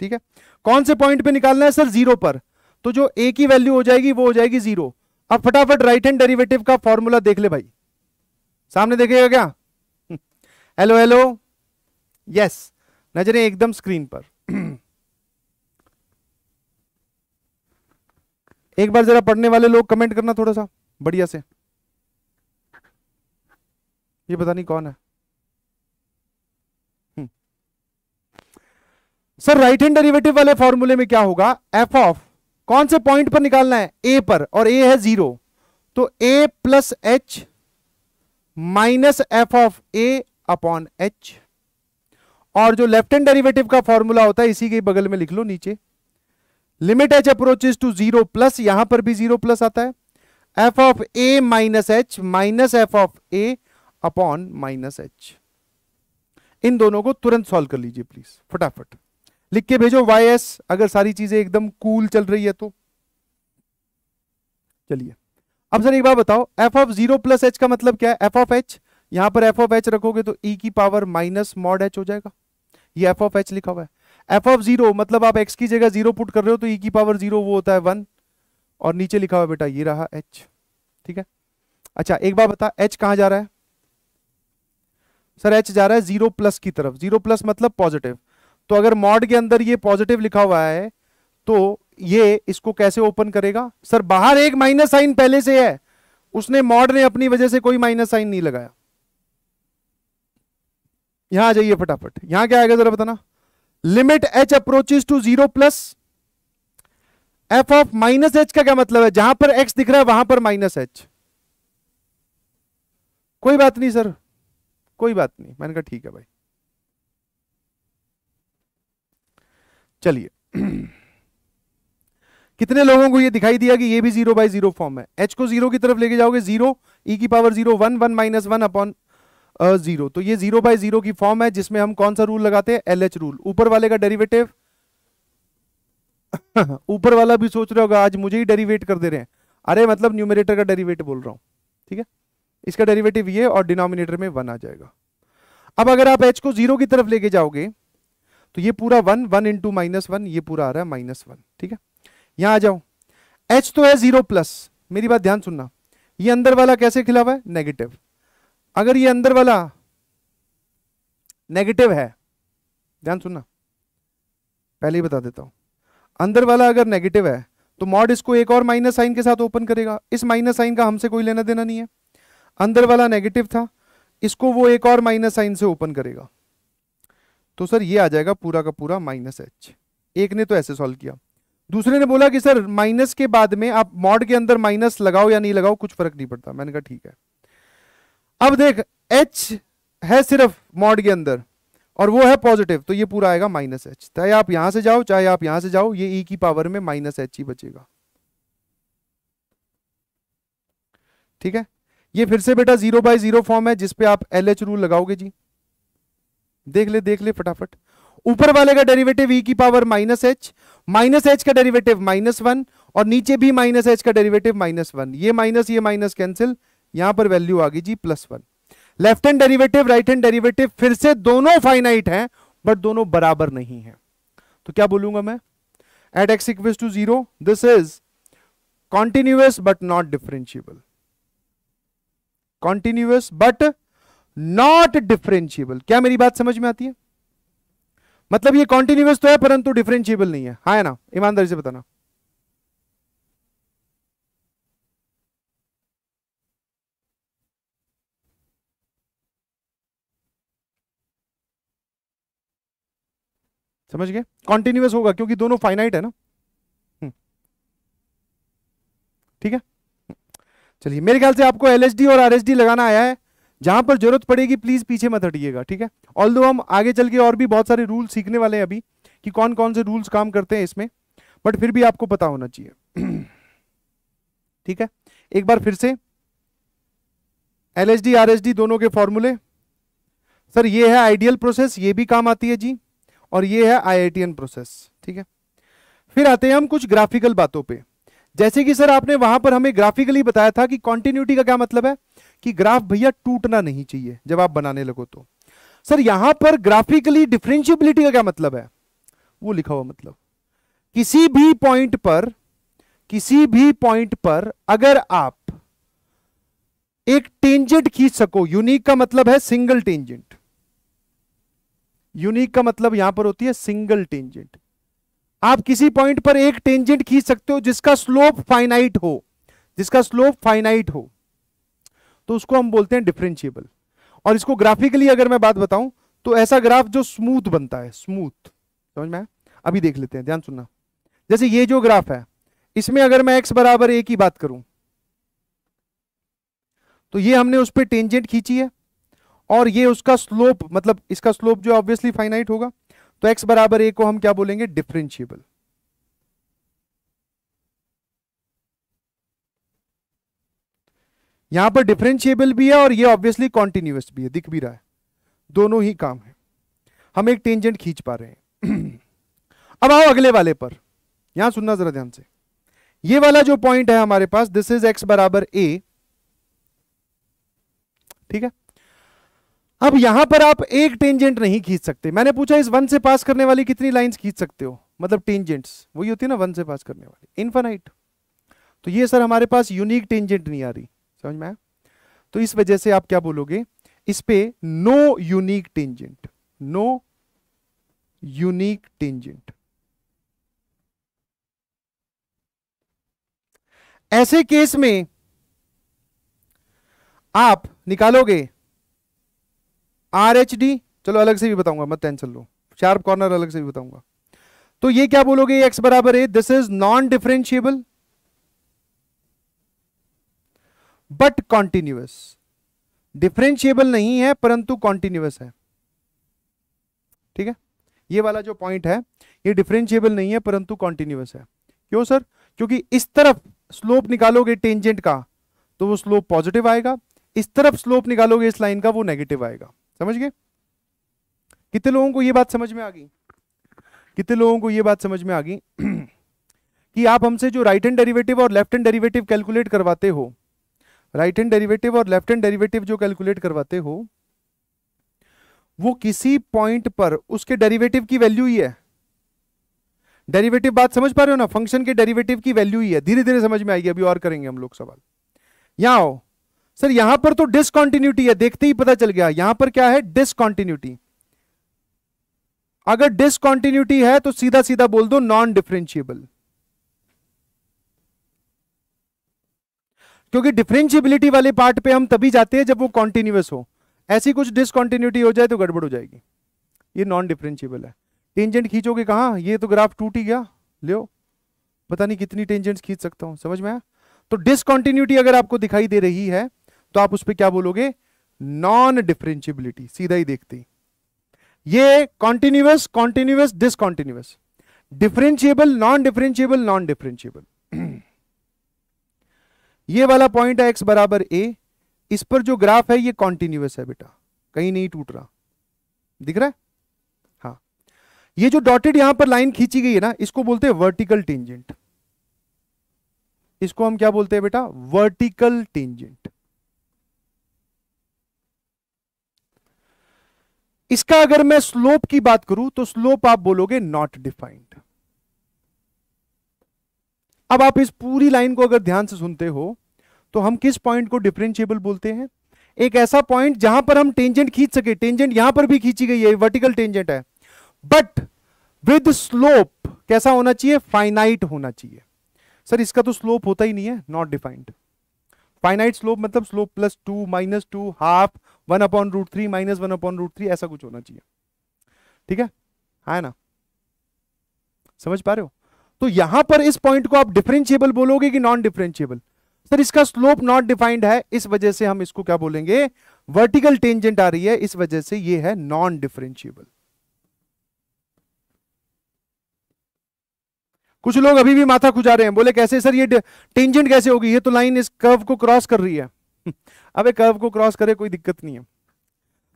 ठीक है कौन से पॉइंट पे निकालना है सर जीरो पर तो जो ए की वैल्यू हो जाएगी वो हो जाएगी जीरो अब फटाफट राइट हैंड डेरिवेटिव का फॉर्मूला देख ले भाई सामने देखेगा क्या हेलो हेलो यस नजरें एकदम स्क्रीन पर एक बार जरा पढ़ने वाले लोग कमेंट करना थोड़ा सा बढ़िया से ये पता नहीं कौन है हम्म। सर राइट हैंड डेरिवेटिव वाले फॉर्मूले में क्या होगा एफ ऑफ कौन से पॉइंट पर निकालना है ए पर और ए है जीरो तो a plus H minus F of A upon h और जो लेफ्ट हैंड डेरिवेटिव का फॉर्मूला होता है इसी के बगल में लिख लो नीचे limit h approaches to zero plus यहां पर भी जीरो प्लस आता है f of a minus h minus F of A upon minus h इन दोनों को तुरंत सॉल्व कर लीजिए प्लीज फटाफट लिख के भेजो वाई एस अगर सारी चीजें एकदम कूल चल रही है तो चलिए अब सर एक बार बताओ f of zero plus H का मतलब क्या है एफ ऑफ एच यहां पर एफ ऑफ एच रखोगे तो ई e की पावर माइनस मॉड एच हो जाएगा ये एफ ऑफ एच लिखा हुआ है एफ ऑफ जीरो मतलब आप एक्स की जगह जीरो पुट कर रहे हो तो ई e की पावर जीरो वो होता है वन और नीचे लिखा हुआ बेटा ये रहा एच ठीक है अच्छा एक बार बता एच कहाँ जा रहा है सर एच जा रहा है जीरो प्लस की तरफ जीरो प्लस मतलब पॉजिटिव तो अगर मॉड के अंदर ये पॉजिटिव लिखा हुआ है तो ये इसको कैसे ओपन करेगा सर बाहर एक माइनस साइन पहले से है उसने मॉड ने अपनी वजह से कोई माइनस साइन नहीं लगाया यहां आ जाइए फटाफट यहां क्या आएगा जरा बताना limit h approaches to zero plus f of minus h का क्या मतलब है जहां पर एक्स दिख रहा है वहां पर माइनस एच कोई बात नहीं सर कोई बात नहीं मैंने कहा ठीक है भाई चलिए कितने लोगों को ये दिखाई दिया कि ये भी जीरो बाई जीरो फॉर्म है एच को जीरो की तरफ लेके जाओगे जीरो ई e की power zero one one minus one upon zero तो ये जीरो बाय जीरो की फॉर्म है जिसमें हम कौन सा रूल लगाते हैं एलएच रूल ऊपर वाले का डेरिवेटिव ऊपर वाला भी सोच रहे होगा आज मुझे ही डेरिवेट कर दे रहे हैं अरे मतलब न्यूमिनेटर का डेरिवेट बोल रहा हूं ठीक है इसका डेरिवेटिव ये और डिनोमिनेटर में वन आ जाएगा अब अगर आप एच को जीरो की तरफ लेके जाओगे तो ये पूरा one one into minus one ये पूरा आ रहा है माइनस वन ठीक है यहां आ जाओ एच तो है जीरो प्लस मेरी बात ध्यान सुनना ये अंदर वाला कैसे खिलाफ है नेगेटिव अगर ये अंदर वाला नेगेटिव है ध्यान सुनना पहले ही बता देता हूं अंदर वाला अगर नेगेटिव है तो मॉड इसको एक और माइनस साइन के साथ ओपन करेगा इस माइनस साइन का हमसे कोई लेना देना नहीं है अंदर वाला नेगेटिव था इसको वो एक और माइनस साइन से ओपन करेगा तो सर ये आ जाएगा पूरा का पूरा माइनस एच एक ने तो ऐसे सॉल्व किया दूसरे ने बोला कि सर माइनस के बाद में आप मॉड के अंदर माइनस लगाओ या नहीं लगाओ कुछ फर्क नहीं पड़ता मैंने कहा ठीक है अब देख एच है सिर्फ मॉड के अंदर और वो है पॉजिटिव तो ये पूरा आएगा माइनस एच चाहे आप यहां से जाओ चाहे आप यहां से जाओ ये ई e की पावर में माइनस एच ही बचेगा ठीक है ये फिर से बेटा जीरो बाय जीरो फॉर्म है जिसपे आप एल एच रूल लगाओगे जी देख ले देख ले फटाफट ऊपर वाले का डेरिवेटिव ई e की power minus h minus h का डेरिवेटिव माइनस वन और नीचे भी माइनस एच का डेरिवेटिव माइनस वन ये माइनस ये माइनस कैंसिल यहां पर वैल्यू आ गई जी plus one left hand derivative right hand derivative फिर से दोनों फाइनाइट हैं बट दोनों बराबर नहीं है तो क्या बोलूंगा मैं at x equal to zero this is continuous but not differentiable continuous but not differentiable क्या मेरी बात समझ में आती है मतलब ये कॉन्टिन्यूस तो है परंतु डिफरेंशियबल नहीं है हाँ है ना ईमानदारी से बताना समझ गए कॉन्टिन्यूस होगा क्योंकि दोनों फाइनाइट है ना हम्म। ठीक है चलिए मेरे ख्याल से आपको एलएसडी और आरएसडी लगाना आया है जहां पर जरूरत पड़ेगी प्लीज पीछे मत हटिएगा ठीक है ऑल हम आगे चल के और भी बहुत सारे रूल सीखने वाले हैं अभी कि कौन कौन से रूल्स काम करते हैं इसमें बट फिर भी आपको पता होना चाहिए ठीक है एक बार फिर से एल एस डी दोनों के फॉर्मूले सर ये है आइडियल प्रोसेस ये भी काम आती है जी और ये है आई प्रोसेस ठीक है फिर आते हैं हम कुछ ग्राफिकल बातों पे जैसे कि सर आपने वहां पर हमें ग्राफिकली बताया था कि कॉन्टिन्यूटी का क्या मतलब है कि ग्राफ भैया टूटना नहीं चाहिए जब आप बनाने लगो तो सर यहां पर ग्राफिकली डिफ्रेंशियबिलिटी का क्या मतलब है वो लिखा हुआ मतलब किसी भी पॉइंट पर किसी भी पॉइंट पर अगर आप एक टेंजेंट खींच सको यूनिक का मतलब है सिंगल टेंजेंट यूनिक का मतलब यहां पर होती है सिंगल टेंजेंट आप किसी पॉइंट पर एक टेंजेंट खींच सकते हो जिसका स्लोप फाइनाइट हो जिसका स्लोप फाइनाइट हो तो उसको हम बोलते हैं डिफरेंशिएबल और इसको ग्राफिकली अगर मैं बात बताऊं तो ऐसा ग्राफ जो स्मूथ बनता है स्मूथ समझ में अभी देख लेते हैं ध्यान सुनना जैसे ये जो ग्राफ है इसमें अगर मैं एक्स बराबर ए की बात करूं तो ये हमने उस पर टेंजेंट खींची है और ये उसका स्लोप मतलब इसका स्लोप जो ऑब्वियसली फाइनाइट होगा तो एक्स बराबर ए को हम क्या बोलेंगे डिफरेंशियबल यहां पर डिफरेंशियबल भी है और ये ऑब्वियसली कॉन्टिन्यूस भी है दिख भी रहा है दोनों ही काम है हम एक टेंजेंट खींच पा रहे हैं अब आओ अगले वाले पर यहां सुनना जरा ध्यान से ये वाला जो पॉइंट है हमारे पास दिस इज एक्स बराबर ए ठीक है अब यहां पर आप एक टेंजेंट नहीं खींच सकते मैंने पूछा इस वन से पास करने वाली कितनी लाइंस खींच सकते हो मतलब टेंजेंट्स वही होती है ना वन से पास करने वाली इनफाइट तो ये सर हमारे पास यूनिक टेंजेंट नहीं आ रही समझ में तो इस वजह से आप क्या बोलोगे इस पे no unique tangent no unique tangent ऐसे केस में आप निकालोगे आर चलो अलग से भी बताऊंगा मत टेंशन लो शार्प कॉर्नर अलग से भी बताऊंगा तो ये क्या बोलोगे x बराबर a this is non differentiable but continuous differentiable नहीं है परंतु कॉन्टिन्यूस है ठीक है ये वाला जो पॉइंट है ये डिफरेंशियबल नहीं है परंतु कॉन्टिन्यूस है क्यों सर क्योंकि इस तरफ स्लोप निकालोगे टेंजेंट का तो वो स्लोप पॉजिटिव आएगा इस तरफ स्लोप निकालोगे इस लाइन का वो नेगेटिव आएगा समझ गए कितने लोगों को ये बात समझ में आ गई कितने लोगों को ये बात समझ में आ गई कि आप हमसे जो राइट हैंड डेरिवेटिव और लेफ्ट हैंड डेरिवेटिव कैलकुलेट करवाते हो राइट हैंड डेरिवेटिव और लेफ्ट हैंड डेरिवेटिव जो कैलकुलेट करवाते हो वो किसी पॉइंट पर उसके डेरिवेटिव की वैल्यू ही है डेरिवेटिव बात समझ पा रहे हो ना फंक्शन के डेरिवेटिव की वैल्यू ही है धीरे धीरे समझ में आएगी अभी और करेंगे हम लोग सवाल यहां आओ सर यहां पर तो डिसकॉन्टिन्यूटी है देखते ही पता चल गया यहां पर क्या है डिसकॉन्टिन्यूटी अगर डिसकॉन्टिन्यूटी है तो सीधा सीधा बोल दो नॉन डिफ्रेंशियबल क्योंकि डिफ्रेंशियबिलिटी वाले पार्ट पे हम तभी जाते हैं जब वो कॉन्टिन्यूस हो ऐसी कुछ डिसकॉन्टिन्यूटी हो जाए तो गड़बड़ हो जाएगी ये नॉन डिफ्रेंशियबल है टेंजेंट खींचोगे कहा ये तो ग्राफ टूट ही गया लियो पता नहीं कितनी टेंजेंट खींच सकता हूं समझ में आया तो डिसकॉन्टिन्यूटी अगर आपको दिखाई दे रही है तो आप उस पर क्या बोलोगे नॉन डिफरेंशियबिलिटी सीधा ही देखते ये continuous continuous discontinuous differentiable non differentiable non differentiable ये वाला पॉइंट है एक्स बराबर ए इस पर जो ग्राफ है ये कॉन्टिन्यूस है बेटा कहीं नहीं टूट रहा दिख रहा है हाँ ये जो डॉटेड यहां पर लाइन खींची गई है ना इसको बोलते हैं वर्टिकल टेंजेंट इसको हम क्या बोलते हैं बेटा वर्टिकल टेंजेंट इसका अगर मैं स्लोप की बात करूं तो स्लोप आप बोलोगे नॉट डिफाइंड अब आप इस पूरी लाइन को अगर ध्यान से सुनते हो तो हम किस पॉइंट को डिफरेंशिएबल बोलते हैं एक ऐसा पॉइंट जहां पर हम टेंजेंट खींच सके टेंजेंट यहां पर भी खींची गई है वर्टिकल टेंजेंट है बट विद स्लोप कैसा होना चाहिए फाइनाइट होना चाहिए सर इसका तो स्लोप होता ही नहीं है नॉट डिफाइंड फाइनाइट स्लोप मतलब slope plus two minus two half one upon root three minus one upon root three ऐसा कुछ होना चाहिए ठीक है है ना समझ पा रहे हो तो यहां पर इस पॉइंट को आप डिफरेंशिएबल बोलोगे कि नॉन डिफरेंशिएबल सर इसका स्लोप नॉट डिफाइंड है इस वजह से हम इसको क्या बोलेंगे वर्टिकल टेंजेंट आ रही है इस वजह से ये है नॉन डिफरेंशिएबल कुछ लोग अभी भी माथा खुजा रहे हैं बोले कैसे सर ये टेंजेंट कैसे होगी ये तो लाइन इस कर्व को क्रॉस कर रही है अबे कर्व को क्रॉस करे कोई दिक्कत नहीं है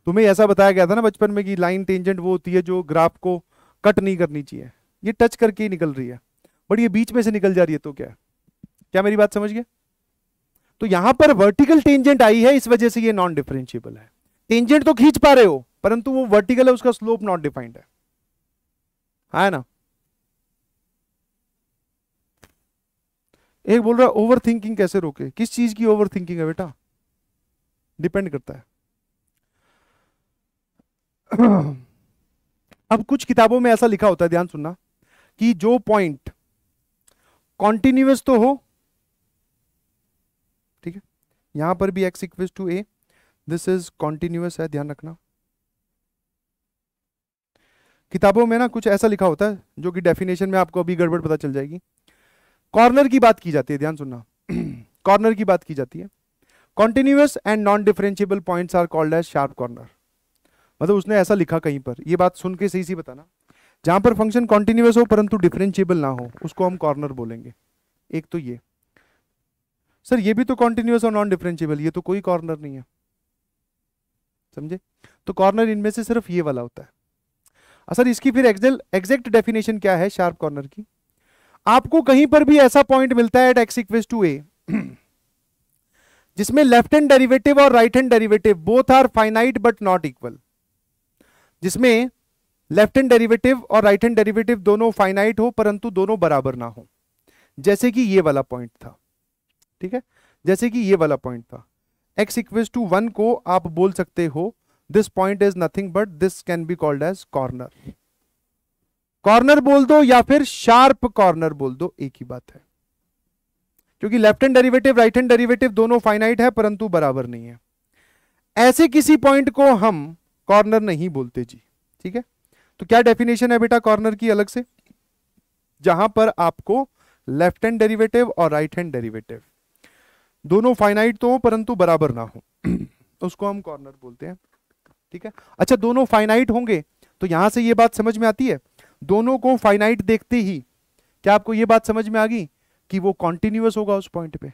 तुम्हें ऐसा बताया गया था ना बचपन में कि लाइन टेंजेंट वो होती है जो ग्राफ को कट नहीं करनी चाहिए ये टच करके ही निकल रही है बट ये बीच में से निकल जा रही है तो क्या क्या मेरी बात समझ गया तो यहां पर वर्टिकल टेंजेंट आई है इस वजह से ये नॉन डिफरेंशियबल है टेंजेंट तो खींच पा रहे हो परंतु वो वर्टिकल है उसका स्लोप नॉट डिफाइंड है हाँ ना एक बोल रहा है ओवर थिंकिंग कैसे रोके किस चीज की ओवर थिंकिंग है बेटा डिपेंड करता है अब कुछ किताबों में ऐसा लिखा होता है ध्यान सुनना कि जो पॉइंट कॉन्टिन्यूस तो हो ठीक है यहां पर भी x equal to a this is continuous है ध्यान रखना किताबों में ना कुछ ऐसा लिखा होता है जो कि डेफिनेशन में आपको अभी गड़बड़ पता चल जाएगी कॉर्नर की बात की जाती है ध्यान सुनना कॉर्नर की बात की जाती है continuous and non differentiable point are called as sharp corner मतलब उसने ऐसा लिखा कहीं पर यह बात सुन के सही सी बताना जहां पर फंक्शन कॉन्टिन्यूस हो परंतु डिफरेंशियबल ना हो उसको हम कॉर्नर बोलेंगे एक तो ये सर ये भी तो कॉन्टिन्यूस और नॉन डिफरेंशियबल ये तो कोई कॉर्नर नहीं है समझे तो कॉर्नर इनमें से सिर्फ ये वाला होता है सर इसकी फिर एग्जैक्ट डेफिनेशन क्या है शार्प कॉर्नर की आपको कहीं पर भी ऐसा पॉइंट मिलता है at x equals to a जिसमें लेफ्ट हैंड डेरिवेटिव और right hand derivative both are finite but not equal जिसमें लेफ्ट हैंड डेरिवेटिव और राइट हैंड डेरिवेटिव दोनों फाइनाइट हो परंतु दोनों बराबर ना हो जैसे कि ये वाला पॉइंट था ठीक है जैसे कि ये वाला पॉइंट था एक्स इक्वल टू वन को आप बोल सकते हो this point is nothing but this can be called as corner corner बोल दो या फिर शार्प कॉर्नर बोल दो एक ही बात है क्योंकि left hand derivative right hand derivative दोनों फाइनाइट है परंतु बराबर नहीं है ऐसे किसी पॉइंट को हम कॉर्नर नहीं बोलते जी ठीक है तो क्या डेफिनेशन है बेटा कॉर्नर की अलग से जहां पर आपको लेफ्ट हैंड डेरिवेटिव और राइट हैंड डेरिवेटिव दोनों फाइनाइट तो हो परंतु बराबर ना हो उसको हम कॉर्नर बोलते हैं ठीक है अच्छा दोनों फाइनाइट होंगे तो यहां से ये बात समझ में आती है दोनों को फाइनाइट देखते ही क्या आपको ये बात समझ में आ गई कि वो कॉन्टिन्यूस होगा उस पॉइंट पे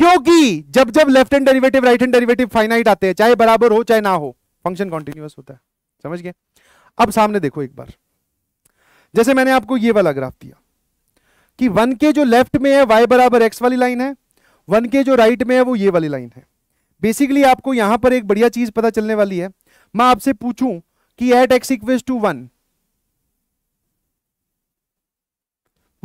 क्योंकि जब जब left hand derivative right hand derivative finite आते हैं चाहे बराबर हो चाहे ना हो फंक्शन कॉन्टिन्यूस होता है समझ गए अब सामने देखो एक बार जैसे मैंने आपको ये वाला ग्राफ दिया कि वन के जो लेफ्ट में है वाई बराबर एक्स वाली लाइन है वन के जो राइट में है वो ये वाली लाइन है बेसिकली आपको यहां पर एक बढ़िया चीज पता चलने वाली है मैं आपसे पूछूं कि at x equals to one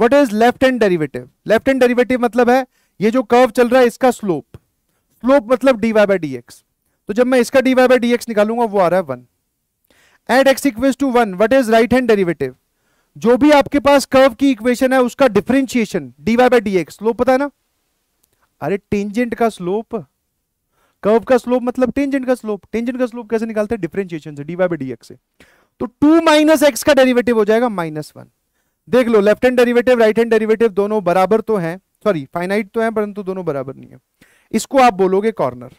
what is left hand derivative left hand derivative मतलब है ये जो कर्व चल रहा है इसका स्लोप स्लोप मतलब d y by d x तो जब मैं इसका d y by d x निकालूंगा वो आ रहा है one at x equals to one what is right hand derivative जो भी आपके पास कर्व की इक्वेशन है उसका differentiation D y by d x slope पता है ना अरे टेंजेंट का स्लोप कर्व का स्लोप मतलब टेंजेंट का स्लोप टेंजेंट का स्लोप कैसे निकालते हैं डिफरेंशिएशन से d y by d x से तो टू माइनस एक्स का डेरिवेटिव हो जाएगा माइनस वन देख लो left hand derivative right hand derivative दोनों बराबर तो हैं सॉरी फाइनाइट तो हैं परंतु दोनों बराबर नहीं है इसको आप बोलोगे कॉर्नर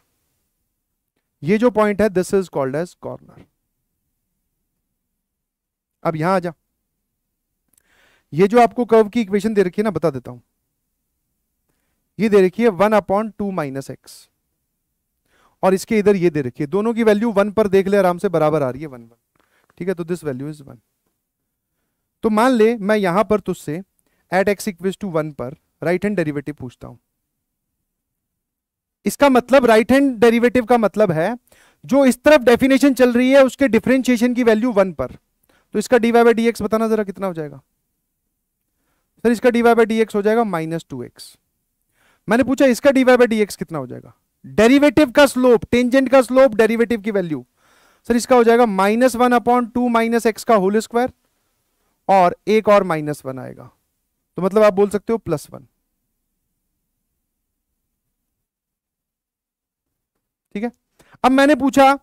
ये जो पॉइंट है this is called as corner अब यहां आ जा ये जो आपको कर्व की इक्वेशन दे रखी है ना बता देता हूं ये दे रखी है one upon two minus x और इसके इधर ये दे रखी है दोनों की वैल्यू वन पर देख ले आराम से बराबर आ रही है वन वन ठीक है तो दिस वैल्यू इज वन तो मान ले मैं यहां पर तुझसे at x equal to one पर राइट हैंड डेरिवेटिव पूछता हूं इसका मतलब राइट हैंड डेरिवेटिव का मतलब है जो इस तरफ डेफिनेशन चल रही है उसके डिफ्रेंशिएशन की वैल्यू वन पर तो इसका d y by d x बताना जरा कितना हो जाएगा सर इसका डी वाई बाई डी हो जाएगा माइनस टू एक्स मैंने पूछा इसका डी वाई बाई डी कितना हो जाएगा डेरिवेटिव का स्लोप टेंजेंट का स्लोप डेरिवेटिव की वैल्यू सर इसका हो जाएगा minus one upon two minus x का होल स्क्वायर और एक और माइनस वन आएगा तो मतलब आप बोल सकते हो प्लस वन ठीक है अब मैंने पूछा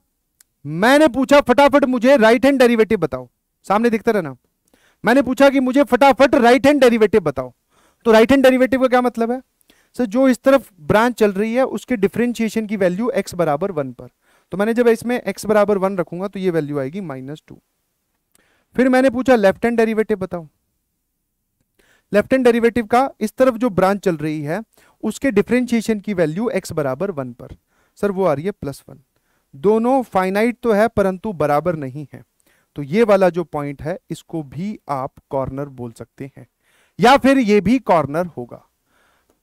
मैंने पूछा फटाफट मुझे राइट हैंड डेरिवेटिव बताओ सामने दिखता रहना मैंने पूछा कि मुझे फटाफट राइट हैंड डेरिवेटिव बताओ तो राइट हैंड डेरिवेटिव का क्या मतलब है सर जो इस तरफ ब्रांच चल रही है उसके डिफ्रेंशिएशन की वैल्यू एक्स बराबर वन पर तो मैंने जब इसमें एक्स बराबर वन रखूंगा तो ये वैल्यू आएगी माइनस टू फिर मैंने पूछा लेफ्ट हैंड डेरिवेटिव बताओ लेफ्ट हैंड डेरिवेटिव का इस तरफ जो ब्रांच चल रही है उसके डिफ्रेंशिएशन की वैल्यू एक्स बराबर वन पर सर वो आ रही है प्लस वन दोनों फाइनाइट तो है परंतु बराबर नहीं है तो ये वाला जो पॉइंट है इसको भी आप कॉर्नर बोल सकते हैं या फिर ये भी कॉर्नर होगा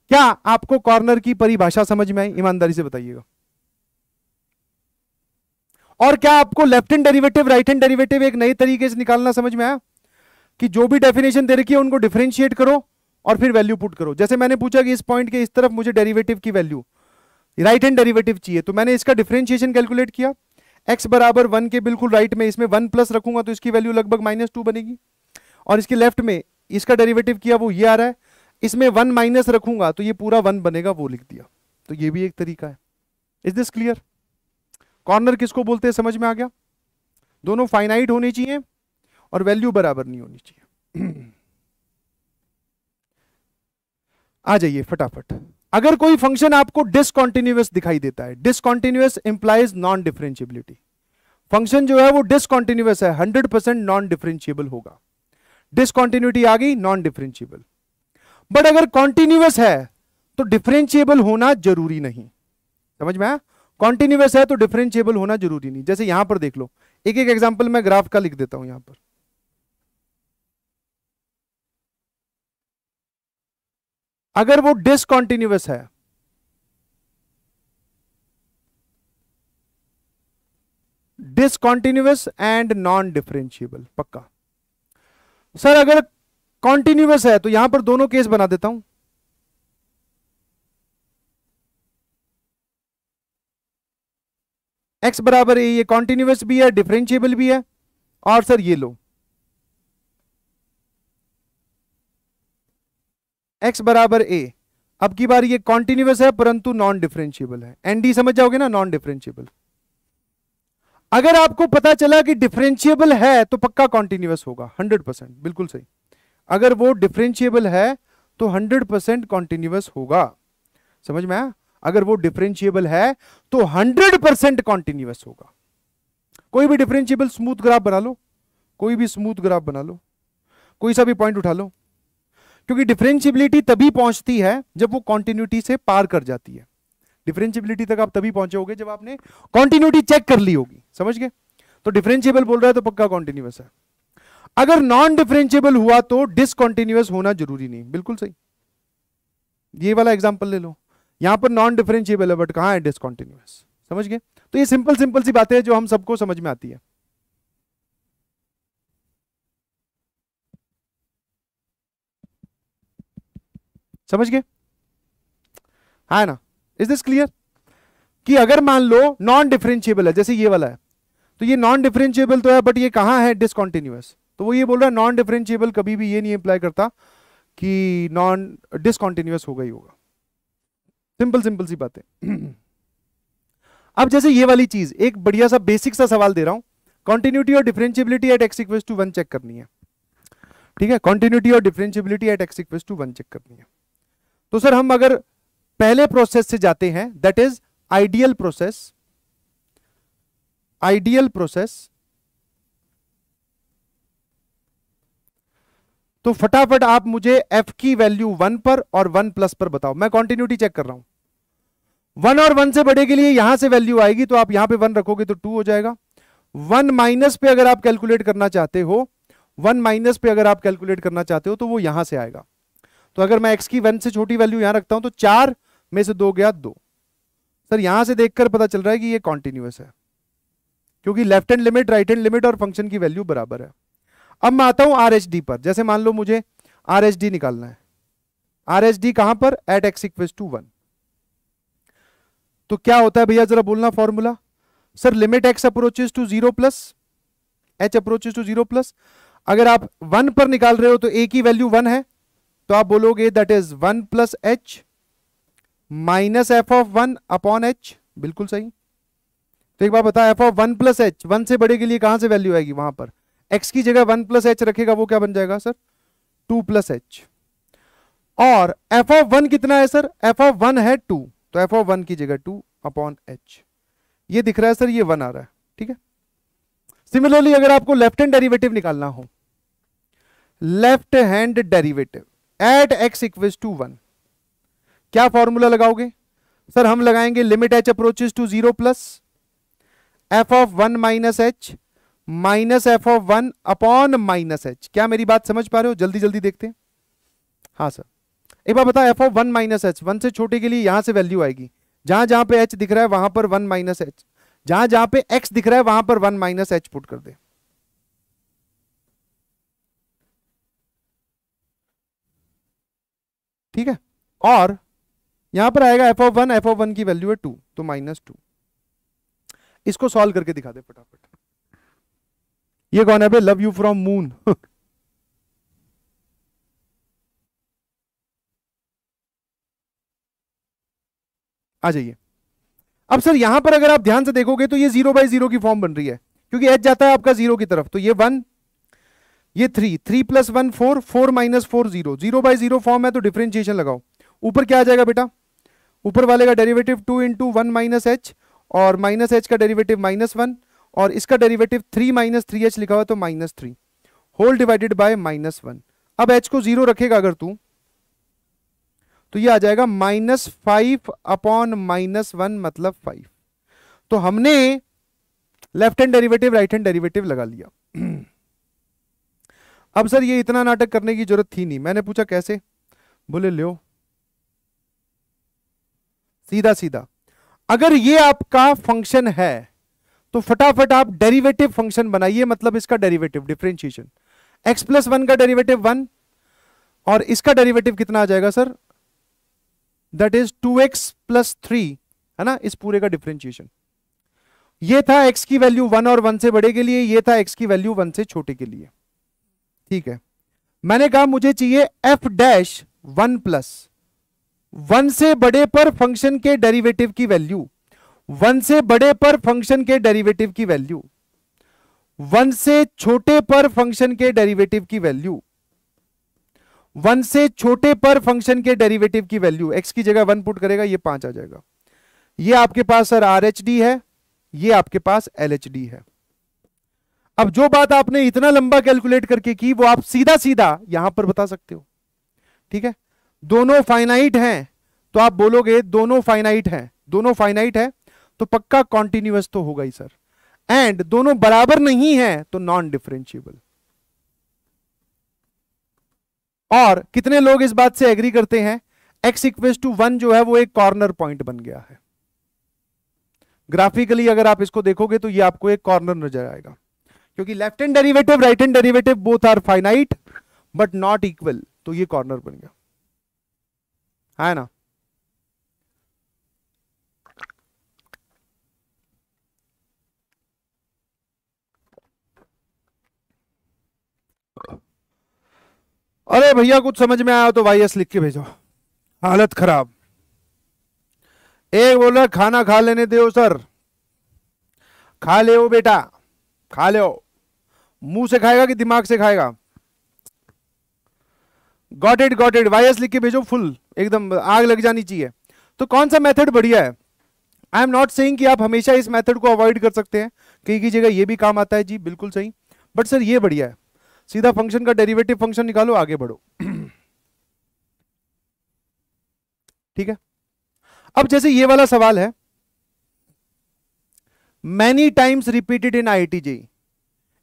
क्या आपको कॉर्नर की परिभाषा समझ में आई ईमानदारी से बताइएगा और क्या आपको left hand derivative right hand derivative एक नए तरीके से निकालना समझ में आया कि जो भी डेफिनेशन दे रखी है उनको डिफ्रेंशिएट करो और फिर वैल्यू पुट करो जैसे मैंने पूछा कि इस पॉइंट के इस तरफ मुझे डेरिवेटिव की वैल्यू राइट हैंड डेरिवेटिव चाहिए तो मैंने इसका डिफ्रेंशिएशन कैलकुलेट किया एक्स बराबर वन के बिल्कुल राइट में इसमें वन प्लस रखूंगा तो इसकी वैल्यू लगभग माइनस टू बनेगी और इसके लेफ्ट में इसका डेरिवेटिव किया वो ये आ रहा है इसमें वन माइनस रखूंगा तो ये पूरा वन बनेगा वो लिख दिया तो ये भी एक तरीका है इज दिस क्लियर कॉर्नर किसको बोलते हैं समझ में आ गया दोनों फाइनाइट होने चाहिए और वैल्यू बराबर नहीं होनी चाहिए आ जाइए फटाफट अगर कोई फंक्शन आपको डिसकॉन्टिन्यूस दिखाई देता है discontinuous implies non differentiability function जो है वो डिसकॉन्टिन्यूस है हंड्रेड परसेंट नॉन डिफरेंशियबल होगा डिसकॉन्टिन्यूटी आ गई नॉन डिफरेंशियबल बट अगर कॉन्टिन्यूस है तो डिफरेंशियबल होना जरूरी नहीं समझ में आया कॉन्टिन्यूस है तो डिफरेंशियबल होना जरूरी नहीं जैसे यहां पर देख लो एक एक एग्जाम्पल मैं ग्राफ का लिख देता हूं यहां पर अगर वो डिसकॉन्टिन्यूस है डिसकॉन्टिन्यूस एंड नॉन डिफरेंशियबल पक्का सर अगर कॉन्टिन्यूस है तो यहां पर दोनों केस बना देता हूं एक्स बराबर ए ये कॉन्टिन्यूस भी है डिफरेंशियबल भी है और सर ये लो एक्स बराबर ए अब की बार ये कॉन्टिन्यूस है परंतु नॉन डिफरेंशियबल है एनडी समझ जाओगे ना नॉन डिफरेंशियबल अगर आपको पता चला कि डिफरेंशियबल है तो पक्का कॉन्टिन्यूस होगा 100 परसेंट बिल्कुल सही अगर वो डिफरेंशियबल है तो 100 परसेंट कॉन्टिन्यूस होगा समझ में आया अगर वो डिफरेंशियबल है तो 100 परसेंट कॉन्टिन्यूस होगा कोई भी डिफरेंशियबल स्मूथ ग्राफ बना लो कोई भी स्मूथ ग्राफ बना लो कोई सा भी पॉइंट उठा लो क्योंकि डिफरेंशियबिलिटी तभी पहुंचती है जब वो कॉन्टिन्यूटी से पार कर जाती है डिफरेंशियबिलिटी तक आप तभी पहुंचे जब आपने कॉन्टिन्यूटी चेक कर ली होगी समझ गए तो डिफरेंशियबल बोल रहा है तो पक्का कॉन्टिन्यूस है अगर नॉन डिफरेंशियबल हुआ तो डिसकॉन्टिन्यूस होना जरूरी नहीं बिल्कुल सही ये वाला एग्जाम्पल ले लो यहां पर नॉन डिफरेंशियबल है बट कहां है डिसकॉन्टिन्यूस समझ गए तो ये सिंपल सिंपल सी बातें हैं जो हम सबको समझ में आती है समझ गए है हाँ ना इज दिस क्लियर कि अगर मान लो नॉन डिफरेंशियबल है जैसे ये वाला है तो ये नॉन डिफरेंशियबल तो है बट ये कहां है डिसकॉन्टिन्यूस तो वो ये बोल रहा है नॉन डिफरेंशियबल कभी भी ये नहीं अप्लाई करता कि नॉन डिसकॉन्टिन्यूस होगा ही होगा सिंपल सिंपल सी बातें अब जैसे ये वाली चीज एक बढ़िया सा बेसिक सा सवाल दे रहा हूं कॉन्टिन्यूटी और differentiability at x equals to one check करनी है ठीक है कॉन्टिन्यूटी और differentiability at x equals to one check करनी है तो सर हम अगर पहले प्रोसेस से जाते हैं that is ideal process ideal process तो फटाफट आप मुझे f की वैल्यू वन पर और वन प्लस पर बताओ मैं कॉन्टिन्यूटी चेक कर रहा हूं वन और वन से बड़े के लिए यहां से वैल्यू आएगी तो आप यहां पे वन रखोगे तो टू हो जाएगा वन माइनस पे अगर आप कैलकुलेट करना चाहते हो वन माइनस पे अगर आप कैलकुलेट करना चाहते हो तो वो यहां से आएगा तो अगर मैं एक्स की वन से छोटी वैल्यू यहां रखता हूं तो चार में से दो गया दो सर यहां से देखकर पता चल रहा है कि ये कॉन्टिन्यूस है क्योंकि left hand limit right hand limit और फंक्शन की वैल्यू बराबर है अब मैं आता हूं आर पर जैसे मान लो मुझे आर निकालना है आर एच डी कहां पर at x equal to one तो क्या होता है भैया जरा बोलना formula sir limit x approaches to zero plus h approaches to zero plus अगर आप वन पर निकाल रहे हो तो ए की वैल्यू वन है तो आप बोलोगे that is one plus H minus F of one upon h बिल्कुल सही तो एक बार बता f of one plus h one से बड़े के लिए कहां से वैल्यू आएगी वहां पर एक्स की जगह वन प्लस एच रखेगा वो क्या बन जाएगा सर टू प्लस एच और एफ ऑफ वन कितना है सर एफ ऑफ वन है टू तो एफ ऑफ वन की जगह टू अपॉन एच ये दिख रहा है सर ये वन आ रहा है ठीक है सिमिलरली अगर आपको लेफ्ट हैंड डेरिवेटिव निकालना हो left hand derivative at x equals to one क्या फॉर्मूला लगाओगे सर हम लगाएंगे limit h approaches to zero plus f of one minus h minus F of one upon minus h क्या मेरी बात समझ पा रहे हो जल्दी जल्दी देखते हैं हाँ सर एक बार बता f of one minus h one से छोटे के लिए यहां से वैल्यू आएगी जहां जहां पे एच दिख रहा है वहां पर वन माइनस एच जहां जहां पे एक्स दिख रहा है वहां पर वन माइनस एच पुट कर दे ठीक है और यहां पर आएगा f of one f of one की वैल्यू है टू तो माइनस टू इसको सॉल्व करके दिखा दे फटाफट ये कौन है भाई लव यू फ्रॉम मून आ जाइए अब सर यहां पर अगर आप ध्यान से देखोगे तो ये जीरो बाई जीरो की फॉर्म बन रही है क्योंकि एच जाता है आपका जीरो की तरफ तो ये वन ये three three plus one four four minus four zero zero by zero form है तो डिफ्रेंशिएशन लगाओ ऊपर क्या आ जाएगा बेटा ऊपर वाले का derivative two into one minus h और माइनस एच का डेरिवेटिव माइनस वन और इसका derivative three minus three h लिखा हुआ तो minus three whole divided by minus one अब एच को जीरो रखेगा अगर तू तो ये आ जाएगा minus five upon minus one मतलब फाइव तो हमने left hand derivative right hand derivative लगा लिया अब सर ये इतना नाटक करने की जरूरत थी नहीं मैंने पूछा कैसे बोले लो सीधा सीधा अगर ये आपका फंक्शन है तो फटाफट आप डेरिवेटिव फंक्शन बनाइए मतलब इसका derivative differentiation x plus one का डेरिवेटिव वन और इसका डेरिवेटिव कितना आ जाएगा sir that is two x plus three है ना इस पूरे का डिफ्रेंशिएशन ये था एक्स की वैल्यू वन और वन से बड़े के लिए ये था x की वैल्यू वन से छोटे के लिए ठीक है मैंने कहा मुझे चाहिए f dash one plus one से बड़े पर फंक्शन के डेरिवेटिव की वैल्यू वन से बड़े पर फंक्शन के डेरिवेटिव की वैल्यू वन से छोटे पर फंक्शन के डेरिवेटिव की वैल्यू वन से छोटे पर फंक्शन के डेरिवेटिव की वैल्यू एक्स की जगह वन पुट करेगा ये पांच आ जाएगा ये आपके पास सर आर है ये आपके पास एल है अब जो बात आपने इतना लंबा कैलकुलेट करके की वो आप सीधा सीधा यहां पर बता सकते हो ठीक है दोनों फाइनाइट हैं तो आप बोलोगे दोनों फाइनाइट हैं दोनों फाइनाइट है तो पक्का कॉन्टिन्यूस तो होगा ही सर एंड दोनों बराबर नहीं है तो नॉन डिफरेंशियबल और कितने लोग इस बात से एग्री करते हैं एक्स इक्वेस टू वन जो है वो एक कॉर्नर पॉइंट बन गया है ग्राफिकली अगर आप इसको देखोगे तो ये आपको एक कॉर्नर नजर आएगा क्योंकि left hand derivative right hand derivative both are finite but not equal तो ये कॉर्नर बन गया है ना अरे भैया कुछ समझ में आया तो वाई एस लिख के भेजो हालत खराब एक बोल रहा खाना खा लेने दो सर खा ले बेटा खा ले मुंह से खाएगा कि दिमाग से खाएगा got it got it Y लिख के भेजो फुल एकदम आग लग जानी चाहिए तो कौन सा मेथड बढ़िया है आई एम नॉट सेइंग कि आप हमेशा इस मेथड को अवॉइड कर सकते हैं कई की जगह ये भी काम आता है जी बिल्कुल सही बट सर ये बढ़िया है सीधा फंक्शन का डेरिवेटिव फंक्शन निकालो आगे बढ़ो ठीक है अब जैसे ये वाला सवाल है many times repeated in I T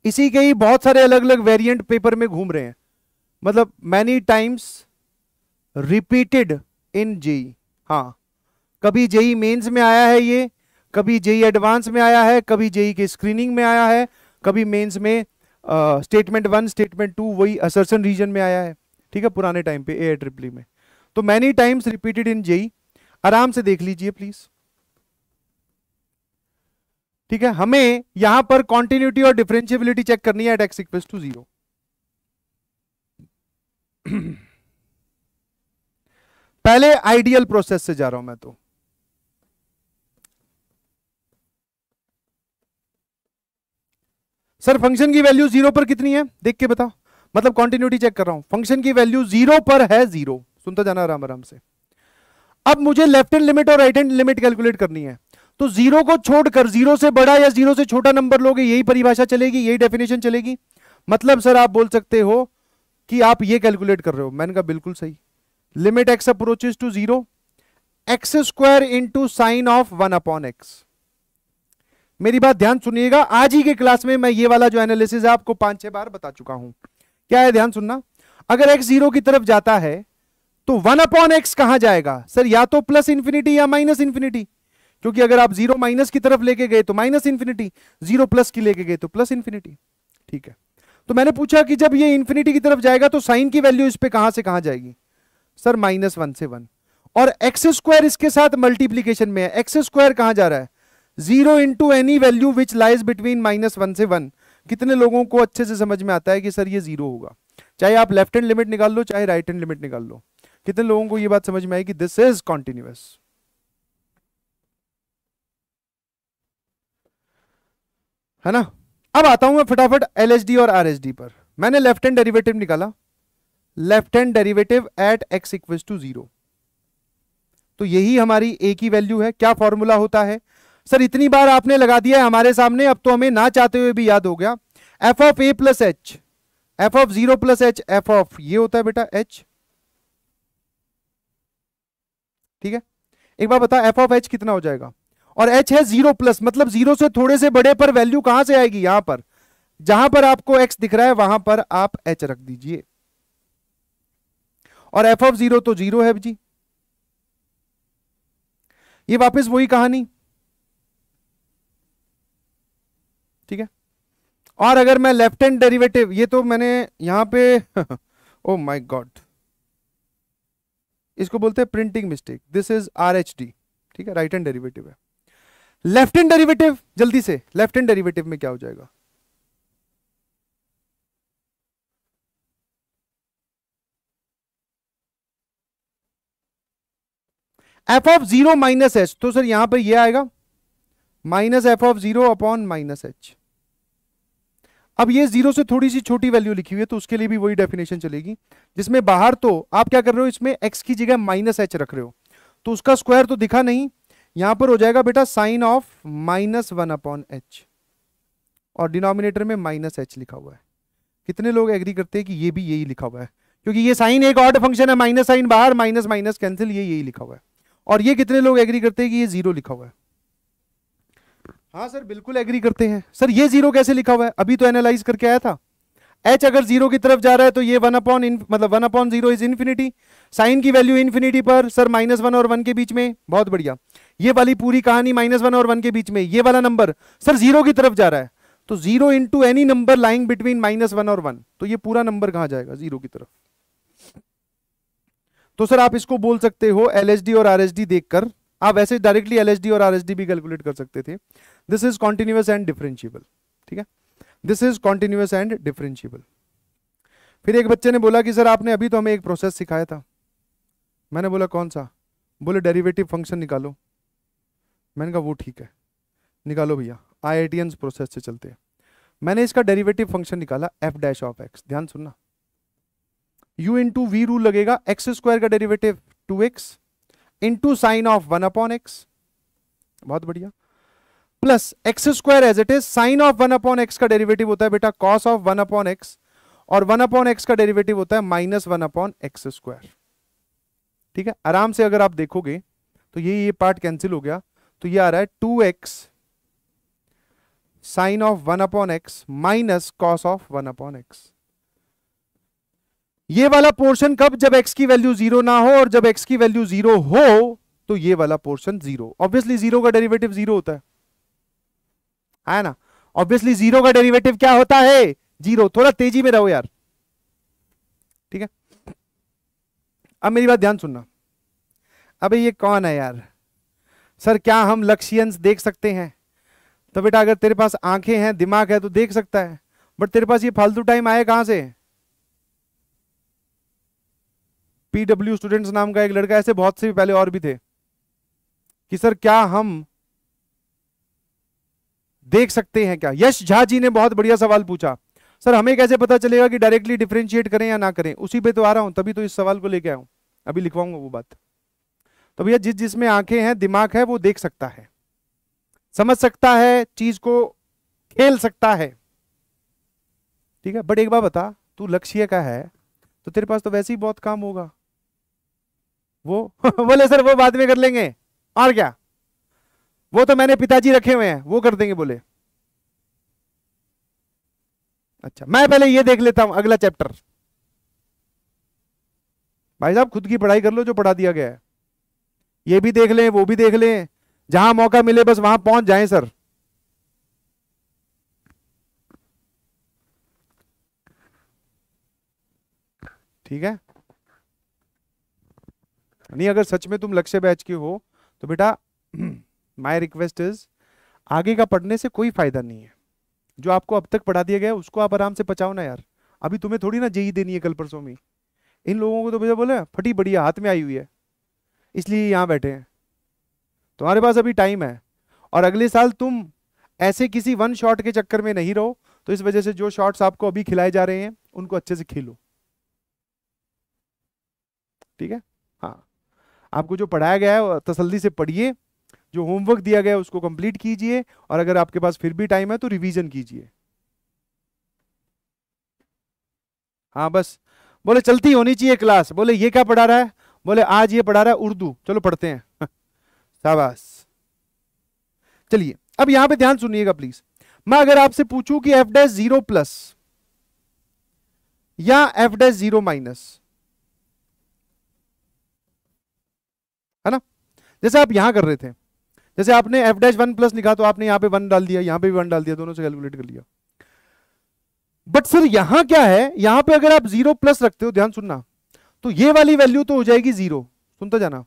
इसी के ही बहुत सारे अलग अलग वेरिएंट पेपर में घूम रहे हैं मतलब many times repeated in JEE हाँ कभी जेई मेंस e में आया है ये कभी जेई एडवांस e में आया है कभी जेई e के स्क्रीनिंग में आया है कभी मेंस में स्टेटमेंट वन स्टेटमेंट टू वही असरसन रीजन में आया है ठीक है पुराने टाइम पे ए ट्रिपली e में तो many times repeated in JEE आराम से देख लीजिए प्लीज ठीक है हमें यहां पर कॉन्टिन्यूटी और डिफरेंशियबिलिटी चेक करनी है at x equals to zero पहले आइडियल प्रोसेस से जा रहा हूं मैं तो सर फंक्शन की वैल्यू जीरो पर कितनी है देख के बताओ मतलब कॉन्टिन्यूटी चेक कर रहा हूं फंक्शन की वैल्यू जीरो पर है जीरो सुनता जाना आराम आराम से अब मुझे लेफ्ट हैंड लिमिट और राइट हैंड लिमिट कैलकुलेट करनी है तो जीरो को छोड़कर जीरो से बड़ा या जीरो से छोटा नंबर लोगे यही परिभाषा चलेगी यही डेफिनेशन चलेगी मतलब सर आप बोल सकते हो कि आप ये कैलकुलेट कर रहे हो मैंने कहा बिल्कुल सही limit x approaches to zero x square into sine of one upon x मेरी बात ध्यान सुनिएगा आज ही के क्लास में मैं ये वाला जो एनालिसिस है आपको पांच छह बार बता चुका हूं क्या है ध्यान सुनना अगर एक्स जीरो की तरफ जाता है तो वन अपॉन एक्स कहां जाएगा सर या तो प्लस इंफिनिटी या माइनस इंफिनिटी क्योंकि अगर आप जीरो माइनस की तरफ लेके गए तो माइनस इंफिनिटी जीरो प्लस की लेके गए तो प्लस इंफिनिटी ठीक है तो मैंने पूछा कि जब ये इंफिनिटी की तरफ जाएगा तो साइन की वैल्यू इस पे कहां से कहां जाएगी सर माइनस वन से वन और एक्स स्क्वायर इसके साथ मल्टीप्लीकेशन में है एक्स स्क्वायर कहां जा रहा है zero into any value which lies between minus one से वन कितने लोगों को अच्छे से समझ में आता है कि सर ये जीरो होगा चाहे आप लेफ्ट हैंड लिमिट निकाल लो चाहे राइट हैंड लिमिट निकाल लो कितने लोगों को ये बात समझ में आई कि दिस इज कॉन्टिन्यूस है ना अब आता हूं मैं फटाफट एल और आर पर मैंने लेफ्ट हैंड डेरिवेटिव निकाला left hand derivative at x equal to zero तो यही हमारी ए की वैल्यू है क्या फॉर्मूला होता है सर इतनी बार आपने लगा दिया है हमारे सामने अब तो हमें ना चाहते हुए भी याद हो गया f of A plus h f of zero plus h f of ये होता है बेटा एच ठीक है एक बार बता एफ ऑफ एच कितना हो जाएगा और एच है जीरो प्लस मतलब जीरो से थोड़े से बड़े पर वैल्यू कहां से आएगी यहां पर जहां पर आपको एक्स दिख रहा है वहां पर आप एच रख दीजिए और एफ ऑफ जीरो तो जीरो है जी ये वापस वही कहानी ठीक है और अगर मैं लेफ्ट हैंड डेरिवेटिव ये तो मैंने यहां पे ओ माय गॉड इसको बोलते हैं printing mistake this is R H D ठीक है राइट हैंड डेरिवेटिव है लेफ्ट हैंड डेरिवेटिव जल्दी से लेफ्ट हैंड डेरिवेटिव में क्या हो जाएगा f of zero minus h तो सर यहां पर ये आएगा minus F of zero upon minus H अब ये जीरो से थोड़ी सी छोटी वैल्यू लिखी हुई है तो उसके लिए भी वही डेफिनेशन चलेगी जिसमें बाहर तो आप क्या कर रहे हो इसमें एक्स की जगह माइनस एच रख रहे हो तो उसका स्क्वायर तो दिखा नहीं यहां पर हो जाएगा बेटा sine of minus one upon h और डिनोमिनेटर में माइनस एच लिखा हुआ है कितने लोग एग्री करते हैं कि ये भी यही लिखा हुआ है क्योंकि ये साइन एक ऑड फंक्शन है माइनस साइन बाहर माइनस माइनस कैंसिल ये यही लिखा हुआ है और ये कितने लोग एग्री करते हैं कि ये जीरो लिखा हुआ है हाँ सर बिल्कुल एग्री करते हैं सर ये जीरो कैसे लिखा हुआ है अभी तो एनालाइज करके आया था एच अगर जीरो की तरफ जा रहा है तो ये वन अपॉन मतलब one upon zero is infinity sine की वैल्यू इन्फिनिटी पर सर माइनस वन और वन के बीच में बहुत बढ़िया ये वाली पूरी कहानी माइनस वन और वन के बीच में ये वाला नंबर सर जीरो की तरफ जा रहा है तो zero into any number lying between minus one और वन तो ये पूरा नंबर कहाँ जाएगा जीरो की तरफ तो सर आप इसको बोल सकते हो एल और आर देखकर आप वैसे डायरेक्टली एल और आर भी कैलकुलेट कर सकते थे this is continuous and differentiable ठीक है this is continuous and differentiable फिर एक बच्चे ने बोला कि सर आपने अभी तो हमें एक प्रोसेस सिखाया था मैंने बोला कौन सा बोले डेरिवेटिव फंक्शन निकालो मैंने कहा वो ठीक है निकालो भैया आई प्रोसेस से चलते हैं मैंने इसका डेरिवेटिव फंक्शन निकाला एफ डैश ऑफ एक्स ध्यान सुनना यू इन टू वी रूल लगेगा एक्स स्क्वायर का derivative two x into sine of one upon x बहुत बढ़िया plus x square as it is sine of one upon x का derivative होता है बेटा cos of one upon x और वन अपॉन एक्स का derivative होता है minus one upon x square ठीक है आराम से अगर आप देखोगे तो ये ये पार्ट कैंसिल हो गया तो ये आ रहा है two x sine of one upon x minus cos of one upon x ये वाला पोर्शन कब जब x की वैल्यू जीरो ना हो और जब x की वैल्यू जीरो हो तो ये वाला पोर्शन जीरो ऑब्वियसली जीरो का डेरिवेटिव जीरो होता है है ना ऑब्वियसली जीरो का डेरिवेटिव क्या होता है जीरो थोड़ा तेजी में रहो यार ठीक है अब मेरी बात ध्यान सुनना अबे ये कौन है यार सर क्या हम लक्ष्यंश देख सकते हैं तो बेटा अगर तेरे पास आंखें हैं दिमाग है तो देख सकता है बट तेरे पास ये फालतू टाइम आए कहां से पीडब्ल्यू स्टूडेंट्स नाम का एक लड़का ऐसे बहुत से पहले और भी थे कि सर क्या हम देख सकते हैं क्या यश झा जी ने बहुत बढ़िया सवाल पूछा सर हमें कैसे पता चलेगा कि डायरेक्टली डिफ्रेंशिएट करें या ना करें उसी पे तो आ रहा हूं तभी तो इस सवाल को लेके आऊ अभी लिखवाऊंगा वो बात तो भैया जिस जिसमें आंखें हैं दिमाग है वो देख सकता है समझ सकता है चीज को खेल सकता है ठीक है बट एक बार बता तू लक्ष्य का है तो तेरे पास तो वैसे ही बहुत काम होगा वो बोले सर वो बाद में कर लेंगे और क्या वो तो मैंने पिताजी रखे हुए हैं वो कर देंगे बोले अच्छा मैं पहले ये देख लेता हूं अगला चैप्टर भाई साहब खुद की पढ़ाई कर लो जो पढ़ा दिया गया है ये भी देख लें वो भी देख लें जहां मौका मिले बस वहां पहुंच जाएं सर ठीक है नहीं अगर सच में तुम लक्ष्य बैच के हो तो बेटा माई रिक्वेस्ट इज आगे का पढ़ने से कोई फायदा नहीं है जो आपको अब तक पढ़ा दिया गया उसको आप आराम से बचाओ ना यार अभी तुम्हें थोड़ी ना जेई देनी है कल परसों में इन लोगों को तो भैया बोले फटी बढ़िया हाथ में आई हुई है इसलिए यहाँ बैठे हैं तुम्हारे पास अभी टाइम है और अगले साल तुम ऐसे किसी वन शॉट के चक्कर में नहीं रहो तो इस वजह से जो शॉट्स आपको अभी खिलाए जा रहे हैं उनको अच्छे से खेलो ठीक है आपको जो पढ़ाया गया है तसल्ली से पढ़िए जो होमवर्क दिया गया है उसको कंप्लीट कीजिए और अगर आपके पास फिर भी टाइम है तो रिवीजन कीजिए हाँ बस बोले चलती होनी चाहिए क्लास बोले ये क्या पढ़ा रहा है बोले आज ये पढ़ा रहा है उर्दू चलो पढ़ते हैं शाबाश चलिए अब यहां पे ध्यान सुनिएगा प्लीज मैं अगर आपसे पूछूं कि एफ डैश जीरो प्लस या एफ डैश जीरो माइनस जैसे आप यहां कर रहे थे जैसे आपने एफ डैश वन प्लस लिखा तो आपने यहां पे वन डाल दिया यहां पे भी वन डाल दिया दोनों से कैलकुलेट कर लिया बट सर यहां क्या है यहां पे अगर आप जीरो प्लस रखते हो ध्यान सुनना तो ये वाली वैल्यू तो हो जाएगी जीरो सुनता जाना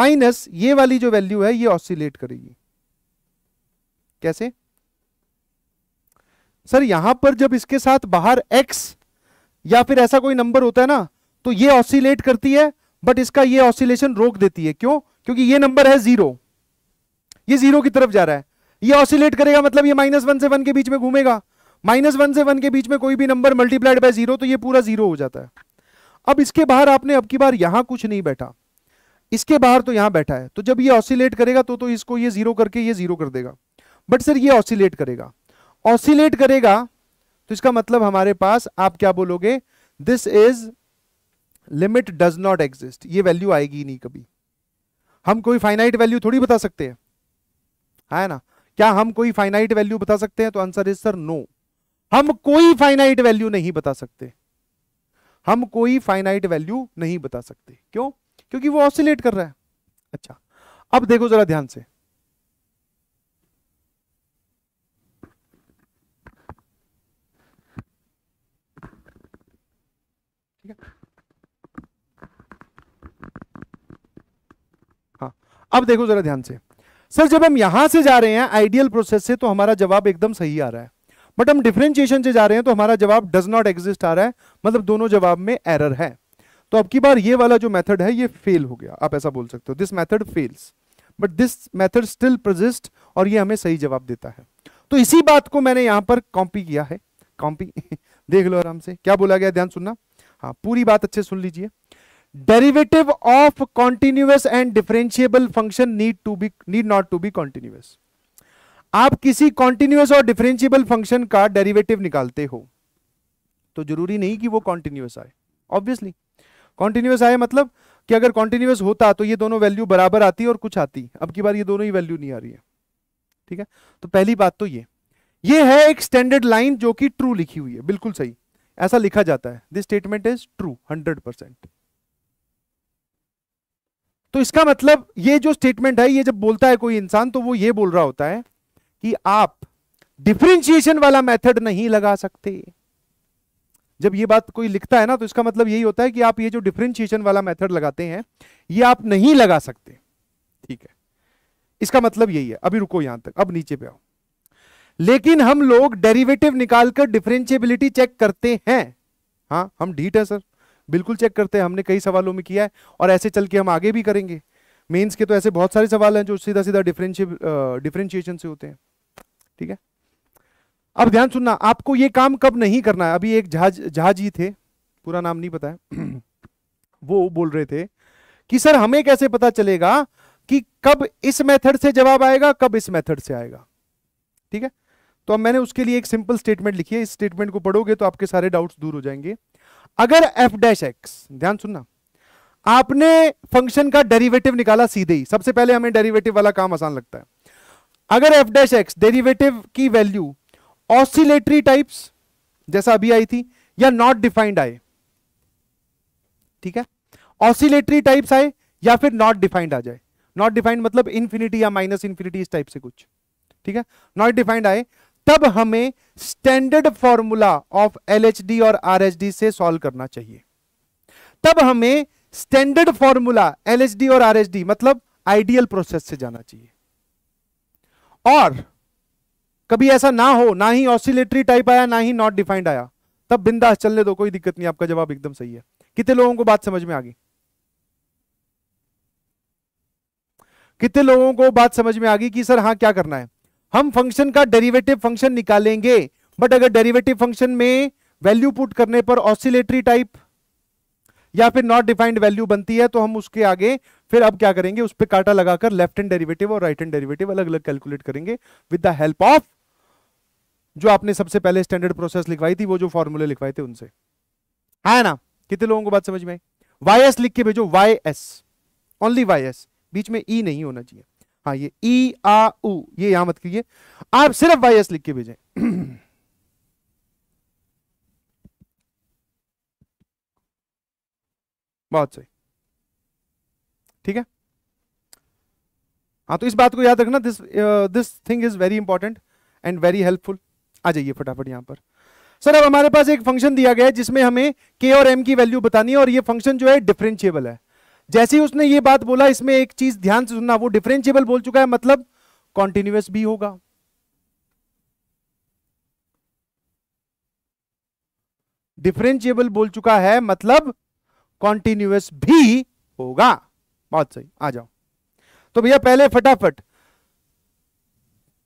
माइनस ये वाली जो वैल्यू है ये ऑसिलेट करेगी कैसे सर यहां पर जब इसके साथ बाहर एक्स या फिर ऐसा कोई नंबर होता है ना तो ये ऑसिलेट करती है बट इसका ये ऑसिलेशन रोक देती है क्यों क्योंकि ये नंबर है जीरो ये जीरो की तरफ जा रहा है ये ऑसिलेट करेगा मतलब ये माइनस वन से वन के बीच में घूमेगा माइनस वन से वन के बीच में कोई भी नंबर मल्टीप्लाइड बाय जीरो तो ये पूरा जीरो हो जाता है अब इसके बाहर आपने अब की बार यहां कुछ नहीं बैठा इसके बाहर तो यहां बैठा है तो जब ये ऑसिलेट करेगा तो तो इसको ये जीरो करके ये जीरो कर देगा बट सर ये ऑसिलेट करेगा ऑसिलेट करेगा तो इसका मतलब हमारे पास आप क्या बोलोगे this is limit does not exist ये वैल्यू आएगी नहीं कभी हम कोई फाइनाइट वैल्यू थोड़ी बता सकते हैं है ना क्या हम कोई फाइनाइट वैल्यू बता सकते हैं तो आंसर इज सर नो हम कोई फाइनाइट वैल्यू नहीं बता सकते हम कोई फाइनाइट वैल्यू नहीं बता सकते क्यों क्योंकि वो ऑसिलेट कर रहा है अच्छा अब देखो जरा ध्यान से अब देखो जरा ध्यान से सर जब हम यहां से जा रहे हैं आइडियल प्रोसेस से तो हमारा जवाब एकदम सही आ रहा है बट हम डिफ्रेंशिएशन से जा रहे हैं तो हमारा जवाब डज नॉट एग्जिस्ट आ रहा है मतलब दोनों जवाब में एरर है तो अब की बार ये वाला जो मेथड है ये फेल हो गया आप ऐसा बोल सकते हो this method fails but this method still persist और ये हमें सही जवाब देता है तो इसी बात को मैंने यहां पर कॉपी किया है कॉपी देख लो आराम से क्या बोला गया ध्यान सुनना हाँ पूरी बात अच्छे सुन लीजिए derivative of continuous and differentiable function need to be need not to be continuous आप किसी कॉन्टिन्यूस और डिफरेंशियबल फंक्शन का डेरिवेटिव निकालते हो तो जरूरी नहीं कि वो कॉन्टिन्यूस आए ऑब्वियसली कॉन्टिन्यूस आए मतलब कि अगर कॉन्टिन्यूस होता तो ये दोनों वैल्यू बराबर आती और कुछ आती अब की बार ये दोनों ही वैल्यू नहीं आ रही है ठीक है तो पहली बात तो ये ये है एक स्टैंडर्ड लाइन जो कि ट्रू लिखी हुई है बिल्कुल सही ऐसा लिखा जाता है this statement is true hundred percent तो इसका मतलब ये जो स्टेटमेंट है ये जब बोलता है कोई इंसान तो वो ये बोल रहा होता है कि आप डिफ्रेंशिएशन वाला मेथड नहीं लगा सकते जब ये बात कोई लिखता है ना तो इसका मतलब यही होता है कि आप ये जो डिफ्रेंशिएशन वाला मेथड लगाते हैं ये आप नहीं लगा सकते ठीक है इसका मतलब यही है अभी रुको यहां तक अब नीचे पे आओ लेकिन हम लोग डेरिवेटिव निकालकर डिफ्रेंशिएबिलिटी चेक करते हैं हाँ हम ढीठ है सर बिल्कुल चेक करते हैं हमने कई सवालों में किया है और ऐसे चल के हम आगे भी करेंगे मेंस के तो ऐसे बहुत सारे सवाल हैं जो सीधा सीधा डिफरेंशिय डिफरेंशिएशन से होते हैं ठीक है अब ध्यान सुनना आपको ये काम कब नहीं करना है अभी एक जहाज जहा जी थे पूरा नाम नहीं पता है वो बोल रहे थे कि सर हमें कैसे पता चलेगा कि कब इस मेथड से जवाब आएगा कब इस मेथड से आएगा ठीक है तो अब मैंने उसके लिए एक सिंपल स्टेटमेंट लिखी है इस स्टेटमेंट को पढ़ोगे तो आपके सारे डाउट्स दूर हो जाएंगे अगर एफ डैश एक्स ध्यान सुनना आपने फंक्शन का डेरिवेटिव निकाला सीधे ही सबसे पहले हमें डेरिवेटिव वाला काम आसान लगता है अगर एफ डैश एक्स डेरिवेटिव की वैल्यू ऑसिलेटरी टाइप्स जैसा अभी आई थी या नॉट डिफाइंड आए ठीक है ऑसिलेटरी टाइप्स आए या फिर नॉट डिफाइंड आ जाए नॉट डिफाइंड मतलब इन्फिनिटी या माइनस इन्फिनिटी इस टाइप से कुछ ठीक है नॉट डिफाइंड आए तब हमें स्टैंडर्ड फॉर्मूला ऑफ एलएचडी और आरएचडी से सॉल्व करना चाहिए तब हमें स्टैंडर्ड फॉर्मूला एलएचडी और आरएचडी मतलब आइडियल प्रोसेस से जाना चाहिए और कभी ऐसा ना हो ना ही ऑसिलेटरी टाइप आया ना ही नॉट डिफाइंड आया तब बिंदास चलने दो कोई दिक्कत नहीं आपका जवाब एकदम सही है कितने लोगों को बात समझ में आ गई कितने लोगों को बात समझ में आ गई कि सर हाँ क्या करना है हम फंक्शन का डेरिवेटिव फंक्शन निकालेंगे बट अगर डेरिवेटिव फंक्शन में वैल्यू पुट करने पर ऑसिलेटरी टाइप या फिर नॉट डिफाइंड वैल्यू बनती है तो हम उसके आगे फिर अब क्या करेंगे उस पर काटा लगाकर लेफ्ट हैंड डेरिवेटिव और राइट हैंड डेरिवेटिव अलग अलग कैलकुलेट करेंगे विद द हेल्प ऑफ जो आपने सबसे पहले स्टैंडर्ड प्रोसेस लिखवाई थी वो जो फॉर्मूले लिखवाए थे उनसे है हाँ ना कितने लोगों को बात समझ में आई वाई लिख के भेजो वाई एस ओनली वाई बीच में ई e नहीं होना चाहिए हाँ ये ई आ उ ये यहां मत कीजिए आप सिर्फ वाई एस लिख के भेजें बहुत सही ठीक है हाँ तो इस बात को याद रखना this this thing is very important and very helpful आ जाइए फटाफट यहां पर सर अब हमारे पास एक फंक्शन दिया गया है जिसमें हमें के और एम की वैल्यू बतानी है और ये फंक्शन जो है डिफरेंशिएबल है जैसे ही उसने ये बात बोला इसमें एक चीज ध्यान से सुनना वो डिफरेंशियबल बोल चुका है मतलब कॉन्टिन्यूस भी होगा डिफरेंशियबल बोल चुका है मतलब कॉन्टिन्यूस भी होगा बहुत सही आ जाओ तो भैया पहले फटाफट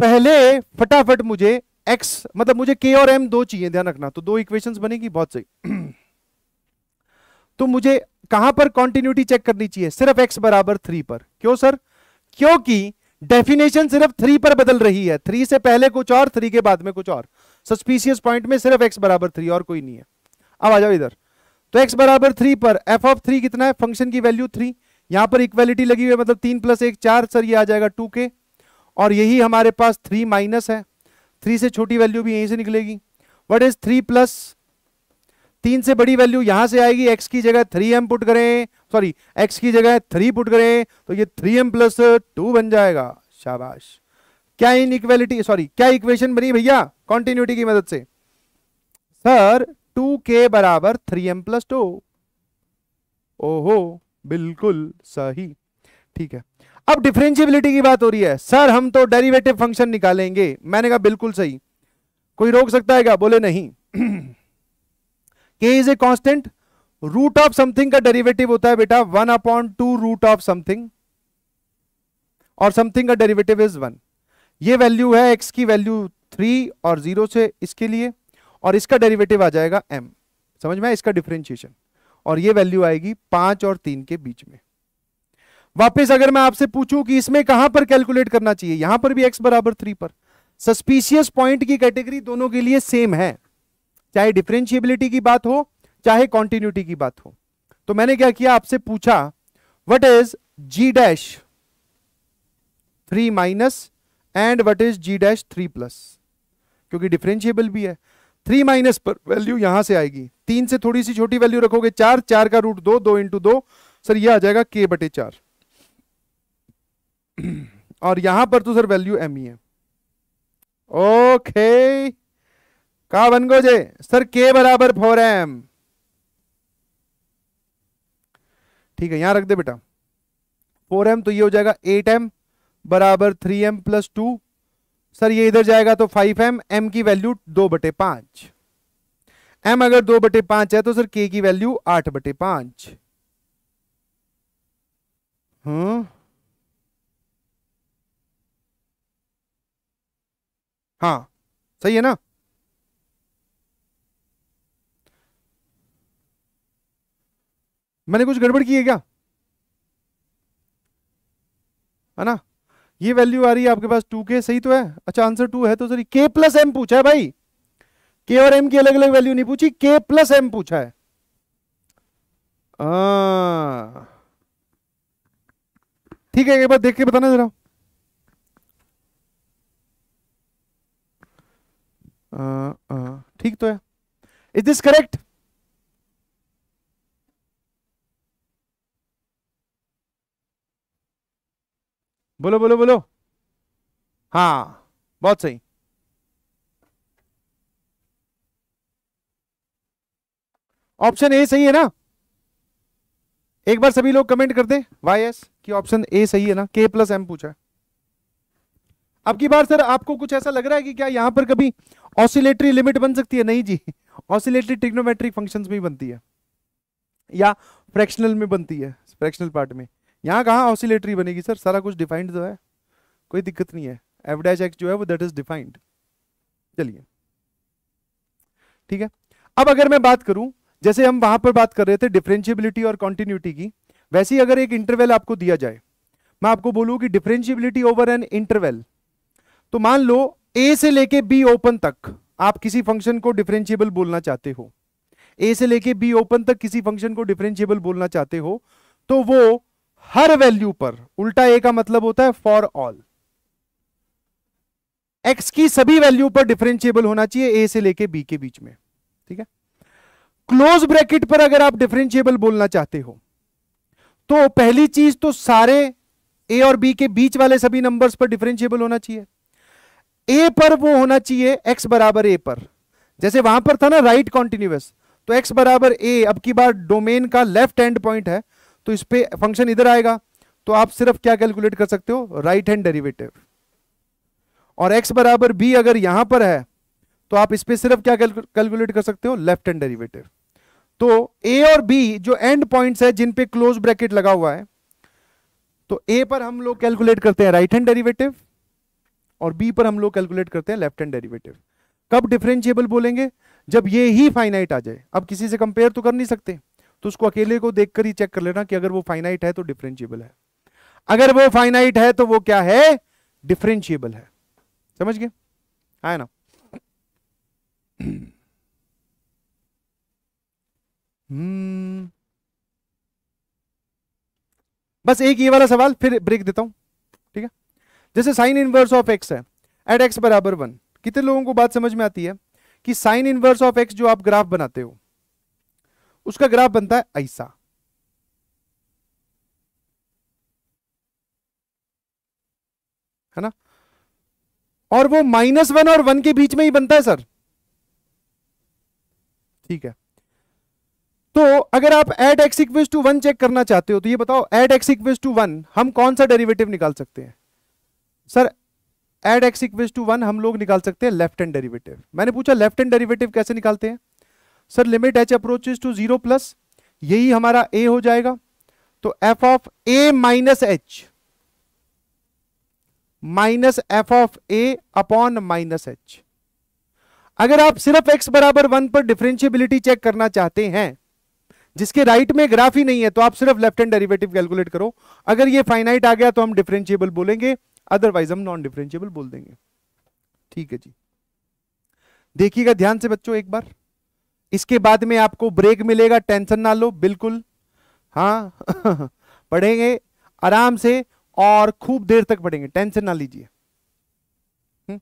पहले फटाफट मुझे x मतलब मुझे k और m दो चाहिए ध्यान रखना तो दो इक्वेशंस बनेगी बहुत सही तो मुझे कहां पर कॉन्टिन्यूटी चेक करनी चाहिए सिर्फ एक्स बराबर थ्री पर क्यों सर क्योंकि डेफिनेशन सिर्फ थ्री पर बदल रही है थ्री से पहले कुछ और थ्री के बाद में कुछ और सस्पीशियस पॉइंट में सिर्फ एक्स बराबर थ्री और कोई नहीं है अब आ जाओ इधर तो एक्स बराबर थ्री पर एफ ऑफ थ्री कितना है फंक्शन की वैल्यू थ्री यहां पर इक्वेलिटी लगी हुई है मतलब तीन प्लस एक चार सर ये आ जाएगा टू के और यही हमारे पास थ्री माइनस है थ्री से छोटी वैल्यू भी यहीं से निकलेगी वट इज थ्री प्लस तीन से बड़ी वैल्यू यहां से आएगी एक्स की जगह थ्री एम पुट करें सॉरी एक्स की जगह थ्री पुट करें तो ये थ्री एम प्लस टू बन जाएगा शाबाश क्या इन इक्वेलिटी सॉरी क्या इक्वेशन बनी भैया कॉन्टिन्यूटी की मदद से सर टू के बराबर थ्री एम प्लस टू ओहो बिल्कुल सही ठीक है अब डिफ्रेंशियबिलिटी की बात हो रही है सर हम तो डेरिवेटिव फंक्शन निकालेंगे मैंने कहा बिल्कुल सही कोई रोक सकता है क्या बोले नहीं के is a constant root of something का डेरिवेटिव होता है बेटा one upon two root of something और समथिंग का डेरिवेटिव इज वन ये वैल्यू है एक्स की वैल्यू थ्री और जीरो से इसके लिए और इसका डेरिवेटिव आ जाएगा एम समझ में इसका डिफ्रेंशिएशन और ये वैल्यू आएगी पांच और तीन के बीच में वापस अगर मैं आपसे पूछूं कि इसमें कहां पर कैलकुलेट करना चाहिए यहां पर भी एक्स बराबर थ्री पर सस्पिशियस पॉइंट की कैटेगरी दोनों के लिए सेम है चाहे डिफ्रेंशिएबिलिटी की बात हो चाहे कॉन्टिन्यूटी की बात हो तो मैंने क्या किया आपसे पूछा what is g dash three minus and what is g dash three plus क्योंकि डिफ्रेंशियबल भी है थ्री माइनस पर वैल्यू यहां से आएगी तीन से थोड़ी सी छोटी वैल्यू रखोगे चार चार का रूट दो दो इंटू दो सर ये आ जाएगा के बटे चार और यहां पर तो सर वैल्यू एम ही है ओके okay. कहा वनगोजे सर के बराबर फोर एम ठीक है यहां रख दे बेटा फोर एम तो ये हो जाएगा एट एम बराबर three m plus two sir ये इधर जाएगा तो फाइव एम एम की वैल्यू दो बटे पांच एम अगर दो बटे पांच है तो सर के की वैल्यू आठ बटे पांच हम्म हाँ सही है ना मैंने कुछ गड़बड़ की है क्या है ना ये वैल्यू आ रही है आपके पास टू के सही तो है अच्छा आंसर टू है तो सर के प्लस एम पूछा है भाई के और एम की अलग अलग वैल्यू नहीं पूछी के प्लस एम पूछा है ठीक है एक बार देख के बताना जरा ठीक तो है इज दिस करेक्ट बोलो बोलो बोलो हाँ बहुत सही ऑप्शन ए सही है ना एक बार सभी लोग कमेंट कर दें वाई एस कि ऑप्शन ए सही है ना के प्लस एम पूछा है अब की बार सर आपको कुछ ऐसा लग रहा है कि क्या यहां पर कभी ऑसिलेटरी लिमिट बन सकती है नहीं जी ऑसिलेटरी टिग्नोमेट्रिक फंक्शंस में बनती है या फ्रैक्शनल में बनती है फ्रैक्शनल पार्ट में यहाँ कहाँ ऑसिलेटरी बनेगी सर सारा कुछ डिफाइंड तो है कोई दिक्कत नहीं है एफ डैश एक्स जो है वो दैट इज डिफाइंड चलिए ठीक है अब अगर मैं बात करूं जैसे हम वहां पर बात कर रहे थे डिफरेंशियबिलिटी और कॉन्टिन्यूटी की वैसे ही अगर एक इंटरवल आपको दिया जाए मैं आपको बोलूं कि डिफरेंशियबिलिटी ओवर एन इंटरवल तो मान लो ए से लेके बी ओपन तक आप किसी फंक्शन को डिफरेंशियबल बोलना चाहते हो ए से लेके बी ओपन तक किसी फंक्शन को डिफरेंशियबल बोलना चाहते हो तो वो हर वैल्यू पर उल्टा ए का मतलब होता है फॉर ऑल एक्स की सभी वैल्यू पर डिफरेंशिएबल होना चाहिए ए से लेके बी के बीच में ठीक है क्लोज ब्रैकेट पर अगर आप डिफरेंशिएबल बोलना चाहते हो तो पहली चीज तो सारे ए और बी के बीच वाले सभी नंबर्स पर डिफरेंशिएबल होना चाहिए ए पर वो होना चाहिए एक्स बराबर ए पर जैसे वहां पर था ना राइट कॉन्टिन्यूस तो एक्स बराबर ए अब की बार डोमेन का लेफ्ट एंड पॉइंट है तो इस पर फंक्शन इधर आएगा तो आप सिर्फ क्या कैलकुलेट कर सकते हो राइट हैंड डेरिवेटिव और एक्स बराबर बी अगर यहां पर है तो आप इस पर सिर्फ क्या कैलकुलेट कर सकते हो लेफ्ट हैंड डेरिवेटिव तो a और b जो एंड पॉइंट्स है जिन पे क्लोज ब्रैकेट लगा हुआ है तो ए पर हम लोग कैलकुलेट करते हैं राइट हैंड डेरिवेटिव और बी पर हम लोग कैलकुलेट करते हैं लेफ्ट हैंड डेरिवेटिव कब डिफरेंशियबल बोलेंगे जब ये ही फाइनाइट आ जाए अब किसी से कंपेयर तो कर नहीं सकते तो उसको अकेले को देखकर ही चेक कर लेना कि अगर वो फाइनाइट है तो डिफरेंशियबल है अगर वो फाइनाइट है तो वो क्या है डिफरेंशियबल है समझ गए आया ना हम्म बस एक ये वाला सवाल फिर ब्रेक देता हूं ठीक है जैसे साइन इनवर्स ऑफ एक्स है एट एक्स बराबर वन कितने लोगों को बात समझ में आती है कि साइन इनवर्स ऑफ एक्स जो आप ग्राफ बनाते हो उसका ग्राफ बनता है ऐसा है ना और वो माइनस वन और वन के बीच में ही बनता है सर ठीक है तो अगर आप at x equal to one check करना चाहते हो तो ये बताओ at x equal to one हम कौन सा डेरिवेटिव निकाल सकते हैं sir at x equal to one हम लोग निकाल सकते हैं लेफ्ट हैंड डेरिवेटिव मैंने पूछा लेफ्ट हैंड डेरिवेटिव कैसे निकालते हैं sir limit h approach to zero plus यही हमारा ए हो जाएगा तो F of a minus h minus F of A upon minus h अगर आप सिर्फ एक्स बराबर वन पर डिफरेंशियबिलिटी चेक करना चाहते हैं जिसके राइट में ग्राफ ही नहीं है तो आप सिर्फ लेफ्ट एंड डेरिवेटिव कैलकुलेट करो अगर ये फाइनाइट आ गया तो हम डिफरेंशियबल बोलेंगे अदरवाइज हम नॉन डिफरेंशियबल बोल देंगे ठीक है जी देखिएगा ध्यान से बच्चों एक बार इसके बाद में आपको ब्रेक मिलेगा टेंशन ना लो बिल्कुल हाँ पढ़ेंगे आराम से और खूब देर तक पढ़ेंगे टेंशन ना लीजिए हम्म,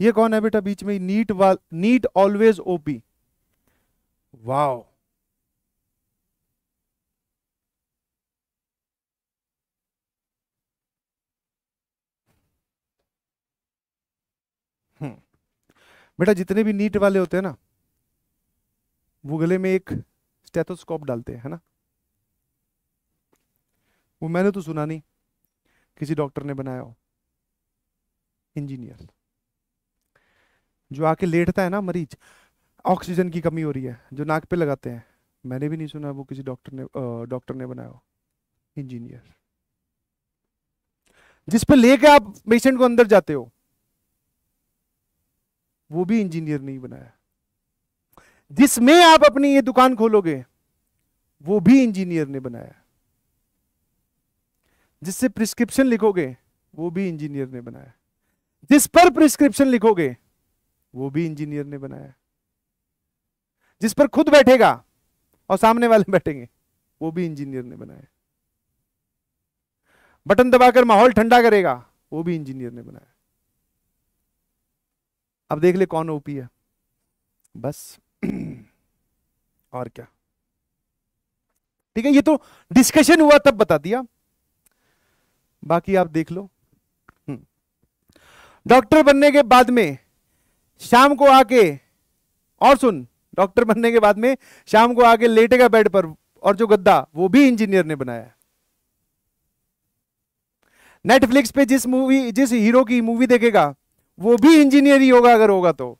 ये कौन है बेटा बीच में नीट वाल NEET always OP wow hmm, बेटा जितने भी नीट वाले होते हैं ना वो गले में एक स्टेथोस्कोप डालते हैं है ना वो मैंने तो सुना नहीं किसी डॉक्टर ने बनाया हो इंजीनियर जो आके लेटता है ना मरीज ऑक्सीजन की कमी हो रही है जो नाक पे लगाते हैं मैंने भी नहीं सुना वो किसी डॉक्टर ने डॉक्टर ने बनाया हो इंजीनियर जिस पे लेके आप पेशेंट को अंदर जाते हो वो भी इंजीनियर नहीं बनाया जिसमें आप अपनी ये दुकान खोलोगे वो भी इंजीनियर ने बनाया जिससे प्रिस्क्रिप्शन लिखोगे वो भी इंजीनियर ने बनाया जिस पर प्रिस्क्रिप्शन लिखोगे वो भी इंजीनियर ने बनाया जिस पर खुद बैठेगा और सामने वाले बैठेंगे वो भी इंजीनियर ने बनाया बटन दबाकर माहौल ठंडा करेगा वो भी इंजीनियर ने बनाया अब देख ले कौन ओपी है बस और क्या ठीक है ये तो डिस्कशन हुआ तब बता दिया बाकी आप देख लो डॉक्टर हम्म। बनने के बाद में शाम को आके और सुन डॉक्टर बनने के बाद में शाम को आके लेटेगा बेड पर और जो गद्दा वो भी इंजीनियर ने बनाया नेटफ्लिक्स पे जिस मूवी जिस हीरो की मूवी देखेगा वो भी इंजीनियर ही होगा अगर होगा तो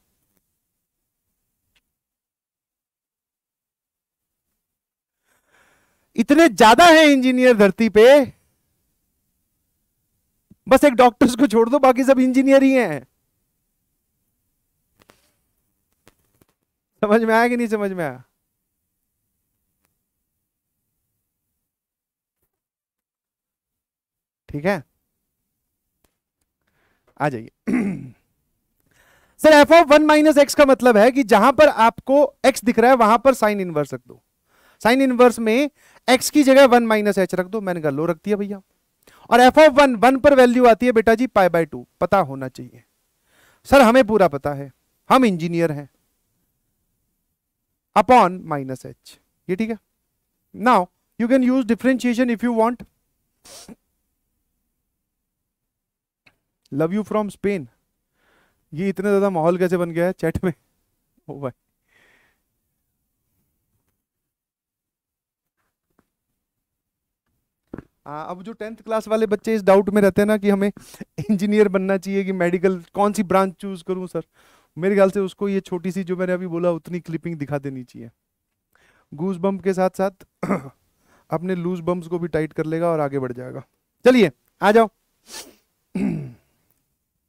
इतने ज्यादा हैं इंजीनियर धरती पे बस एक डॉक्टर्स को छोड़ दो बाकी सब इंजीनियर ही हैं समझ में आया कि नहीं समझ में आया ठीक है आ जाइए sir F of one minus x का मतलब है कि जहां पर आपको एक्स दिख रहा है वहां पर साइन इनवर्स रख दो साइन इनवर्स में एक्स की जगह वन माइनस एच रख दो मैंने गलो रख दिया भैया और एफ ऑफ वन वन पर वैल्यू आती है बेटा जी पाई बाय टू पता होना चाहिए सर हमें पूरा पता है हम इंजीनियर हैं अपॉन माइनस एच ये ठीक है now you can use differentiation if you want love you from Spain ये इतना ज्यादा माहौल कैसे बन गया है चैट में ओ oh भाई अब जो टेंथ क्लास वाले बच्चे इस डाउट में रहते हैं ना कि हमें इंजीनियर बनना चाहिए कि मेडिकल कौन सी ब्रांच चूज़ करूं सर मेरे ख्याल से उसको ये छोटी सी जो मैंने अभी बोला उतनी क्लिपिंग दिखा देनी चाहिए गूज बम्प के साथ साथ अपने लूज बम्प को भी टाइट कर लेगा और आगे बढ़ जाएगा चलिए आ जाओ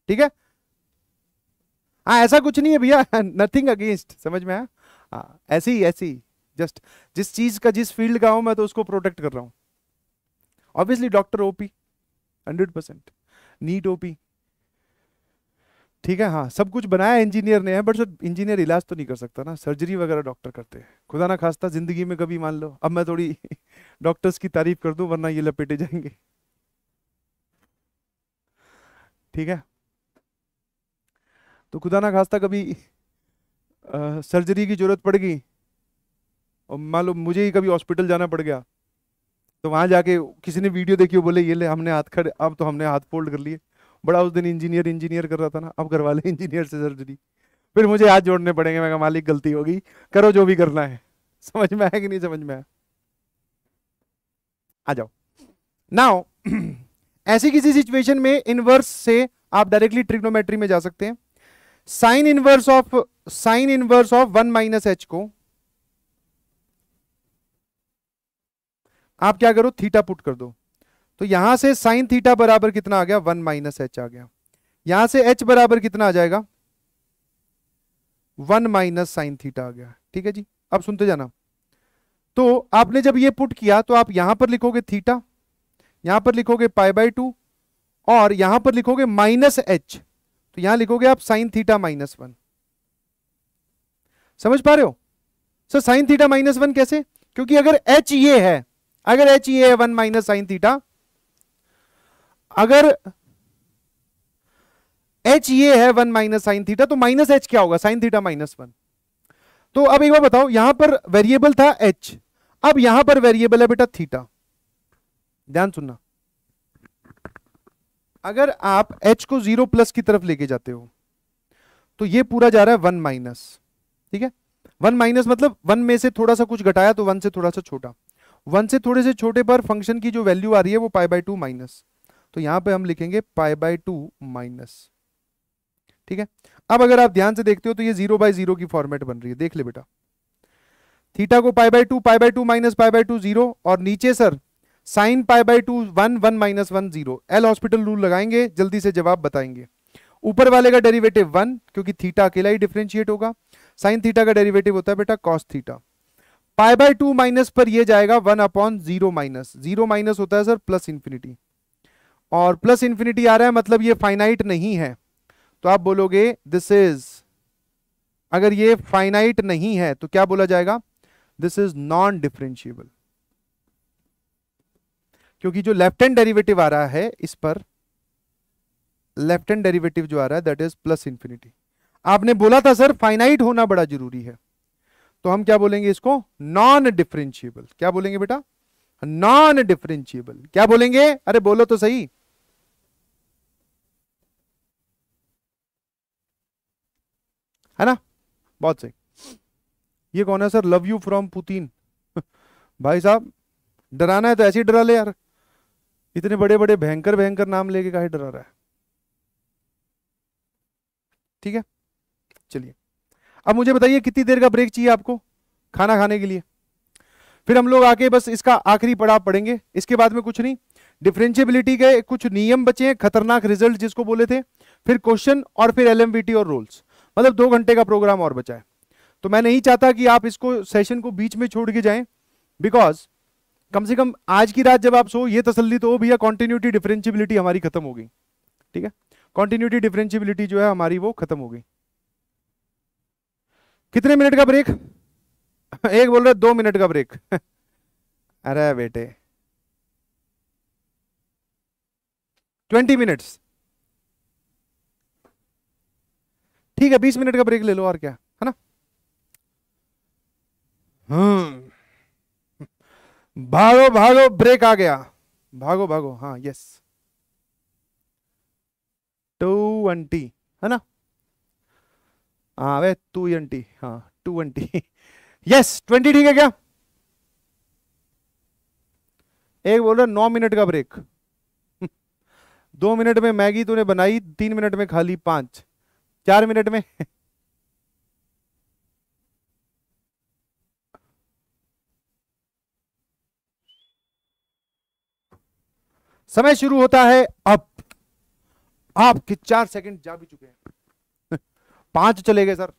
ठीक है हाँ ऐसा कुछ नहीं है भैया नथिंग अगेंस्ट समझ में आया ऐसी हाँ, ऐसे ही ऐसे ही जस्ट जिस चीज़ का जिस फील्ड का हो मैं तो उसको प्रोटेक्ट कर रहा हूं obviously doctor OP hundred percent NEET OP ठीक है हाँ सब कुछ बनाया इंजीनियर ने है बट सर इंजीनियर इलाज तो नहीं कर सकता ना सर्जरी वगैरह डॉक्टर करते हैं खुदा ना खास्ता जिंदगी में कभी मान लो अब मैं थोड़ी डॉक्टर्स की तारीफ कर दूं वरना ये लपेटे जाएंगे ठीक है तो खुदा ना खास्ता कभी आ, सर्जरी की जरूरत पड़ गई और मान लो मुझे ही कभी हॉस्पिटल जाना पड़ गया तो वहाँ जाके किसी ने वीडियो देखी हो बोले ये ले हमने हाथ खड़े अब तो हमने हाथ फोल्ड कर लिए बड़ा उस दिन इंजीनियर इंजीनियर कर रहा था ना अब घर वाले इंजीनियर से सर्जरी फिर मुझे हाथ जोड़ने पड़ेंगे मैं मालिक गलती होगी करो जो भी करना है समझ में आया कि नहीं समझ में आया आ जाओ नाउ ऐसी किसी सिचुएशन में इनवर्स से आप डायरेक्टली ट्रिग्नोमेट्री में जा सकते हैं sine inverse of sine inverse of one minus h को आप क्या करो थीटा पुट कर दो तो यहां से साइन थीटा बराबर कितना आ गया वन माइनस एच आ गया यहां से एच बराबर कितना आ जाएगा वन माइनस साइन थीटा आ गया ठीक है जी अब सुनते जाना तो आपने जब ये पुट किया तो आप यहां पर लिखोगे थीटा यहां पर लिखोगे पाई बाई टू और यहां पर लिखोगे माइनस एच तो यहां लिखोगे आप साइन थीटा माइनस वन समझ पा रहे हो sir sine theta minus one कैसे क्योंकि अगर एच ये है अगर एच ये है वन माइनस साइन थीटा अगर एच ये है वन माइनस साइन थीटा तो माइनस एच क्या होगा साइन थीटा माइनस वन तो अब एक बार बताओ यहां पर वेरिएबल था एच अब यहां पर वेरिएबल है बेटा थीटा ध्यान सुनना अगर आप एच को जीरो प्लस की तरफ लेके जाते हो तो ये पूरा जा रहा है वन माइनस ठीक है वन माइनस मतलब वन में से थोड़ा सा कुछ घटाया तो वन से थोड़ा सा छोटा वन से थोड़े से छोटे पर फंक्शन की जो वैल्यू आ रही है वो पाई बाई टू माइनस तो यहां पे हम लिखेंगे पाई बाई टू माइनस ठीक है अब अगर आप ध्यान से देखते हो तो ये जीरो बाई जीरो की फॉर्मेट बन रही है देख ले बेटा थीटा को pi by two pi by two minus pi by two zero और नीचे sir sine pi by two one one minus one zero L hospital rule लगाएंगे जल्दी से जवाब बताएंगे ऊपर वाले का डेरिवेटिव वन क्योंकि थीटा अकेला ही डिफ्रेंशिएट होगा साइन थीटा का डेरिवेटिव होता है बेटा cos theta pi by two minus पर ये जाएगा one upon zero minus zero minus होता है सर प्लस इंफिनिटी और प्लस इंफिनिटी आ रहा है मतलब ये फाइनाइट नहीं है तो आप बोलोगे दिस इज अगर ये फाइनाइट नहीं है तो क्या बोला जाएगा दिस इज नॉन डिफरेंशियबल क्योंकि जो लेफ्ट हैंड डेरिवेटिव आ रहा है इस पर लेफ्ट हैंड डेरिवेटिव जो आ रहा है दैट इज प्लस इंफिनिटी आपने बोला था सर फाइनाइट होना बड़ा जरूरी है तो हम क्या बोलेंगे इसको नॉन डिफरेंशियबल क्या बोलेंगे बेटा नॉन डिफ्रेंशियबल क्या बोलेंगे अरे बोलो तो सही है ना बहुत सही ये कौन है sir love you from Putin भाई साहब डराना है तो ऐसे ही डरा ले यार इतने बड़े बड़े भयंकर भयंकर नाम लेके काहे डरा रहा है ठीक है चलिए अब मुझे बताइए कितनी देर का ब्रेक चाहिए आपको खाना खाने के लिए फिर हम लोग आके बस इसका आखिरी पड़ाव पढ़ेंगे इसके बाद में कुछ नहीं डिफ्रेंशियबिलिटी के कुछ नियम बचे हैं खतरनाक रिजल्ट जिसको बोले थे फिर क्वेश्चन और फिर एल और रोल्स मतलब दो घंटे का प्रोग्राम और बचा है तो मैं नहीं चाहता कि आप इसको सेशन को बीच में छोड़ के जाएं बिकॉज कम से कम आज की रात जब आप सो ये तसल्ली तो हो भैया कॉन्टिन्यूटी डिफ्रेंशियबिलिटी हमारी खत्म हो गई ठीक है कॉन्टिन्यूटी डिफ्रेंशियबिलिटी जो है हमारी वो खत्म हो गई कितने मिनट का ब्रेक एक बोल रहे दो मिनट का ब्रेक अरे बेटे ट्वेंटी मिनट्स ठीक है बीस मिनट का ब्रेक ले लो और क्या है ना हम्म भागो भागो ब्रेक आ गया भागो भागो हाँ यस टू वंटी है ना हाँ वे टू एंटी हाँ टू एंटी यस ट्वेंटी ठीक है क्या एक बोल रहा नौ मिनट का ब्रेक दो मिनट में मैगी तूने बनाई तीन मिनट में खाली पांच चार मिनट में समय शुरू होता है अब आपके चार सेकंड जा भी चुके हैं पांच चले गए सर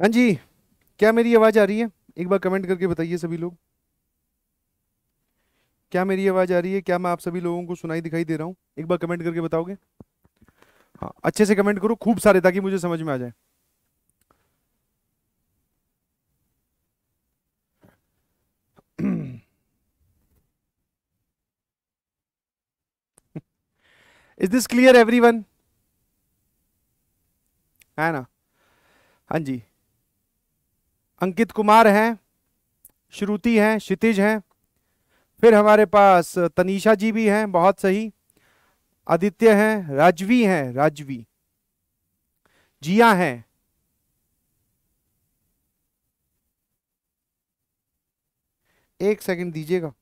हाँ जी क्या मेरी आवाज़ आ रही है एक बार कमेंट करके बताइए सभी लोग क्या मेरी आवाज़ आ रही है क्या मैं आप सभी लोगों को सुनाई दिखाई दे रहा हूँ एक बार कमेंट करके बताओगे हाँ अच्छे से कमेंट करो खूब सारे ताकि मुझे समझ में आ जाए is this clear everyone है ना हाँ जी अंकित कुमार हैं श्रुति हैं क्षितिज हैं फिर हमारे पास तनीषा जी भी हैं बहुत सही आदित्य हैं राजवी हैं राजवी जिया हैं एक सेकंड दीजिएगा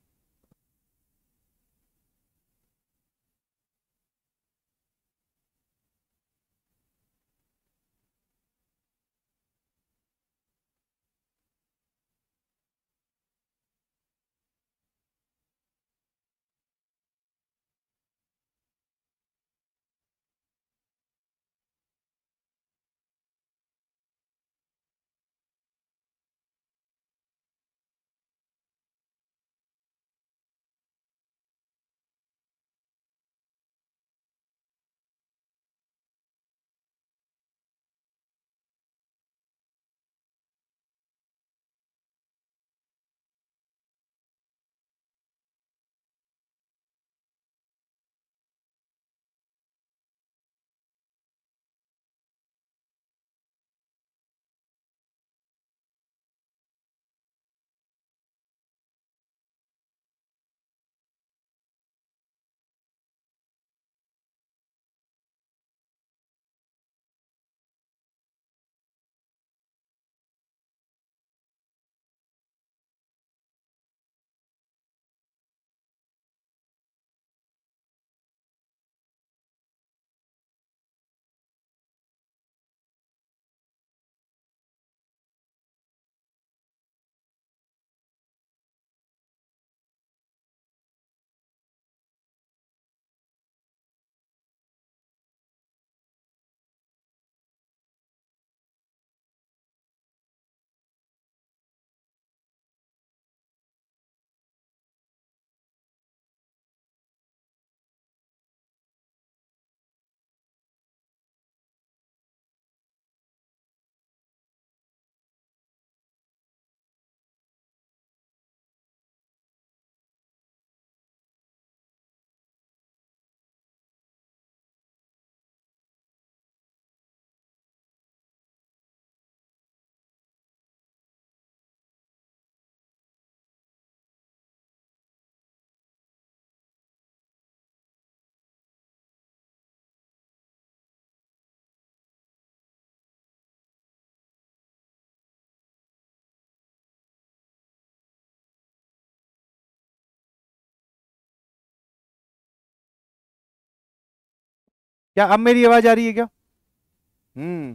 क्या अब मेरी आवाज आ रही है क्या हम्म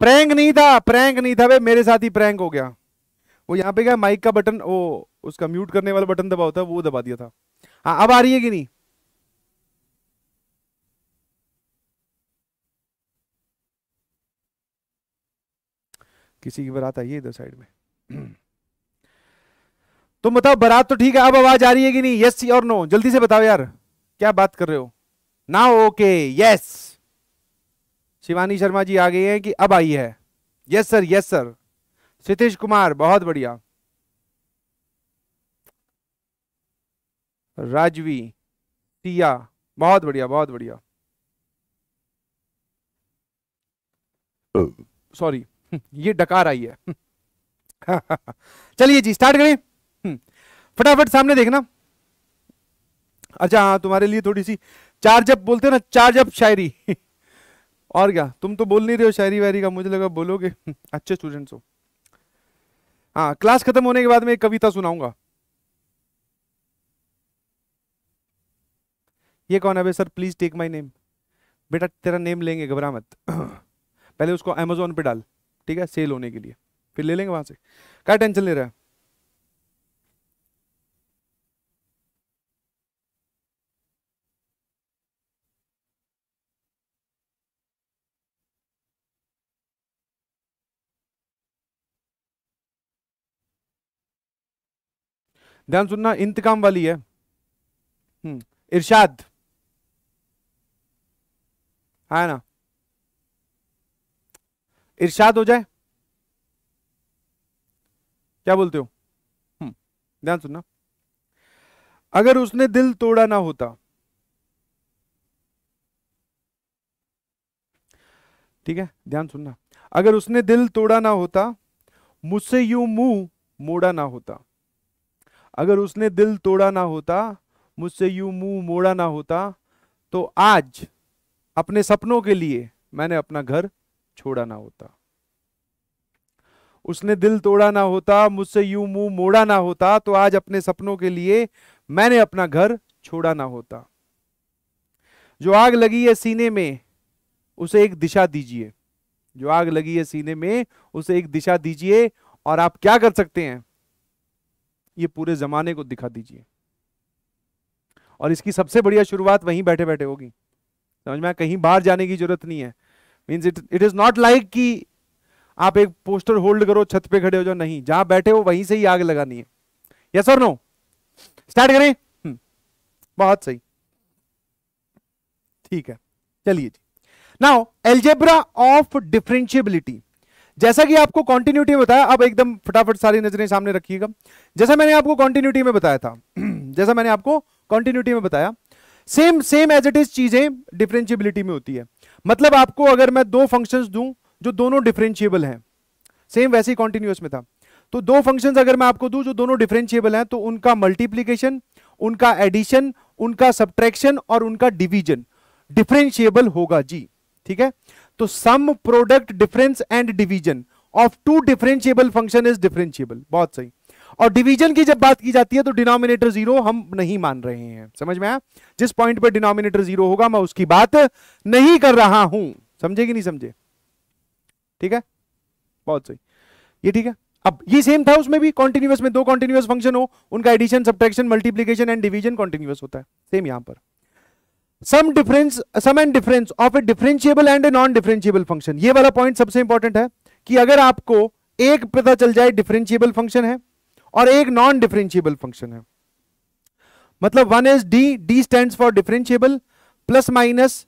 प्रैंक नहीं था प्रैंक नहीं था भाई मेरे साथ ही प्रैंक हो गया वो यहाँ पे क्या माइक का बटन वो उसका म्यूट करने वाला बटन दबा होता है वो दबा दिया था हाँ अब आ रही है कि नहीं किसी की बारात आई है इधर साइड में तुम बताओ बारात तो ठीक है अब आवाज आ रही है कि नहीं यस और नो जल्दी से बताओ यार क्या बात कर रहे हो ना ओके यस शिवानी शर्मा जी आ गई हैं कि अब आई है yes sir yes sir Sitesh Kumar बहुत बढ़िया राजवी टिया बहुत बढ़िया बहुत बढ़िया सॉरी ये डकार आई है चलिए जी स्टार्ट करें हम्म, फटाफट सामने देखना अच्छा हाँ तुम्हारे लिए थोड़ी सी चार जब बोलते ना चार जब शायरी और क्या तुम तो बोल नहीं रहे हो शायरी वायरी का मुझे लगा बोलोगे अच्छे स्टूडेंट्स हो हाँ क्लास खत्म होने के बाद मैं एक कविता सुनाऊंगा ये कौन है भाई sir please take my name बेटा तेरा नेम लेंगे घबरा मत पहले उसको अमेजोन पे डाल ठीक है सेल होने के लिए फिर ले लेंगे वहां से क्या टेंशन ले रहा है ध्यान सुनना इंतकाम वाली है हम्म, इरशाद है ना इरशाद हो जाए क्या बोलते हो हम्म, ध्यान सुनना अगर उसने दिल तोड़ा ना होता ठीक है ध्यान सुनना अगर उसने दिल तोड़ा ना होता मुझसे यू मुंह मोड़ा ना होता अगर उसने दिल तोड़ा ना होता मुझसे यू मुंह मोड़ा ना होता तो आज अपने सपनों के लिए मैंने अपना घर छोड़ा ना होता उसने दिल तोड़ा ना होता मुझसे यू मुंह मोड़ा ना होता तो आज अपने सपनों के लिए मैंने अपना घर छोड़ा ना होता जो आग लगी है सीने में उसे एक दिशा दीजिए जो आग लगी है सीने में उसे एक दिशा दीजिए और आप क्या कर सकते हैं ये पूरे ज़माने को दिखा दीजिए और इसकी सबसे बढ़िया शुरुआत वहीं बैठे बैठे होगी समझ में कहीं बाहर जाने की जरूरत नहीं है means it it is not like कि आप एक पोस्टर होल्ड करो छत पे खड़े हो जाओ नहीं जहां बैठे हो वहीं से ही आग लगानी है यस और नो स्टार्ट करें हम्म। बहुत सही ठीक है चलिए जी नाउ एल्जेब्रा ऑफ डिफ्रेंशियबिलिटी जैसा कि आपको कॉन्टिन्यूटी में बताया अब एकदम फटाफट सारी नजरें सामने रखिएगा जैसा मैंने आपको कॉन्टिन्यूटी में बताया था जैसा मैंने आपको कॉन्टिन्यूटी में बताया same same as it is चीजें डिफरेंशियबिलिटी में होती है मतलब आपको अगर मैं दो फंक्शंस दूं जो दोनों डिफरेंशियबल हैं सेम वैसे ही कॉन्टिन्यूस में था तो दो फंक्शंस अगर मैं आपको दूं जो दोनों डिफरेंशियबल हैं तो उनका मल्टीप्लीकेशन उनका एडिशन उनका सब्ट्रैक्शन और उनका डिवीजन डिफरेंशियबल होगा जी ठीक है तो sum product difference and division of two differentiable function is differentiable बहुत सही और डिवीजन की जब बात की जाती है तो डिनोमिनेटर जीरो हम नहीं मान रहे हैं समझ में आया जिस पॉइंट पर डिनोमिनेटर जीरो होगा मैं उसकी बात नहीं कर रहा हूं समझे कि नहीं समझे ठीक है बहुत सही ये ठीक है अब ये सेम था उसमें भी कॉन्टिन्यूस में दो कॉन्टिन्यूस फंक्शन हो उनका addition subtraction multiplication and division continuous होता है सेम यहां पर sum difference sum and difference of a differentiable and a non differentiable function ये वाला पॉइंट सबसे इंपॉर्टेंट है कि अगर आपको एक पता चल जाए डिफरेंशियबल फंक्शन है और एक नॉन डिफरेंशियबल फंक्शन है मतलब one is D D stand for differentiable plus minus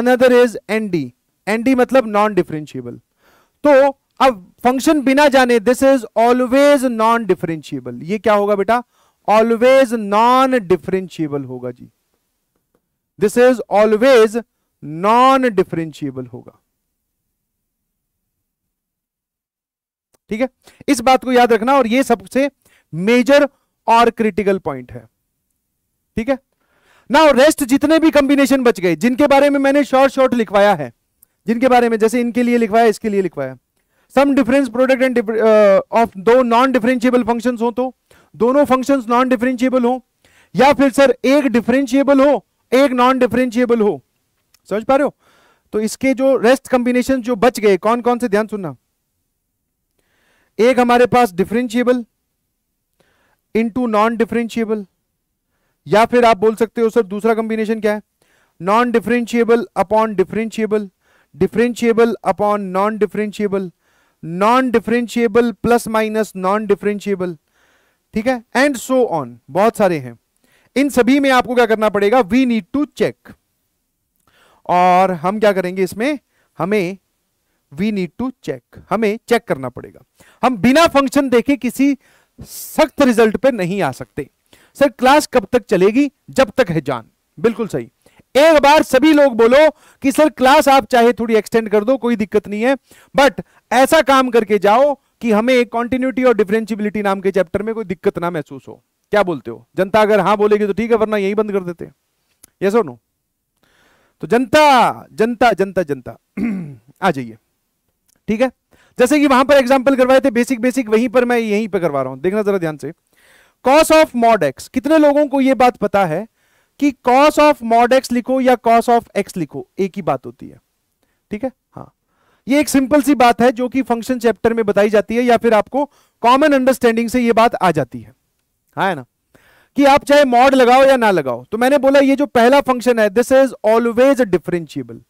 another is N D N D मतलब नॉन डिफरेंशियबल तो अब फंक्शन बिना जाने this is always non differentiable ये क्या होगा बेटा ऑलवेज नॉन डिफरेंशियबल होगा जी this is always non differentiable होगा ठीक है इस बात को याद रखना और ये सबसे मेजर और क्रिटिकल पॉइंट है ठीक है ना रेस्ट जितने भी कंबिनेशन बच गए जिनके बारे में मैंने शॉर्ट शॉर्ट लिखवाया है जिनके बारे में जैसे इनके लिए लिखवाया इसके लिए लिखवाया sum difference product and of दो नॉन डिफरेंशिएबल फंक्शंस हो तो दोनों फंक्शंस नॉन डिफरेंशिएबल हो या फिर सर एक डिफरेंशिएबल हो एक नॉन डिफरेंशियबल हो समझ पा रहे हो तो इसके जो रेस्ट कॉम्बिनेशन जो बच गए कौन कौन से ध्यान सुनना एक हमारे पास डिफरेंशियबल इनटू नॉन डिफरेंशियबल या फिर आप बोल सकते हो सर दूसरा कॉम्बिनेशन क्या है non differentiable upon differentiable differentiable upon non differentiable non differentiable plus minus non differentiable ठीक है एंड सो ऑन बहुत सारे हैं इन सभी में आपको क्या करना पड़ेगा वी नीड टू चेक और हम क्या करेंगे इसमें हमें वी नीड टू चेक हमें चेक करना पड़ेगा हम बिना फंक्शन देखे किसी सख्त रिजल्ट पे नहीं आ सकते सर क्लास कब तक चलेगी जब तक है जान बिल्कुल सही एक बार सभी लोग बोलो कि सर क्लास आप चाहे थोड़ी एक्सटेंड कर दो कोई दिक्कत नहीं है बट ऐसा काम करके जाओ कि हमें कॉन्टिन्यूटी और डिफरेंशियबिलिटी नाम के चैप्टर में कोई दिक्कत ना महसूस हो क्या बोलते हो जनता अगर हाँ बोलेगी तो ठीक है वरना यही बंद कर देते ये सो नो तो जनता जनता जनता जनता आ जाइए ठीक है जैसे कि वहां पर एग्जाम्पल करवाए थे बेसिक बेसिक वहीं पर मैं यहीं पर करवा रहा हूं देखना जरा ध्यान से कॉस ऑफ मॉड एक्स कितने लोगों को यह बात पता है कि कॉस ऑफ मॉड एक्स लिखो या कॉस ऑफ एक्स लिखो एक ही बात होती है ठीक है हाँ ये एक सिंपल सी बात है जो कि फंक्शन चैप्टर में बताई जाती है या फिर आपको कॉमन अंडरस्टैंडिंग से यह बात आ जाती है हाँ, है ना कि आप चाहे मॉड लगाओ या ना लगाओ तो मैंने बोला ये जो पहला फंक्शन है दिस इज ऑलवेज डिफरेंशियबल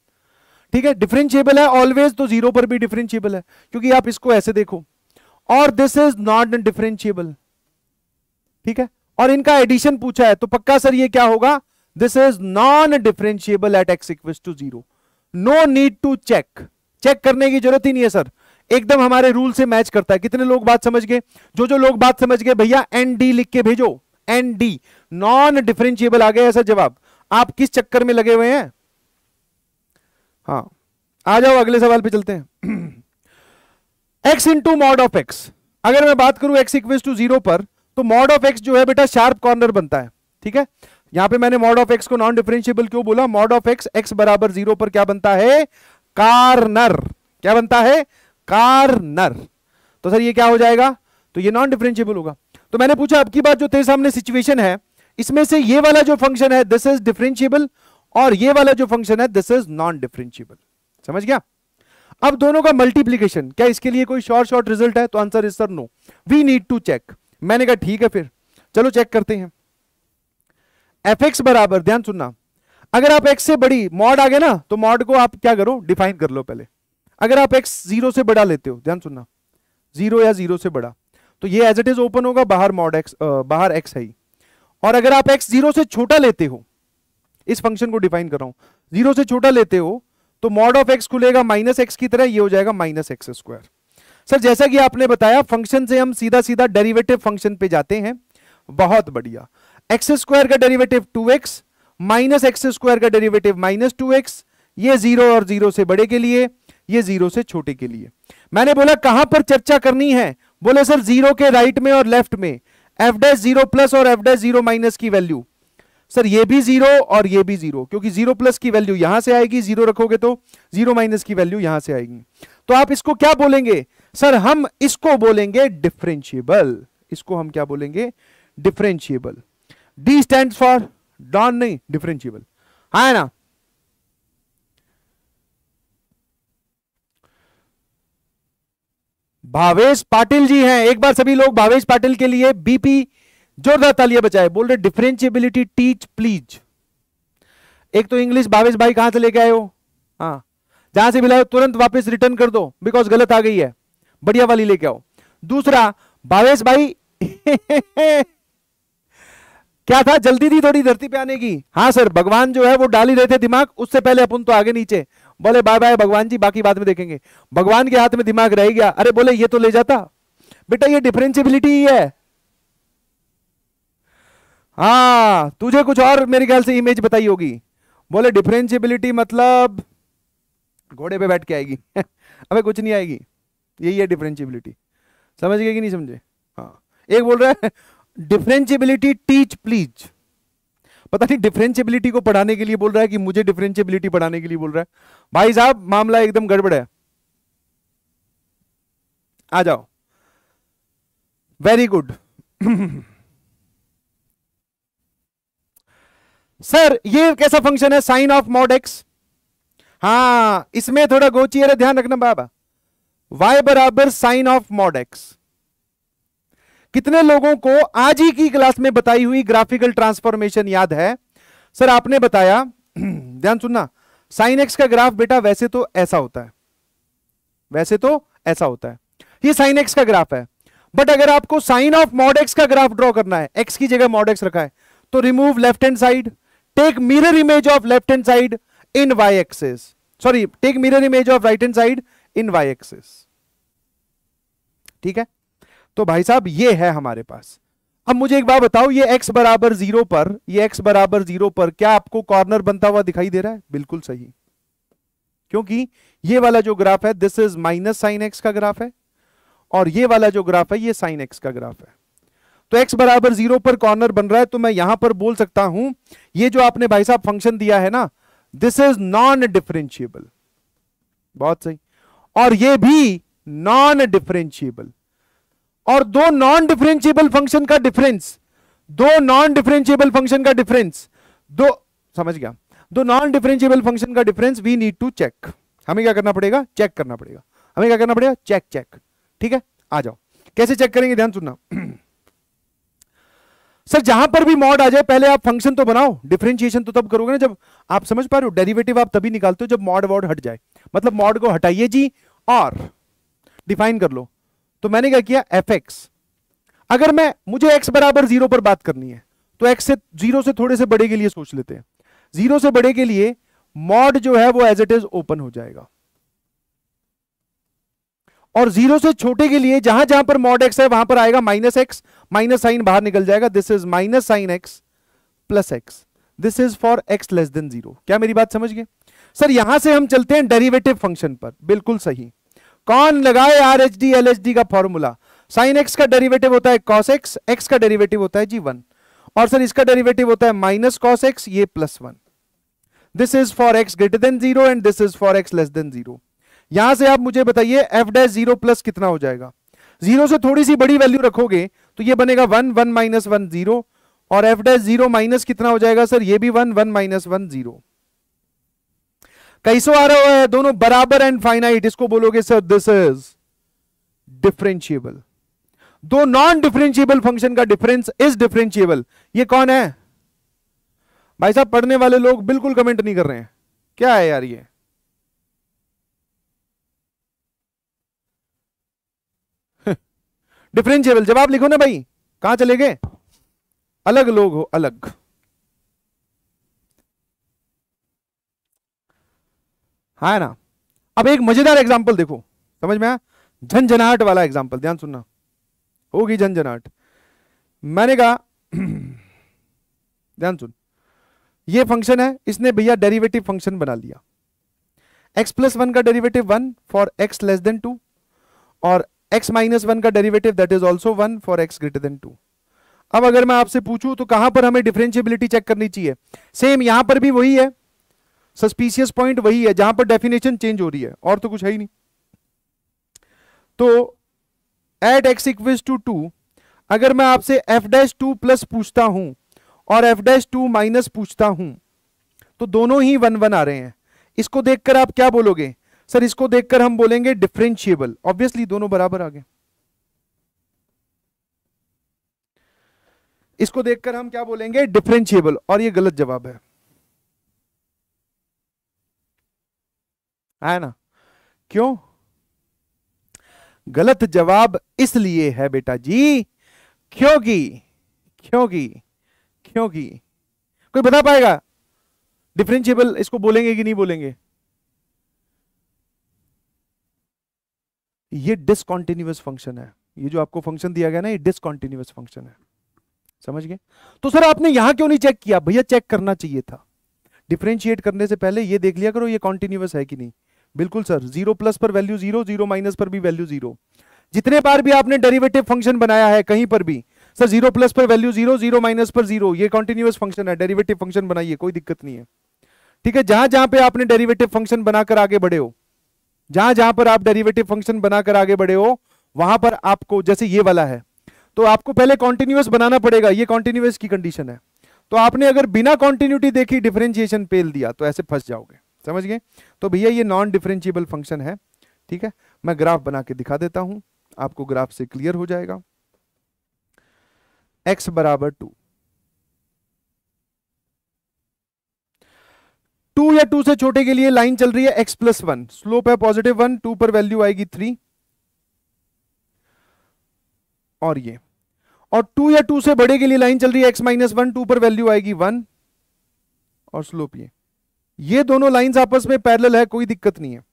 ठीक है डिफरेंशियबल है ऑलवेज तो जीरो पर भी डिफरेंशियबल है क्योंकि आप इसको ऐसे देखो और दिस इज नॉट डिफरेंशियबल ठीक है और इनका एडिशन पूछा है तो पक्का सर ये क्या होगा this is non differentiable at x equal to zero no need to check check करने की जरूरत ही नहीं है सर एकदम हमारे रूल से मैच करता है कितने लोग बात समझ गए जो जो लोग बात समझ गए भैया एन डी लिख के भेजो एन डी नॉन डिफरेंशिएबल आ गया ऐसा जवाब आप किस चक्कर में लगे हुए हैं हाँ आ जाओ अगले सवाल पे चलते हैं x into mod of x अगर मैं बात करूं एक्स इक्वल टू जीरो पर तो मॉड ऑफ एक्स जो है बेटा शार्प कॉर्नर बनता है ठीक है यहां पे मैंने मॉड ऑफ एक्स को नॉन डिफरेंशिएबल क्यों बोला मॉड ऑफ एक्स एक्स बराबर जीरो पर क्या बनता है कार्नर क्या बनता है कार नर तो सर ये क्या हो जाएगा तो ये नॉन डिफरेंशियबल होगा तो मैंने पूछा अब की बात जो तेरे सामने सिचुएशन है इसमें से ये वाला जो फंक्शन है दिस इज डिफरेंशियबल और ये वाला जो फंक्शन है दिस इज नॉन डिफरेंशियबल समझ गया अब दोनों का मल्टीप्लीकेशन क्या इसके लिए कोई शॉर्ट शॉर्ट रिजल्ट है तो answer is sir no we need to check मैंने कहा ठीक है फिर चलो चेक करते हैं एफ एक्स बराबर ध्यान सुनना अगर आप एक्स से बड़ी मॉड आ गए ना तो मॉड को आप क्या करो डिफाइन कर लो पहले अगर आप एक्स जीरो से बड़ा लेते हो ध्यान सुनना जीरो या जीरो से बड़ा तो ये एज इट इज ओपन होगा बाहर मॉड एक्स बाहर एक्स है ही और अगर आप एक्स जीरो से छोटा लेते हो इस फंक्शन को डिफाइन कर रहा हूं जीरो से छोटा लेते हो तो मॉड ऑफ एक्स खुलेगा माइनस एक्स की तरह ये हो जाएगा माइनस एक्स स्क्वायर सर जैसा कि आपने बताया फंक्शन से हम सीधा सीधा डेरिवेटिव फंक्शन पे जाते हैं बहुत बढ़िया एक्स स्क्वायर का derivative two x minus x square का डेरिवेटिव माइनस टू एक्स ये जीरो और जीरो से बड़े के लिए ये जीरो से छोटे के लिए मैंने बोला कहां पर चर्चा करनी है बोले सर जीरो के राइट में और लेफ्ट में एफ डैश जीरो प्लस और एफ डैश जीरो माइनस की वैल्यू सर ये भी जीरो और ये भी जीरो क्योंकि जीरो प्लस की वैल्यू यहां से आएगी जीरो रखोगे तो जीरो माइनस की वैल्यू यहां से आएगी तो आप इसको क्या बोलेंगे सर हम इसको बोलेंगे डिफरेंशिएबल इसको हम क्या बोलेंगे differentiable D stand for don नहीं डिफरेंशिएबल हाँ है ना भावेश पाटिल जी हैं एक बार सभी लोग भावेश पाटिल के लिए बीपी जोरदार तालियां बचाए बोल रहे डिफ्रेंशियबिलिटी टीच प्लीज एक तो इंग्लिश भावेश भाई कहां से लेके आए हो हाँ जहां से मिला हो तुरंत वापस रिटर्न कर दो बिकॉज गलत आ गई है बढ़िया वाली लेके आओ दूसरा भावेश भाई क्या था जल्दी थी थोड़ी धरती पे आने की हाँ सर भगवान जो है वो डाल ही रहे थे दिमाग उससे पहले अपन तो आगे नीचे बोले बाय बाय भगवान जी बाकी बाद में देखेंगे भगवान के हाथ में दिमाग रह गया अरे बोले ये तो ले जाता बेटा ये डिफरेंशियबिलिटी ही है हा तुझे कुछ और मेरे ख्याल से इमेज बताई होगी बोले डिफरेंशियबिलिटी मतलब घोड़े पे बैठ के आएगी अबे कुछ नहीं आएगी यही है डिफरेंशियबिलिटी समझ गए कि नहीं समझे हाँ एक बोल रहा है डिफरेंशियबिलिटी टीच प्लीज पता नहीं डिफरेंशियबिलिटी को पढ़ाने के लिए बोल रहा है कि मुझे डिफरेंशियबिलिटी पढ़ाने के लिए बोल रहा है भाई साहब मामला एकदम गड़बड़ है आ जाओ वेरी गुड सर ये कैसा फंक्शन है साइन ऑफ मॉड एक्स हाँ इसमें थोड़ा गोचियर ध्यान रखना बाबा y बराबर साइन ऑफ मॉड एक्स कितने लोगों को आज ही की क्लास में बताई हुई ग्राफिकल ट्रांसफॉर्मेशन याद है सर आपने बताया ध्यान सुनना साइन एक्स का ग्राफ बेटा वैसे तो ऐसा होता है वैसे तो ऐसा होता है ये साइन एक्स का ग्राफ है बट अगर आपको साइन ऑफ मॉड एक्स का ग्राफ ड्रॉ करना है एक्स की जगह मॉड एक्स रखा है तो remove left hand side take mirror image of left hand side in y axis sorry take mirror image of right hand side in y axis ठीक है तो भाई साहब ये है हमारे पास अब मुझे एक बात बताओ ये x बराबर जीरो पर ये x बराबर जीरो पर क्या आपको कॉर्नर बनता हुआ दिखाई दे रहा है बिल्कुल सही क्योंकि ये वाला जो ग्राफ है this is minus sine x का ग्राफ है और ये वाला जो ग्राफ है ये साइन एक्स का ग्राफ है तो x बराबर जीरो पर कॉर्नर बन रहा है तो मैं यहां पर बोल सकता हूं ये जो आपने भाई साहब फंक्शन दिया है ना दिस इज नॉन डिफरेंशियबल बहुत सही और ये भी नॉन डिफरेंशियबल और दो नॉन डिफरेंशियबल फंक्शन का डिफरेंस दो नॉन डिफरेंशियबल फंक्शन का डिफरेंस दो समझ गया दो नॉन डिफरेंशियबल फंक्शन का difference we need to check हमें क्या करना पड़ेगा चेक करना पड़ेगा हमें क्या करना पड़ेगा चेक चेक ठीक है आ जाओ कैसे चेक करेंगे ध्यान सुनना सर जहां पर भी मॉड आ जाए पहले आप फंक्शन तो बनाओ डिफ्रेंशिएशन तो तब करोगे ना जब आप समझ पा रहे हो डेरिवेटिव आप तभी निकालते हो जब मॉड वॉड हट जाए मतलब मॉड को हटाइए जी और डिफाइन कर लो तो मैंने क्या किया एफ एक्स अगर मैं मुझे एक्स बराबर जीरो पर बात करनी है तो एक्स से जीरो से थोड़े से बड़े के लिए सोच लेते हैं जीरो से बड़े के लिए मॉड जो है वो एज इट इज ओपन हो जाएगा और जीरो से छोटे के लिए जहां जहां पर मॉड एक्स है वहां पर आएगा माइनस एक्स माइनस साइन बाहर निकल जाएगा this is minus sine x plus x this is for x less than zero क्या मेरी बात समझ गए सर यहां से हम चलते हैं डेरिवेटिव फंक्शन पर बिल्कुल सही कौन लगाए R H D L H D का फॉर्मूला साइन एक्स का डेरिवेटिव होता है कॉस एक्स एक्स का डेरिवेटिव होता है जी वन और सर इसका डेरिवेटिव होता है माइनस कॉस एक्स ये plus one this is for x greater than zero and this is for x less than zero यहां से आप मुझे बताइए एफ डैश जीरो प्लस कितना हो जाएगा जीरो से थोड़ी सी बड़ी वैल्यू रखोगे तो ये बनेगा one one minus one zero और एफ डैश जीरो माइनस कितना हो जाएगा सर ये भी one one minus one zero कैसो आ रहा है दोनों बराबर एंड फाइनाइट इसको बोलोगे सर दिस इज डिफरेंशियबल दो नॉन डिफरेंशियबल फंक्शन का डिफरेंस इज डिफरेंशियबल ये कौन है भाई साहब पढ़ने वाले लोग बिल्कुल कमेंट नहीं कर रहे हैं क्या है यार ये डिफरेंशिएबल जवाब लिखो ना भाई कहां चले गए अलग लोग हो अलग है हाँ ना अब एक मजेदार एग्जाम्पल देखो समझ में आया झंझनाहट वाला एग्जाम्पल ध्यान सुनना होगी झंझनाहट मैंने कहा ध्यान सुन ये फंक्शन है इसने भैया डेरिवेटिव फंक्शन बना लिया x प्लस वन का derivative one for x less than two और x माइनस वन का derivative that is also one for x greater than two अब अगर मैं आपसे पूछूं तो कहां पर हमें डिफरेंशियबिलिटी चेक करनी चाहिए सेम यहां पर भी वही है सस्पीशियस पॉइंट वही है जहां पर डेफिनेशन चेंज हो रही है और तो कुछ है ही नहीं तो at x equals to two अगर मैं आपसे एफ डैश टू प्लस पूछता हूं और एफ डैश टू माइनस पूछता हूं तो दोनों ही वन वन आ रहे हैं इसको देखकर आप क्या बोलोगे सर इसको देखकर हम बोलेंगे डिफरेंशियबल ऑब्वियसली दोनों बराबर आ गए इसको देखकर हम क्या बोलेंगे डिफरेंशियबल और ये गलत जवाब है है ना क्यों गलत जवाब इसलिए है बेटा जी क्योंकि क्योंकि क्योंकि कोई बता पाएगा डिफ्रेंशियबल इसको बोलेंगे कि नहीं बोलेंगे ये डिसकॉन्टिन्यूस फंक्शन है ये जो आपको फंक्शन दिया गया ना ये डिसकॉन्टिन्यूस फंक्शन है समझ गए तो सर आपने यहां क्यों नहीं चेक किया भैया चेक करना चाहिए था डिफ्रेंशिएट करने से पहले ये देख लिया करो ये कॉन्टिन्यूस है कि नहीं बिल्कुल सर जीरो प्लस पर वैल्यू जीरो जीरो माइनस पर भी वैल्यू जीरो जितने बार भी आपने डेरिवेटिव फंक्शन बनाया है कहीं पर भी सर जीरो प्लस पर वैल्यू जीरो जीरो माइनस पर जीरो ये कॉन्टिन्यूस फंक्शन है डेरिवेटिव फंक्शन बनाइए कोई दिक्कत नहीं है ठीक है जहां जहां पे आपने डेरिवेटिव फंक्शन बनाकर आगे बढ़े हो जहां जहां पर आप डेरिवेटिव फंक्शन बनाकर आगे बढ़े हो वहां पर आपको जैसे ये वाला है तो आपको पहले कॉन्टिन्यूस बनाना पड़ेगा ये कॉन्टिन्यूस की कंडीशन है तो आपने अगर बिना कॉन्टिन्यूटी देखी डिफरेंशिएशन पेल दिया तो ऐसे फंस जाओगे समझ गए तो भैया ये नॉन डिफरेंशियबल फंक्शन है ठीक है मैं ग्राफ बना के दिखा देता हूं आपको ग्राफ से क्लियर हो जाएगा एक्स बराबर टू टू या टू से छोटे के लिए लाइन चल रही है एक्स प्लस वन स्लोप है पॉजिटिव वन टू पर वैल्यू आएगी थ्री और ये और टू या टू से बड़े के लिए लाइन चल रही है एक्स माइनस वन टू पर वैल्यू आएगी वन और स्लोप ये ये दोनों लाइंस आपस में पैरेलल है कोई दिक्कत नहीं है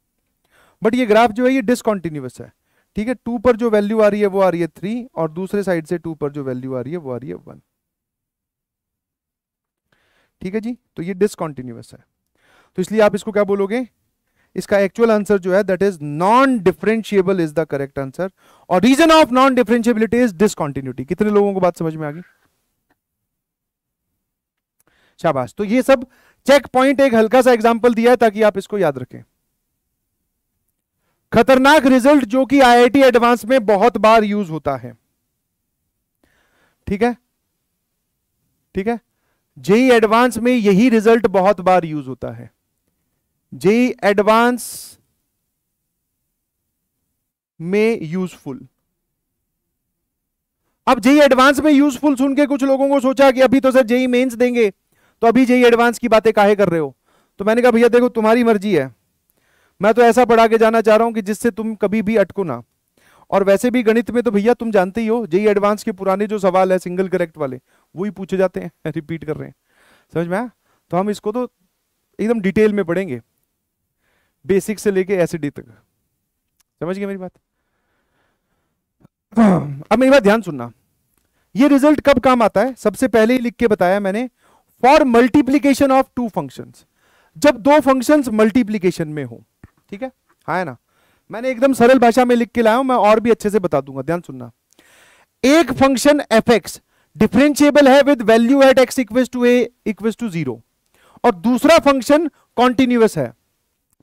बट ये ग्राफ जो है ये डिसकॉन्टिन्यूस है ठीक है टू पर जो वैल्यू आ रही है वो आ रही है थ्री और दूसरे साइड से टू पर जो वैल्यू आ रही है वो आ रही है वन ठीक है जी तो ये डिसकॉन्टिन्यूस है तो इसलिए आप इसको क्या बोलोगे इसका एक्चुअल आंसर जो है that is non differentiable is the correct answer और reason of non differentiability is discontinuity कितने लोगों को बात समझ में आ गई शाबाश तो ये सब चेक पॉइंट एक हल्का सा एग्जाम्पल दिया है ताकि आप इसको याद रखें खतरनाक रिजल्ट जो कि आईआईटी एडवांस में बहुत बार यूज होता है ठीक है ठीक है जेई एडवांस e में यही रिजल्ट बहुत बार यूज होता है जेई एडवांस e में यूजफुल अब जेई एडवांस e में यूजफुल सुन के कुछ लोगों को सोचा कि अभी तो सर जेई मेंस देंगे तो अभी जेई एडवांस की बातें काहे कर रहे हो तो मैंने कहा भैया देखो तुम्हारी मर्जी है मैं तो ऐसा पढ़ा के जाना चाह रहा हूं कि जिससे तुम कभी भी अटको ना और वैसे भी गणित में तो भैया तुम जानते ही हो जेई एडवांस के पुराने जो सवाल है सिंगल करेक्ट वाले वो ही पूछे जाते हैं रिपीट कर रहे हैं समझ में तो हम इसको तो एकदम डिटेल में पढ़ेंगे बेसिक से लेके एसिडी e तक समझ गए मेरी बात अब मेरी बात ध्यान सुनना ये रिजल्ट कब काम आता है सबसे पहले ही लिख के बताया मैंने for multiplication of two function जब दो फंक्शन मल्टीप्लीकेशन में हो ठीक है हाँ है ना मैंने एकदम सरल भाषा में लिख के लाया हूं मैं और भी अच्छे से बता दूंगा ध्यान सुनना एक फंक्शन एफ एक्स डिफरेंशियबल है with value at x equal to a to zero और दूसरा फंक्शन कॉन्टिन्यूस है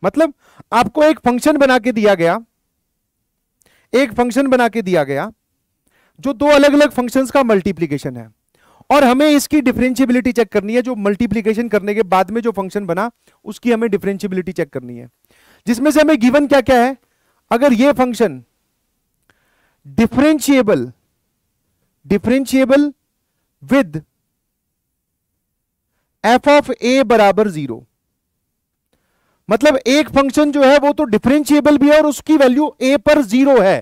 मतलब आपको एक फंक्शन बना के दिया गया एक फंक्शन बना के दिया गया जो दो अलग अलग फंक्शंस का मल्टीप्लीकेशन है और हमें इसकी डिफरेंशियबिलिटी चेक करनी है जो मल्टीप्लीकेशन करने के बाद में जो फंक्शन बना उसकी हमें डिफरेंशियबिलिटी चेक करनी है जिसमें से हमें गिवन क्या क्या है अगर ये function differentiable differentiable with f of ए बराबर जीरो मतलब एक फंक्शन जो है वो तो डिफरेंशियबल भी है और उसकी वैल्यू ए पर जीरो है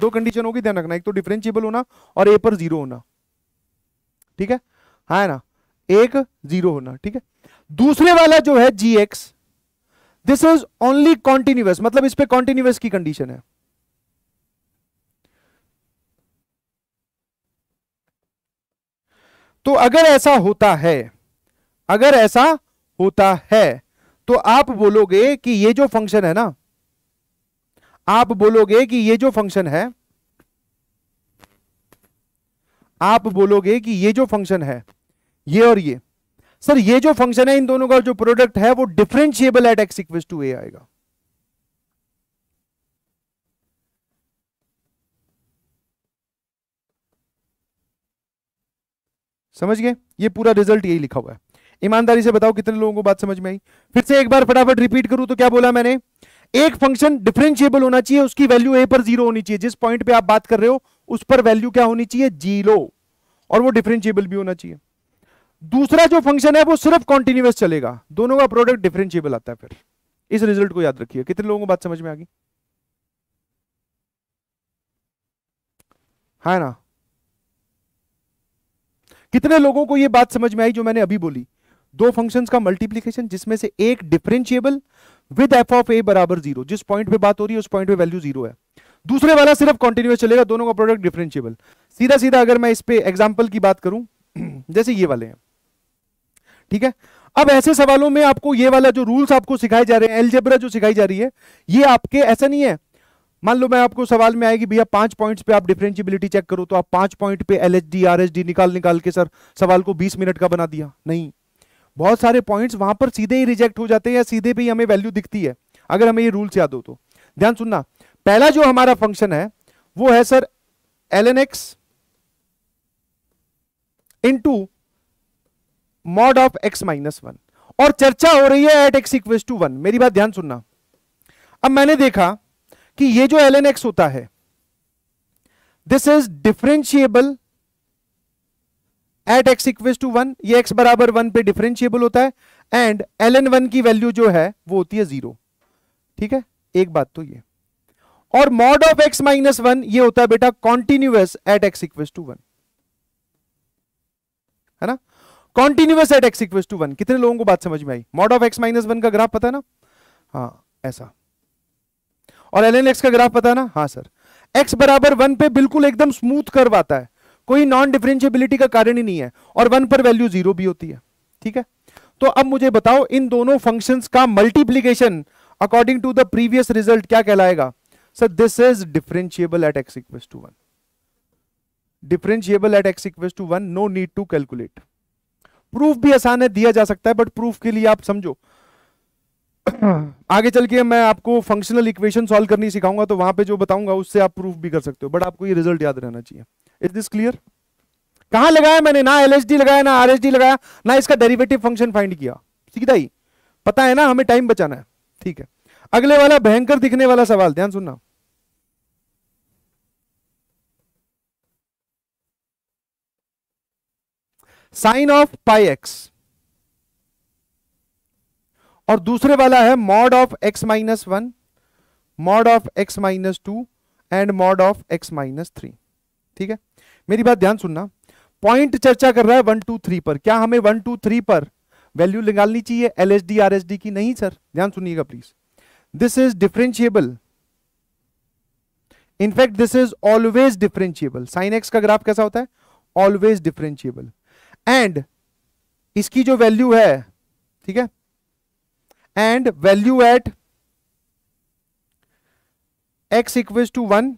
दो कंडीशन होगी ध्यान रखना एक तो डिफरेंशियबल होना और ए पर जीरो होना ठीक है हाँ ना एक जीरो होना ठीक है दूसरे वाला जो है g x this is only continuous मतलब इस पर कॉन्टिन्यूस की कंडीशन है तो अगर ऐसा होता है अगर ऐसा होता है तो आप बोलोगे कि ये जो फंक्शन है ना आप बोलोगे कि ये जो फंक्शन है आप बोलोगे कि ये जो फंक्शन है ये और ये सर ये जो फंक्शन है इन दोनों का जो प्रोडक्ट है वो differentiable at x equal to a आएगा समझ गए ये पूरा रिजल्ट यही लिखा हुआ है ईमानदारी से बताओ कितने लोगों को बात समझ में आई फिर से एक बार फटाफट रिपीट करूं तो क्या बोला मैंने एक फंक्शन डिफरेंशिएबल होना चाहिए उसकी वैल्यू ए पर जीरो होनी चाहिए जिस पॉइंट पे आप बात कर रहे हो उस पर वैल्यू क्या होनी चाहिए जीरो और वो डिफरेंशियबल भी होना चाहिए दूसरा जो फंक्शन है वो सिर्फ कॉन्टिन्यूस चलेगा दोनों का प्रोडक्ट डिफरेंशियबल आता है फिर इस रिजल्ट को याद रखिए कितने लोगों को बात समझ में आ गई है हाँ ना कितने लोगों को यह बात समझ में आई जो मैंने अभी बोली दो फंक्शंस का मल्टीप्लीकेशन जिसमें से एक डिफरेंशियबल विद एफ ऑफ ए बराबर जीरो जिस पॉइंट पे बात हो रही है उस पॉइंट पे वैल्यू जीरो है दूसरे वाला सिर्फ कॉन्टिन्यूस चलेगा दोनों का प्रोडक्ट डिफरेंशियबल सीधा सीधा अगर मैं इस पर एग्जाम्पल की बात करूं जैसे ये वाले हैं ठीक है अब ऐसे सवालों में आपको ये वाला जो रूल्स आपको सिखाए जा रहे हैं एलजेब्रा जो सिखाई जा रही है ये आपके ऐसा नहीं है मान लो मैं आपको सवाल में आएगी भैया पांच पॉइंट्स पे आप डिफरेंशियबिलिटी चेक करो तो आप पांच पॉइंट पे L H D R H D निकाल निकाल के सर सवाल को बीस मिनट का बना दिया नहीं बहुत सारे पॉइंट्स वहां पर सीधे ही रिजेक्ट हो जाते हैं या सीधे भी हमें वैल्यू दिखती है अगर हमें ये रूल्स याद हो तो ध्यान सुनना पहला जो हमारा फंक्शन है वो है sir L N x into mod of x minus one और चर्चा हो रही है at x equals to one मेरी बात ध्यान सुनना अब मैंने देखा कि ये जो एल एन एक्स होता है this is differentiable at x equals to one ये एक्स बराबर वन पे डिफरेंशिएबल होता है एंड एल एन वन की वैल्यू जो है वो होती है जीरो ठीक है एक बात तो ये और mod of x minus one ये होता है बेटा continuous at x equal to one है ना continuous at x equal to one कितने लोगों को बात समझ में आई mod of x minus one का ग्राफ पता है ना हाँ ऐसा और एल एन एक्स का ग्राफ पता है ना हाँ सर एक्स बराबर वन पे बिल्कुल एकदम स्मूथ कर्व आता है कोई नॉन डिफरेंशियबिलिटी का कारण ही नहीं है और वन पर वैल्यू जीरो भी होती है ठीक है तो अब मुझे बताओ इन दोनों फंक्शंस का multiplication according to the previous result क्या कहलाएगा So this is differentiable at x equals to 1. Differentiable at x equals to 1, no need to calculate. Proof भी आसान है दिया जा सकता है बट प्रूफ के लिए आप समझो आगे चल के मैं आपको फंक्शनल इक्वेशन सॉल्व करनी सिखाऊंगा तो वहां पे जो बताऊंगा उससे आप प्रूफ भी कर सकते हो बट आपको ये रिजल्ट याद रहना चाहिए इज दिस क्लियर कहां लगाया मैंने ना एलएसडी लगाया ना आरएसडी लगाया ना इसका डेरिवेटिव फंक्शन फाइंड किया सीधा ही पता है ना हमें टाइम बचाना है ठीक है अगले वाला भयंकर दिखने वाला सवाल ध्यान सुनना साइन ऑफ पाई एक्स और दूसरे वाला है mod of x minus one mod of x minus two and mod of x minus three ठीक है मेरी बात ध्यान सुनना पॉइंट चर्चा कर रहा है वन टू थ्री पर क्या हमें वन टू थ्री पर वैल्यू निकालनी चाहिए L S D R S D की नहीं सर ध्यान सुनिएगा please this is differentiable in fact this is always differentiable sine x का ग्राफ कैसा होता है ऑलवेज डिफरेंशियबल एंड इसकी जो वैल्यू है ठीक है and value at x equal to one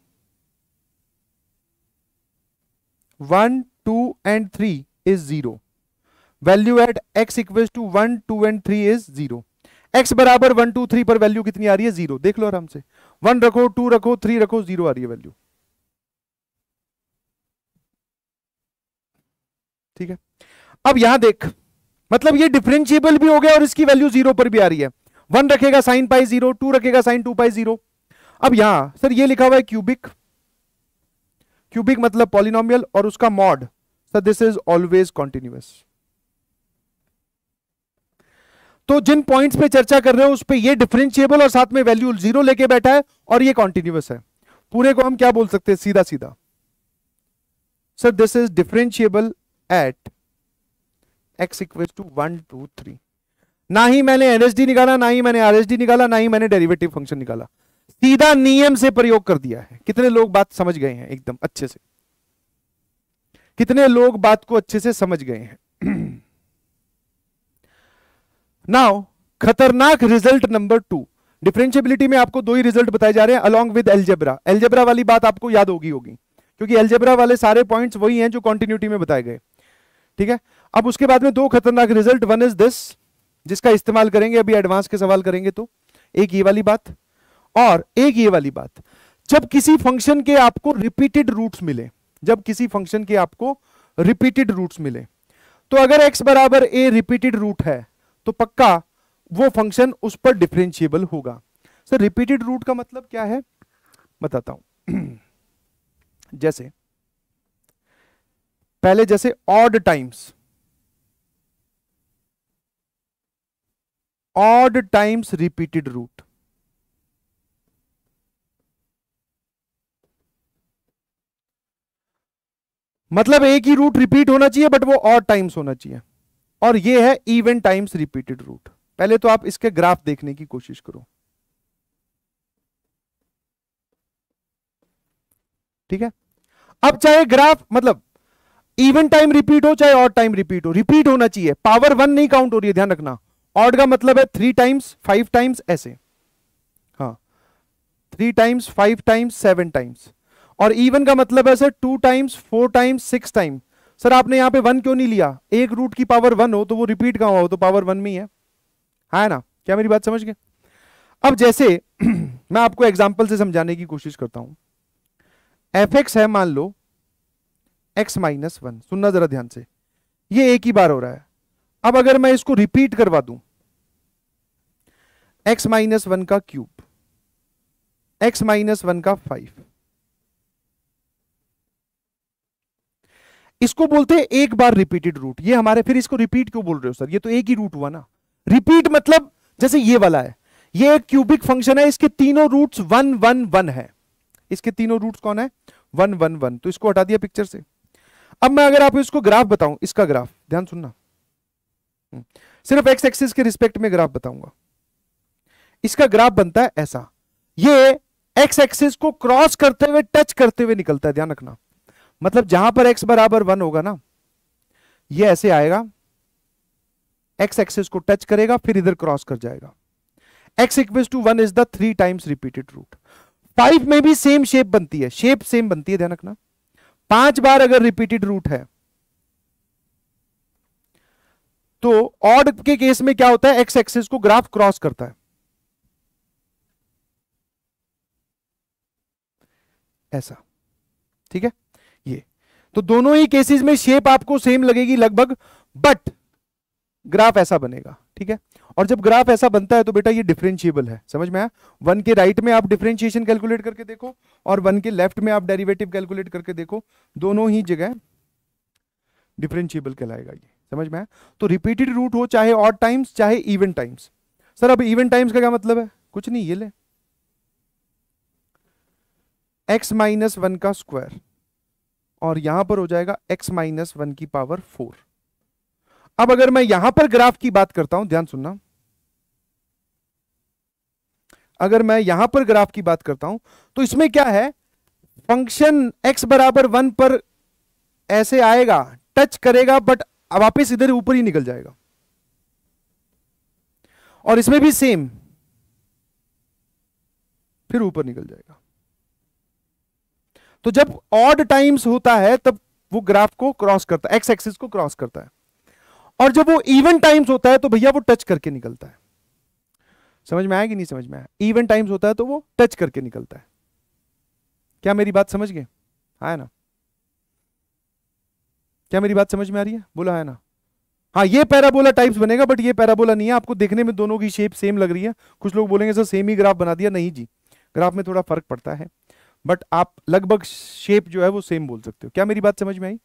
one two and three is zero value at x equal to one two and three is zero x बराबर वन टू थ्री पर value कितनी आ रही है जीरो देख लो आराम से वन रखो टू रखो थ्री रखो जीरो आ रही है वैल्यू ठीक है अब यहां देख मतलब ये डिफरेंशियबल भी हो गया और इसकी वैल्यू जीरो पर भी आ रही है वन रखेगा साइन पाई जीरो टू रखेगा साइन टू पाई जीरो अब यहां सर ये लिखा हुआ है क्यूबिक क्यूबिक मतलब पॉलिनोमियल और उसका mod sir this is always continuous तो जिन पॉइंट्स पे चर्चा कर रहे हो उस पर यह डिफरेंशियबल और साथ में वैल्यू जीरो लेके बैठा है और ये कॉन्टिन्यूस है पूरे को हम क्या बोल सकते हैं सीधा सीधा sir this is differentiable at x equal to one two three ना ही मैंने एनएसडी निकाला ना ही मैंने आरएसडी निकाला ना ही मैंने डेरिवेटिव फंक्शन निकाला सीधा नियम से प्रयोग कर दिया है कितने लोग बात समझ गए हैं एकदम अच्छे से कितने लोग बात को अच्छे से समझ गए हैं नाउ खतरनाक रिजल्ट नंबर टू डिफरेंशियबिलिटी में आपको दो ही रिजल्ट बताए जा रहे हैं अलोंग विद एल्जेब्रा एल्जेब्रा वाली बात आपको याद होगी होगी क्योंकि एल्जेब्रा वाले सारे पॉइंट्स वही हैं जो कॉन्टिन्यूटी में बताए गए ठीक है अब उसके बाद में दो खतरनाक रिजल्ट वन इज दिस जिसका इस्तेमाल करेंगे अभी एडवांस के सवाल करेंगे तो एक ये वाली बात और एक ये वाली बात जब किसी फंक्शन के आपको रिपीटेड रूट्स मिले जब किसी फंक्शन के आपको रिपीटेड रूट्स मिले तो अगर एक्स बराबर ए रिपीटेड रूट है तो पक्का वो फंक्शन उस पर डिफरेंशियबल होगा सर रिपीटेड रूट का मतलब क्या है बताता हूं जैसे पहले जैसे odd times odd times repeated root मतलब एक ही रूट रिपीट होना चाहिए बट वो ऑड टाइम्स होना चाहिए और ये है इवन टाइम्स रिपीटेड रूट पहले तो आप इसके ग्राफ देखने की कोशिश करो ठीक है अब चाहे ग्राफ मतलब इवन टाइम रिपीट हो चाहे और टाइम रिपीट हो रिपीट होना चाहिए पावर वन नहीं काउंट हो रही है ध्यान रखना ऑड का मतलब है थ्री टाइम्स फाइव टाइम्स ऐसे हाँ three times five times seven times और इवन का मतलब है sir two times four times six time sir आपने यहां पे वन क्यों नहीं लिया एक रूट की पावर वन हो तो वो रिपीट कहाँ हुआ हो तो पावर वन में ही है है ना क्या मेरी बात समझ गए अब जैसे मैं आपको एग्जाम्पल से समझाने की कोशिश करता हूं एफ एक्स है मान लो एक्स माइनस वन सुनना जरा ध्यान से ये एक ही बार हो रहा है अब अगर मैं इसको रिपीट करवा दूं x माइनस वन का क्यूब x माइनस वन का फाइव इसको बोलते हैं एक बार रिपीटेड रूट ये हमारे फिर इसको रिपीट क्यों बोल रहे हो सर ये तो एक ही रूट हुआ ना रिपीट मतलब जैसे ये वाला है ये एक क्यूबिक फंक्शन है इसके तीनों रूट्स वन वन वन है इसके तीनों रूट्स कौन है वन वन वन तो इसको हटा दिया पिक्चर से अब मैं अगर आप इसको ग्राफ बताऊं इसका ग्राफ ध्यान सुनना सिर्फ एक्स एक्सिस के रिस्पेक्ट में ग्राफ बताऊंगा इसका ग्राफ बनता है ऐसा ये एक्स एक्सिस को क्रॉस करते हुए टच करते हुए निकलता है ध्यान रखना मतलब जहां पर एक्स बराबर वन होगा ना ये ऐसे आएगा एक्स एक्सिस को टच करेगा फिर इधर क्रॉस कर जाएगा x equal to one is the three times repeated root five में भी सेम शेप बनती है शेप सेम बनती है ध्यान रखना पांच बार अगर रिपीटेड रूट है तो ऑड के केस में क्या होता है एक्स एक्सिस को ग्राफ क्रॉस करता है ऐसा ठीक है ये तो दोनों ही केसेस में शेप आपको सेम लगेगी लगभग बट ग्राफ ऐसा बनेगा ठीक है और जब ग्राफ ऐसा बनता है तो बेटा ये डिफरेंशियबल है समझ में आया वन के राइट में आप डिफरेंशिएशन कैलकुलेट करके देखो और वन के लेफ्ट में आप डेरिवेटिव कैलकुलेट करके देखो दोनों ही जगह डिफरेंशियबल कहलाएगा ये समझ में आया तो रिपीटेड रूट हो चाहे ऑड टाइम्स चाहे इवन टाइम्स सर अब इवन टाइम्स का क्या मतलब है कुछ नहीं ये ले एक्स माइनस वन का स्क्वायर और यहां पर हो जाएगा एक्स माइनस वन की पावर फोर अब अगर मैं यहां पर ग्राफ की बात करता हूं ध्यान सुनना अगर मैं यहां पर ग्राफ की बात करता हूं तो इसमें क्या है फंक्शन x बराबर वन पर ऐसे आएगा टच करेगा बट वापस इधर ऊपर ही निकल जाएगा और इसमें भी सेम फिर ऊपर निकल जाएगा तो जब ऑड टाइम्स होता है तब वो ग्राफ को क्रॉस करता है एक्स एक्सिस को क्रॉस करता है और जब वो इवन टाइम्स होता है तो भैया वो टच करके निकलता है समझ में आया कि नहीं समझ में आया इवन टाइम्स होता है तो वो टच करके निकलता है क्या मेरी बात समझ गए आया ना क्या मेरी बात समझ में आ रही है बोला है ना हाँ ये पैराबोला टाइप्स बनेगा बट ये पैराबोला नहीं है आपको देखने में दोनों की शेप सेम लग रही है कुछ लोग बोलेंगे सर सेम ही ग्राफ बना दिया नहीं जी ग्राफ में थोड़ा फर्क पड़ता है बट आप लगभग शेप जो है वो सेम बोल सकते हो क्या मेरी बात समझ में आई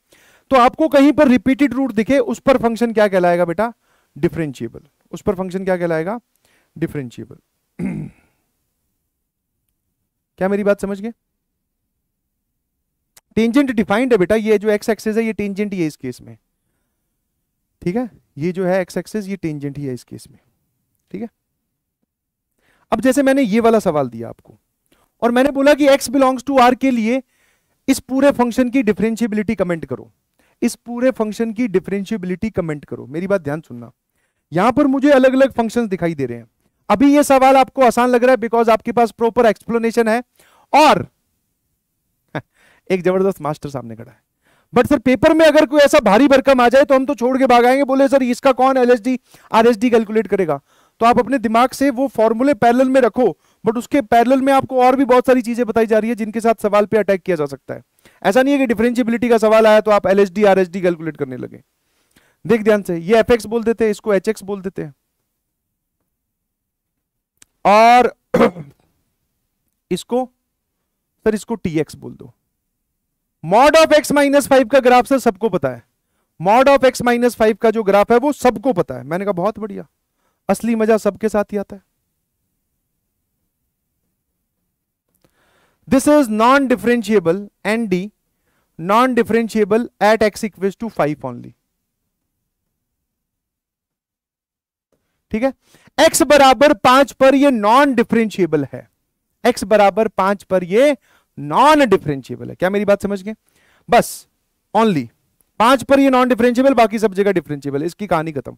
तो आपको कहीं पर रिपीटेड रूट दिखे उस पर फंक्शन क्या कहलाएगा बेटा डिफरेंशियबल उस पर फंक्शन क्या कहलाएगा डिफरेंशियबल क्या मेरी बात समझ गए टेंजेंट डिफाइंड है बेटा ये जो एक्स एक्सेस है ये टेंजेंट ही है इस केस में ठीक है ये जो है एक्स एक्सेस ये टेंजेंट ही है इस केस में ठीक है अब जैसे मैंने ये वाला सवाल दिया आपको और मैंने बोला कि एक्स बिलोंग्स टू आर के लिए इस पूरे फंक्शन की डिफरेंशियबिलिटी कमेंट करो इस पूरे फंक्शन की डिफरेंशियबिलिटी कमेंट करो मेरी बात ध्यान सुनना यहां पर मुझे अलग अलग फंक्शन दिखाई दे रहे हैं अभी ये सवाल आपको आसान लग रहा है बिकॉज आपके पास प्रॉपर एक्सप्लेनेशन है और एक जबरदस्त मास्टर सामने खड़ा है बट सर पेपर में अगर कोई ऐसा भारी भरकम आ जाए तो हम तो छोड़ के आएंगे बोले सर इसका कौन L S D R S D calculate करेगा तो आप अपने दिमाग से वो फॉर्मूले पैरेलल में रखो बट उसके पैरेलल में आपको और भी बहुत सारी चीजें बताई जा रही है जिनके साथ सवाल पे अटैक किया जा सकता है ऐसा नहीं है कि डिफरेंशियबिलिटी का सवाल आया तो आप L S D R S D calculate करने लगे देख ध्यान से ये एफ एक्स बोल देते हैं इसको एच एक्स बोल देते हैं और इसको सर इसको टी एक्स बोल दो mod of x minus five का ग्राफ सर सबको पता है mod of x minus five का जो ग्राफ है वो सबको पता है मैंने कहा बहुत बढ़िया असली मजा सबके साथ ही आता है this is non differentiable and the non differentiable at x equals to five only ठीक है x बराबर पांच पर ये नॉन डिफरेंशिएबल है x बराबर पांच पर ये नॉन डिफरेंशियबल है क्या मेरी बात समझ गए बस ओनली पांच पर ये नॉन डिफरेंशियबल बाकी सब जगह डिफरेंशिएबल इसकी कहानी खत्म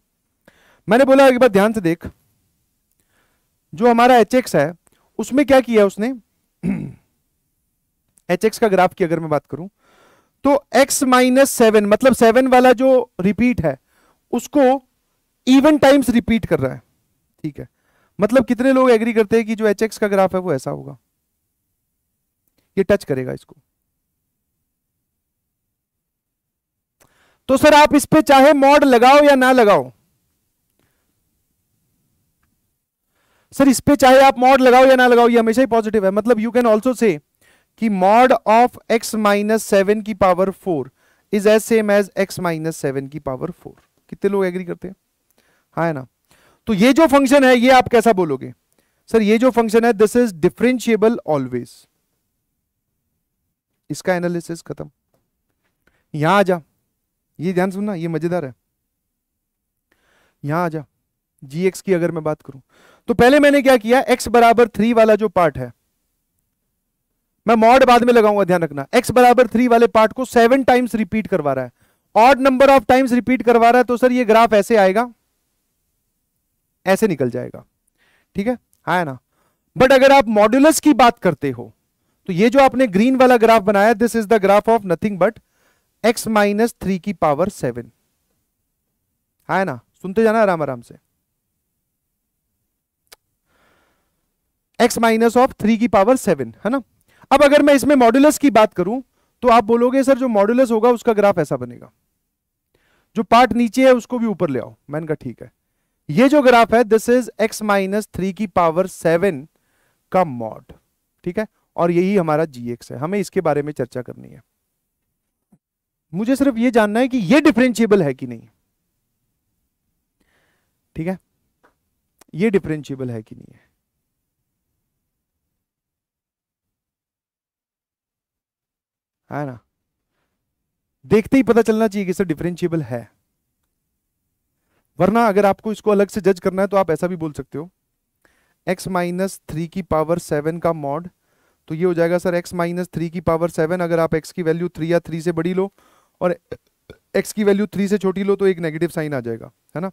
मैंने बोला एक बार ध्यान से देख जो हमारा एच एक्स है उसमें क्या किया उसने एच एक्स का ग्राफ की अगर मैं बात करूं तो x माइनस सेवन मतलब सेवन वाला जो रिपीट है उसको इवन टाइम्स रिपीट कर रहा है ठीक है मतलब कितने लोग एग्री करते हैं कि जो एच एक्स का ग्राफ है वो ऐसा होगा ये टच करेगा इसको तो सर आप इस पे चाहे मॉड लगाओ या ना लगाओ सर इस पे चाहे आप मॉड लगाओ या ना लगाओ ये हमेशा ही पॉजिटिव है मतलब यू कैन ऑल्सो से कि mod of x minus seven की power four is as same as x minus seven की पावर फोर कितने लोग एग्री करते हैं हाँ है ना तो ये जो फंक्शन है ये आप कैसा बोलोगे सर ये जो फंक्शन है दिस इज डिफरेंशिएबल ऑलवेज इसका एनालिसिस खत्म यहां आ जा ये ध्यान सुनना ये मजेदार है यहां आ जा जी एक्स की अगर मैं बात करूं तो पहले मैंने क्या किया एक्स बराबर थ्री वाला जो पार्ट है मैं मॉड बाद में लगाऊंगा ध्यान रखना एक्स बराबर थ्री वाले पार्ट को सेवन टाइम्स रिपीट करवा रहा है odd number of times repeat करवा रहा है तो सर ये ग्राफ ऐसे आएगा ऐसे निकल जाएगा ठीक है आया ना बट अगर आप मॉड्यूलस की बात करते हो तो ये जो आपने ग्रीन वाला ग्राफ बनाया this is the graph of nothing but x minus three की पावर सेवन है ना सुनते जाना आराम आराम से एक्स माइनस ऑफ थ्री की पावर सेवन है ना अब अगर मैं इसमें मॉड्यूलस की बात करूं तो आप बोलोगे सर जो मॉड्यूलस होगा उसका ग्राफ ऐसा बनेगा जो पार्ट नीचे है उसको भी ऊपर ले आओ मैंने कहा ठीक है ये जो ग्राफ है this is x minus three की पावर सेवन का मॉड ठीक है और यही हमारा जी है हमें इसके बारे में चर्चा करनी है मुझे सिर्फ ये जानना है कि ये डिफरेंशिएबल है कि नहीं ठीक है ये डिफरेंशिएबल है कि नहीं है है ना देखते ही पता चलना चाहिए कि सर डिफरेंशिएबल है वरना अगर आपको इसको अलग से जज करना है तो आप ऐसा भी बोल सकते हो x माइनस थ्री की पावर सेवन का मॉड तो ये हो जाएगा सर एक्स माइनस थ्री की पावर सेवन अगर आप एक्स की वैल्यू थ्री या थ्री से बड़ी लो और एक्स की वैल्यू थ्री से छोटी लो तो एक नेगेटिव साइन आ जाएगा है ना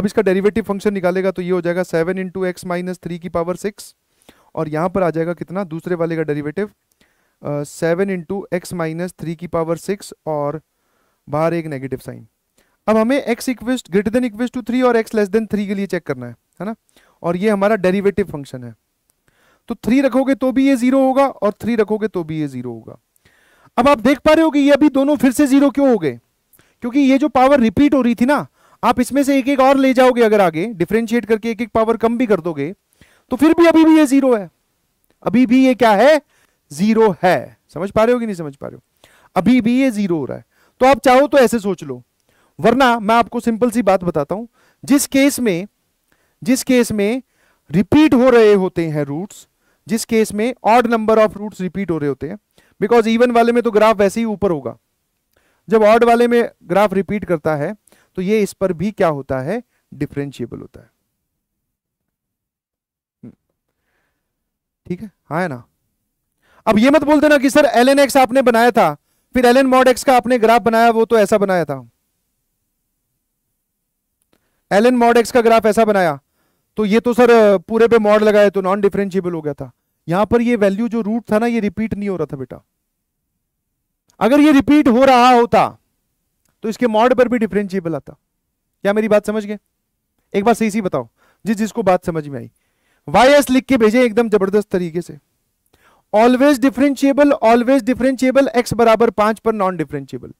अब इसका डेरिवेटिव फंक्शन निकालेगा तो ये हो जाएगा seven into x minus three की पावर सिक्स और यहाँ पर आ जाएगा कितना दूसरे वाले का derivative seven into x minus three की पावर सिक्स और बाहर एक नेगेटिव साइन अब हमें x इक्वेस्ट greater than इक्वेस्ट to three और एक्स लेस देन थ्री के लिए चेक करना है है ना और ये हमारा डेरिवेटिव फंक्शन है तो थ्री रखोगे तो भी ये जीरो होगा और थ्री रखोगे तो भी ये जीरो होगा अब आप देख पा रहे हो कि ये अभी दोनों फिर से जीरो क्यों हो गए क्योंकि ये जो पावर रिपीट हो रही थी ना आप इसमें से एक एक और ले जाओगे अगर आगे डिफ्रेंशिएट करके एक एक पावर कम भी कर दोगे तो फिर भी अभी भी ये जीरो है अभी भी ये क्या है जीरो है समझ पा रहे हो कि नहीं समझ पा रहे हो अभी भी ये जीरो हो रहा है तो आप चाहो तो ऐसे सोच लो वरना मैं आपको सिंपल सी बात बताता हूं जिस केस में जिस केस में रिपीट हो रहे होते हैं रूट्स जिस केस में odd number of root repeat हो रहे होते हैं बिकॉज इवन वाले में तो ग्राफ वैसे ही ऊपर होगा जब ऑड वाले में ग्राफ रिपीट करता है तो ये इस पर भी क्या होता है डिफरेंशियबल होता है हम्म। ठीक है हाँ है ना अब ये मत बोलते ना कि सर एल एन एक्स आपने बनाया था फिर एल एन मॉड एक्स का आपने ग्राफ बनाया वो तो ऐसा बनाया था एल एन मॉड एक्स का ग्राफ ऐसा बनाया तो ये तो सर पूरे पे मॉड लगाए तो नॉन डिफरेंशियबल हो गया था यहां पर ये वैल्यू जो रूट था ना ये रिपीट नहीं हो रहा था बेटा अगर ये रिपीट हो रहा होता तो इसके मॉड पर भी डिफरेंशियबल आता क्या मेरी बात समझ गए एक बार सही सी बताओ जिस जिसको बात समझ में आई वाई एस लिख के भेजे एकदम जबरदस्त तरीके से always differentiable always differentiable x बराबर पांच पर नॉन डिफरेंशियबल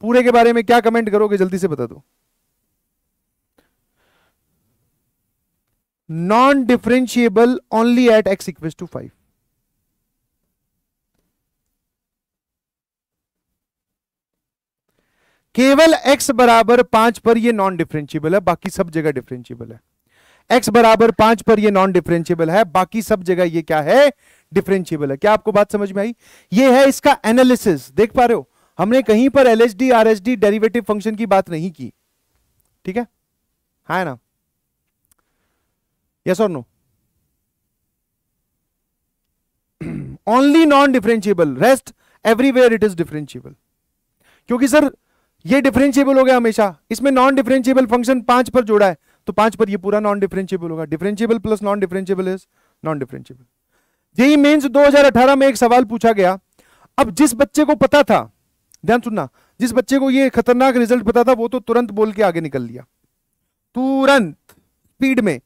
पूरे के बारे में क्या कमेंट करोगे जल्दी से बता दो non differentiable only at x equals to five केवल x बराबर पांच पर यह नॉन डिफरेंशियबल है बाकी सब जगह डिफरेंशियबल है x बराबर पांच पर यह नॉन डिफरेंशियबल है बाकी सब जगह ये क्या है डिफरेंशियबल है क्या आपको बात समझ में आई ये है इसका एनालिसिस देख पा रहे हो हमने कहीं पर L H D R H D derivative function की बात नहीं की ठीक है हाँ ना yes or no only non differentiable rest everywhere it is differentiable क्योंकि सर ये डिफरेंशियबल हो गया हमेशा इसमें नॉन डिफरेंशियबल फंक्शन पांच पर जोड़ा है तो पांच पर ये पूरा नॉन डिफरेंशियबल होगा differentiable plus non differentiable is non differentiable JEE Mains 2018 में एक सवाल पूछा गया अब जिस बच्चे को पता था ध्यान सुनना जिस बच्चे को ये खतरनाक रिजल्ट पता था वो तो तुरंत बोल के आगे निकल लिया तुरंत स्पीड में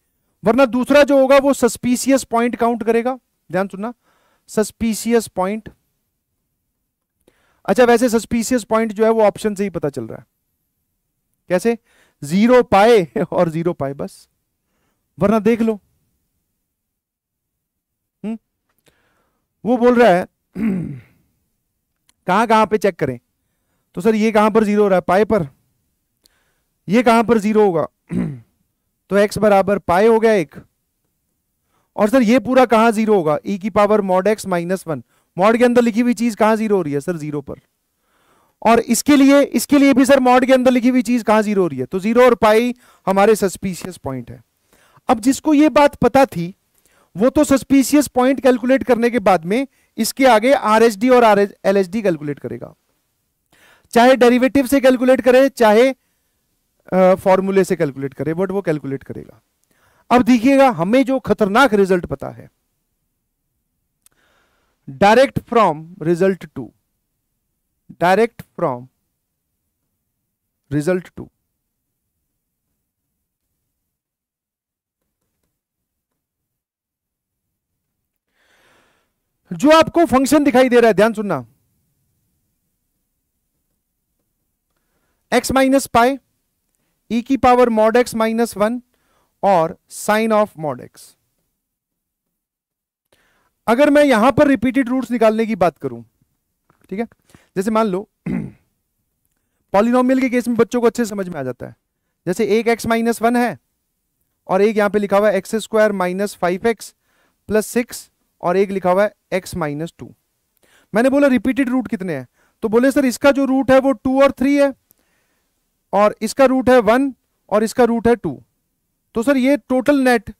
वरना दूसरा जो होगा वो सस्पीसियस पॉइंट काउंट करेगा ध्यान सुनना सस्पीसियस पॉइंट अच्छा वैसे सस्पीसियस पॉइंट जो है वो ऑप्शन से ही पता चल रहा है कैसे जीरो पाए और जीरो पाए बस वरना देख लो हुँ? हम्म? वो बोल रहा है कहां कहां पे चेक करें तो सर ये कहां पर जीरो हो रहा है पाए पर ये कहां पर जीरो होगा तो एक्स बराबर पाए हो गया एक और सर ये पूरा कहां जीरो होगा ई e की power mod x minus one mod के अंदर लिखी हुई चीज कहां जीरो हो रही है सर जीरो पर और इसके लिए इसके लिए भी सर मॉड के अंदर लिखी हुई चीज कहां जीरो हो रही है तो जीरो और पाई हमारे सस्पिशियस पॉइंट है अब जिसको ये बात पता थी वो तो सस्पिशियस पॉइंट कैलकुलेट करने के बाद में इसके आगे आर और आर कैलकुलेट करेगा चाहे डेरिवेटिव से कैलकुलेट करे चाहे फॉर्मूले से कैलकुलेट करे बट वो कैलकुलेट करेगा अब देखिएगा हमें जो खतरनाक रिजल्ट पता है direct from result to direct from result to जो आपको फंक्शन दिखाई दे रहा है ध्यान सुनना x माइनस पाई e की power mod x minus one और साइन ऑफ मॉड एक्स अगर मैं यहां पर रिपीटेड रूट्स निकालने की बात करूं ठीक है जैसे मान लो पॉलिनोमियल के केस में बच्चों को अच्छे समझ में आ जाता है जैसे एक एक्स माइनस वन है और एक यहां पे लिखा हुआ है x square minus five x plus six और एक लिखा हुआ है एक्स माइनस टू मैंने बोला रिपीटेड रूट कितने हैं तो बोले सर इसका जो रूट है वो टू और थ्री है और इसका रूट है वन और इसका रूट है टू तो सर ये टोटल नेट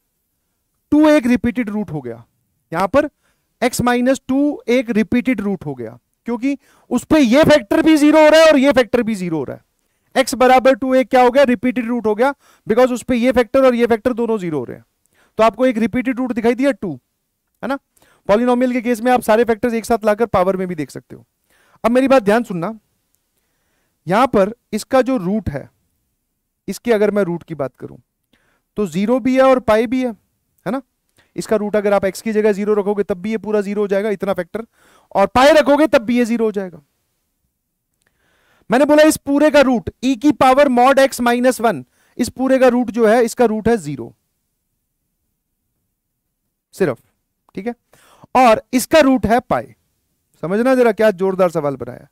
टू एक रिपीटेड रूट हो गया यहां पर एक्स माइनस टू एक रिपीटेड रूट हो गया क्योंकि उस पर यह फैक्टर भी जीरो हो रहा है और यह फैक्टर भी जीरो हो रहा है एक्स बराबर टू एक क्या हो गया रिपीटेड रूट हो गया बिकॉज उस पर यह फैक्टर और यह फैक्टर दोनों जीरो हो रहे हैं तो आपको एक रिपीटेड रूट दिखाई दिया टू है ना पॉलिनोमियल के केस में आप सारे फैक्टर्स एक साथ लाकर पावर में भी देख सकते हो अब मेरी बात ध्यान सुनना यहां पर इसका जो रूट है इसके अगर मैं रूट की बात करूं तो जीरो भी है और पाई भी है है ना इसका रूट अगर आप एक्स की जगह जीरो रखोगे तब भी ये पूरा जीरो हो जाएगा इतना फैक्टर और पाए रखोगे तब भी ये जीरो हो जाएगा मैंने बोला इस पूरे का रूट ई e की power mod x minus one इस पूरे का रूट जो है इसका रूट है जीरो सिर्फ ठीक है और इसका रूट है पाई समझना जरा क्या जोरदार सवाल बनाया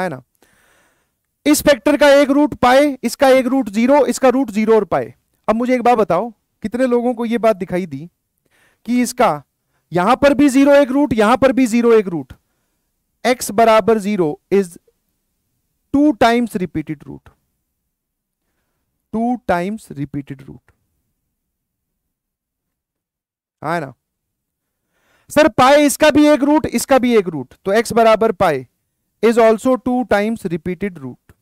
है ना इस फैक्टर का एक रूट पाए इसका एक रूट जीरो इसका रूट जीरो और पाए अब मुझे एक बात बताओ कितने लोगों को यह बात दिखाई दी कि इसका यहां पर भी जीरो एक रूट यहां पर भी जीरो एक रूट एक्स बराबर zero is two times repeated root two times repeated root है ना सर पाए इसका भी एक रूट इसका भी एक रूट तो एक्स बराबर pi is also two times repeated root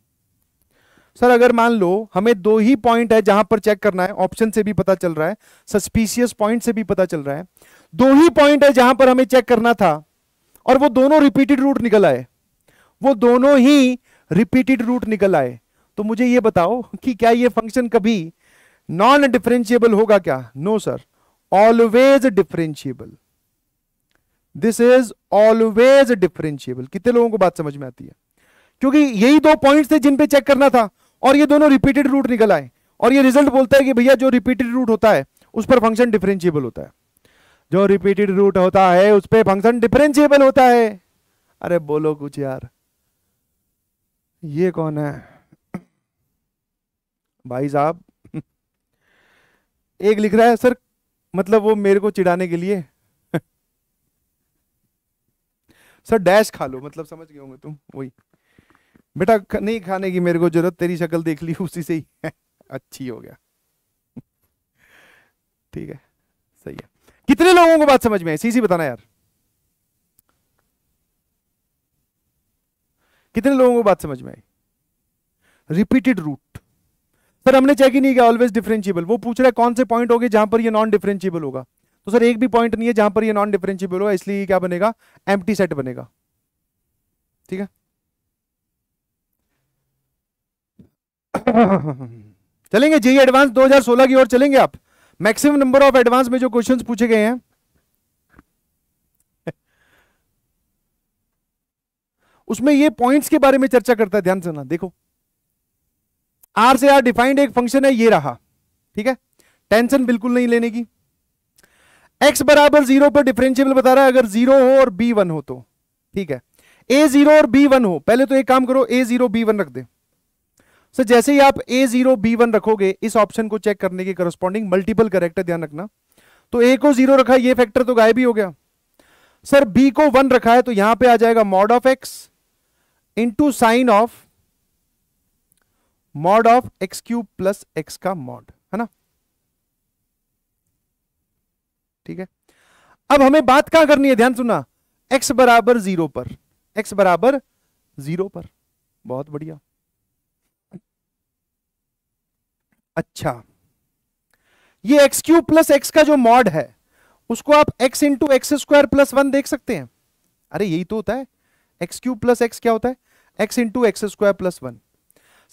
sir अगर मान लो हमें दो ही पॉइंट है जहां पर चेक करना है ऑप्शन से भी पता चल रहा है सस्पिशियस पॉइंट से भी पता चल रहा है दो ही पॉइंट है जहां पर हमें चेक करना था और वो दोनों रिपीटेड रूट निकल आए वो दोनों ही रिपीटेड रूट निकल आए तो मुझे ये बताओ कि क्या ये फंक्शन कभी नॉन डिफरेंशियबल होगा क्या no sir always differentiable this is always differentiable कितने लोगों को बात समझ में आती है क्योंकि यही दो पॉइंट थे जिनपे चेक करना था और ये दोनों रिपीटेड रूट निकल आए और ये रिजल्ट बोलता है कि भैया जो रिपीटेड रूट होता है उस पर फंक्शन डिफरेंशियबल होता है जो रिपीटेड रूट होता है उस पर फंक्शन डिफरेंशियबल होता है अरे बोलो कुछ यार ये कौन है भाई साहब एक लिख रहा है सर मतलब वो मेरे को चिढ़ाने के लिए सर डैश खा लो मतलब समझ गए होंगे तुम वही बेटा नहीं खाने की मेरे को जरूरत तेरी शक्ल देख ली उसी से ही अच्छी हो गया ठीक है सही है कितने लोगों को बात समझ में आई सी बताना यार कितने लोगों को बात समझ में आई रिपीटेड रूट सर हमने चेक ही नहीं किया ऑलवेज डिफरेंशियबल वो पूछ रहा है कौन से पॉइंट हो गए जहां पर ये नॉन डिफरेंशियबल होगा तो सर एक भी पॉइंट नहीं है जहां पर ये नॉन डिफरेंशियबल होगा इसलिए क्या बनेगा टी सेट बनेगा ठीक है चलेंगे जी एडवांस 2016 की ओर चलेंगे आप मैक्सिमम नंबर ऑफ एडवांस में जो क्वेश्चंस पूछे गए हैं उसमें ये पॉइंट्स के बारे में चर्चा करता है ध्यान से ना देखो आर से आर डिफाइंड एक फंक्शन है ये रहा ठीक है टेंशन बिल्कुल नहीं लेने की एक्स बराबर जीरो पर डिफरेंशियल बता रहा है अगर जीरो हो और बी वन हो तो ठीक है ए जीरो और बी वन हो पहले तो एक काम करो ए जीरो बी वन रख दे सर जैसे ही आप ए जीरो बी वन रखोगे इस ऑप्शन को चेक करने के करस्पॉन्डिंग मल्टीपल करेक्टर ध्यान रखना तो ए को जीरो रखा ये फैक्टर तो गायब ही हो गया सर बी को वन रखा है तो यहां पे आ जाएगा mod of x into sine of mod of x cube plus x का मॉड है ना ठीक है अब हमें बात कहां करनी है ध्यान सुना x बराबर जीरो पर x बराबर जीरो पर बहुत बढ़िया अच्छा ये एक्स क्यूब प्लस एक्स का जो मॉड है उसको आप x into x square plus one देख सकते हैं अरे यही तो होता है एक्स क्यू प्लस एक्स क्या होता है x into x square plus one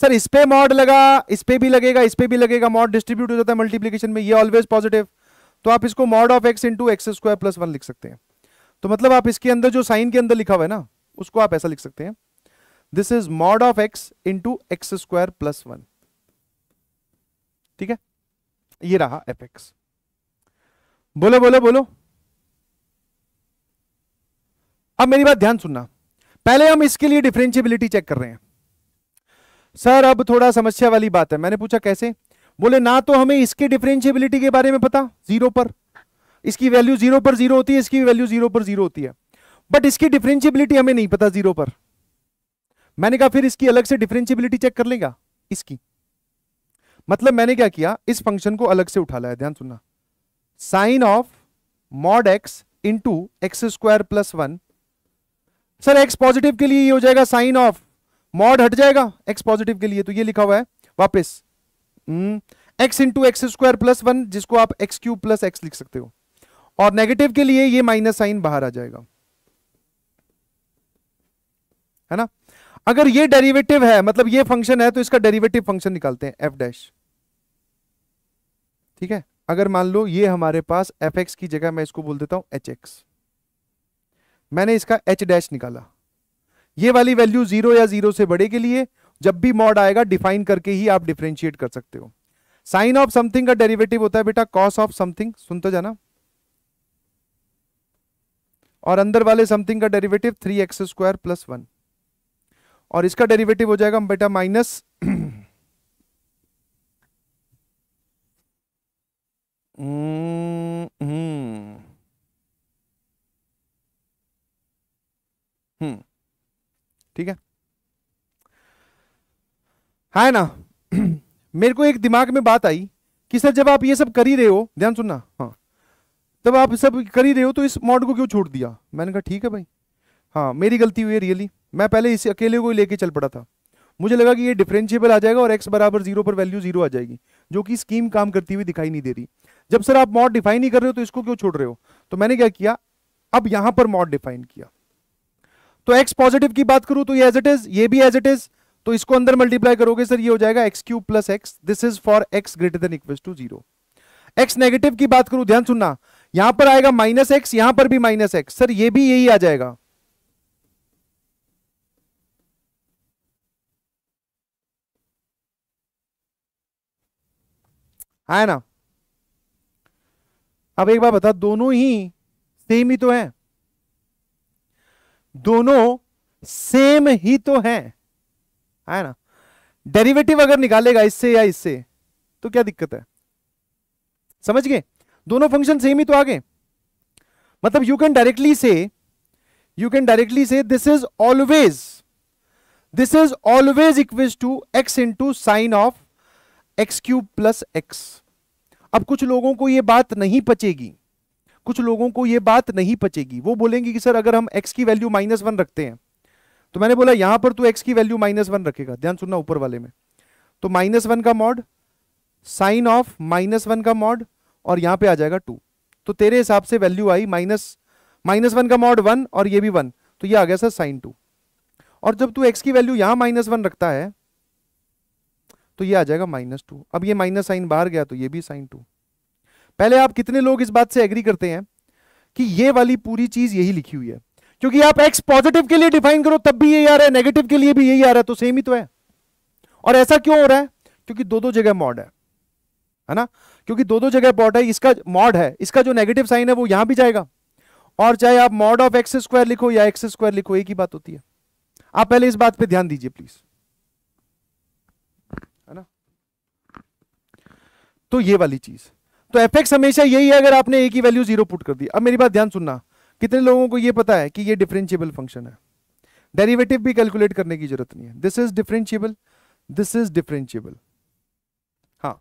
sir इस पे मॉड लगा इस पे भी लगेगा इस पे भी लगेगा मॉड डिस्ट्रीब्यूट हो जाता है मल्टीप्लीकेशन में ये ऑलवेज पॉजिटिव तो आप इसको mod of x into x square plus one लिख सकते हैं तो मतलब आप इसके अंदर जो साइन के अंदर लिखा हुआ है ना उसको आप ऐसा लिख सकते हैं this is mod of x into x square plus one ठीक है ये रहा एफ एक्स बोलो बोलो बोलो अब मेरी बात ध्यान सुनना पहले हम इसके लिए डिफरेंशियबिलिटी चेक कर रहे हैं सर अब थोड़ा समस्या वाली बात है मैंने पूछा कैसे बोले ना तो हमें इसके डिफरेंशियबिलिटी के बारे में पता जीरो पर इसकी वैल्यू जीरो पर जीरो होती है इसकी वैल्यू जीरो पर जीरो होती है बट इसकी डिफरेंशियबिलिटी हमें नहीं पता जीरो पर मैंने कहा फिर इसकी अलग से डिफरेंशियबिलिटी चेक कर लेगा इसकी मतलब मैंने क्या किया इस फंक्शन को अलग से उठा लाया ध्यान सुनना sine of mod x into x square plus one sir x positive के लिए ये हो जाएगा साइन ऑफ मॉड हट जाएगा एक्स पॉजिटिव के लिए तो ये लिखा हुआ है वापस x into x square plus one जिसको आप एक्स क्यूब प्लस एक्स लिख सकते हो और नेगेटिव के लिए ये माइनस साइन बाहर आ जाएगा है ना अगर ये डेरिवेटिव है मतलब ये फंक्शन है तो इसका डेरिवेटिव फंक्शन निकालते हैं एफ डैश ठीक है अगर मान लो ये हमारे पास एफ एक्स की जगह मैं इसको बोल देता हूं एच एक्स मैंने इसका एच डैश निकाला ये वाली वैल्यू जीरो या जीरो से बड़े के लिए जब भी मॉड आएगा डिफाइन करके ही आप डिफ्रेंशिएट कर सकते हो साइन ऑफ समथिंग का डेरिवेटिव होता है बेटा कॉस ऑफ समथिंग सुनते जाना और अंदर वाले समथिंग का derivative three x square plus one और इसका डेरिवेटिव हो जाएगा बेटा माइनस हम्म, हम्म।, हम्म ठीक है है ना मेरे को एक दिमाग में बात आई कि सर जब आप ये सब कर ही रहे हो ध्यान सुनना हाँ तब आप सब कर ही रहे हो तो इस मॉड को क्यों छोड़ दिया मैंने कहा ठीक है भाई हाँ मेरी गलती हुई है रियली मैं पहले इसे अकेले को ही लेके चल पड़ा था मुझे लगा कि ये डिफ्रेंशियबल आ जाएगा और एक्स बराबर जीरो पर वैल्यू जीरो आ जाएगी जो कि स्कीम काम करती हुई दिखाई नहीं दे रही जब सर आप मॉड डिफाइन नहीं कर रहे हो तो इसको क्यों छोड़ रहे हो तो मैंने क्या किया अब यहां पर मॉड डिफाइन किया तो एक्स पॉजिटिव की बात करूं तो ये एज इट इज ये भी एज इट इज तो इसको अंदर मल्टीप्लाई करोगे सर ये हो जाएगा x cube plus x this is for x greater than equal to zero x negative की बात करूं ध्यान सुनना यहां पर आएगा माइनस एक्स यहां पर भी माइनस एक्स सर ये भी यही आ जाएगा है ना अब एक बार बता दोनों ही सेम ही तो हैं दोनों सेम ही तो हैं है ना डेरिवेटिव अगर निकालेगा इससे या इससे तो क्या दिक्कत है समझ गए दोनों फंक्शन सेम ही तो आ गए मतलब you can directly say you can directly say this is always this is always equals to x into sine of x cube plus x अब कुछ लोगों को यह बात नहीं पचेगी कुछ लोगों को यह बात नहीं पचेगी वो बोलेंगे कि सर अगर हम एक्स की वैल्यू माइनस वन रखते हैं तो मैंने बोला यहां पर तू तो एक्स की वैल्यू माइनस वन रखेगा ध्यान सुनना ऊपर वाले में तो माइनस वन का mod sine of minus one का मॉड और यहां पे आ जाएगा टू तो तेरे हिसाब से वैल्यू आई माइनस माइनस वन का मॉड वन और ये भी वन तो ये आ गया सर साइन टू और जब तू एक्स की वैल्यू यहां माइनस वन रखता है तो ये आ जाएगा माइनस टू अब ये माइनस साइन बाहर गया तो ये भी साइन टू पहले आप कितने लोग इस बात से एग्री करते हैं कि ये वाली पूरी चीज यही लिखी हुई है क्योंकि आप एक्स पॉजिटिव के लिए डिफाइन करो तब भी यही आ रहा है नेगेटिव के लिए भी यही आ रहा है तो सेम ही तो है और ऐसा क्यों हो रहा है क्योंकि दो दो जगह मॉड है है ना क्योंकि दो दो जगह पॉट है इसका मॉड है इसका जो नेगेटिव साइन है वो यहां भी जाएगा और चाहे आप मॉड ऑफ एक्स स्क्वायर लिखो या एक्स स्क्वायर लिखो एक ही बात होती है आप पहले इस बात पे ध्यान दीजिए प्लीज है ना तो ये वाली चीज तो एफ हमेशा यही है अगर आपने एक ही वैल्यू जीरो पुट कर दी अब मेरी बात ध्यान सुनना कितने लोगों को ये पता है कि ये डिफरेंशियबल फंक्शन है डेरिवेटिव भी कैलकुलेट करने की जरूरत नहीं है this is differentiable this is differentiable हाँ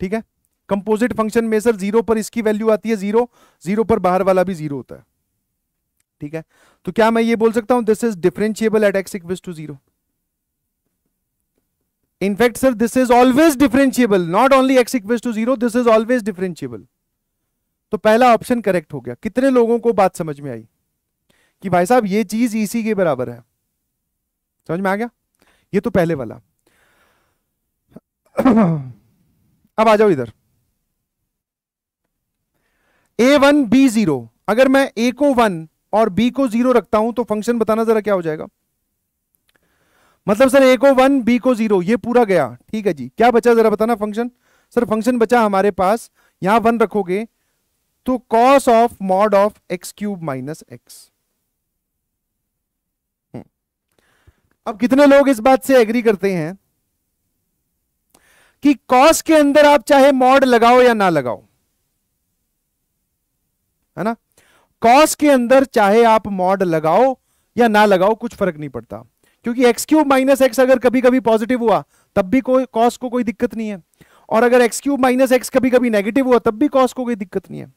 ठीक है कंपोजिट फंक्शन में सर जीरो पर इसकी वैल्यू आती है जीरो जीरो पर बाहर वाला भी जीरो होता है ठीक है तो क्या मैं ये बोल सकता हूं this is differentiable at x equal to zero in fact sir this is always differentiable not only x equal to zero this is always differentiable तो पहला ऑप्शन करेक्ट हो गया कितने लोगों को बात समझ में आई कि भाई साहब ये चीज इसी e के बराबर है समझ में आ गया ये तो पहले वाला अब आ जाओ इधर ए वन बी जीरो अगर मैं ए को वन और बी को जीरो रखता हूं तो फंक्शन बताना जरा क्या हो जाएगा मतलब सर ए को वन बी को जीरो ये पूरा गया ठीक है जी क्या बचा जरा बताना फंक्शन सर फंक्शन बचा हमारे पास यहां वन रखोगे to cos of mod of x cube minus x अब कितने लोग इस बात से एग्री करते हैं कि कॉस के अंदर आप चाहे मॉड लगाओ या ना लगाओ है ना कॉस के अंदर चाहे आप मॉड लगाओ या ना लगाओ कुछ फर्क नहीं पड़ता क्योंकि एक्स क्यूब माइनस एक्स अगर कभी कभी पॉजिटिव हुआ तब भी कोई कॉस को कोई दिक्कत नहीं है और अगर एक्स क्यूब माइनस एक्स कभी कभी नेगेटिव हुआ तब भी कॉस को कोई दिक्कत नहीं है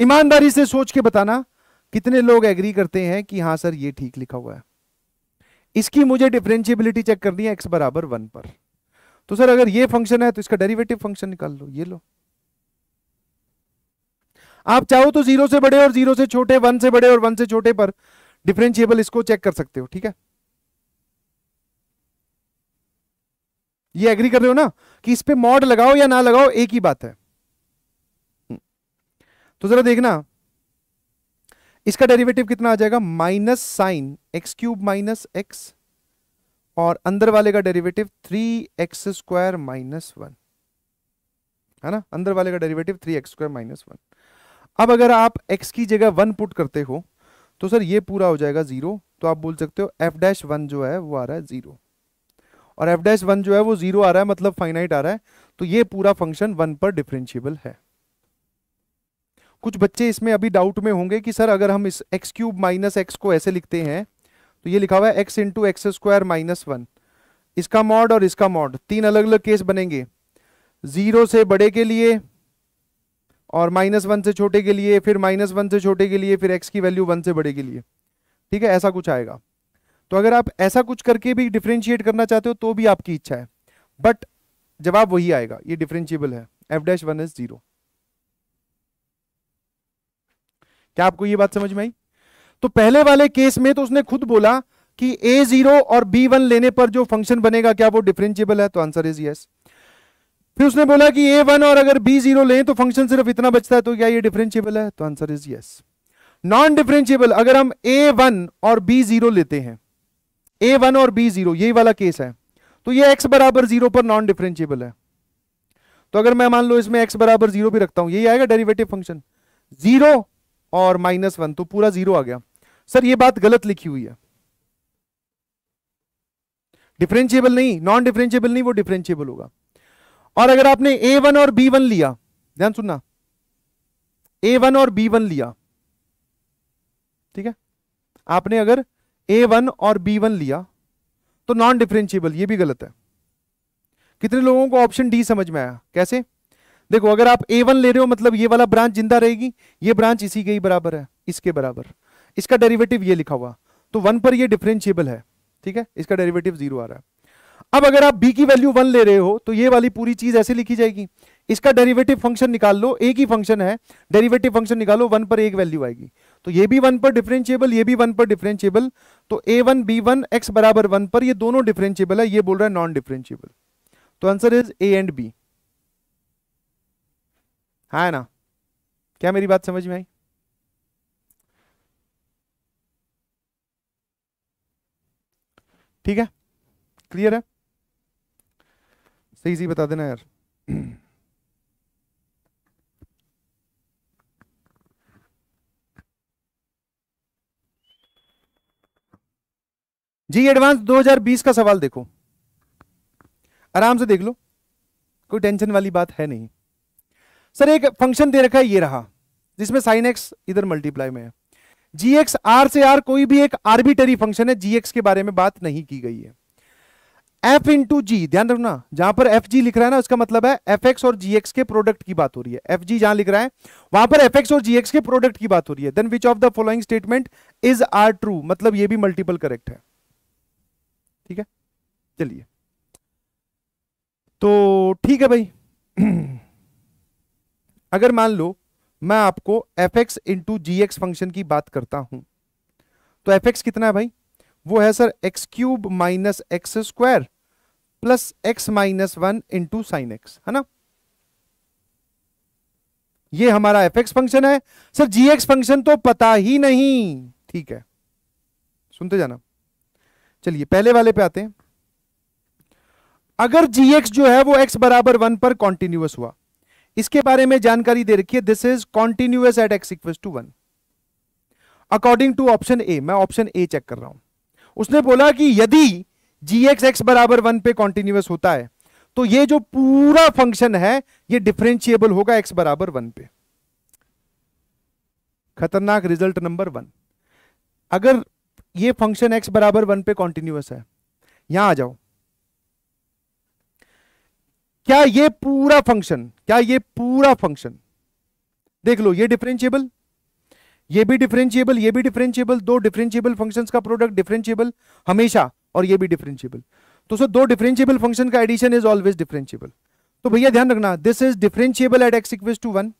ईमानदारी से सोच के बताना कितने लोग एग्री करते हैं कि हाँ सर ये ठीक लिखा हुआ है इसकी मुझे डिफरेंशियबिलिटी चेक करनी है एक्स बराबर वन पर तो सर अगर ये फंक्शन है तो इसका डेरिवेटिव फंक्शन निकाल लो ये लो आप चाहो तो जीरो से बड़े और जीरो से छोटे वन से बड़े और वन से छोटे पर डिफरेंशियबल इसको चेक कर सकते हो ठीक है ये एग्री कर रहे हो ना कि इस पे मॉड लगाओ या ना लगाओ एक ही बात है तो जरा देखना इसका डेरिवेटिव कितना आ जाएगा minus sine x cube minus x और अंदर वाले का derivative three x square minus one है ना अंदर वाले का derivative three x square minus one अब अगर आप x की जगह वन पुट करते हो तो सर ये पूरा हो जाएगा जीरो तो आप बोल सकते हो एफ डैश वन जो है वो आ रहा है जीरो और एफ डैश वन जो है वो जीरो आ रहा है मतलब फाइनाइट आ रहा है तो ये पूरा फंक्शन वन पर डिफरेंशियबल है कुछ बच्चे इसमें अभी डाउट में होंगे कि सर अगर हम इस एक्स क्यूब माइनस एक्स को ऐसे लिखते हैं तो ये लिखा हुआ है x into x square minus one इसका मॉड और इसका मॉड तीन अलग अलग केस बनेंगे जीरो से बड़े के लिए और माइनस वन से छोटे के लिए फिर माइनस वन से छोटे के लिए फिर एक्स की वैल्यू वन से बड़े के लिए ठीक है ऐसा कुछ आएगा तो अगर आप ऐसा कुछ करके भी डिफ्रेंशिएट करना चाहते हो तो भी आपकी इच्छा है बट जवाब वही आएगा ये डिफ्रेंशिएबल है f dash one is zero क्या आपको ये बात समझ में आई तो पहले वाले केस में तो उसने खुद बोला कि ए जीरो और बी वन लेने पर जो फंक्शन बनेगा क्या वो डिफरेंशियबल है तो आंसर इज यस फिर उसने बोला कि ए वन और अगर बी जीरो लें तो फंक्शन सिर्फ इतना बचता है तो क्या ये डिफरेंशियबल है तो answer is yes non differentiable अगर हम ए वन और बी जीरो लेते हैं ए वन और बी जीरो यही वाला केस है तो ये एक्स बराबर जीरो पर नॉन डिफरेंशियबल है तो अगर मैं मान लो इसमें एक्स बराबर जीरो भी रखता हूं यही आएगा डेरिवेटिव फंक्शन जीरो और माइनस वन तो पूरा जीरो आ गया सर ये बात गलत लिखी हुई है डिफरेंशिएबल नहीं नॉन डिफरेंशिएबल नहीं वो डिफरेंशिएबल होगा और अगर आपने ए वन और बी वन लिया ध्यान सुनना ए वन और बी वन लिया ठीक है आपने अगर ए वन और बी वन लिया तो नॉन डिफरेंशिएबल ये भी गलत है कितने लोगों को ऑप्शन डी समझ में आया कैसे देखो अगर आप ए वन ले रहे हो मतलब ये वाला ब्रांच जिंदा रहेगी ये ब्रांच इसी के ही बराबर है इसके बराबर इसका डेरिवेटिव ये लिखा हुआ तो वन पर ये डिफरेंशियबल है ठीक है इसका डेरिवेटिव जीरो आ रहा है अब अगर आप बी की वैल्यू वन ले रहे हो तो ये वाली पूरी चीज ऐसे लिखी जाएगी इसका डेरिवेटिव फंक्शन निकाल लो एक ही फंक्शन है डेरिवेटिव फंक्शन निकालो वन पर एक वैल्यू आएगी तो ये भी वन पर डिफरेंशियबल ये भी वन पर डिफरेंशियबल तो a one b one x बराबर वन पर ये दोनों डिफरेंशियबल है ये बोल रहा है नॉन डिफरेंशियबल तो answer is A and B है हाँ ना क्या मेरी बात समझ में आई ठीक है क्लियर है सही सही बता देना यार जी एडवांस 2020 का सवाल देखो आराम से देख लो कोई टेंशन वाली बात है नहीं सर एक फंक्शन दे रखा है ये रहा जिसमें साइन एक्स इधर मल्टीप्लाई में है जी एक्स आर से आर कोई भी एक आर्बिटरी फंक्शन है जी एक्स के बारे में बात नहीं की गई है एफ इंटू जी ध्यान रखना जहां पर एफ जी लिख रहा है ना उसका मतलब है एफ एक्स और जी एक्स के प्रोडक्ट की बात हो रही है एफ जी जहां लिख रहा है वहां पर एफ एक्स और जी एक्स के प्रोडक्ट की बात हो रही है then which of the following statement is are true मतलब ये भी मल्टीपल करेक्ट है ठीक है चलिए तो ठीक है भाई अगर मान लो मैं आपको एफ एक्स इंटू जी एक्स फंक्शन की बात करता हूं तो एफ एक्स कितना है भाई वो है sir x cube minus x square plus x minus one into sine x है ना ये हमारा एफ एक्स फंक्शन है सर जी एक्स फंक्शन तो पता ही नहीं ठीक है सुनते जाना चलिए पहले वाले पे आते हैं अगर जी एक्स जो है वो एक्स बराबर वन पर कॉन्टिन्यूस हुआ इसके बारे में जानकारी दे रखी है this is continuous at x equal to one according to option A मैं ऑप्शन ए चेक कर रहा हूं उसने बोला कि यदि जी एक्स एक्स बराबर वन पे कॉन्टिन्यूस होता है तो ये जो पूरा फंक्शन है ये डिफरेंशिएबल होगा एक्स बराबर वन पे खतरनाक रिजल्ट नंबर वन अगर ये फंक्शन एक्स बराबर वन पे कॉन्टिन्यूस है यहां आ जाओ क्या ये पूरा फंक्शन क्या ये पूरा फंक्शन देख लो ये डिफरेंशिएबल ये भी डिफरेंशिएबल ये भी डिफरेंशिएबल दो डिफरेंशिएबल फंक्शंस का प्रोडक्ट डिफरेंशिएबल हमेशा और ये भी डिफरेंशिएबल तो सो दो डिफरेंशिएबल फंक्शन का एडिशन इज ऑलवेज डिफरेंशिएबल तो भैया ध्यान रखना this is differentiable at x equal to one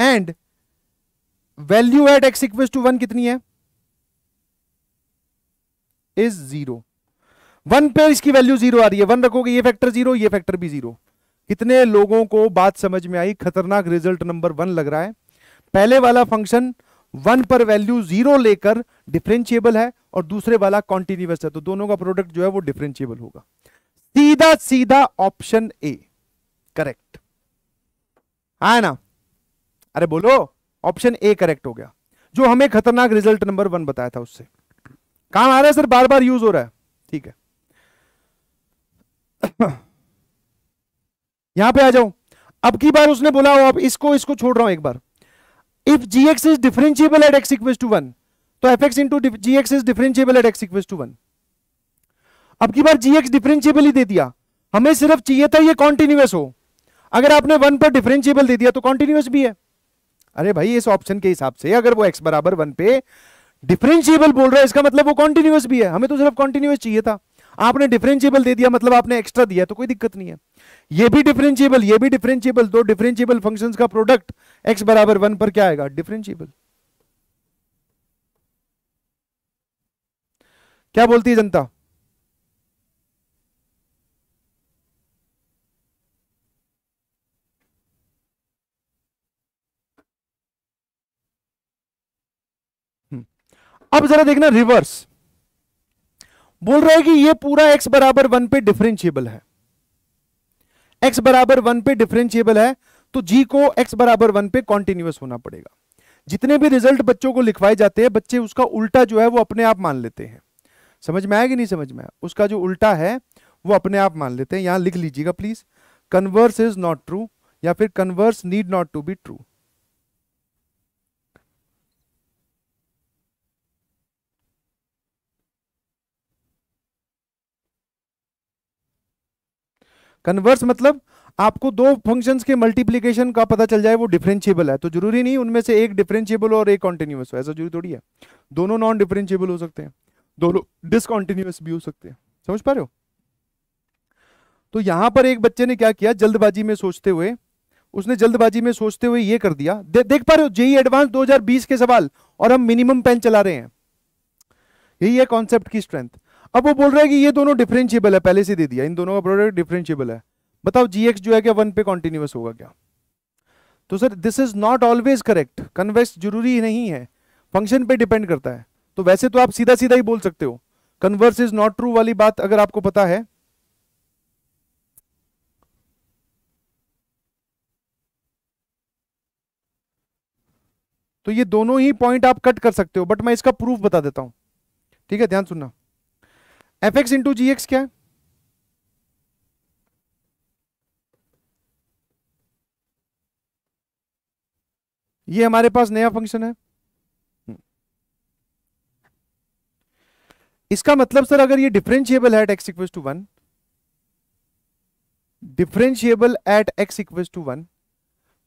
and value at x equal to one कितनी है इज जीरो वन पे इसकी वैल्यू जीरो आ रही है वन रखोगे ये फैक्टर जीरो ये फैक्टर भी जीरो कितने लोगों को बात समझ में आई खतरनाक रिजल्ट नंबर वन लग रहा है पहले वाला फंक्शन वन पर वैल्यू जीरो लेकर डिफरेंशिएबल है और दूसरे वाला कॉन्टिन्यूस है तो दोनों का प्रोडक्ट जो है वो डिफ्रेंशियबल होगा सीधा सीधा ऑप्शन ए करेक्ट है ना अरे बोलो ऑप्शन ए करेक्ट हो गया जो हमें खतरनाक रिजल्ट नंबर वन बताया था उससे काम आ रहा है सर बार बार यूज हो रहा है ठीक है यहां पे आ जाओ अब की बार उसने बोला हो अब इसको इसको छोड़ रहा हूं एक बार if g x is differentiable at x equals to one तो f x into ji x is differentiable at x equals to one अब की बार जी एक्स डिफरेंशियबल ही दे दिया हमें सिर्फ चाहिए था ये कॉन्टिन्यूस हो अगर आपने वन पर डिफरेंशियबल दे दिया तो कॉन्टिन्यूस भी है अरे भाई इस ऑप्शन के हिसाब से अगर वो एक्स बराबर वन पे डिफरेंशियबल बोल रहा है इसका मतलब वो कॉन्टिन्यूस भी है हमें तो सिर्फ कॉन्टिन्यूस चाहिए था आपने डिफरेंशियबल दे दिया मतलब आपने एक्स्ट्रा दिया तो कोई दिक्कत नहीं है ये भी डिफरेंशियबल ये भी डिफरेंशियबल दो डिफरेंशियबल फंक्शंस का प्रोडक्ट एक्स बराबर वन पर क्या आएगा डिफरेंशियबल क्या बोलती है जनता हम्म। अब जरा देखना रिवर्स बोल रहा है कि ये पूरा एक्स बराबर वन पे डिफरेंशियबल है एक्स बराबर वन पे डिफरेंशियबल है तो जी को एक्स बराबर वन पे कॉन्टिन्यूस होना पड़ेगा जितने भी रिजल्ट बच्चों को लिखवाए जाते हैं बच्चे उसका उल्टा जो है वो अपने आप मान लेते हैं समझ में आया कि नहीं समझ में आया उसका जो उल्टा है वो अपने आप मान लेते हैं यहां लिख लीजिएगा please converse is not true या फिर converse need not to be true converse मतलब आपको दो फंक्शंस के मल्टीप्लीकेशन का पता चल जाए वो डिफरेंशियबल है तो जरूरी नहीं उनमें से एक डिफरेंशियबल और एक कॉन्टिन्यूस हो ऐसा जरूरी थोड़ी है दोनों नॉन डिफरेंशियबल हो सकते हैं दोनों डिसकॉन्टिन्यूस भी हो सकते हैं समझ पा रहे हो तो यहां पर एक बच्चे ने क्या किया जल्दबाजी में सोचते हुए उसने जल्दबाजी में सोचते हुए ये कर दिया दे, देख पा रहे हो जेई एडवांस 2020 के सवाल और हम मिनिमम पेन चला रहे हैं यही है कॉन्सेप्ट की स्ट्रेंथ अब वो बोल रहा है कि ये दोनों डिफरेंशियबल है पहले से दे दिया इन दोनों का प्रोडक्ट डिफरेंशियबल है बताओ जी जो है क्या वन पे कॉन्टिन्यूस होगा क्या तो sir this is not always correct convex जरूरी नहीं है फंक्शन पे डिपेंड करता है तो वैसे तो आप सीधा सीधा ही बोल सकते हो कन्वर्स इज नॉट ट्रू वाली बात अगर आपको पता है तो ये दोनों ही पॉइंट आप कट कर सकते हो बट मैं इसका प्रूफ बता देता हूं ठीक है ध्यान सुनना एफ एक्स इंटू जी एक्स क्या है ये हमारे पास नया फंक्शन है इसका मतलब सर अगर ये डिफरेंशिएबल है at x equal to one differentiable at x equal to one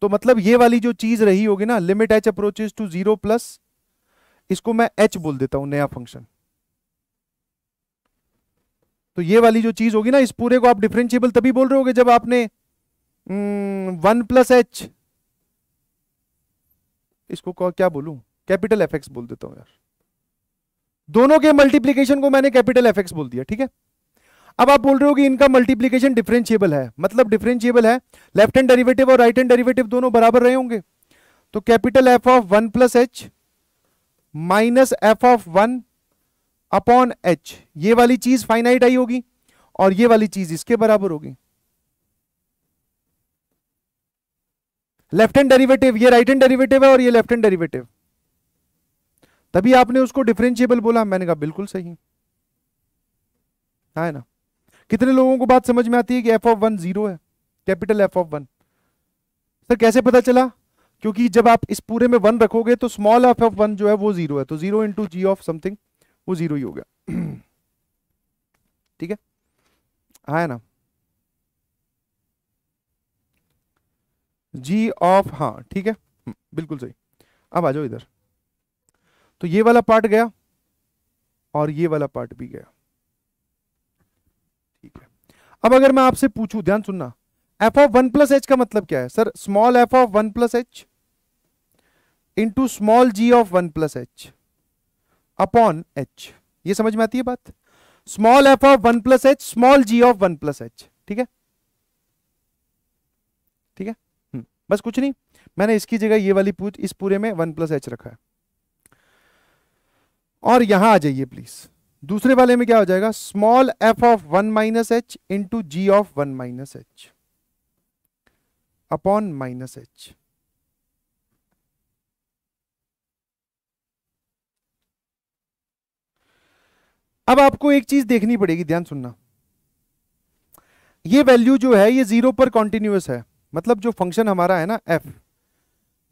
तो मतलब ये वाली जो चीज रही होगी ना limit H approaches to zero plus इसको मैं एच बोल देता हूं नया फंक्शन तो ये वाली जो चीज होगी ना इस पूरे को आप डिफरेंशियबल तभी बोल रहे हो जब आपने हम्म, वन प्लस एच इसको क्या बोलू कैपिटल एफ एक्स बोल देता हूं यार दोनों के मल्टीप्लीकेशन को मैंने कैपिटल एफ एक्स बोल दिया ठीक है अब आप बोल रहे हो कि इनका मल्टीप्लीकेशन डिफरेंशियबल है मतलब डिफरेंशियबल है लेफ्ट हैंड डेरिवेटिव और राइट हैंड डेरिवेटिव दोनों बराबर रहे होंगे तो capital F of one plus H minus F of one upon H ये वाली चीज फाइनाइट आई होगी और ये वाली चीज इसके बराबर होगी लेफ्ट हैंड डेरिवेटिव ये राइट हैंड डेरिवेटिव है और ये लेफ्ट हैंड डेरिवेटिव तभी आपने उसको डिफरेंशिएबल बोला मैंने कहा बिल्कुल सही है ना कितने लोगों को बात समझ में आती है कि एफ ऑफ वन जीरो है capital F of one sir कैसे पता चला क्योंकि जब आप इस पूरे में वन रखोगे तो स्मॉल एफ ऑफ वन जो है वो जीरो है तो zero into G of something वो जीरो ही हो गया ठीक है आया ना जी ऑफ हाँ ठीक है हम्म, बिल्कुल सही अब आ जाओ इधर तो ये वाला पार्ट गया और ये वाला पार्ट भी गया ठीक है अब अगर मैं आपसे पूछूं ध्यान सुनना F of one plus H का मतलब क्या है sir small F of one plus H into small G of one plus H upon H ये समझ में आती है बात small F of one plus H small G of one plus H ठीक है ठीक है हम्म, बस कुछ नहीं मैंने इसकी जगह ये वाली पूछ इस पूरे में वन प्लस एच रखा है और यहां आ जाइए प्लीज दूसरे वाले में क्या हो जाएगा small F of one minus H into G of one minus H upon minus H अब आपको एक चीज देखनी पड़ेगी ध्यान सुनना ये वैल्यू जो है ये जीरो पर कॉन्टिन्यूस है मतलब जो फंक्शन हमारा है ना एफ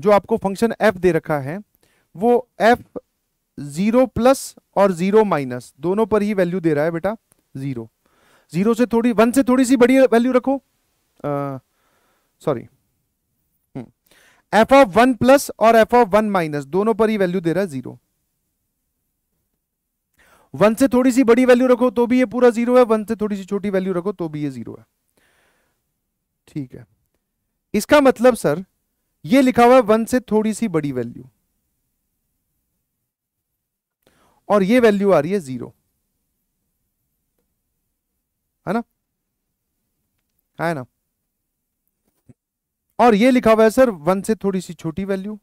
जो आपको फंक्शन एफ दे रखा है वो एफ जीरो प्लस और जीरो माइनस दोनों पर ही वैल्यू दे रहा है बेटा जीरो जीरो से थोड़ी वन से थोड़ी सी बड़ी वैल्यू रखो sorry F of one plus और एफ ऑफ वन माइनस दोनों पर ही वैल्यू दे रहा है जीरो वन से थोड़ी सी बड़ी वैल्यू रखो तो भी ये पूरा जीरो है वन से थोड़ी सी छोटी वैल्यू रखो तो भी ये जीरो है ठीक है इसका मतलब सर ये लिखा हुआ है वन से थोड़ी सी बड़ी वैल्यू और ये वैल्यू आ रही है जीरो है ना है ना और ये लिखा हुआ है सर वन से थोड़ी सी छोटी वैल्यू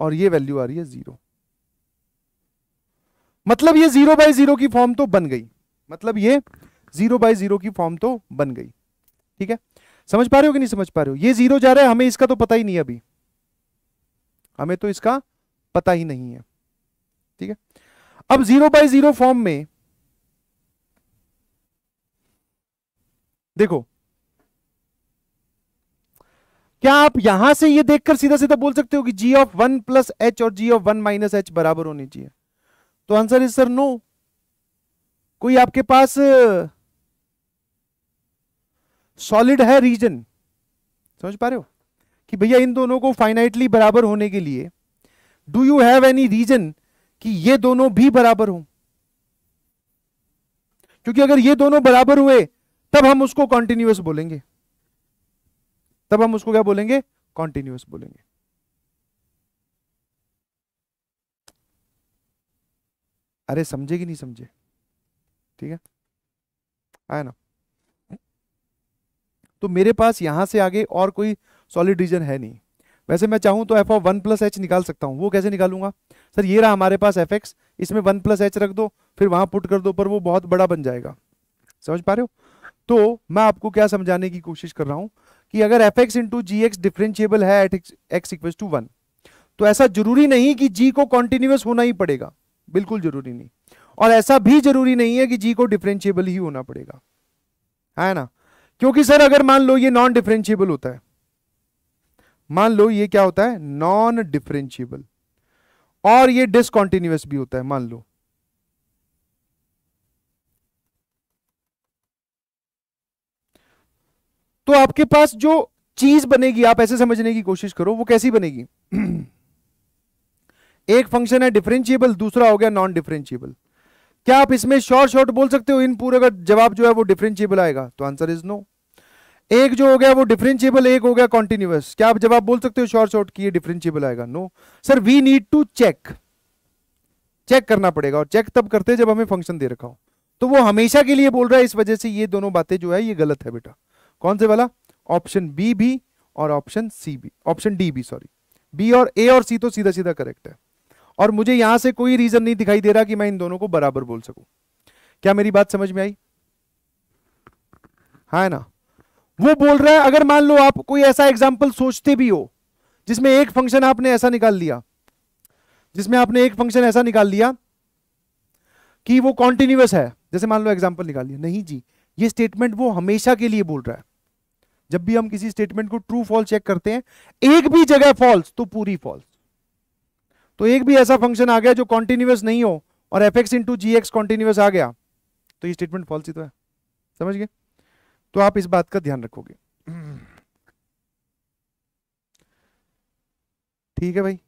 और ये वैल्यू आ रही है जीरो मतलब ये जीरो बाय जीरो की फॉर्म तो बन गई मतलब ये जीरो बाय जीरो की फॉर्म तो बन गई ठीक है समझ पा रहे हो कि नहीं समझ पा रहे हो ये जीरो जा रहा है हमें इसका तो पता ही नहीं अभी हमें तो इसका पता ही नहीं है ठीक है अब जीरो बाय जीरो फॉर्म में देखो क्या आप यहां से ये देखकर सीधा सीधा बोल सकते हो कि G of one plus H और जी ऑफ वन माइनस एच बराबर होनी चाहिए तो आंसर इज सर नो कोई आपके पास सॉलिड है रीजन समझ पा रहे हो कि भैया इन दोनों को फाइनाइटली बराबर होने के लिए do you have any reason कि ये दोनों भी बराबर हों क्योंकि अगर ये दोनों बराबर हुए तब हम उसको कॉन्टिन्यूस बोलेंगे तब हम उसको क्या बोलेंगे कॉन्टिन्यूस बोलेंगे अरे समझे कि नहीं समझे ठीक है आया ना तो मेरे पास यहां से आगे और कोई सॉलिड रीजन है नहीं वैसे मैं चाहूं तो F of one plus H निकाल सकता हूं वो कैसे निकालूंगा सर ये रहा हमारे पास एफ एक्स इसमें वन प्लस एच रख दो फिर वहां पुट कर दो पर वो बहुत बड़ा बन जाएगा समझ पा रहे हो तो मैं आपको क्या समझाने की कोशिश कर रहा हूं कि अगर एफ एक्स इंटू जी एक्स डिफरेंशियबल है at x equal to one तो ऐसा जरूरी नहीं कि जी को कॉन्टिन्यूस होना ही पड़ेगा बिल्कुल जरूरी नहीं और ऐसा भी जरूरी नहीं है कि जी को डिफ्रेंशियबल ही होना पड़ेगा है ना क्योंकि सर अगर मान लो ये नॉन डिफ्रेंशियबल होता है मान लो ये क्या होता है नॉन डिफरेंशियबल और ये डिसकॉन्टिन्यूस भी होता है मान लो तो आपके पास जो चीज बनेगी आप ऐसे समझने की कोशिश करो वो कैसी बनेगी एक फंक्शन है डिफरेंशियबल दूसरा हो गया नॉन डिफरेंशियबल क्या आप इसमें शॉर्ट शॉर्ट बोल सकते हो इन पूरे का जवाब जो है वो डिफरेंशियबल आएगा तो आंसर इज नो एक जो हो गया वो डिफरेंशियबल एक हो गया कॉन्टिन्यूस क्या आप जवाब बोल सकते हो शॉर्ट शॉर्ट की डिफरेंशियबल आएगा no sir we need to check check करना पड़ेगा और चेक तब करते हैं जब हमें फंक्शन दे रखा हो तो वो हमेशा के लिए बोल रहा है इस वजह से ये दोनों बातें जो है ये गलत है बेटा कौन से वाला ऑप्शन बी भी और ऑप्शन सी भी ऑप्शन डी भी सॉरी बी और ए और सी तो सीधा सीधा करेक्ट है और मुझे यहां से कोई रीजन नहीं दिखाई दे रहा कि मैं इन दोनों को बराबर बोल सकूं क्या मेरी बात समझ में आई हाँ है ना वो बोल रहा है अगर मान लो आप कोई ऐसा एग्जाम्पल सोचते भी हो जिसमें एक फंक्शन आपने ऐसा निकाल लिया जिसमें आपने एक फंक्शन ऐसा निकाल लिया कि वो कॉन्टिन्यूस है जैसे मान लो एग्जाम्पल निकाल लिया नहीं जी ये स्टेटमेंट वो हमेशा के लिए बोल रहा है जब भी हम किसी स्टेटमेंट को ट्रू फॉल्स चेक करते हैं एक भी जगह फॉल्स तो पूरी फॉल्स तो एक भी ऐसा फंक्शन आ गया जो कॉन्टिन्यूस नहीं हो और एफ एक्स इंटू जी एक्स कॉन्टिन्यूस आ गया तो ये स्टेटमेंट फॉल्स ही तो है समझ गए तो आप इस बात का ध्यान रखोगे ठीक है भाई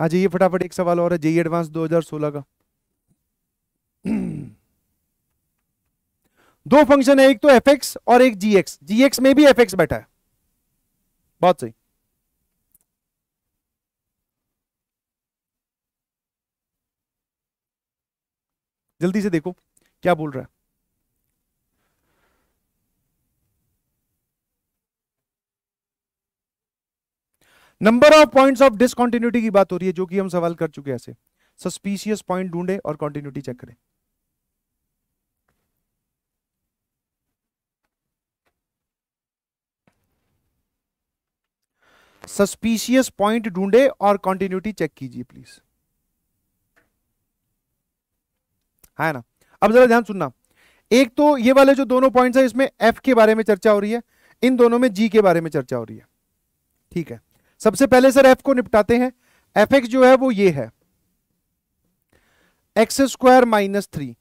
हाँ जी ये फटाफट एक सवाल और है जेई एडवांस 2016 का दो फंक्शन है एक तो एफ एक्स और एक जी एक्स जी एक्स में भी एफ एक्स बैठा है बहुत सही जल्दी से देखो क्या बोल रहा है number of points of discontinuity की बात हो रही है जो कि हम सवाल कर चुके हैं ऐसे सस्पीशियस पॉइंट ढूंढे और कॉन्टिन्यूटी चेक करें सस्पीशियस पॉइंट ढूंढे और कॉन्टिन्यूटी चेक कीजिए प्लीज है ना अब जरा ध्यान सुनना एक तो ये वाले जो दोनों पॉइंट्स है इसमें एफ के बारे में चर्चा हो रही है इन दोनों में जी के बारे में चर्चा हो रही है ठीक है सबसे पहले सर एफ को निपटाते हैं एफ एक्स जो है वो ये है एक्स स्क्वायर माइनस थ्री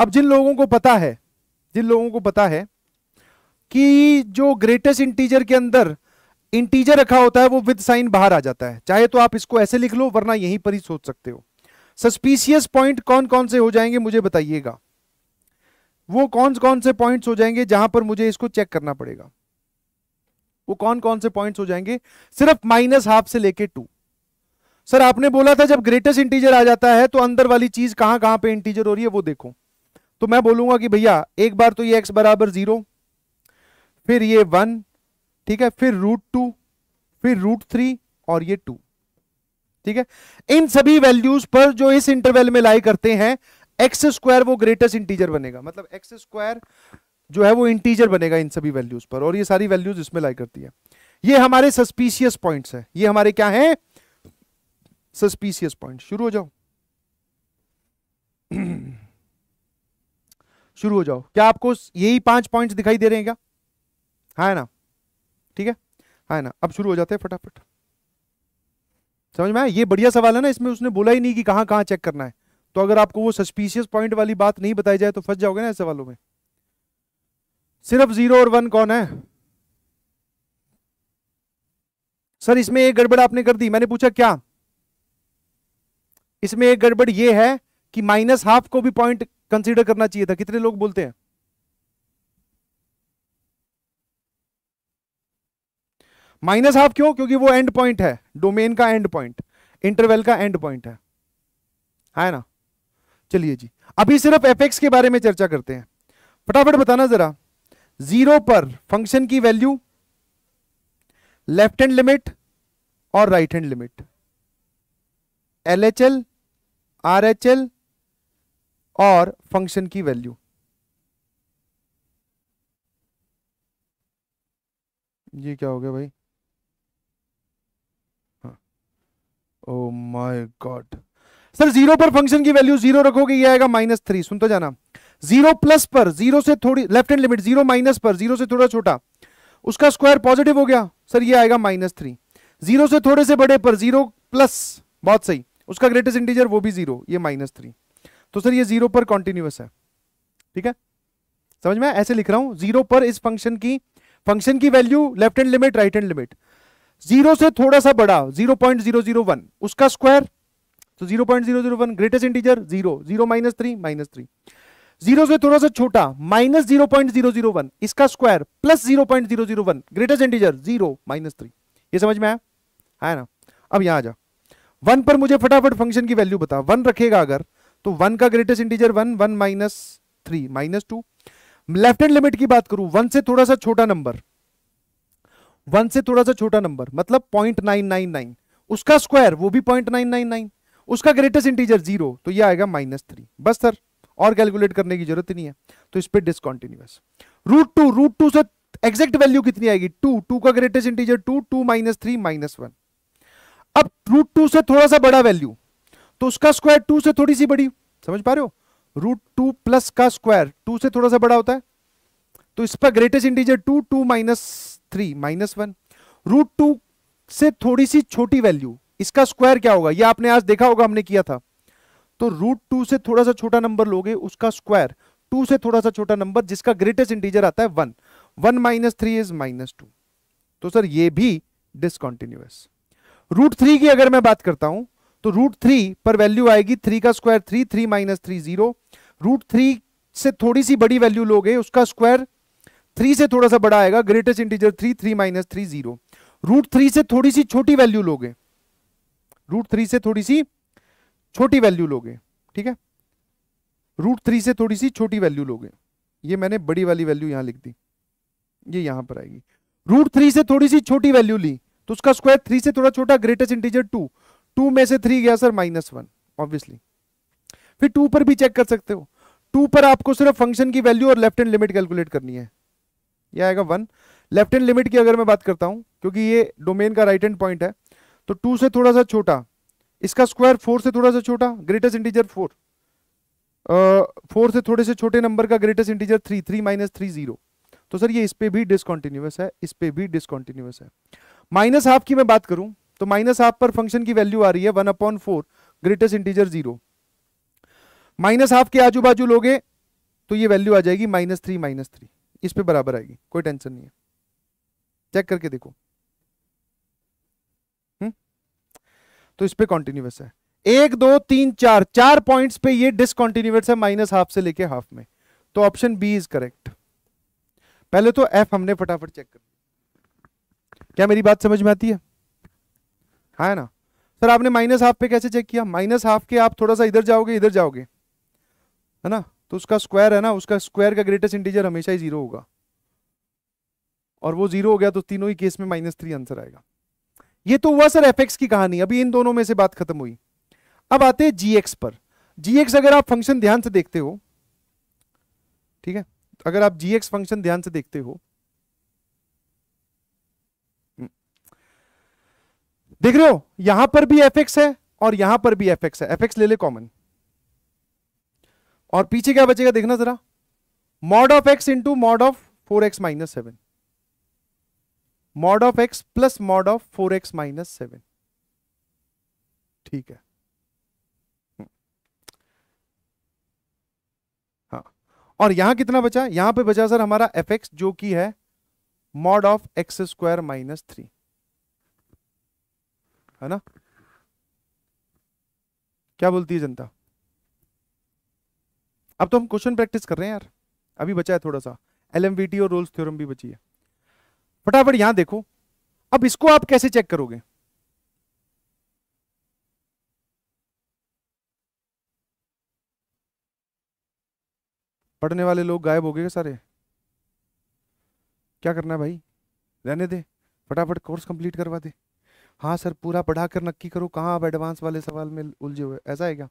अब जिन लोगों को पता है जिन लोगों को पता है कि जो ग्रेटेस्ट इंटीजर के अंदर इंटीजर रखा होता है वो विद साइन बाहर आ जाता है चाहे तो आप इसको ऐसे लिख लो वरना यहीं पर ही सोच सकते हो सस्पीशियस पॉइंट कौन कौन से हो जाएंगे मुझे बताइएगा वो कौन कौन से पॉइंट्स हो जाएंगे जहां पर मुझे इसको चेक करना पड़ेगा वो कौन कौन से पॉइंट्स हो जाएंगे सिर्फ माइनस हाफ से लेके टू सर आपने बोला था जब ग्रेटेस्ट इंटीजर आ जाता है तो अंदर वाली चीज कहां कहां पे इंटीजर हो रही है वो देखो तो मैं बोलूंगा कि भैया एक बार तो ये एक्स बराबर जीरो फिर ये वन ठीक है फिर रूट टू फिर रूट थ्री और ये टू ठीक है इन सभी वैल्यूज पर जो इस इंटरवल में लाई करते हैं एक्स स्क्वायर वो ग्रेटेस्ट इंटीजर बनेगा मतलब एक्स स्क्वायर जो है वो इंटीजर बनेगा इन सभी वैल्यूज पर और ये सारी वैल्यूज इसमें लाई करती है ये हमारे सस्पीशियस पॉइंट्स है ये हमारे क्या है सस्पीशियस पॉइंट शुरू हो जाओ शुरू हो जाओ क्या आपको यही पांच पॉइंट्स दिखाई दे रहे हैं क्या हाँ है ना ठीक है हाँ ना अब शुरू हो जाते हैं फटाफट समझ में आया ये बढ़िया सवाल है ना इसमें उसने बोला ही नहीं कि कहाँ कहाँ चेक करना है तो अगर आपको वो सस्पिशियस पॉइंट वाली बात नहीं बताई जाए तो फंस जाओगे ना ऐसे सवालों में सिर्फ जीरो और वन कौन है सर इसमें एक गड़बड़ आपने कर दी मैंने पूछा क्या इसमें एक गड़बड़ यह है कि माइनस हाफ को भी पॉइंट कंसीडर करना चाहिए था कितने लोग बोलते हैं माइनस हाफ क्यों क्योंकि वो एंड पॉइंट है डोमेन का एंड पॉइंट इंटरवल का एंड पॉइंट है है ना चलिए जी अभी सिर्फ एफ के बारे में चर्चा करते हैं फटाफट बताना जरा जीरो पर फंक्शन की वैल्यू लेफ्ट हैंड लिमिट और right hand limit L H L R H L और फंक्शन की वैल्यू ये क्या हो गया भाई oh my god sir zero पर फंक्शन की वैल्यू जीरो रखोगे ये आएगा माइनस थ्री तो जाना जीरो प्लस पर जीरो से थोड़ी left hand limit zero minus पर जीरो से थोड़ा छोटा उसका स्क्वायर पॉजिटिव हो गया सर ये आएगा माइनस थ्री जीरो से थोड़े से बड़े पर जीरो प्लस बहुत सही उसका ग्रेटेस्ट इंटीजर वो भी जीरो ये माइनस थ्री तो सर ये जीरो पर कॉन्टिन्यूस है ठीक है समझ में ऐसे लिख रहा हूं जीरो पर इस फंक्शन की फंक्शन की value left hand limit right hand limit zero से थोड़ा सा बड़ा zero point zero zero one उसका स्क्वायर तो zero point zero zero one greatest integer zero zero minus three minus three zero से थोड़ा सा छोटा minus zero point zero zero one इसका square plus zero point zero zero one greatest integer zero minus three ये समझ में आया है ना अब यहां आ जा वन पर मुझे फटाफट फंक्शन की वैल्यू बता वन रखेगा अगर तो वन का greatest integer one one minus three minus two left hand limit की बात करूं वन से थोड़ा सा छोटा नंबर वन से थोड़ा सा छोटा नंबर मतलब पॉइंट नाइन नाइन नाइन उसका स्क्वायर वो भी पॉइंट नाइन नाइन नाइन उसका ग्रेटेस्ट इंटीजर जीरो तो ये आएगा माइनस थ्री बस सर और कैलकुलेट करने की जरूरत ही नहीं है तो इस पर discontinuous root two root two से एग्जैक्ट वैल्यू कितनी आएगी टू टू का greatest integer two two minus three minus one अब रूट टू से थोड़ा सा बड़ा वैल्यू तो उसका स्क्वायर टू से थोड़ी सी बड़ी समझ पा रहे हो रूट टू प्लस का स्क्वायर टू से थोड़ा सा बड़ा होता है तो इस पर greatest integer two two minus three minus one root two से थोड़ी सी छोटी वैल्यू इसका स्क्वायर क्या होगा ये आपने आज देखा होगा हमने किया था तो रूट टू से थोड़ा सा छोटा नंबर लोगे उसका स्क्वायर टू से थोड़ा सा छोटा नंबर जिसका ग्रेटेस्ट इंटीजर आता है one one minus three is minus two तो सर ये भी डिसकॉन्टिन्यूस रूट थ्री की अगर मैं बात करता हूं तो रूट थ्री पर वैल्यू आएगी थ्री का square three three minus three zero root three से थोड़ी सी बड़ी वैल्यू लोगे उसका स्क्वायर थ्री से थोड़ा सा बड़ा आएगा greatest integer three three minus three zero root three से थोड़ी सी छोटी वैल्यू लोगे रूट थ्री से थोड़ी सी छोटी वैल्यू लोगे ठीक है रूट थ्री से थोड़ी सी छोटी वैल्यू लोगे ये मैंने बड़ी वाली वैल्यू यहां लिख दी ये यहां पर आएगी रूट थ्री से थोड़ी सी छोटी वैल्यू ली तो उसका स्क्वायर थ्री से थोड़ा छोटा ग्रेटेस्ट इंटीजर टू टू में से थ्री गया सर माइनस वन ऑब्वियसली फिर टू पर भी चेक कर सकते हो टू पर आपको सिर्फ फंक्शन की वैल्यू और लेफ्ट हैंड लिमिट कैलकुलेट करनी है ये आएगा वन लेफ्ट हैंड लिमिट की अगर मैं बात करता हूं क्योंकि ये डोमेन का राइट हैंड पॉइंट है तो टू से थोड़ा सा छोटा इसका स्क्वायर फोर से थोड़ा सा छोटा ग्रेटेस्ट इंटीजर फोर फोर से थोड़े से छोटे नंबर का greatest integer three three minus three zero तो सर ये इस पे भी डिसकॉन्टिन्यूस है इस पे भी डिसकॉन्टिन्यूस है माइनस हाफ की मैं बात करूं तो माइनस हाफ पर फंक्शन की वैल्यू आ रही है one upon four greatest integer zero minus half के आजू बाजू लोगे तो ये वैल्यू आ जाएगी माइनस थ्री माइनस थ्री इस पर बराबर आएगी कोई टेंशन नहीं है चेक करके देखो हुँ? हम्म? तो इस पर कॉन्टिन्यूस है एक दो तीन चार चार पॉइंट्स पे ये डिसकॉन्टिन्यूस है माइनस हाफ से लेके हाफ में तो ऑप्शन बी इज करेक्ट पहले तो एफ हमने फटाफट चेक कर क्या मेरी बात समझ में आती है हाँ ना सर आपने माइनस हाफ पे कैसे चेक किया माइनस हाफ के आप थोड़ा सा इधर जाओगे इधर जाओगे है ना तो उसका स्क्वायर है ना उसका स्क्वायर का ग्रेटेस्ट इंटीजर हमेशा ही जीरो होगा और वो जीरो हो गया तो तीनों ही केस में माइनस थ्री आंसर आएगा ये तो हुआ सर एफ की कहानी अभी इन दोनों में से बात खत्म हुई अब आते हैं जी पर जी अगर आप फंक्शन ध्यान से देखते हो ठीक है अगर आप जी फंक्शन ध्यान से देखते हो हम्म, देख रहे हो यहां पर भी एफ है और यहां पर भी एफ है एफ ले ले कॉमन और पीछे क्या बचेगा देखना जरा mod of x into mod of four X minus seven mod of x plus mod of four X minus seven ठीक है हाँ और यहां कितना बचा यहां पे बचा सर हमारा एफ एक्स जो कि है mod of x square minus three है ना क्या बोलती है जनता अब तो हम क्वेश्चन प्रैक्टिस कर रहे हैं यार अभी बचा है थोड़ा सा एल और रोल्स थ्योरम भी बची है फटाफट यहां देखो अब इसको आप कैसे चेक करोगे पढ़ने वाले लोग गायब हो गए सारे क्या करना है भाई रहने दे फटाफट कोर्स कंप्लीट करवा दे हाँ सर पूरा पढ़ा कर नक्की करो कहाँ आप एडवांस वाले सवाल में उलझे हुए ऐसा है क्या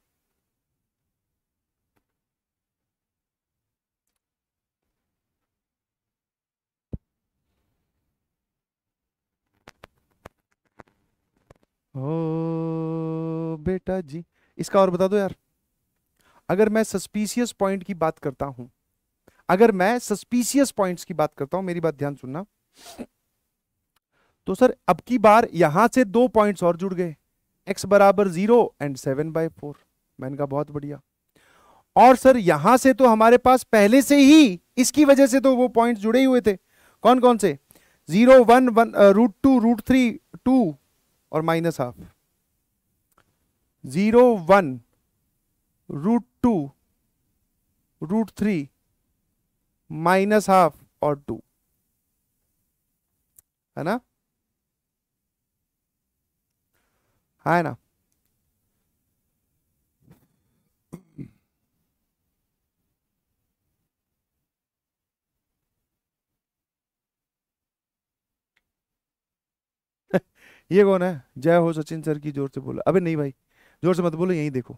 ओ बेटा जी इसका और बता दो यार अगर मैं सस्पीसियस पॉइंट की बात करता हूं अगर मैं सस्पीसियस पॉइंट्स की बात करता हूं मेरी बात ध्यान सुनना तो सर अब की बार यहां से दो पॉइंट्स और जुड़ गए एक्स बराबर zero and seven by four मैंने कहा बहुत बढ़िया और सर यहां से तो हमारे पास पहले से ही इसकी वजह से तो वो पॉइंट्स जुड़े हुए थे कौन कौन से zero one one root two root three two और minus half zero one root two root three minus half और टू है ना है ना ये कौन है जय हो सचिन सर की जोर से बोला अबे नहीं भाई जोर से मत बोलो यहीं देखो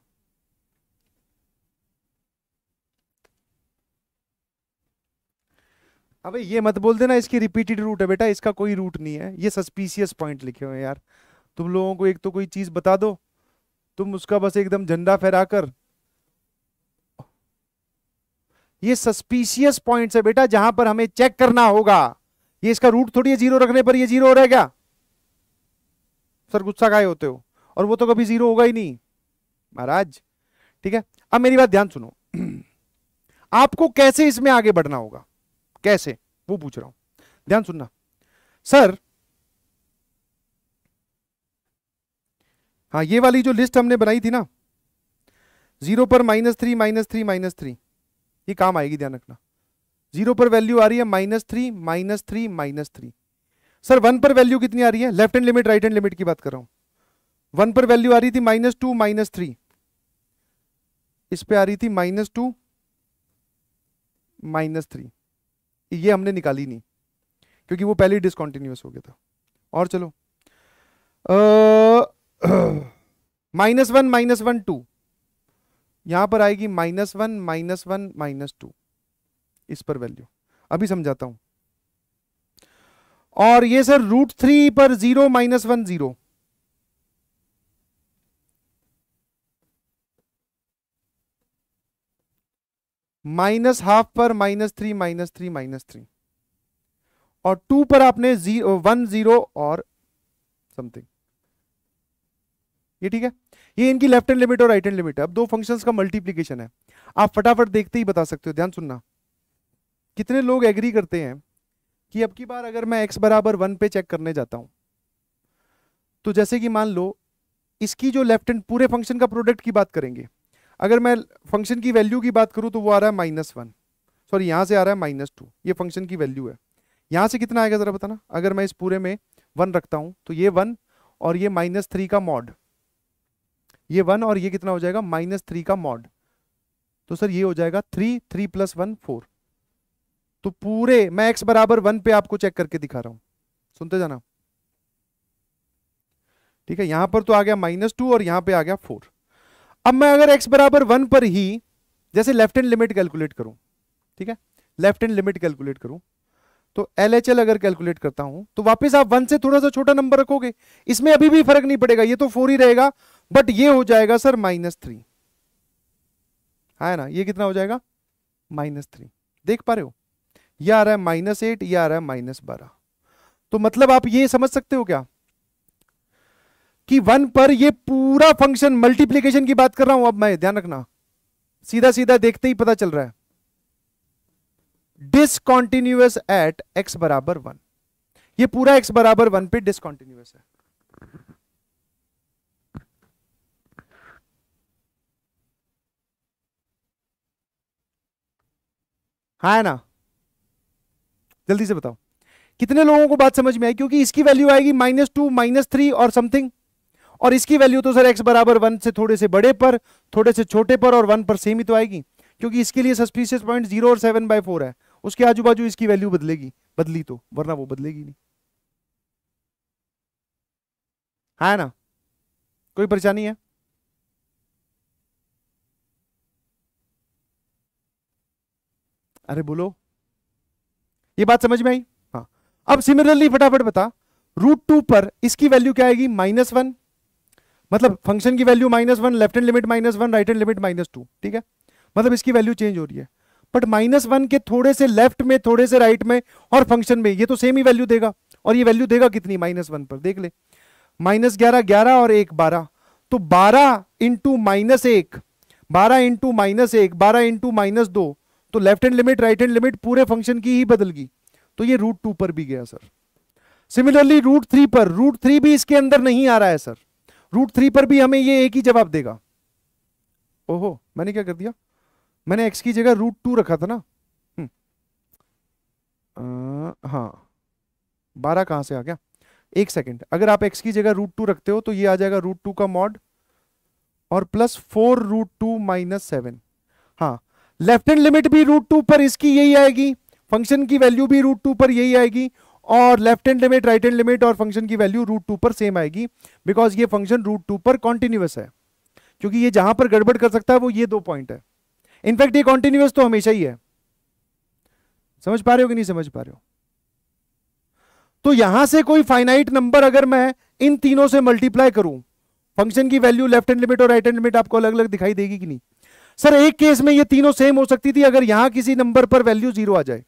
अबे ये मत बोल देना इसकी रिपीटेड रूट है बेटा इसका कोई रूट नहीं है ये सस्पिशियस पॉइंट लिखे हुए हैं यार तुम लोगों को एक तो कोई चीज बता दो तुम उसका बस एकदम झंडा फहराकर ये सस्पिशियस पॉइंट्स है बेटा जहां पर हमें चेक करना होगा ये इसका रूट थोड़ी है जीरो रखने पर ये जीरो हो रहा है क्या सर गुस्सा गाय होते हो और वो तो कभी जीरो होगा ही नहीं महाराज ठीक है अब मेरी बात ध्यान सुनो आपको कैसे इसमें आगे बढ़ना होगा कैसे वो पूछ रहा हूं ध्यान सुनना सर हाँ ये वाली जो लिस्ट हमने बनाई थी ना जीरो पर minus three minus three minus three ये काम आएगी ध्यान रखना जीरो पर वैल्यू आ रही है minus three minus three minus three sir one पर वैल्यू कितनी आ रही है left hand limit right hand limit की बात कर रहा हूं वन पर वैल्यू आ रही थी माइनस टू माइनस थ्री इस पे आ रही थी माइनस टू माइनस थ्री ये हमने निकाली नहीं क्योंकि वो पहले डिसकॉन्टिन्यूस हो गया था और चलो minus one minus one two यहां पर आएगी minus one minus one minus two इस पर वैल्यू अभी समझाता हूं और ये सर रूट थ्री पर zero minus one zero minus half पर minus three minus three minus three और टू पर आपने जीरो वन जीरो और समथिंग ये ठीक है ये इनकी लेफ्ट हैंड लिमिट और राइट हैंड लिमिट है अब दो फंक्शंस का मल्टीप्लीकेशन है आप फटाफट देखते ही बता सकते हो ध्यान सुनना कितने लोग एग्री करते हैं कि अब की बार अगर मैं x बराबर वन पे चेक करने जाता हूं तो जैसे कि मान लो इसकी जो लेफ्ट हैंड पूरे फंक्शन का प्रोडक्ट की बात करेंगे अगर मैं फंक्शन की वैल्यू की बात करूं तो वो आ रहा है माइनस वन सॉरी यहां से आ रहा है माइनस टू ये फंक्शन की वैल्यू है यहां से कितना आएगा ज़रा बताना अगर मैं इस पूरे में वन रखता हूं तो ये वन और ये माइनस थ्री का मॉड ये वन और ये कितना हो जाएगा माइनस थ्री का मॉड तो सर ये हो जाएगा three three plus one four तो पूरे मैं एक्स बराबर वन पे आपको चेक करके दिखा रहा हूं सुनते जाना ठीक है यहां पर तो आ गया माइनस टू और यहां पे आ गया फोर अब मैं अगर एक्स बराबर वन पर ही जैसे लेफ्ट हैंड लिमिट कैलकुलेट करूं ठीक है लेफ्ट हैंड लिमिट कैलकुलेट करूं तो एल एच एल अगर कैलकुलेट करता हूं तो वापस आप वन से थोड़ा सा छोटा नंबर रखोगे इसमें अभी भी फर्क नहीं पड़ेगा ये तो फोर ही रहेगा बट ये हो जाएगा सर माइनस थ्री है ना ये कितना हो जाएगा माइनस थ्री देख पा रहे हो ये आ रहा है माइनस एट यह आ रहा है माइनस बारह तो मतलब आप ये समझ सकते हो क्या कि वन पर ये पूरा फंक्शन मल्टीप्लीकेशन की बात कर रहा हूं अब मैं ध्यान रखना सीधा सीधा देखते ही पता चल रहा है डिसकॉन्टिन्यूस एट एक्स बराबर वन ये पूरा एक्स बराबर वन पे डिसकॉन्टिन्यूस है हाँ है ना जल्दी से बताओ कितने लोगों को बात समझ में आई क्योंकि इसकी वैल्यू आएगी माइनस टू माइनस थ्री और समथिंग और इसकी वैल्यू तो सर एक्स बराबर वन से थोड़े से बड़े पर थोड़े से छोटे पर और वन पर सेम ही तो आएगी क्योंकि इसके लिए सस्पिशियस पॉइंट जीरो और सेवन बाय फोर है उसके आजू बाजू इसकी वैल्यू बदलेगी बदली तो वरना वो बदलेगी नहीं हाँ ना कोई परेशानी है अरे बोलो ये बात समझ में आई हाँ अब सिमिलरली फटाफट बता रूट टू पर इसकी वैल्यू क्या आएगी माइनस वन मतलब फंक्शन की value minus one left and limit minus one right and limit minus two ठीक है मतलब इसकी वैल्यू चेंज हो रही है बट माइनस वन के थोड़े से लेफ्ट में थोड़े से राइट में और फंक्शन में ये तो सेम ही वैल्यू देगा और ये वैल्यू देगा कितनी माइनस वन पर देख ले माइनस ग्यारह ग्यारह और एक बारह तो बारह इंटू माइनस एक बारह इंटू माइनस एक बारह इंटू माइनस दो तो left hand limit right hand limit पूरे फंक्शन की ही बदल गई तो ये रूट टू पर भी गया सर सिमिलरली रूट थ्री पर रूट थ्री भी इसके अंदर नहीं आ रहा है सर रूट थ्री पर भी हमें ये एक ही जवाब देगा ओहो मैंने क्या कर दिया मैंने एक्स की जगह रूट टू रखा था ना आ, हम्म। हाँ बारह कहां से आ गया एक सेकंड अगर आप एक्स की जगह रूट टू रखते हो तो ये आ जाएगा रूट टू का मॉड और plus four root two minus seven हाँ लेफ्ट हैंड लिमिट भी रूट टू पर इसकी यही आएगी फंक्शन की वैल्यू भी रूट टू पर यही आएगी और left hand limit right hand limit और फंक्शन की वैल्यू रूट टू पर सेम आएगी बिकॉज ये फंक्शन रूट टू पर कॉन्टिन्यूस है क्योंकि ये जहां पर गड़बड़ कर सकता है वो ये दो पॉइंट है इनफैक्ट ये कॉन्टिन्यूस तो हमेशा ही है समझ पा रहे हो कि नहीं समझ पा रहे हो तो यहां से कोई फाइनाइट नंबर अगर मैं इन तीनों से मल्टीप्लाई करूं फंक्शन की वैल्यू लेफ्ट हैंड लिमिट और राइट हैंड लिमिट आपको अलग अलग दिखाई देगी कि नहीं सर एक केस में ये तीनों सेम हो सकती थी अगर यहां किसी नंबर पर वैल्यू जीरो आ जाए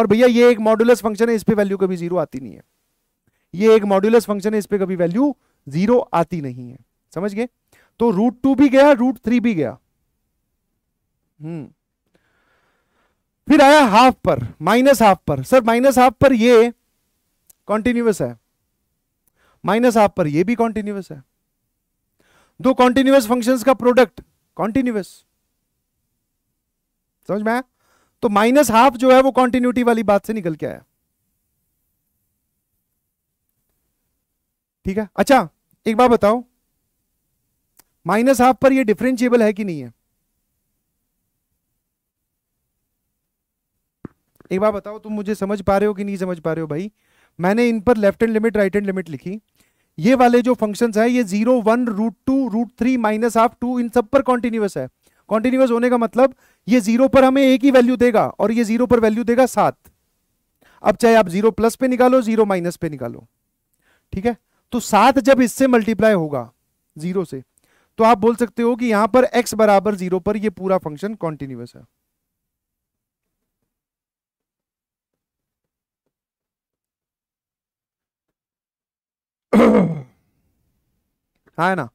और भैया ये एक मॉड्यूलस फंक्शन है इस पर वैल्यू कभी जीरो आती नहीं है ये एक मॉड्यूलस फंक्शन है इस पर कभी वैल्यू जीरो आती नहीं है समझ गए तो रूट टू भी गया रूट थ्री भी गया हम्म फिर आया हाफ पर माइनस हाफ पर सर माइनस हाफ पर ये कॉन्टिन्यूस है माइनस हाफ पर ये भी कॉन्टिन्यूस है दो कॉन्टिन्यूस फंक्शन का प्रोडक्ट कॉन्टिन्यूस समझ में आया तो माइनस हाफ जो है वो कॉन्टिन्यूटी वाली बात से निकल के आया ठीक है अच्छा एक बात बताओ माइनस हाफ पर ये डिफरेंशिएबल है कि नहीं है एक बार बताओ तुम मुझे समझ पा रहे हो कि नहीं समझ पा रहे हो भाई मैंने इन पर left hand limit right hand limit लिखी ये वाले जो फंक्शंस है ये zero one root two root three minus half two इन सब पर कॉन्टिन्यूस है कॉन्टिन्यूस होने का मतलब ये जीरो पर हमें एक ही वैल्यू देगा और ये जीरो पर वैल्यू देगा सात अब चाहे आप जीरो प्लस पे निकालो जीरो माइनस पे निकालो ठीक है तो सात जब इससे मल्टीप्लाई होगा जीरो से तो आप बोल सकते हो कि यहां पर एक्स बराबर जीरो पर यह पूरा फंक्शन कॉन्टिन्यूस है हाँ, है ना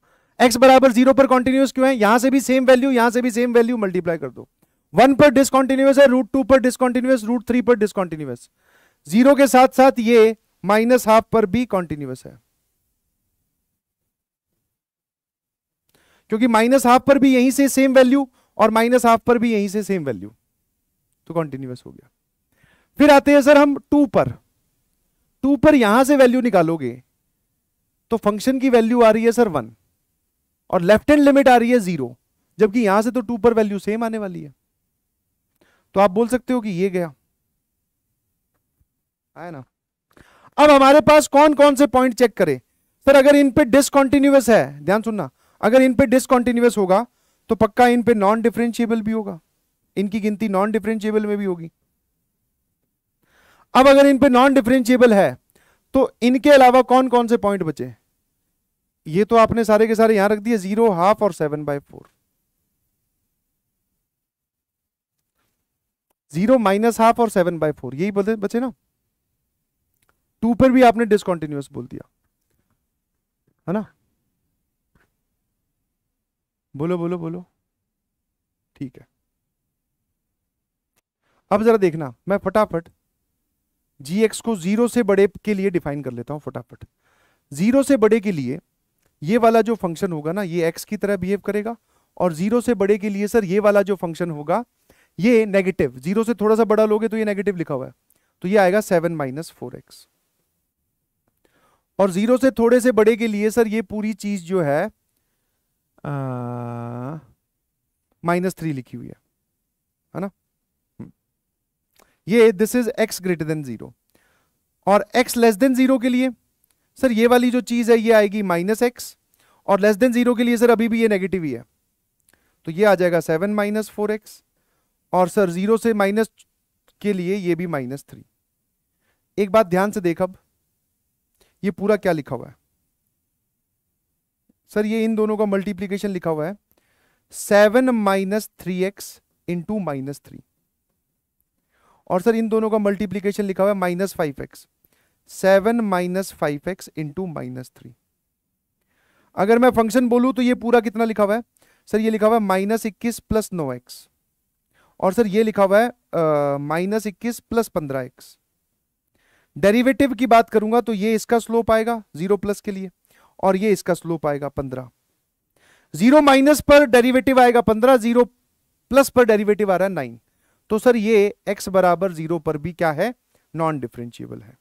एक्स बराबर जीरो पर कॉन्टिन्यूस क्यों है यहां से भी सेम वैल्यू यहां से भी सेम वैल्यू मल्टीप्लाई कर दो वन पर डिसकॉन्टिन्यूस है रूट टू पर डिसकॉन्टिन्यूस रूट थ्री पर डिसकॉन्टिन्यूस जीरो के साथ साथ ये माइनस हाफ पर भी कॉन्टिन्यूस है क्योंकि माइनस हाफ पर भी यहीं से सेम वैल्यू और माइनस हाफ पर भी यहीं से सेम वैल्यू तो कॉन्टिन्यूस हो गया फिर आते हैं सर हम टू पर टू पर यहां से वैल्यू निकालोगे तो फंक्शन की वैल्यू आ रही है सर वन और लेफ्ट हैंड लिमिट आ रही है जीरो जबकि यहां से तो टू पर वैल्यू सेम आने वाली है तो आप बोल सकते हो कि ये गया आया ना अब हमारे पास कौन कौन से पॉइंट चेक करें सर अगर इन पे डिसकॉन्टिन्यूस है ध्यान सुनना अगर इन पे डिसकॉन्टिन्यूस होगा तो पक्का इन पे नॉन डिफरेंशिएबल भी होगा इनकी गिनती नॉन डिफरेंशिएबल में भी होगी अब अगर इन पे नॉन डिफरेंशिएबल है तो इनके अलावा कौन कौन से पॉइंट बचे ये तो आपने सारे के सारे यहां रख दिए जीरो हाफ और seven by four zero minus half और सेवन बाय फोर यही बोलते बचे ना टू पर भी आपने डिसकॉन्टिन्यूस बोल दिया है ना बोलो बोलो बोलो ठीक है अब जरा देखना मैं फटाफट जी एक्स को जीरो से बड़े के लिए डिफाइन कर लेता हूं फटाफट जीरो से बड़े के लिए ये वाला जो फंक्शन होगा ना ये एक्स की तरह बिहेव करेगा और जीरो से बड़े के लिए सर ये वाला जो फंक्शन होगा ये नेगेटिव जीरो से थोड़ा सा बड़ा लोगे तो ये नेगेटिव लिखा हुआ है तो ये आएगा सेवन माइनस फोर एक्स और जीरो से थोड़े से बड़े के लिए सर ये पूरी चीज जो है माइनस थ्री लिखी हुई है है ना हम्म। ये this is x greater than zero और एक्स लेस देन जीरो के लिए सर ये वाली जो चीज़ है ये आएगी माइनस एक्स और लेस देन जीरो के लिए सर अभी भी ये नेगेटिव ही है तो ये आ जाएगा सेवन माइनस फोर एक्स और सर जीरो से माइनस के लिए ये भी माइनस थ्री एक बात ध्यान से देख अब ये पूरा क्या लिखा हुआ है सर ये इन दोनों का मल्टीप्लीकेशन लिखा हुआ है seven minus three x into minus three और सर इन दोनों का मल्टीप्लीकेशन लिखा हुआ है minus five x seven minus five x into minus three अगर मैं फंक्शन बोलूं तो ये पूरा कितना लिखा हुआ है सर ये लिखा हुआ है माइनस इक्कीस प्लस नो एक्स और सर ये लिखा हुआ है माइनस इक्कीस प्लस पंद्रह एक्स डेरिवेटिव की बात करूंगा तो ये इसका स्लोप आएगा जीरो प्लस के लिए और ये इसका स्लोप आएगा पंद्रह जीरो माइनस पर डेरिवेटिव आएगा पंद्रह जीरो प्लस पर डेरिवेटिव आ रहा है नाइन तो सर ये एक्स बराबर जीरो पर भी क्या है नॉन डिफ्रेंशियबल है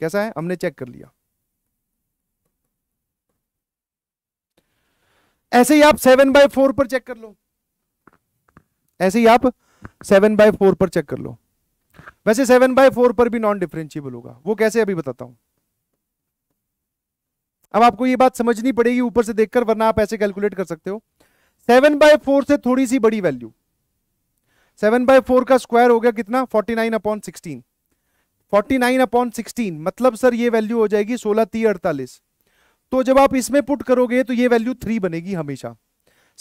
कैसा है हमने चेक कर लिया ऐसे ही आप सेवन बाय फोर पर चेक कर लो ऐसे ही आप सेवन बाय फोर पर चेक कर लो वैसे सेवन बाय फोर पर भी नॉन डिफरेंशियबल होगा वो कैसे अभी बताता हूं अब आपको ये बात समझनी पड़ेगी ऊपर से देखकर वरना आप ऐसे कैलकुलेट कर सकते हो सेवन बाय फोर से थोड़ी सी बड़ी वैल्यू सेवन बाय फोर का स्क्वायर हो गया कितना forty nine upon sixteen forty nine upon sixteen मतलब सर ये वैल्यू हो जाएगी सोलह ती अड़तालीस तो जब आप इसमें पुट करोगे तो ये वैल्यू थ्री बनेगी हमेशा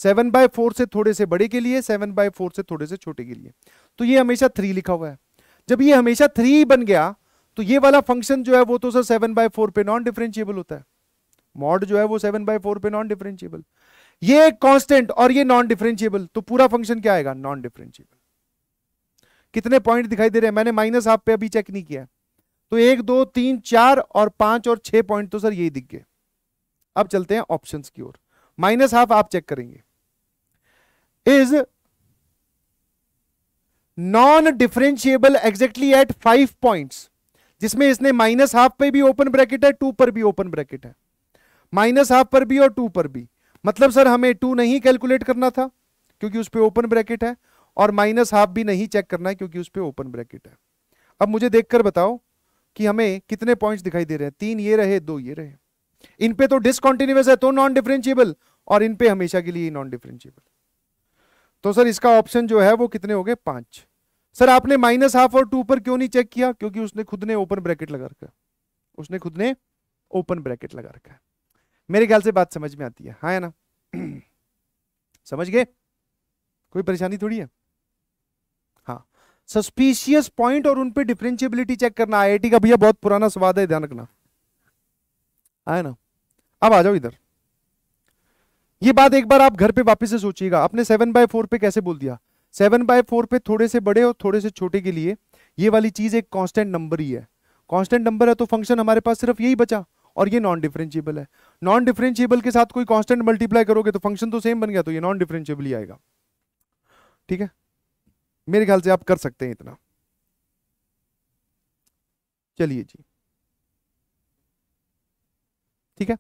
सेवन बाय फोर से थोड़े से बड़े के लिए सेवन बाय फोर से थोड़े से छोटे के लिए तो ये हमेशा थ्री लिखा हुआ है जब ये हमेशा थ्री बन गया तो ये वाला फंक्शन जो है वो तो सर सेवन बाय फोर पे नॉन डिफरेंशियबल होता है मॉड जो है वो सेवन बाय फोर पे नॉन डिफरेंशियबल ये कॉन्स्टेंट और ये नॉन डिफरेंशिएबल तो पूरा फंक्शन क्या आएगा नॉन डिफरेंशियबल कितने पॉइंट दिखाई दे रहे हैं मैंने माइनस आप पे अभी चेक नहीं किया तो एक दो तीन चार और पांच और छह पॉइंट तो सर यही दिख गए अब चलते हैं ऑप्शन की ओर माइनस हाफ आप चेक करेंगे is non differentiable exactly at five points जिसमें इसने माइनस हाफ पे भी ओपन ब्रैकेट है टू पर भी ओपन ब्रैकेट है माइनस हाफ पर भी और टू पर भी मतलब सर हमें टू नहीं कैलकुलेट करना था क्योंकि उस पर ओपन ब्रैकेट है और माइनस हाफ भी नहीं चेक करना है क्योंकि उस पर ओपन ब्रैकेट है अब मुझे देखकर बताओ कि हमें कितने पॉइंट्स दिखाई दे रहे हैं तीन ये रहे दो ये रहे इन पे तो डिसकॉन्टिन्यूस है तो नॉन डिफरेंशियबल और इन पे हमेशा के लिए नॉन डिफरेंशियबल तो सर इसका ऑप्शन जो है वो कितने हो गए पांच सर आपने माइनस हाफ और टू पर क्यों नहीं चेक किया क्योंकि उसने खुद ने ओपन ब्रैकेट लगा रखा उसने खुद ने ओपन ब्रैकेट लगा रखा है मेरे ख्याल से बात समझ में आती है हाँ है ना समझ गए कोई परेशानी थोड़ी है सस्पिशियस पॉइंट और उनपे डिफ्रेंशियबिलिटी चेक करना आई का भैया बहुत पुराना स्वाद है ध्यान रखना आया ना अब आ जाओ इधर ये बात एक बार आप घर पे वापस से सोचिएगा आपने सेवन बाय फोर पे कैसे बोल दिया सेवन बाय फोर पे थोड़े से बड़े और थोड़े से छोटे के लिए ये वाली चीज एक कांस्टेंट नंबर ही है कांस्टेंट नंबर है तो फंक्शन हमारे पास सिर्फ यही बचा और ये नॉन डिफरेंशियबल है नॉन डिफरेंशियबल के साथ कोई कांस्टेंट मल्टीप्लाई करोगे तो फंक्शन तो सेम बन गया तो ये नॉन डिफरेंशियबल ही आएगा ठीक है मेरे ख्याल से आप कर सकते हैं इतना चलिए जी ठीक है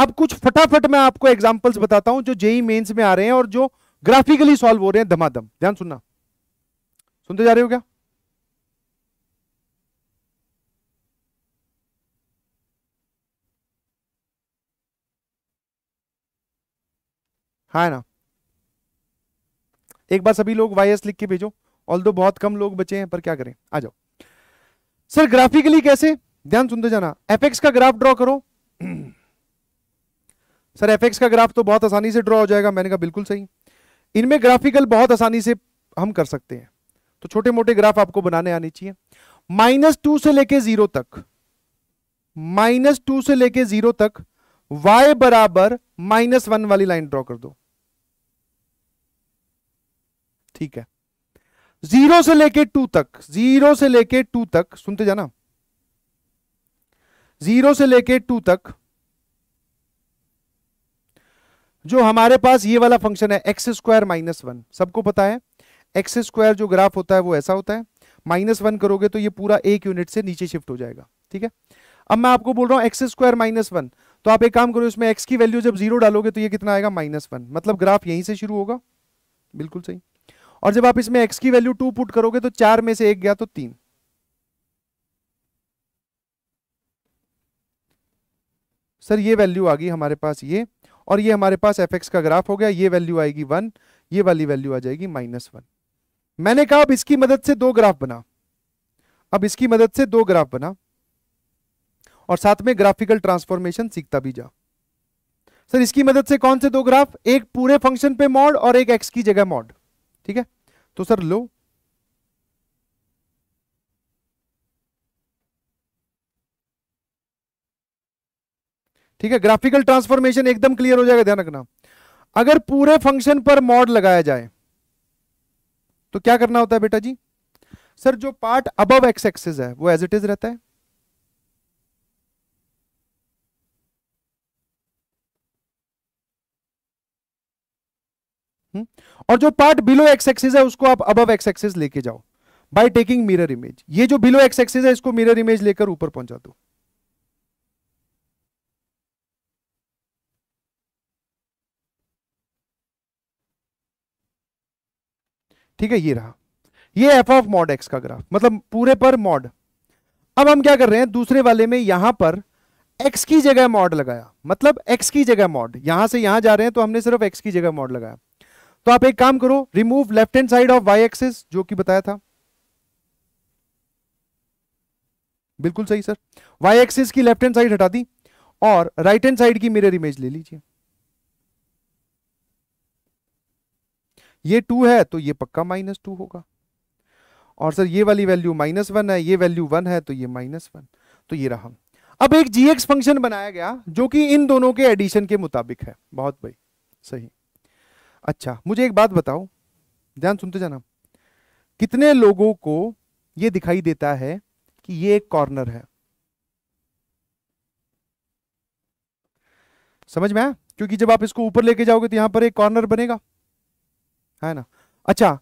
अब कुछ फटाफट मैं आपको एग्जांपल्स बताता हूं जो जेई मेंस e में आ रहे हैं और जो ग्राफिकली सॉल्व हो रहे हैं धमाधम ध्यान सुनना सुनते जा रहे हो क्या हाँ ना एक बार सभी लोग वाई लिख के भेजो ऑल बहुत कम लोग बचे हैं पर क्या करें आ जाओ सर ग्राफिकली कैसे ध्यान सुनते तो जाना एक्स का ग्राफ ड्रॉ करो सर एक्स का ग्राफ तो बहुत आसानी से ड्रॉ हो जाएगा मैंने कहा बिल्कुल सही इनमें ग्राफिकल बहुत आसानी से हम कर सकते हैं तो छोटे मोटे ग्राफ आपको बनाने आने चाहिए माइनस टू से लेके जीरो तक माइनस टू से लेके जीरो तक वाई बराबर माइनस वन वाली लाइन ड्रॉ कर दो ठीक है जीरो से लेके टू तक जीरो से लेके टू तक सुनते जाना जीरो से लेके टू तक जो हमारे पास ये वाला फंक्शन है एक्स स्क्वायर माइनस वन सबको पता है एक्स स्क्वायर जो ग्राफ होता है वो ऐसा होता है माइनस वन करोगे तो ये पूरा एक यूनिट से नीचे शिफ्ट हो जाएगा ठीक है अब मैं आपको बोल रहा हूं एक्स स्क्वायर माइनस वन तो आप एक काम करो इसमें एक्स की वैल्यू जब जीरो डालोगे तो ये कितना आएगा माइनस वन मतलब ग्राफ यहीं से शुरू होगा बिल्कुल सही और जब आप इसमें एक्स की वैल्यू टू पुट करोगे तो चार में से एक गया तो तीन सर ये वैल्यू आ गई हमारे पास ये और ये हमारे पास एफ का ग्राफ हो गया ये वैल्यू आएगी वन ये वाली वैल्यू आ जाएगी माइनस वन मैंने कहा अब इसकी मदद से दो ग्राफ बना अब इसकी मदद से दो ग्राफ बना और साथ में ग्राफिकल ट्रांसफॉर्मेशन सीखता भी जा सर इसकी मदद से कौन से दो ग्राफ एक पूरे फंक्शन पे मॉड और एक एक्स की जगह मॉड ठीक है तो सर लो ठीक है ग्राफिकल ट्रांसफॉर्मेशन एकदम क्लियर हो जाएगा ध्यान रखना अगर पूरे फंक्शन पर मॉड लगाया जाए तो क्या करना होता है बेटा जी सर जो पार्ट अबव एक्स एक्सेस है वो एज इट इज रहता है हम्म? और जो पार्ट बिलो एक्स एक्सिस है उसको आप अबव एक्स एक्सिस लेके जाओ बाय टेकिंग मिरर इमेज ये जो बिलो एक्स एक्सिस है इसको मिरर इमेज लेकर ऊपर पहुंचा दो ठीक है ये रहा ये एफ ऑफ मॉड एक्स का ग्राफ मतलब पूरे पर मॉड अब हम क्या कर रहे हैं दूसरे वाले में यहां पर एक्स की जगह मॉड लगाया मतलब एक्स की जगह मॉड यहां से यहां जा रहे हैं तो हमने सिर्फ एक्स की जगह मॉड लगाया तो आप एक काम करो remove left hand side of y axis जो कि बताया था बिल्कुल सही सर वाई एक्सिस की लेफ्ट हैंड साइड हटा दी और राइट हैंड साइड की मिरर इमेज ले लीजिए ये टू है तो ये पक्का माइनस टू होगा और सर ये वाली वैल्यू माइनस वन है ये वैल्यू वन है तो ये माइनस वन तो ये रहा अब एक जी एक्स फंक्शन बनाया गया जो कि इन दोनों के एडिशन के मुताबिक है बहुत भाई सही अच्छा मुझे एक बात बताओ ध्यान सुनते जाना कितने लोगों को यह दिखाई देता है कि यह एक कॉर्नर है समझ में आया क्योंकि जब आप इसको ऊपर लेके जाओगे तो यहां पर एक कॉर्नर बनेगा है ना अच्छा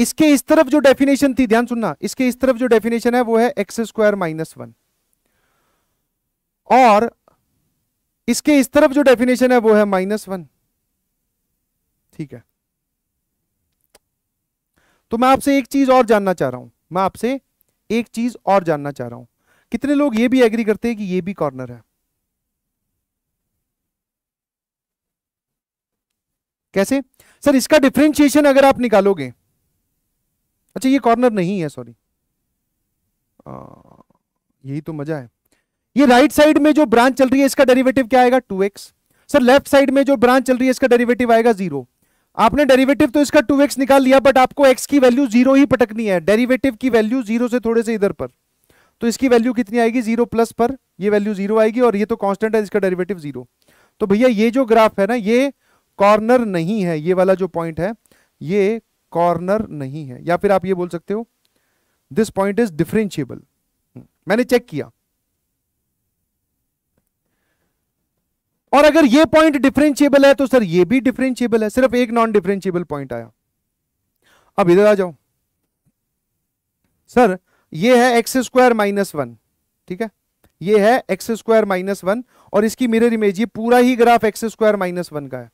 इसके इस तरफ जो डेफिनेशन थी ध्यान सुनना इसके इस तरफ जो डेफिनेशन है वो है एक्स स्क्वायर माइनस वन और इसके इस तरफ जो डेफिनेशन है वो है माइनस वन ठीक है तो मैं आपसे एक चीज और जानना चाह रहा हूं मैं आपसे एक चीज और जानना चाह रहा हूं कितने लोग ये भी एग्री करते हैं कि ये भी कॉर्नर है कैसे सर इसका डिफ्रेंशिएशन अगर आप निकालोगे अच्छा ये कॉर्नर नहीं है सॉरी यही तो मजा है ये राइट साइड में जो ब्रांच चल रही है इसका डेरिवेटिव क्या आएगा 2x सर लेफ्ट साइड में जो ब्रांच चल रही है इसका डेरिवेटिव आएगा जीरो आपने डेरिवेटिव तो इसका टू एक्स निकाल लिया बट आपको एक्स की वैल्यू जीरो ही पटकनी है डेरिवेटिव की वैल्यू जीरो से थोड़े से इधर पर तो इसकी वैल्यू कितनी आएगी जीरो प्लस पर ये वैल्यू जीरो आएगी और ये तो कांस्टेंट है इसका डेरिवेटिव जीरो तो भैया ये जो ग्राफ है ना ये कॉर्नर नहीं है ये वाला जो पॉइंट है ये कॉर्नर नहीं है या फिर आप ये बोल सकते हो दिस पॉइंट इज डिफरेंशियबल मैंने चेक किया और अगर ये पॉइंट डिफरेंशियबल है तो सर ये भी डिफरेंशियबल है सिर्फ एक नॉन डिफरेंशियबल पॉइंट आया अब इधर आ जाओ सर ये है एक्स स्क्वायर माइनस वन ठीक है ये है एक्स स्क्वायर माइनस वन और इसकी मिरर इमेज ये पूरा ही graph x square minus one का है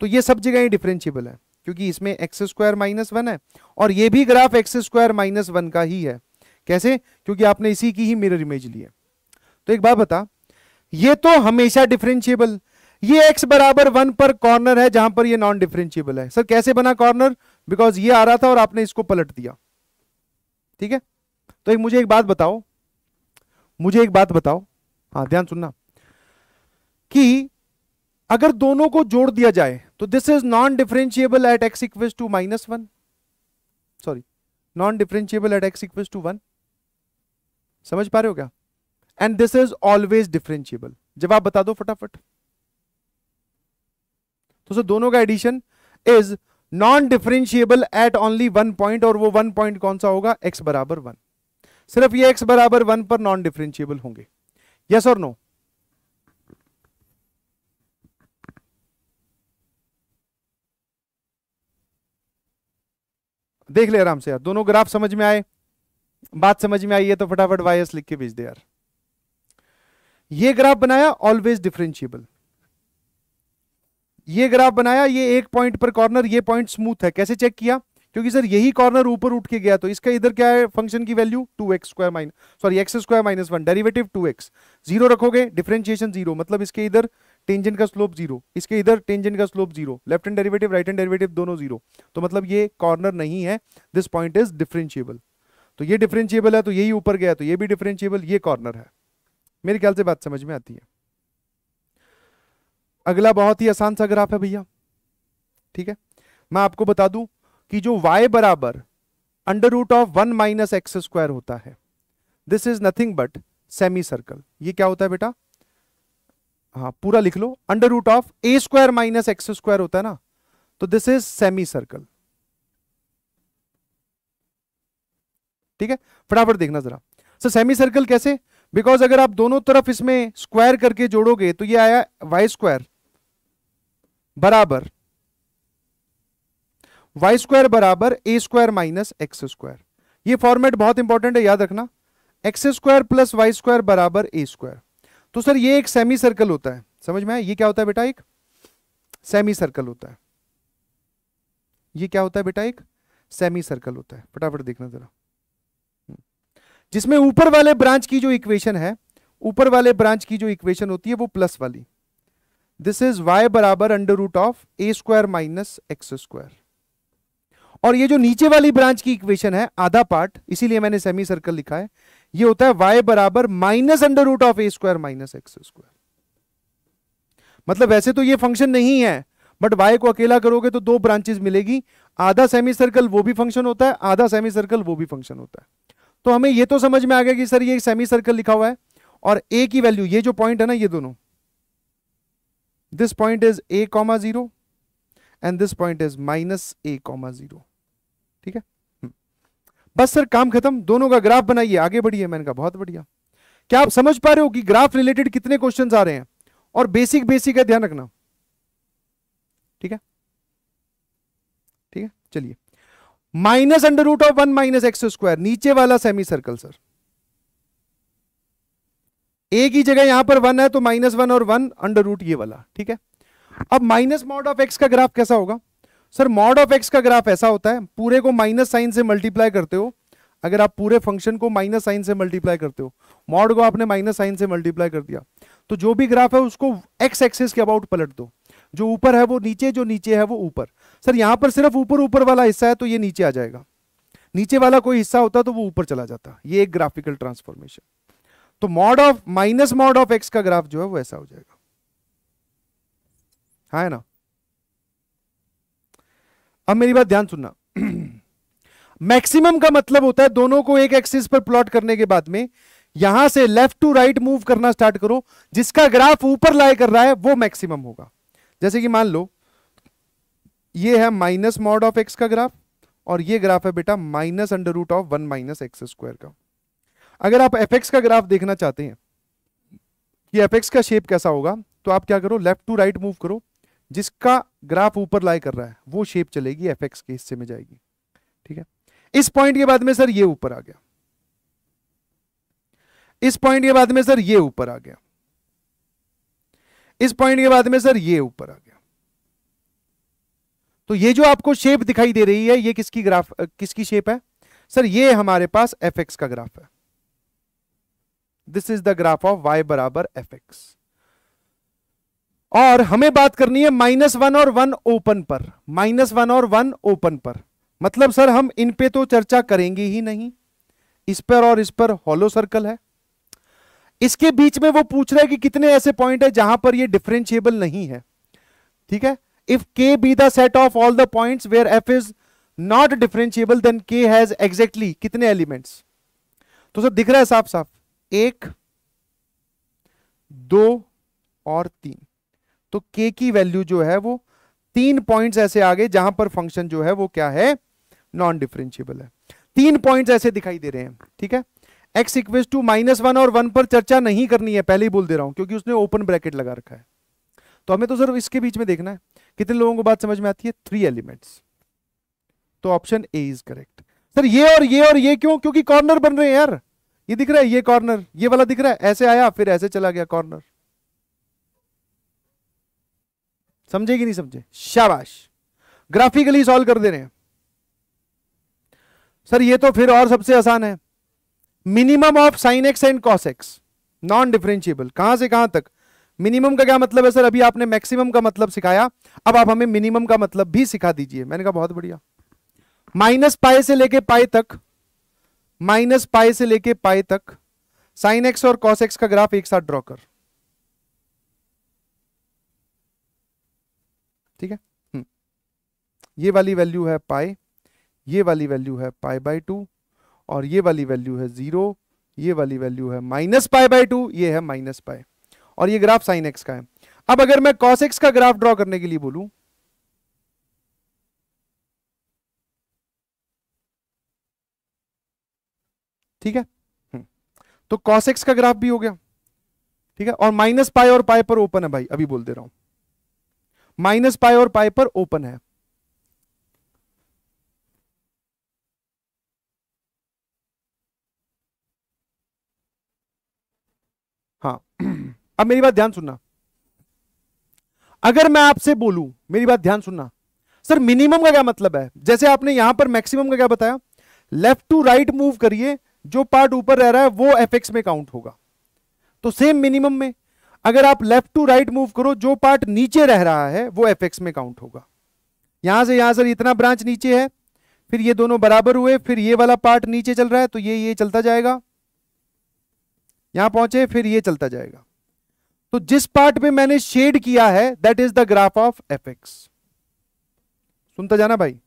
तो ये सब जगह ही डिफरेंशियबल है क्योंकि इसमें एक्स स्क्वायर माइनस वन है और ये भी graph x square minus one का ही है कैसे क्योंकि आपने इसी की ही मिरर इमेज ली है तो एक बात बता ये तो हमेशा डिफरेंशियबल ये x बराबर वन पर कॉर्नर है जहां पर ये नॉन डिफरेंशियबल है सर कैसे बना कॉर्नर बिकॉज ये आ रहा था और आपने इसको पलट दिया ठीक है तो एक मुझे एक बात बताओ मुझे एक बात बताओ हाँ ध्यान सुनना कि अगर दोनों को जोड़ दिया जाए तो this is non differentiable at x equal to minus one sorry non differentiable at x equal to one समझ पा रहे हो क्या and this is always differentiable जवाब बता दो फटाफट तो सर दोनों का addition is non differentiable at only one point और वो वन पॉइंट कौन सा होगा एक्स बराबर वन सिर्फ ये एक्स बराबर वन पर नॉन डिफरेंशियबल होंगे यस और नो देख ले आराम से यार दोनों ग्राफ समझ में आए बात समझ में आई है तो फटाफट वाई लिख के भेज दे यार ये ग्राफ बनाया ऑलवेज डिफरेंशियबल ये ग्राफ बनाया ये एक पॉइंट पर कॉर्नर ये पॉइंट स्मूथ है कैसे चेक किया क्योंकि सर यही कॉर्नर ऊपर उठ के गया तो इसका इधर क्या है फंक्शन की value two x square minus sorry x square minus one derivative two x zero रखोगे डिफ्रेंशिएशन जीरो मतलब इसके इधर टेंजेंट का स्लोप जीरो इसके इधर टेंजेंट का slope zero left hand derivative right hand derivative दोनों जीरो तो मतलब ये कॉर्नर नहीं है दिस पॉइंट इज डिफरेंशियबल तो ये डिफरेंशियबल है तो यही ऊपर गया तो ये भी डिफरेंशियबल ये कॉर्नर है मेरे ख्याल से बात समझ में आती है अगला बहुत ही आसान सा ग्राफ है भैया ठीक है मैं आपको बता दूं कि जो y बराबर under root of one minus x square होता है this is nothing but semi circle ये क्या होता है बेटा हाँ पूरा लिख लो under root of a square minus x square होता है ना तो दिस इज सेमी सर्कल ठीक है फटाफट देखना जरा सर सेमी सर्कल कैसे बिकॉज अगर आप दोनों तरफ इसमें स्क्वायर करके जोड़ोगे तो ये आया वाई स्क्वायर बराबर वाई स्क्वायर बराबर a square minus x square ये फॉर्मेट बहुत इंपॉर्टेंट है याद रखना x square plus y square बराबर ए स्क्वायर तो सर ये एक सेमी सर्कल होता है समझ में आया ये क्या होता है बेटा एक सेमी सर्कल होता है ये क्या होता है बेटा एक सेमी सर्कल होता है फटाफट देखना जरा जिसमें ऊपर वाले ब्रांच की जो इक्वेशन है ऊपर वाले ब्रांच की जो इक्वेशन होती है वो प्लस वाली दिस इज वाई बराबर under root of a square minus x square और ये जो नीचे वाली ब्रांच की इक्वेशन है आधा पार्ट इसीलिए मैंने सेमी सर्कल लिखा है ये होता है वाई बराबर minus under root of a square minus x square मतलब वैसे तो ये फंक्शन नहीं है बट वाई को अकेला करोगे तो दो ब्रांचेस मिलेगी आधा सेमी सर्कल वो भी फंक्शन होता है आधा सेमी सर्कल वो भी फंक्शन होता है तो हमें ये तो समझ में आ गया कि सर ये सेमी सर्कल लिखा हुआ है और ए की वैल्यू ये जो पॉइंट है ना ये दोनों this point is a comma zero and this point is minus a comma zero ठीक है हम्म। बस सर काम खत्म दोनों का ग्राफ बनाइए आगे बढ़िए मैंने कहा बहुत बढ़िया क्या आप समझ पा रहे हो कि ग्राफ रिलेटेड कितने क्वेश्चन आ रहे हैं और बेसिक बेसिक है ध्यान रखना ठीक है ठीक है चलिए minus under root of one minus x square नीचे वाला सेमी सर्कल सर एक ही जगह यहां पर वन है तो माइनस वन और वन अंडर रूट ये वाला ठीक है अब माइनस मॉड ऑफ एक्स का ग्राफ कैसा होगा सर मॉड ऑफ एक्स का ग्राफ ऐसा होता है पूरे को माइनस साइन से मल्टीप्लाई करते हो अगर आप पूरे फंक्शन को माइनस साइन से मल्टीप्लाई करते हो मॉड को आपने माइनस साइन से मल्टीप्लाई कर दिया तो जो भी ग्राफ है उसको एक्स एक्सिस के अबाउट पलट दो जो ऊपर है वो नीचे जो नीचे है वो ऊपर सर यहां पर सिर्फ ऊपर ऊपर वाला हिस्सा है तो ये नीचे आ जाएगा नीचे वाला कोई हिस्सा होता तो वो ऊपर चला जाता ये एक ग्राफिकल ट्रांसफॉर्मेशन तो mod of minus mod of x का ग्राफ जो है वो ऐसा हो जाएगा हाँ है ना अब मेरी बात ध्यान सुनना मैक्सिमम का मतलब होता है दोनों को एक एक्सिस पर प्लॉट करने के बाद में यहां से लेफ्ट टू राइट मूव करना स्टार्ट करो जिसका ग्राफ ऊपर लाए कर रहा है वो मैक्सिमम होगा जैसे कि मान लो ये है माइनस मॉड ऑफ एक्स का ग्राफ और ये ग्राफ है बेटा minus under root of one minus x square का अगर आप एफ एक्स का ग्राफ देखना चाहते हैं कि एफ एक्स का शेप कैसा होगा तो आप क्या करो लेफ्ट टू राइट मूव करो जिसका ग्राफ ऊपर लाई कर रहा है वो शेप चलेगी एफ एक्स के हिस्से में जाएगी ठीक है इस पॉइंट के बाद में सर ये ऊपर आ गया इस पॉइंट के बाद में सर ये ऊपर आ गया इस पॉइंट के बाद में सर ये ऊपर आ गया तो ये जो आपको शेप दिखाई दे रही है ये किसकी ग्राफ किसकी शेप है सर ये हमारे पास एफ एक्स का ग्राफ है this is the graph of Y बराबर एफ एक्स और हमें बात करनी है माइनस वन और वन ओपन पर माइनस वन और वन ओपन पर मतलब सर हम इन पे तो चर्चा करेंगे ही नहीं इस पर और इस पर हॉलो सर्कल है इसके बीच में वो पूछ रहा है कि कितने ऐसे पॉइंट है जहां पर ये डिफरेंशियबल नहीं है ठीक है if k be the set of all the point where f is not differentiable then k has exactly कितने एलिमेंट्स तो सर दिख रहा है साफ साफ एक दो और तीन तो के की वैल्यू जो है वो तीन पॉइंट्स ऐसे आ गए जहां पर फंक्शन जो है वो क्या है नॉन डिफरेंशियबल है तीन पॉइंट्स ऐसे दिखाई दे रहे हैं ठीक है x equals to minus one और वन पर चर्चा नहीं करनी है पहले ही बोल दे रहा हूं क्योंकि उसने ओपन ब्रैकेट लगा रखा है तो हमें तो सिर्फ इसके बीच में देखना है कितने लोगों को बात समझ में आती है थ्री एलिमेंट्स तो option A is correct sir ये और ये और ये क्यों क्योंकि कॉर्नर बन रहे हैं यार ये दिख रहा है ये कॉर्नर ये वाला दिख रहा है ऐसे आया फिर ऐसे चला गया कॉर्नर समझे कि नहीं समझे शाबाश ग्राफिकली सॉल्व कर दे रहे हैं सर ये तो फिर और सबसे आसान है minimum of sine x and cos x non differentiable कहां से कहां तक मिनिमम का क्या मतलब है सर अभी आपने मैक्सिमम का मतलब सिखाया अब आप हमें मिनिमम का मतलब भी सिखा दीजिए मैंने कहा बहुत बढ़िया माइनस पाए से लेके पाए तक माइनस पाए से लेके पाए तक साइन एक्स और कॉस एक्स का ग्राफ एक साथ ड्रॉ कर ठीक है हम्म। ये वाली वैल्यू है पाए ये वाली वैल्यू है पाए बाय टू और ये वाली वैल्यू है जीरो ये वाली वैल्यू है माइनस पाई बाई टू ये है माइनस पाई और ये ग्राफ साइन एक्स का है अब अगर मैं कॉस एक्स का ग्राफ ड्रॉ करने के लिए बोलूं ठीक है हम्म. तो कॉस एक्स का ग्राफ भी हो गया ठीक है और माइनस पाई और पाई पर ओपन है भाई अभी बोल दे रहा हूं माइनस पाई और पाई पर ओपन है हाँ अब मेरी बात ध्यान सुनना अगर मैं आपसे बोलूं मेरी बात ध्यान सुनना सर मिनिमम का क्या मतलब है जैसे आपने यहां पर मैक्सिमम का क्या बताया लेफ्ट टू राइट मूव करिए जो पार्ट ऊपर रह रहा है वो एफ में काउंट होगा तो सेम मिनिमम में अगर आप लेफ्ट टू राइट मूव करो जो पार्ट नीचे रह रहा है वो एफ में काउंट होगा यहां से यहां सर इतना ब्रांच नीचे है फिर ये दोनों बराबर हुए फिर ये वाला पार्ट नीचे चल रहा है तो ये ये चलता जाएगा यहां पहुंचे फिर ये चलता जाएगा तो जिस पार्ट पे मैंने शेड किया है that is the graph of f x सुनता जाना भाई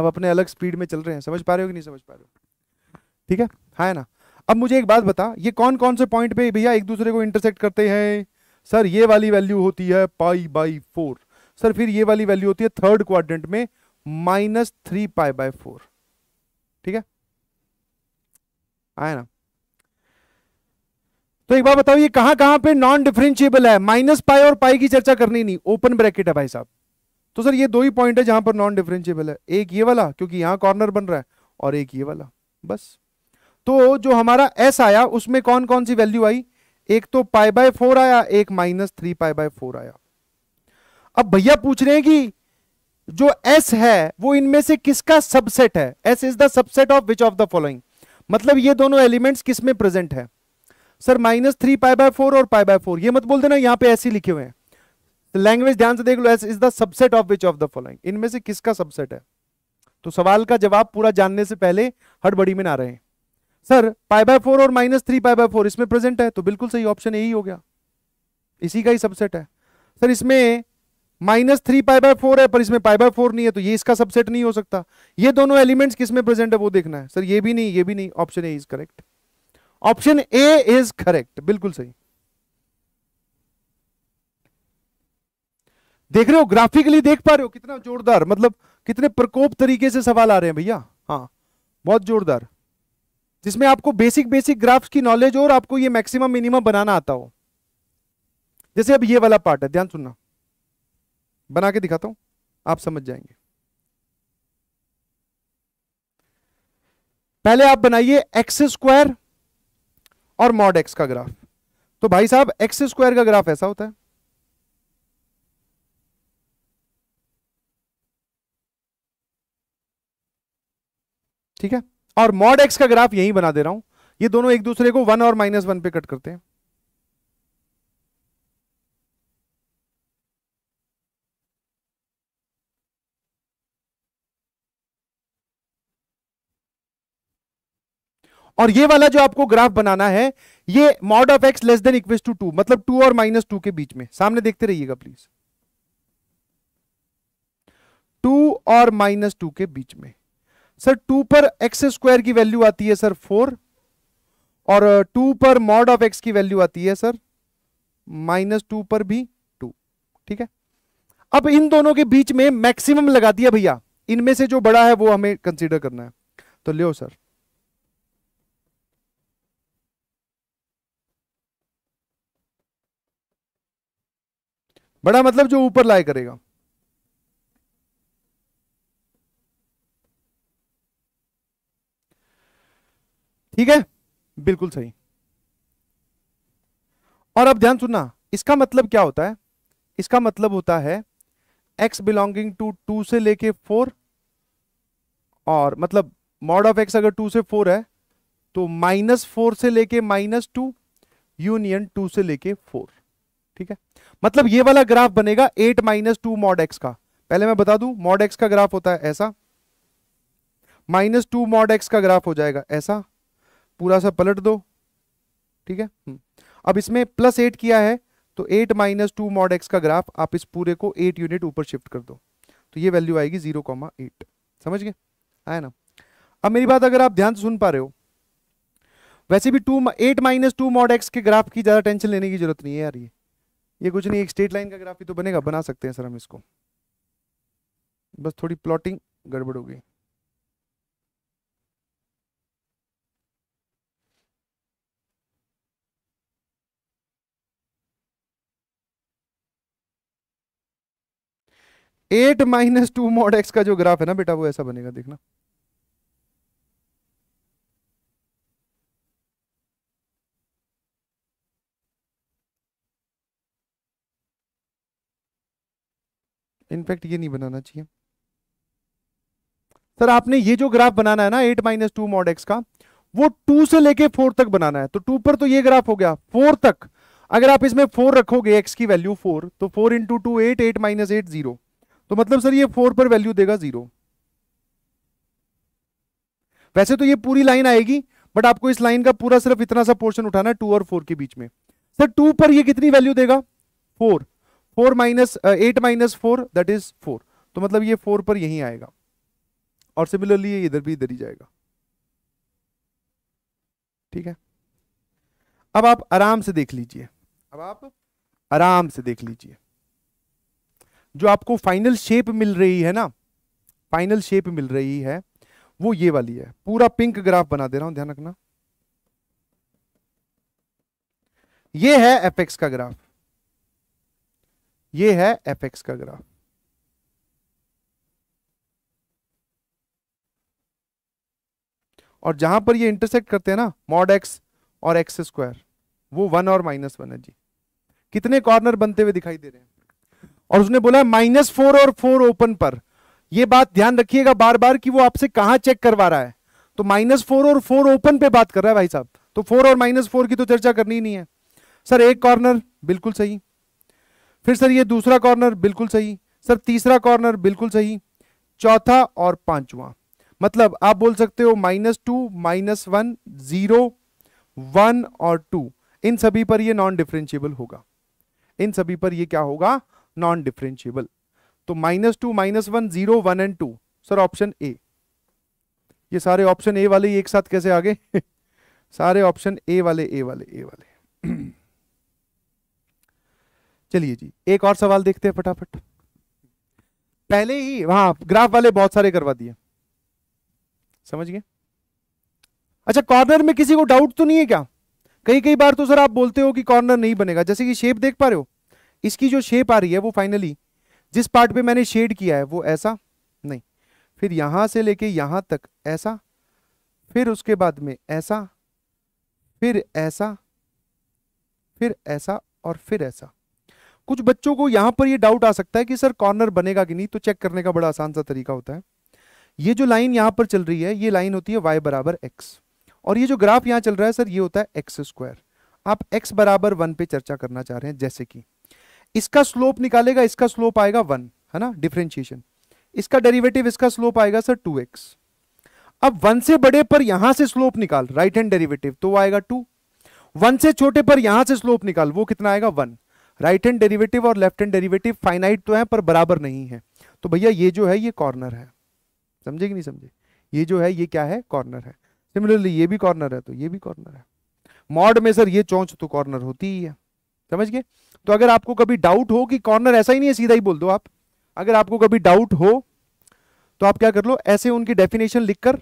अब अपने अलग स्पीड में चल रहे हैं समझ पा रहे हो कि नहीं समझ पा रहे हो ठीक है हा है ना अब मुझे एक बात बता ये कौन कौन से पॉइंट पे भैया एक दूसरे को इंटरसेक्ट करते हैं सर ये वाली वैल्यू होती है पाई बाई फोर सर फिर ये वाली वैल्यू होती है थर्ड क्वाड्रेंट में minus three pi by four ठीक है आया हाँ ना तो एक बार बताओ ये कहां कहां पे नॉन डिफरेंशियबल है माइनस पाई और पाई की चर्चा करनी नहीं ओपन ब्रैकेट है भाई साहब तो सर ये दो ही पॉइंट है जहां पर नॉन डिफरेंशियबल है एक ये वाला क्योंकि यहां कॉर्नर बन रहा है और एक ये वाला बस तो जो हमारा एस आया उसमें कौन कौन सी वैल्यू आई एक तो पाई बाय फोर आया एक minus three pi by four आया अब भैया पूछ रहे हैं कि जो एस है वो इनमें से किसका सबसेट है s is the subset of which of the following मतलब ये दोनों एलिमेंट्स किसमें प्रेजेंट है sir minus three pi by four और पाई बाय फोर ये मत बोल देना यहाँ पे ऐसे लिखे हुए हैं लैंग्वेज ध्यान से देख लो s is the subset of which of the following इनमें से किसका सबसेट है तो सवाल का जवाब पूरा जानने से पहले हड़बड़ी में ना रहे सर पाई बाय फोर और minus three pi by four इसमें प्रेजेंट है तो बिल्कुल सही ऑप्शन यही हो गया इसी का ही सबसेट है सर इसमें minus three pi by four है पर इसमें पाई बाय फोर नहीं है तो ये इसका सबसेट नहीं हो सकता ये दोनों एलिमेंट्स किसमें प्रेजेंट है वो देखना है सर ये भी नहीं ये भी नहीं option A is correct option A is correct बिल्कुल सही देख रहे हो ग्राफिकली देख पा रहे हो कितना जोरदार मतलब कितने प्रकोप तरीके से सवाल आ रहे हैं भैया हाँ बहुत जोरदार जिसमें आपको बेसिक बेसिक ग्राफ्स की नॉलेज हो और आपको ये मैक्सिमम मिनिमम बनाना आता हो जैसे अब ये वाला पार्ट है ध्यान सुनना बना के दिखाता हूं आप समझ जाएंगे पहले आप बनाइए एक्स स्क्वायर और मॉड एक्स का ग्राफ तो भाई साहब एक्स स्क्वायर का ग्राफ ऐसा होता है ठीक है और मॉड एक्स का ग्राफ यही बना दे रहा हूं ये दोनों एक दूसरे को वन और माइनस वन पे कट करते हैं और ये वाला जो आपको ग्राफ बनाना है ये mod of x less than equals to two मतलब टू और माइनस टू के बीच में सामने देखते रहिएगा प्लीज टू और माइनस टू के बीच में सर टू पर एक्स स्क्वायर की वैल्यू आती है सर फोर और टू uh, पर मॉड ऑफ एक्स की वैल्यू आती है सर माइनस टू पर भी टू ठीक है अब इन दोनों के बीच में मैक्सिमम लगा दिया भैया इनमें से जो बड़ा है वो हमें कंसीडर करना है तो लियो सर बड़ा मतलब जो ऊपर लाए करेगा ठीक है बिल्कुल सही और अब ध्यान सुनना इसका मतलब क्या होता है इसका मतलब होता है एक्स बिलोंगिंग टू टू से लेके फोर और मतलब मॉड ऑफ एक्स अगर टू से फोर है तो माइनस फोर से लेके माइनस टू यूनियन टू से लेके फोर ठीक है मतलब ये वाला ग्राफ बनेगा eight minus two mod x का पहले मैं बता दू मॉड एक्स का ग्राफ होता है ऐसा माइनस टू मॉड एक्स का ग्राफ हो जाएगा ऐसा पूरा सा पलट दो ठीक है हम्म। अब इसमें प्लस एट किया है तो eight minus two mod x का ग्राफ आप इस पूरे को एट यूनिट ऊपर शिफ्ट कर दो तो ये वैल्यू आएगी जीरो कॉमा एट समझ गए आया ना अब मेरी बात अगर आप ध्यान से सुन पा रहे हो वैसे भी two eight minus two mod x के ग्राफ की ज़्यादा टेंशन लेने की जरूरत नहीं है यार ये ये कुछ नहीं एक स्ट्रेट लाइन का ग्राफ ही तो बनेगा बना सकते हैं सर हम इसको बस थोड़ी प्लॉटिंग गड़बड़ हो गई eight minus two mod x का जो ग्राफ है ना बेटा वो ऐसा बनेगा देखना इनफैक्ट ये नहीं बनाना चाहिए सर आपने ये जो ग्राफ बनाना है ना eight minus two mod x का वो टू से लेके फोर तक बनाना है तो टू पर तो ये ग्राफ हो गया फोर तक अगर आप इसमें फोर रखोगे एक्स की वैल्यू फोर तो four into two eight eight minus eight zero तो मतलब सर ये फोर पर वैल्यू देगा जीरो वैसे तो ये पूरी लाइन आएगी बट आपको इस लाइन का पूरा सिर्फ इतना सा पोर्शन उठाना है टू और फोर के बीच में सर टू पर ये कितनी वैल्यू देगा four four minus eight minus four that is four तो मतलब ये फोर पर यहीं आएगा और सिमिलरली ये इधर भी इधर ही जाएगा ठीक है अब आप आराम से देख लीजिए अब आप आराम से देख लीजिए जो आपको फाइनल शेप मिल रही है ना फाइनल शेप मिल रही है वो ये वाली है पूरा पिंक ग्राफ बना दे रहा हूं ध्यान रखना ये है एफ का ग्राफ ये है एफ एक्स का ग्राफ और जहां पर ये इंटरसेक्ट करते हैं ना मॉड एक्स और एक्स स्क्वायर वो वन और माइनस वन है जी कितने कॉर्नर बनते हुए दिखाई दे रहे हैं और उसने बोला माइनस फोर और फोर ओपन पर ये बात ध्यान रखिएगा बार बार कि वो आपसे कहां चेक करवा रहा है तो माइनस फोर और फोर ओपन पे बात कर रहा है भाई साहब तो फोर और माइनस फोर की तो चर्चा करनी ही नहीं है सर एक कॉर्नर बिल्कुल सही फिर सर ये दूसरा कॉर्नर बिल्कुल सही सर तीसरा कॉर्नर बिल्कुल सही चौथा और पांचवा मतलब आप बोल सकते हो minus two minus one zero one और टू इन सभी पर ये नॉन डिफ्रेंशियबल होगा इन सभी पर ये क्या होगा नॉन डिफ्रेंशिएबल तो minus two minus one zero one and two sir option A ये सारे ऑप्शन ए वाले एक साथ कैसे आगे सारे ऑप्शन ए वाले ए वाले ए वाले चलिए जी एक और सवाल देखते हैं फटाफट पहले ही वहां ग्राफ वाले बहुत सारे करवा दिए समझ गए अच्छा कॉर्नर में किसी को डाउट तो नहीं है क्या कई कई बार तो सर आप बोलते हो कि कॉर्नर नहीं बनेगा जैसे कि शेप देख पा रहे हो इसकी जो शेप आ रही है वो फाइनली जिस पार्ट पे मैंने शेड किया है वो ऐसा नहीं फिर यहां से लेके यहां तक ऐसा फिर उसके बाद में ऐसा फिर ऐसा फिर ऐसा और फिर ऐसा कुछ बच्चों को यहां पर ये डाउट आ सकता है कि सर कॉर्नर बनेगा कि नहीं तो चेक करने का बड़ा आसान सा तरीका होता है ये जो लाइन यहां पर चल रही है ये लाइन होती है वाई बराबर एक्स और ये जो ग्राफ यहां चल रहा है सर ये होता है एक्स स्क्वायर आप एक्स बराबर वन पे चर्चा करना चाह रहे हैं जैसे कि इसका स्लोप निकालेगा इसका स्लोप आएगा वन है ना डिफ्रेंशिएशन इसका डेरिवेटिव इसका स्लोप आएगा सर टू एक्स अब वन से बड़े पर यहां से स्लोप निकाल राइट हैंड डेरिवेटिव तो आएगा टू वन से छोटे पर यहां से स्लोप निकाल वो कितना आएगा वन राइट हैंड डेरिवेटिव और लेफ्ट हैंड डेरिवेटिव फाइनाइट तो है पर बराबर नहीं है तो भैया ये जो है ये कॉर्नर है समझे कि नहीं समझे ये जो है ये क्या है कॉर्नर है सिमिलरली ये भी कॉर्नर है तो ये भी कॉर्नर है मॉड में सर ये चौंच तो कॉर्नर होती ही है समझ गए तो अगर आपको कभी डाउट हो कि कॉर्नर ऐसा ही नहीं है सीधा ही बोल दो आप अगर आपको कभी डाउट हो तो आप क्या कर लो ऐसे उनकी डेफिनेशन लिखकर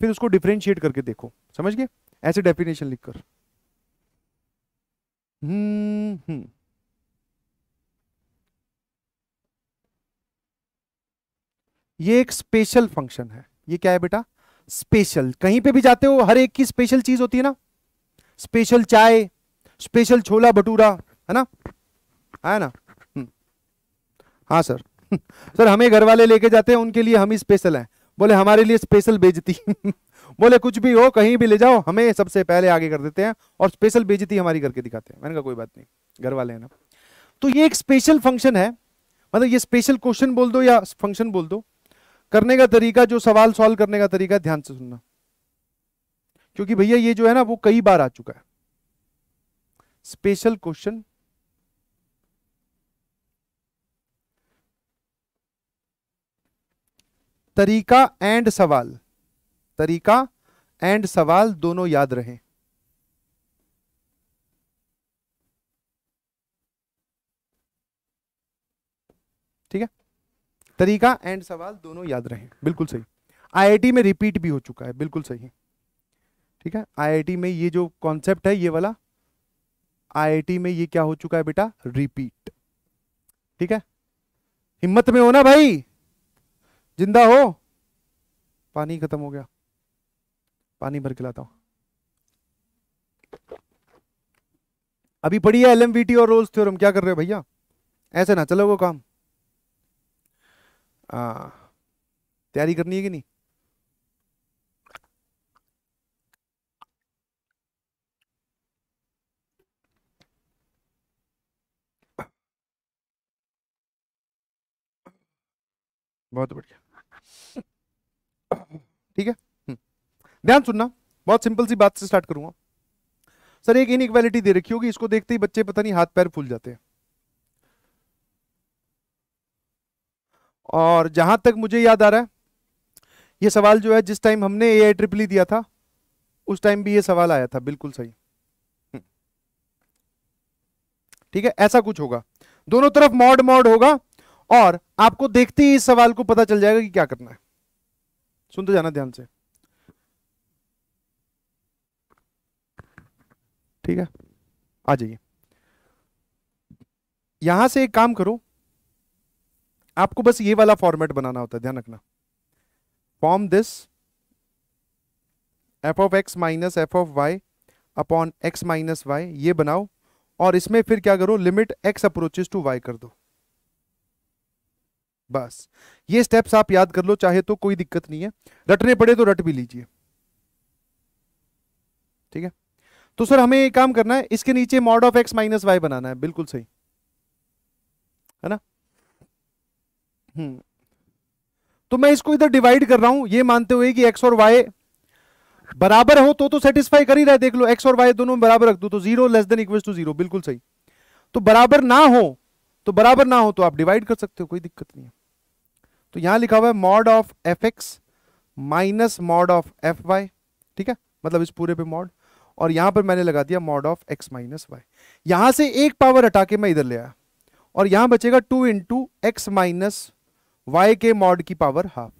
फिर उसको डिफ्रेंशिएट करके देखो समझ गए ऐसे डेफिनेशन लिखकर हम्म हम्म ये एक स्पेशल फंक्शन है ये क्या है बेटा स्पेशल कहीं पे भी जाते हो हर एक की स्पेशल चीज होती है ना स्पेशल चाय स्पेशल छोला भटूरा है ना है ना हम्म। हाँ सर सर हमें घर वाले लेके जाते हैं उनके लिए हम ही स्पेशल हैं बोले हमारे लिए स्पेशल बेजती बोले कुछ भी हो कहीं भी ले जाओ हमें सबसे पहले आगे कर देते हैं और स्पेशल बेजती हमारी करके दिखाते हैं मैंने कहा कोई बात नहीं घर वाले हैं ना तो ये एक स्पेशल फंक्शन है मतलब ये स्पेशल क्वेश्चन बोल दो या फंक्शन बोल दो करने का तरीका जो सवाल सॉल्व करने का तरीका ध्यान से सुनना क्योंकि भैया ये जो है ना वो कई बार आ चुका है स्पेशल क्वेश्चन तरीका एंड सवाल तरीका एंड सवाल दोनों याद रहें तरीका एंड सवाल दोनों याद रहे बिल्कुल सही आई में रिपीट भी हो चुका है बिल्कुल सही है ठीक है आई में ये जो कॉन्सेप्ट है ये वाला आई में ये क्या हो चुका है बेटा रिपीट ठीक है हिम्मत में हो ना भाई जिंदा हो पानी खत्म हो गया पानी भर के लाता हूं अभी पढ़ी है एल और रोल्स थ्योरम क्या कर रहे हो भैया ऐसे ना चलोगे काम हाँ तैयारी करनी है कि नहीं बहुत बढ़िया ठीक है हम्म। ध्यान सुनना बहुत सिंपल सी बात से स्टार्ट करूंगा सर एक इनइक्वालिटी दे रखी होगी इसको देखते ही बच्चे पता नहीं हाथ पैर फूल जाते हैं और जहां तक मुझे याद आ रहा है ये सवाल जो है जिस टाइम हमने ए आई ट्रिपल ई दिया था उस टाइम भी ये सवाल आया था बिल्कुल सही हम्म। ठीक है ऐसा कुछ होगा दोनों तरफ मॉड मॉड होगा और आपको देखते ही इस सवाल को पता चल जाएगा कि क्या करना है सुनते जाना ध्यान से ठीक है आ जाइए यहां से एक काम करो आपको बस ये वाला फॉर्मेट बनाना होता है ध्यान रखना form this f of x minus F of y upon x minus y ये बनाओ और इसमें फिर क्या करो limit x approaches to y कर दो बस ये स्टेप्स आप याद कर लो चाहे तो कोई दिक्कत नहीं है रटने पड़े तो रट भी लीजिए ठीक है तो सर हमें एक काम करना है इसके नीचे mod of x minus y बनाना है बिल्कुल सही है ना हम्म। तो मैं इसको इधर डिवाइड कर रहा हूं ये मानते हुए कि एक्स और वाई बराबर हो तो तो सेटिस्फाई कर ही रहा है देख लो एक्स और वाई दोनों बराबर रख दो तो zero less than equal to zero बिल्कुल सही तो बराबर ना हो तो बराबर ना हो तो आप डिवाइड कर सकते हो कोई दिक्कत नहीं है तो यहां लिखा हुआ है mod of f x minus mod of f y ठीक है मतलब इस पूरे पे मॉड और यहां पर मैंने लगा दिया mod of x minus y यहां से एक पावर हटा के मैं इधर ले आया और यहां बचेगा two into x minus y के मॉड की power half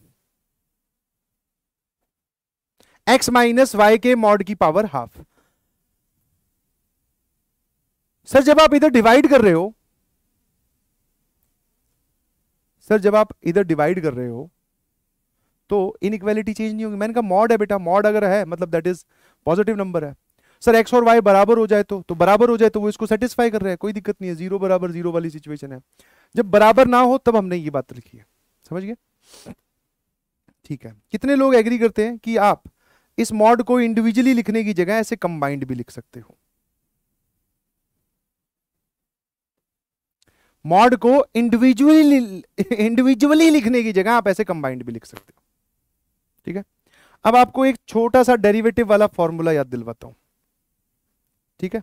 x minus y के मॉड की पावर हाफ सर जब आप इधर डिवाइड कर रहे हो सर जब आप इधर डिवाइड कर रहे हो तो इन इक्वेलिटी चेंज नहीं होगी मैंने कहा मॉड है बेटा मॉड अगर है मतलब दैट इज पॉजिटिव नंबर है सर एक्स और वाई बराबर हो जाए तो तो बराबर हो जाए तो वो इसको सेटिस्फाई कर रहे हैं कोई दिक्कत नहीं है जीरो बराबर जीरो वाली सिचुएशन है जब बराबर ना हो तब हमने ये बात लिखी है समझ गए ठीक है कितने लोग एग्री करते हैं कि आप इस मॉड को इंडिविजुअली लिखने की जगह ऐसे कंबाइंड भी लिख सकते हो मॉड को इंडिविजुअली इंडिविजुअली लिखने की जगह आप ऐसे कंबाइंड भी लिख सकते हो ठीक है अब आपको एक छोटा सा डेरिवेटिव वाला फॉर्मूला याद दिलवाता हूं ठीक है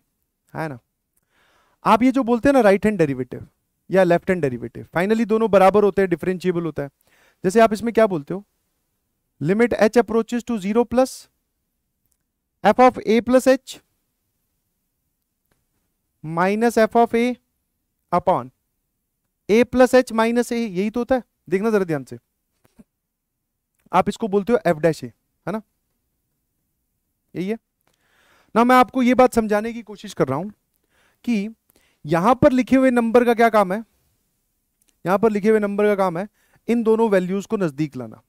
है ना आप ये जो बोलते हैं ना राइट हैंड डेरिवेटिव या लेफ्ट हैंड डेरिवेटिव फाइनली दोनों बराबर होते हैं डिफरेंशिएबल होता है जैसे आप इसमें क्या बोलते हो limit h approaches to zero plus f of A plus H minus F of A upon a plus H minus ए यही तो होता है देखना जरा ध्यान से आप इसको बोलते हो एफ डैश ए है ना यही है ना मैं आपको यह बात समझाने की कोशिश कर रहा हूं कि यहां पर लिखे हुए नंबर का क्या काम है यहां पर लिखे हुए नंबर का काम है इन दोनों वैल्यूज को नजदीक लाना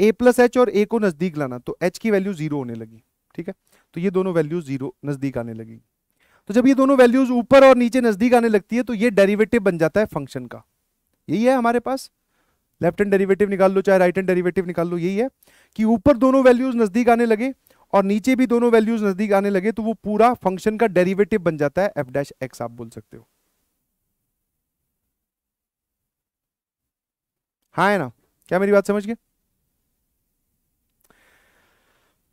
ए प्लस एच और ए को नजदीक लाना तो एच की वैल्यू जीरो होने लगी ठीक है तो ये दोनों वैल्यूज जीरो नजदीक आने लगी तो जब ये दोनों वैल्यूज ऊपर और नीचे नजदीक आने लगती है तो ये डेरिवेटिव बन जाता है फंक्शन का यही है हमारे पास लेफ्ट हैंड डेरिवेटिव निकाल लो चाहे राइट हैंड डेरिवेटिव निकाल लो यही है कि ऊपर दोनों वैल्यूज नजदीक आने लगे और नीचे भी दोनों वैल्यूज नजदीक आने लगे तो वो पूरा फंक्शन का डेरिवेटिव बन जाता है एफ डैश एक्स आप बोल सकते हो हाँ है ना क्या मेरी बात समझ गए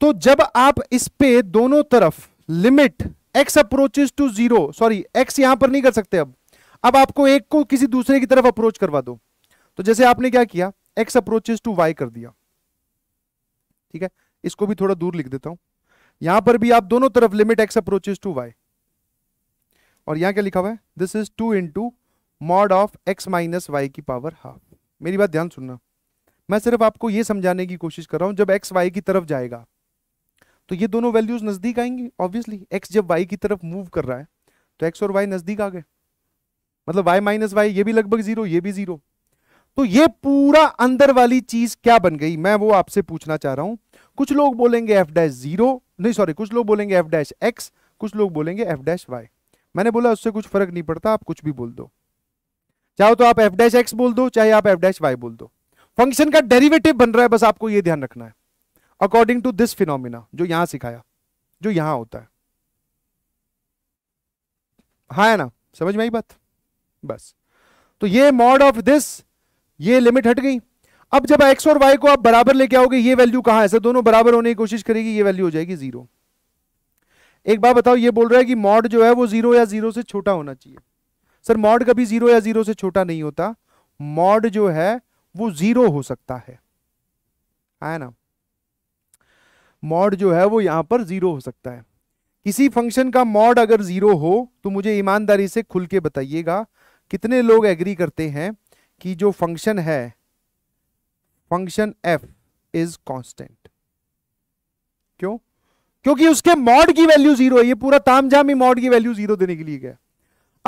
तो जब आप इस पे दोनों तरफ limit x approaches to zero sorry x यहां पर नहीं कर सकते अब अब आपको एक को किसी दूसरे की तरफ अप्रोच करवा दो तो जैसे आपने क्या किया एक्स अप्रोचेस टू वाई कर दिया ठीक है इसको भी थोड़ा दूर लिख देता हूं यहां पर भी आप दोनों तरफ limit x approaches to y और यहां क्या लिखा हुआ है this is two into mod of x minus y की पावर हाफ मेरी बात ध्यान सुनना मैं सिर्फ आपको यह समझाने की कोशिश कर रहा हूं जब एक्स वाई की तरफ जाएगा तो ये दोनों वैल्यूज नजदीक आएंगे ऑब्वियसली एक्स जब वाई की तरफ मूव कर रहा है तो एक्स और वाई नजदीक आ गए मतलब वाई माइनस वाई ये भी लगभग जीरो ये भी जीरो तो ये पूरा अंदर वाली चीज क्या बन गई मैं वो आपसे पूछना चाह रहा हूं कुछ लोग बोलेंगे एफ डैश जीरो नहीं सॉरी कुछ लोग बोलेंगे एफ डैश एक्स कुछ लोग बोलेंगे एफ डैश वाई मैंने बोला उससे कुछ फर्क नहीं पड़ता आप कुछ भी बोल दो चाहे तो आप एफ डैश एक्स बोल दो चाहे आप एफ डैश वाई बोल दो फंक्शन का डेरिवेटिव बन रहा है बस आपको यह ध्यान रखना है अकॉर्डिंग टू दिस फिनोमिना जो यहां सिखाया जो यहां होता है हा है ना समझ में आई बात बस तो ये मॉड ऑफ दिस ये लिमिट हट गई अब जब एक्स और वाई को आप बराबर लेके आओगे ये वैल्यू कहां है सर दोनों बराबर होने की कोशिश करेगी ये वैल्यू हो जाएगी जीरो एक बात बताओ ये बोल रहा है कि मॉड जो है वो जीरो या जीरो से छोटा होना चाहिए सर मॉड कभी जीरो या जीरो से छोटा नहीं होता मॉड जो है वो जीरो हो सकता है आया ना मॉड जो है वो यहां पर जीरो हो सकता है किसी फंक्शन का मॉड अगर जीरो हो तो मुझे ईमानदारी से खुल के बताइएगा कितने लोग एग्री करते हैं कि जो फंक्शन है फंक्शन एफ इज कांस्टेंट क्यों क्योंकि उसके मॉड की वैल्यू जीरो है ये पूरा तामझाम ही मॉड की वैल्यू जीरो देने के लिए गया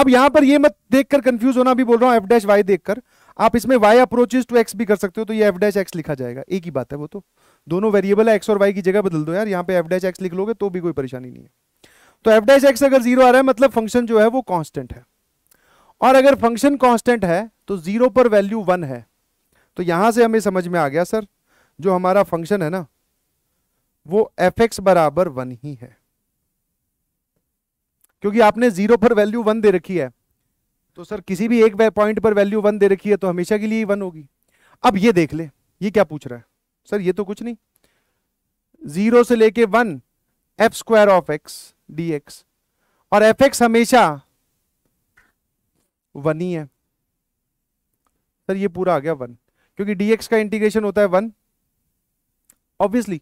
अब यहां पर ये मत देखकर कंफ्यूज होना भी बोल रहा हूं एफ डैश वाई देखकर आप इसमें वाई अप्रोचेज टू एक्स भी कर सकते हो तो ये एफ डैश एक्स लिखा जाएगा एक ही बात है वो तो दोनों वेरिएबल है एक्स और वाई की जगह बदल दो यार यहां पे एफ डैश एक्स लिख लोगे तो भी कोई परेशानी नहीं है तो एफ डैश एक्स अगर जीरो आ रहा है मतलब फंक्शन जो है वो कॉन्स्टेंट है और अगर फंक्शन कॉन्स्टेंट है तो जीरो पर वैल्यू वन है तो यहां से हमें समझ में आ गया सर जो हमारा फंक्शन है ना वो एफ एक्स बराबर वन ही है क्योंकि आपने जीरो पर वैल्यू वन दे रखी है तो सर किसी भी एक पॉइंट पर वैल्यू वन दे रखी है तो हमेशा के लिए वन होगी अब ये देख ले ये क्या पूछ रहा है सर ये तो कुछ नहीं जीरो से लेके one f square of x d x और एफ एक्स हमेशा वन ही है सर ये पूरा आ गया वन क्योंकि dx का इंटीग्रेशन होता है वन ऑब्वियसली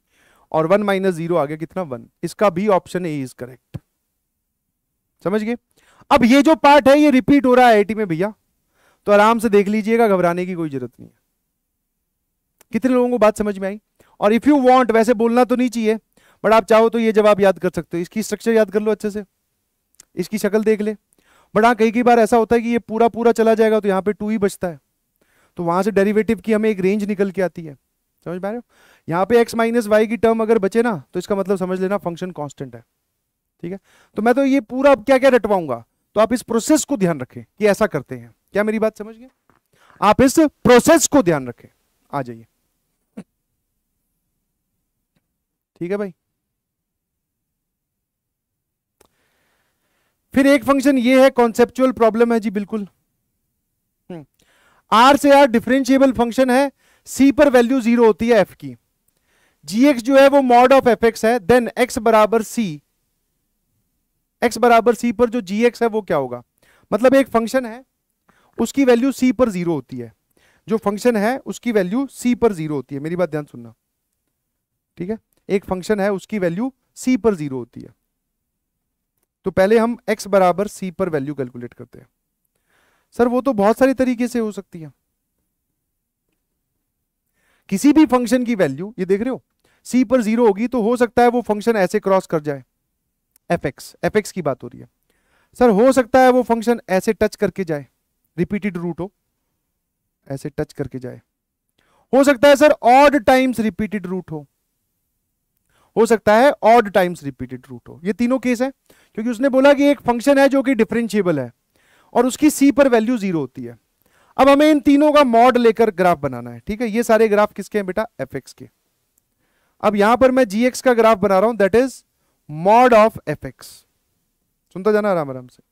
और वन माइनस जीरो आ गया कितना वन इसका भी ऑप्शन ए इज करेक्ट समझ गए अब ये जो पार्ट है ये रिपीट हो रहा है आई में भैया तो आराम से देख लीजिएगा घबराने की कोई जरूरत नहीं है कितने लोगों को बात समझ में आई और इफ यू वांट वैसे बोलना तो नहीं चाहिए बट आप चाहो तो ये जवाब याद कर सकते हो इसकी स्ट्रक्चर याद कर लो अच्छे से इसकी शक्ल देख ले बट हाँ कई कई बार ऐसा होता है कि ये पूरा पूरा चला जाएगा तो यहां पे टू ही बचता है तो वहां से डेरिवेटिव की हमें एक रेंज निकल के आती है समझ पा रहे हो यहाँ पे एक्स माइनस वाई की टर्म अगर बचे ना तो इसका मतलब समझ लेना फंक्शन कॉन्स्टेंट है ठीक है तो मैं तो ये पूरा अब क्या क्या रटवाऊंगा तो आप इस प्रोसेस को ध्यान रखें कि ऐसा करते हैं क्या मेरी बात समझ गए आप इस प्रोसेस को ध्यान रखें आ जाइए ठीक है भाई फिर एक फंक्शन ये है कॉन्सेप्चुअल प्रॉब्लम है जी बिल्कुल आर से आर डिफरेंशियबल फंक्शन है सी पर वैल्यू जीरो होती है एफ की जी एक्स जो है वो मॉड ऑफ एफ एक्स है देन एक्स बराबर सी एक्स बराबर सी पर जो जी एक्स है वो क्या होगा मतलब एक फंक्शन है उसकी वैल्यू सी पर जीरो होती है जो फंक्शन है उसकी वैल्यू सी पर जीरो होती है मेरी बात ध्यान सुनना ठीक है एक फंक्शन है उसकी वैल्यू सी पर जीरो होती है तो पहले हम एक्स बराबर सी पर वैल्यू कैलकुलेट करते हैं सर वो तो बहुत सारे तरीके से हो सकती है किसी भी फंक्शन की वैल्यू ये देख रहे हो सी पर जीरो होगी तो हो सकता है वो फंक्शन ऐसे क्रॉस कर जाए एफ एक्स एफ एक्स की बात हो रही है सर हो सकता है वो फंक्शन ऐसे टच करके जाए रिपीटेड रूट हो ऐसे टच करके जाए हो सकता है sir odd times repeated root हो हो सकता है ऑड टाइम्स रिपीटेड रूट हो ये तीनों केस है क्योंकि उसने बोला कि एक फंक्शन है जो कि डिफरेंशिएबल है और उसकी सी पर वैल्यू जीरो होती है अब हमें इन तीनों का मॉड लेकर ग्राफ बनाना है ठीक है ये सारे ग्राफ किसके हैं बेटा एफ के अब यहां पर मैं जी का ग्राफ बना रहा हूं that is mod of f सुनता जाना आराम आराम से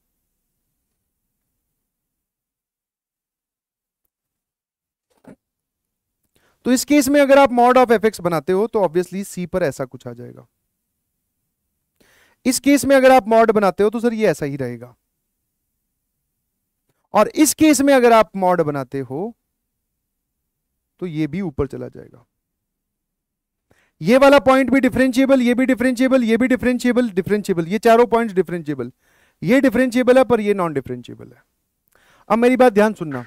तो इस केस में अगर आप मॉड ऑफ एफ बनाते हो तो ऑब्वियसली सी पर ऐसा कुछ आ जाएगा इस केस में अगर आप मॉड बनाते हो तो सर ये ऐसा ही रहेगा और इस केस में अगर आप मॉड बनाते हो तो ये भी ऊपर चला जाएगा ये वाला पॉइंट भी डिफरेंशियबल ये भी डिफरेंशियबल ये भी डिफरेंशियबल डिफरेंशियबल ये चारों पॉइंट डिफरेंशियबल ये डिफरेंशियबल है पर ये नॉन डिफरेंशियबल है अब मेरी बात ध्यान सुनना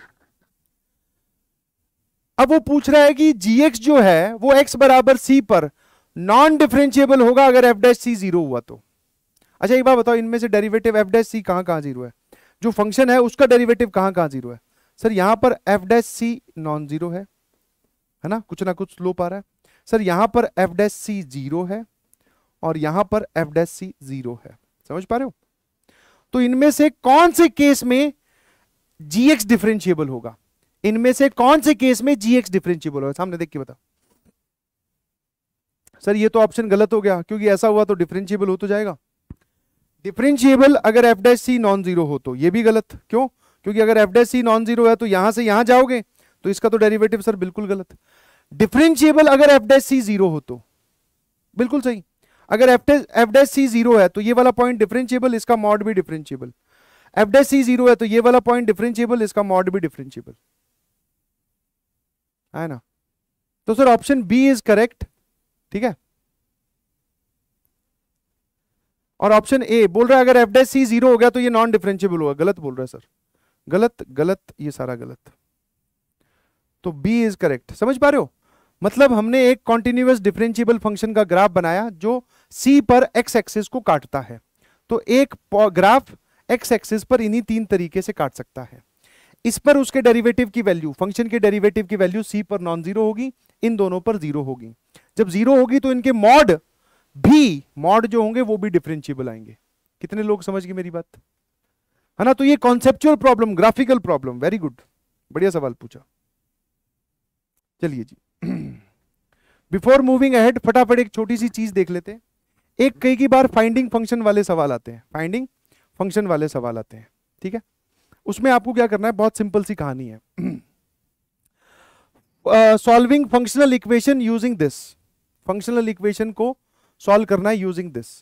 अब वो पूछ रहा है कि जीएक्स जो है वो एक्स बराबर सी पर नॉन डिफरेंशियबल होगा अगर एफ डैश सी जीरो हुआ तो अच्छा एक बार बताओ इनमें से डेरिवेटिव एफ डैश सी कहां कहां जीरो है जो फंक्शन है उसका डेरिवेटिव कहां कहां जीरो है सर यहां पर f dash c non zero है है ना कुछ ना कुछ लो आ रहा है सर यहां पर एफ डैश सी जीरो है और यहां पर एफ डैश सी जीरो है समझ पा रहे हो तो इनमें से कौन से केस में जीएक्स डिफ्रेंशियबल होगा इनमें से कौन से केस में जीएक्स डिफरेंशियबल होगा सामने देख के बताओ सर ये तो ऑप्शन गलत हो गया क्योंकि ऐसा हुआ तो डिफरेंशियबल हो तो जाएगा डिफरेंशिएबल अगर f dash c non zero हो तो ये भी गलत क्यों क्योंकि अगर f dash c non zero है तो यहां से यहां जाओगे तो इसका तो डेरिवेटिव सर बिल्कुल गलत डिफरेंशिएबल अगर एफ डैश सी जीरो हो तो बिल्कुल सही अगर एफ एफ डैश सी जीरो है तो ये वाला पॉइंट डिफरेंशियबल इसका मॉड भी डिफरेंशियबल एफ डैश सी जीरो है तो ये वाला पॉइंट डिफरेंशियबल इसका मॉड भी डिफरेंशियबल है ना तो sir option B is correct ठीक है और ऑप्शन ए बोल रहा है अगर एफ डैश सी जीरो हो गया तो ये नॉन डिफरेंशियबल होगा गलत बोल रहा है सर गलत गलत ये सारा गलत तो बी इज करेक्ट समझ पा रहे हो मतलब हमने एक कॉन्टिन्यूस डिफरेंशियबल फंक्शन का ग्राफ बनाया जो सी पर एक्स एक्सिस को काटता है तो एक ग्राफ एक्स एक्सिस पर इन्हीं तीन तरीके से काट सकता है इस पर उसके डेरिवेटिव की वैल्यू फंक्शन के डेरिवेटिव की वैल्यू सी पर नॉन जीरो होगी इन दोनों पर जीरो होगी जब जीरो होगी तो इनके मॉड भी मॉड जो होंगे वो भी डिफरेंशियबल आएंगे कितने लोग समझ गए मेरी बात है ना तो ये conceptual problem graphical problem very good बढ़िया सवाल पूछा चलिए जी बिफोर मूविंग अहेड फटाफट एक छोटी सी चीज देख लेते हैं एक कई की बार फाइंडिंग फंक्शन वाले सवाल आते हैं फाइंडिंग फंक्शन वाले सवाल आते हैं ठीक है उसमें आपको क्या करना है बहुत सिंपल सी कहानी है solving functional equation using this functional equation को सॉल्व करना है यूजिंग दिस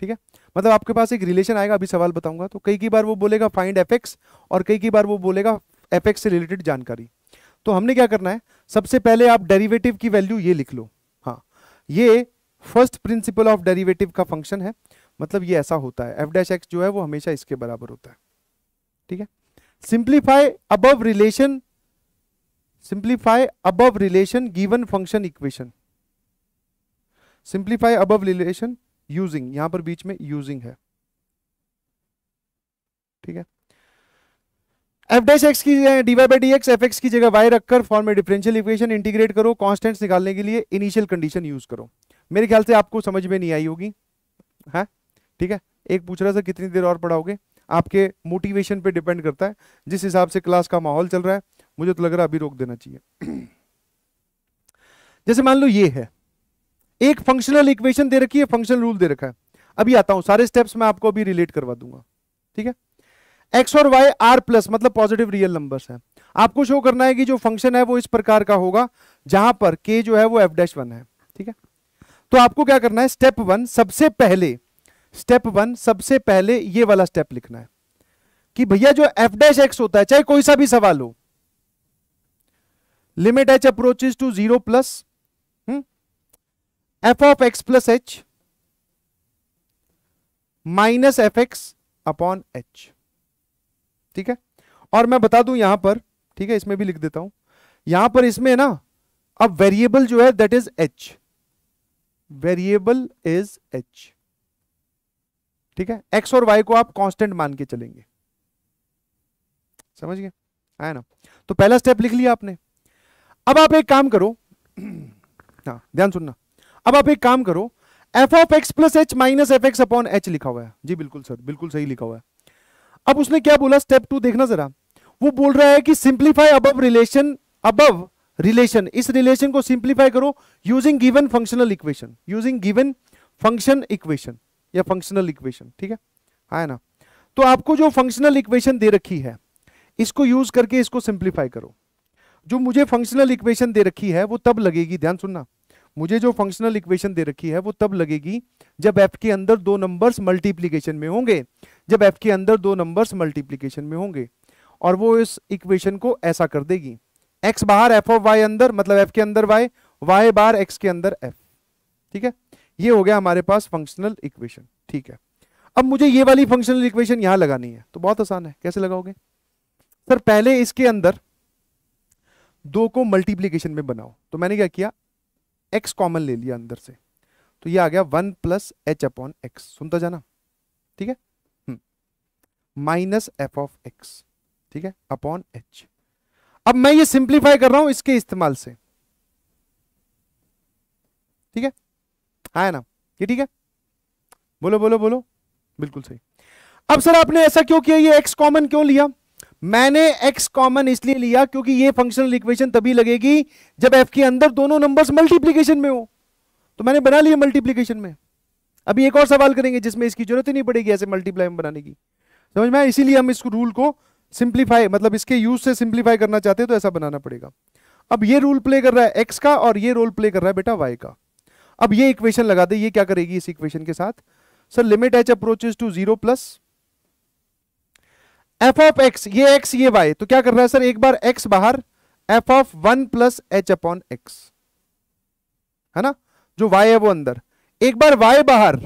ठीक है मतलब आपके पास एक रिलेशन आएगा अभी सवाल बताऊंगा तो कई की बार वो बोलेगा फाइंड एफ और कई की बार वो बोलेगा एफ से रिलेटेड जानकारी तो हमने क्या करना है सबसे पहले आप डेरिवेटिव की वैल्यू ये लिख लो हाँ ये फर्स्ट प्रिंसिपल ऑफ डेरिवेटिव का फंक्शन है मतलब ये ऐसा होता है एफ डैश एक्स जो है वो हमेशा इसके बराबर होता है ठीक है simplify above relation simplify above relation given function equation simplify above relation using यहां पर बीच में यूजिंग है ठीक है एफ डैश एक्स की d y by d x f x की जगह वाई रखकर फॉर्म में डिफरेंशियल इक्वेशन इंटीग्रेट करो कांस्टेंट्स निकालने के लिए इनिशियल कंडीशन यूज करो मेरे ख्याल से आपको समझ में नहीं आई होगी है हाँ? ठीक है एक पूछ रहा था कितनी देर और पढ़ाओगे आपके मोटिवेशन पे डिपेंड करता है जिस हिसाब से क्लास का माहौल चल रहा है मुझे तो लग रहा है अभी रोक देना चाहिए जैसे मान लो ये है एक फंक्शनल इक्वेशन दे रखी है फंक्शनल रूल दे रखा है अभी आता हूं सारे स्टेप्स मैं आपको अभी रिलेट करवा दूंगा ठीक है एक्स और वाई आर प्लस मतलब पॉजिटिव रियल नंबर्स है आपको शो करना है कि जो फंक्शन है वो इस प्रकार का होगा जहां पर के जो है वो एफ डैश वन है ठीक है तो आपको क्या करना है स्टेप वन सबसे पहले स्टेप वन सबसे पहले ये वाला स्टेप लिखना है कि भैया जो एफ डैश एक्स होता है चाहे कोई सा भी सवाल हो limit H approaches to zero plus f of x plus H minus f x upon h ठीक है और मैं बता दूं यहां पर ठीक है इसमें भी लिख देता हूं यहां पर इसमें ना अब वेरिएबल जो है that is h variable is h ठीक है एक्स और वाई को आप कांस्टेंट मान के चलेंगे समझ गए आया ना तो पहला स्टेप लिख लिया आपने अब आप एक काम करो हाँ ध्यान सुनना अब आप एक काम करो f of x plus H minus f x upon h लिखा हुआ है जी बिल्कुल सर बिल्कुल सही लिखा हुआ है अब उसने क्या बोला स्टेप टू देखना जरा वो बोल रहा है कि सिंप्लीफाई अब रिलेशन अब रिलेशन इस रिलेशन को सिंप्लीफाई करो using given functional equation using given function equation या फंक्शनल इक्वेशन ठीक है है हाँ ना तो आपको जो फंक्शनल इक्वेशन दे रखी है इसको यूज करके इसको सिंप्लीफाई करो जो मुझे फंक्शनल इक्वेशन दे रखी है वो तब लगेगी ध्यान सुनना मुझे जो फंक्शनल इक्वेशन दे रखी है वो तब लगेगी जब एफ के अंदर दो नंबर्स मल्टीप्लीकेशन में होंगे जब एफ के अंदर दो नंबर्स मल्टीप्लीकेशन में होंगे और वो इस इक्वेशन को ऐसा कर देगी एक्स बाहर एफ ऑफ वाई अंदर मतलब एफ के अंदर वाई वाई बार एक्स के अंदर एफ ठीक है ये हो गया हमारे पास फंक्शनल इक्वेशन ठीक है अब मुझे ये वाली फंक्शनल इक्वेशन यहां लगानी है तो बहुत आसान है कैसे लगाओगे सर पहले इसके अंदर दो को मल्टीप्लीकेशन में बनाओ तो मैंने क्या किया एक्स कॉमन ले लिया अंदर से तो ये आ गया one plus H upon x सुनता जाना ठीक है हम्म। माइनस एफ ऑफ एक्स ठीक है अपॉन एच अब मैं ये सिंप्लीफाई कर रहा हूं इसके इस्तेमाल से ठीक है हाँ है ना ये ठीक है बोलो बोलो बोलो बिल्कुल सही अब सर आपने ऐसा क्यों किया ये एक्स कॉमन क्यों लिया मैंने x कॉमन इसलिए लिया क्योंकि ये फंक्शनल इक्वेशन तभी लगेगी जब f के अंदर दोनों नंबर्स मल्टीप्लीकेशन में हो तो मैंने बना लिया मल्टीप्लीकेशन में अभी एक और सवाल करेंगे जिसमें इसकी जरूरत ही नहीं पड़ेगी ऐसे मल्टीप्लाई में बनाने की समझ में इसीलिए हम इस रूल को सिंप्लीफाई मतलब इसके यूज से सिंप्लीफाई करना चाहते हैं तो ऐसा बनाना पड़ेगा अब ये रूल प्ले कर रहा है एक्स का और ये रोल प्ले कर रहा है बेटा वाई का अब ये इक्वेशन लगा दे ये क्या करेगी इस इक्वेशन के साथ sir limit H approaches to zero plus f of x ये एक्स ये वाई तो क्या कर रहा है सर एक बार एक्स बाहर f of one plus H upon x है ना जो वाई है वो अंदर एक बार वाई बाहर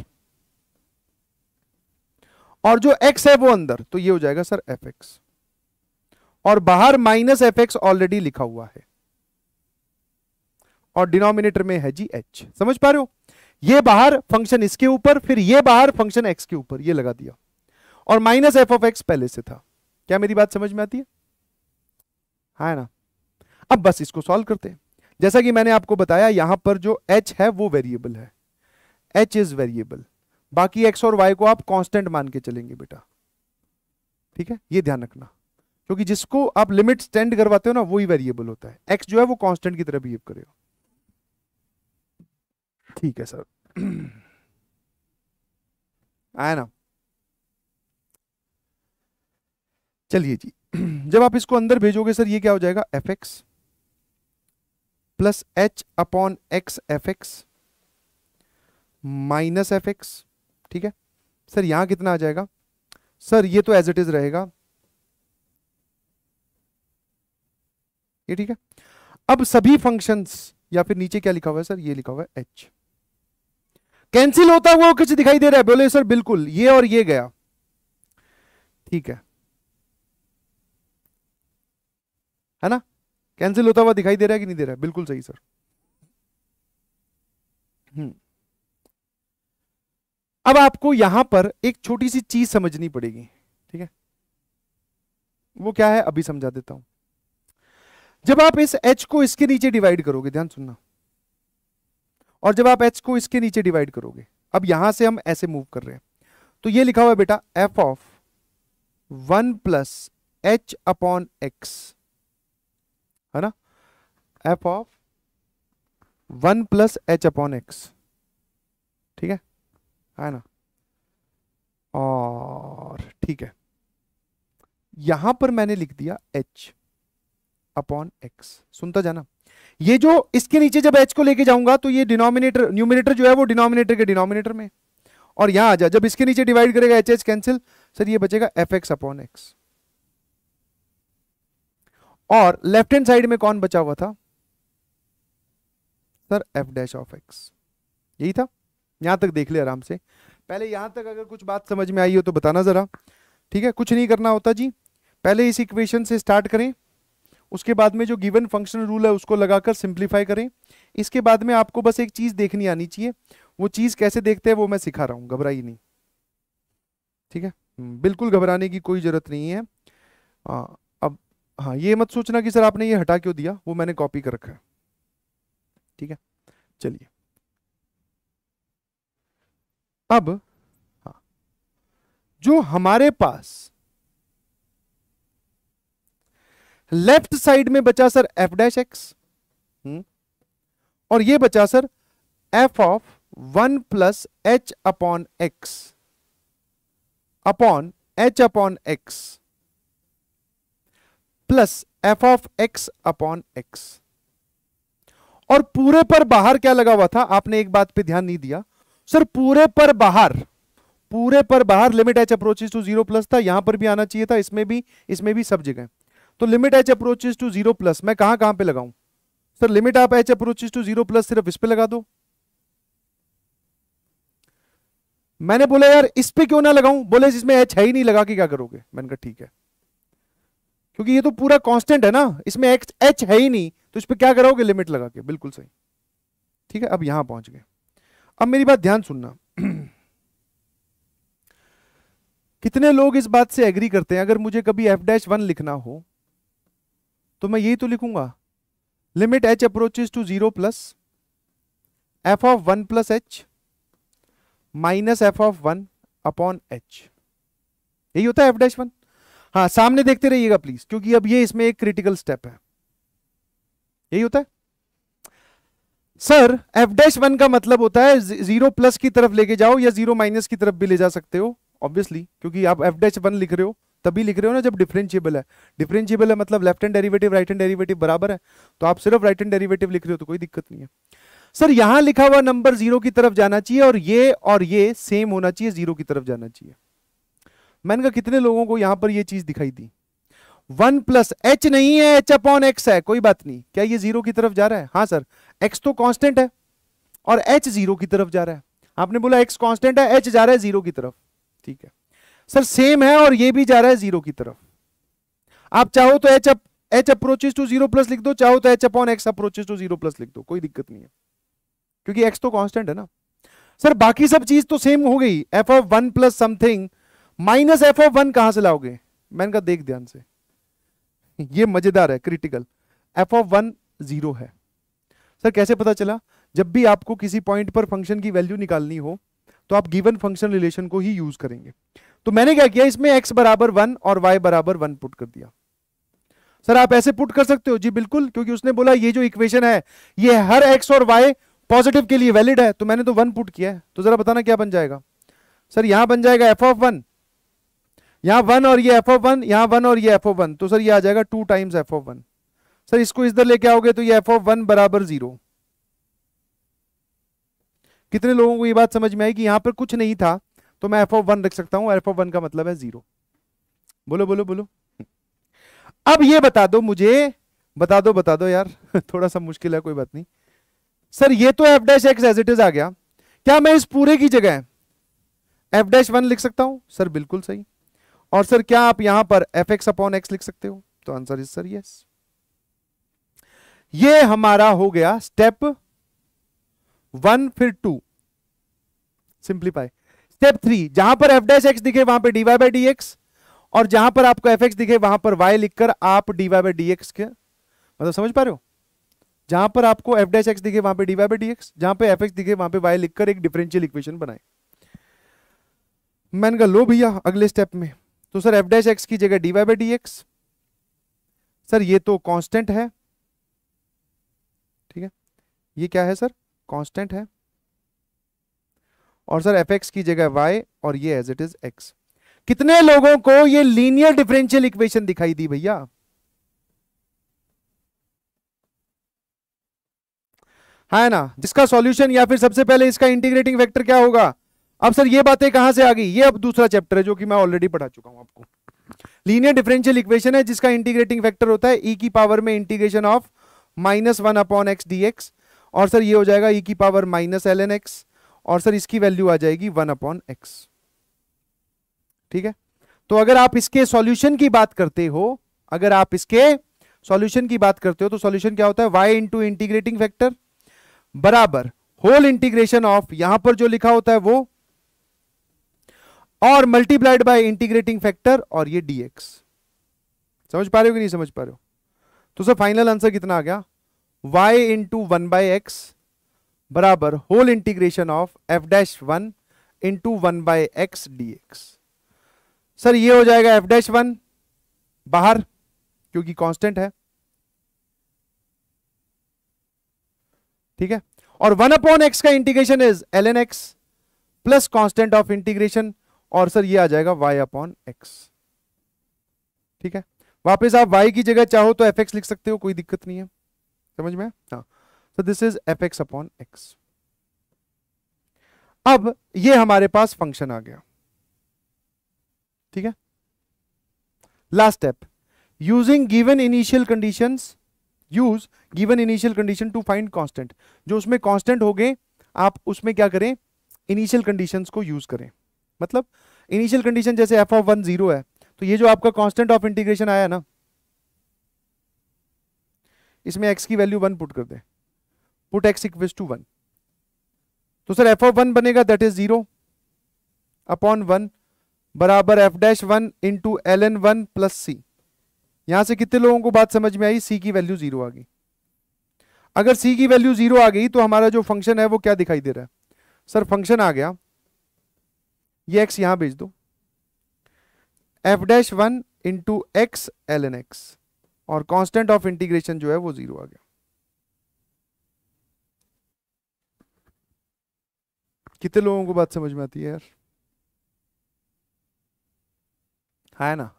और जो एक्स है वो अंदर तो ये हो जाएगा सर एफ एक्स और बाहर माइनस एफ एक्स ऑलरेडी लिखा हुआ है और डिनोमिनेटर में है जी एच समझ पा रहे हो ये बाहर फंक्शन इसके ऊपर फिर ये बाहर फंक्शन एक्स के ऊपर ये लगा दिया और माइनस एफ ऑफ एक्स पहले से था क्या मेरी बात समझ में आती है है हाँ ना अब बस इसको सॉल्व करते हैं जैसा कि मैंने आपको बताया यहां पर जो एच है वो वेरिएबल है एच इज वेरिएबल बाकी एक्स और वाई को आप कांस्टेंट मान के चलेंगे बेटा ठीक है ये ध्यान रखना क्योंकि जिसको आप लिमिट स्टैंड करवाते हो ना वो ही वेरिएबल होता है एक्स जो है वो कांस्टेंट की तरह बिहेव करेगा ठीक है सर आया ना चलिए जी जब आप इसको अंदर भेजोगे सर ये क्या हो जाएगा f x plus H upon x f x minus f x ठीक है सर यहां कितना आ जाएगा सर ये तो एज इट इज रहेगा ये ठीक है अब सभी फंक्शंस या फिर नीचे क्या लिखा हुआ है सर ये लिखा हुआ है एच कैंसिल होता हुआ कुछ दिखाई दे रहा है बोले सर बिल्कुल ये और ये गया ठीक है है ना कैंसिल होता हुआ दिखाई दे रहा है कि नहीं दे रहा है बिल्कुल सही सर हम्म अब आपको यहां पर एक छोटी सी चीज समझनी पड़ेगी ठीक है वो क्या है अभी समझा देता हूं जब आप इस एच को इसके नीचे डिवाइड करोगे ध्यान सुनना और जब आप एच को इसके नीचे डिवाइड करोगे अब यहां से हम ऐसे मूव कर रहे हैं तो ये लिखा हुआ है बेटा f of one plus H upon x है ना f of one plus H upon x ठीक है है ना और ठीक है यहां पर मैंने लिख दिया एच अपॉन एक्स सुनता जाना ये जो इसके नीचे जब एच को लेके जाऊंगा तो ये डिनोमिनेटर न्यूमिनेटर जो है वो डिनोमिनेटर के डिनोमिनेटर में और यहां आ जाए जब इसके नीचे डिवाइड करेगा एच एच कैंसिल सर ये बचेगा एफ एक्स अपॉन एक्स और लेफ्ट हैंड साइड में कौन बचा हुआ था sir f dash of x यही था यहां तक देख ले आराम से पहले यहां तक अगर कुछ बात समझ में आई हो तो बताना जरा ठीक है कुछ नहीं करना होता जी पहले इस इक्वेशन से स्टार्ट करें उसके बाद में जो गिवन फंक्शन रूल है उसको लगाकर सिंप्लीफाई करें इसके बाद में आपको बस एक चीज देखनी आनी चाहिए वो चीज कैसे देखते हैं वो मैं सिखा रहा हूं घबराई नहीं ठीक है हम्म, बिल्कुल घबराने की कोई जरूरत नहीं है हाँ ये मत सोचना कि सर आपने ये हटा क्यों दिया वो मैंने कॉपी कर रखा है ठीक है चलिए अब हाँ जो हमारे पास लेफ्ट साइड में बचा सर एफ डैश एक्स और ये बचा sir F of one plus H upon x upon h upon x plus f of x upon x और पूरे पर बाहर क्या लगा हुआ था आपने एक बात पे ध्यान नहीं दिया सर पूरे पर बाहर पूरे पर बाहर limit H approaches to zero plus था यहां पर भी आना चाहिए था इसमें भी इसमें भी सब जगह तो limit H approaches to zero plus मैं कहां कहां पे लगाऊं सर लिमिट आप h approaches to zero plus सिर्फ इस पे लगा दो मैंने बोला यार इस पे क्यों ना लगाऊं बोले जिसमें एच है ही नहीं लगा के क्या करोगे मैंने कहा ठीक है क्योंकि ये तो पूरा कांस्टेंट है ना इसमें एक्स एच है ही नहीं तो इस पर क्या करोगे लिमिट लगा के बिल्कुल सही ठीक है अब यहां पहुंच गए अब मेरी बात ध्यान सुनना कितने लोग इस बात से एग्री करते हैं अगर मुझे कभी एफ डैश वन लिखना हो तो मैं यही तो लिखूंगा limit H approaches to zero plus f of one plus H minus F of one upon h यही होता है एफ डैश वन हाँ सामने देखते रहिएगा प्लीज क्योंकि अब ये इसमें एक क्रिटिकल स्टेप है यही होता है सर एफ डैश वन का मतलब होता है जीरो प्लस की तरफ लेके जाओ या जीरो माइनस की तरफ भी ले जा सकते हो ऑब्वियसली क्योंकि आप एफ डैश वन लिख रहे हो तभी लिख रहे हो ना जब डिफरेंशिएबल है डिफरेंशिएबल है मतलब left hand derivative right hand derivative बराबर है तो आप सिर्फ राइट हैंड डेरिवेटिव लिख रहे हो तो कोई दिक्कत नहीं है सर यहां लिखा हुआ नंबर जीरो की तरफ जाना चाहिए और ये और ये सेम होना चाहिए जीरो की तरफ जाना चाहिए मैंने कहा कितने लोगों को यहां पर यह चीज दिखाई दी वन प्लस एच नहीं है एच अपॉन एक्स है कोई बात नहीं क्या ये जीरो की तरफ जा रहा है हाँ सर एक्स तो कांस्टेंट है और एच जीरो की तरफ जा रहा है आपने बोला एक्स कांस्टेंट है एच जा रहा है जीरो की तरफ ठीक है सर सेम है और ये भी जा रहा है जीरो की तरफ आप चाहो तो h up h approaches to zero plus लिख दो चाहो तो h upon x approaches to zero plus लिख दो कोई दिक्कत नहीं है क्योंकि एक्स तो कॉन्स्टेंट है ना सर बाकी सब चीज तो सेम हो गई f of one plus something minus F of one कहां से लाओगे मैंने कहा देख ध्यान से ये मजेदार है critical f of one zero है सर कैसे पता चला जब भी आपको किसी पॉइंट पर फंक्शन की वैल्यू निकालनी हो तो आप गिवन फंक्शन रिलेशन को ही यूज करेंगे तो मैंने क्या किया इसमें x बराबर वन और y बराबर वन पुट कर दिया सर आप ऐसे पुट कर सकते हो जी बिल्कुल क्योंकि उसने बोला ये जो इक्वेशन है ये हर x और y पॉजिटिव के लिए वैलिड है तो मैंने तो वन पुट किया है तो जरा बताना क्या बन जाएगा सर यहां बन जाएगा एफ ऑफ वन यहाँ वन और ये एफ ओ वन यहाँ वन और ये एफ ओ वन तो सर ये आ जाएगा two times f of one sir इसको इधर लेके आओगे तो ये एफ ओ वन बराबर जीरो कितने लोगों को ये बात समझ में आई कि यहाँ पर कुछ नहीं था तो मैं एफ ओ वन रख सकता हूँ एफ ओ वन का मतलब है जीरो बोलो बोलो बोलो अब ये बता दो मुझे बता दो बता दो यार थोड़ा सा मुश्किल है कोई बात नहीं सर ये तो f dash x as it is आ गया क्या मैं इस पूरे की जगह एफ डैश वन लिख सकता हूं सर बिल्कुल सही और सर क्या आप यहां पर एफ एक्स अपॉन एक्स लिख सकते हो तो आंसर इज सर यस ये हमारा हो गया स्टेप वन फिर टू सिंप्लीफाई स्टेप थ्री जहां पर एफ डैश एक्स दिखे वहां पर डीवाई बाई डी एक्स और जहां पर आपको एफ एक्स दिखे वहां पर वाई लिखकर आप डीवाई बाई डी एक्स के मतलब समझ पा रहे हो जहां पर आपको एफ डैश एक्स दिखे वहां पर डीवाई बाई डी एक्स जहां पर एफ एक्स दिखे वहां पर वाई लिखकर एक डिफरेंशियल इक्वेशन बनाए मैंने कहा लो भैया अगले स्टेप में तो सर एफ डैश एक्स की जगह d y by d x sir ये तो कांस्टेंट है ठीक है ये क्या है सर कांस्टेंट है और सर एफ एक्स की जगह वाई और ये एज इट इज एक्स कितने लोगों को ये लीनियर डिफरेंशियल इक्वेशन दिखाई दी भैया है हाँ ना जिसका सॉल्यूशन या फिर सबसे पहले इसका इंटीग्रेटिंग फैक्टर क्या होगा अब सर ये बातें कहां से आ गई ये अब दूसरा चैप्टर है जो कि मैं ऑलरेडी पढ़ा चुका हूं आपको लीनियर डिफरेंशियल इक्वेशन है जिसका इंटीग्रेटिंग फैक्टर होता है ई e की पावर में integration of minus one upon x d x और सर ये हो जाएगा ई e की power minus L N x और सर इसकी वैल्यू आ जाएगी वन अपॉन एक्स ठीक है तो अगर आप इसके सॉल्यूशन की बात करते हो अगर आप इसके सॉल्यूशन की बात करते हो तो सॉल्यूशन क्या होता है वाई इंटू इंटीग्रेटिंग फैक्टर बराबर होल इंटीग्रेशन ऑफ यहां पर जो लिखा होता है वो और मल्टीप्लाइड बाय इंटीग्रेटिंग फैक्टर और ये dx समझ पा रहे हो कि नहीं समझ पा रहे हो तो सर फाइनल आंसर कितना आ गया y into one by x बराबर whole integration of f dash one into one by x d sir ये हो जाएगा एफ डैश वन बाहर क्योंकि कांस्टेंट है ठीक है और वन अपॉन एक्स का integration is l N x plus constant of integration और सर ये आ जाएगा वाई अपॉन एक्स ठीक है वापस आप वाई की जगह चाहो तो एफ एक्स लिख सकते हो कोई दिक्कत नहीं है समझ में हाँ so this is f x upon x अब ये हमारे पास फंक्शन आ गया ठीक है last step using given initial condition use given initial condition to find constant जो उसमें कॉन्स्टेंट हो गए आप उसमें क्या करें इनिशियल कंडीशंस को यूज करें मतलब इनिशियल कंडीशन जैसे एफ ऑफ वन जीरो है तो ये जो आपका कांस्टेंट ऑफ इंटीग्रेशन आया ना इसमें एक्स की वैल्यू वन पुट कर दे put x equal to one तो सर एफ ऑफ वन बनेगा that is zero upon one बराबर f dash one into l N one plus c यहां से कितने लोगों को बात समझ में आई सी की वैल्यू जीरो आ गई अगर सी की वैल्यू जीरो आ गई तो हमारा जो फंक्शन है वो क्या दिखाई दे रहा है सर फंक्शन आ गया ये एक्स यहां भेज दो f dash one into x l N x और कांस्टेंट ऑफ इंटीग्रेशन जो है वो जीरो आ गया कितने लोगों को बात समझ में आती है यार है ना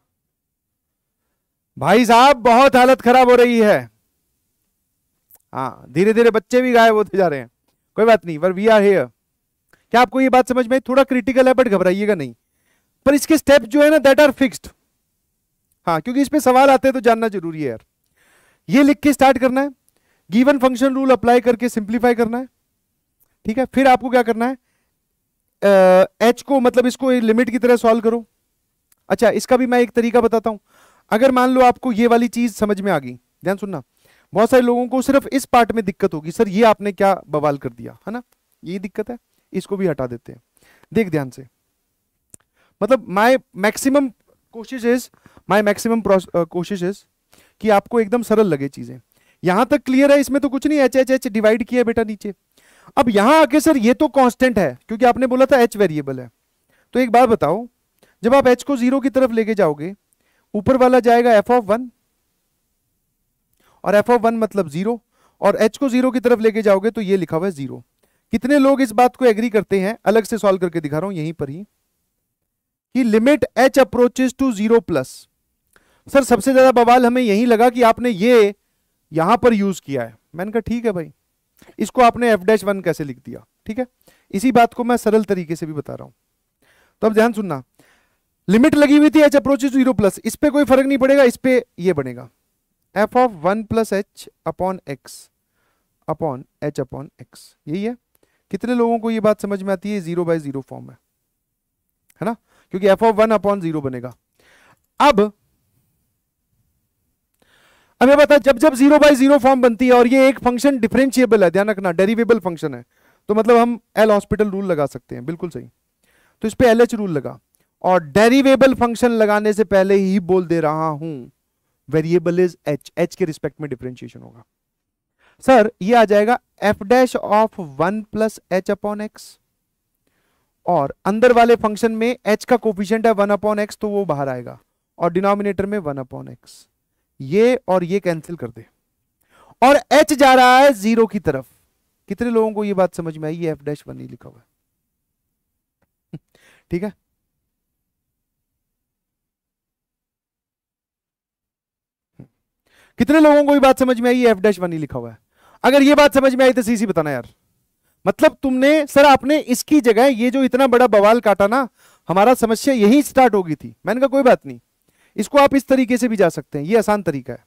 भाई साहब बहुत हालत खराब हो रही है हाँ धीरे धीरे बच्चे भी गायब होते जा रहे हैं कोई बात नहीं पर वी आर हेयर क्या आपको ये बात समझ में थोड़ा क्रिटिकल है बट घबराइएगा नहीं पर इसके स्टेप जो है ना देट आर फिक्स्ड हाँ क्योंकि इस पर सवाल आते हैं तो जानना जरूरी है यार ये लिख के स्टार्ट करना है गिवन फंक्शन रूल अप्लाई करके सिंप्लीफाई करना है ठीक है फिर आपको क्या करना है एच uh, को मतलब इसको लिमिट की तरह सॉल्व करो अच्छा इसका भी मैं एक तरीका बताता हूं अगर मान लो आपको ये वाली चीज समझ में आ गई ध्यान सुनना बहुत सारे लोगों को सिर्फ इस पार्ट में दिक्कत होगी सर ये आपने क्या बवाल कर दिया है ना यही दिक्कत है इसको भी हटा देते हैं देख ध्यान से मतलब माय मैक्सिमम कोशिश इज माय मैक्सिमम कोशिश इज कि आपको एकदम सरल लगे चीजें यहां तक क्लियर है इसमें तो कुछ नहीं एच एच एच डिवाइड किया बेटा नीचे अब यहां आके सर ये तो कांस्टेंट है क्योंकि आपने बोला था एच वेरिएबल है तो एक बात बताओ जब आप एच को जीरो की तरफ लेके जाओगे ऊपर वाला जाएगा एफ ऑफ वन और एफ ऑफ वन मतलब जीरो और एच को जीरो की तरफ लेके जाओगे तो ये लिखा हुआ है जीरो कितने लोग इस बात को एग्री करते हैं अलग से सॉल्व करके दिखा रहा हूं यहीं पर ही कि limit h approaches to zero plus sir सबसे ज्यादा बवाल हमें यही लगा कि आपने ये यहां पर यूज किया है मैंने कहा ठीक है भाई इसको आपने एफ डैश वन कैसे लिख दिया ठीक है इसी बात को मैं सरल तरीके से भी बता रहा हूं तो अब ध्यान सुनना लिमिट लगी हुई थी एच टू जीरो प्लस इस पर कोई फर्क नहीं पड़ेगा इस पर यह बनेगा f of one plus H upon x upon h upon x यही है कितने लोगों को ये बात समझ में आती है जीरो बाय जीरो फॉर्म में है ना क्योंकि f of one upon zero बनेगा अब अब ये बता जब जब जीरो बाय जीरो फॉर्म बनती है और ये एक फंक्शन डिफरेंशिएबल है ध्यान रखना डेरिवेबल फंक्शन है तो मतलब हम एल हॉस्पिटल रूल लगा सकते हैं बिल्कुल सही तो इस पर एल एच रूल लगा और डेरिवेबल फंक्शन लगाने से पहले ही बोल दे रहा हूं वेरिएबल इज एच एच के रिस्पेक्ट में डिफरेंशिएशन होगा सर ये आ जाएगा f dash of one plus H upon x और अंदर वाले फंक्शन में एच का कोफिशियंट है वन अपॉन एक्स तो वो बाहर आएगा और डिनोमिनेटर में वन अपॉन एक्स ये और ये कैंसिल कर दे और एच जा रहा है जीरो की तरफ कितने लोगों को ये बात समझ में आई ये एफ डैश वन ही लिखा हुआ है ठीक है कितने लोगों को ये बात समझ में आई एफ डैश वन ही लिखा हुआ है अगर ये बात समझ में आई तो सी बताना यार मतलब तुमने सर आपने इसकी जगह ये जो इतना बड़ा बवाल काटा ना हमारा समस्या यही स्टार्ट होगी थी मैंने कहा कोई बात नहीं इसको आप इस तरीके से भी जा सकते हैं ये आसान तरीका है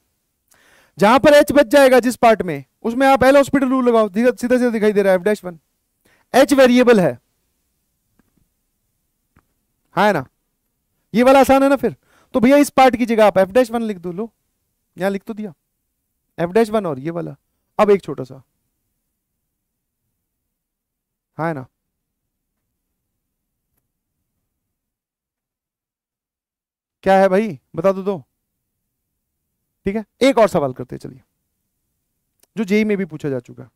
जहां पर एच बच जाएगा जिस पार्ट में उसमें आप एल हॉस्पिटल रूल लगाओ सीधा सीधा दिखाई दे रहा है f dash one h variable है हाँ ना ये वाला आसान है ना फिर तो भैया इस पार्ट की जगह आप एफ डैश वन लिख दो लो यहां लिख तो दिया एफ डैश वन और ये वाला अब एक छोटा सा है हाँ ना क्या है भाई बता दो तो दो ठीक है एक और सवाल करते चलिए जो जेई में भी पूछा जा चुका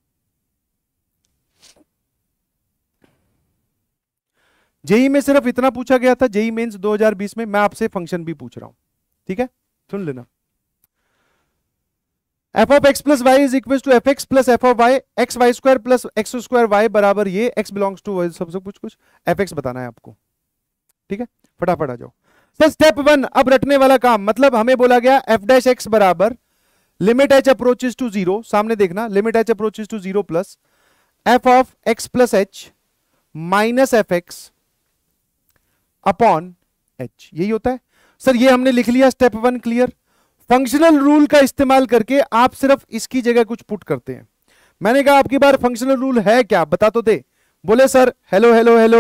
जेई में सिर्फ इतना पूछा गया था जेई मेंस 2020 में मैं आपसे फंक्शन भी पूछ रहा हूं ठीक है सुन लेना f of x plus y is equal to f x plus f of y x y square plus x square y बराबर ये एक्स बिलोंग्स टू वाई सब सब कुछ कुछ एफ एक्स बताना है आपको ठीक है फटाफट आ जाओ सर स्टेप वन अब रटने वाला काम मतलब हमें बोला गया एफ डैश एक्स बराबर limit H approaches to zero सामने देखना limit H approaches to zero plus f of x plus H minus f x upon h यही होता है सर ये हमने लिख लिया step one clear functional rule का इस्तेमाल करके आप सिर्फ इसकी जगह कुछ पुट करते हैं मैंने कहा आपकी बार फंक्शनल रूल है क्या बता तो दे बोले सर हेलो हेलो हेलो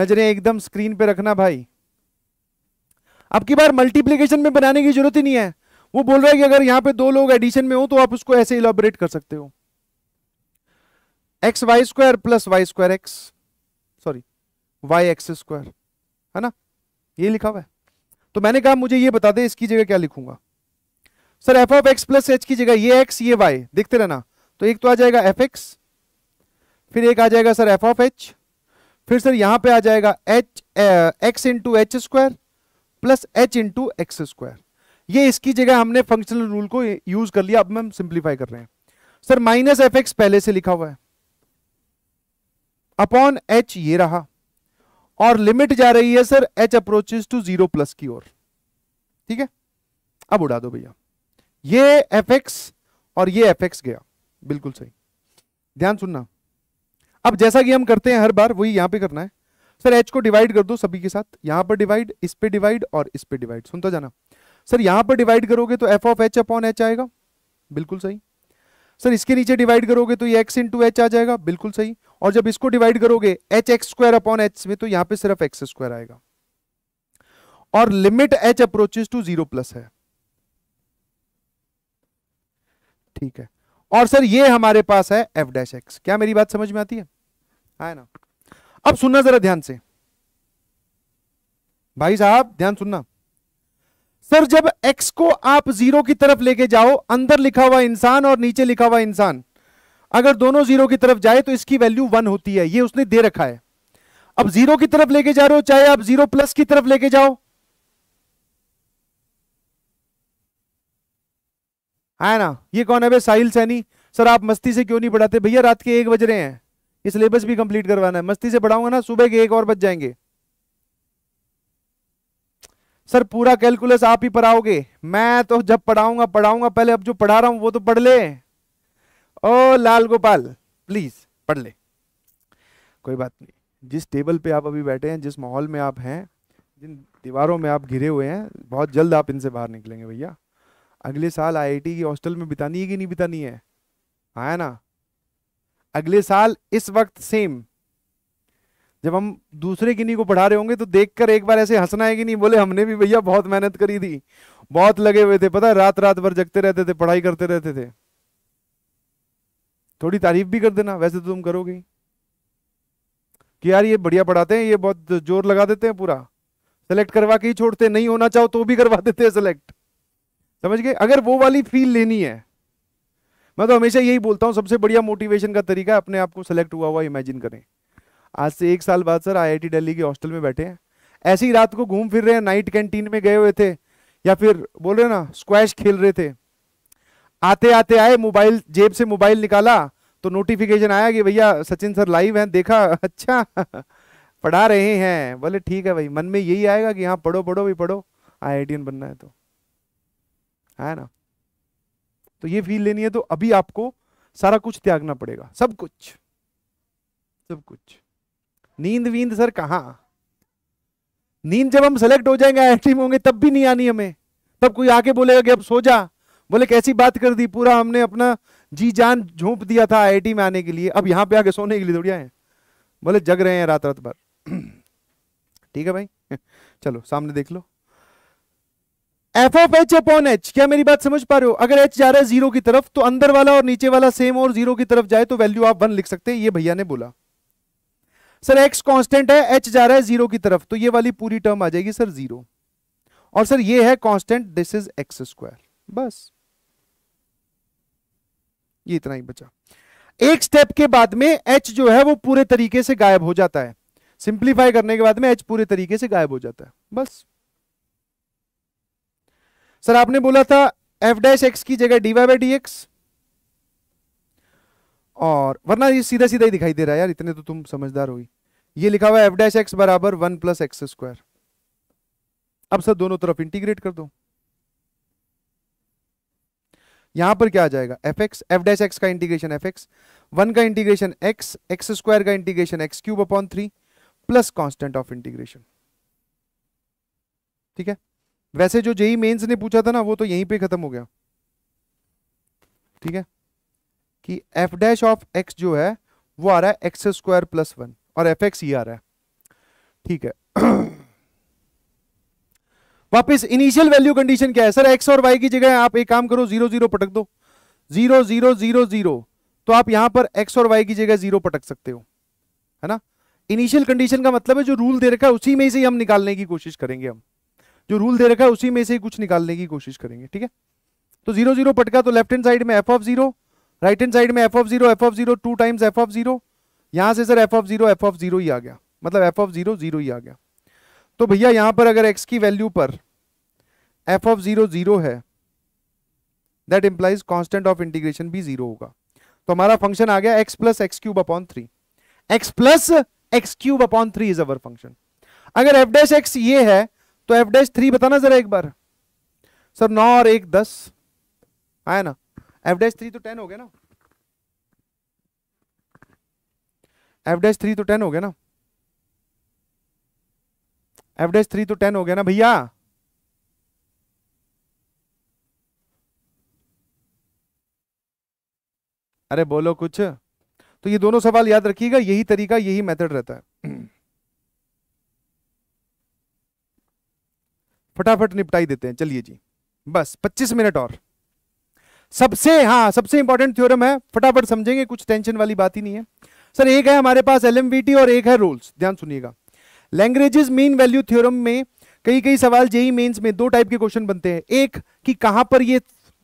नजरें एकदम स्क्रीन पे रखना भाई आपकी बार मल्टीप्लीकेशन में बनाने की जरूरत ही नहीं है वो बोल रहा है कि अगर यहां पे दो लोग एडिशन में हो तो आप उसको ऐसे इलाबोरेट कर सकते हो x y square plus y square x sorry y x square है ना ये लिखा हुआ है तो मैंने कहा मुझे ये बता दे इसकी जगह क्या लिखूंगा sir F of x plus h की जगह ये एक्स ये वाई देखते रहना तो एक तो आ जाएगा एफ एक्स फिर एक आ जाएगा सर एफ ऑफ एच फिर सर यहां पे आ जाएगा h x into h square plus H into x square ये इसकी जगह हमने फंक्शनल रूल को यूज कर लिया अब हम सिंप्लीफाई कर रहे हैं सर माइनस एफ एक्स पहले से लिखा हुआ है अपॉन एच ये रहा और लिमिट जा रही है sir h approaches to zero plus की ओर ठीक है अब उड़ा दो भैया ये एफ एक्स और ये एफ एक्स गया बिल्कुल सही ध्यान सुनना अब जैसा कि हम करते हैं हर बार वही यहां पे करना है सर एच को डिवाइड कर दो सभी के साथ यहां पर डिवाइड इस पे डिवाइड और इस पे डिवाइड सुनता जाना सर यहां पर डिवाइड करोगे तो F of h upon h आएगा बिल्कुल सही सर इसके नीचे डिवाइड करोगे तो ये एक्स इंटू एच आ जाएगा बिल्कुल सही और जब इसको डिवाइड करोगे h x square upon h में तो यहां पे सिर्फ एक्स स्क्वायर आएगा और limit h approaches to zero plus है ठीक है और सर ये हमारे पास है एफ डैश एक्स क्या मेरी बात समझ में आती है है ना अब सुनना जरा ध्यान से भाई साहब ध्यान सुनना सर जब एक्स को आप जीरो की तरफ लेके जाओ अंदर लिखा हुआ इंसान और नीचे लिखा हुआ इंसान अगर दोनों जीरो की तरफ जाए तो इसकी वैल्यू वन होती है ये उसने दे रखा है अब जीरो की तरफ लेके जा रहे हो चाहे आप जीरो प्लस की तरफ लेके जाओ है ना ये कौन है भाई साहिल सैनी सर आप मस्ती से क्यों नहीं पढ़ाते भैया रात के एक बज रहे हैं ये सिलेबस भी कंप्लीट करवाना है मस्ती से पढ़ाऊंगा ना सुबह के एक और बज जाएंगे सर पूरा कैलकुलस आप ही पढ़ाओगे मैं तो जब पढ़ाऊंगा पढ़ाऊंगा पहले अब जो पढ़ा रहा हूं वो तो पढ़ ले ओ लाल गोपाल प्लीज पढ़ ले कोई बात नहीं जिस टेबल पे आप अभी बैठे हैं जिस माहौल में आप हैं जिन दीवारों में आप घिरे हुए हैं बहुत जल्द आप इनसे बाहर निकलेंगे भैया अगले साल आई की हॉस्टल में बितानी है कि नहीं बितानी है हाँ है ना अगले साल इस वक्त सेम जब हम दूसरे किन्हीं को पढ़ा रहे होंगे तो देखकर एक बार ऐसे हंसना है कि नहीं बोले हमने भी भैया बहुत मेहनत करी थी बहुत लगे हुए थे पता रात रात भर जगते रहते थे पढ़ाई करते रहते थे थोड़ी तारीफ भी कर देना वैसे तो तुम करोगे कि यार ये बढ़िया पढ़ाते हैं ये बहुत जोर लगा देते हैं पूरा सेलेक्ट करवा के ही छोड़ते नहीं होना चाहो तो भी करवा देते हैं सेलेक्ट समझ गए अगर वो वाली फील लेनी है मैं तो हमेशा यही बोलता हूँ सबसे बढ़िया मोटिवेशन का तरीका अपने आप को सेलेक्ट हुआ हुआ इमेजिन करें आज से एक साल बाद सर आईआईटी दिल्ली के हॉस्टल में बैठे हैं ऐसे ही रात को घूम फिर रहे हैं नाइट कैंटीन में गए हुए थे या फिर बोल रहे ना स्क्वैश खेल रहे थे आते आते आए मोबाइल जेब से मोबाइल निकाला तो नोटिफिकेशन आया कि भैया सचिन सर लाइव हैं देखा अच्छा पढ़ा रहे हैं बोले ठीक है भाई मन में यही आएगा कि हाँ पढ़ो पढ़ो भी पढ़ो आई बनना है तो है ना तो ये फील लेनी है तो अभी आपको सारा कुछ त्यागना पड़ेगा सब कुछ सब कुछ नींद वींद सर कहाँ नींद जब हम सेलेक्ट हो जाएंगे आई में होंगे तब भी नहीं आनी हमें तब कोई आके बोलेगा कि अब सो जा बोले कैसी बात कर दी पूरा हमने अपना जी जान झोंप दिया था आई में आने के लिए अब यहां पे आके सोने के लिए थोड़ी आए बोले जग रहे हैं रात रात भर ठीक है भाई चलो सामने देख लो f of h upon h क्या मेरी बात समझ पा रहे हो अगर एच जा रहा है जीरो की तरफ तो अंदर वाला और नीचे वाला सेम और जीरो की तरफ जाए तो वैल्यू आप वन लिख सकते हैं ये भैया ने बोला सर एक्स कांस्टेंट है एच जा रहा है जीरो की तरफ तो ये वाली पूरी टर्म आ जाएगी सर जीरो और सर ये है constant this is x square बस ये इतना ही बचा एक स्टेप के बाद में एच जो है वो पूरे तरीके से गायब हो जाता है सिंप्लीफाई करने के बाद में एच पूरे तरीके से गायब हो जाता है बस सर आपने बोला था एफ डैश एक्स की जगह डीवाई बाई डी एक्स और वरना ये सीधा सीधा ही दिखाई दे रहा है यार इतने तो तुम समझदार होगी ये लिखा हुआ है एफ डैश एक्स बराबर वन प्लस एक्स स्क्वायर अब सर दोनों तरफ इंटीग्रेट कर दो यहां पर क्या आ जाएगा f x f dash x का इंटीग्रेशन एफ एक्स वन का इंटीग्रेशन एक्स एक्स स्क्वायर का integration x cube upon three plus constant of integration ठीक है वैसे जो जेई मेंस e ने पूछा था ना वो तो यहीं पे खत्म हो गया ठीक है कि एफ डैश ऑफ एक्स जो है वो आ रहा है एक्स स्क्वायर प्लस वन और एफ एक्स ही आ रहा है ठीक है वापस इनिशियल वैल्यू कंडीशन क्या है सर एक्स और वाई की जगह आप एक काम करो जीरो जीरो पटक दो जीरो जीरो जीरो जीरो तो आप यहां पर एक्स और वाई की जगह जीरो पटक सकते हो है ना इनिशियल कंडीशन का मतलब है जो रूल दे रखा है उसी में से हम निकालने की कोशिश करेंगे हम जो रूल दे रखा है उसी में से कुछ निकालने की कोशिश करेंगे ठीक है तो जीरो जीरो पटका तो लेफ्ट हैंड साइड में f of zero right hand side में f of zero f of zero two times f of zero यहां से sir F of zero f of zero ही आ गया मतलब एफ ऑफ जीरो जीरो ही आ गया तो भैया यहां पर अगर एक्स की वैल्यू पर एफ ऑफ जीरो जीरो है that implies constant of integration भी जीरो होगा तो हमारा फंक्शन आ गया x plus x cube upon three x plus x cube upon three is our function अगर एफ डैश एक्स ये है तो एफ डैश थ्री बताना जरा एक बार सर नौ और एक दस आया ना एफ डैश थ्री तो टेन हो गया ना एफ डैश थ्री तो टेन हो गया ना एफ डैश थ्री तो टेन हो गया ना भैया अरे बोलो कुछ तो ये दोनों सवाल याद रखिएगा यही तरीका यही मेथड रहता है फटाफट निपटाई देते हैं चलिए जी बस 25 मिनट और सबसे हाँ सबसे इंपॉर्टेंट थ्योरम है फटाफट समझेंगे कुछ टेंशन वाली बात ही नहीं है सर एक है हमारे पास एल और एक है रूल्स ध्यान सुनिएगा लैंग्वेजेस मीन वैल्यू थ्योरम में कई कई सवाल जेई मेन्स में दो टाइप के क्वेश्चन बनते हैं एक कि कहां पर ये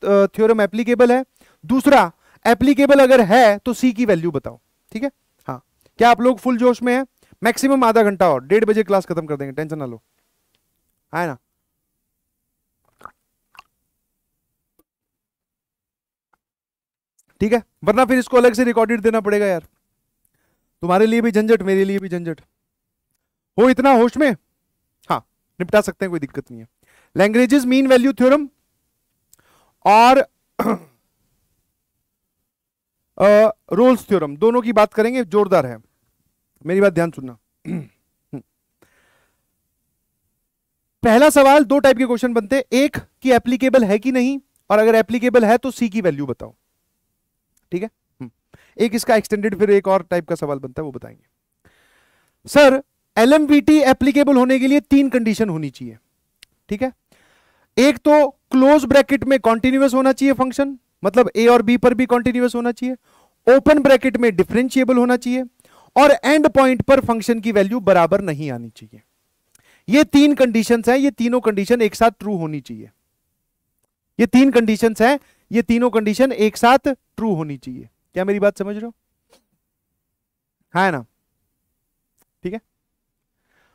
थ्योरम एप्लीकेबल है दूसरा एप्लीकेबल अगर है तो सी की वैल्यू बताओ ठीक है हाँ क्या आप लोग फुल जोश में है मैक्सिमम आधा घंटा और डेढ़ बजे क्लास खत्म कर देंगे टेंशन ना लो है ना ठीक है वरना फिर इसको अलग से रिकॉर्डेड देना पड़ेगा यार तुम्हारे लिए भी झंझट मेरे लिए भी झंझट हो इतना होश में हाँ निपटा सकते हैं कोई दिक्कत नहीं है लैंग्वेजेस मीन वैल्यू थ्योरम और रोल्स थ्योरम दोनों की बात करेंगे जोरदार है मेरी बात ध्यान सुनना पहला सवाल दो टाइप के क्वेश्चन बनते हैं एक कि एप्लीकेबल है कि नहीं और अगर एप्लीकेबल है तो सी की वैल्यू बताओ ठीक है हम्म। एक इसका एक्सटेंडेड फिर एक और टाइप का सवाल बनता है वो बताएंगे सर एल एप्लीकेबल होने के लिए तीन कंडीशन होनी चाहिए ठीक है एक तो क्लोज ब्रैकेट में कॉन्टिन्यूस होना चाहिए फंक्शन मतलब ए और बी पर भी कॉन्टिन्यूस होना चाहिए ओपन ब्रैकेट में डिफरेंशिएबल होना चाहिए और एंड पॉइंट पर फंक्शन की वैल्यू बराबर नहीं आनी चाहिए ये तीन कंडीशन हैं ये तीनों कंडीशन एक साथ ट्रू होनी चाहिए ये तीन कंडीशन हैं ये तीनों कंडीशन एक साथ ट्रू होनी चाहिए क्या मेरी बात समझ रहे हो है हाँ ना ठीक है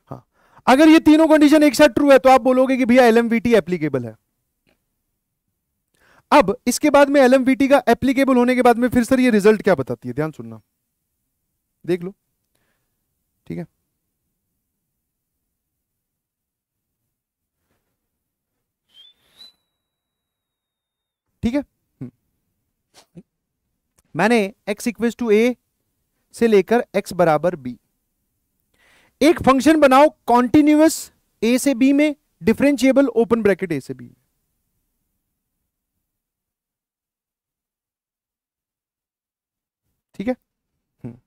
हाँ अगर ये तीनों कंडीशन एक साथ ट्रू है तो आप बोलोगे कि भैया एलएमवीटी एप्लीकेबल है अब इसके बाद में एलएमवीटी का एप्लीकेबल होने के बाद में फिर सर ये रिजल्ट क्या बताती है ध्यान सुनना देख लो ठीक है ठीक है हम्म। मैंने x इक्वेज टू ए से लेकर x बराबर बी एक फंक्शन बनाओ कॉन्टिन्यूस ए से बी में डिफरेंशिएबल ओपन ब्रैकेट ए से बी में ठीक है हम्म।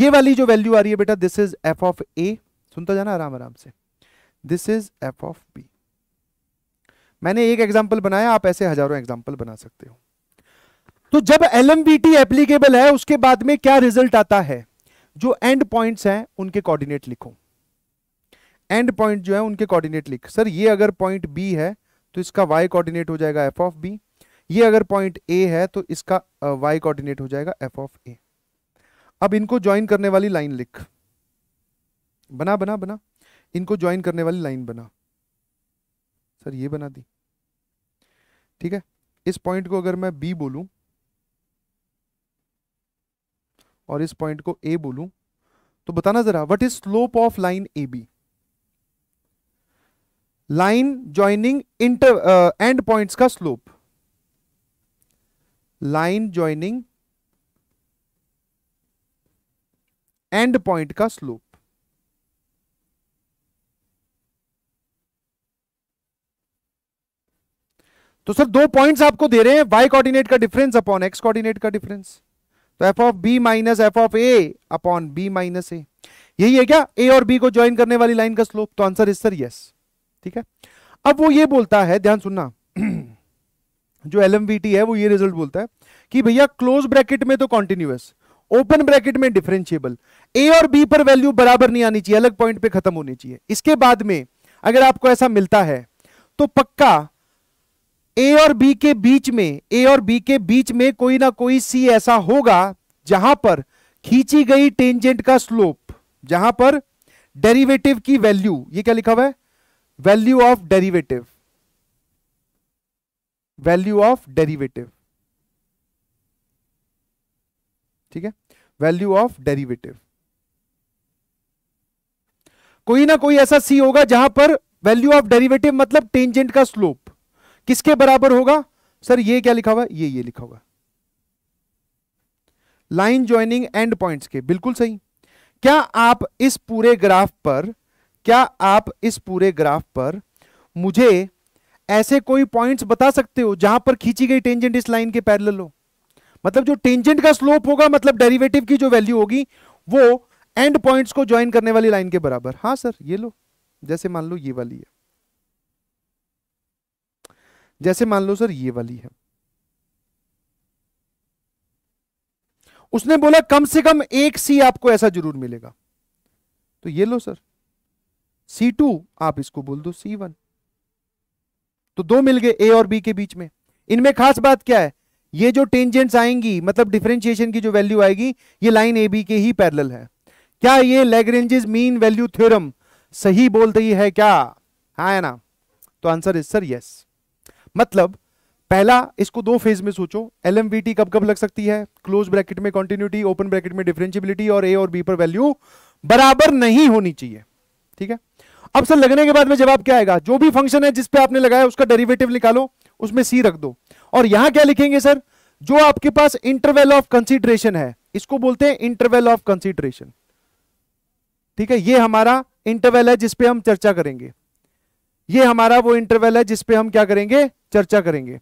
ये वाली जो वैल्यू आ रही है बेटा this is F of a सुनता जाना आराम आराम से this is F of b मैंने एक एग्जाम्पल बनाया आप ऐसे हजारों एग्जाम्पल बना सकते हो तो जब एल एप्लीकेबल है उसके बाद में क्या रिजल्ट आता है जो एंड पॉइंट्स हैं उनके कोऑर्डिनेट लिखो एंड पॉइंट जो है उनके कोऑर्डिनेट लिख सर ये अगर पॉइंट बी है तो इसका वाई कोऑर्डिनेट हो जाएगा एफ ऑफ बी ये अगर पॉइंट ए है तो इसका वाई कोऑर्डिनेट हो जाएगा एफ ऑफ ए अब इनको ज्वाइन करने वाली लाइन लिख बना बना बना इनको ज्वाइन करने वाली लाइन बना सर ये बना दी ठीक है इस पॉइंट को अगर मैं बी बोलूं और इस पॉइंट को ए बोलूं तो बताना जरा what is slope of line A B line joining inter end points का slope line joining end point का स्लोप तो सर दो पॉइंट्स आपको दे रहे हैं वाई कोऑर्डिनेट का डिफरेंस अपॉन एक्स कोऑर्डिनेट का डिफरेंस तो F of B minus F of A upon B minus ए यही है क्या ए और बी को ज्वाइन करने वाली लाइन का स्लोप तो आंसर इज सर यस ठीक है अब वो ये बोलता है ध्यान सुनना जो एल है वो ये रिजल्ट बोलता है कि भैया क्लोज ब्रैकेट में तो कॉन्टिन्यूस ओपन ब्रैकेट में डिफरेंशिएबल ए और बी पर वैल्यू बराबर नहीं आनी चाहिए अलग पॉइंट पे खत्म होनी चाहिए इसके बाद में अगर आपको ऐसा मिलता है तो पक्का ए और बी के बीच में ए और बी के बीच में कोई ना कोई सी ऐसा होगा जहां पर खींची गई टेंजेंट का स्लोप जहां पर डेरिवेटिव की वैल्यू ये क्या लिखा हुआ है value of derivative value of derivative ठीक है वैल्यू ऑफ डेरिवेटिव कोई ना कोई ऐसा सी होगा जहां पर वैल्यू ऑफ डेरिवेटिव मतलब टेंजेंट का स्लोप किसके बराबर होगा सर ये क्या लिखा हुआ ये ये लिखा हुआ लाइन ज्वाइनिंग एंड पॉइंट्स के बिल्कुल सही क्या आप इस पूरे ग्राफ पर क्या आप इस पूरे ग्राफ पर मुझे ऐसे कोई पॉइंट्स बता सकते हो जहां पर खींची गई टेंजेंट इस लाइन के पैरल हो मतलब जो टेंजेंट का स्लोप होगा मतलब डेरिवेटिव की जो वैल्यू होगी वो एंड पॉइंट्स को ज्वाइन करने वाली लाइन के बराबर हाँ सर ये लो जैसे मान लो ये वाली है जैसे मान लो सर ये वाली है उसने बोला कम से कम एक सी आपको ऐसा जरूर मिलेगा तो ये लो सर सी टू आप इसको बोल दो सी वन तो दो मिल गए ए और बी के बीच में इनमें खास बात क्या है ये जो टेंजेंट्स आएंगी मतलब डिफरेंशिएशन की जो वैल्यू आएगी ये लाइन ए बी के ही पैरेलल है क्या ये लेग्रेंजेस मीन वैल्यू थ्योरम सही बोल रही है क्या हाँ है ना तो आंसर इज सर यस मतलब पहला इसको दो फेज में सोचो एल कब कब लग सकती है क्लोज ब्रैकेट में कॉन्टिन्यूटी ओपन ब्रैकेट में डिफरेंशियबिलिटी और ए और बी पर वैल्यू बराबर नहीं होनी चाहिए ठीक है अब सर लगने के बाद में जवाब क्या आएगा जो भी फंक्शन है जिसपे आपने लगाया उसका डेरिवेटिव निकालो उसमें सी रख दो और यहां क्या लिखेंगे सर जो आपके पास इंटरवेल ऑफ कंसिडरेशन है इसको बोलते हैं इंटरवेल ऑफ कंसिडरेशन ठीक है ये हमारा इंटरवेल है जिसपे हम चर्चा करेंगे ये हमारा वो इंटरवल है जिसपे हम क्या करेंगे चर्चा करेंगे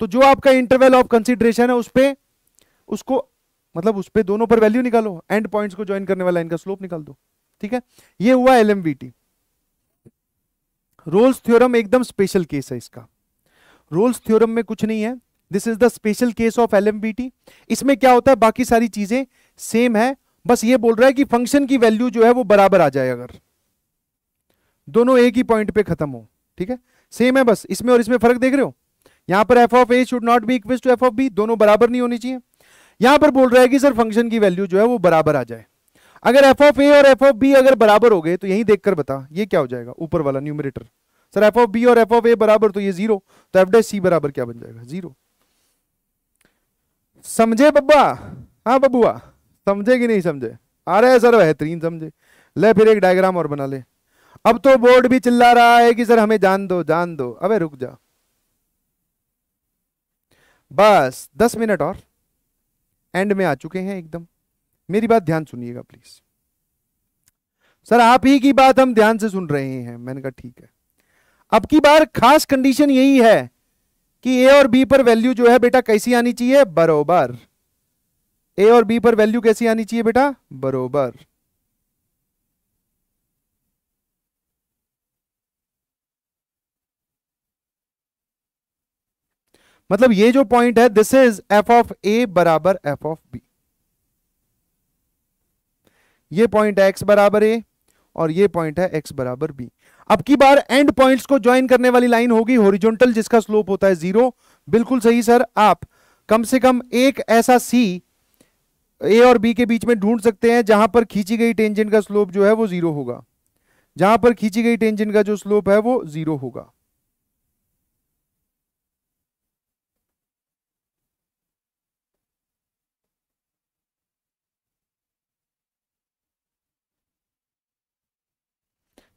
तो जो आपका इंटरवल ऑफ कंसिडरेशन है उस पर उसको मतलब उस पर दोनों पर वैल्यू निकालो एंड पॉइंट्स को ज्वाइन करने वाला इनका स्लोप निकाल दो ठीक है ये हुआ एल रोल्स थ्योरम एकदम स्पेशल केस है इसका रोल्स थ्योरम में कुछ नहीं है this is the special case of L इसमें क्या होता है बाकी सारी चीजें सेम है बस ये बोल रहा है कि फंक्शन की वैल्यू जो है वो बराबर आ जाए अगर दोनों एक ही पॉइंट पे खत्म हो ठीक है सेम है बस इसमें और इसमें फर्क देख रहे हो यहां पर F of A should not be equal to F of B दोनों बराबर नहीं होनी चाहिए यहां पर बोल रहा है कि सर फंक्शन की वैल्यू जो है वो बराबर आ जाए अगर एफ ऑफ ए और एफ ऑफ बी अगर बराबर हो गए तो यही देखकर बता ये क्या हो जाएगा ऊपर वाला numerator sir F of B और एफ ऑफ ए बराबर तो ये जीरो तो एफ डैश सी बराबर क्या बन जाएगा जीरो समझे बब्बा हाँ बबुआ समझे कि नहीं समझे आ है सर बेहतरीन समझे ले फिर एक डायग्राम और बना ले अब तो बोर्ड भी चिल्ला रहा है कि सर हमें जान दो जान दो अबे रुक जा बस दस मिनट और एंड में आ चुके हैं एकदम मेरी बात ध्यान सुनिएगा प्लीज सर आप ही की बात हम ध्यान से सुन रहे हैं मैंने कहा ठीक है अब की बार खास कंडीशन यही है कि ए और बी पर वैल्यू जो है बेटा कैसी आनी चाहिए बरोबर ए और बी पर वैल्यू कैसी आनी चाहिए बेटा बरोबर मतलब ये जो पॉइंट है दिस इज एफ ऑफ ए बराबर एफ ऑफ बी ये पॉइंट है एक्स बराबर ए और ये पॉइंट है एक्स बराबर बी अब की बार एंड पॉइंट्स को ज्वाइन करने वाली लाइन होगी होरिजोनटल जिसका स्लोप होता है जीरो बिल्कुल सही सर आप कम से कम एक ऐसा सी ए और बी के बीच में ढूंढ सकते हैं जहां पर खींची गई टेंजेंट का स्लोप जो है वो जीरो होगा जहां पर खींची गई टेंजेंट का जो स्लोप है वो जीरो होगा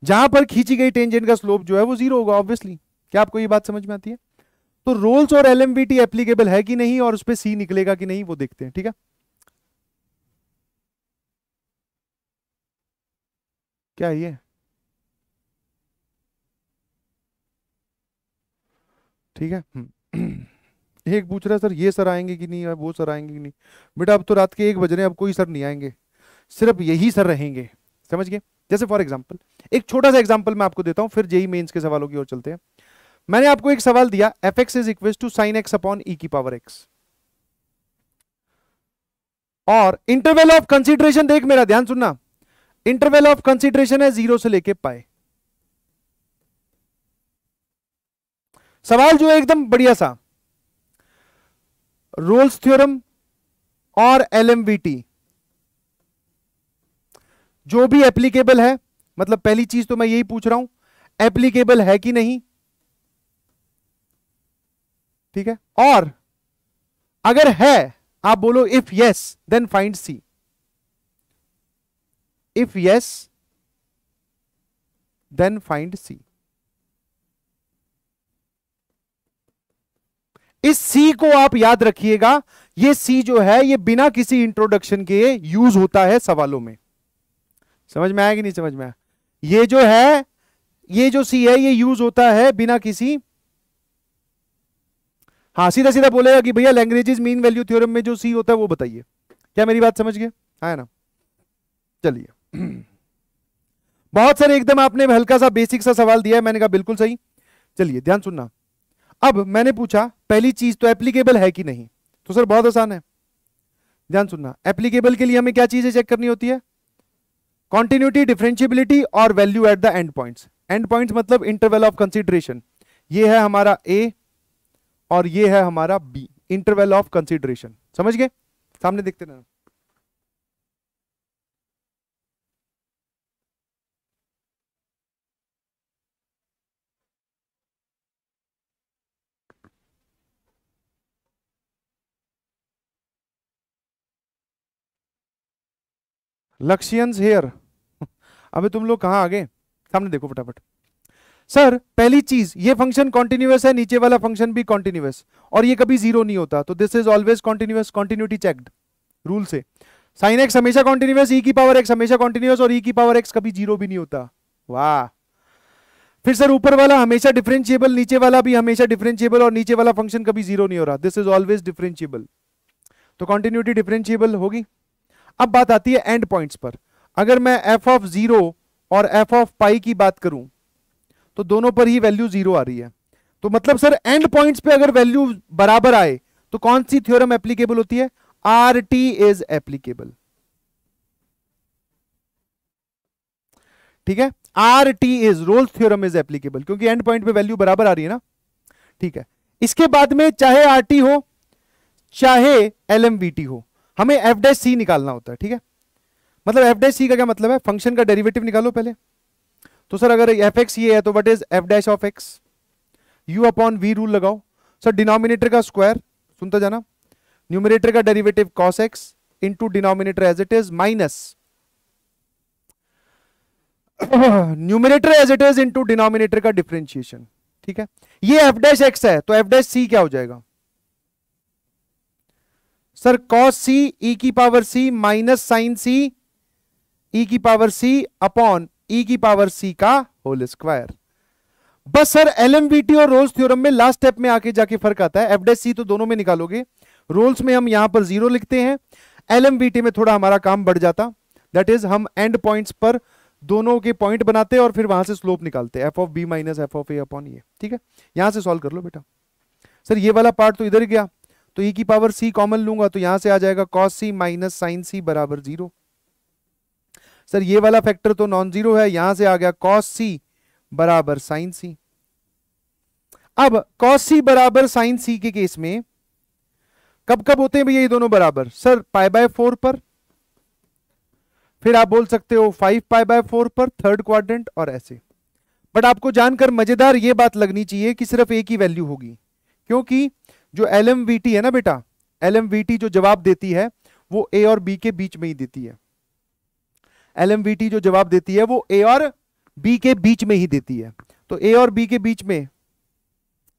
जहां पर खींची गई टेंजेंट का स्लोप जो है वो जीरो होगा ऑब्वियसली क्या आपको ये बात समझ में आती है तो रोल्स और एल एप्लीकेबल है कि नहीं और उस पर सी निकलेगा कि नहीं वो देखते हैं ठीक है क्या ये ठीक है हम्म। एक पूछ रहा है सर ये सर आएंगे कि नहीं वो सर आएंगे कि नहीं बेटा अब तो रात के एक बज रहे हैं अब कोई सर नहीं आएंगे सिर्फ यही सर रहेंगे समझ गए जैसे फॉर एग्जाम्पल एक छोटा सा एग्जाम्पल मैं आपको देता हूँ फिर जेई मेन्स के सवालों की ओर चलते हैं मैंने आपको एक सवाल दिया F x is equal to sine X upon E की पावर एक्स और इंटरवेल ऑफ कंसिडरेशन देख मेरा ध्यान सुनना इंटरवेल ऑफ कंसिडरेशन है जीरो से लेके पाए सवाल जो है एकदम बढ़िया सा रोल्स थ्योरम और एलएमवीटी जो भी एप्लीकेबल है मतलब पहली चीज तो मैं यही पूछ रहा हूं एप्लीकेबल है कि नहीं ठीक है और अगर है आप बोलो if yes then find C if yes then find C इस सी को आप याद रखिएगा ये सी जो है ये बिना किसी इंट्रोडक्शन के यूज होता है सवालों में समझ में आया कि नहीं समझ में आया ये जो है ये जो सी है ये यूज होता है बिना किसी हाँ सीधा सीधा बोलेगा कि भैया लैंग्वेजेस मीन वैल्यू थ्योरम में जो सी होता है वो बताइए क्या मेरी बात समझ गए हाँ ना चलिए बहुत सारे एकदम आपने हल्का सा बेसिक सा सवाल दिया है मैंने कहा बिल्कुल सही चलिए ध्यान सुनना अब मैंने पूछा पहली चीज तो एप्लीकेबल है कि नहीं तो सर बहुत आसान है ध्यान सुनना एप्लीकेबल के लिए हमें क्या चीजें चेक करनी होती है कॉन्टिन्यूटी डिफ्रेंशियबिलिटी और value at the end point end point मतलब इंटरवेल ऑफ कंसिडरेशन ये है हमारा ए और ये है हमारा बी इंटरवेल ऑफ कंसिडरेशन समझ गए सामने देखते रहना लक्ष्यंस हेयर अबे तुम लोग कहां आ गए सामने देखो फटाफट सर पहली चीज ये फंक्शन कॉन्टिन्यूस है नीचे वाला फंक्शन भी कॉन्टिन्यूस और ये कभी जीरो नहीं होता तो this is always continuous continuity checked rule से साइन एक्स हमेशा कॉन्टिन्यूस ई e की पावर एक्स हमेशा कॉन्टिन्यूस और ई e की पावर एक्स कभी जीरो भी नहीं होता वाह फिर सर ऊपर वाला हमेशा डिफरेंशिएबल नीचे वाला भी हमेशा डिफरेंशिएबल और नीचे वाला फंक्शन कभी जीरो नहीं हो रहा दिस इज ऑलवेज डिफरेंशिएबल तो कॉन्टिन्यूटी डिफरेंशिएबल होगी अब बात आती है एंड पॉइंट्स पर अगर मैं एफ ऑफ जीरो और एफ ऑफ पाई की बात करूं तो दोनों पर ही वैल्यू जीरो आ रही है तो मतलब सर एंड पॉइंट्स पे अगर वैल्यू बराबर आए तो कौन सी थ्योरम एप्लीकेबल होती है आर टी इज एप्लीकेबल ठीक है R T is Rolle theorem is applicable क्योंकि एंड पॉइंट पे वैल्यू बराबर आ रही है ना ठीक है इसके बाद में चाहे आर टी हो चाहे एल एम वी टी हो हमें एफ डैश सी निकालना होता है ठीक है मतलब एफ डे सी का क्या मतलब है फंक्शन का डेरिवेटिव निकालो पहले तो सर अगर एफ एक्स ये है तो what is F dash of X U upon V rule लगाओ सर डिनोमिनेटर का स्क्वायर सुनता जाना न्यूमिनेटर का derivative cos X into denominator as it is minus numerator as it is into denominator का differentiation ठीक है ये एफ डैश एक्स है तो एफ डैश सी क्या हो जाएगा सर कॉस सी ई की power C minus sine C E की पावर सी अपॉन ई की पावर सी का होल स्क्वायर बस सर टी और रोल्स थ्योरम में लास्ट स्टेप में आके जाके फर्क आता है एफडे सी तो दोनों में निकालोगे रोल्स में हम यहां पर जीरो लिखते हैं टी में थोड़ा हमारा काम बढ़ जाता दैट इज हम एंड पॉइंट्स पर दोनों के पॉइंट बनाते हैं और फिर वहां से स्लोप निकालते हैं F of B minus F of A upon ये ठीक है यहां से सॉल्व कर लो बेटा सर ये वाला पार्ट तो इधर गया तो e की पावर सी कॉमन लूंगा तो यहां से आ जाएगा cos C minus sine C बराबर जीरो सर ये वाला फैक्टर तो नॉन जीरो है यहां से आ गया cos c बराबर साइन सी अब cos c बराबर साइन सी के केस में कब कब होते हैं भैया ये दोनों बराबर सर पाई बाय फोर पर फिर आप बोल सकते हो फाइव पाई बाय फोर पर थर्ड क्वाड्रेंट और ऐसे बट आपको जानकर मजेदार ये बात लगनी चाहिए कि सिर्फ एक ही वैल्यू होगी क्योंकि जो एल है ना बेटा एल जो जवाब देती है वो ए और बी के बीच में ही देती है एल जो जवाब देती है वो ए और बी के बीच में ही देती है तो ए और बी के बीच में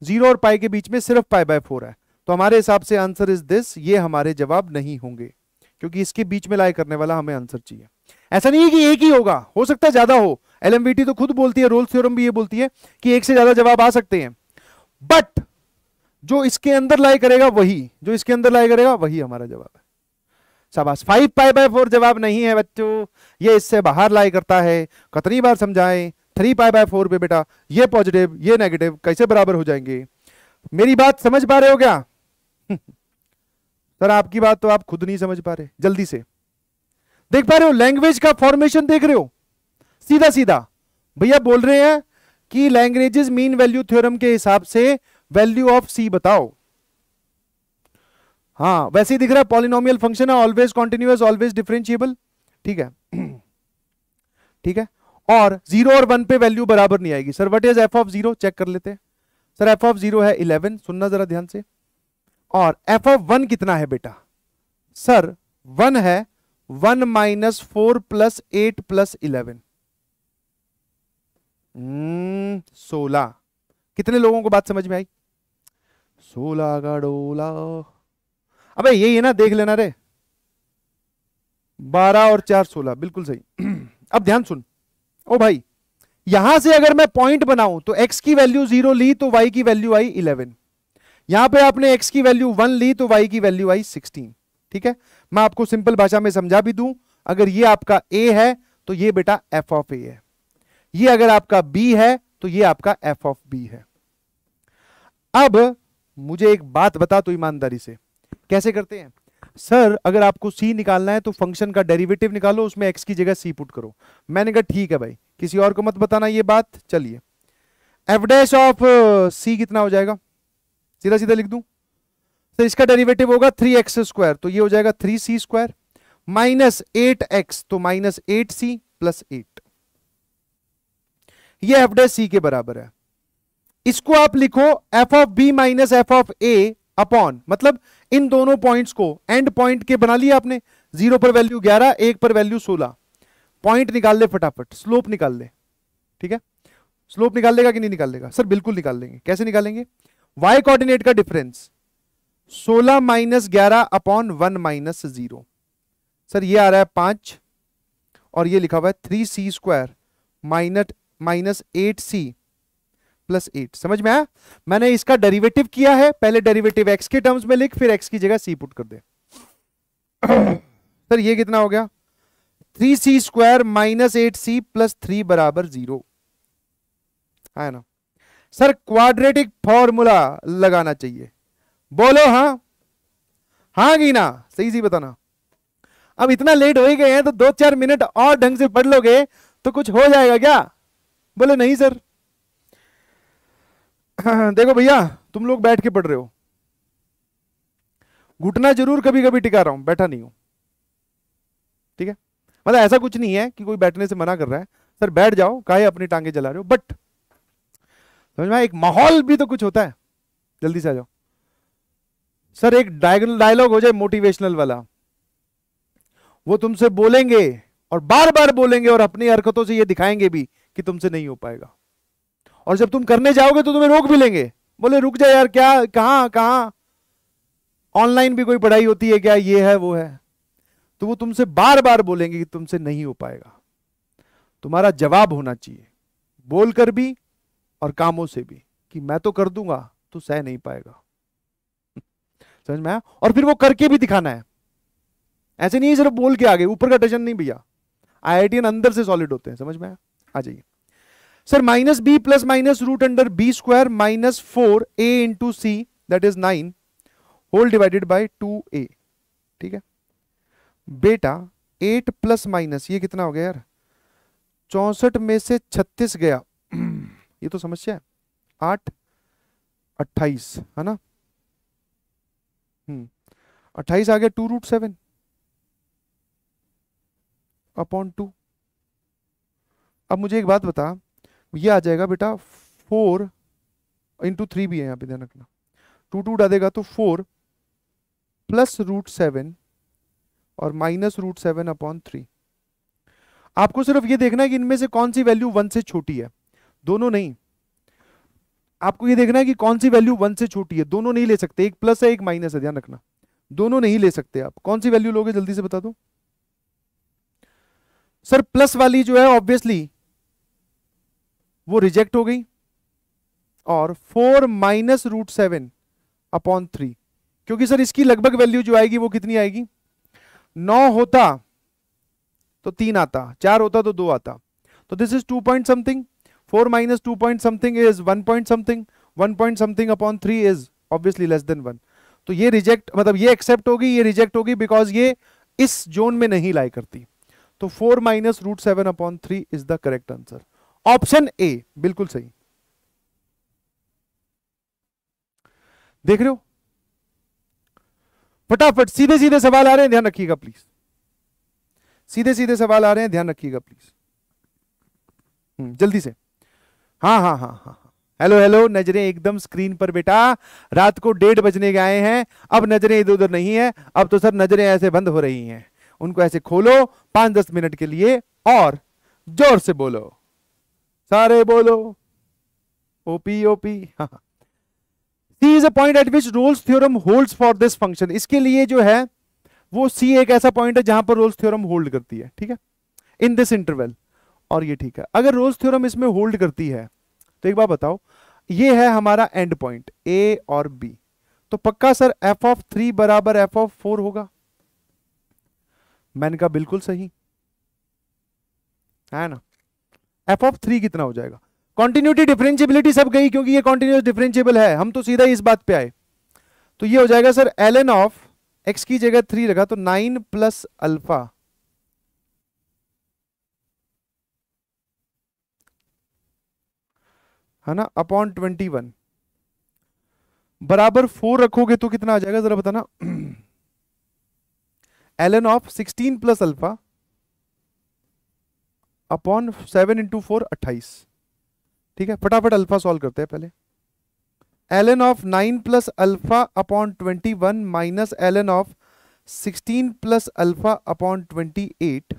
जीरो और पाई के बीच में सिर्फ पाई बाय फोर है तो हमारे हिसाब से आंसर इज दिस ये हमारे जवाब नहीं होंगे क्योंकि इसके बीच में लाई करने वाला हमें आंसर चाहिए ऐसा नहीं है कि एक ही होगा हो सकता है ज्यादा हो एल तो खुद बोलती है रोल थ्योरम भी ये बोलती है कि एक से ज्यादा जवाब आ सकते हैं बट जो इसके अंदर लाई करेगा वही जो इसके अंदर लाई करेगा वही हमारा जवाब है शाबाश फाइव पाई बाय फोर जवाब नहीं है बच्चों ये इससे बाहर लाई करता है कतनी बार समझाएं थ्री पाई बाय फोर पे बेटा ये पॉजिटिव ये नेगेटिव कैसे बराबर हो जाएंगे मेरी बात समझ पा रहे हो क्या सर आपकी बात तो आप खुद नहीं समझ पा रहे जल्दी से देख पा रहे हो लैंग्वेज का फॉर्मेशन देख रहे हो सीधा सीधा भैया बोल रहे हैं कि लैंग्वेजेस मीन वैल्यू थ्योरम के हिसाब से वैल्यू ऑफ सी बताओ हाँ वैसे ही दिख रहा है पॉलिनोमियल फंक्शन है ऑलवेज कॉन्टिन्यूस ऑलवेज डिफ्रेंशियबल ठीक है ठीक है और जीरो और वन पे वैल्यू बराबर नहीं आएगी sir what is F of zero check कर लेते हैं सर एफ ऑफ जीरो है इलेवन सुनना जरा ध्यान से और एफ ऑफ वन कितना है बेटा सर वन है one minus four plus eight plus eleven सोलह कितने लोगों को बात समझ में आई सोला का डोला अबे यही है ना देख लेना रे बारह और चार सोलह बिल्कुल सही अब ध्यान सुन ओ भाई यहां से अगर मैं पॉइंट बनाऊं तो x की वैल्यू जीरो ली तो y की वैल्यू आई इलेवन यहां पे आपने x की वैल्यू वन ली तो y की वैल्यू आई सिक्सटीन ठीक है मैं आपको सिंपल भाषा में समझा भी दूं अगर ये आपका a है तो ये बेटा एफ ऑफ ए है ये अगर आपका b है तो ये आपका एफ ऑफ बी है अब मुझे एक बात बता तो ईमानदारी से कैसे करते हैं सर अगर आपको सी निकालना है तो फंक्शन का डेरिवेटिव निकालो उसमें एक्स की जगह सी पुट करो मैंने कहा ठीक है भाई किसी और को मत बताना ये बात चलिए एफ डैश ऑफ सी कितना हो जाएगा सीधा सीधा लिख दू तो इसका डेरिवेटिव होगा थ्री एक्स स्क्वायर तो ये हो जाएगा three C square minus eight X तो minus eight C plus eight ये एफ सी के बराबर है इसको आप लिखो F of B minus F of A upon मतलब इन दोनों पॉइंट्स को एंड पॉइंट के बना लिया आपने जीरो पर वैल्यू ग्यारह एक पर वैल्यू सोलह पॉइंट निकाल ले फटाफट स्लोप निकाल ले ठीक है स्लोप निकाल लेगा कि नहीं निकाल लेगा सर बिल्कुल निकाल लेंगे कैसे निकालेंगे वाई कोऑर्डिनेट का डिफरेंस सोलह माइनस ग्यारह upon one minus zero sir ये आ रहा है पांच और ये लिखा हुआ है three C square minus minus eight C plus eight समझ में आया मैंने इसका डेरिवेटिव किया है पहले डेरिवेटिव एक्स के टर्म्स में लिख फिर एक्स की जगह सी पुट कर दे सर ये कितना हो गया three C square minus eight C plus three बराबर जीरो है ना सर क्वाड्रेटिक फॉर्मूला लगाना चाहिए बोलो हाँ हाँ गीना सही सी बताना अब इतना लेट हो ही गए हैं तो दो चार मिनट और ढंग से पढ़ लोगे तो कुछ हो जाएगा क्या बोलो नहीं सर देखो भैया तुम लोग बैठ के पढ़ रहे हो घुटना जरूर कभी कभी टिका रहा हूं बैठा नहीं हूं ठीक है मतलब ऐसा कुछ नहीं है कि कोई बैठने से मना कर रहा है सर बैठ जाओ काहे अपनी टांगे जला रहे हो बट समझ में एक माहौल भी तो कुछ होता है जल्दी से आ जाओ सर एक डायलॉग हो जाए मोटिवेशनल वाला वो तुमसे बोलेंगे और बार बार बोलेंगे और अपनी हरकतों से ये दिखाएंगे भी कि तुमसे नहीं हो पाएगा और जब तुम करने जाओगे तो तुम्हें रोक भी लेंगे बोले रुक जा यार क्या कहाँ कहाँ ऑनलाइन भी कोई पढ़ाई होती है क्या ये है वो है तो वो तुमसे बार बार बोलेंगे कि तुमसे नहीं हो पाएगा तुम्हारा जवाब होना चाहिए बोलकर भी और कामों से भी कि मैं तो कर दूंगा तो सह नहीं पाएगा समझ में आया और फिर वो करके भी दिखाना है ऐसे नहीं सिर्फ बोल के आगे ऊपर का टेंशन नहीं भैया आई अंदर से सॉलिड होते हैं समझ में आया आ जाइए sir minus B plus minus root under B square minus four A into C that is nine whole divided by two A ठीक है बेटा एट प्लस माइनस ये कितना हो गया यार चौसठ में से छत्तीस गया ये तो समस्या है आठ अट्ठाईस है ना हम्म अट्ठाईस आ गया two root seven upon two अब मुझे एक बात बता ये आ जाएगा बेटा फोर इंटू थ्री भी है यहाँ पे ध्यान रखना टू टू उड़ा देगा तो फोर प्लस रूट सेवन और minus root seven upon three आपको सिर्फ ये देखना है कि इनमें से कौन सी वैल्यू वन से छोटी है दोनों नहीं आपको ये देखना है कि कौन सी वैल्यू वन से छोटी है दोनों नहीं ले सकते एक प्लस है एक माइनस है ध्यान रखना दोनों नहीं ले सकते आप कौन सी वैल्यू लोगे जल्दी से बता दो सर प्लस वाली जो है ऑब्वियसली वो रिजेक्ट हो गई और four minus root seven upon three क्योंकि सर इसकी लगभग वैल्यू जो आएगी वो कितनी आएगी नौ होता तो तीन आता चार होता तो दो आता तो this is two point something four minus two point something is one point something one point something upon three is obviously less than one तो ये रिजेक्ट मतलब ये एक्सेप्ट होगी ये रिजेक्ट होगी बिकॉज ये इस जोन में नहीं लाई करती तो four minus root seven upon three is the correct answer option A बिल्कुल सही देख रहे हो फटाफट सीधे सीधे सवाल आ रहे हैं ध्यान रखिएगा प्लीज सीधे सीधे सवाल आ रहे हैं ध्यान रखिएगा प्लीज हम्म, जल्दी से हाँ, हाँ हाँ हाँ हाँ हेलो हेलो नजरें एकदम स्क्रीन पर बेटा रात को डेढ़ बजने गए हैं अब नजरें इधर उधर नहीं है अब तो सर नजरें ऐसे बंद हो रही हैं उनको ऐसे खोलो पांच दस मिनट के लिए और जोर से बोलो सारे बोलो OP OP C is a point at which Rolle's theorem holds for this function इसके लिए जो है वो सी एक ऐसा पॉइंट है जहां पर रोल्स थ्योरम होल्ड करती है ठीक है इन दिस इंटरवल और ये ठीक है अगर रोल्स थ्योरम इसमें होल्ड करती है तो एक बार बताओ ये है हमारा एंड पॉइंट ए और बी तो पक्का सर एफ ऑफ थ्री बराबर एफ ऑफ फोर होगा मैंने कहा बिल्कुल सही है ना एफ ऑफ थ्री कितना हो जाएगा कॉन्टिन्यूटी डिफरेंशियबिलिटी सब गई क्योंकि ये कॉन्टिन्यूस डिफरेंशियबल है हम तो सीधा इस बात पे आए तो ये हो जाएगा sir L N of x की जगह थ्री रखा तो नाइन प्लस अल्फा है ना अपॉन ट्वेंटी वन बराबर फोर रखोगे तो कितना आ जाएगा जरा बताना L N of sixteen plus alpha upon seven into four अट्ठाईस ठीक है फटाफट अल्फा सॉल्व करते हैं पहले L N of nine plus alpha upon twenty one minus L N of sixteen plus alpha upon twenty eight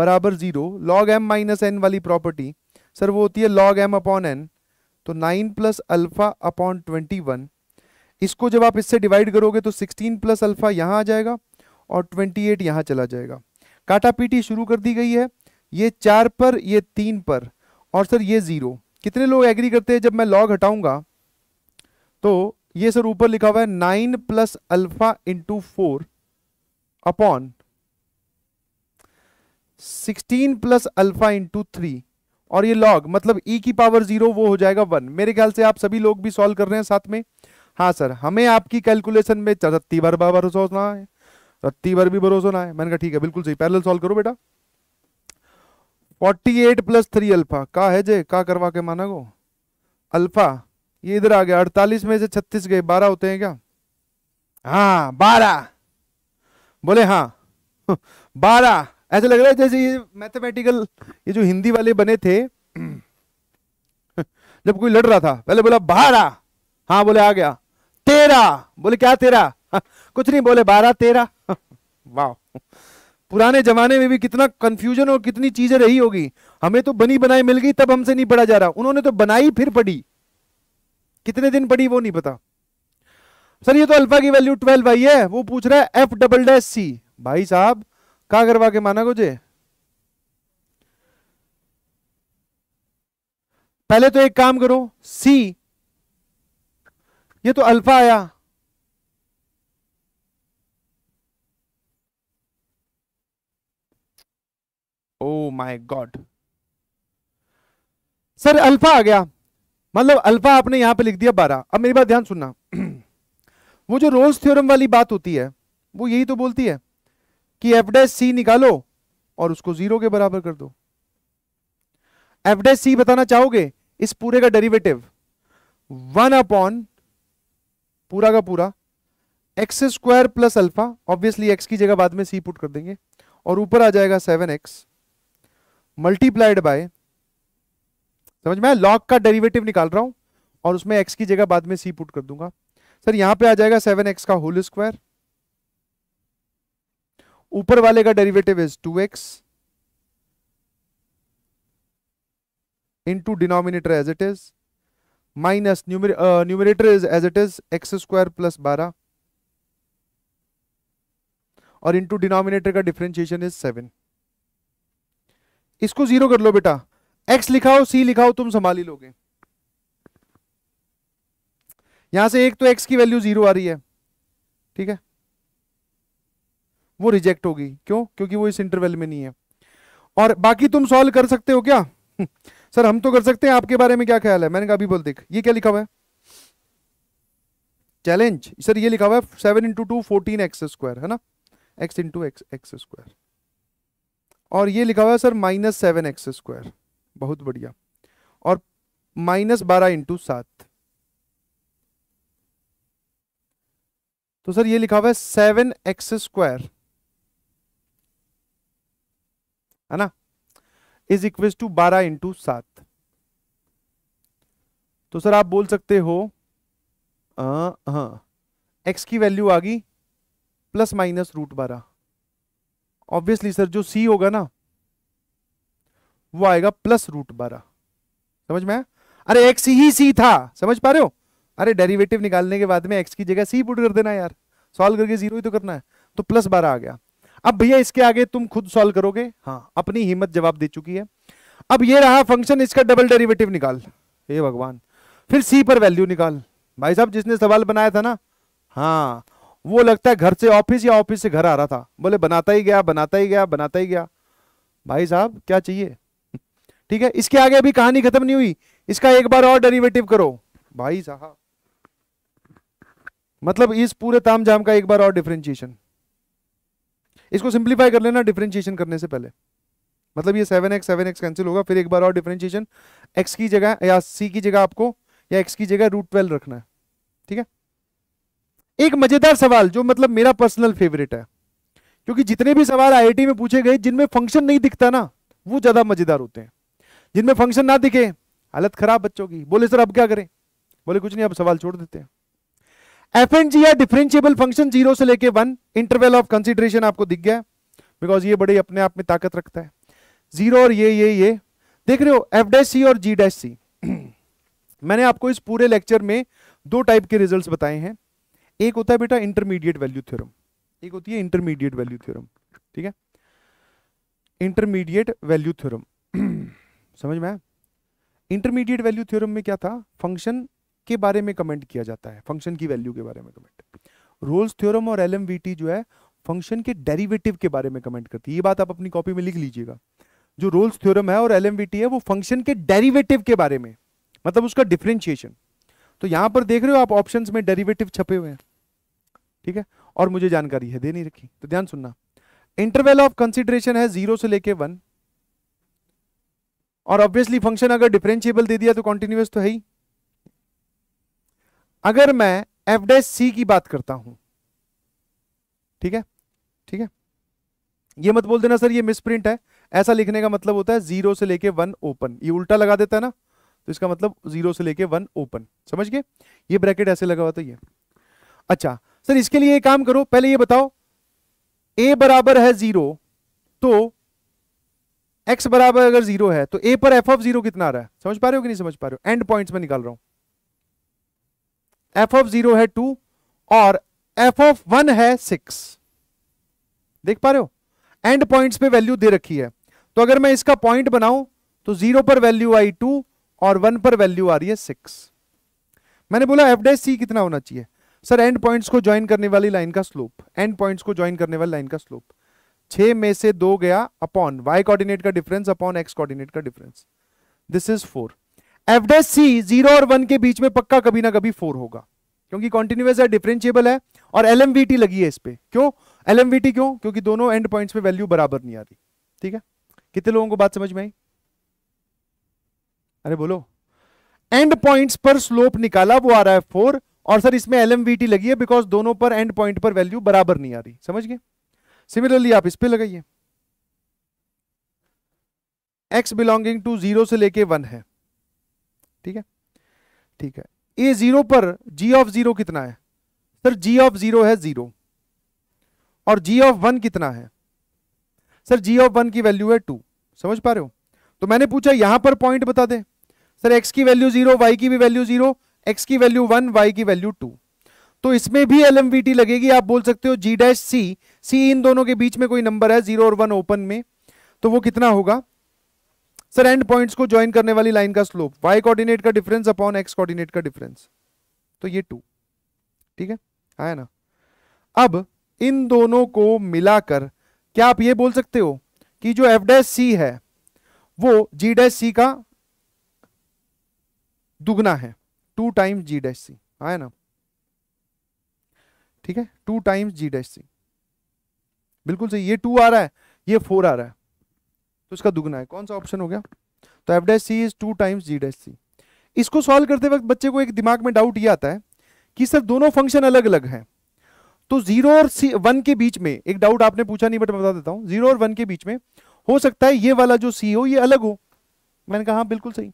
बराबर zero log M minus N वाली property sir वो होती है लॉग एम अपॉन एन तो nine plus alpha upon twenty one इसको जब आप इससे डिवाइड करोगे तो सिक्सटीन प्लस अल्फा यहाँ आ जाएगा और ट्वेंटी एट यहाँ चला जाएगा काटा पीटी शुरू कर दी गई है ये चार पर ये तीन पर और सर ये ज़ीरो कितने लोग एग्री करते हैं जब मैं लॉग हटाऊंगा तो ये सर ऊपर लिखा हुआ है nine plus alpha into four upon sixteen plus alpha into three और ये लॉग मतलब ई e की पावर जीरो वो हो जाएगा वन मेरे ख्याल से आप सभी लोग भी सॉल्व कर रहे हैं साथ में हाँ सर हमें आपकी कैलकुलेशन में रत्ती भर भरोसा होना है रत्ती भर भी भरोसा होना है मैंने कहा ठीक है बिल्कुल सही पैरल सॉल्व करो बेटा forty eight plus three alpha का है जे का करवा के माना को अल्फा ये इधर आ गया अड़तालीस में से छत्तीस गए बारह होते हैं क्या हाँ बारह बोले हाँ बारह ऐसा लग रहा है जैसे ये मैथमेटिकल ये जो हिंदी वाले बने थे जब कोई लड़ रहा था पहले बोला बारह हाँ बोले आ गया तेरा बोले क्या तेरा कुछ नहीं बोले बारह तेरा वाह पुराने जमाने में भी कितना कंफ्यूजन और कितनी चीजें रही होगी हमें तो बनी बनाई मिल गई तब हमसे नहीं पढ़ा जा रहा उन्होंने तो बनाई फिर पढ़ी कितने दिन पढ़ी वो नहीं पता सर ये तो अल्फा की वैल्यू ट्वेल्व आई है वो पूछ रहा है एफ डबल डैश सी भाई साहब का करवा के माना मुझे पहले तो एक काम करो सी ये तो अल्फा आया oh my god sir alpha आ गया मतलब अल्फा आपने यहां पे लिख दिया बारह अब मेरी बात ध्यान सुनना वो जो रोज थ्योरम वाली बात होती है वो यही तो बोलती है कि एफ सी निकालो और उसको जीरो के बराबर कर दो एफ सी बताना चाहोगे इस पूरे का डेरिवेटिव वन अपॉन पूरा का पूरा X square plus alpha obviously X की जगह बाद में सी पुट कर देंगे और ऊपर आ जाएगा सेवन एक्स मल्टीप्लाइड बाय समझ में लॉग का डेरिवेटिव निकाल रहा हूं और उसमें एक्स की जगह बाद में सी पुट कर दूंगा सर यहां पे आ जाएगा सेवन एक्स का होल स्क्वायर ऊपर वाले का derivative is two X into denominator as it is minus numerator is as it is x square plus बारह और इनटू डिनोमिनेटर का डिफरेंशिएशन इज सेवन इसको जीरो कर लो बेटा एक्स लिखाओ सी लिखाओ तुम संभाल ही लोगे यहां से एक तो एक्स की वैल्यू जीरो आ रही है ठीक है वो रिजेक्ट होगी क्यों क्योंकि वो इस इंटरवल में नहीं है और बाकी तुम सॉल्व कर सकते हो क्या सर हम तो कर सकते हैं आपके बारे में क्या ख्याल है मैंने कहा अभी बोल देख ये क्या लिखा हुआ है चैलेंज सर ये लिखा हुआ है seven into two fourteen X square है ना X into X x square और ये लिखा हुआ है sir minus seven X square बहुत बढ़िया और माइनस बारह इंटू सात तो सर ये लिखा हुआ है सेवन एक्स स्क्वायर है ना इज इक्वल टू बारह इंटू सात तो सर आप बोल सकते हो हाँ एक्स की वैल्यू आ गई प्लस माइनस रूट बारह ऑब्वियसली सर जो सी होगा ना वो आएगा प्लस रूट बारह समझ में अरे एक्स ही सी था समझ पा रहे हो अरे डेरिवेटिव निकालने के बाद में एक्स की जगह सी पुट कर देना यार सॉल्व करके जीरो ही तो करना है तो प्लस बारह आ गया अब भैया इसके आगे तुम खुद सॉल्व करोगे हाँ अपनी हिम्मत जवाब दे चुकी है अब ये रहा फंक्शन इसका डबल डेरिवेटिव निकाल हे भगवान फिर सी पर वैल्यू निकाल भाई साहब जिसने सवाल बनाया था ना हाँ वो लगता है घर से ऑफिस या ऑफिस से घर आ रहा था बोले बनाता ही गया बनाता ही गया बनाता ही गया भाई साहब क्या चाहिए ठीक है इसके आगे अभी कहानी खत्म नहीं हुई इसका एक बार और डेरिवेटिव करो भाई साहब मतलब इस पूरे तामझाम का एक बार और डिफरेंशिएशन इसको सिंप्लीफाई कर लेना डिफरेंशिएशन करने से पहले मतलब ये seven X seven X cancel होगा फिर एक बार और डिफरेंशिएशन एक्स की जगह या सी की जगह आपको या एक्स की जगह रूट ट्वेल्व रखना है ठीक है एक मजेदार सवाल जो मतलब मेरा पर्सनल फेवरेट है क्योंकि जितने भी सवाल आई में पूछे गए जिनमें फंक्शन नहीं दिखता ना वो ज्यादा मजेदार होते हैं जिनमें फंक्शन ना दिखे हालत खराब बच्चों की बोले सर अब क्या करें बोले कुछ नहीं अब सवाल छोड़ देते हैं एफ एन जी या डिफरेंशियबल फंक्शन जीरो से लेके वन इंटरवेल ऑफ कंसिडरेशन आपको दिख गया बिकॉज ये बड़े अपने आप में ताकत रखता है जीरो और ये ये ये देख रहे हो एफ डैश सी और जी डैश सी मैंने आपको इस पूरे लेक्चर में दो टाइप के रिजल्ट बताए हैं एक होता है बेटा इंटरमीडिएट वैल्यू थ्योरम एक होती है इंटरमीडिएट वैल्यू थ्योरम ठीक है इंटरमीडिएट वैल्यू थ्योरम समझ में इंटरमीडिएट वैल्यू थ्योरम में क्या था फंक्शन के बारे में कमेंट किया जाता है फंक्शन की वैल्यू के बारे में कमेंट रोल्स थ्योरम और एल जो है फंक्शन के डेरिवेटिव के बारे में कमेंट करती है ये बात आप अपनी कॉपी में लिख लीजिएगा जो रोल्स थ्योरम है और एल है वो फंक्शन के डेरिवेटिव के बारे में मतलब उसका डिफ्रेंशिएशन तो यहां पर देख रहे हो आप ऑप्शंस में डेरिवेटिव छपे हुए हैं ठीक है और मुझे जानकारी है दे नहीं रखी तो ध्यान सुनना इंटरवेल ऑफ कंसिडरेशन है जीरो से लेके वन और ऑब्वियसली फंक्शन अगर डिफरेंशियबल दे दिया तो कॉन्टिन्यूस तो है ही अगर मैं एफ डैश सी की बात करता हूं ठीक है ठीक है ये मत बोल देना सर ये मिसप्रिंट है ऐसा लिखने का मतलब होता है जीरो से लेके वन ओपन ये उल्टा लगा देता है ना तो इसका मतलब जीरो से लेके वन ओपन समझ गए ये ब्रैकेट ऐसे लगा हुआ तो ये अच्छा सर इसके लिए काम करो पहले ये बताओ ए बराबर है जीरो तो एक्स बराबर अगर जीरो है तो ए पर एफ ऑफ जीरो कितना आ रहा है समझ पा रहे हो कि नहीं समझ पा रहे हो एंड पॉइंट्स में निकाल रहा हूं एफ ऑफ जीरो है टू और एफ ऑफ वन है सिक्स देख पा रहे हो एंड पॉइंट्स पे वैल्यू दे रखी है तो अगर मैं इसका पॉइंट बनाऊं तो जीरो पर वैल्यू आई टू और वन पर वैल्यू आ रही है सिक्स मैंने बोला एफ डैश सी कितना होना चाहिए सर एंड पॉइंट्स को ज्वाइन करने वाली लाइन का स्लोप एंड पॉइंट्स को ज्वाइन करने वाली लाइन का स्लोप छह में से दो गया अपॉन वाई कोऑर्डिनेट का डिफरेंस अपॉन एक्स कोऑर्डिनेट का difference this is four F dash C zero और वन के बीच में पक्का कभी ना कभी फोर होगा क्योंकि कॉन्टिन्यूस है डिफरेंशियबल है और एल लगी है इस पर क्यों एल क्यों क्योंकि दोनों एंड पॉइंट्स पे वैल्यू बराबर नहीं आ रही ठीक है कितने लोगों को बात समझ में आई अरे बोलो एंड पॉइंट्स पर स्लोप निकाला वो आ रहा है फोर और सर इसमें एल लगी है बिकॉज दोनों पर एंड पॉइंट पर वैल्यू बराबर नहीं आ रही समझ गए सिमिलरली आप इस पर लगाइए एक्स बिलोंगिंग टू जीरो से लेके वन है ठीक है ठीक है ए जीरो पर जी ऑफ जीरो कितना है सर जी ऑफ जीरो है जीरो और जी ऑफ वन कितना है सर जी ऑफ वन की वैल्यू है टू समझ पा रहे हो तो मैंने पूछा यहां पर पॉइंट बता दें सर एक्स की वैल्यू जीरो वाई की भी वैल्यू जीरो एक्स की वैल्यू वन वाई की वैल्यू टू तो इसमें भी एल लगेगी आप बोल सकते हो जी डैश सी सी इन दोनों के बीच में कोई नंबर है जीरो और वन ओपन में तो वो कितना होगा सर एंड पॉइंट्स को ज्वाइन करने वाली लाइन का स्लोप वाई कोऑर्डिनेट का डिफरेंस अपॉन एक्स कोऑर्डिनेट का डिफरेंस तो ये टू ठीक है आया ना अब इन दोनों को मिलाकर क्या आप ये बोल सकते हो कि जो एफ डैश सी है वो जी डैश सी का दुगना है टू टाइम्स जी डैश सी आया ना ठीक है टू टाइम्स जी डैश सी बिल्कुल सही ये टू आ रहा है ये फोर आ रहा है तो इसका दुगना है कौन सा ऑप्शन हो गया तो f dash c is two times ji dash c इसको सॉल्व करते वक्त बच्चे को एक दिमाग में डाउट ये आता है कि सर दोनों फंक्शन अलग अलग हैं तो जीरो और सी वन के बीच में एक डाउट आपने पूछा नहीं बट मैं बता देता हूं जीरो और वन के बीच में हो सकता है ये वाला जो सी हो ये अलग हो मैंने कहा हाँ बिल्कुल सही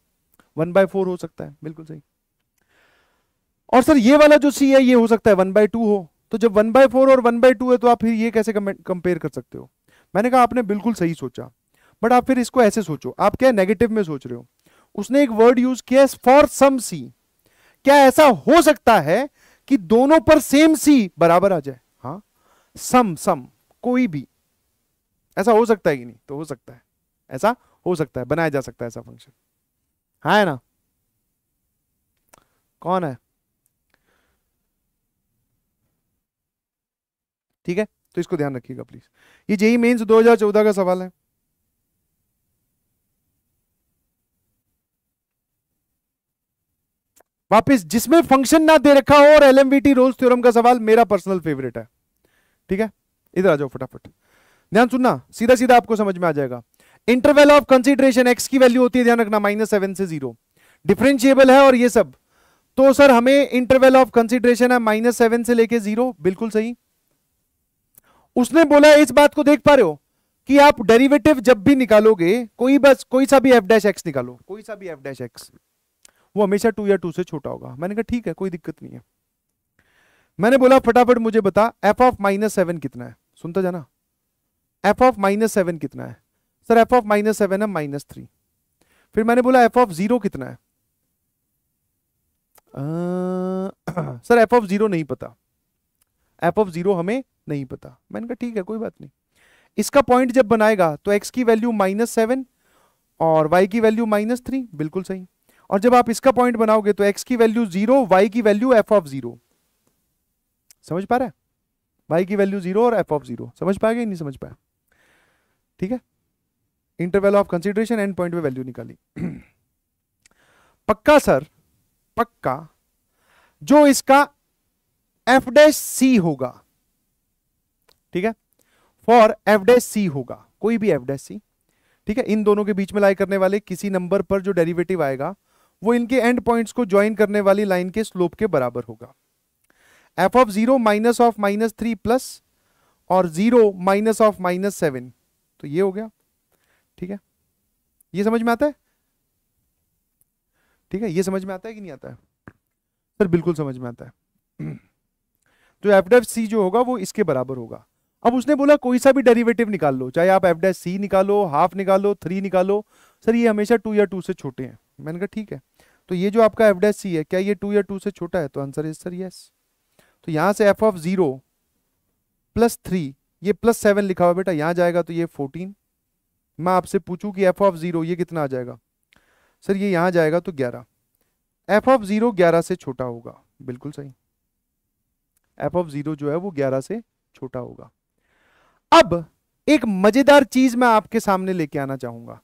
वन बाय फोर हो सकता है बिल्कुल सही और सर ये वाला जो सी है ये हो सकता है वन बाय टू हो तो जब वन बाय फोर और वन बाय टू है तो आप फिर ये कैसे कंपेयर कर सकते हो मैंने कहा आपने बिल्कुल सही सोचा बट आप फिर इसको ऐसे सोचो आप क्या नेगेटिव में सोच रहे हो उसने एक वर्ड यूज किया है फॉर सम सी क्या ऐसा हो सकता है कि दोनों पर सेम सी बराबर आ जाए हाँ सम सम कोई भी ऐसा हो सकता है कि नहीं तो हो सकता है ऐसा हो सकता है बनाया जा सकता है ऐसा फंक्शन है ना कौन है ठीक है तो इसको ध्यान रखिएगा प्लीज ये जेई हजार 2014 का सवाल है वापस जिसमें फंक्शन ना दे रखा हो और एलएमवीटी रोल्स थ्योरम का सवाल मेरा पर्सनल फेवरेट है ठीक है इधर आ जाओ फटाफट ध्यान सुनना सीधा सीधा आपको समझ में आ जाएगा इंटरवल ऑफ कंसिडरेशन एक्स की वैल्यू होती है ध्यान रखना माइनस सेवन से जीरो डिफरेंशिएबल है और ये सब तो सर हमें इंटरवल ऑफ कंसिडरेशन है माइनस सेवन से लेके जीरो बिल्कुल सही उसने बोला इस बात को देख पा रहे हो कि आप डेरिवेटिव जब भी निकालोगे कोई बस कोई सा भी एफ डैश एक्स निकालो कोई सा भी एफ डैश एक्स वो हमेशा टू या टू से छोटा होगा मैंने कहा ठीक है कोई दिक्कत नहीं है मैंने बोला फटाफट मुझे बता एफ ऑफ माइनस सेवन कितना है सुनता जाना एफ ऑफ माइनस सेवन कितना है sir F of minus seven है माइनस थ्री फिर मैंने बोला एफ ऑफ जीरो कितना है सर एफ ऑफ जीरो नहीं पता एफ ऑफ जीरो हमें नहीं पता मैंने कहा ठीक है कोई बात नहीं इसका पॉइंट जब बनाएगा तो एक्स की वैल्यू माइनस सेवन और वाई की वैल्यू माइनस थ्री बिल्कुल सही और जब आप इसका पॉइंट बनाओगे तो एक्स की वैल्यू जीरो वाई की वैल्यू एफ ऑफ जीरो समझ पा रहा है वाई की वैल्यू जीरो और एफ ऑफ जीरो समझ पाएगा नहीं समझ पाया ठीक है interval of consideration end point पे वैल्यू निकाली पक्का सर पक्का जो इसका एफ डैश सी होगा ठीक है फॉर एफ डैश सी होगा कोई भी एफ डैश सी ठीक है इन दोनों के बीच में लाई करने वाले किसी नंबर पर जो डेरिवेटिव आएगा वो इनके एंड पॉइंट्स को ज्वाइन करने वाली लाइन के स्लोप के बराबर होगा f of zero minus of minus three plus और zero minus of minus seven तो ये हो गया ठीक है ये समझ में आता है ठीक है ये समझ में आता है कि नहीं आता है सर बिल्कुल समझ में आता है तो एफ डेफ सी जो होगा वो इसके बराबर होगा अब उसने बोला कोई सा भी डेरिवेटिव निकाल लो चाहे आप एफ सी निकालो हाफ निकालो थ्री निकालो सर ये हमेशा टू या टू से छोटे हैं मैंने कहा ठीक है तो ये जो आपका एफ सी है क्या ये टू या टू से छोटा है तो आंसर इज सर यस तो यहाँ से f of zero plus three ये प्लस सेवन लिखा हुआ बेटा यहाँ जाएगा तो ये फोर्टीन मैं आपसे पूछूं कि एफ ऑफ ज़ीरो ये कितना आ जाएगा सर ये यहाँ जाएगा तो ग्यारह एफ ऑफ ज़ीरो ग्यारह से छोटा होगा बिल्कुल सही एफ ऑफ ज़ीरो जो है वो ग्यारह से छोटा होगा अब एक मजेदार चीज मैं आपके सामने लेके आना चाहूंगा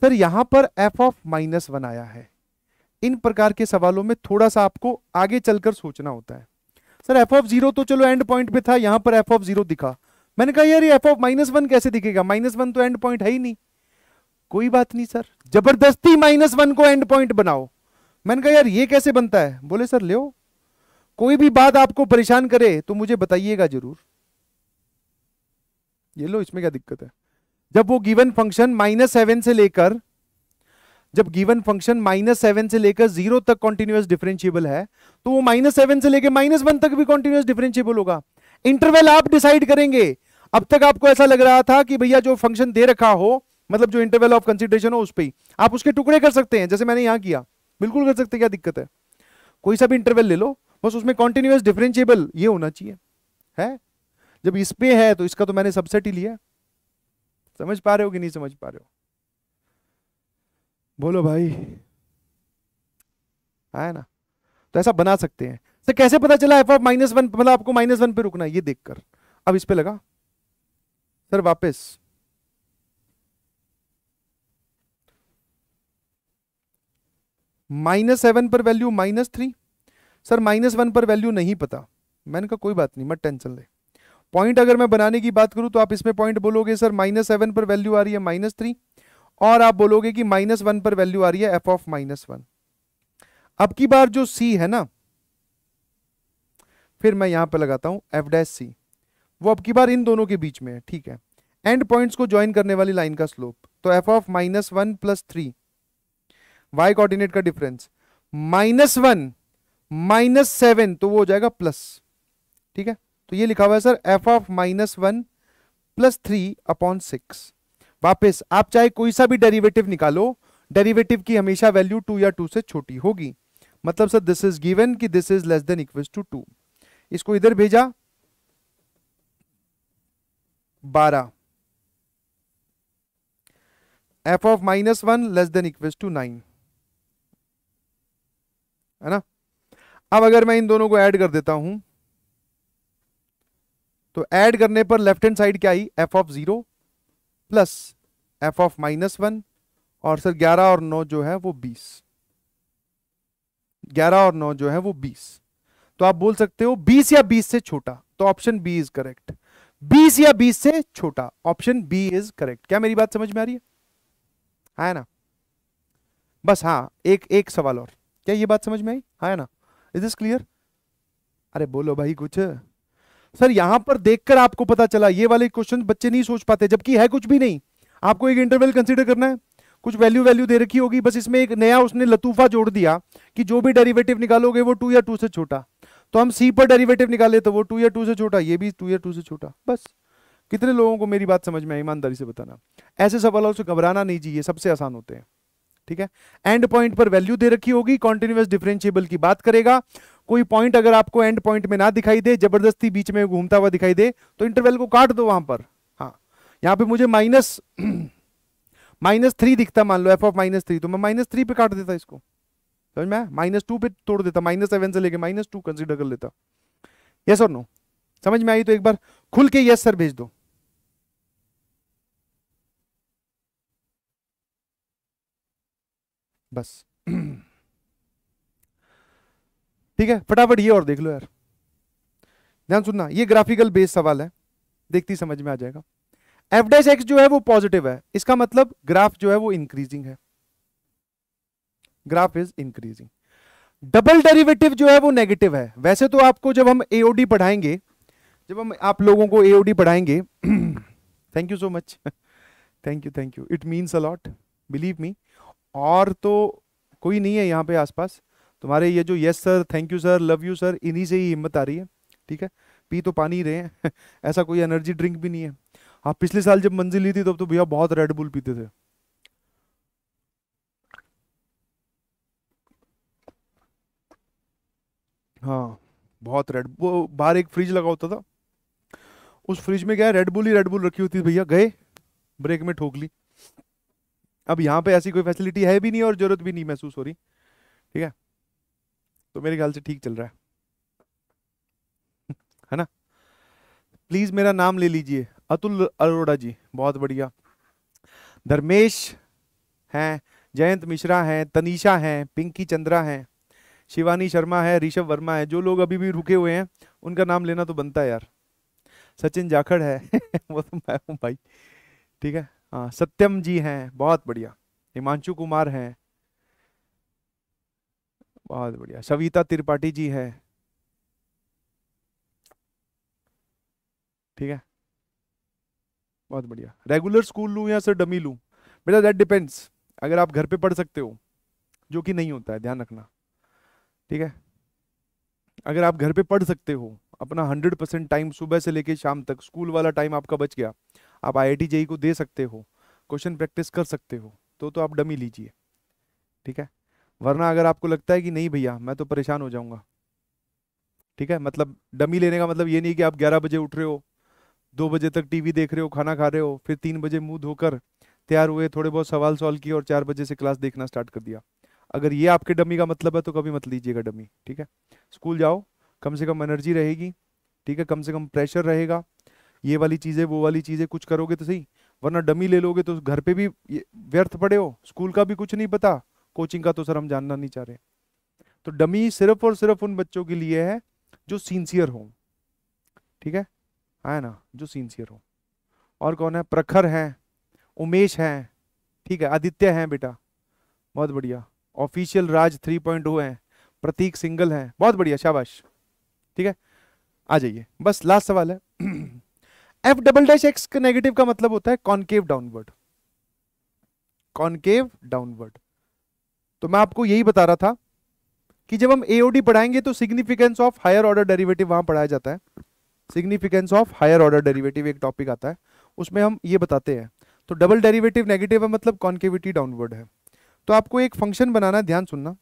सर यहां पर एफ ऑफ माइनस वन आया है इन प्रकार के सवालों में थोड़ा सा आपको आगे चलकर सोचना होता है सर एफ ऑफ जीरो तो चलो एंड पॉइंट पे था यहां पर एफ ऑफ जीरो दिखा मैंने कहा यार ये ऑफ माइनस वन कैसे दिखेगा माइनस वन तो एंड पॉइंट है ही नहीं कोई बात नहीं सर जबरदस्ती माइनस वन को एंड पॉइंट बनाओ मैंने कहा यार ये कैसे बनता है बोले सर ले कोई भी बात आपको परेशान करे तो मुझे बताइएगा जरूर ये लो इसमें क्या दिक्कत है जब वो गिवन फंक्शन माइनस सेवन से लेकर जब गिवन फंक्शन माइनस सेवन से लेकर जीरो तक कॉन्टिन्यूस डिफरेंशियबल है तो वो माइनस सेवन से लेकर माइनस वन तक भी कॉन्टिन्यूस डिफरेंशियबल होगा इंटरवल आप डिसाइड करेंगे अब तक आपको ऐसा लग रहा था कि भैया जो फंक्शन दे रखा हो मतलब जो इंटरवल ऑफ कंसिडरेशन हो उस पर ही आप उसके टुकड़े कर सकते हैं जैसे मैंने यहां किया बिल्कुल कर सकते क्या दिक्कत है कोई सा भी इंटरवल ले लो बस उसमें कॉन्टिन्यूस डिफरेंशियबल ये होना चाहिए है जब इस पे है तो इसका तो मैंने सबसेट ही लिया समझ पा रहे हो कि नहीं समझ पा रहे हो बोलो भाई है ना तो ऐसा बना सकते हैं तो कैसे पता चला एफ ऑफ माइनस वन मतलब आपको माइनस वन पे रुकना है ये देखकर अब इस पे लगा सर वापस माइनस सेवन पर value minus three sir minus one पर वैल्यू नहीं पता मैंने कहा कोई बात नहीं मत टेंशन ले पॉइंट अगर मैं बनाने की बात करूं तो आप इसमें पॉइंट बोलोगे सर माइनस सेवन पर वैल्यू आ रही है माइनस थ्री और आप बोलोगे कि माइनस वन पर वैल्यू आ रही है एफ ऑफ माइनस वन अब की बार जो सी है ना फिर मैं यहां पर लगाता हूं एफ डैश सी वो अब की बार इन दोनों के बीच में है ठीक है एंड पॉइंट्स को ज्वाइन करने वाली लाइन का स्लोप तो F of minus one plus three y coordinate का difference minus one minus seven तो वो हो जाएगा प्लस ठीक है तो ये लिखा हुआ है sir F of minus one plus three upon six वापिस आप चाहे कोई सा भी डेरिवेटिव निकालो डेरिवेटिव की हमेशा वैल्यू टू या टू से छोटी होगी मतलब सर दिस इज गिवन कि this is less than equal to two इसको इधर भेजा बारह f of minus one less than equal to nine है ना अब अगर मैं इन दोनों को ऐड कर देता हूं तो ऐड करने पर लेफ्ट हैंड साइड क्या आई f of zero plus f of minus one और सर ग्यारह और नौ जो है वो बीस ग्यारह और नौ जो है वो बीस तो आप बोल सकते हो बीस या बीस से छोटा तो ऑप्शन बी इज करेक्ट बीस या बीस से छोटा ऑप्शन बी इज करेक्ट क्या मेरी बात समझ में आ रही है है ना बस हाँ एक एक सवाल और क्या ये बात समझ में आई है ना इज दिस क्लियर अरे बोलो भाई कुछ सर यहां पर देखकर आपको पता चला ये वाले क्वेश्चन बच्चे नहीं सोच पाते जबकि है कुछ भी नहीं आपको एक इंटरवल कंसिडर करना है कुछ वैल्यू वैल्यू दे रखी होगी बस इसमें एक नया उसने लतूफा जोड़ दिया कि जो भी डेरिवेटिव निकालोगे वो टू या टू से छोटा तो हम सी पर डेरिवेटिव निकाले तो वो टू या टू से छोटा ये भी टू या टू से छोटा बस कितने लोगों को मेरी बात समझ में ईमानदारी से बताना ऐसे सवालों से घबराना नहीं चाहिए सबसे आसान होते हैं ठीक है एंड पॉइंट पर वैल्यू दे रखी होगी कॉन्टिन्यूस डिफ्रेंशियबल की बात करेगा कोई पॉइंट अगर आपको एंड पॉइंट में ना दिखाई दे जबरदस्ती बीच में घूमता हुआ दिखाई दे तो इंटरवेल को काट दो वहां पर हाँ यहां पे मुझे माइनस माइनस थ्री दिखता मान लो एफ ऑफ माइनस थ्री तो मैं माइनस थ्री पे काट देता इसको समझ में माइनस टू पे तोड़ देता माइनस सेवन से लेके माइनस टू कंसिडर कर लेता यस और नो समझ में आई तो एक बार खुल के यस सर भेज दो बस ठीक है फटाफट ये और देख लो यार ध्यान सुनना ये ग्राफिकल बेस सवाल है देखती समझ में आ जाएगा एफडेस एक्स जो है वो पॉजिटिव है इसका मतलब ग्राफ जो है वो इंक्रीजिंग है graph is increasing double derivative जो है वो नेगेटिव है वैसे तो आपको जब हम एओडी पढ़ाएंगे जब हम आप लोगों को एओडी पढ़ाएंगे thank you so much thank you thank you it means a lot believe me और तो कोई नहीं है यहाँ पे आसपास तुम्हारे ये जो yes sir thank you sir love you sir इन्हीं से ही हिम्मत आ रही है ठीक है पी तो पानी ही रहे हैं ऐसा कोई एनर्जी ड्रिंक भी नहीं है हाँ पिछले साल जब मंजिल ली थी तब तो, तो भैया बहुत रेडबुल पीते थे हाँ बहुत रेड वो बाहर एक फ्रिज लगा होता था उस फ्रिज में क्या है रेडबुल ही रेडबुल रखी होती भैया गए ब्रेक में ठोक ली अब यहाँ पे ऐसी कोई फैसिलिटी है भी नहीं और जरूरत भी नहीं महसूस हो रही ठीक है तो मेरे ख्याल से ठीक चल रहा है है ना प्लीज मेरा नाम ले लीजिए अतुल अरोड़ा जी बहुत बढ़िया धर्मेश हैं जयंत मिश्रा हैं तनीषा हैं पिंकी चंद्रा हैं शिवानी शर्मा है ऋषभ वर्मा है जो लोग अभी भी रुके हुए हैं उनका नाम लेना तो बनता है यार सचिन जाखड़ है वो तो मैं हूँ भाई ठीक है हाँ सत्यम जी हैं बहुत बढ़िया हिमांशु कुमार हैं बहुत बढ़िया सविता त्रिपाठी जी है ठीक है बहुत बढ़िया रेगुलर स्कूल लूँ या सर डमी लूँ बेटा दैट डिपेंड्स अगर आप घर पे पढ़ सकते हो जो कि नहीं होता है ध्यान रखना ठीक है अगर आप घर पे पढ़ सकते हो अपना हंड्रेड परसेंट टाइम सुबह से लेके शाम तक स्कूल वाला टाइम आपका बच गया आप आई आई जेई को दे सकते हो क्वेश्चन प्रैक्टिस कर सकते हो तो तो आप डमी लीजिए ठीक है वरना अगर आपको लगता है कि नहीं भैया मैं तो परेशान हो जाऊंगा ठीक है मतलब डमी लेने का मतलब ये नहीं कि आप ग्यारह बजे उठ रहे हो दो बजे तक टीवी देख रहे हो खाना खा रहे हो फिर तीन बजे मुंह धोकर तैयार हुए थोड़े बहुत सवाल सॉल्व किए और चार बजे से क्लास देखना स्टार्ट कर दिया अगर ये आपके डमी का मतलब है तो कभी मत लीजिएगा डमी ठीक है स्कूल जाओ कम से कम एनर्जी रहेगी ठीक है कम से कम प्रेशर रहेगा ये वाली चीज़ें वो वाली चीज़ें कुछ करोगे तो सही वरना डमी ले लोगे तो घर पे भी व्यर्थ पड़े हो स्कूल का भी कुछ नहीं पता कोचिंग का तो सर हम जानना नहीं चाह रहे तो डमी सिर्फ और सिर्फ उन बच्चों के लिए है जो सिंसियर हों ठीक है आया ना जो सिंसियर हो और कौन है प्रखर हैं उमेश हैं ठीक है आदित्य हैं बेटा बहुत बढ़िया ऑफिशियल राज 3.0 है प्रतीक सिंगल है बहुत बढ़िया शाबाश ठीक है आ जाइए बस लास्ट सवाल है एफ डबल डैश एक्स का नेगेटिव का मतलब होता है कॉनकेव डाउनवर्ड कॉनकेव डाउनवर्ड तो मैं आपको यही बता रहा था कि जब हम एओडी पढ़ाएंगे तो significance of higher order derivative वहां पढ़ाया जाता है significance of higher order derivative एक टॉपिक आता है उसमें हम ये बताते हैं तो डबल डेरिवेटिव नेगेटिव है मतलब कॉन्केविटी डाउनवर्ड है तो आपको एक फंक्शन बनाना है ध्यान सुनना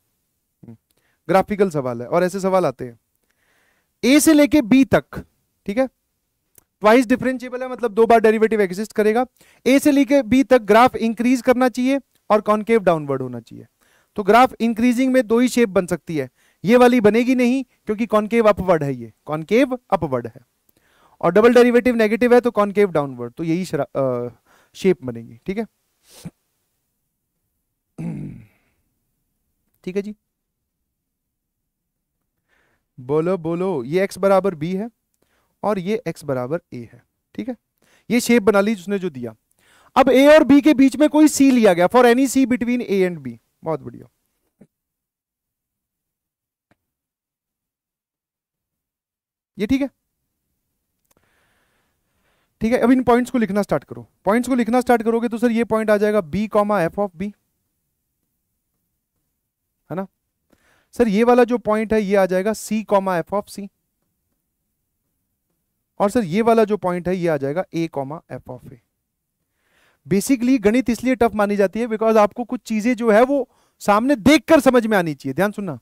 ग्राफिकल हम्म। सवाल है और ऐसे सवाल आते हैं ए से लेके बी तक ठीक है ट्वाइस डिफरेंशिएबल है मतलब दो बार डेरिवेटिव एग्जिस्ट करेगा ए से लेके बी तक ग्राफ इंक्रीज करना चाहिए और कॉनकेव डाउनवर्ड होना चाहिए तो ग्राफ इंक्रीजिंग में दो ही शेप बन सकती है ये वाली बनेगी नहीं क्योंकि कॉनकेव अपवर्ड है ये कॉनकेव अपवर्ड है और डबल डेरिवेटिव नेगेटिव है तो कॉनकेव डाउनवर्ड तो यही शेप बनेगी ठीक है ठीक है जी बोलो बोलो ये एक्स बराबर बी है और ये एक्स बराबर ए है ठीक है ये शेप बना ली जिसने जो दिया अब ए और बी के बीच में कोई सी लिया गया for any C between A and B बहुत बढ़िया ये ठीक है ठीक है अब इन पॉइंट्स को लिखना स्टार्ट करो पॉइंट्स को लिखना स्टार्ट करोगे तो सर ये पॉइंट आ जाएगा b comma f of b है ना सर ये वाला जो पॉइंट है ये आ जाएगा c comma f of c और सर ये वाला जो पॉइंट है ये आ जाएगा a comma f of a basically गणित इसलिए टफ मानी जाती है बिकॉज आपको कुछ चीजें जो है वो सामने देखकर समझ में आनी चाहिए ध्यान सुनना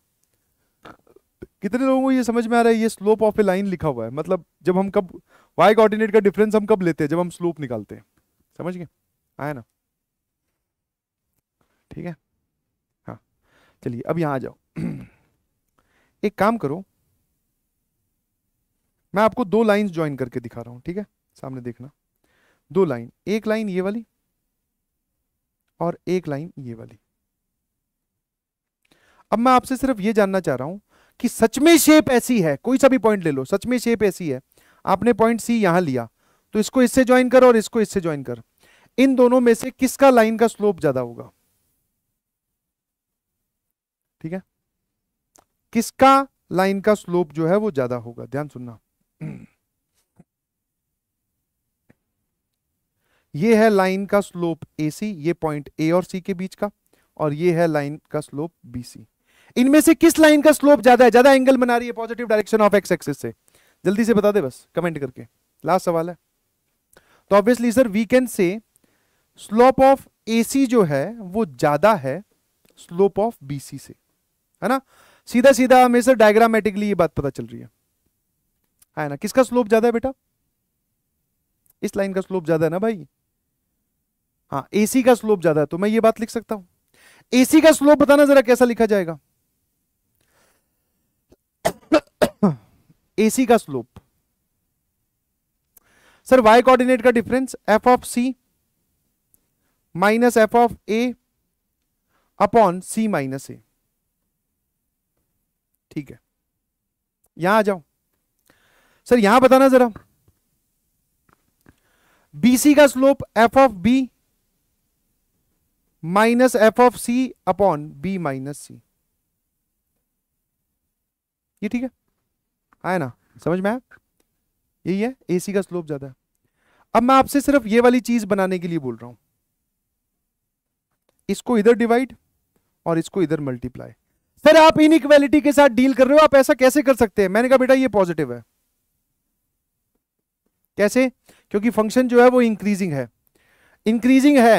कितने लोगों को ये समझ में आ रहा है ये स्लोप ऑफ ए लाइन लिखा हुआ है मतलब जब हम कब वाई कोऑर्डिनेट का डिफरेंस हम कब लेते हैं जब हम स्लोप निकालते हैं समझ गए आया ना ठीक है चलिए अब यहां आ जाओ एक काम करो मैं आपको दो लाइंस ज्वाइन करके दिखा रहा हूं ठीक है सामने देखना दो लाइन एक लाइन ये वाली और एक लाइन ये वाली अब मैं आपसे सिर्फ ये जानना चाह रहा हूं कि सच में शेप ऐसी है कोई सा भी पॉइंट ले लो सच में शेप ऐसी है आपने पॉइंट सी यहां लिया तो इसको इससे ज्वाइन कर और इसको इससे ज्वाइन कर इन दोनों में से किसका लाइन का स्लोप ज्यादा होगा ठीक है किसका लाइन का स्लोप जो है वो ज्यादा होगा ध्यान सुनना ये है लाइन का स्लोप एसी ये पॉइंट ए और सी के बीच का और ये है लाइन का स्लोप बीसी इनमें से किस लाइन का स्लोप ज्यादा है ज्यादा एंगल बना रही है positive direction of x axis से जल्दी से बता दे बस कमेंट करके लास्ट सवाल है तो obviously sir we can say slope of c जो है वो ज्यादा है स्लोप ऑफ सी से है ना सीधा सीधा हमें सर डायग्रामेटिकली ये बात पता चल रही है है ना किसका स्लोप ज्यादा है बेटा इस लाइन का स्लोप ज्यादा है ना भाई हाँ एसी का स्लोप ज्यादा है तो मैं ये बात लिख सकता हूं एसी का स्लोप बताना जरा कैसा लिखा जाएगा एसी का स्लोप सर वाई कोऑर्डिनेट का difference f of c minus F of A upon c minus a ठीक है यहां आ जाओ सर यहां बताना जरा बीसी का slope f of B minus F of c upon B minus c ये ठीक है आया ना समझ में आया यही है एसी का स्लोप ज्यादा है अब मैं आपसे सिर्फ ये वाली चीज बनाने के लिए बोल रहा हूं इसको इधर डिवाइड और इसको इधर मल्टीप्लाई सर आप इन इक्वेलिटी के साथ डील कर रहे हो आप ऐसा कैसे कर सकते हैं मैंने कहा बेटा ये पॉजिटिव है कैसे क्योंकि फंक्शन जो है वो इंक्रीजिंग है इंक्रीजिंग है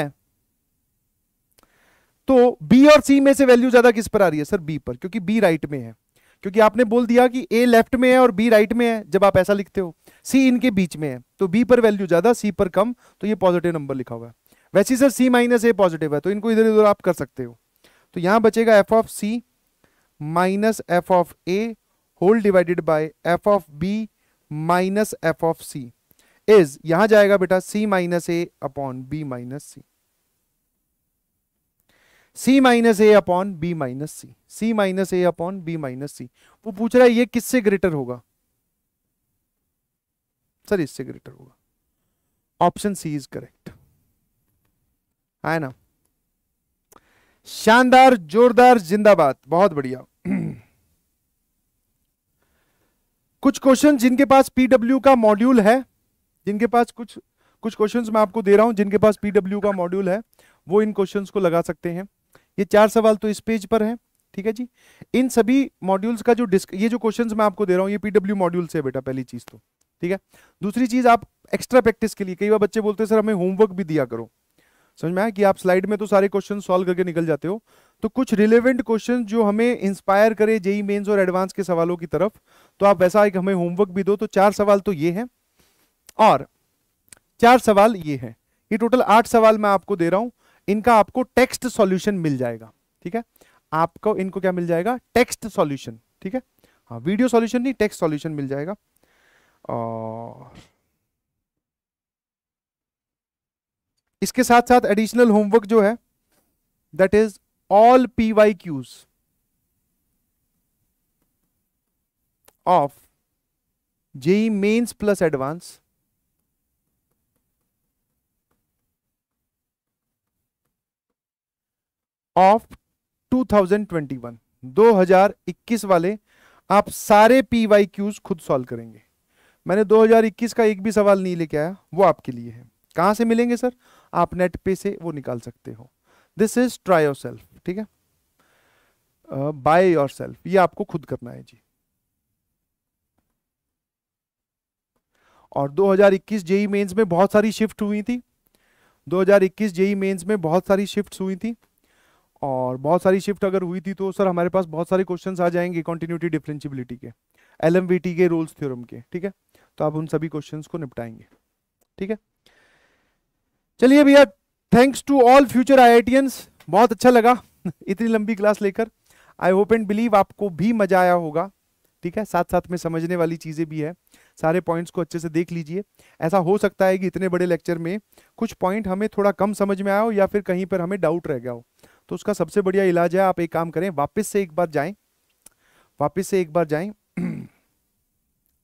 तो बी और सी में से वैल्यू ज्यादा किस पर आ रही है सर बी पर क्योंकि बी राइट में है क्योंकि आपने बोल दिया कि ए लेफ्ट में है और बी राइट में है जब आप ऐसा लिखते हो सी इनके बीच में है तो बी पर वैल्यू ज्यादा सी पर कम तो ये पॉजिटिव नंबर लिखा हुआ है वैसे sir c minus a positive है तो इनको इधर उधर आप कर सकते हो तो यहां बचेगा f of c minus F of a whole divided by f of B minus F of c is यहां जाएगा बेटा c minus a upon B minus c c minus a upon B minus c c minus a upon B minus c वो पूछ रहा है ये किससे greater होगा सर इससे ग्रेटर होगा ऑप्शन सी इज करेक्ट है ना शानदार जोरदार जिंदाबाद बहुत बढ़िया कुछ क्वेश्चन जिनके पास पीडब्ल्यू का मॉड्यूल है जिनके पास कुछ कुछ क्वेश्चंस मैं आपको दे रहा हूं जिनके पास पीडब्ल्यू का मॉड्यूल है वो इन क्वेश्चंस को लगा सकते हैं ये चार सवाल तो इस पेज पर है ठीक है जी इन सभी मॉड्यूल्स का जो डिस्क ये जो क्वेश्चन मैं आपको दे रहा हूँ ये पीडब्ल्यू मॉड्यूल से बेटा पहली चीज तो ठीक है दूसरी चीज आप एक्स्ट्रा प्रैक्टिस के लिए कई बार बच्चे बोलते हैं सर हमें होमवर्क भी दिया करो समझ में आया कि आप स्लाइड में तो सारे क्वेश्चन सॉल्व करके निकल जाते हो तो कुछ रिलेवेंट क्वेश्चन जो हमें इंस्पायर करे जेई मेन्स और एडवांस के सवालों की तरफ तो आप वैसा एक हमें होमवर्क भी दो तो चार सवाल तो ये है और चार सवाल ये है ये टोटल आठ सवाल मैं आपको दे रहा हूं इनका आपको टेक्स्ट सॉल्यूशन मिल जाएगा ठीक है आपको इनको क्या मिल जाएगा टेक्स्ट सॉल्यूशन ठीक है हाँ वीडियो सॉल्यूशन नहीं टेक्स्ट सॉल्यूशन मिल जाएगा और इसके साथ साथ एडिशनल होमवर्क जो है that is all PYQs of JE e mains plus advance of 2021 2021 वाले आप सारे पी वाई क्यूज खुद सॉल्व करेंगे मैंने 2021 का एक भी सवाल नहीं लेके आया वो आपके लिए है कहां से मिलेंगे सर आप नेट पे से वो निकाल सकते हो this is try yourself ठीक है बाय योर सेल्फ ये आपको खुद करना है जी और 2021 जेई मेन्स में बहुत सारी शिफ्ट हुई थी 2021 जेई मेन्स में बहुत सारी शिफ्ट हुई थी और बहुत सारी शिफ्ट अगर हुई थी तो सर हमारे पास बहुत सारे क्वेश्चंस आ जाएंगे कॉन्टिन्यूटी डिफ्रेंशिबिलिटी के एल के रोल्स थ्योरम के ठीक है तो आप उन सभी क्वेश्चंस को निपटाएंगे ठीक है चलिए भैया थैंक्स टू ऑल फ्यूचर आई बहुत अच्छा लगा इतनी लंबी क्लास लेकर आई होप एंड बिलीव आपको भी मजा आया होगा ठीक है साथ साथ में समझने वाली चीज़ें भी है सारे पॉइंट्स को अच्छे से देख लीजिए ऐसा हो सकता है कि इतने बड़े लेक्चर में कुछ पॉइंट हमें थोड़ा कम समझ में आया हो या फिर कहीं पर हमें डाउट रह गया हो तो उसका सबसे बढ़िया इलाज है आप एक काम करें वापस से एक बार जाएं वापस से एक बार जाएं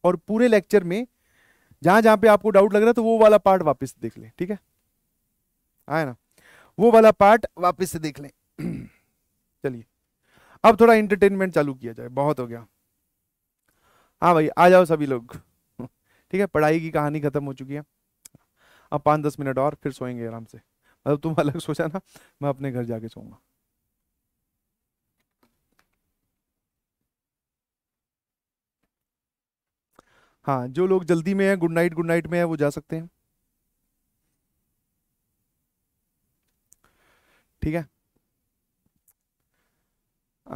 और पूरे लेक्चर में जहां जहां पे आपको डाउट लग रहा है तो वो वाला पार्ट वापस देख लें ठीक है आया ना वो वाला पार्ट वापस से देख लें चलिए अब थोड़ा इंटरटेनमेंट चालू किया जाए बहुत हो गया हाँ भाई आ जाओ सभी लोग ठीक है पढ़ाई की कहानी खत्म हो चुकी है अब पाँच दस मिनट और फिर सोएंगे आराम से मतलब तुम अलग सोचा ना मैं अपने घर जाके सोऊंगा हाँ जो लोग जल्दी में हैं गुड नाइट गुड नाइट में है वो जा सकते हैं ठीक है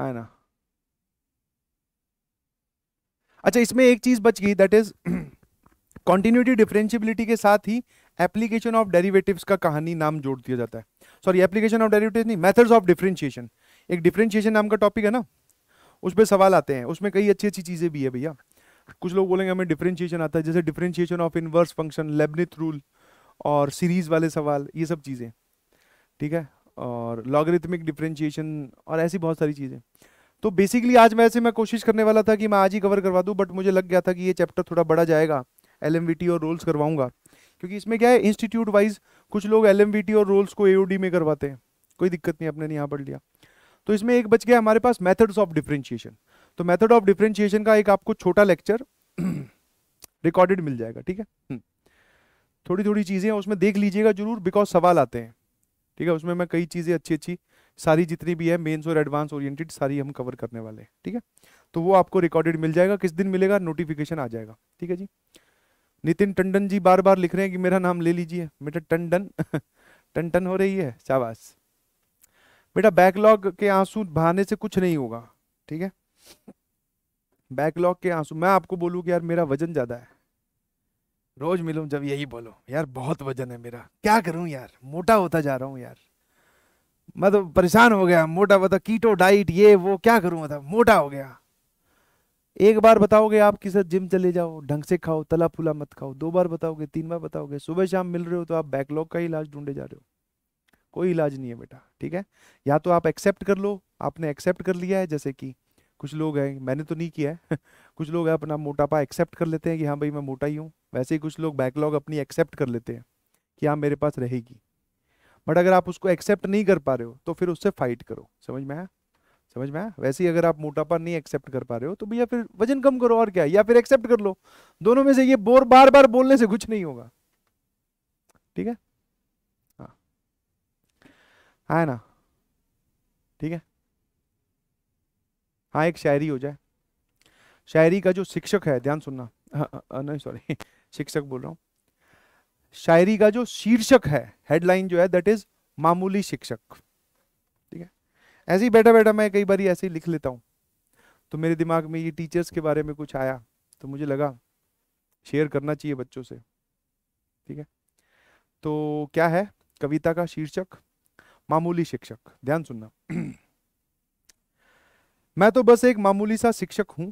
आया ना अच्छा इसमें एक चीज बच गई दैट इज कॉन्टिन्यूटी डिफरेंशियबिलिटी के साथ ही एप्लीकेशन ऑफ डेरिवेटिव्स का कहानी नाम जोड़ दिया जाता है सॉरी एप्लीकेशन ऑफ डेरिवेटिव्स नहीं मेथड्स ऑफ डिफरेंशिएशन एक डिफरेंशिएशन नाम का टॉपिक है ना उस पर सवाल आते हैं उसमें कई अच्छी अच्छी चीज़ें भी है भैया कुछ लोग बोलेंगे हमें डिफरेंशिएशन आता है जैसे differentiation of inverse function Leibniz rule और सीरीज वाले सवाल ये सब चीज़ें ठीक है और लॉगरिथमिक डिफ्रेंशिएशन और ऐसी बहुत सारी चीज़ें तो बेसिकली आज मैं ऐसे मैं कोशिश करने वाला था कि मैं आज ही कवर करवा दूँ बट मुझे लग गया था कि ये चैप्टर थोड़ा बढ़ा जाएगा एल और रोल्स करवाऊँगा क्योंकि इसमें क्या है इंस्टीट्यूट वाइज कुछ लोग एल और रोल्स को ए में करवाते हैं कोई दिक्कत नहीं अपने यहाँ पढ़ लिया तो इसमें एक बच गया हमारे पास मैथड्स ऑफ डिफ्रेंशिएशन तो मैथड ऑफ डिफ्रेंशिएशन का एक आपको छोटा लेक्चर रिकॉर्डेड मिल जाएगा ठीक है हम्म। थोड़ी थोड़ी चीज़ें उसमें देख लीजिएगा जरूर बिकॉज सवाल आते हैं ठीक है उसमें मैं कई चीज़ें अच्छी अच्छी सारी जितनी भी है मेन्स और एडवांस ओरिएंटेड सारी हम कवर करने वाले हैं ठीक है तो वो आपको रिकॉर्डेड मिल जाएगा किस दिन मिलेगा नोटिफिकेशन आ जाएगा ठीक है जी नितिन टंडन जी बार बार लिख रहे हैं कि मेरा नाम ले लीजिए बेटा टंडन टन टन हो रही है शाबाश बेटा बैकलॉग के आंसू बहाने से कुछ नहीं होगा ठीक है बैकलॉग के आंसू मैं आपको बोलूँ कि यार मेरा वजन ज़्यादा है रोज मिलूं जब यही बोलो यार बहुत वजन है मेरा क्या करूं यार मोटा होता जा रहा हूं यार मैं तो परेशान हो गया मोटा बता कीटो डाइट ये वो क्या करूं मतलब मोटा हो गया एक बार बताओगे आप किस जिम चले जाओ ढंग से खाओ तला फुला मत खाओ दो बार बताओगे तीन बार बताओगे सुबह शाम मिल रहे हो तो आप बैकलॉग का ही इलाज ढूंढे जा रहे हो कोई इलाज नहीं है बेटा ठीक है या तो आप एक्सेप्ट कर लो आपने एक्सेप्ट कर लिया है जैसे कि कुछ लोग हैं मैंने तो नहीं किया है कुछ लोग हैं अपना मोटापा एक्सेप्ट कर लेते हैं कि हाँ भाई मैं मोटा ही हूँ वैसे ही कुछ लोग बैकलॉग अपनी एक्सेप्ट कर लेते हैं कि हाँ मेरे पास रहेगी बट अगर आप उसको एक्सेप्ट नहीं कर पा रहे हो तो फिर उससे फाइट करो समझ में आया समझ में आया वैसे ही अगर आप मोटापा नहीं एक्सेप्ट कर पा रहे हो तो भैया फिर वजन कम करो और क्या या फिर एक्सेप्ट कर लो दोनों में से ये बोर बार बार बोलने से कुछ नहीं होगा ठीक है हाँ है ना ठीक है हाँ एक शायरी हो जाए शायरी का जो शिक्षक है ध्यान सुनना हाँ, हाँ, हाँ, नहीं सॉरी शिक्षक बोल रहा हूँ शायरी का जो शीर्षक है हेडलाइन जो है दैट इज मामूली शिक्षक ठीक है ऐसे ही बैठा बैठा मैं कई बार ऐसे ही लिख लेता हूँ तो मेरे दिमाग में ये टीचर्स के बारे में कुछ आया तो मुझे लगा शेयर करना चाहिए बच्चों से ठीक है तो क्या है कविता का शीर्षक मामूली शिक्षक ध्यान सुनना मैं तो बस एक मामूली सा शिक्षक हूं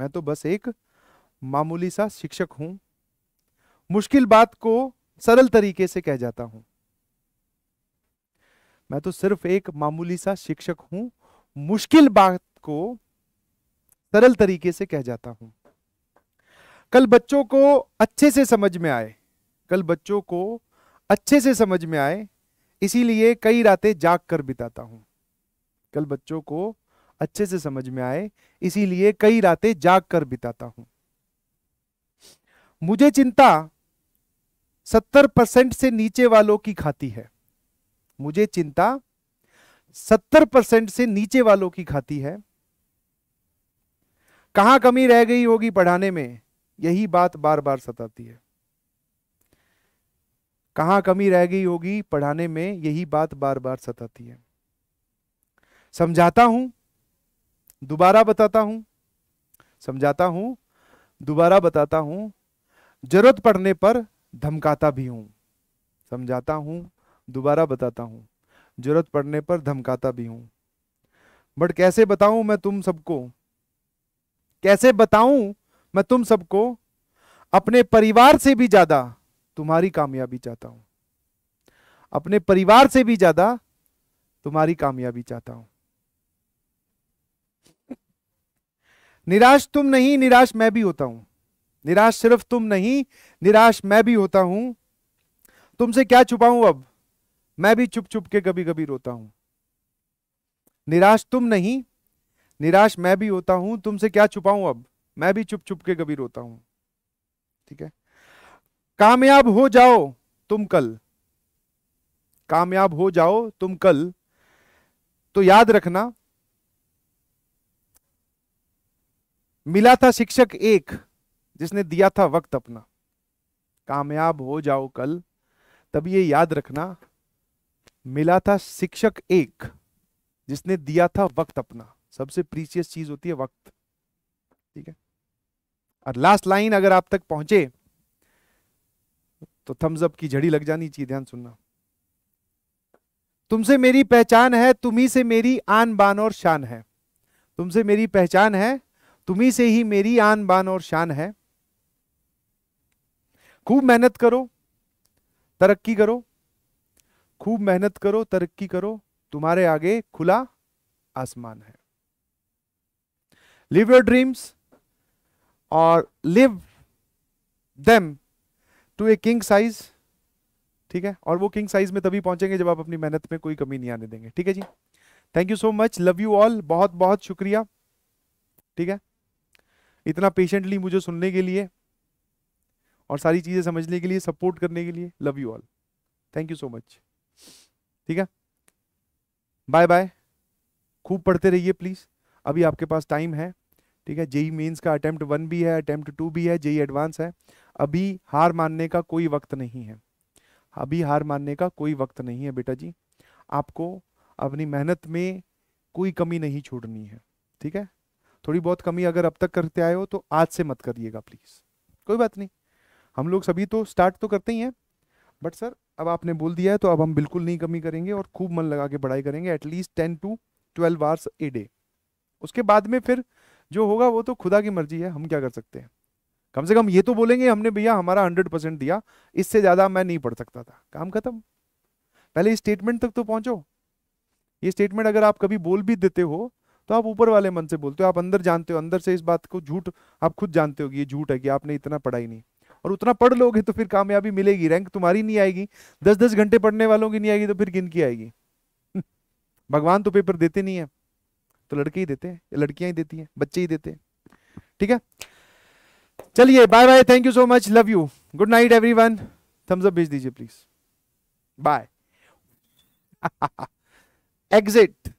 मैं तो बस एक मामूली सा शिक्षक हूं मुश्किल बात को सरल तरीके से कह जाता हूं मैं तो सिर्फ एक मामूली सा शिक्षक हूं मुश्किल बात को सरल तरीके से कह जाता हूं कल बच्चों को अच्छे से समझ में आए कल बच्चों को अच्छे से समझ में आए इसीलिए कई रातें जाग कर बिताता हूं कल बच्चों को अच्छे से समझ में आए इसीलिए कई रातें जाग कर बिताता हूं मुझे चिंता सत्तर परसेंट से नीचे वालों की खाती है मुझे चिंता सत्तर परसेंट से नीचे वालों की खाती है कहां कमी रह गई होगी पढ़ाने में यही बात बार बार सताती है कहां कमी रह गई होगी पढ़ाने में यही बात बार बार सताती है समझाता हूं दोबारा बताता हूं समझाता हूं दोबारा बताता हूं जरूरत पड़ने पर धमकाता भी हूं समझाता हूं दोबारा बताता हूं जरूरत पड़ने पर धमकाता भी हूं बट कैसे बताऊं मैं तुम सबको कैसे बताऊं मैं तुम सबको अपने परिवार से भी ज्यादा तुम्हारी कामयाबी चाहता हूं अपने परिवार से भी ज्यादा तुम्हारी कामयाबी चाहता हूं निराश तुम नहीं निराश मैं भी होता हूं निराश सिर्फ तुम नहीं निराश मैं भी होता हूं तुमसे क्या छुपाऊं अब मैं भी चुप चुप के कभी कभी रोता हूं निराश तुम नहीं निराश मैं भी होता हूं तुमसे क्या छुपाऊं अब मैं भी चुप चुप के कभी रोता हूं ठीक है कामयाब हो जाओ तुम कल कामयाब हो जाओ तुम कल तो याद रखना मिला था शिक्षक एक जिसने दिया था वक्त अपना कामयाब हो जाओ कल तब ये याद रखना मिला था शिक्षक एक जिसने दिया था वक्त अपना सबसे प्रीशियस चीज होती है वक्त ठीक है और लास्ट लाइन अगर आप तक पहुंचे तो थम्स अप की झड़ी लग जानी चाहिए ध्यान सुनना तुमसे मेरी पहचान है तुम्ही से मेरी आन बान और शान है तुमसे मेरी पहचान है तुम्ही से ही मेरी आन बान और शान है खूब मेहनत करो तरक्की करो खूब मेहनत करो तरक्की करो तुम्हारे आगे खुला आसमान है लिव योर ड्रीम्स और live them to a king size ठीक है और वो किंग साइज में तभी पहुंचेंगे जब आप अपनी मेहनत में कोई कमी नहीं आने देंगे ठीक है जी thank you so much love you all बहुत बहुत शुक्रिया ठीक है इतना पेशेंटली मुझे सुनने के लिए और सारी चीज़ें समझने के लिए सपोर्ट करने के लिए love you all thank you so much ठीक है बाय बाय खूब पढ़ते रहिए प्लीज़ अभी आपके पास टाइम है ठीक है जेई मेन्स e का अटेम्प्ट वन भी है अटेम्प्ट टू भी है जेई एडवांस e है अभी हार मानने का कोई वक्त नहीं है अभी हार मानने का कोई वक्त नहीं है बेटा जी आपको अपनी मेहनत में कोई कमी नहीं छोड़नी है ठीक है थोड़ी बहुत कमी अगर अब तक करते आए हो तो आज से मत करिएगा प्लीज़ कोई बात नहीं हम लोग सभी तो स्टार्ट तो करते ही हैं बट सर अब आपने बोल दिया है तो अब हम बिल्कुल नहीं कमी करेंगे और खूब मन लगा के पढ़ाई करेंगे at least ten to twelve hours a day उसके बाद में फिर जो होगा वो तो खुदा की मर्जी है हम क्या कर सकते हैं कम से कम ये तो बोलेंगे हमने भैया हमारा हंड्रेड परसेंट दिया इससे ज़्यादा मैं नहीं पढ़ सकता था काम खत्म पहले स्टेटमेंट तक तो पहुंचो ये स्टेटमेंट अगर आप कभी बोल भी देते हो तो आप ऊपर वाले मन से बोलते हो आप अंदर जानते हो अंदर से इस बात को झूठ आप खुद जानते हो कि ये झूठ है कि आपने इतना पढ़ा ही नहीं और उतना पढ़ लोगे तो फिर कामयाबी मिलेगी रैंक तुम्हारी नहीं आएगी दस दस घंटे पढ़ने वालों की नहीं आएगी तो फिर किन की आएगी भगवान तो पेपर देते नहीं है तो लड़के ही देते हैं लड़कियां ही देती हैं बच्चे ही देते हैं ठीक है चलिए bye bye thank you so much love you good night everyone thumbs up भेज दीजिए प्लीज बाय एग्जिट